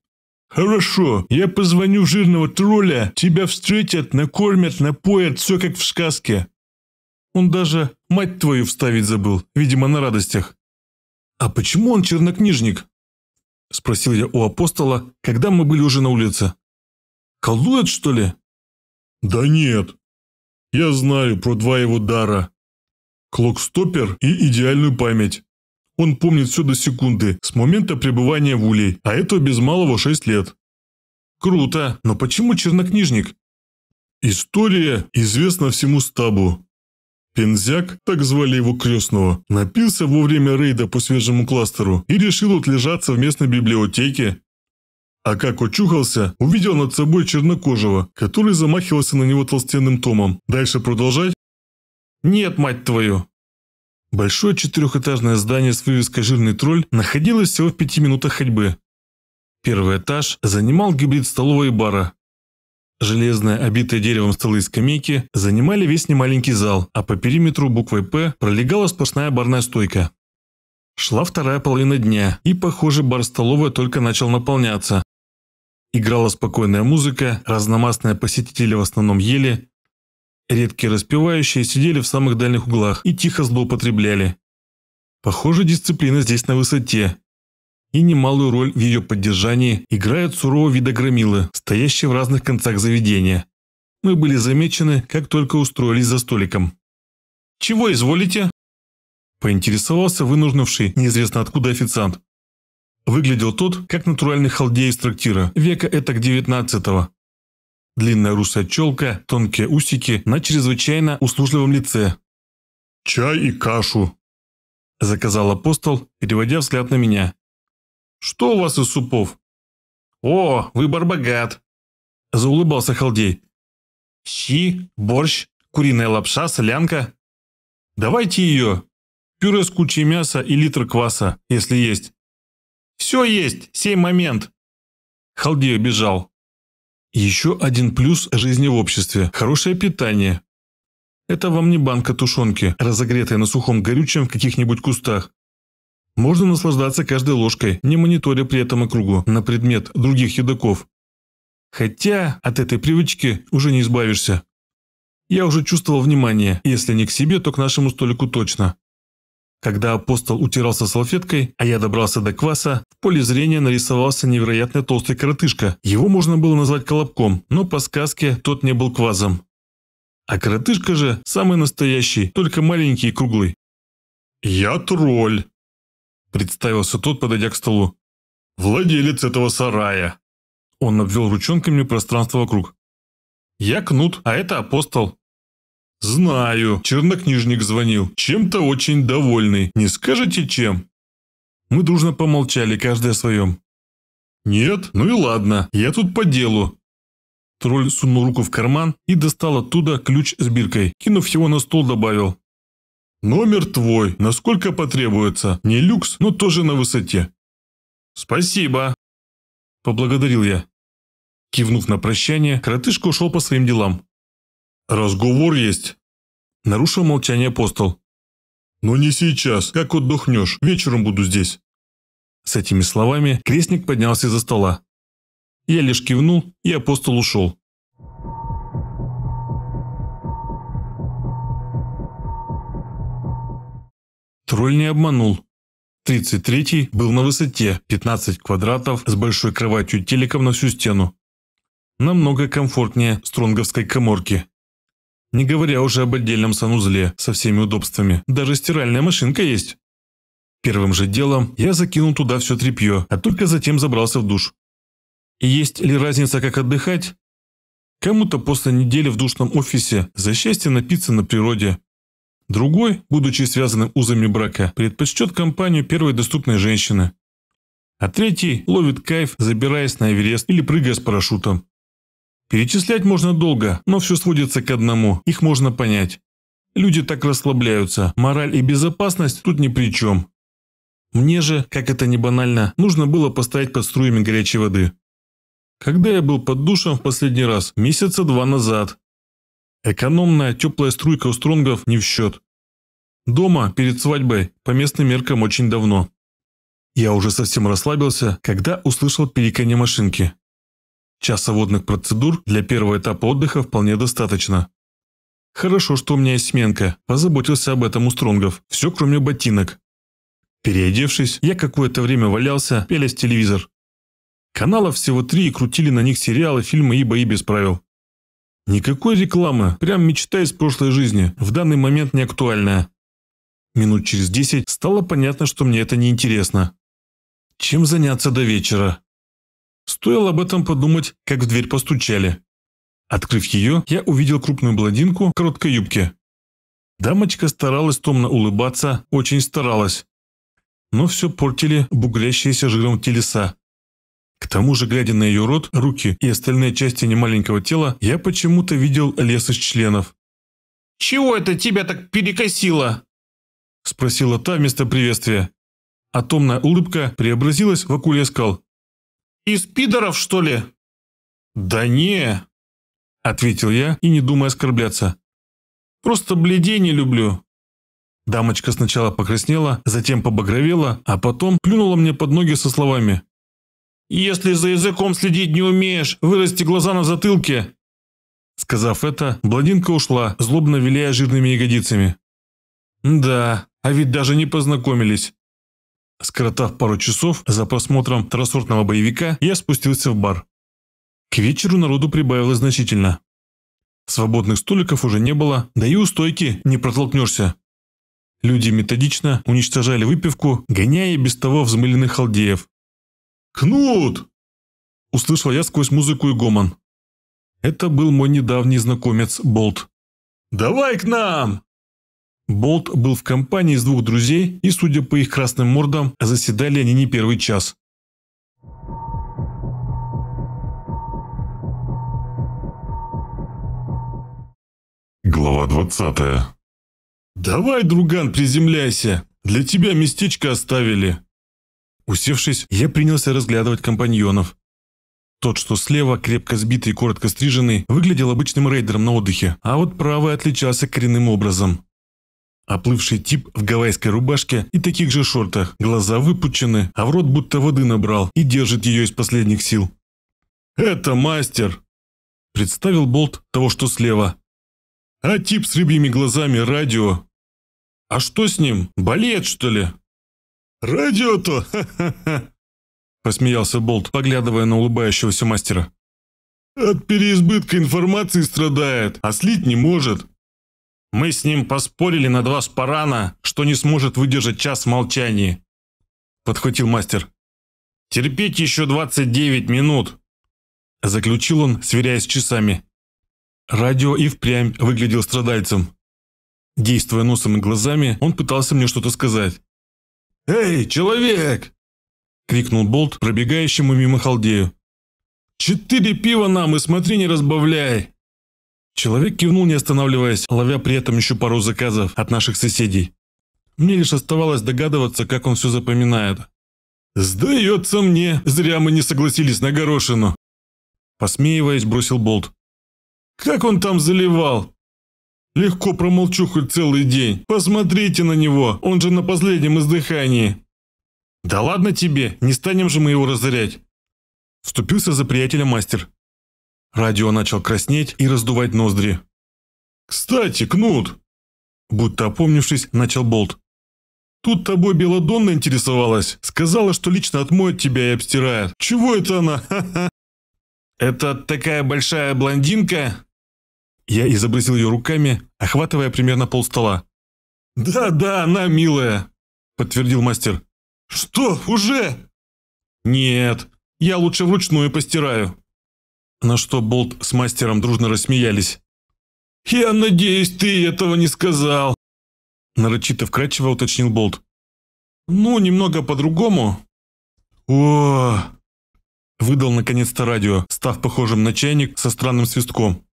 «Хорошо, я позвоню жирного тролля, тебя встретят, накормят, напоят, все как в сказке!» Он даже «мать твою» вставить забыл, видимо, на радостях. «А почему он чернокнижник?» – спросил я у апостола, когда мы были уже на улице. «Колдует, что ли?» «Да нет. Я знаю про два его дара. Клокстопер и идеальную память. Он помнит все до секунды, с момента пребывания в Улей, а это без малого шесть лет». «Круто, но почему чернокнижник?» «История известна всему стабу. Пензяк, так звали его крестного, напился во время рейда по свежему кластеру и решил отлежаться в местной библиотеке. А как очухался, увидел над собой чернокожего, который замахивался на него толстенным томом. Дальше продолжать? Нет, мать твою! Большое четырехэтажное здание с вывеской «Жирный тролль» находилось всего в пяти минутах ходьбы. Первый этаж занимал гибрид столовой и бара. Железные, обитые деревом столы и скамейки занимали весь немаленький зал, а по периметру буквой «П» пролегала сплошная барная стойка. Шла вторая половина дня, и, похоже, бар-столовая только начал наполняться. Играла спокойная музыка, разномастные посетители в основном ели, редкие распевающие сидели в самых дальних углах и тихо злоупотребляли. Похоже, дисциплина здесь на высоте, и немалую роль в ее поддержании играют сурового вида громилы, стоящие в разных концах заведения. Мы были замечены, как только устроились за столиком. «Чего изволите?» Поинтересовался вынужденный, неизвестно откуда официант. Выглядел тот, как натуральный халдей из трактира, века этак девятнадцатого. Длинная русая челка, тонкие усики на чрезвычайно услужливом лице. «Чай и кашу», – заказал апостол, переводя взгляд на меня. Что у вас из супов?» «О, выбор богат!» – заулыбался Халдей. «Щи, борщ, куриная лапша, солянка. Давайте ее. Пюре с кучей мяса и литр кваса, если есть. Все есть, сей момент!» Халдей бежал. Еще один плюс жизни в обществе – хорошее питание. Это вам не банка тушенки, разогретая на сухом горючем в каких-нибудь кустах. Можно наслаждаться каждой ложкой, не мониторя при этом округу на предмет других едоков. Хотя от этой привычки уже не избавишься. Я уже чувствовал внимание, если не к себе, то к нашему столику точно. Когда апостол утирался салфеткой, а я добрался до кваса, в поле зрения нарисовался невероятно толстый коротышка. Его можно было назвать колобком, но по сказке тот не был квазом. А коротышка же самый настоящий, только маленький и круглый. «Я тролль», Представился тот, подойдя к столу. «Владелец этого сарая!» Он обвел ручонками пространство вокруг. «Я Кнут, а это Апостол». «Знаю, чернокнижник звонил, чем-то очень довольный, не скажете чем?» Мы дружно помолчали, каждый о своем. «Нет, ну и ладно, я тут по делу». Тролль сунул руку в карман и достал оттуда ключ с биркой. Кинув его на стол, добавил. Номер твой, насколько потребуется. Не люкс, но тоже на высоте. Спасибо. Поблагодарил я. Кивнув на прощание, коротышка ушел по своим делам. Разговор есть. Нарушил молчание апостол. Но не сейчас. Как отдохнешь? Вечером буду здесь. С этими словами крестник поднялся из-за стола. Я лишь кивнул, и апостол ушел. Тролль не обманул. 33-й был на высоте 15 квадратов с большой кроватью телеком на всю стену. Намного комфортнее стронговской коморки. Не говоря уже об отдельном санузле со всеми удобствами. Даже стиральная машинка есть. Первым же делом я закинул туда все тряпье, а только затем забрался в душ. И есть ли разница, как отдыхать? Кому-то после недели в душном офисе за счастье напиться на природе, Другой, будучи связанным узами брака, предпочтет компанию первой доступной женщины. А третий ловит кайф, забираясь на Эверест или прыгая с парашютом. Перечислять можно долго, но все сводится к одному, их можно понять. Люди так расслабляются, мораль и безопасность тут ни при чем. Мне же, как это не банально, нужно было постоять под струями горячей воды. Когда я был под душем в последний раз? Месяца два назад. Экономная теплая струйка у Стронгов не в счет. Дома, перед свадьбой, по местным меркам очень давно. Я уже совсем расслабился, когда услышал пиликанье машинки. Часа водных процедур для первого этапа отдыха вполне достаточно. Хорошо, что у меня есть сменка, позаботился об этом у Стронгов, все кроме ботинок. Переодевшись, я какое-то время валялся, пелясь телевизор. Каналов всего три и крутили на них сериалы, фильмы и бои без правил. Никакой рекламы, прям мечта из прошлой жизни, в данный момент не актуальная. Минут через десять стало понятно, что мне это неинтересно. Чем заняться до вечера? Стоило об этом подумать, как в дверь постучали. Открыв ее, я увидел крупную блондинку в короткой юбке. Дамочка старалась томно улыбаться, очень старалась. Но все портили бугрящиеся жиром телеса. К тому же, глядя на ее рот, руки и остальные части немаленького тела, я почему-то видел лес из членов. «Чего это тебя так перекосило?» – спросила та вместо приветствия. Атомная улыбка преобразилась в акуле скал. «Из пидоров, что ли?» «Да не!» – ответил я и не думая оскорбляться. «Просто бледей не люблю». Дамочка сначала покраснела, затем побагровела, а потом плюнула мне под ноги со словами если за языком следить не умеешь, вырасти глаза на затылке!» Сказав это, блондинка ушла, злобно виляя жирными ягодицами. «Да, а ведь даже не познакомились!» Скоротав пару часов за просмотром второсортного боевика, я спустился в бар. К вечеру народу прибавилось значительно. Свободных столиков уже не было, да и у стойки не протолкнешься. Люди методично уничтожали выпивку, гоняя без того взмыленных халдеев, «Кнут!» – услышал я сквозь музыку и гомон. Это был мой недавний знакомец Болт. «Давай к нам!» Болт был в компании из двух друзей, и, судя по их красным мордам, заседали они не первый час. Глава 20 «Давай, друган, приземляйся! Для тебя местечко оставили!» Усевшись, я принялся разглядывать компаньонов. Тот, что слева, крепко сбитый и коротко стриженный, выглядел обычным рейдером на отдыхе, а вот правый отличался коренным образом. Оплывший тип в гавайской рубашке и таких же шортах, глаза выпучены, а в рот будто воды набрал и держит ее из последних сил. «Это мастер!» – представил Болт того, что слева. «А тип с рыбьими глазами радио!» «А что с ним? Болеет, что ли?» «Радио-то! Ха-ха-ха!» Посмеялся Болт, поглядывая на улыбающегося мастера. «От переизбытка информации страдает, а слить не может!» «Мы с ним поспорили на два спарана, что не сможет выдержать час молчания!» Подхватил мастер. «Терпеть еще 29 минут!» Заключил он, сверяясь с часами. Радио и впрямь выглядел страдальцем. Действуя носом и глазами, он пытался мне что-то сказать. «Эй, человек!» — крикнул Болт пробегающему мимо халдею. «Четыре пива нам и смотри, не разбавляй!» Человек кивнул, не останавливаясь, ловя при этом еще пару заказов от наших соседей. Мне лишь оставалось догадываться, как он все запоминает. «Сдается мне! Зря мы не согласились на горошину!» Посмеиваясь, бросил Болт. «Как он там заливал? Легко промолчу хоть целый день. Посмотрите на него, он же на последнем издыхании. Да ладно тебе, не станем же мы его разорять. Вступился за приятеля мастер. Радио начал краснеть и раздувать ноздри. «Кстати, Кнут!» Будто опомнившись, начал Болт. «Тут тобой Беладонна интересовалась. Сказала, что лично отмоет тебя и обстирает. Чего это она? Ха-ха!» «Это такая большая блондинка?» Я изобразил ее руками, охватывая примерно полстола. «Да-да, она милая», — подтвердил мастер. «Что, уже?» «Нет, я лучше вручную постираю». На что Болт с мастером дружно рассмеялись. «Я надеюсь, ты этого не сказал», — нарочито вкрадчиво уточнил Болт. «Ну, немного по другому о выдал наконец-то радио, став похожим на чайник со странным свистком.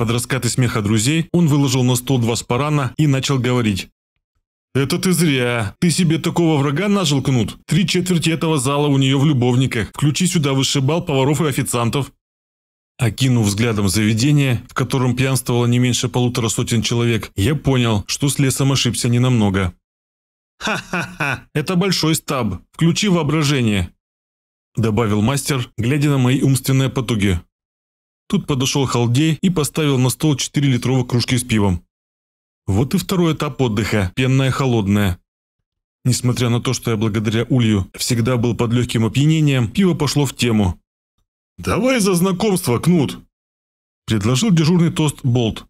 Под раскаты смеха друзей он выложил на стол два спарана и начал говорить. «Это ты зря. Ты себе такого врага нажил, Кнут? Три четверти этого зала у нее в любовниках. Включи сюда вышибал, поваров и официантов». Окинув взглядом заведение, в котором пьянствовало не меньше полутора сотен человек, я понял, что с лесом ошибся ненамного. «Ха-ха-ха! Это большой стаб. Включи воображение!» Добавил мастер, глядя на мои умственные потуги. Тут подошел Халдей и поставил на стол 4-литровых кружки с пивом. Вот и второй этап отдыха, пенная холодная. Несмотря на то, что я благодаря Улью всегда был под легким опьянением, пиво пошло в тему. «Давай за знакомство, Кнут!» Предложил дежурный тост Болт.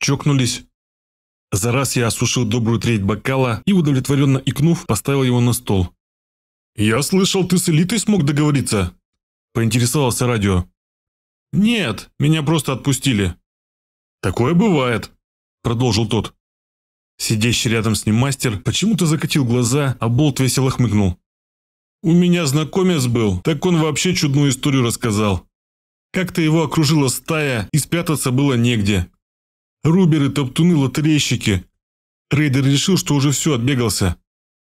Чокнулись. За раз я осушил добрую треть бокала и, удовлетворенно икнув, поставил его на стол. «Я слышал, ты с элитой смог договориться?» Поинтересовался радио. «Нет, меня просто отпустили». «Такое бывает», — продолжил тот. Сидящий рядом с ним мастер почему-то закатил глаза, а Болт весело хмыкнул. «У меня знакомец был, так он вообще чудную историю рассказал. Как-то его окружила стая, и спрятаться было негде. Руберы, топтуны, лотерейщики. Рейдер решил, что уже все отбегался.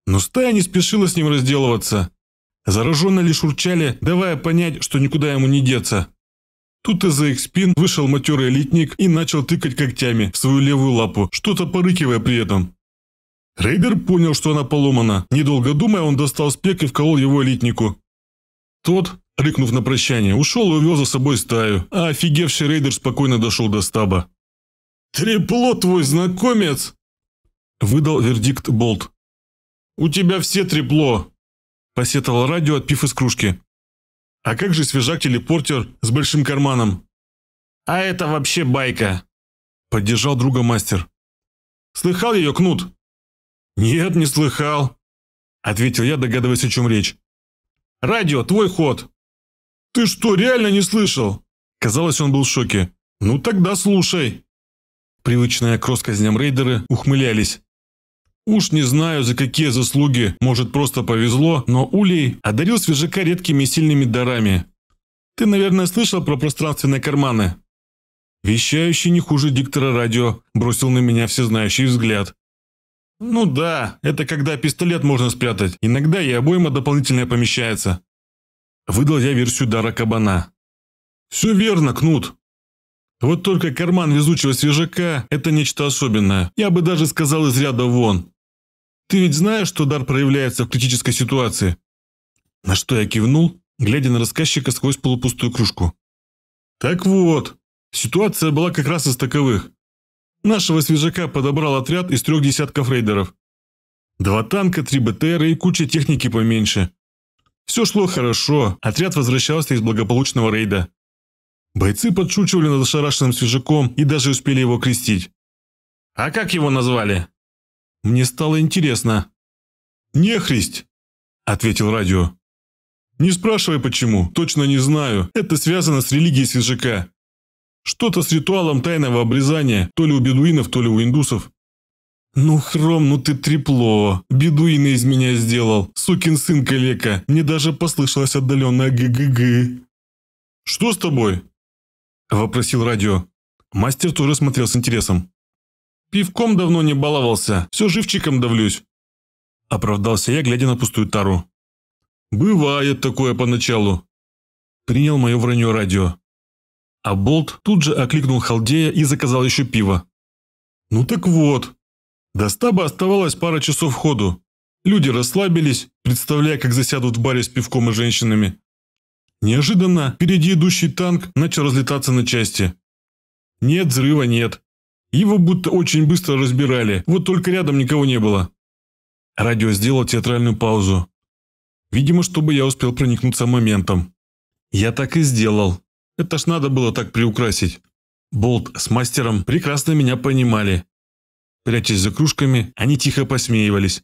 Но стая не спешила с ним разделываться. Зараженно лишь урчали, давая понять, что никуда ему не деться. Тут из-за их спин вышел матерый элитник и начал тыкать когтями в свою левую лапу, что-то порыкивая при этом. Рейдер понял, что она поломана. Недолго думая, он достал спек и вколол его элитнику. Тот, рыкнув на прощание, ушел и увел за собой стаю, а офигевший рейдер спокойно дошел до стаба. «Трепло твой знакомец!» – выдал вердикт Болт. «У тебя все трепло!» – посетовал радио, отпив из кружки. А как же свежак-телепортер с большим карманом? А это вообще байка. Поддержал друга мастер. Слыхал ее, Кнут? Нет, не слыхал. Ответил я, догадываясь, о чем речь. Радио, твой ход. Ты что, реально не слышал? Казалось, он был в шоке. Ну тогда слушай. Привычная к россказням рейдеры ухмылялись. Уж не знаю, за какие заслуги, может, просто повезло, но Улей одарил свежака редкими сильными дарами. Ты, наверное, слышал про пространственные карманы? Вещающий не хуже диктора радио бросил на меня всезнающий взгляд. Ну да, это когда пистолет можно спрятать, иногда и обойма дополнительная помещается. Выдал я версию дара кабана. Все верно, Кнут, вот только карман везучего свежака – это нечто особенное. Я бы даже сказал из ряда вон. Ты ведь знаешь, что дар проявляется в критической ситуации?» На что я кивнул, глядя на рассказчика сквозь полупустую кружку. «Так вот, ситуация была как раз из таковых. Нашего свежака подобрал отряд из трех десятков рейдеров. Два танка, три БТР и куча техники поменьше. Все шло хорошо, отряд возвращался из благополучного рейда. Бойцы подшучивали над ошарашенным свежаком и даже успели его крестить. «А как его назвали?» Мне стало интересно. «Нехристь!» – ответил радио. «Не спрашивай почему, точно не знаю. Это связано с религией свежака. Что-то с ритуалом тайного обрезания, то ли у бедуинов, то ли у индусов. «Ну, Хром, ну ты трепло! Бедуина из меня сделал! Сукин сын калека! Мне даже послышалось отдаленное ГГГ!» «Что с тобой?» – вопросил радио. Мастер тоже смотрел с интересом. Пивком давно не баловался, все живчиком давлюсь. Оправдался я, глядя на пустую тару. Бывает такое поначалу. Принял мое вранье радио. А Болт тут же окликнул Халдея и заказал еще пиво. Ну так вот. До стаба оставалось пара часов ходу. Люди расслабились, представляя, как засядут в баре с пивком и женщинами. Неожиданно впереди идущий танк начал разлетаться на части. Нет взрыва, нет. Его будто очень быстро разбирали, вот только рядом никого не было. Радио сделал театральную паузу. Видимо, чтобы я успел проникнуться моментом. Я так и сделал. Это ж надо было так приукрасить. Болт с мастером прекрасно меня понимали. Прячась за кружками, они тихо посмеивались.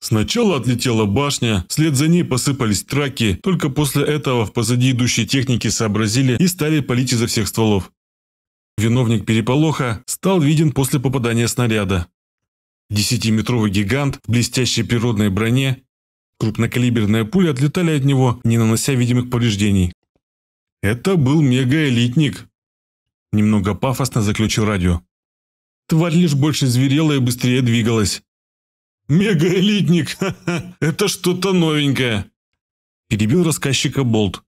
Сначала отлетела башня, вслед за ней посыпались траки, только после этого в позади идущей техники сообразили и стали палить изо всех стволов. Виновник переполоха стал виден после попадания снаряда. Десятиметровый гигант в блестящей природной броне, крупнокалиберные пули отлетали от него, не нанося видимых повреждений. «Это был мегаэлитник!» Немного пафосно заключил радио. Тварь лишь больше зверела и быстрее двигалась. «Мегаэлитник! Это что-то новенькое!» Перебил рассказчика Болт.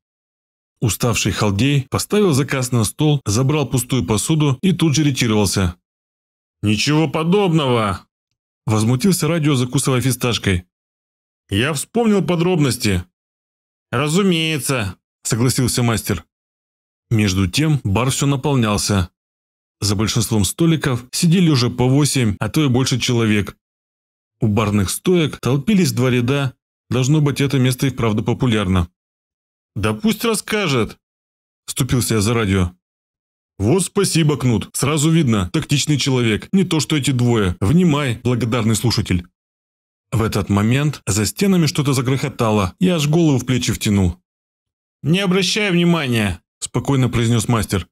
Уставший халдей поставил заказ на стол, забрал пустую посуду и тут же ретировался. «Ничего подобного!» Возмутился радио, закусывая фисташкой. «Я вспомнил подробности». «Разумеется», — согласился мастер. Между тем бар все наполнялся. За большинством столиков сидели уже по восемь, а то и больше человек. У барных стоек толпились два ряда, должно быть это место и вправду популярно. «Да пусть расскажет!» – вступился я за радио. «Вот спасибо, Кнут. Сразу видно, тактичный человек. Не то, что эти двое. Внимай, благодарный слушатель». В этот момент за стенами что-то загрохотало. Я аж голову в плечи втянул. «Не обращай внимания», – спокойно произнес мастер.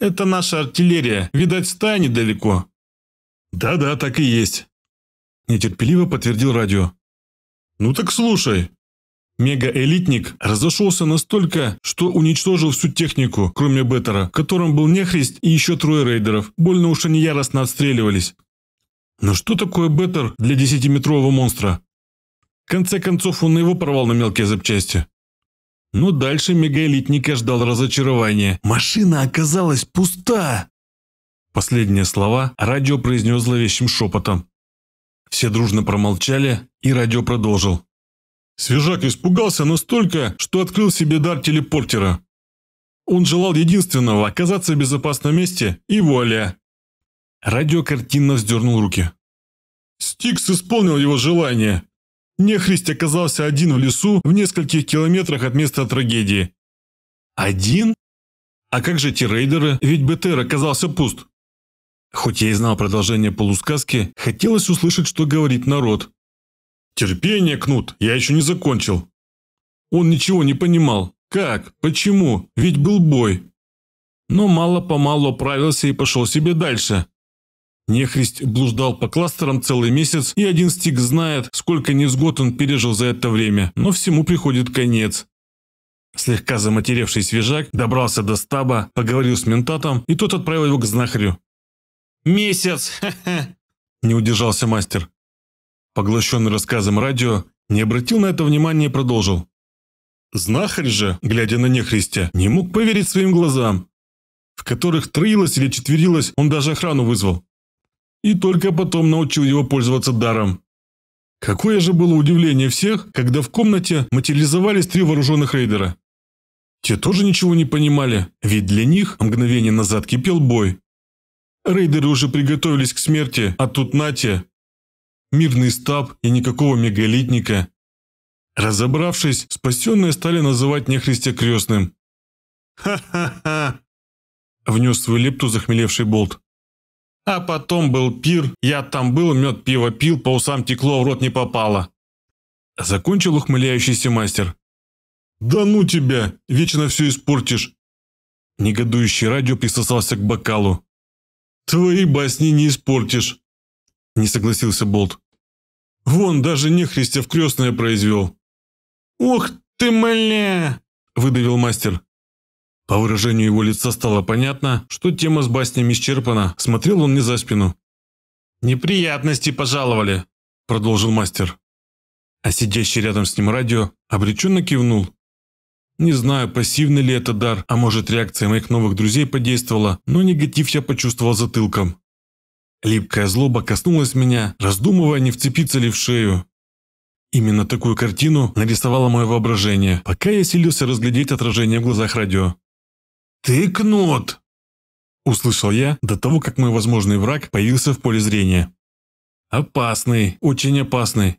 «Это наша артиллерия. Видать, стая недалеко». «Да-да, так и есть», – нетерпеливо подтвердил радио. «Ну так слушай», Мегаэлитник разошелся настолько, что уничтожил всю технику, кроме Беттера, которым был нехрист и еще трое рейдеров. Больно уж они яростно отстреливались. Но что такое Беттер для десятиметрового монстра? В конце концов, он его порвал на мелкие запчасти. Но дальше мегаэлитника ждал разочарования. «Машина оказалась пуста!» Последние слова радио произнес зловещим шепотом. Все дружно промолчали, и радио продолжил. Свежак испугался настолько, что открыл себе дар телепортера. Он желал единственного – оказаться в безопасном месте, и вуаля. Радио картинно вздернул руки. Стикс исполнил его желание. Нехрист, оказался один в лесу в нескольких километрах от места трагедии. Один? А как же те рейдеры? Ведь БТР оказался пуст. Хоть я и знал продолжение полусказки, хотелось услышать, что говорит народ. Терпение, Кнут, я еще не закончил. Он ничего не понимал. Как? Почему? Ведь был бой. Но мало-помалу оправился и пошел себе дальше. Нехрист блуждал по кластерам целый месяц, и один стик знает, сколько невзгод он пережил за это время, но всему приходит конец. Слегка заматеревший свежак добрался до стаба, поговорил с ментатом, и тот отправил его к знахарю. «Месяц! Ха -ха. Не удержался мастер поглощенный рассказом радио, не обратил на это внимания и продолжил. Знахарь же, глядя на нехристя, не мог поверить своим глазам, в которых троилось или четверилось, он даже охрану вызвал. И только потом научил его пользоваться даром. Какое же было удивление всех, когда в комнате материализовались три вооруженных рейдера. Те тоже ничего не понимали, ведь для них мгновение назад кипел бой. Рейдеры уже приготовились к смерти, а тут Натя мирный стаб и никакого мегалитника. Разобравшись, спасенные стали называть нехристя крестным. «Ха-ха-ха!» – внес свою лепту захмелевший болт. «А потом был пир, я там был, мед пиво пил, по усам текло, в рот не попало!» Закончил ухмыляющийся мастер. «Да ну тебя! Вечно все испортишь!» Негодующий радио присосался к бокалу. «Твои басни не испортишь!» Не согласился Болт. Вон даже нехристя в крестное произвел. Ох ты, мля! Выдавил мастер. По выражению его лица стало понятно, что тема с баснями исчерпана. Смотрел он не за спину. «Неприятности пожаловали», – продолжил мастер. А сидящий рядом с ним радио обреченно кивнул. Не знаю, пассивный ли это дар, а может реакция моих новых друзей подействовала, но негатив я почувствовал затылком. Липкая злоба коснулась меня, раздумывая, не вцепиться ли в шею. Именно такую картину нарисовало мое воображение, пока я селился разглядеть отражение в глазах радио. «Ты кнот!» Услышал я до того, как мой возможный враг появился в поле зрения. «Опасный, очень опасный!»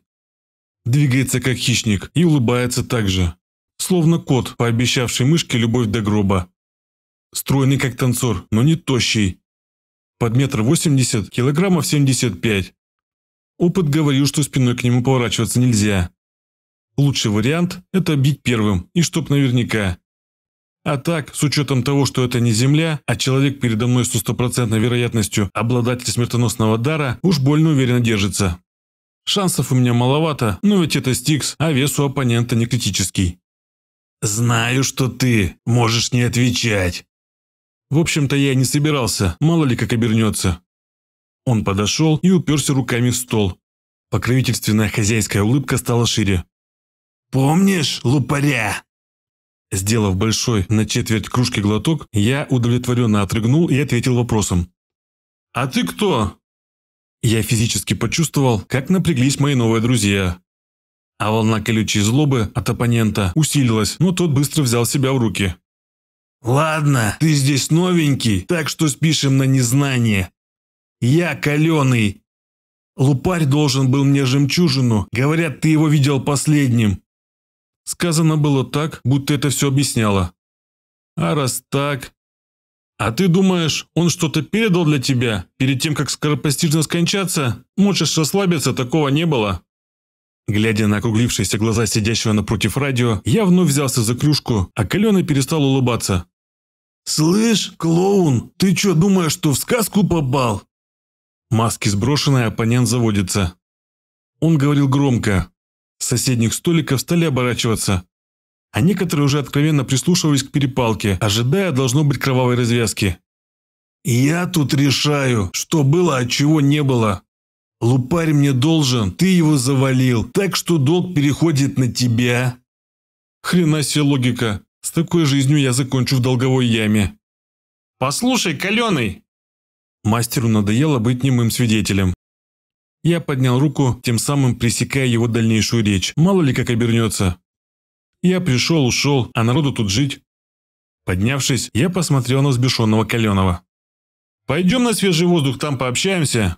Двигается как хищник и улыбается так же. Словно кот, пообещавший мышке любовь до гроба. Стройный как танцор, но не тощий, под метр восемьдесят, килограммов семьдесят пять. Опыт говорил, что спиной к нему поворачиваться нельзя. Лучший вариант – это бить первым, и чтоб наверняка. А так, с учетом того, что это не земля, а человек передо мной со стопроцентной вероятностью обладатель смертоносного дара, уж больно уверенно держится. Шансов у меня маловато, но ведь это Стикс, а вес у оппонента не критический. «Знаю, что ты можешь не отвечать», в общем-то, я не собирался, мало ли как обернется. Он подошел и уперся руками в стол. Покровительственная хозяйская улыбка стала шире. «Помнишь, лупаря?» Сделав большой на четверть кружки глоток, я удовлетворенно отрыгнул и ответил вопросом. «А ты кто?» Я физически почувствовал, как напряглись мои новые друзья. А волна колючей злобы от оппонента усилилась, но тот быстро взял себя в руки. «Ладно, ты здесь новенький, так что спишем на незнание. Я каленый. Лупарь должен был мне жемчужину, говорят, ты его видел последним». Сказано было так, будто это все объясняло. «А раз так...» «А ты думаешь, он что-то передал для тебя, перед тем, как скоропостижно скончаться? Можешь расслабиться, такого не было». Глядя на округлившиеся глаза сидящего напротив радио, я вновь взялся за крюшку, а Каленый перестал улыбаться. «Слышь, клоун, ты чё, думаешь, что в сказку попал?» Маски сброшенные, оппонент заводится. Он говорил громко. С соседних столиков стали оборачиваться. А некоторые уже откровенно прислушивались к перепалке, ожидая, должно быть, кровавой развязки. «Я тут решаю, что было, а чего не было. Лупарь мне должен, ты его завалил, так что долг переходит на тебя». Хрена себе логика. С такой жизнью я закончу в долговой яме. Послушай, каленый! Мастеру надоело быть немым свидетелем. Я поднял руку, тем самым пресекая его дальнейшую речь. Мало ли как обернется. Я пришел, ушел, а народу тут жить. Поднявшись, я посмотрел на взбешенного Каленова. «Пойдем на свежий воздух, там пообщаемся!»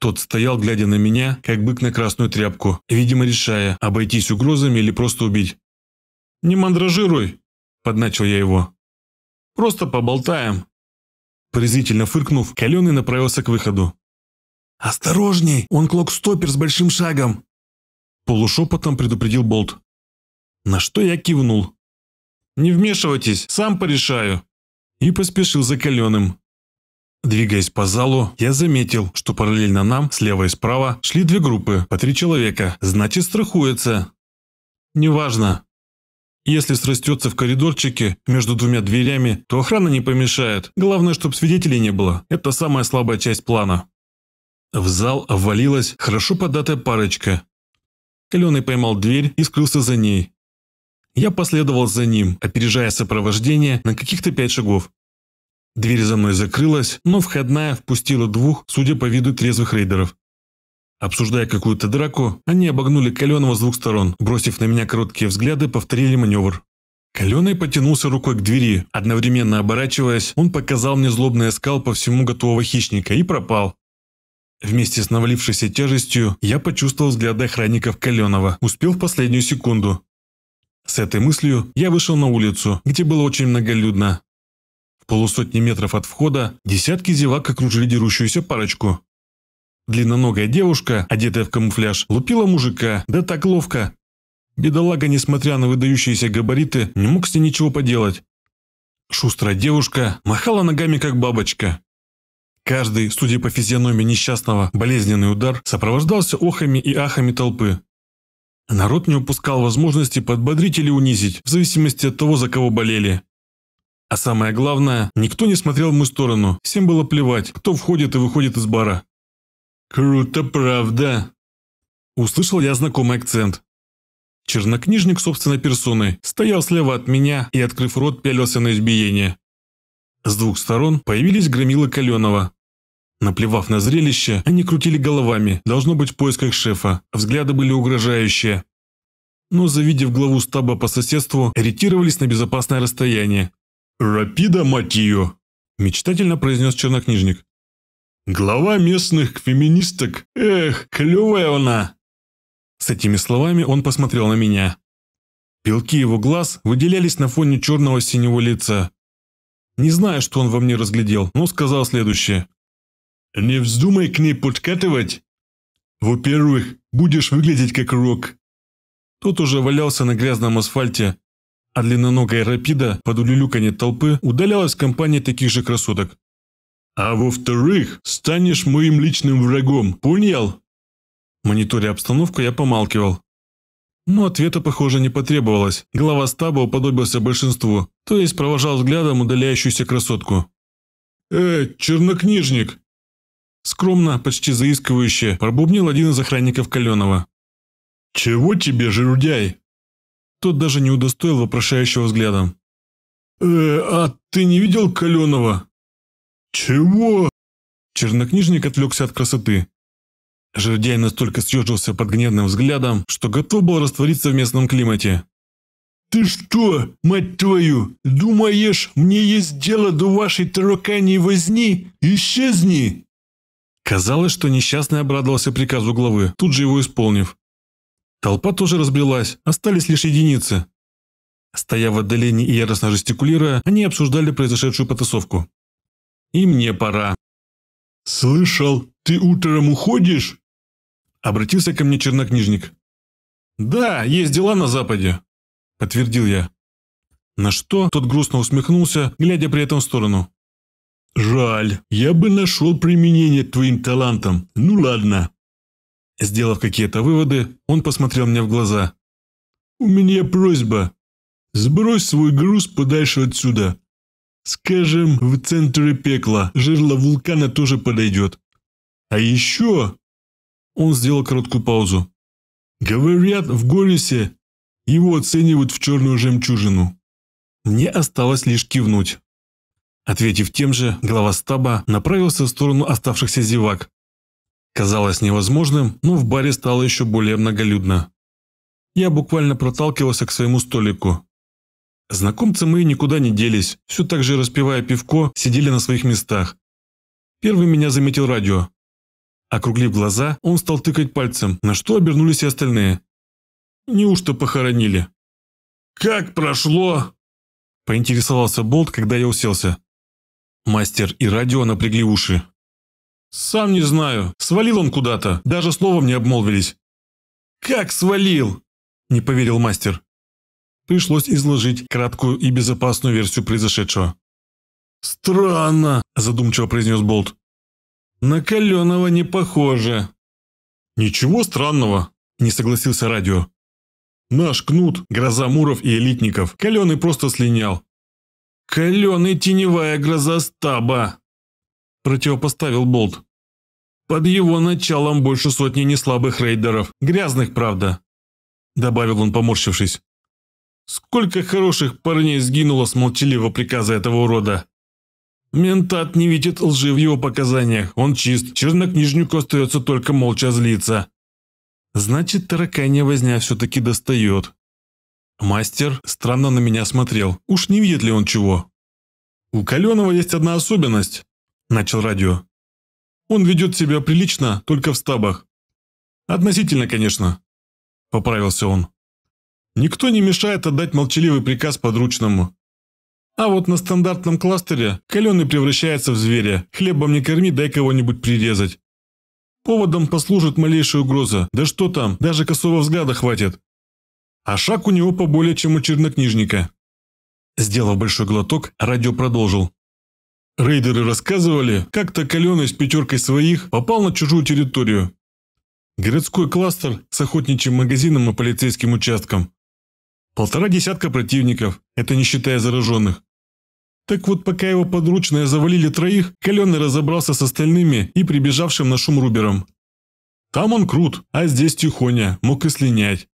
Тот стоял, глядя на меня, как бык на красную тряпку, видимо, решая, обойтись угрозами или просто убить. «Не мандражируй», – подначил я его. «Просто поболтаем». Презрительно фыркнув, Каленый направился к выходу. «Осторожней! Он клок-стопер с большим шагом!» Полушепотом предупредил Болт. На что я кивнул. «Не вмешивайтесь, сам порешаю!» И поспешил за Каленым. Двигаясь по залу, я заметил, что параллельно нам, слева и справа, шли две группы, по три человека, значит страхуется. «Неважно», если срастется в коридорчике между двумя дверями, то охрана не помешает. Главное, чтобы свидетелей не было. Это самая слабая часть плана. В зал ввалилась хорошо податая парочка. Каленый поймал дверь и скрылся за ней. Я последовал за ним, опережая сопровождение на каких-то пять шагов. Дверь за мной закрылась, но входная впустила двух, судя по виду трезвых рейдеров. Обсуждая какую-то драку, они обогнули Каленова с двух сторон. Бросив на меня короткие взгляды, повторили маневр. Каленый потянулся рукой к двери. Одновременно оборачиваясь, он показал мне злобный оскал по всему готового хищника и пропал. Вместе с навалившейся тяжестью я почувствовал взгляды охранников Каленова. Успел в последнюю секунду. С этой мыслью я вышел на улицу, где было очень многолюдно. В полусотни метров от входа десятки зевак окружили дерущуюся парочку. Длинноногая девушка, одетая в камуфляж, лупила мужика, да так ловко. Бедолага, несмотря на выдающиеся габариты, не мог с ней ничего поделать. Шустрая девушка махала ногами, как бабочка. Каждый, судя по физиономии несчастного, болезненный удар сопровождался охами и ахами толпы. Народ не упускал возможности подбодрить или унизить, в зависимости от того, за кого болели. А самое главное, никто не смотрел в мою сторону, всем было плевать, кто входит и выходит из бара. «Круто, правда?» Услышал я знакомый акцент. Чернокнижник собственной персоны стоял слева от меня и, открыв рот, пялился на избиение. С двух сторон появились громилы Каленова. Наплевав на зрелище, они крутили головами, должно быть в поисках шефа, взгляды были угрожающие. Но, завидев главу стаба по соседству, ретировались на безопасное расстояние. «Рапида, мать ее!» – мечтательно произнес чернокнижник. Глава местных феминисток. Эх, клевая она!» С этими словами он посмотрел на меня. Белки его глаз выделялись на фоне черного синего лица. Не знаю, что он во мне разглядел, но сказал следующее. «Не вздумай к ней подкатывать. Во-первых, будешь выглядеть как рок». Тот уже валялся на грязном асфальте, а длинноногая рапида под улюлюканье толпы удалялась в компании таких же красоток. А во-вторых, станешь моим личным врагом, понял? Мониторя обстановку, я помалкивал. Но ответа, похоже, не потребовалось. Глава стаба уподобился большинству, то есть провожал взглядом удаляющуюся красотку. «Э, чернокнижник!» Скромно, почти заискивающе, пробубнил один из охранников Каленова. «Чего тебе, жерудяй?» Тот даже не удостоил вопрошающего взглядом. «Э, а ты не видел Каленова?» «Чего?» Чернокнижник отвлекся от красоты. Жердяй настолько съежился под гневным взглядом, что готов был раствориться в местном климате. «Ты что, мать твою, думаешь, мне есть дело до вашей тараканьей возни? Исчезни!» Казалось, что несчастный обрадовался приказу главы, тут же его исполнив. Толпа тоже разбрелась, остались лишь единицы. Стоя в отдалении и яростно жестикулируя, они обсуждали произошедшую потасовку. И мне пора. Слышал, ты утром уходишь? Обратился ко мне чернокнижник. Да, есть дела на Западе, подтвердил я. На что тот грустно усмехнулся, глядя при этом в сторону. «Жаль, я бы нашел применение твоим талантам. Ну ладно». Сделав какие-то выводы, он посмотрел мне в глаза. «У меня просьба. Сбрось свой груз подальше отсюда. Скажем, в центре пекла жерло вулкана тоже подойдет. А еще...» Он сделал короткую паузу. «Говорят, в голисе его оценивают в черную жемчужину». Мне осталось лишь кивнуть. Ответив тем же, глава стаба направился в сторону оставшихся зевак. Казалось невозможным, но в баре стало еще более многолюдно. Я буквально проталкивался к своему столику, Знакомцы мои никуда не делись, все так же распивая пивко, сидели на своих местах. Первый меня заметил радио. Округлив глаза, он стал тыкать пальцем, на что обернулись и остальные. Неужто похоронили? «Как прошло?» – поинтересовался Болт, когда я уселся. Мастер и радио напрягли уши. «Сам не знаю. Свалил он куда-то. Даже словом не обмолвились». «Как свалил?» – не поверил мастер. Пришлось изложить краткую и безопасную версию произошедшего. «Странно», – задумчиво произнес Болт. «На каленого не похоже». «Ничего странного», – не согласился радио. «Наш кнут, гроза муров и элитников, каленый просто слинял». «Каленый теневая гроза стаба», – противопоставил Болт. «Под его началом больше сотни неслабых рейдеров, грязных, правда», – добавил он, поморщившись. Сколько хороших парней сгинуло с молчаливого приказа этого урода. Ментат не видит лжи в его показаниях, он чист, чернокнижнику остается только молча злиться. Значит, тараканья возня все-таки достает. Мастер странно на меня смотрел, уж не видит ли он чего. «У Каленова есть одна особенность», – начал радио. «Он ведет себя прилично, только в стабах. Относительно, конечно», – поправился он. Никто не мешает отдать молчаливый приказ подручному. А вот на стандартном кластере каленый превращается в зверя. Хлебом не корми, дай кого-нибудь прирезать. Поводом послужит малейшая угроза. Да что там, даже косого взгляда хватит. А шаг у него поболее, чем у чернокнижника. Сделав большой глоток, радио продолжил. Рейдеры рассказывали, как-то каленый с пятеркой своих попал на чужую территорию. Городской кластер с охотничьим магазином и полицейским участком. Полтора десятка противников, это не считая зараженных. Так вот, пока его подручные завалили троих, Каленый разобрался с остальными и прибежавшим на шум Рубером. Там он крут, а здесь тихоня, мог и слинять.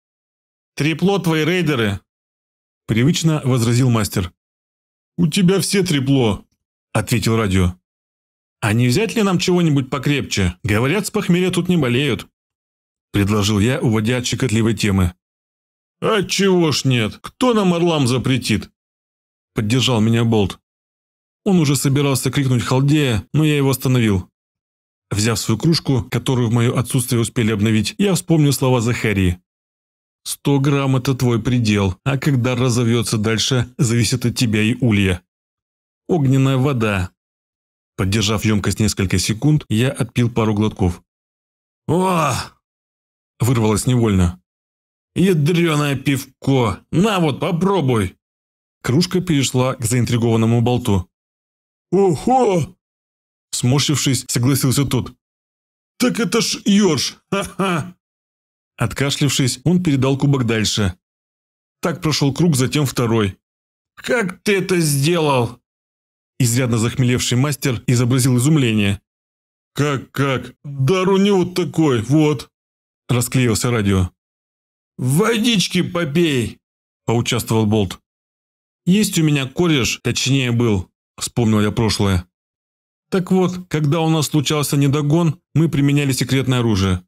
«Трепло твои рейдеры!» – привычно возразил мастер. «У тебя все трепло!» – ответил радио. «А не взять ли нам чего-нибудь покрепче? Говорят, с похмелья тут не болеют!» – предложил я, уводя от щекотливой темы. «А чего ж нет? Кто нам орлам запретит?» Поддержал меня Болт. Он уже собирался крикнуть халдея, но я его остановил. Взяв свою кружку, которую в мое отсутствие успели обновить, я вспомнил слова Захарии. «Сто грамм – это твой предел, а когда разовьется дальше, зависит от тебя и улья». «Огненная вода». Поддержав емкость несколько секунд, я отпил пару глотков. «О!» – вырвалось невольно. «Ядреное пивко! На вот, попробуй!» Кружка перешла к заинтригованному болту. «Ого!» Сморщившись, согласился тот. «Так это ж ёрш! Ха-ха!» Откашлившись, он передал кубок дальше. Так прошел круг, затем второй. «Как ты это сделал?» Изрядно захмелевший мастер изобразил изумление. «Как-как? Дар у него такой, вот!» Расклеился радио. «Водички попей!» – поучаствовал Болт. «Есть у меня кореш, точнее был», – вспомнил я прошлое. Так вот, когда у нас случался недогон, мы применяли секретное оружие.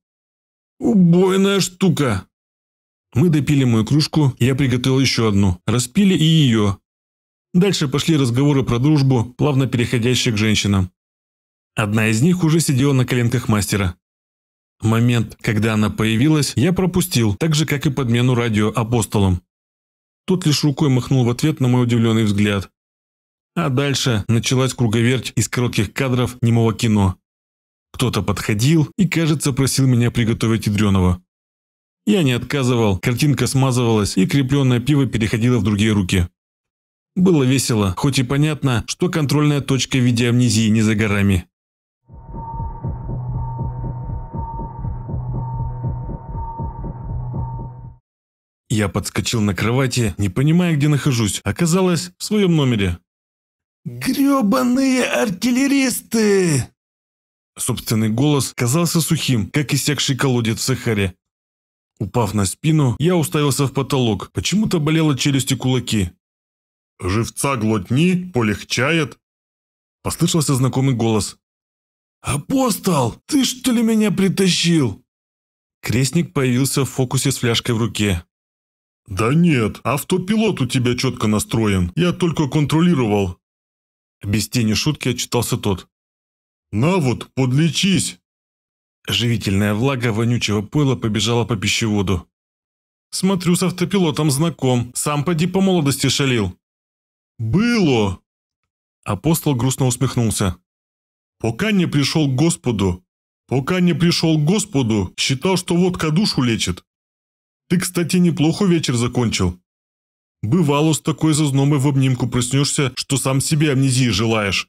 «Убойная штука!» Мы допили мою кружку, я приготовил еще одну, распили и ее. Дальше пошли разговоры про дружбу, плавно переходящие к женщинам. Одна из них уже сидела на коленках мастера. Момент, когда она появилась, я пропустил, так же, как и подмену радио апостолом. Тот лишь рукой махнул в ответ на мой удивленный взгляд. А дальше началась круговерть из коротких кадров немого кино. Кто-то подходил и, кажется, просил меня приготовить ядреного. Я не отказывал, картинка смазывалась, и крепленное пиво переходило в другие руки. Было весело, хоть и понятно, что контрольная точка в виде амнезии не за горами. Я подскочил на кровати, не понимая, где нахожусь. Оказалось, в своем номере. «Гребаные артиллеристы!» Собственный голос казался сухим, как иссякший колодец в Сахаре. Упав на спину, я уставился в потолок. Почему-то болела челюсть и кулаки. «Живца глотни, полегчает!» Послышался знакомый голос. «Апостол, ты что ли меня притащил?» Крестник появился в фокусе с фляжкой в руке. «Да нет, автопилот у тебя четко настроен. Я только контролировал». Без тени шутки отчитался тот. «На вот, подлечись!» Живительная влага вонючего пыла побежала по пищеводу. «Смотрю, с автопилотом знаком. Сам поди по молодости шалил». «Было!» Апостол грустно усмехнулся. «Пока не пришел к Господу. Пока не пришел к Господу, считал, что водка душу лечит. Ты, кстати, неплохо вечер закончил. Бывало, с такой зазномой в обнимку проснешься, что сам себе амнезии желаешь.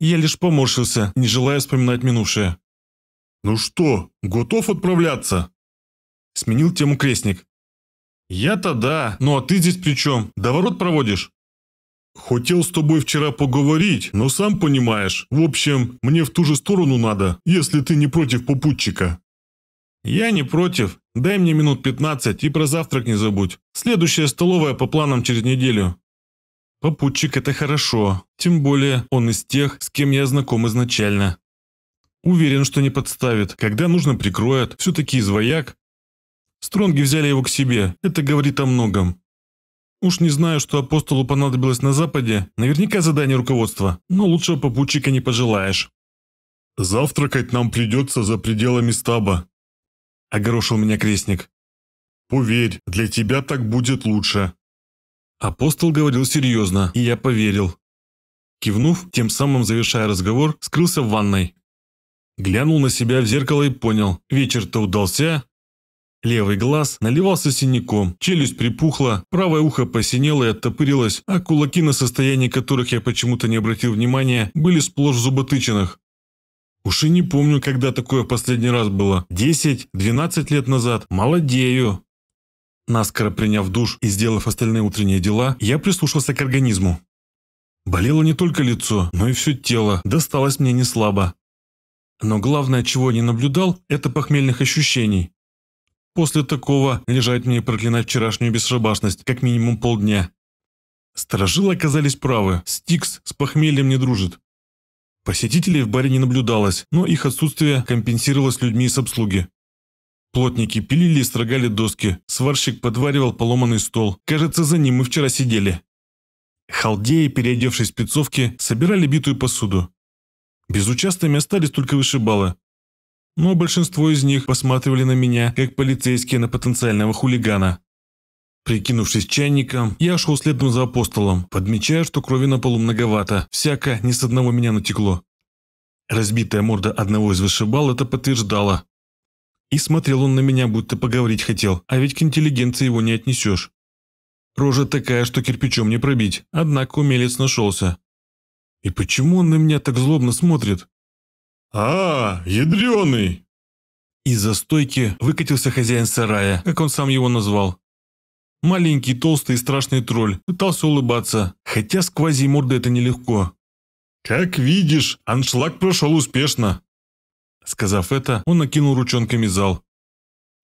Я лишь поморщился, не желая вспоминать минувшее. Ну что, готов отправляться? Сменил тему крестник. Я-то да, ну а ты здесь при чем? Доворот проводишь? Хотел с тобой вчера поговорить, но сам понимаешь. В общем, мне в ту же сторону надо, если ты не против попутчика. Я не против, Дай мне минут 15 и про завтрак не забудь. Следующая столовая по планам через неделю. Попутчик – это хорошо, тем более он из тех, с кем я знаком изначально. Уверен, что не подставит, когда нужно прикроет, все-таки из вояк. Стронги взяли его к себе, это говорит о многом. Уж не знаю, что апостолу понадобилось на Западе, наверняка задание руководства, но лучшего попутчика не пожелаешь. «Завтракать нам придется за пределами стаба», – огорошил меня крестник. «Поверь, для тебя так будет лучше». Апостол говорил серьезно, и я поверил. Кивнув, тем самым завершая разговор, скрылся в ванной. Глянул на себя в зеркало и понял, вечер-то удался. Левый глаз наливался синяком, челюсть припухла, правое ухо посинело и оттопырилось, а кулаки, на состоянии которых я почему-то не обратил внимания, были сплошь в зуботычинах. Уж и не помню, когда такое последний раз было. десять, двенадцать лет назад. Молодею. Наскоро приняв душ и сделав остальные утренние дела, я прислушался к организму. Болело не только лицо, но и все тело. Досталось мне не слабо. Но главное, чего я не наблюдал, это похмельных ощущений. После такого лежать мне и проклинать вчерашнюю бесшабашность как минимум полдня. Сторожилы оказались правы, Стикс с похмельем не дружит. Посетителей в баре не наблюдалось, но их отсутствие компенсировалось людьми из обслуги. Плотники пилили и строгали доски, сварщик подваривал поломанный стол. Кажется, за ним мы вчера сидели. Халдеи, переодевшись в спецовки, собирали битую посуду. Безучастными остались только вышибалы. Но большинство из них посматривали на меня, как полицейские на потенциального хулигана. Прикинувшись чайником, я шел следом за апостолом, подмечая, что крови на полу многовато, всяко ни с одного меня натекло. Разбитая морда одного из вышибал это подтверждала. И смотрел он на меня, будто поговорить хотел, а ведь к интеллигенции его не отнесешь. Рожа такая, что кирпичом не пробить, однако умелец нашелся. И почему он на меня так злобно смотрит? «А, ядреный!» Из-за стойки выкатился хозяин сарая, как он сам его назвал. Маленький, толстый и страшный тролль пытался улыбаться, хотя с морды это нелегко. «Как видишь, аншлаг прошел успешно!» Сказав это, он накинул ручонками зал.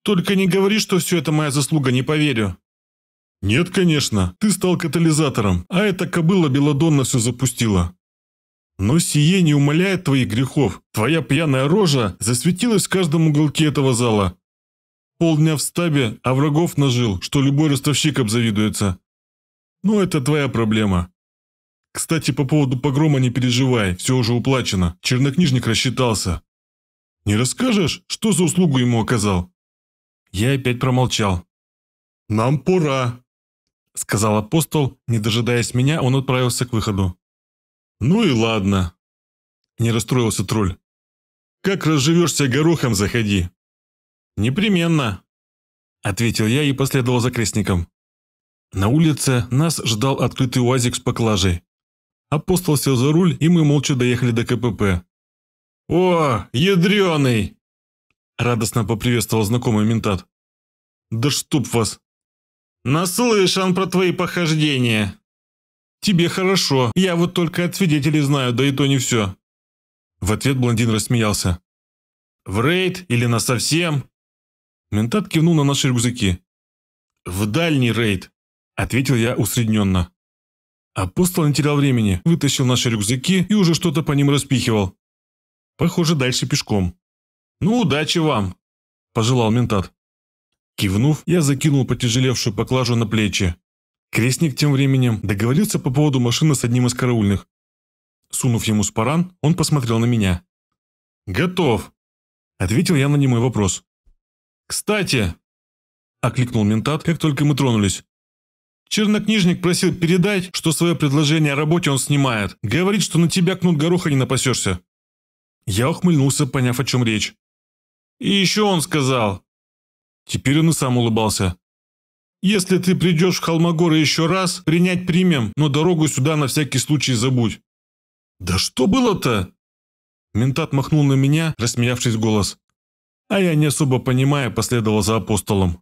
«Только не говори, что все это моя заслуга, не поверю!» «Нет, конечно, ты стал катализатором, а эта кобыла Беладонна все запустила!» «Но сие не умаляет твоих грехов. Твоя пьяная рожа засветилась в каждом уголке этого зала. Полдня в стабе, а врагов нажил, что любой ростовщик обзавидуется. Ну, это твоя проблема. Кстати, по поводу погрома не переживай, все уже уплачено. Чернокнижник рассчитался. Не расскажешь, что за услугу ему оказал? Я опять промолчал. «Нам пора», — сказал апостол. Не дожидаясь меня, он отправился к выходу. «Ну и ладно», — не расстроился тролль. «Как разживешься горохом, заходи». «Непременно», – ответил я и последовал за крестником. На улице нас ждал открытый уазик с поклажей. Апостол сел за руль, и мы молча доехали до КПП. «О, ядреный!» – радостно поприветствовал знакомый ментат. «Да чтоб вас!» «Наслышан про твои похождения!» «Тебе хорошо, я вот только от свидетелей знаю, да и то не все!» В ответ блондин рассмеялся. «В рейд или на совсем? Ментат кивнул на наши рюкзаки. «В дальний рейд», – ответил я усредненно. Апостол не терял времени, вытащил наши рюкзаки и уже что-то по ним распихивал. Похоже, дальше пешком. «Ну, удачи вам!» – пожелал ментат. Кивнув, я закинул потяжелевшую поклажу на плечи. Крестник тем временем договорился по поводу машины с одним из караульных. Сунув ему спаран, он посмотрел на меня. «Готов!» – ответил я на немой вопрос. «Кстати!» – окликнул ментат, как только мы тронулись. Чернокнижник просил передать, что свое предложение о работе он снимает. Говорит, что на тебя кнут гороха не напасешься. Я ухмыльнулся, поняв, о чем речь. И еще он сказал. Теперь он и сам улыбался. Если ты придешь в Холмогоры еще раз, принять примем, но дорогу сюда на всякий случай забудь. Да что было-то? Ментат махнул на меня, рассмеявшись голос. А я не особо понимая,
последовал за апостолом.